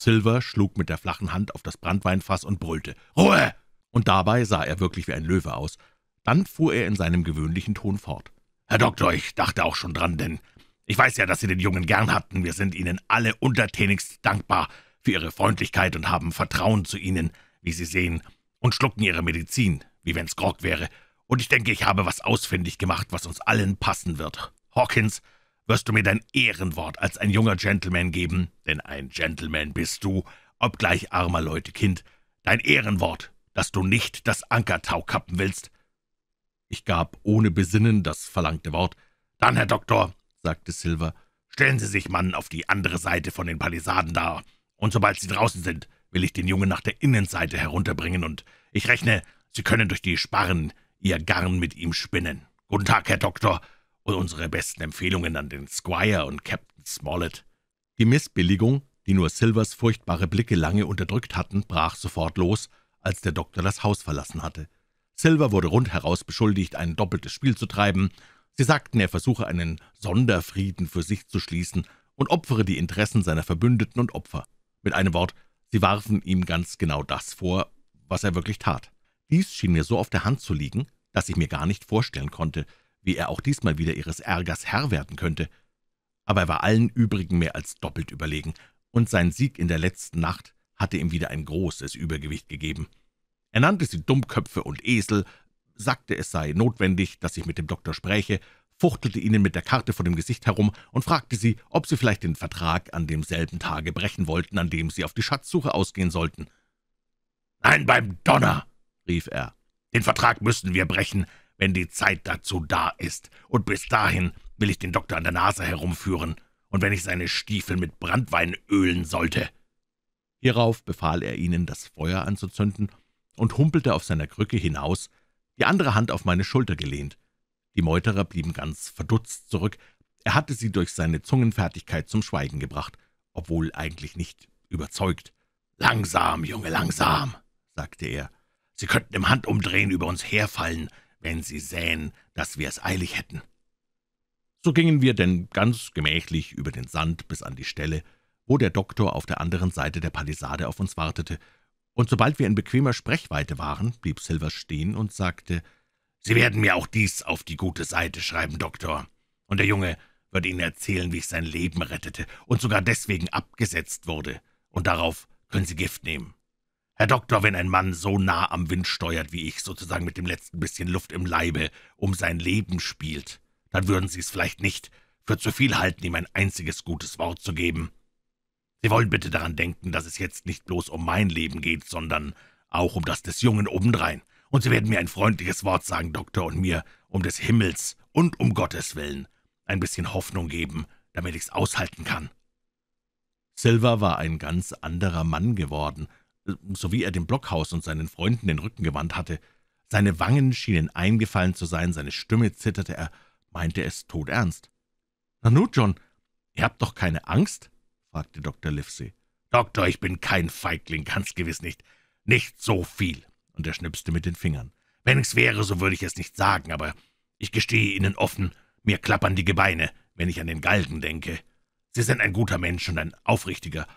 Silver schlug mit der flachen Hand auf das Brandweinfass und brüllte, »Ruhe!« Und dabei sah er wirklich wie ein Löwe aus. Dann fuhr er in seinem gewöhnlichen Ton fort. »Herr Doktor, ich dachte auch schon dran, denn ich weiß ja, dass Sie den Jungen gern hatten. Wir sind Ihnen alle untertänigst dankbar für Ihre Freundlichkeit und haben Vertrauen zu Ihnen, wie Sie sehen, und schlucken Ihre Medizin, wie wenn's Grog wäre. Und ich denke, ich habe was ausfindig gemacht, was uns allen passen wird. Hawkins, wirst du mir dein Ehrenwort als ein junger Gentleman geben, denn ein Gentleman bist du, obgleich armer Leute Kind, dein Ehrenwort, dass du nicht das Ankertau kappen willst. Ich gab ohne Besinnen das verlangte Wort. »Dann, Herr Doktor«, sagte Silver, »stellen Sie sich, Mann, auf die andere Seite von den Palisaden da, und sobald Sie draußen sind, will ich den Jungen nach der Innenseite herunterbringen, und ich rechne, Sie können durch die Sparren Ihr Garn mit ihm spinnen. Guten Tag, Herr Doktor, und unsere besten Empfehlungen an den Squire und Captain Smollett. Die Missbilligung, die nur Silvers furchtbare Blicke lange unterdrückt hatten, brach sofort los, als der Doktor das Haus verlassen hatte. Silver wurde rundheraus beschuldigt, ein doppeltes Spiel zu treiben. Sie sagten, er versuche, einen Sonderfrieden für sich zu schließen und opfere die Interessen seiner Verbündeten und Opfer. Mit einem Wort, sie warfen ihm ganz genau das vor, was er wirklich tat. Dies schien mir so auf der Hand zu liegen, dass ich mir gar nicht vorstellen konnte, wie er auch diesmal wieder ihres Ärgers Herr werden könnte. Aber er war allen übrigen mehr als doppelt überlegen, und sein Sieg in der letzten Nacht hatte ihm wieder ein großes Übergewicht gegeben. Er nannte sie Dummköpfe und Esel, sagte, es sei notwendig, dass ich mit dem Doktor spräche, fuchtelte ihnen mit der Karte vor dem Gesicht herum und fragte sie, ob sie vielleicht den Vertrag an demselben Tage brechen wollten, an dem sie auf die Schatzsuche ausgehen sollten. »Nein, beim Donner!« rief er. »Den Vertrag müssen wir brechen wenn die Zeit dazu da ist, und bis dahin will ich den Doktor an der Nase herumführen, und wenn ich seine Stiefel mit Brandwein ölen sollte.« Hierauf befahl er ihnen, das Feuer anzuzünden, und humpelte auf seiner Krücke hinaus, die andere Hand auf meine Schulter gelehnt. Die Meuterer blieben ganz verdutzt zurück, er hatte sie durch seine Zungenfertigkeit zum Schweigen gebracht, obwohl eigentlich nicht überzeugt. »Langsam, Junge, langsam«, sagte er. »Sie könnten im Handumdrehen über uns herfallen wenn sie sähen, dass wir es eilig hätten.« so gingen wir denn ganz gemächlich über den Sand bis an die Stelle, wo der Doktor auf der anderen Seite der Palisade auf uns wartete, und sobald wir in bequemer Sprechweite waren, blieb Silver stehen und sagte, »Sie werden mir auch dies auf die gute Seite schreiben, Doktor. Und der Junge wird Ihnen erzählen, wie ich sein Leben rettete und sogar deswegen abgesetzt wurde. Und darauf können Sie Gift nehmen. Herr Doktor, wenn ein Mann so nah am Wind steuert wie ich, sozusagen mit dem letzten bisschen Luft im Leibe, um sein Leben spielt, dann würden Sie es vielleicht nicht für zu viel halten, ihm ein einziges gutes Wort zu geben. Sie wollen bitte daran denken, dass es jetzt nicht bloß um mein Leben geht, sondern auch um das des Jungen obendrein. Und Sie werden mir ein freundliches Wort sagen, Doktor, und mir um des Himmels und um Gottes Willen ein bisschen Hoffnung geben, damit ich's aushalten kann.« Silver war ein ganz anderer Mann geworden, so wie er dem Blockhaus und seinen Freunden den Rücken gewandt hatte. Seine Wangen schienen eingefallen zu sein, seine Stimme zitterte, er meinte es todernst. »Na nun, John, ihr habt doch keine Angst?« fragte Dr. Livesey. »Doktor, ich bin kein Feigling, ganz gewiss nicht. Nicht so viel.« Und er schnipste mit den Fingern. »Wenn ich's wäre, so würde ich es nicht sagen, aber ich gestehe Ihnen offen, mir klappern die Gebeine, wenn ich an den Galgen denke. Sie sind ein guter Mensch und ein aufrichtiger,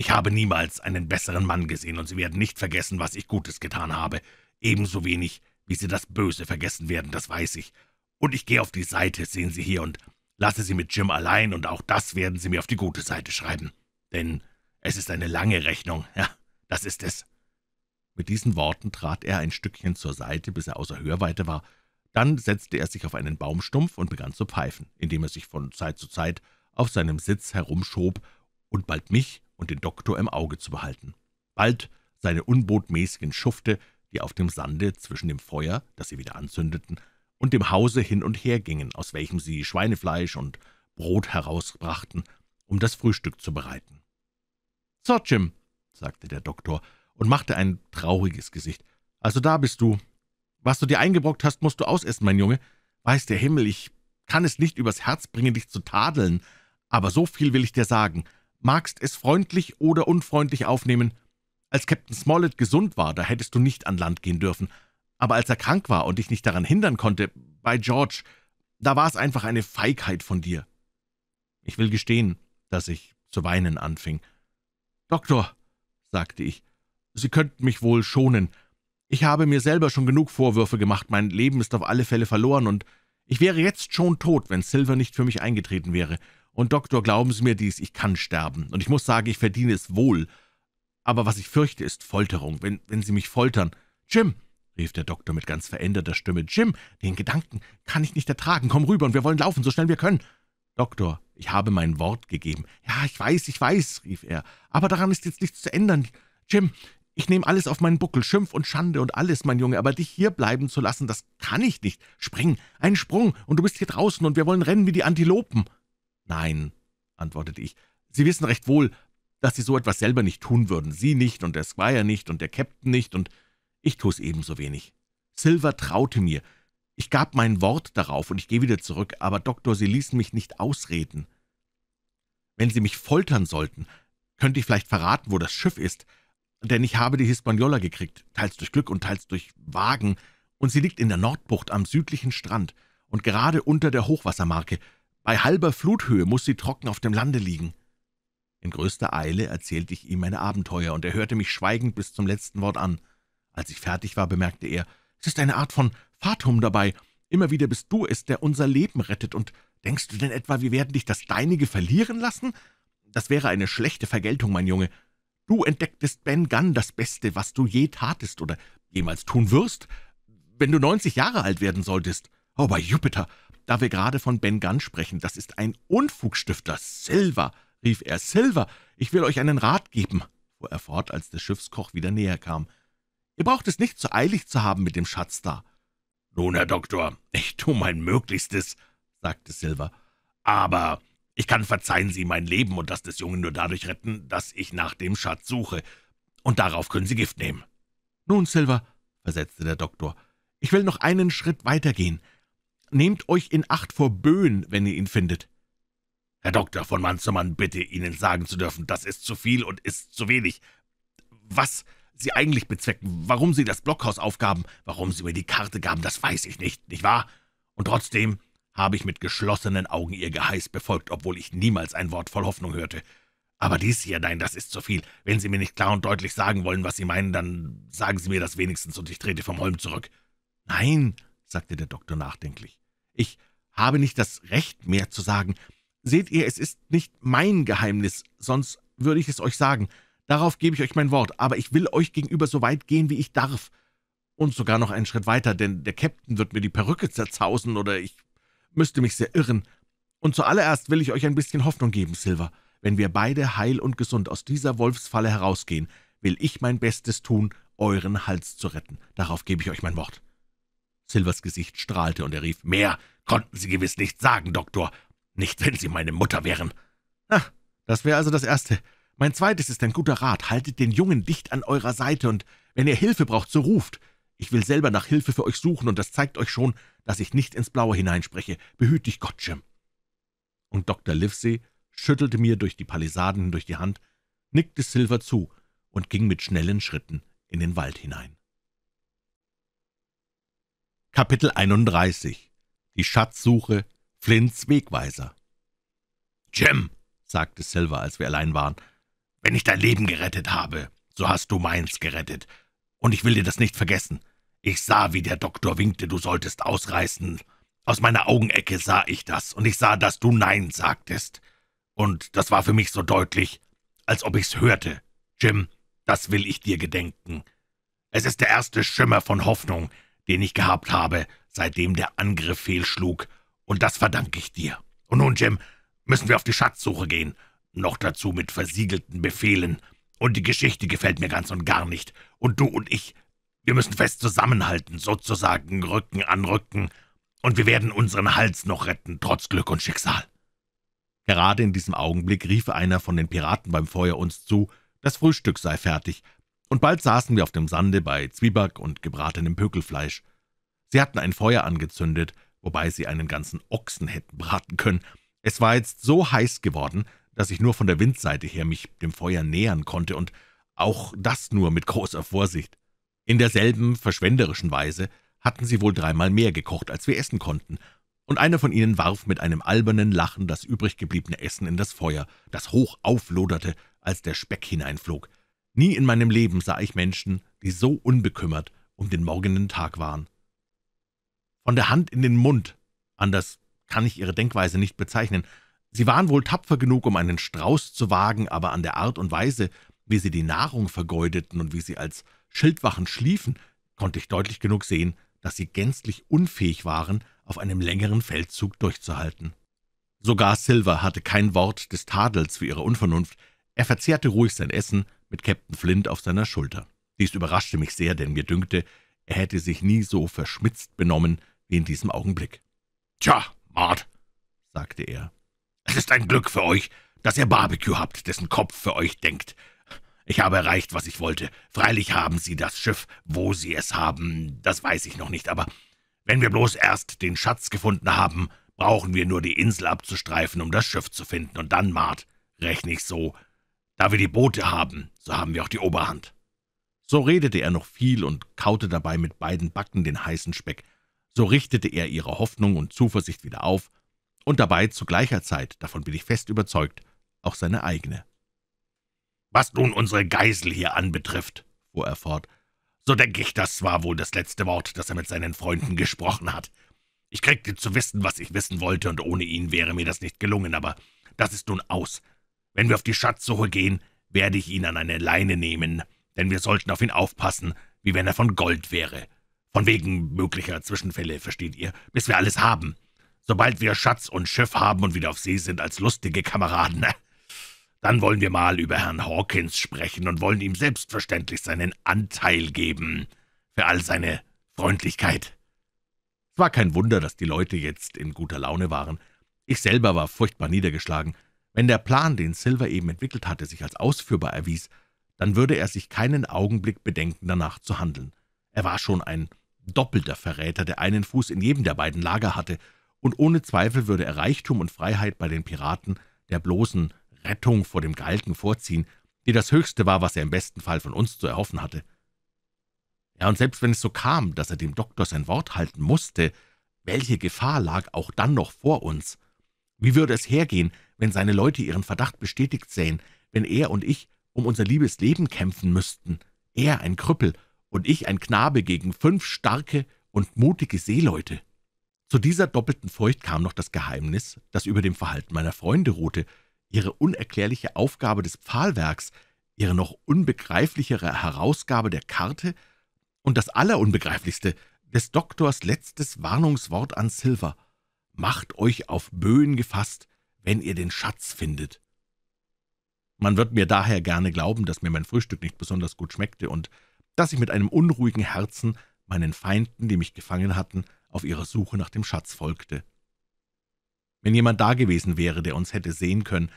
ich habe niemals einen besseren Mann gesehen, und Sie werden nicht vergessen, was ich Gutes getan habe, ebenso wenig, wie Sie das Böse vergessen werden, das weiß ich. Und ich gehe auf die Seite, sehen Sie hier, und lasse Sie mit Jim allein, und auch das werden Sie mir auf die gute Seite schreiben. Denn es ist eine lange Rechnung, ja, das ist es.« Mit diesen Worten trat er ein Stückchen zur Seite, bis er außer Hörweite war. Dann setzte er sich auf einen Baumstumpf und begann zu pfeifen, indem er sich von Zeit zu Zeit auf seinem Sitz herumschob und bald mich und den Doktor im Auge zu behalten. Bald seine unbotmäßigen Schufte, die auf dem Sande zwischen dem Feuer, das sie wieder anzündeten, und dem Hause hin und her gingen, aus welchem sie Schweinefleisch und Brot herausbrachten, um das Frühstück zu bereiten. »So, Jim«, sagte der Doktor und machte ein trauriges Gesicht, »also da bist du. Was du dir eingebrockt hast, musst du ausessen, mein Junge. Weiß der Himmel, ich kann es nicht übers Herz bringen, dich zu tadeln, aber so viel will ich dir sagen magst es freundlich oder unfreundlich aufnehmen. Als Captain Smollett gesund war, da hättest du nicht an Land gehen dürfen. Aber als er krank war und dich nicht daran hindern konnte, bei George, da war es einfach eine Feigheit von dir. Ich will gestehen, dass ich zu weinen anfing. »Doktor«, sagte ich, »Sie könnten mich wohl schonen. Ich habe mir selber schon genug Vorwürfe gemacht, mein Leben ist auf alle Fälle verloren, und ich wäre jetzt schon tot, wenn Silver nicht für mich eingetreten wäre. Und, Doktor, glauben Sie mir dies, ich kann sterben, und ich muss sagen, ich verdiene es wohl. Aber was ich fürchte, ist Folterung, wenn, wenn Sie mich foltern. Jim, rief der Doktor mit ganz veränderter Stimme, Jim, den Gedanken kann ich nicht ertragen, komm rüber, und wir wollen laufen, so schnell wir können. Doktor, ich habe mein Wort gegeben. Ja, ich weiß, ich weiß, rief er, aber daran ist jetzt nichts zu ändern. Jim, ich nehme alles auf meinen Buckel, Schimpf und Schande und alles, mein Junge, aber dich hier bleiben zu lassen, das kann ich nicht. Spring, einen Sprung, und du bist hier draußen, und wir wollen rennen wie die Antilopen.« »Nein«, antwortete ich, »Sie wissen recht wohl, dass Sie so etwas selber nicht tun würden. Sie nicht und der Squire nicht und der Captain nicht und ich tu's ebenso wenig. Silver traute mir. Ich gab mein Wort darauf und ich gehe wieder zurück, aber, Doktor, Sie ließen mich nicht ausreden. Wenn Sie mich foltern sollten, könnte ich vielleicht verraten, wo das Schiff ist, denn ich habe die Hispaniola gekriegt, teils durch Glück und teils durch Wagen, und sie liegt in der Nordbucht am südlichen Strand und gerade unter der Hochwassermarke. Bei halber Fluthöhe muß sie trocken auf dem Lande liegen.« In größter Eile erzählte ich ihm meine Abenteuer, und er hörte mich schweigend bis zum letzten Wort an. Als ich fertig war, bemerkte er, »Es ist eine Art von Fatum dabei. Immer wieder bist du es, der unser Leben rettet, und denkst du denn etwa, wir werden dich das Deinige verlieren lassen? Das wäre eine schlechte Vergeltung, mein Junge. Du entdecktest Ben Gunn das Beste, was du je tatest oder jemals tun wirst, wenn du neunzig Jahre alt werden solltest. Oh, bei Jupiter, da wir gerade von Ben Gunn sprechen. Das ist ein Unfugstifter. Silver, rief er. Silver, ich will euch einen Rat geben, fuhr er fort, als der Schiffskoch wieder näher kam. Ihr braucht es nicht so eilig zu haben mit dem Schatz da. Nun, Herr Doktor, ich tu mein Möglichstes, sagte Silver. Aber ich kann verzeihen Sie mein Leben und das des Jungen nur dadurch retten, dass ich nach dem Schatz suche. Und darauf können Sie Gift nehmen. Nun, Silver, versetzte der Doktor, ich will noch einen Schritt weitergehen. Nehmt euch in Acht vor Böen, wenn ihr ihn findet.« »Herr Doktor, von Mann zu Mann bitte Ihnen sagen zu dürfen, das ist zu viel und ist zu wenig. Was Sie eigentlich bezwecken, warum Sie das Blockhaus aufgaben, warum Sie mir die Karte gaben, das weiß ich nicht, nicht wahr? Und trotzdem habe ich mit geschlossenen Augen Ihr Geheiß befolgt, obwohl ich niemals ein Wort voll Hoffnung hörte.« aber dies hier, nein, das ist zu viel. Wenn Sie mir nicht klar und deutlich sagen wollen, was Sie meinen, dann sagen Sie mir das wenigstens und ich trete vom Holm zurück. Nein, sagte der Doktor nachdenklich. »Ich habe nicht das Recht, mehr zu sagen. Seht ihr, es ist nicht mein Geheimnis, sonst würde ich es euch sagen. Darauf gebe ich euch mein Wort, aber ich will euch gegenüber so weit gehen, wie ich darf. Und sogar noch einen Schritt weiter, denn der Käpt'n wird mir die Perücke zerzausen oder ich müsste mich sehr irren. Und zuallererst will ich euch ein bisschen Hoffnung geben, Silver. Wenn wir beide heil und gesund aus dieser Wolfsfalle herausgehen, will ich mein Bestes tun, euren Hals zu retten. Darauf gebe ich euch mein Wort.« Silvers Gesicht strahlte, und er rief, »Mehr konnten Sie gewiss nicht sagen, Doktor, nicht wenn Sie meine Mutter wären.« »Na, das wäre also das Erste. Mein Zweites ist ein guter Rat. Haltet den Jungen dicht an eurer Seite, und wenn ihr Hilfe braucht, so ruft. Ich will selber nach Hilfe für euch suchen, und das zeigt euch schon, dass ich nicht ins Blaue hineinspreche. Behüt dich Gott, Jim.« Und Dr. Livesey schüttelte mir durch die Palisaden hindurch die Hand, nickte Silver zu und ging mit schnellen Schritten in den Wald hinein. Kapitel 31 Die Schatzsuche Flints Wegweiser »Jim«, sagte Silver, als wir allein waren, »wenn ich dein Leben gerettet habe, so hast du meins gerettet, und ich will dir das nicht vergessen. Ich sah, wie der Doktor winkte, du solltest ausreißen. Aus meiner Augenecke sah ich das, und ich sah, dass du Nein sagtest. Und das war für mich so deutlich, als ob ich's hörte. Jim, das will ich dir gedenken. Es ist der erste Schimmer von Hoffnung, den ich gehabt habe, seitdem der Angriff fehlschlug, und das verdanke ich dir. Und nun, Jim, müssen wir auf die Schatzsuche gehen, noch dazu mit versiegelten Befehlen. Und die Geschichte gefällt mir ganz und gar nicht. Und du und ich, wir müssen fest zusammenhalten, sozusagen Rücken an Rücken, und wir werden unseren Hals noch retten, trotz Glück und Schicksal.« Gerade in diesem Augenblick rief einer von den Piraten beim Feuer uns zu, das Frühstück sei fertig, und bald saßen wir auf dem Sande bei Zwieback und gebratenem Pökelfleisch. Sie hatten ein Feuer angezündet, wobei sie einen ganzen Ochsen hätten braten können. Es war jetzt so heiß geworden, dass ich nur von der Windseite her mich dem Feuer nähern konnte und auch das nur mit großer Vorsicht. In derselben verschwenderischen Weise hatten sie wohl dreimal mehr gekocht, als wir essen konnten, und einer von ihnen warf mit einem albernen Lachen das übrig gebliebene Essen in das Feuer, das hoch aufloderte, als der Speck hineinflog. Nie in meinem Leben sah ich Menschen, die so unbekümmert um den morgenden Tag waren. Von der Hand in den Mund, anders kann ich ihre Denkweise nicht bezeichnen. Sie waren wohl tapfer genug, um einen Strauß zu wagen, aber an der Art und Weise, wie sie die Nahrung vergeudeten und wie sie als Schildwachen schliefen, konnte ich deutlich genug sehen, dass sie gänzlich unfähig waren, auf einem längeren Feldzug durchzuhalten. Sogar Silver hatte kein Wort des Tadels für ihre Unvernunft. Er verzehrte ruhig sein Essen, mit Captain Flint auf seiner Schulter. Dies überraschte mich sehr, denn mir dünkte, er hätte sich nie so verschmitzt benommen wie in diesem Augenblick. »Tja, Mart«, sagte er, »es ist ein Glück für euch, dass ihr Barbecue habt, dessen Kopf für euch denkt. Ich habe erreicht, was ich wollte. Freilich haben sie das Schiff, wo sie es haben, das weiß ich noch nicht, aber wenn wir bloß erst den Schatz gefunden haben, brauchen wir nur die Insel abzustreifen, um das Schiff zu finden, und dann, Mart, rechne ich so, da wir die Boote haben, so haben wir auch die Oberhand.« So redete er noch viel und kaute dabei mit beiden Backen den heißen Speck. So richtete er ihre Hoffnung und Zuversicht wieder auf und dabei zu gleicher Zeit, davon bin ich fest überzeugt, auch seine eigene. »Was nun unsere Geisel hier anbetrifft«, fuhr er fort, »so denke ich, das war wohl das letzte Wort, das er mit seinen Freunden gesprochen hat. Ich kriegte zu wissen, was ich wissen wollte, und ohne ihn wäre mir das nicht gelungen, aber das ist nun aus. Wenn wir auf die Schatzsuche gehen, werde ich ihn an eine Leine nehmen, denn wir sollten auf ihn aufpassen, wie wenn er von Gold wäre. Von wegen möglicher Zwischenfälle, versteht ihr, bis wir alles haben. Sobald wir Schatz und Schiff haben und wieder auf See sind als lustige Kameraden, ne? dann wollen wir mal über Herrn Hawkins sprechen und wollen ihm selbstverständlich seinen Anteil geben für all seine Freundlichkeit. Es war kein Wunder, dass die Leute jetzt in guter Laune waren. Ich selber war furchtbar niedergeschlagen – wenn der Plan, den Silver eben entwickelt hatte, sich als ausführbar erwies, dann würde er sich keinen Augenblick bedenken, danach zu handeln. Er war schon ein doppelter Verräter, der einen Fuß in jedem der beiden Lager hatte, und ohne Zweifel würde er Reichtum und Freiheit bei den Piraten der bloßen Rettung vor dem Galgen vorziehen, die das Höchste war, was er im besten Fall von uns zu erhoffen hatte. Ja, und selbst wenn es so kam, dass er dem Doktor sein Wort halten musste, welche Gefahr lag auch dann noch vor uns? Wie würde es hergehen, wenn seine Leute ihren Verdacht bestätigt sähen, wenn er und ich um unser liebes Leben kämpfen müssten, er ein Krüppel und ich ein Knabe gegen fünf starke und mutige Seeleute. Zu dieser doppelten Furcht kam noch das Geheimnis, das über dem Verhalten meiner Freunde ruhte, ihre unerklärliche Aufgabe des Pfahlwerks, ihre noch unbegreiflichere Herausgabe der Karte und das Allerunbegreiflichste, des Doktors letztes Warnungswort an Silver. Macht euch auf Böen gefasst, wenn ihr den Schatz findet. Man wird mir daher gerne glauben, dass mir mein Frühstück nicht besonders gut schmeckte und dass ich mit einem unruhigen Herzen meinen Feinden, die mich gefangen hatten, auf ihrer Suche nach dem Schatz folgte. Wenn jemand dagewesen wäre, der uns hätte sehen können,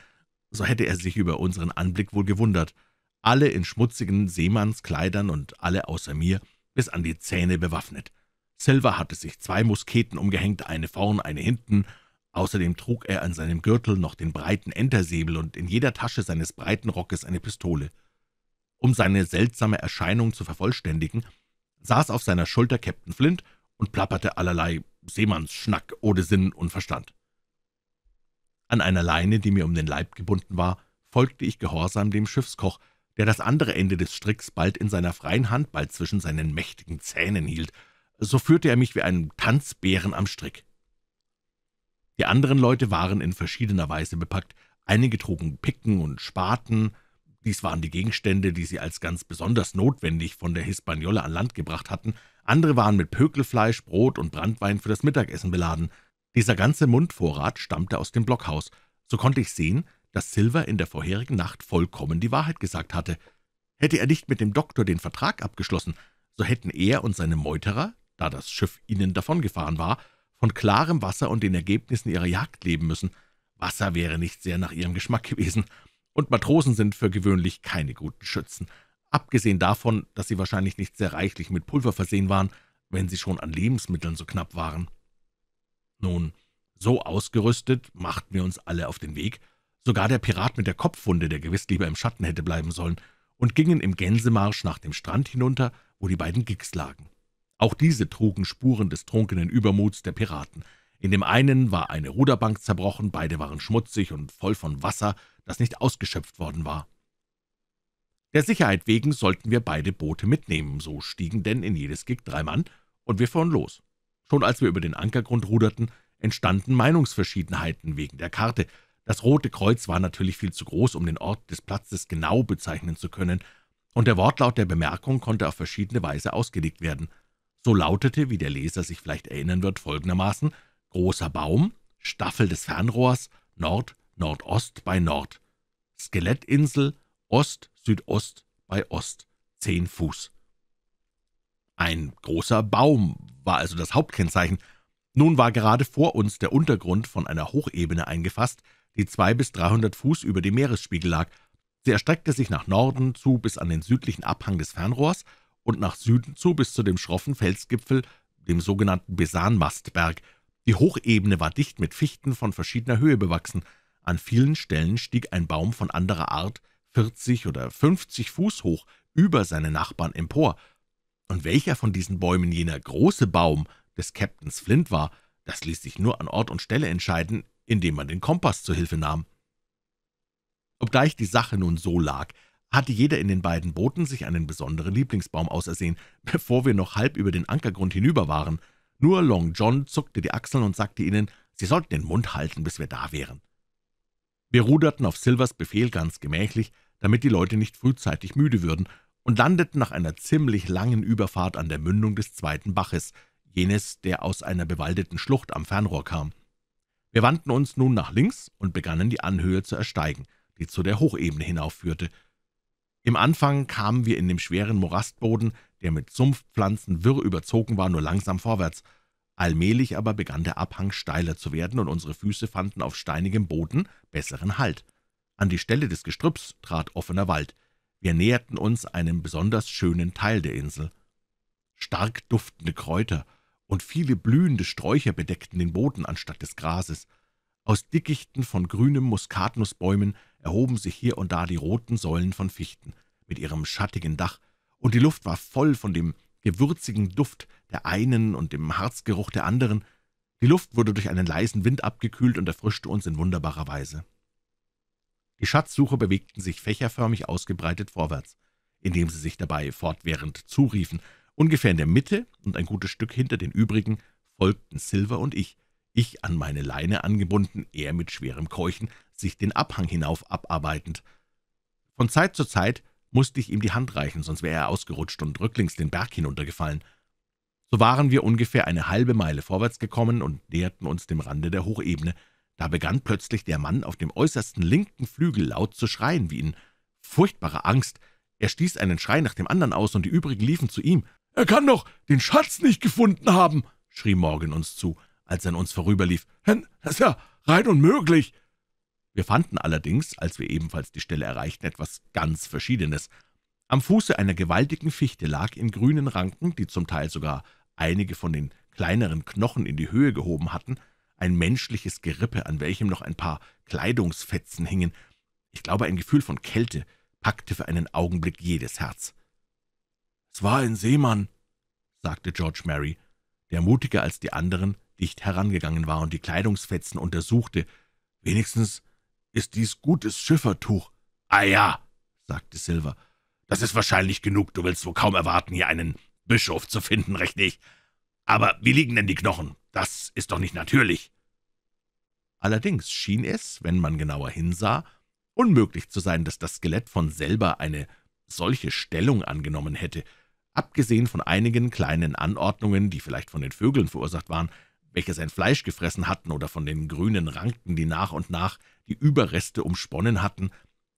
so hätte er sich über unseren Anblick wohl gewundert, alle in schmutzigen Seemannskleidern und alle außer mir, bis an die Zähne bewaffnet. Silver hatte sich zwei Musketen umgehängt, eine vorn, eine hinten, Außerdem trug er an seinem Gürtel noch den breiten Entersäbel und in jeder Tasche seines breiten Rockes eine Pistole. Um seine seltsame Erscheinung zu vervollständigen, saß auf seiner Schulter Captain Flint und plapperte allerlei Seemannsschnack ohne Sinn und Verstand. An einer Leine, die mir um den Leib gebunden war, folgte ich gehorsam dem Schiffskoch, der das andere Ende des Stricks bald in seiner freien Hand, bald zwischen seinen mächtigen Zähnen hielt. So führte er mich wie einen Tanzbären am Strick. Die anderen Leute waren in verschiedener Weise bepackt. Einige trugen Picken und Spaten. Dies waren die Gegenstände, die sie als ganz besonders notwendig von der Hispaniola an Land gebracht hatten. Andere waren mit Pökelfleisch, Brot und Brandwein für das Mittagessen beladen. Dieser ganze Mundvorrat stammte aus dem Blockhaus. So konnte ich sehen, dass Silver in der vorherigen Nacht vollkommen die Wahrheit gesagt hatte. Hätte er nicht mit dem Doktor den Vertrag abgeschlossen, so hätten er und seine Meuterer, da das Schiff ihnen davongefahren war, von klarem Wasser und den Ergebnissen ihrer Jagd leben müssen. Wasser wäre nicht sehr nach ihrem Geschmack gewesen, und Matrosen sind für gewöhnlich keine guten Schützen, abgesehen davon, dass sie wahrscheinlich nicht sehr reichlich mit Pulver versehen waren, wenn sie schon an Lebensmitteln so knapp waren. Nun, so ausgerüstet machten wir uns alle auf den Weg, sogar der Pirat mit der Kopfwunde, der gewiss lieber im Schatten hätte bleiben sollen, und gingen im Gänsemarsch nach dem Strand hinunter, wo die beiden Gigs lagen. Auch diese trugen Spuren des trunkenen Übermuts der Piraten. In dem einen war eine Ruderbank zerbrochen, beide waren schmutzig und voll von Wasser, das nicht ausgeschöpft worden war. Der Sicherheit wegen sollten wir beide Boote mitnehmen, so stiegen denn in jedes Gig drei Mann, und wir fuhren los. Schon als wir über den Ankergrund ruderten, entstanden Meinungsverschiedenheiten wegen der Karte. Das Rote Kreuz war natürlich viel zu groß, um den Ort des Platzes genau bezeichnen zu können, und der Wortlaut der Bemerkung konnte auf verschiedene Weise ausgelegt werden – so lautete, wie der Leser sich vielleicht erinnern wird, folgendermaßen »Großer Baum, Staffel des Fernrohrs, Nord, Nordost bei Nord, Skelettinsel, Ost, Südost bei Ost, zehn Fuß.« Ein großer Baum war also das Hauptkennzeichen. Nun war gerade vor uns der Untergrund von einer Hochebene eingefasst, die zwei bis dreihundert Fuß über dem Meeresspiegel lag. Sie erstreckte sich nach Norden zu bis an den südlichen Abhang des Fernrohrs und nach Süden zu bis zu dem schroffen Felsgipfel, dem sogenannten Besanmastberg. Die Hochebene war dicht mit Fichten von verschiedener Höhe bewachsen. An vielen Stellen stieg ein Baum von anderer Art, 40 oder 50 Fuß hoch, über seine Nachbarn empor. Und welcher von diesen Bäumen jener große Baum des Captains Flint war, das ließ sich nur an Ort und Stelle entscheiden, indem man den Kompass zu Hilfe nahm. Obgleich die Sache nun so lag, hatte jeder in den beiden Booten sich einen besonderen Lieblingsbaum ausersehen, bevor wir noch halb über den Ankergrund hinüber waren. Nur Long John zuckte die Achseln und sagte ihnen, sie sollten den Mund halten, bis wir da wären. Wir ruderten auf Silvers Befehl ganz gemächlich, damit die Leute nicht frühzeitig müde würden, und landeten nach einer ziemlich langen Überfahrt an der Mündung des zweiten Baches, jenes, der aus einer bewaldeten Schlucht am Fernrohr kam. Wir wandten uns nun nach links und begannen die Anhöhe zu ersteigen, die zu der Hochebene hinaufführte – im Anfang kamen wir in dem schweren Morastboden, der mit Sumpfpflanzen wirr überzogen war, nur langsam vorwärts. Allmählich aber begann der Abhang steiler zu werden, und unsere Füße fanden auf steinigem Boden besseren Halt. An die Stelle des Gestrüpps trat offener Wald. Wir näherten uns einem besonders schönen Teil der Insel. Stark duftende Kräuter und viele blühende Sträucher bedeckten den Boden anstatt des Grases. Aus Dickichten von grünen Muskatnussbäumen erhoben sich hier und da die roten Säulen von Fichten mit ihrem schattigen Dach, und die Luft war voll von dem gewürzigen Duft der einen und dem Harzgeruch der anderen. Die Luft wurde durch einen leisen Wind abgekühlt und erfrischte uns in wunderbarer Weise. Die Schatzsucher bewegten sich fächerförmig ausgebreitet vorwärts, indem sie sich dabei fortwährend zuriefen. Ungefähr in der Mitte und ein gutes Stück hinter den übrigen folgten Silver und ich, ich an meine Leine angebunden, er mit schwerem Keuchen, sich den Abhang hinauf abarbeitend. Von Zeit zu Zeit musste ich ihm die Hand reichen, sonst wäre er ausgerutscht und rücklings den Berg hinuntergefallen. So waren wir ungefähr eine halbe Meile vorwärts gekommen und näherten uns dem Rande der Hochebene. Da begann plötzlich der Mann auf dem äußersten linken Flügel laut zu schreien, wie in furchtbarer Angst. Er stieß einen Schrei nach dem anderen aus, und die übrigen liefen zu ihm. »Er kann doch den Schatz nicht gefunden haben!« schrie Morgan uns zu, als er an uns vorüberlief. »Das ist ja rein unmöglich!« wir fanden allerdings, als wir ebenfalls die Stelle erreichten, etwas ganz Verschiedenes. Am Fuße einer gewaltigen Fichte lag in grünen Ranken, die zum Teil sogar einige von den kleineren Knochen in die Höhe gehoben hatten, ein menschliches Gerippe, an welchem noch ein paar Kleidungsfetzen hingen. Ich glaube, ein Gefühl von Kälte packte für einen Augenblick jedes Herz. »Es war ein Seemann«, sagte George Mary, der mutiger als die anderen dicht herangegangen war und die Kleidungsfetzen untersuchte. »Wenigstens ist dies gutes Schiffertuch. Ah ja, sagte Silver, das ist wahrscheinlich genug, du willst wohl kaum erwarten, hier einen Bischof zu finden, rechne ich. Aber wie liegen denn die Knochen? Das ist doch nicht natürlich. Allerdings schien es, wenn man genauer hinsah, unmöglich zu sein, dass das Skelett von selber eine solche Stellung angenommen hätte, abgesehen von einigen kleinen Anordnungen, die vielleicht von den Vögeln verursacht waren, welche sein Fleisch gefressen hatten oder von den grünen Ranken, die nach und nach die Überreste umsponnen hatten,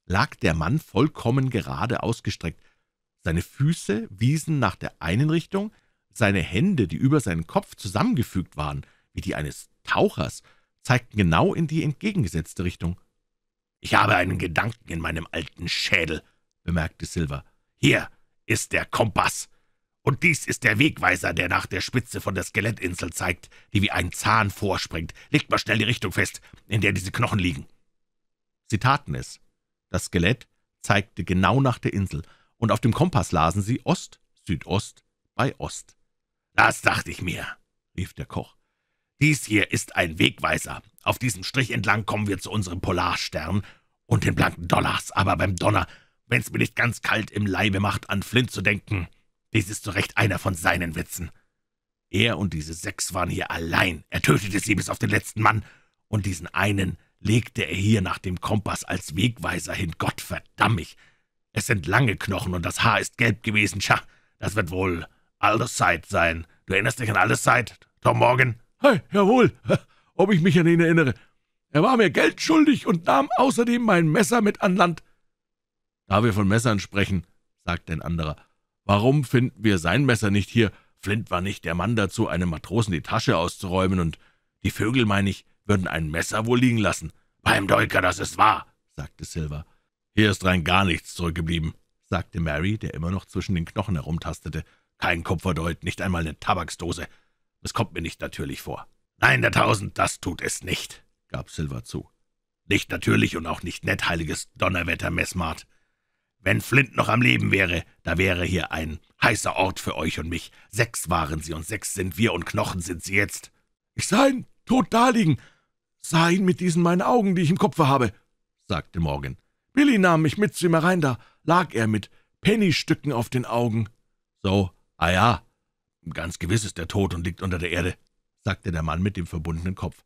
lag der Mann vollkommen gerade ausgestreckt. Seine Füße wiesen nach der einen Richtung, seine Hände, die über seinen Kopf zusammengefügt waren, wie die eines Tauchers, zeigten genau in die entgegengesetzte Richtung. »Ich habe einen Gedanken in meinem alten Schädel«, bemerkte Silver. »Hier ist der Kompass, und dies ist der Wegweiser, der nach der Spitze von der Skelettinsel zeigt, die wie ein Zahn vorspringt. Legt mal schnell die Richtung fest, in der diese Knochen liegen.« Sie taten es. Das Skelett zeigte genau nach der Insel, und auf dem Kompass lasen sie Ost, Südost bei Ost. »Das dachte ich mir«, rief der Koch. »Dies hier ist ein Wegweiser. Auf diesem Strich entlang kommen wir zu unserem Polarstern und den blanken Dollars, aber beim Donner, wenn's mir nicht ganz kalt im Leibe macht, an Flint zu denken, dies ist so recht einer von seinen Witzen.« er und diese sechs waren hier allein. Er tötete sie bis auf den letzten Mann und diesen einen, legte er hier nach dem Kompass als Wegweiser hin. Gott verdamm Es sind lange Knochen und das Haar ist gelb gewesen. Tja, das wird wohl Alderside sein. Du erinnerst dich an Alderside, Tom Morgan? Hey, jawohl, ob ich mich an ihn erinnere. Er war mir Geld schuldig und nahm außerdem mein Messer mit an Land. Da wir von Messern sprechen, sagte ein anderer, warum finden wir sein Messer nicht hier? Flint war nicht der Mann dazu, einem Matrosen die Tasche auszuräumen, und die Vögel, meine ich, würden ein Messer wohl liegen lassen. »Beim Deuker, das ist wahr«, sagte Silver. »Hier ist rein gar nichts zurückgeblieben«, sagte Mary, der immer noch zwischen den Knochen herumtastete. »Kein Kupferdeut, nicht einmal eine Tabaksdose. Es kommt mir nicht natürlich vor.« »Nein, der Tausend, das tut es nicht«, gab Silver zu. »Nicht natürlich und auch nicht nett, heiliges Donnerwetter, Messmart. Wenn Flint noch am Leben wäre, da wäre hier ein heißer Ort für euch und mich. Sechs waren sie und sechs sind wir und Knochen sind sie jetzt. Ich sah ihn tot daliegen, sah ihn mit diesen meinen Augen, die ich im Kopfe habe, sagte Morgan. Billy nahm mich mit zu ihm herein, da lag er mit Pennystücken auf den Augen. So, ah ja, ganz gewiss ist er tot und liegt unter der Erde, sagte der Mann mit dem verbundenen Kopf.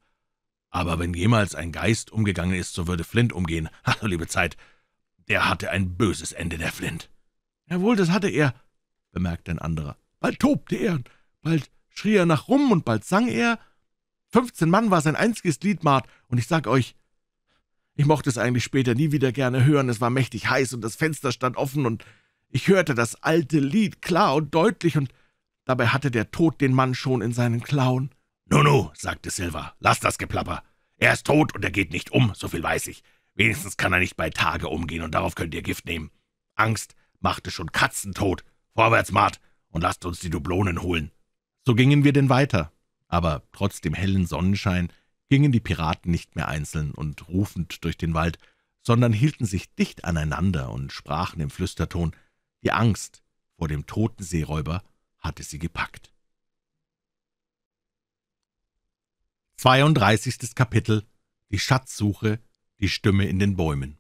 Aber wenn jemals ein Geist umgegangen ist, so würde Flint umgehen. Hallo, liebe Zeit, der hatte ein böses Ende, der Flint. Jawohl, das hatte er, bemerkte ein anderer. Bald tobte er, bald schrie er nach Rum und bald sang er, 15 Mann war sein einziges Lied, Mart, und ich sag euch, ich mochte es eigentlich später nie wieder gerne hören, es war mächtig heiß und das Fenster stand offen und ich hörte das alte Lied klar und deutlich und dabei hatte der Tod den Mann schon in seinen Klauen. Nunu, sagte Silver, »lass das Geplapper. Er ist tot und er geht nicht um, so viel weiß ich. Wenigstens kann er nicht bei Tage umgehen und darauf könnt ihr Gift nehmen. Angst machte schon Katzen tot. Vorwärts, Mart, und lasst uns die Dublonen holen.« So gingen wir denn weiter aber trotz dem hellen Sonnenschein gingen die Piraten nicht mehr einzeln und rufend durch den Wald, sondern hielten sich dicht aneinander und sprachen im Flüsterton, die Angst vor dem toten Seeräuber hatte sie gepackt. 32. Kapitel Die Schatzsuche, die Stimme in den Bäumen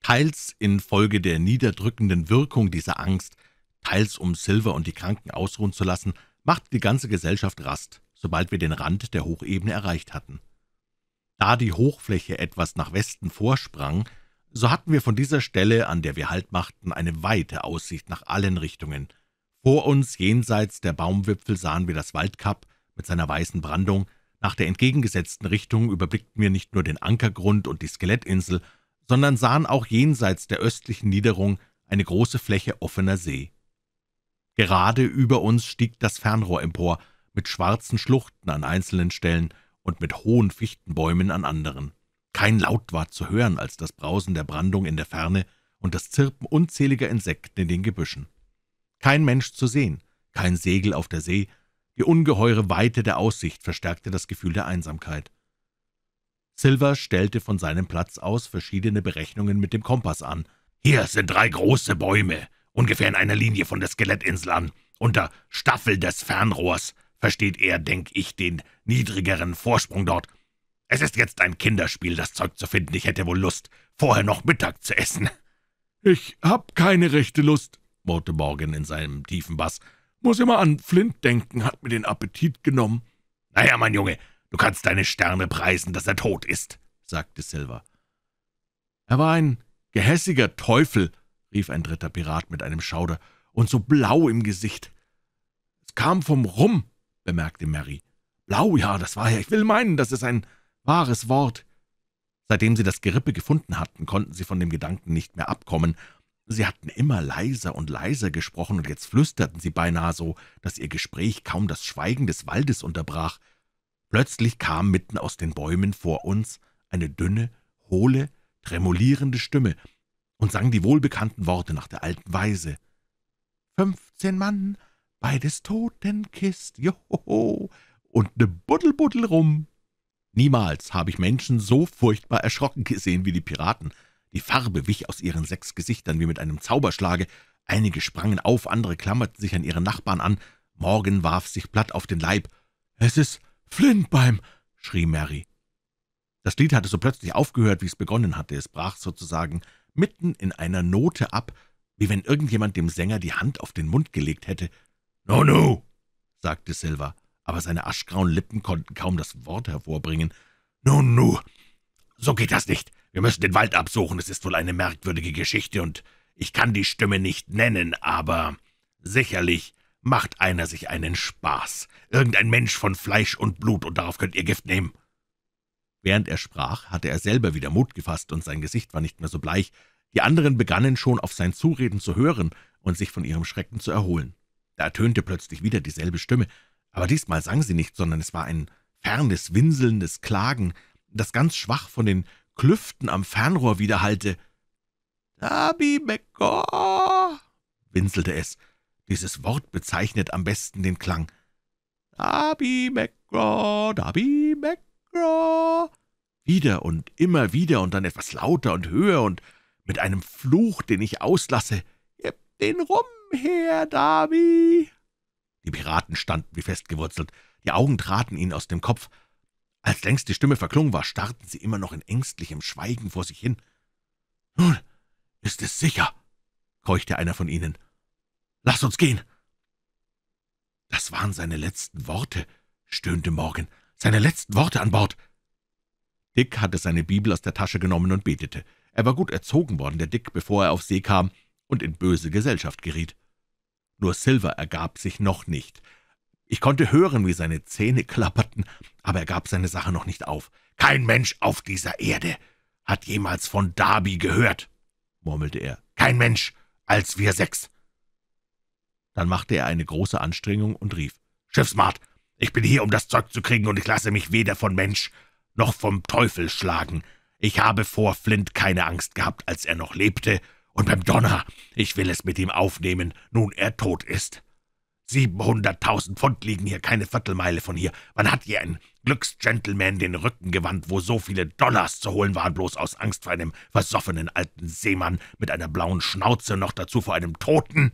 Teils infolge der niederdrückenden Wirkung dieser Angst, teils um Silver und die Kranken ausruhen zu lassen, machte die ganze Gesellschaft Rast, sobald wir den Rand der Hochebene erreicht hatten. Da die Hochfläche etwas nach Westen vorsprang, so hatten wir von dieser Stelle, an der wir Halt machten, eine weite Aussicht nach allen Richtungen. Vor uns, jenseits der Baumwipfel, sahen wir das Waldkap mit seiner weißen Brandung. Nach der entgegengesetzten Richtung überblickten wir nicht nur den Ankergrund und die Skelettinsel, sondern sahen auch jenseits der östlichen Niederung eine große Fläche offener See. Gerade über uns stieg das Fernrohr empor, mit schwarzen Schluchten an einzelnen Stellen und mit hohen Fichtenbäumen an anderen. Kein Laut war zu hören als das Brausen der Brandung in der Ferne und das Zirpen unzähliger Insekten in den Gebüschen. Kein Mensch zu sehen, kein Segel auf der See, die ungeheure Weite der Aussicht verstärkte das Gefühl der Einsamkeit. Silver stellte von seinem Platz aus verschiedene Berechnungen mit dem Kompass an. »Hier sind drei große Bäume ungefähr in einer Linie von der Skelettinsel an. Unter Staffel des Fernrohrs versteht er, denk ich, den niedrigeren Vorsprung dort. Es ist jetzt ein Kinderspiel, das Zeug zu finden. Ich hätte wohl Lust, vorher noch Mittag zu essen.« »Ich hab keine rechte Lust«, murrte Morgan in seinem tiefen Bass. »Muss immer an Flint denken, hat mir den Appetit genommen.« »Naja, mein Junge, du kannst deine Sterne preisen, dass er tot ist«, sagte Silver. Er war ein gehässiger Teufel, rief ein dritter Pirat mit einem Schauder, »und so blau im Gesicht.« »Es kam vom Rum«, bemerkte Mary. »Blau, ja, das war ja, ich will meinen, das ist ein wahres Wort.« Seitdem sie das Gerippe gefunden hatten, konnten sie von dem Gedanken nicht mehr abkommen. Sie hatten immer leiser und leiser gesprochen, und jetzt flüsterten sie beinahe so, dass ihr Gespräch kaum das Schweigen des Waldes unterbrach. Plötzlich kam mitten aus den Bäumen vor uns eine dünne, hohle, tremolierende Stimme, und sang die wohlbekannten Worte nach der alten Weise. »Fünfzehn Mann bei des Toten johoho, und ne Buddelbuddel rum.« Niemals habe ich Menschen so furchtbar erschrocken gesehen wie die Piraten. Die Farbe wich aus ihren sechs Gesichtern wie mit einem Zauberschlage. Einige sprangen auf, andere klammerten sich an ihre Nachbarn an. Morgan warf sich platt auf den Leib. »Es ist Flintbeim!« schrie Mary. Das Lied hatte so plötzlich aufgehört, wie es begonnen hatte. Es brach sozusagen mitten in einer Note ab, wie wenn irgendjemand dem Sänger die Hand auf den Mund gelegt hätte. »No, no«, sagte Silver, aber seine aschgrauen Lippen konnten kaum das Wort hervorbringen. »No, no, so geht das nicht. Wir müssen den Wald absuchen. Es ist wohl eine merkwürdige Geschichte, und ich kann die Stimme nicht nennen, aber sicherlich macht einer sich einen Spaß. Irgendein Mensch von Fleisch und Blut, und darauf könnt ihr Gift nehmen.« Während er sprach, hatte er selber wieder Mut gefasst, und sein Gesicht war nicht mehr so bleich. Die anderen begannen schon auf sein Zureden zu hören und sich von ihrem Schrecken zu erholen. Da ertönte plötzlich wieder dieselbe Stimme, aber diesmal sang sie nicht, sondern es war ein fernes, winselndes Klagen, das ganz schwach von den Klüften am Fernrohr widerhallte. Dabi Mekor«, winselte es. Dieses Wort bezeichnet am besten den Klang. Dabi Mekor, Tabi Mekor«. Bra. Wieder und immer wieder und dann etwas lauter und höher und mit einem Fluch, den ich auslasse. Gib den Rum her, Darby! Die Piraten standen wie festgewurzelt. Die Augen traten ihnen aus dem Kopf. Als längst die Stimme verklungen war, starrten sie immer noch in ängstlichem Schweigen vor sich hin. »Nun ist es sicher«, keuchte einer von ihnen. »Lass uns gehen!« Das waren seine letzten Worte, stöhnte Morgan seine letzten Worte an Bord.« Dick hatte seine Bibel aus der Tasche genommen und betete. Er war gut erzogen worden, der Dick, bevor er auf See kam und in böse Gesellschaft geriet. Nur Silver ergab sich noch nicht. Ich konnte hören, wie seine Zähne klapperten, aber er gab seine Sache noch nicht auf. »Kein Mensch auf dieser Erde hat jemals von Darby gehört«, murmelte er. »Kein Mensch, als wir sechs.« Dann machte er eine große Anstrengung und rief, »Schiffsmart, ich bin hier, um das Zeug zu kriegen, und ich lasse mich weder von Mensch noch vom Teufel schlagen. Ich habe vor Flint keine Angst gehabt, als er noch lebte, und beim Donner, ich will es mit ihm aufnehmen, nun er tot ist. Siebenhunderttausend Pfund liegen hier keine Viertelmeile von hier. Man hat hier ein Glücksgentleman den Rücken gewandt, wo so viele Dollars zu holen waren, bloß aus Angst vor einem versoffenen alten Seemann mit einer blauen Schnauze, noch dazu vor einem Toten.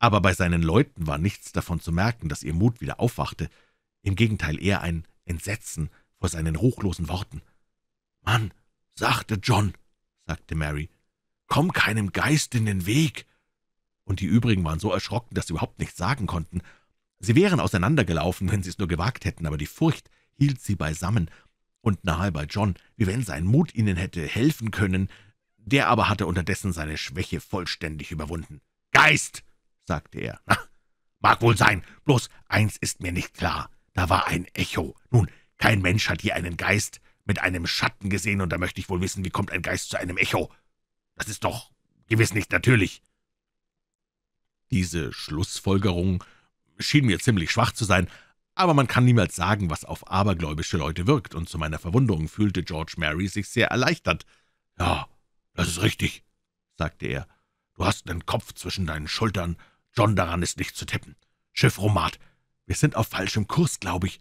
Aber bei seinen Leuten war nichts davon zu merken, dass ihr Mut wieder aufwachte im Gegenteil eher ein Entsetzen vor seinen ruchlosen Worten. »Mann«, sagte John, sagte Mary, »komm keinem Geist in den Weg!« Und die übrigen waren so erschrocken, dass sie überhaupt nichts sagen konnten. Sie wären auseinandergelaufen, wenn sie es nur gewagt hätten, aber die Furcht hielt sie beisammen und nahe bei John, wie wenn sein Mut ihnen hätte helfen können, der aber hatte unterdessen seine Schwäche vollständig überwunden. »Geist«, sagte er, »na, mag wohl sein, bloß eins ist mir nicht klar. Da war ein Echo. Nun, kein Mensch hat je einen Geist mit einem Schatten gesehen, und da möchte ich wohl wissen, wie kommt ein Geist zu einem Echo? Das ist doch gewiss nicht natürlich.« Diese Schlussfolgerung schien mir ziemlich schwach zu sein, aber man kann niemals sagen, was auf abergläubische Leute wirkt, und zu meiner Verwunderung fühlte George Mary sich sehr erleichtert. »Ja, das ist richtig«, sagte er. »Du hast einen Kopf zwischen deinen Schultern. John, daran ist nicht zu tippen. Schiff Romat, wir sind auf falschem Kurs, glaube ich.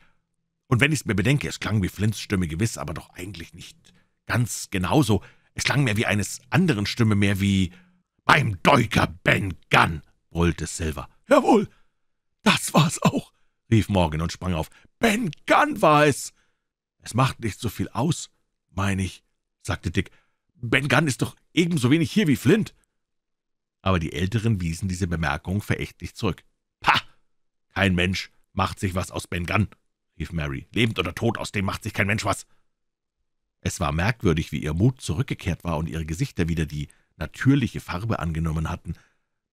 Und wenn ich's mir bedenke, es klang wie Flints Stimme gewiss, aber doch eigentlich nicht ganz genauso. Es klang mehr wie eines anderen Stimme, mehr wie beim Deuker Ben Gunn, brüllte Silver. Jawohl, das war's auch, rief Morgan und sprang auf. Ben Gunn war es. Es macht nicht so viel aus, meine ich, sagte Dick. Ben Gunn ist doch ebenso wenig hier wie Flint. Aber die Älteren wiesen diese Bemerkung verächtlich zurück. Pah, kein Mensch »Macht sich was aus Ben Gunn«, rief Mary. »Lebend oder tot, aus dem macht sich kein Mensch was.« Es war merkwürdig, wie ihr Mut zurückgekehrt war und ihre Gesichter wieder die natürliche Farbe angenommen hatten.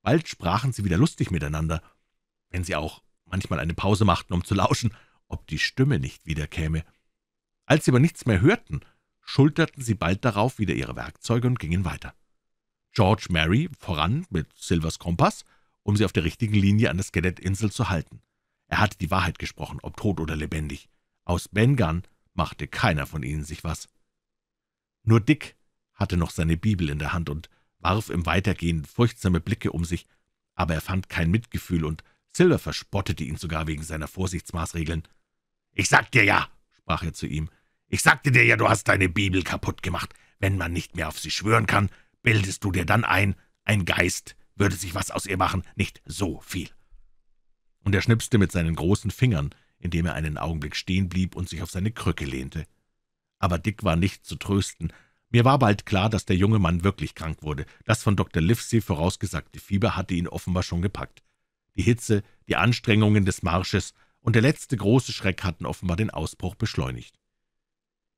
Bald sprachen sie wieder lustig miteinander, wenn sie auch manchmal eine Pause machten, um zu lauschen, ob die Stimme nicht wiederkäme. Als sie aber nichts mehr hörten, schulterten sie bald darauf wieder ihre Werkzeuge und gingen weiter. George Mary voran mit Silvers Kompass, um sie auf der richtigen Linie an der Skelettinsel zu halten. Er hatte die Wahrheit gesprochen, ob tot oder lebendig. Aus Bengan machte keiner von ihnen sich was. Nur Dick hatte noch seine Bibel in der Hand und warf im Weitergehen furchtsame Blicke um sich, aber er fand kein Mitgefühl, und Silver verspottete ihn sogar wegen seiner Vorsichtsmaßregeln. »Ich sag dir ja«, sprach er zu ihm, »ich sagte dir ja, du hast deine Bibel kaputt gemacht. Wenn man nicht mehr auf sie schwören kann, bildest du dir dann ein, ein Geist würde sich was aus ihr machen, nicht so viel und er schnipste mit seinen großen Fingern, indem er einen Augenblick stehen blieb und sich auf seine Krücke lehnte. Aber Dick war nicht zu trösten. Mir war bald klar, dass der junge Mann wirklich krank wurde. Das von Dr. Livesey vorausgesagte Fieber hatte ihn offenbar schon gepackt. Die Hitze, die Anstrengungen des Marsches und der letzte große Schreck hatten offenbar den Ausbruch beschleunigt.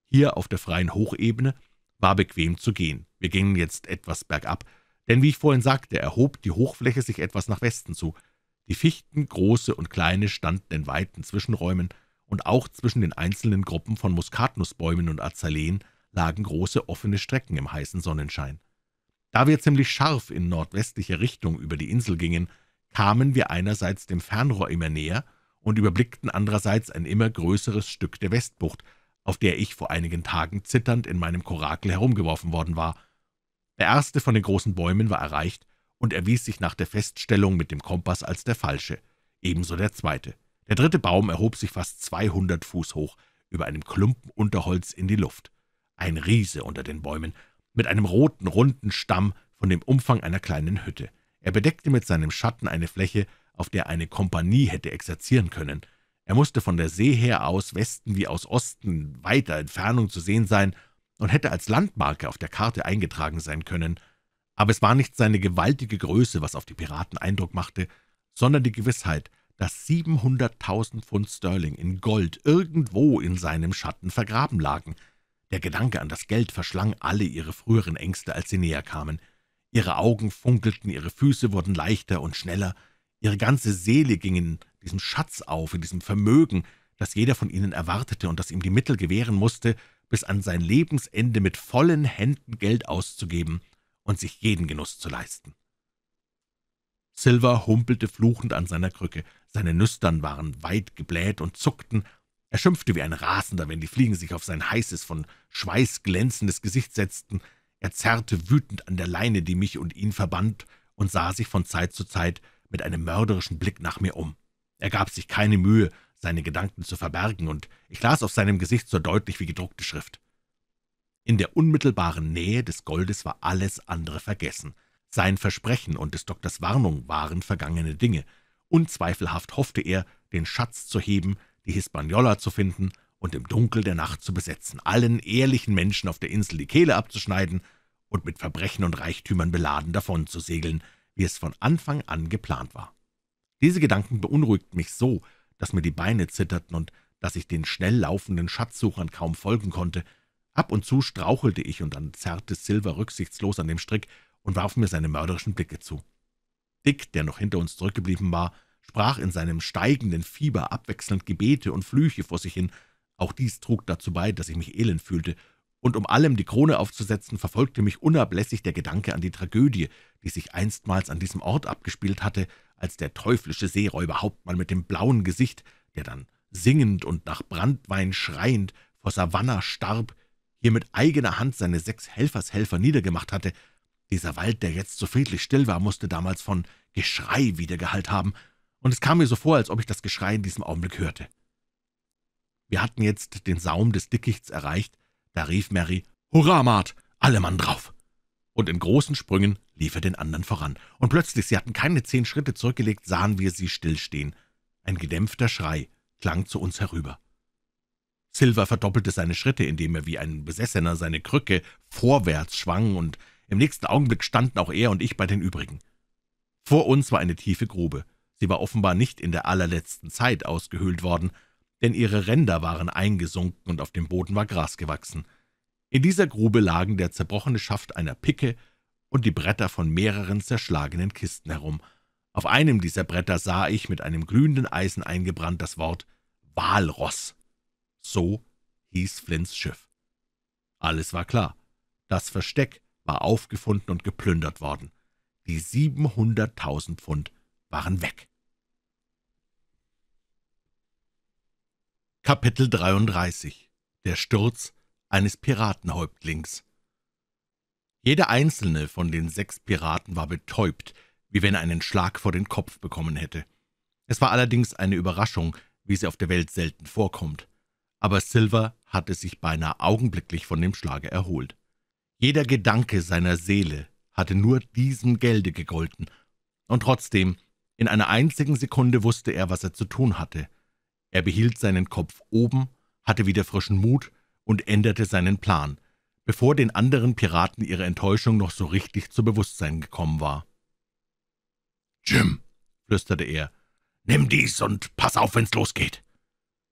Hier auf der freien Hochebene war bequem zu gehen. Wir gingen jetzt etwas bergab, denn wie ich vorhin sagte, erhob die Hochfläche sich etwas nach Westen zu. Die Fichten, große und kleine, standen in weiten Zwischenräumen, und auch zwischen den einzelnen Gruppen von Muskatnussbäumen und Azaleen lagen große offene Strecken im heißen Sonnenschein. Da wir ziemlich scharf in nordwestlicher Richtung über die Insel gingen, kamen wir einerseits dem Fernrohr immer näher und überblickten andererseits ein immer größeres Stück der Westbucht, auf der ich vor einigen Tagen zitternd in meinem Korakel herumgeworfen worden war. Der erste von den großen Bäumen war erreicht, und erwies sich nach der Feststellung mit dem Kompass als der falsche, ebenso der zweite. Der dritte Baum erhob sich fast 200 Fuß hoch über einem Klumpen Unterholz in die Luft. Ein Riese unter den Bäumen, mit einem roten, runden Stamm von dem Umfang einer kleinen Hütte. Er bedeckte mit seinem Schatten eine Fläche, auf der eine Kompanie hätte exerzieren können. Er musste von der See her aus Westen wie aus Osten weiter Entfernung zu sehen sein und hätte als Landmarke auf der Karte eingetragen sein können. Aber es war nicht seine gewaltige Größe, was auf die Piraten Eindruck machte, sondern die Gewissheit, dass 700.000 Pfund Sterling in Gold irgendwo in seinem Schatten vergraben lagen. Der Gedanke an das Geld verschlang alle ihre früheren Ängste, als sie näher kamen. Ihre Augen funkelten, ihre Füße wurden leichter und schneller, ihre ganze Seele ging in diesem Schatz auf, in diesem Vermögen, das jeder von ihnen erwartete und das ihm die Mittel gewähren musste, bis an sein Lebensende mit vollen Händen Geld auszugeben – und sich jeden Genuss zu leisten. Silver humpelte fluchend an seiner Krücke. Seine Nüstern waren weit gebläht und zuckten. Er schimpfte wie ein Rasender, wenn die Fliegen sich auf sein heißes, von Schweiß glänzendes Gesicht setzten. Er zerrte wütend an der Leine, die mich und ihn verband, und sah sich von Zeit zu Zeit mit einem mörderischen Blick nach mir um. Er gab sich keine Mühe, seine Gedanken zu verbergen, und ich las auf seinem Gesicht so deutlich wie gedruckte Schrift. In der unmittelbaren Nähe des Goldes war alles andere vergessen. Sein Versprechen und des Doktors Warnung waren vergangene Dinge. Unzweifelhaft hoffte er, den Schatz zu heben, die Hispaniola zu finden und im Dunkel der Nacht zu besetzen, allen ehrlichen Menschen auf der Insel die Kehle abzuschneiden und mit Verbrechen und Reichtümern beladen davon zu segeln, wie es von Anfang an geplant war. Diese Gedanken beunruhigten mich so, dass mir die Beine zitterten und dass ich den schnell laufenden Schatzsuchern kaum folgen konnte, Ab und zu strauchelte ich und dann zerrte Silver rücksichtslos an dem Strick und warf mir seine mörderischen Blicke zu. Dick, der noch hinter uns zurückgeblieben war, sprach in seinem steigenden Fieber abwechselnd Gebete und Flüche vor sich hin. Auch dies trug dazu bei, dass ich mich elend fühlte, und um allem die Krone aufzusetzen, verfolgte mich unablässig der Gedanke an die Tragödie, die sich einstmals an diesem Ort abgespielt hatte, als der teuflische Seeräuberhauptmann mit dem blauen Gesicht, der dann singend und nach Brandwein schreiend vor Savannah starb, hier mit eigener Hand seine sechs Helfershelfer niedergemacht hatte. Dieser Wald, der jetzt so friedlich still war, musste damals von Geschrei wiedergehalt haben, und es kam mir so vor, als ob ich das Geschrei in diesem Augenblick hörte. Wir hatten jetzt den Saum des Dickichts erreicht, da rief Mary, »Hurra, Mart! Alle Mann drauf!« und in großen Sprüngen lief er den anderen voran. Und plötzlich, sie hatten keine zehn Schritte zurückgelegt, sahen wir sie stillstehen. Ein gedämpfter Schrei klang zu uns herüber. Silver verdoppelte seine Schritte, indem er wie ein Besessener seine Krücke vorwärts schwang, und im nächsten Augenblick standen auch er und ich bei den übrigen. Vor uns war eine tiefe Grube. Sie war offenbar nicht in der allerletzten Zeit ausgehöhlt worden, denn ihre Ränder waren eingesunken und auf dem Boden war Gras gewachsen. In dieser Grube lagen der zerbrochene Schaft einer Picke und die Bretter von mehreren zerschlagenen Kisten herum. Auf einem dieser Bretter sah ich mit einem glühenden Eisen eingebrannt das Wort Walross so hieß Flints Schiff. Alles war klar. Das Versteck war aufgefunden und geplündert worden. Die 700.000 Pfund waren weg. Kapitel 33 Der Sturz eines Piratenhäuptlings Jeder einzelne von den sechs Piraten war betäubt, wie wenn er einen Schlag vor den Kopf bekommen hätte. Es war allerdings eine Überraschung, wie sie auf der Welt selten vorkommt aber Silver hatte sich beinahe augenblicklich von dem Schlage erholt. Jeder Gedanke seiner Seele hatte nur diesem Gelde gegolten, und trotzdem, in einer einzigen Sekunde wusste er, was er zu tun hatte. Er behielt seinen Kopf oben, hatte wieder frischen Mut und änderte seinen Plan, bevor den anderen Piraten ihre Enttäuschung noch so richtig zu Bewusstsein gekommen war. »Jim«, flüsterte er, »nimm dies und pass auf, wenn's losgeht«,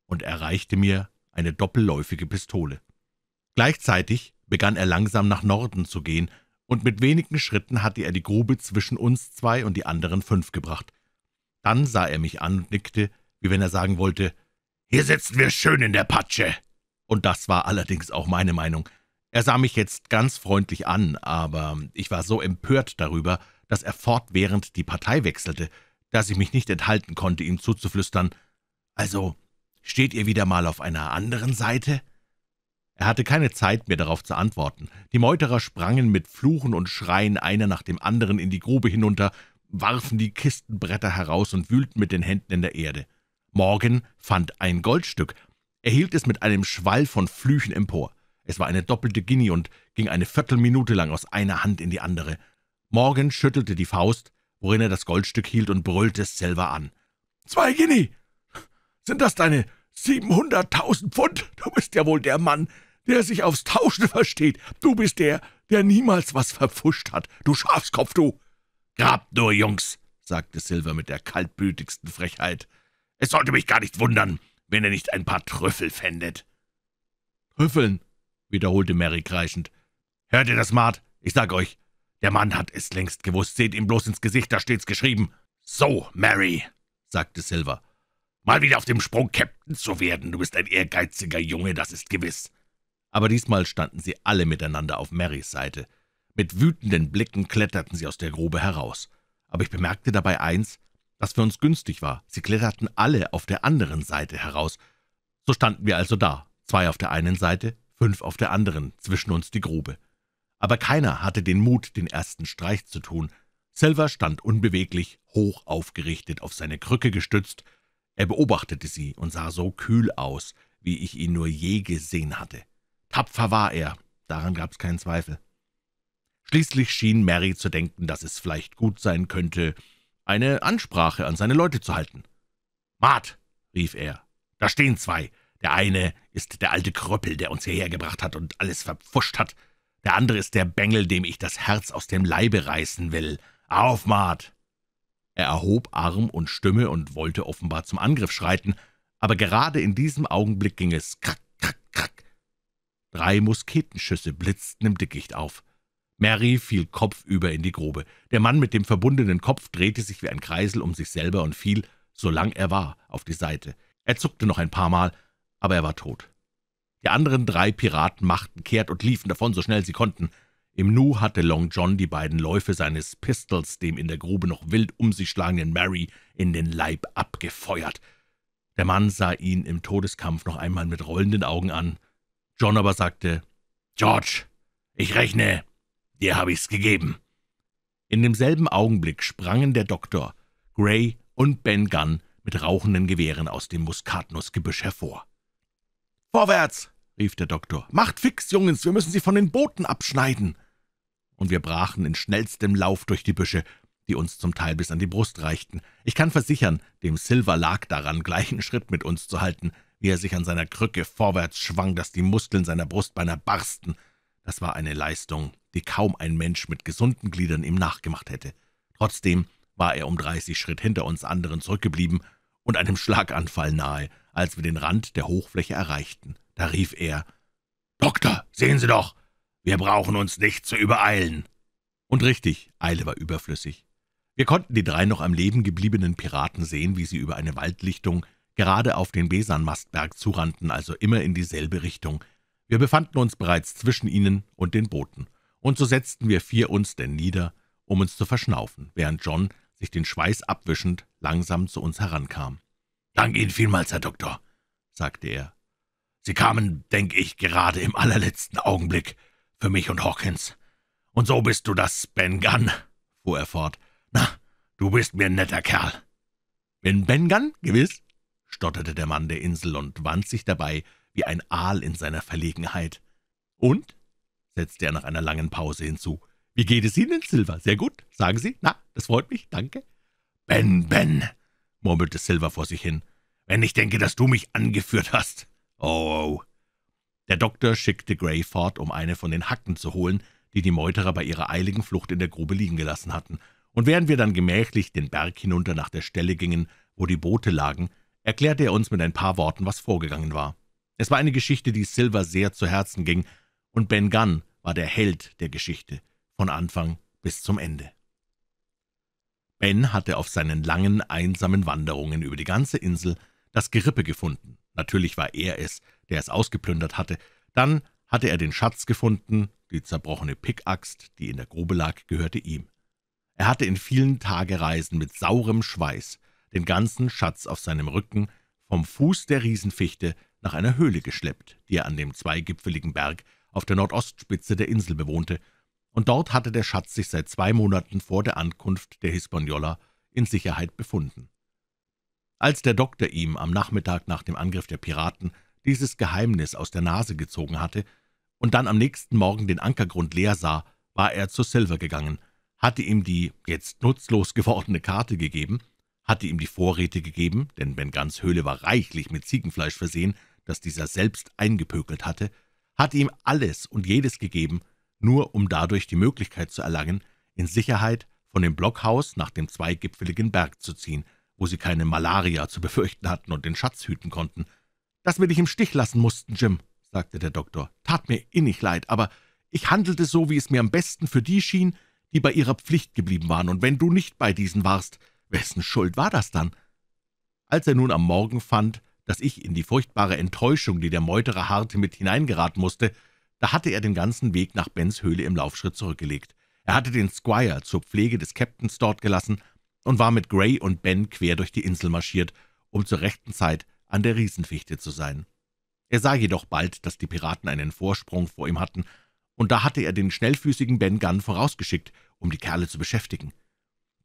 und er reichte mir eine doppelläufige Pistole. Gleichzeitig begann er langsam nach Norden zu gehen, und mit wenigen Schritten hatte er die Grube zwischen uns zwei und die anderen fünf gebracht. Dann sah er mich an und nickte, wie wenn er sagen wollte, »Hier sitzen wir schön in der Patsche!« Und das war allerdings auch meine Meinung. Er sah mich jetzt ganz freundlich an, aber ich war so empört darüber, dass er fortwährend die Partei wechselte, dass ich mich nicht enthalten konnte, ihm zuzuflüstern, »Also, Steht ihr wieder mal auf einer anderen Seite?« Er hatte keine Zeit mehr darauf zu antworten. Die Meuterer sprangen mit Fluchen und Schreien einer nach dem anderen in die Grube hinunter, warfen die Kistenbretter heraus und wühlten mit den Händen in der Erde. Morgan fand ein Goldstück. Er hielt es mit einem Schwall von Flüchen empor. Es war eine doppelte Guinea und ging eine Viertelminute lang aus einer Hand in die andere. Morgan schüttelte die Faust, worin er das Goldstück hielt, und brüllte es selber an. »Zwei Guinea! Sind das deine siebenhunderttausend Pfund? Du bist ja wohl der Mann, der sich aufs Tauschen versteht. Du bist der, der niemals was verfuscht hat. Du Schafskopf, du!« »Grabt nur, Jungs«, sagte Silver mit der kaltblütigsten Frechheit. »Es sollte mich gar nicht wundern, wenn ihr nicht ein paar Trüffel fändet.« »Trüffeln«, wiederholte Mary kreischend. »Hört ihr das, Mart? Ich sag euch, der Mann hat es längst gewusst. Seht ihm bloß ins Gesicht, da steht's geschrieben.« »So, Mary«, sagte Silver. Mal wieder auf dem Sprung, Captain zu werden. Du bist ein ehrgeiziger Junge, das ist gewiss.« Aber diesmal standen sie alle miteinander auf Marys Seite. Mit wütenden Blicken kletterten sie aus der Grube heraus. Aber ich bemerkte dabei eins, das für uns günstig war. Sie kletterten alle auf der anderen Seite heraus. So standen wir also da, zwei auf der einen Seite, fünf auf der anderen, zwischen uns die Grube. Aber keiner hatte den Mut, den ersten Streich zu tun. Silver stand unbeweglich, hoch aufgerichtet, auf seine Krücke gestützt, er beobachtete sie und sah so kühl aus, wie ich ihn nur je gesehen hatte. Tapfer war er, daran gab es keinen Zweifel. Schließlich schien Mary zu denken, dass es vielleicht gut sein könnte, eine Ansprache an seine Leute zu halten. »Mart«, rief er, »da stehen zwei. Der eine ist der alte Kröppel, der uns hierher gebracht hat und alles verpfuscht hat. Der andere ist der Bengel, dem ich das Herz aus dem Leibe reißen will. Auf, Mart, er erhob Arm und Stimme und wollte offenbar zum Angriff schreiten, aber gerade in diesem Augenblick ging es krack, krack, krack. Drei Musketenschüsse blitzten im Dickicht auf. Mary fiel kopfüber in die Grube. Der Mann mit dem verbundenen Kopf drehte sich wie ein Kreisel um sich selber und fiel, solang er war, auf die Seite. Er zuckte noch ein paar Mal, aber er war tot. Die anderen drei Piraten machten kehrt und liefen davon, so schnell sie konnten. Im Nu hatte Long John die beiden Läufe seines Pistols dem in der Grube noch wild um sich schlagenden Mary in den Leib abgefeuert. Der Mann sah ihn im Todeskampf noch einmal mit rollenden Augen an. John aber sagte, »George, ich rechne, dir habe ich's gegeben.« In demselben Augenblick sprangen der Doktor, Gray und Ben Gunn mit rauchenden Gewehren aus dem Muskatnussgebüsch hervor. »Vorwärts!« rief der Doktor. »Macht fix, Jungens, wir müssen sie von den Booten abschneiden!« und wir brachen in schnellstem Lauf durch die Büsche, die uns zum Teil bis an die Brust reichten. Ich kann versichern, dem Silver lag daran, gleichen Schritt mit uns zu halten, wie er sich an seiner Krücke vorwärts schwang, dass die Muskeln seiner Brustbeiner barsten. Das war eine Leistung, die kaum ein Mensch mit gesunden Gliedern ihm nachgemacht hätte. Trotzdem war er um dreißig Schritt hinter uns anderen zurückgeblieben und einem Schlaganfall nahe, als wir den Rand der Hochfläche erreichten. Da rief er, »Doktor, sehen Sie doch! Wir brauchen uns nicht zu übereilen.« Und richtig, Eile war überflüssig. Wir konnten die drei noch am Leben gebliebenen Piraten sehen, wie sie über eine Waldlichtung gerade auf den Besanmastberg zurannten, also immer in dieselbe Richtung. Wir befanden uns bereits zwischen ihnen und den Booten, und so setzten wir vier uns denn nieder, um uns zu verschnaufen, während John, sich den Schweiß abwischend, langsam zu uns herankam. »Dank Ihnen vielmals, Herr Doktor«, sagte er. »Sie kamen, denke ich, gerade im allerletzten Augenblick für mich und Hawkins. Und so bist du das, Ben Gunn, fuhr er fort. Na, du bist mir ein netter Kerl. Bin Ben Gunn, gewiss, stotterte der Mann der Insel und wand sich dabei wie ein Aal in seiner Verlegenheit. Und? setzte er nach einer langen Pause hinzu. Wie geht es Ihnen, Silver? Sehr gut, sagen Sie. Na, das freut mich, danke. Ben, Ben, murmelte Silver vor sich hin. Wenn ich denke, dass du mich angeführt hast. Oh, oh, oh. Der Doktor schickte Gray fort, um eine von den Hacken zu holen, die die Meuterer bei ihrer eiligen Flucht in der Grube liegen gelassen hatten, und während wir dann gemächlich den Berg hinunter nach der Stelle gingen, wo die Boote lagen, erklärte er uns mit ein paar Worten, was vorgegangen war. Es war eine Geschichte, die Silver sehr zu Herzen ging, und Ben Gunn war der Held der Geschichte, von Anfang bis zum Ende. Ben hatte auf seinen langen, einsamen Wanderungen über die ganze Insel das Gerippe gefunden. Natürlich war er es, der es ausgeplündert hatte. Dann hatte er den Schatz gefunden, die zerbrochene Pickaxt, die in der Grube lag, gehörte ihm. Er hatte in vielen Tagereisen mit saurem Schweiß den ganzen Schatz auf seinem Rücken vom Fuß der Riesenfichte nach einer Höhle geschleppt, die er an dem zweigipfeligen Berg auf der Nordostspitze der Insel bewohnte, und dort hatte der Schatz sich seit zwei Monaten vor der Ankunft der Hispaniola in Sicherheit befunden. Als der Doktor ihm am Nachmittag nach dem Angriff der Piraten dieses Geheimnis aus der Nase gezogen hatte und dann am nächsten Morgen den Ankergrund leer sah, war er zu Silver gegangen, hatte ihm die jetzt nutzlos gewordene Karte gegeben, hatte ihm die Vorräte gegeben, denn Ben Bengans Höhle war reichlich mit Ziegenfleisch versehen, das dieser selbst eingepökelt hatte, hatte ihm alles und jedes gegeben, nur um dadurch die Möglichkeit zu erlangen, in Sicherheit von dem Blockhaus nach dem zweigipfeligen Berg zu ziehen, wo sie keine Malaria zu befürchten hatten und den Schatz hüten konnten – dass wir dich im Stich lassen mussten, Jim«, sagte der Doktor. »Tat mir innig leid, aber ich handelte so, wie es mir am besten für die schien, die bei ihrer Pflicht geblieben waren, und wenn du nicht bei diesen warst, wessen Schuld war das dann?« Als er nun am Morgen fand, dass ich in die furchtbare Enttäuschung, die der Meuterer harrte, mit hineingeraten musste, da hatte er den ganzen Weg nach Bens Höhle im Laufschritt zurückgelegt. Er hatte den Squire zur Pflege des Captains dort gelassen und war mit Gray und Ben quer durch die Insel marschiert, um zur rechten Zeit an der Riesenfichte zu sein. Er sah jedoch bald, dass die Piraten einen Vorsprung vor ihm hatten, und da hatte er den schnellfüßigen Ben Gunn vorausgeschickt, um die Kerle zu beschäftigen.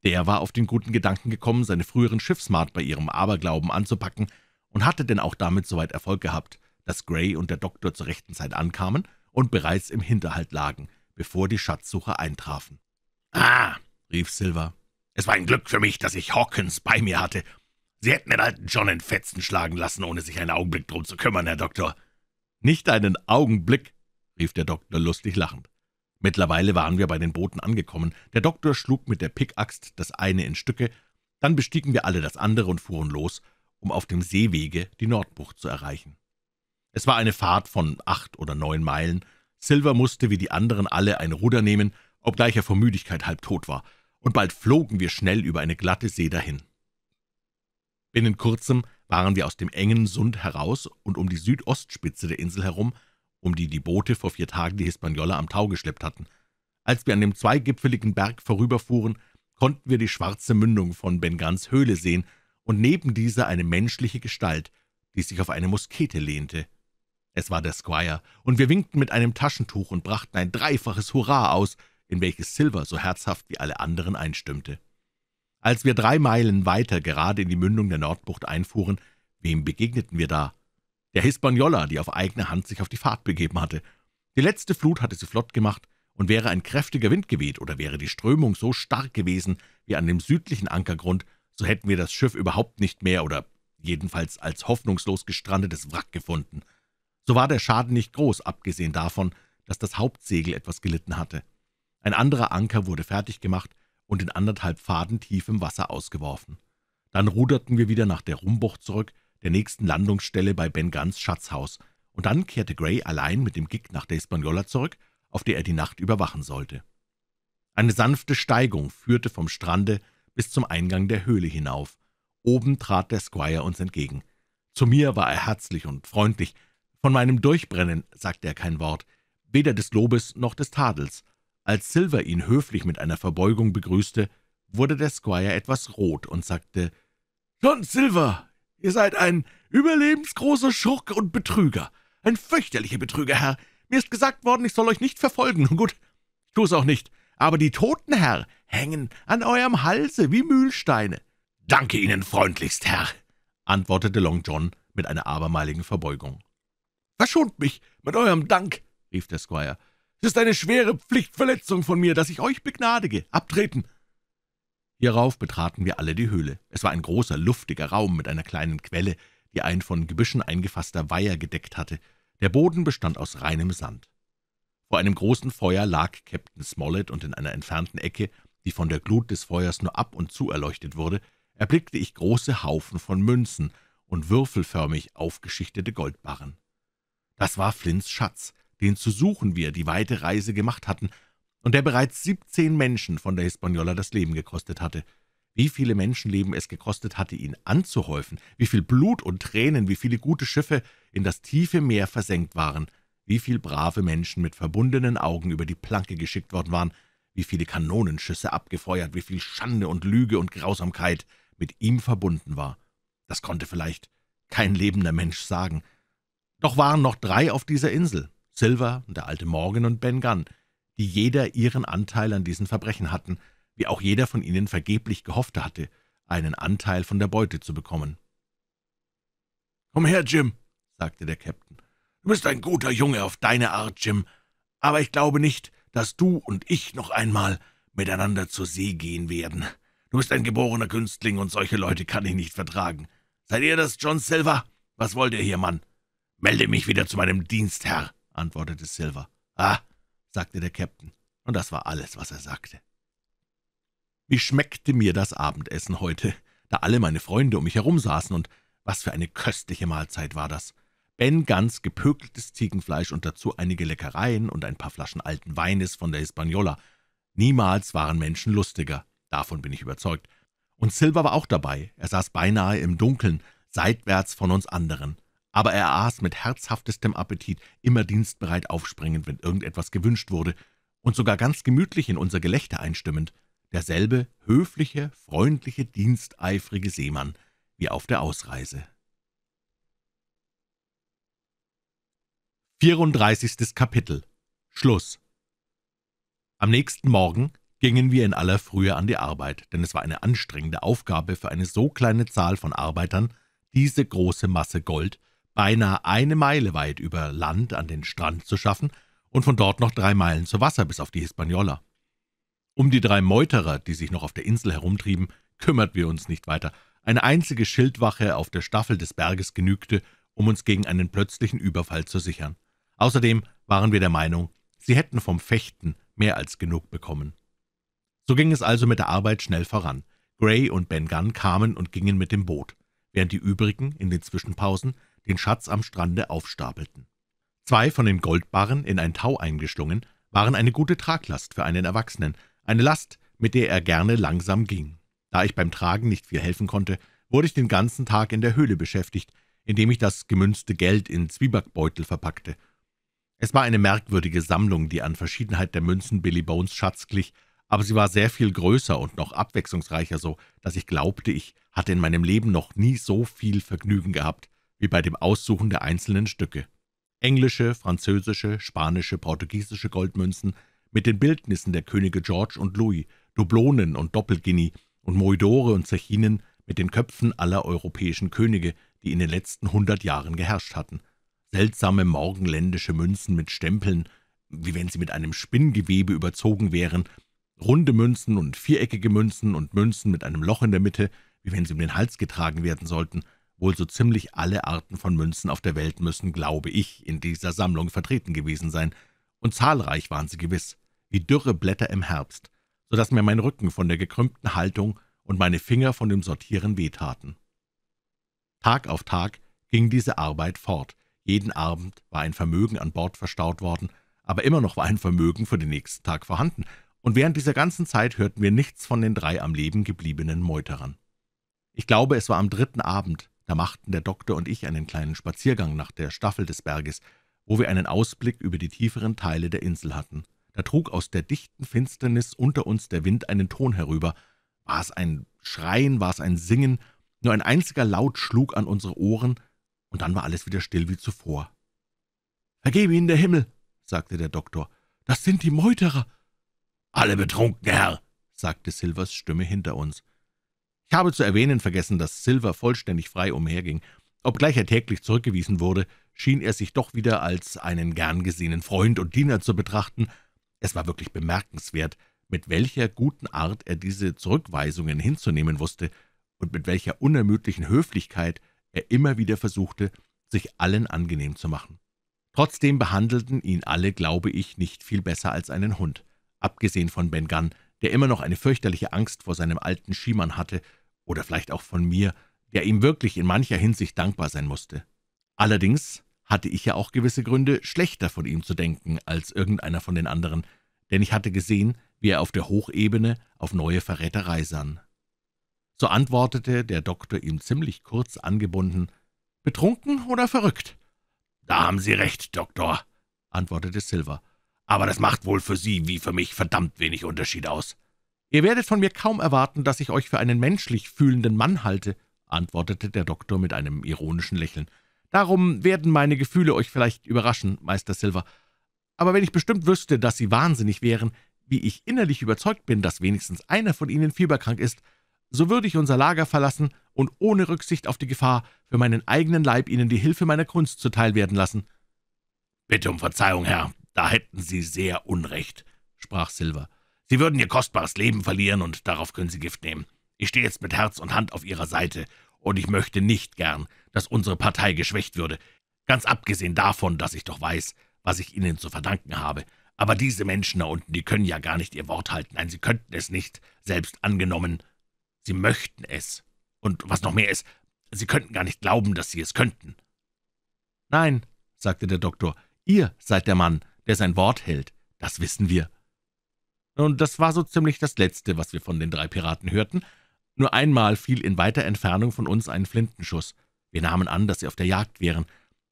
Der war auf den guten Gedanken gekommen, seine früheren Schiffsmart bei ihrem Aberglauben anzupacken und hatte denn auch damit soweit Erfolg gehabt, dass Gray und der Doktor zur rechten Zeit ankamen und bereits im Hinterhalt lagen, bevor die Schatzsucher eintrafen. »Ah«, rief Silver, »es war ein Glück für mich, dass ich Hawkins bei mir hatte. Sie hätten den alten John in Fetzen schlagen lassen, ohne sich einen Augenblick drum zu kümmern, Herr Doktor.« »Nicht einen Augenblick«, rief der Doktor lustig lachend. Mittlerweile waren wir bei den Booten angekommen. Der Doktor schlug mit der Pickaxt das eine in Stücke, dann bestiegen wir alle das andere und fuhren los, um auf dem Seewege die Nordbucht zu erreichen. Es war eine Fahrt von acht oder neun Meilen. Silver musste wie die anderen alle ein Ruder nehmen, obgleich er vor Müdigkeit halb tot war, und bald flogen wir schnell über eine glatte See dahin. Binnen kurzem waren wir aus dem engen Sund heraus und um die Südostspitze der Insel herum, um die die Boote vor vier Tagen die Hispaniola am Tau geschleppt hatten. Als wir an dem zweigipfeligen Berg vorüberfuhren, konnten wir die schwarze Mündung von Bengans Höhle sehen und neben dieser eine menschliche Gestalt, die sich auf eine Muskete lehnte. Es war der Squire, und wir winkten mit einem Taschentuch und brachten ein dreifaches Hurra aus, in welches Silver so herzhaft wie alle anderen einstimmte. Als wir drei Meilen weiter gerade in die Mündung der Nordbucht einfuhren, wem begegneten wir da? Der Hispaniola, die auf eigene Hand sich auf die Fahrt begeben hatte. Die letzte Flut hatte sie flott gemacht, und wäre ein kräftiger Wind geweht oder wäre die Strömung so stark gewesen wie an dem südlichen Ankergrund, so hätten wir das Schiff überhaupt nicht mehr oder jedenfalls als hoffnungslos gestrandetes Wrack gefunden. So war der Schaden nicht groß, abgesehen davon, dass das Hauptsegel etwas gelitten hatte. Ein anderer Anker wurde fertig gemacht, und in anderthalb Faden tiefem Wasser ausgeworfen. Dann ruderten wir wieder nach der Rumbucht zurück, der nächsten Landungsstelle bei Ben Guns Schatzhaus, und dann kehrte Gray allein mit dem Gig nach der Hispaniola zurück, auf der er die Nacht überwachen sollte. Eine sanfte Steigung führte vom Strande bis zum Eingang der Höhle hinauf. Oben trat der Squire uns entgegen. Zu mir war er herzlich und freundlich. Von meinem Durchbrennen sagte er kein Wort, weder des Lobes noch des Tadels, als Silver ihn höflich mit einer Verbeugung begrüßte, wurde der Squire etwas rot und sagte, »John Silver, ihr seid ein überlebensgroßer Schurke und Betrüger. Ein fürchterlicher Betrüger, Herr. Mir ist gesagt worden, ich soll euch nicht verfolgen. Nun gut, ich tu's auch nicht. Aber die Toten, Herr, hängen an eurem Halse wie Mühlsteine.« »Danke Ihnen freundlichst, Herr«, antwortete Long John mit einer abermaligen Verbeugung. »Verschont mich mit eurem Dank«, rief der Squire. Es ist eine schwere Pflichtverletzung von mir, dass ich euch begnadige. Abtreten!« Hierauf betraten wir alle die Höhle. Es war ein großer, luftiger Raum mit einer kleinen Quelle, die ein von Gebüschen eingefasster Weiher gedeckt hatte. Der Boden bestand aus reinem Sand. Vor einem großen Feuer lag Captain Smollett, und in einer entfernten Ecke, die von der Glut des Feuers nur ab und zu erleuchtet wurde, erblickte ich große Haufen von Münzen und würfelförmig aufgeschichtete Goldbarren. Das war Flints Schatz, den zu suchen wir die weite Reise gemacht hatten und der bereits 17 Menschen von der Hispaniola das Leben gekostet hatte. Wie viele Menschenleben es gekostet hatte, ihn anzuhäufen, wie viel Blut und Tränen, wie viele gute Schiffe in das tiefe Meer versenkt waren, wie viel brave Menschen mit verbundenen Augen über die Planke geschickt worden waren, wie viele Kanonenschüsse abgefeuert, wie viel Schande und Lüge und Grausamkeit mit ihm verbunden war. Das konnte vielleicht kein lebender Mensch sagen. Doch waren noch drei auf dieser Insel, Silver und der alte Morgan und Ben Gunn, die jeder ihren Anteil an diesen Verbrechen hatten, wie auch jeder von ihnen vergeblich gehofft hatte, einen Anteil von der Beute zu bekommen. »Komm her, Jim«, sagte der Captain. »Du bist ein guter Junge auf deine Art, Jim, aber ich glaube nicht, dass du und ich noch einmal miteinander zur See gehen werden. Du bist ein geborener Günstling, und solche Leute kann ich nicht vertragen. Seid ihr das, John Silver? Was wollt ihr hier, Mann? Melde mich wieder zu meinem Dienstherr.« antwortete Silver. Ah, sagte der Captain, und das war alles, was er sagte. Wie schmeckte mir das Abendessen heute, da alle meine Freunde um mich herum saßen, und was für eine köstliche Mahlzeit war das. Ben ganz gepökeltes Ziegenfleisch und dazu einige Leckereien und ein paar Flaschen alten Weines von der Hispaniola. Niemals waren Menschen lustiger, davon bin ich überzeugt. Und Silver war auch dabei, er saß beinahe im Dunkeln, seitwärts von uns anderen aber er aß mit herzhaftestem Appetit, immer dienstbereit aufspringend, wenn irgendetwas gewünscht wurde, und sogar ganz gemütlich in unser Gelächter einstimmend, derselbe höfliche, freundliche, diensteifrige Seemann wie auf der Ausreise. 34. Kapitel Schluss Am nächsten Morgen gingen wir in aller Frühe an die Arbeit, denn es war eine anstrengende Aufgabe für eine so kleine Zahl von Arbeitern, diese große Masse Gold beinahe eine Meile weit über Land an den Strand zu schaffen und von dort noch drei Meilen zu Wasser bis auf die Hispaniola. Um die drei Meuterer, die sich noch auf der Insel herumtrieben, kümmert wir uns nicht weiter. Eine einzige Schildwache auf der Staffel des Berges genügte, um uns gegen einen plötzlichen Überfall zu sichern. Außerdem waren wir der Meinung, sie hätten vom Fechten mehr als genug bekommen. So ging es also mit der Arbeit schnell voran. Gray und Ben Gunn kamen und gingen mit dem Boot, während die übrigen in den Zwischenpausen den Schatz am Strande aufstapelten. Zwei von den Goldbarren, in ein Tau eingeschlungen, waren eine gute Traglast für einen Erwachsenen, eine Last, mit der er gerne langsam ging. Da ich beim Tragen nicht viel helfen konnte, wurde ich den ganzen Tag in der Höhle beschäftigt, indem ich das gemünzte Geld in Zwiebackbeutel verpackte. Es war eine merkwürdige Sammlung, die an Verschiedenheit der Münzen Billy Bones Schatz glich, aber sie war sehr viel größer und noch abwechslungsreicher so, dass ich glaubte, ich hatte in meinem Leben noch nie so viel Vergnügen gehabt wie bei dem Aussuchen der einzelnen Stücke. Englische, französische, spanische, portugiesische Goldmünzen mit den Bildnissen der Könige George und Louis, Dublonen und Doppelguinea und Moidore und Zechinen mit den Köpfen aller europäischen Könige, die in den letzten hundert Jahren geherrscht hatten. Seltsame morgenländische Münzen mit Stempeln, wie wenn sie mit einem Spinngewebe überzogen wären, runde Münzen und viereckige Münzen und Münzen mit einem Loch in der Mitte, wie wenn sie um den Hals getragen werden sollten – Wohl so ziemlich alle Arten von Münzen auf der Welt müssen, glaube ich, in dieser Sammlung vertreten gewesen sein, und zahlreich waren sie gewiss, wie dürre Blätter im Herbst, so dass mir mein Rücken von der gekrümmten Haltung und meine Finger von dem Sortieren wehtaten. Tag auf Tag ging diese Arbeit fort. Jeden Abend war ein Vermögen an Bord verstaut worden, aber immer noch war ein Vermögen für den nächsten Tag vorhanden, und während dieser ganzen Zeit hörten wir nichts von den drei am Leben gebliebenen Meuterern. Ich glaube, es war am dritten Abend, da machten der Doktor und ich einen kleinen Spaziergang nach der Staffel des Berges, wo wir einen Ausblick über die tieferen Teile der Insel hatten. Da trug aus der dichten Finsternis unter uns der Wind einen Ton herüber. War es ein Schreien, war es ein Singen, nur ein einziger Laut schlug an unsere Ohren, und dann war alles wieder still wie zuvor. »Vergebe Ihnen der Himmel«, sagte der Doktor, »das sind die Meuterer.« »Alle betrunken, Herr«, sagte Silvers Stimme hinter uns. Ich habe zu erwähnen vergessen, dass Silver vollständig frei umherging. Obgleich er täglich zurückgewiesen wurde, schien er sich doch wieder als einen gern gesehenen Freund und Diener zu betrachten. Es war wirklich bemerkenswert, mit welcher guten Art er diese Zurückweisungen hinzunehmen wusste und mit welcher unermüdlichen Höflichkeit er immer wieder versuchte, sich allen angenehm zu machen. Trotzdem behandelten ihn alle, glaube ich, nicht viel besser als einen Hund, abgesehen von Ben Gunn, der immer noch eine fürchterliche Angst vor seinem alten Schiemann hatte, oder vielleicht auch von mir, der ihm wirklich in mancher Hinsicht dankbar sein musste. Allerdings hatte ich ja auch gewisse Gründe, schlechter von ihm zu denken als irgendeiner von den anderen, denn ich hatte gesehen, wie er auf der Hochebene auf neue Verräterei sann. So antwortete der Doktor ihm ziemlich kurz angebunden, »Betrunken oder verrückt?« »Da haben Sie recht, Doktor«, antwortete Silver, »aber das macht wohl für Sie wie für mich verdammt wenig Unterschied aus. »Ihr werdet von mir kaum erwarten, dass ich euch für einen menschlich fühlenden Mann halte«, antwortete der Doktor mit einem ironischen Lächeln. »Darum werden meine Gefühle euch vielleicht überraschen, Meister Silver. Aber wenn ich bestimmt wüsste, dass sie wahnsinnig wären, wie ich innerlich überzeugt bin, dass wenigstens einer von ihnen fieberkrank ist, so würde ich unser Lager verlassen und ohne Rücksicht auf die Gefahr für meinen eigenen Leib Ihnen die Hilfe meiner Kunst zuteilwerden lassen.« »Bitte um Verzeihung, Herr, da hätten Sie sehr Unrecht«, sprach Silver. Sie würden Ihr kostbares Leben verlieren, und darauf können Sie Gift nehmen. Ich stehe jetzt mit Herz und Hand auf Ihrer Seite, und ich möchte nicht gern, dass unsere Partei geschwächt würde, ganz abgesehen davon, dass ich doch weiß, was ich Ihnen zu verdanken habe. Aber diese Menschen da unten, die können ja gar nicht ihr Wort halten. Nein, sie könnten es nicht, selbst angenommen. Sie möchten es. Und was noch mehr ist, sie könnten gar nicht glauben, dass sie es könnten. »Nein«, sagte der Doktor, »ihr seid der Mann, der sein Wort hält. Das wissen wir.« und das war so ziemlich das Letzte, was wir von den drei Piraten hörten. Nur einmal fiel in weiter Entfernung von uns ein Flintenschuss. Wir nahmen an, dass sie auf der Jagd wären.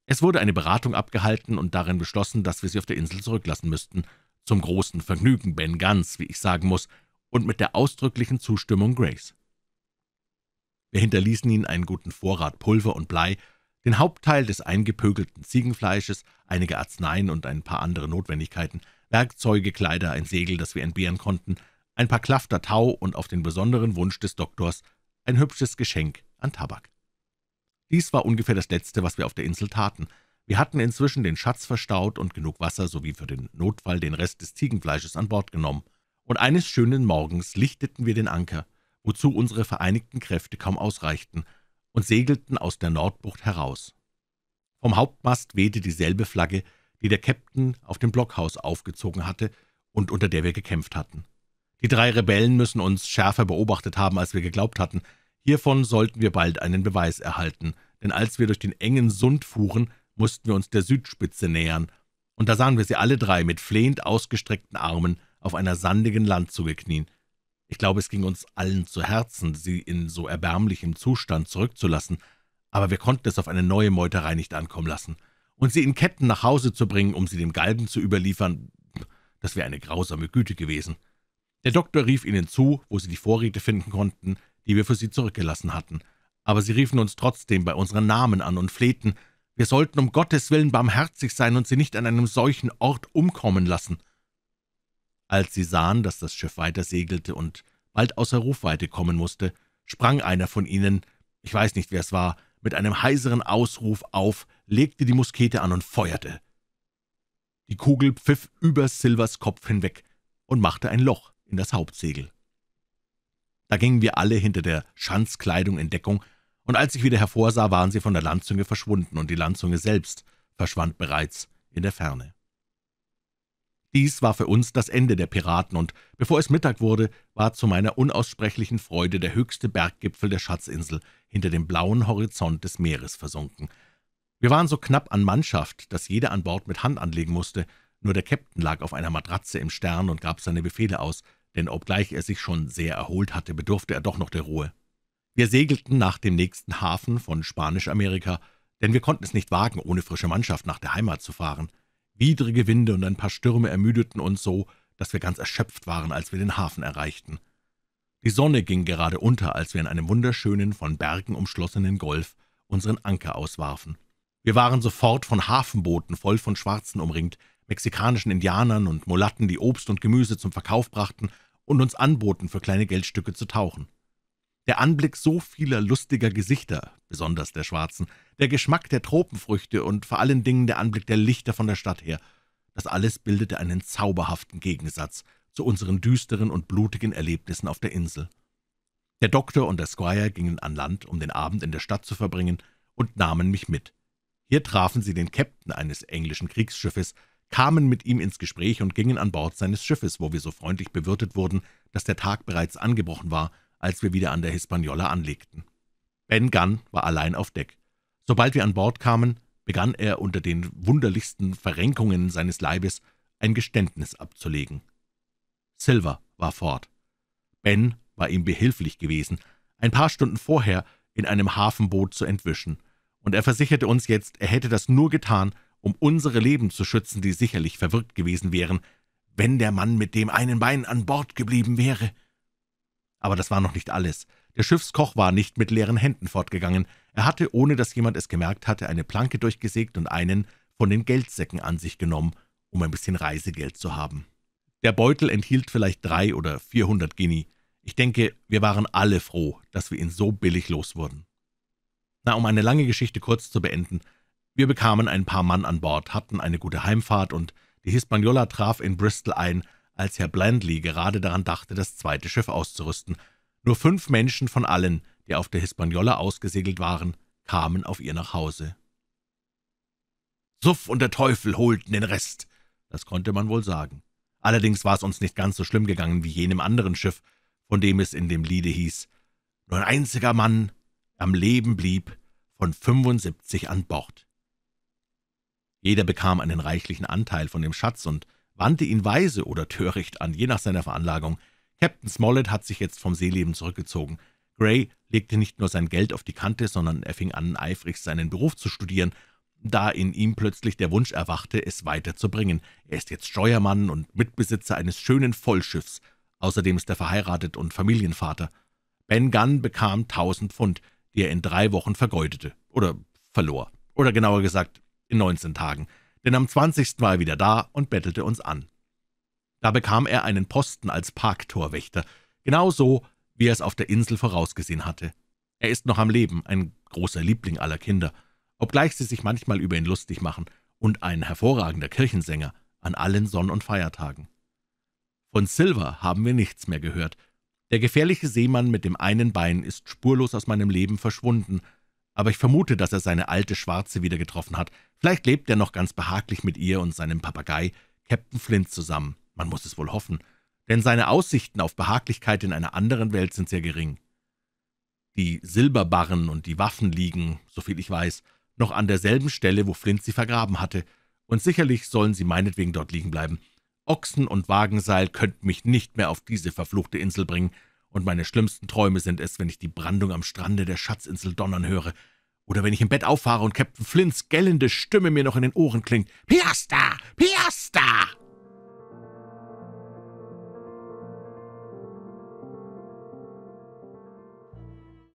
Es wurde eine Beratung abgehalten und darin beschlossen, dass wir sie auf der Insel zurücklassen müssten. Zum großen Vergnügen Ben Ganz, wie ich sagen muss, und mit der ausdrücklichen Zustimmung Grace. Wir hinterließen ihnen einen guten Vorrat Pulver und Blei, den Hauptteil des eingepögelten Ziegenfleisches, einige Arzneien und ein paar andere Notwendigkeiten – Werkzeuge, Kleider, ein Segel, das wir entbehren konnten, ein paar Klafter Tau und auf den besonderen Wunsch des Doktors ein hübsches Geschenk an Tabak. Dies war ungefähr das Letzte, was wir auf der Insel taten. Wir hatten inzwischen den Schatz verstaut und genug Wasser sowie für den Notfall den Rest des Ziegenfleisches an Bord genommen. Und eines schönen Morgens lichteten wir den Anker, wozu unsere vereinigten Kräfte kaum ausreichten, und segelten aus der Nordbucht heraus. Vom Hauptmast wehte dieselbe Flagge, die der Käpt'n auf dem Blockhaus aufgezogen hatte und unter der wir gekämpft hatten. Die drei Rebellen müssen uns schärfer beobachtet haben, als wir geglaubt hatten. Hiervon sollten wir bald einen Beweis erhalten, denn als wir durch den engen Sund fuhren, mussten wir uns der Südspitze nähern, und da sahen wir sie alle drei mit flehend ausgestreckten Armen auf einer sandigen Landzuge knien. Ich glaube, es ging uns allen zu Herzen, sie in so erbärmlichem Zustand zurückzulassen, aber wir konnten es auf eine neue Meuterei nicht ankommen lassen – und sie in Ketten nach Hause zu bringen, um sie dem Galgen zu überliefern, das wäre eine grausame Güte gewesen. Der Doktor rief ihnen zu, wo sie die Vorräte finden konnten, die wir für sie zurückgelassen hatten, aber sie riefen uns trotzdem bei unseren Namen an und flehten, wir sollten um Gottes Willen barmherzig sein und sie nicht an einem solchen Ort umkommen lassen. Als sie sahen, dass das Schiff weiter segelte und bald außer Rufweite kommen musste, sprang einer von ihnen, ich weiß nicht, wer es war, mit einem heiseren Ausruf auf, legte die Muskete an und feuerte. Die Kugel pfiff über Silvers Kopf hinweg und machte ein Loch in das Hauptsegel. Da gingen wir alle hinter der Schanzkleidung in Deckung, und als ich wieder hervorsah, waren sie von der Landzunge verschwunden, und die Landzunge selbst verschwand bereits in der Ferne. Dies war für uns das Ende der Piraten, und bevor es Mittag wurde, war zu meiner unaussprechlichen Freude der höchste Berggipfel der Schatzinsel hinter dem blauen Horizont des Meeres versunken. Wir waren so knapp an Mannschaft, dass jeder an Bord mit Hand anlegen musste. Nur der Käpt'n lag auf einer Matratze im Stern und gab seine Befehle aus, denn obgleich er sich schon sehr erholt hatte, bedurfte er doch noch der Ruhe. Wir segelten nach dem nächsten Hafen von Spanisch-Amerika, denn wir konnten es nicht wagen, ohne frische Mannschaft nach der Heimat zu fahren. Widrige Winde und ein paar Stürme ermüdeten uns so, dass wir ganz erschöpft waren, als wir den Hafen erreichten. Die Sonne ging gerade unter, als wir in einem wunderschönen, von Bergen umschlossenen Golf unseren Anker auswarfen. Wir waren sofort von Hafenbooten voll von Schwarzen umringt, mexikanischen Indianern und Mulatten, die Obst und Gemüse zum Verkauf brachten und uns anboten, für kleine Geldstücke zu tauchen. Der Anblick so vieler lustiger Gesichter, besonders der Schwarzen, der Geschmack der Tropenfrüchte und vor allen Dingen der Anblick der Lichter von der Stadt her, das alles bildete einen zauberhaften Gegensatz zu unseren düsteren und blutigen Erlebnissen auf der Insel. Der Doktor und der Squire gingen an Land, um den Abend in der Stadt zu verbringen, und nahmen mich mit. Hier trafen sie den Käpt'n eines englischen Kriegsschiffes, kamen mit ihm ins Gespräch und gingen an Bord seines Schiffes, wo wir so freundlich bewirtet wurden, dass der Tag bereits angebrochen war, als wir wieder an der Hispaniola anlegten. Ben Gunn war allein auf Deck. Sobald wir an Bord kamen, begann er unter den wunderlichsten Verrenkungen seines Leibes ein Geständnis abzulegen. Silver war fort. Ben war ihm behilflich gewesen, ein paar Stunden vorher in einem Hafenboot zu entwischen – und er versicherte uns jetzt, er hätte das nur getan, um unsere Leben zu schützen, die sicherlich verwirkt gewesen wären, wenn der Mann mit dem einen Bein an Bord geblieben wäre. Aber das war noch nicht alles. Der Schiffskoch war nicht mit leeren Händen fortgegangen. Er hatte, ohne dass jemand es gemerkt hatte, eine Planke durchgesägt und einen von den Geldsäcken an sich genommen, um ein bisschen Reisegeld zu haben. Der Beutel enthielt vielleicht drei oder vierhundert Guinea. Ich denke, wir waren alle froh, dass wir ihn so billig los wurden. Na, um eine lange Geschichte kurz zu beenden. Wir bekamen ein paar Mann an Bord, hatten eine gute Heimfahrt und die Hispaniola traf in Bristol ein, als Herr Blandley gerade daran dachte, das zweite Schiff auszurüsten. Nur fünf Menschen von allen, die auf der Hispaniola ausgesegelt waren, kamen auf ihr nach Hause. Suff und der Teufel holten den Rest, das konnte man wohl sagen. Allerdings war es uns nicht ganz so schlimm gegangen wie jenem anderen Schiff, von dem es in dem Liede hieß. Nur ein einziger Mann am Leben blieb, von 75 an Bord. Jeder bekam einen reichlichen Anteil von dem Schatz und wandte ihn weise oder töricht an, je nach seiner Veranlagung. Captain Smollett hat sich jetzt vom Seeleben zurückgezogen. Gray legte nicht nur sein Geld auf die Kante, sondern er fing an, eifrig seinen Beruf zu studieren, da in ihm plötzlich der Wunsch erwachte, es weiterzubringen. Er ist jetzt Steuermann und Mitbesitzer eines schönen Vollschiffs. Außerdem ist er verheiratet und Familienvater. Ben Gunn bekam 1000 Pfund, die er in drei Wochen vergeudete oder verlor. Oder genauer gesagt, in 19 Tagen. Denn am 20. war er wieder da und bettelte uns an. Da bekam er einen Posten als Parktorwächter, genau so, wie er es auf der Insel vorausgesehen hatte. Er ist noch am Leben, ein großer Liebling aller Kinder, obgleich sie sich manchmal über ihn lustig machen, und ein hervorragender Kirchensänger an allen Sonn- und Feiertagen. Von Silver haben wir nichts mehr gehört, der gefährliche Seemann mit dem einen Bein ist spurlos aus meinem Leben verschwunden, aber ich vermute, dass er seine alte Schwarze wieder getroffen hat. Vielleicht lebt er noch ganz behaglich mit ihr und seinem Papagei, Captain Flint, zusammen. Man muss es wohl hoffen, denn seine Aussichten auf Behaglichkeit in einer anderen Welt sind sehr gering. Die Silberbarren und die Waffen liegen, soviel ich weiß, noch an derselben Stelle, wo Flint sie vergraben hatte, und sicherlich sollen sie meinetwegen dort liegen bleiben. Ochsen und Wagenseil könnten mich nicht mehr auf diese verfluchte Insel bringen, und meine schlimmsten Träume sind es, wenn ich die Brandung am Strande der Schatzinsel donnern höre, oder wenn ich im Bett auffahre und Captain Flints gellende Stimme mir noch in den Ohren klingt. »Piasta! Piasta!«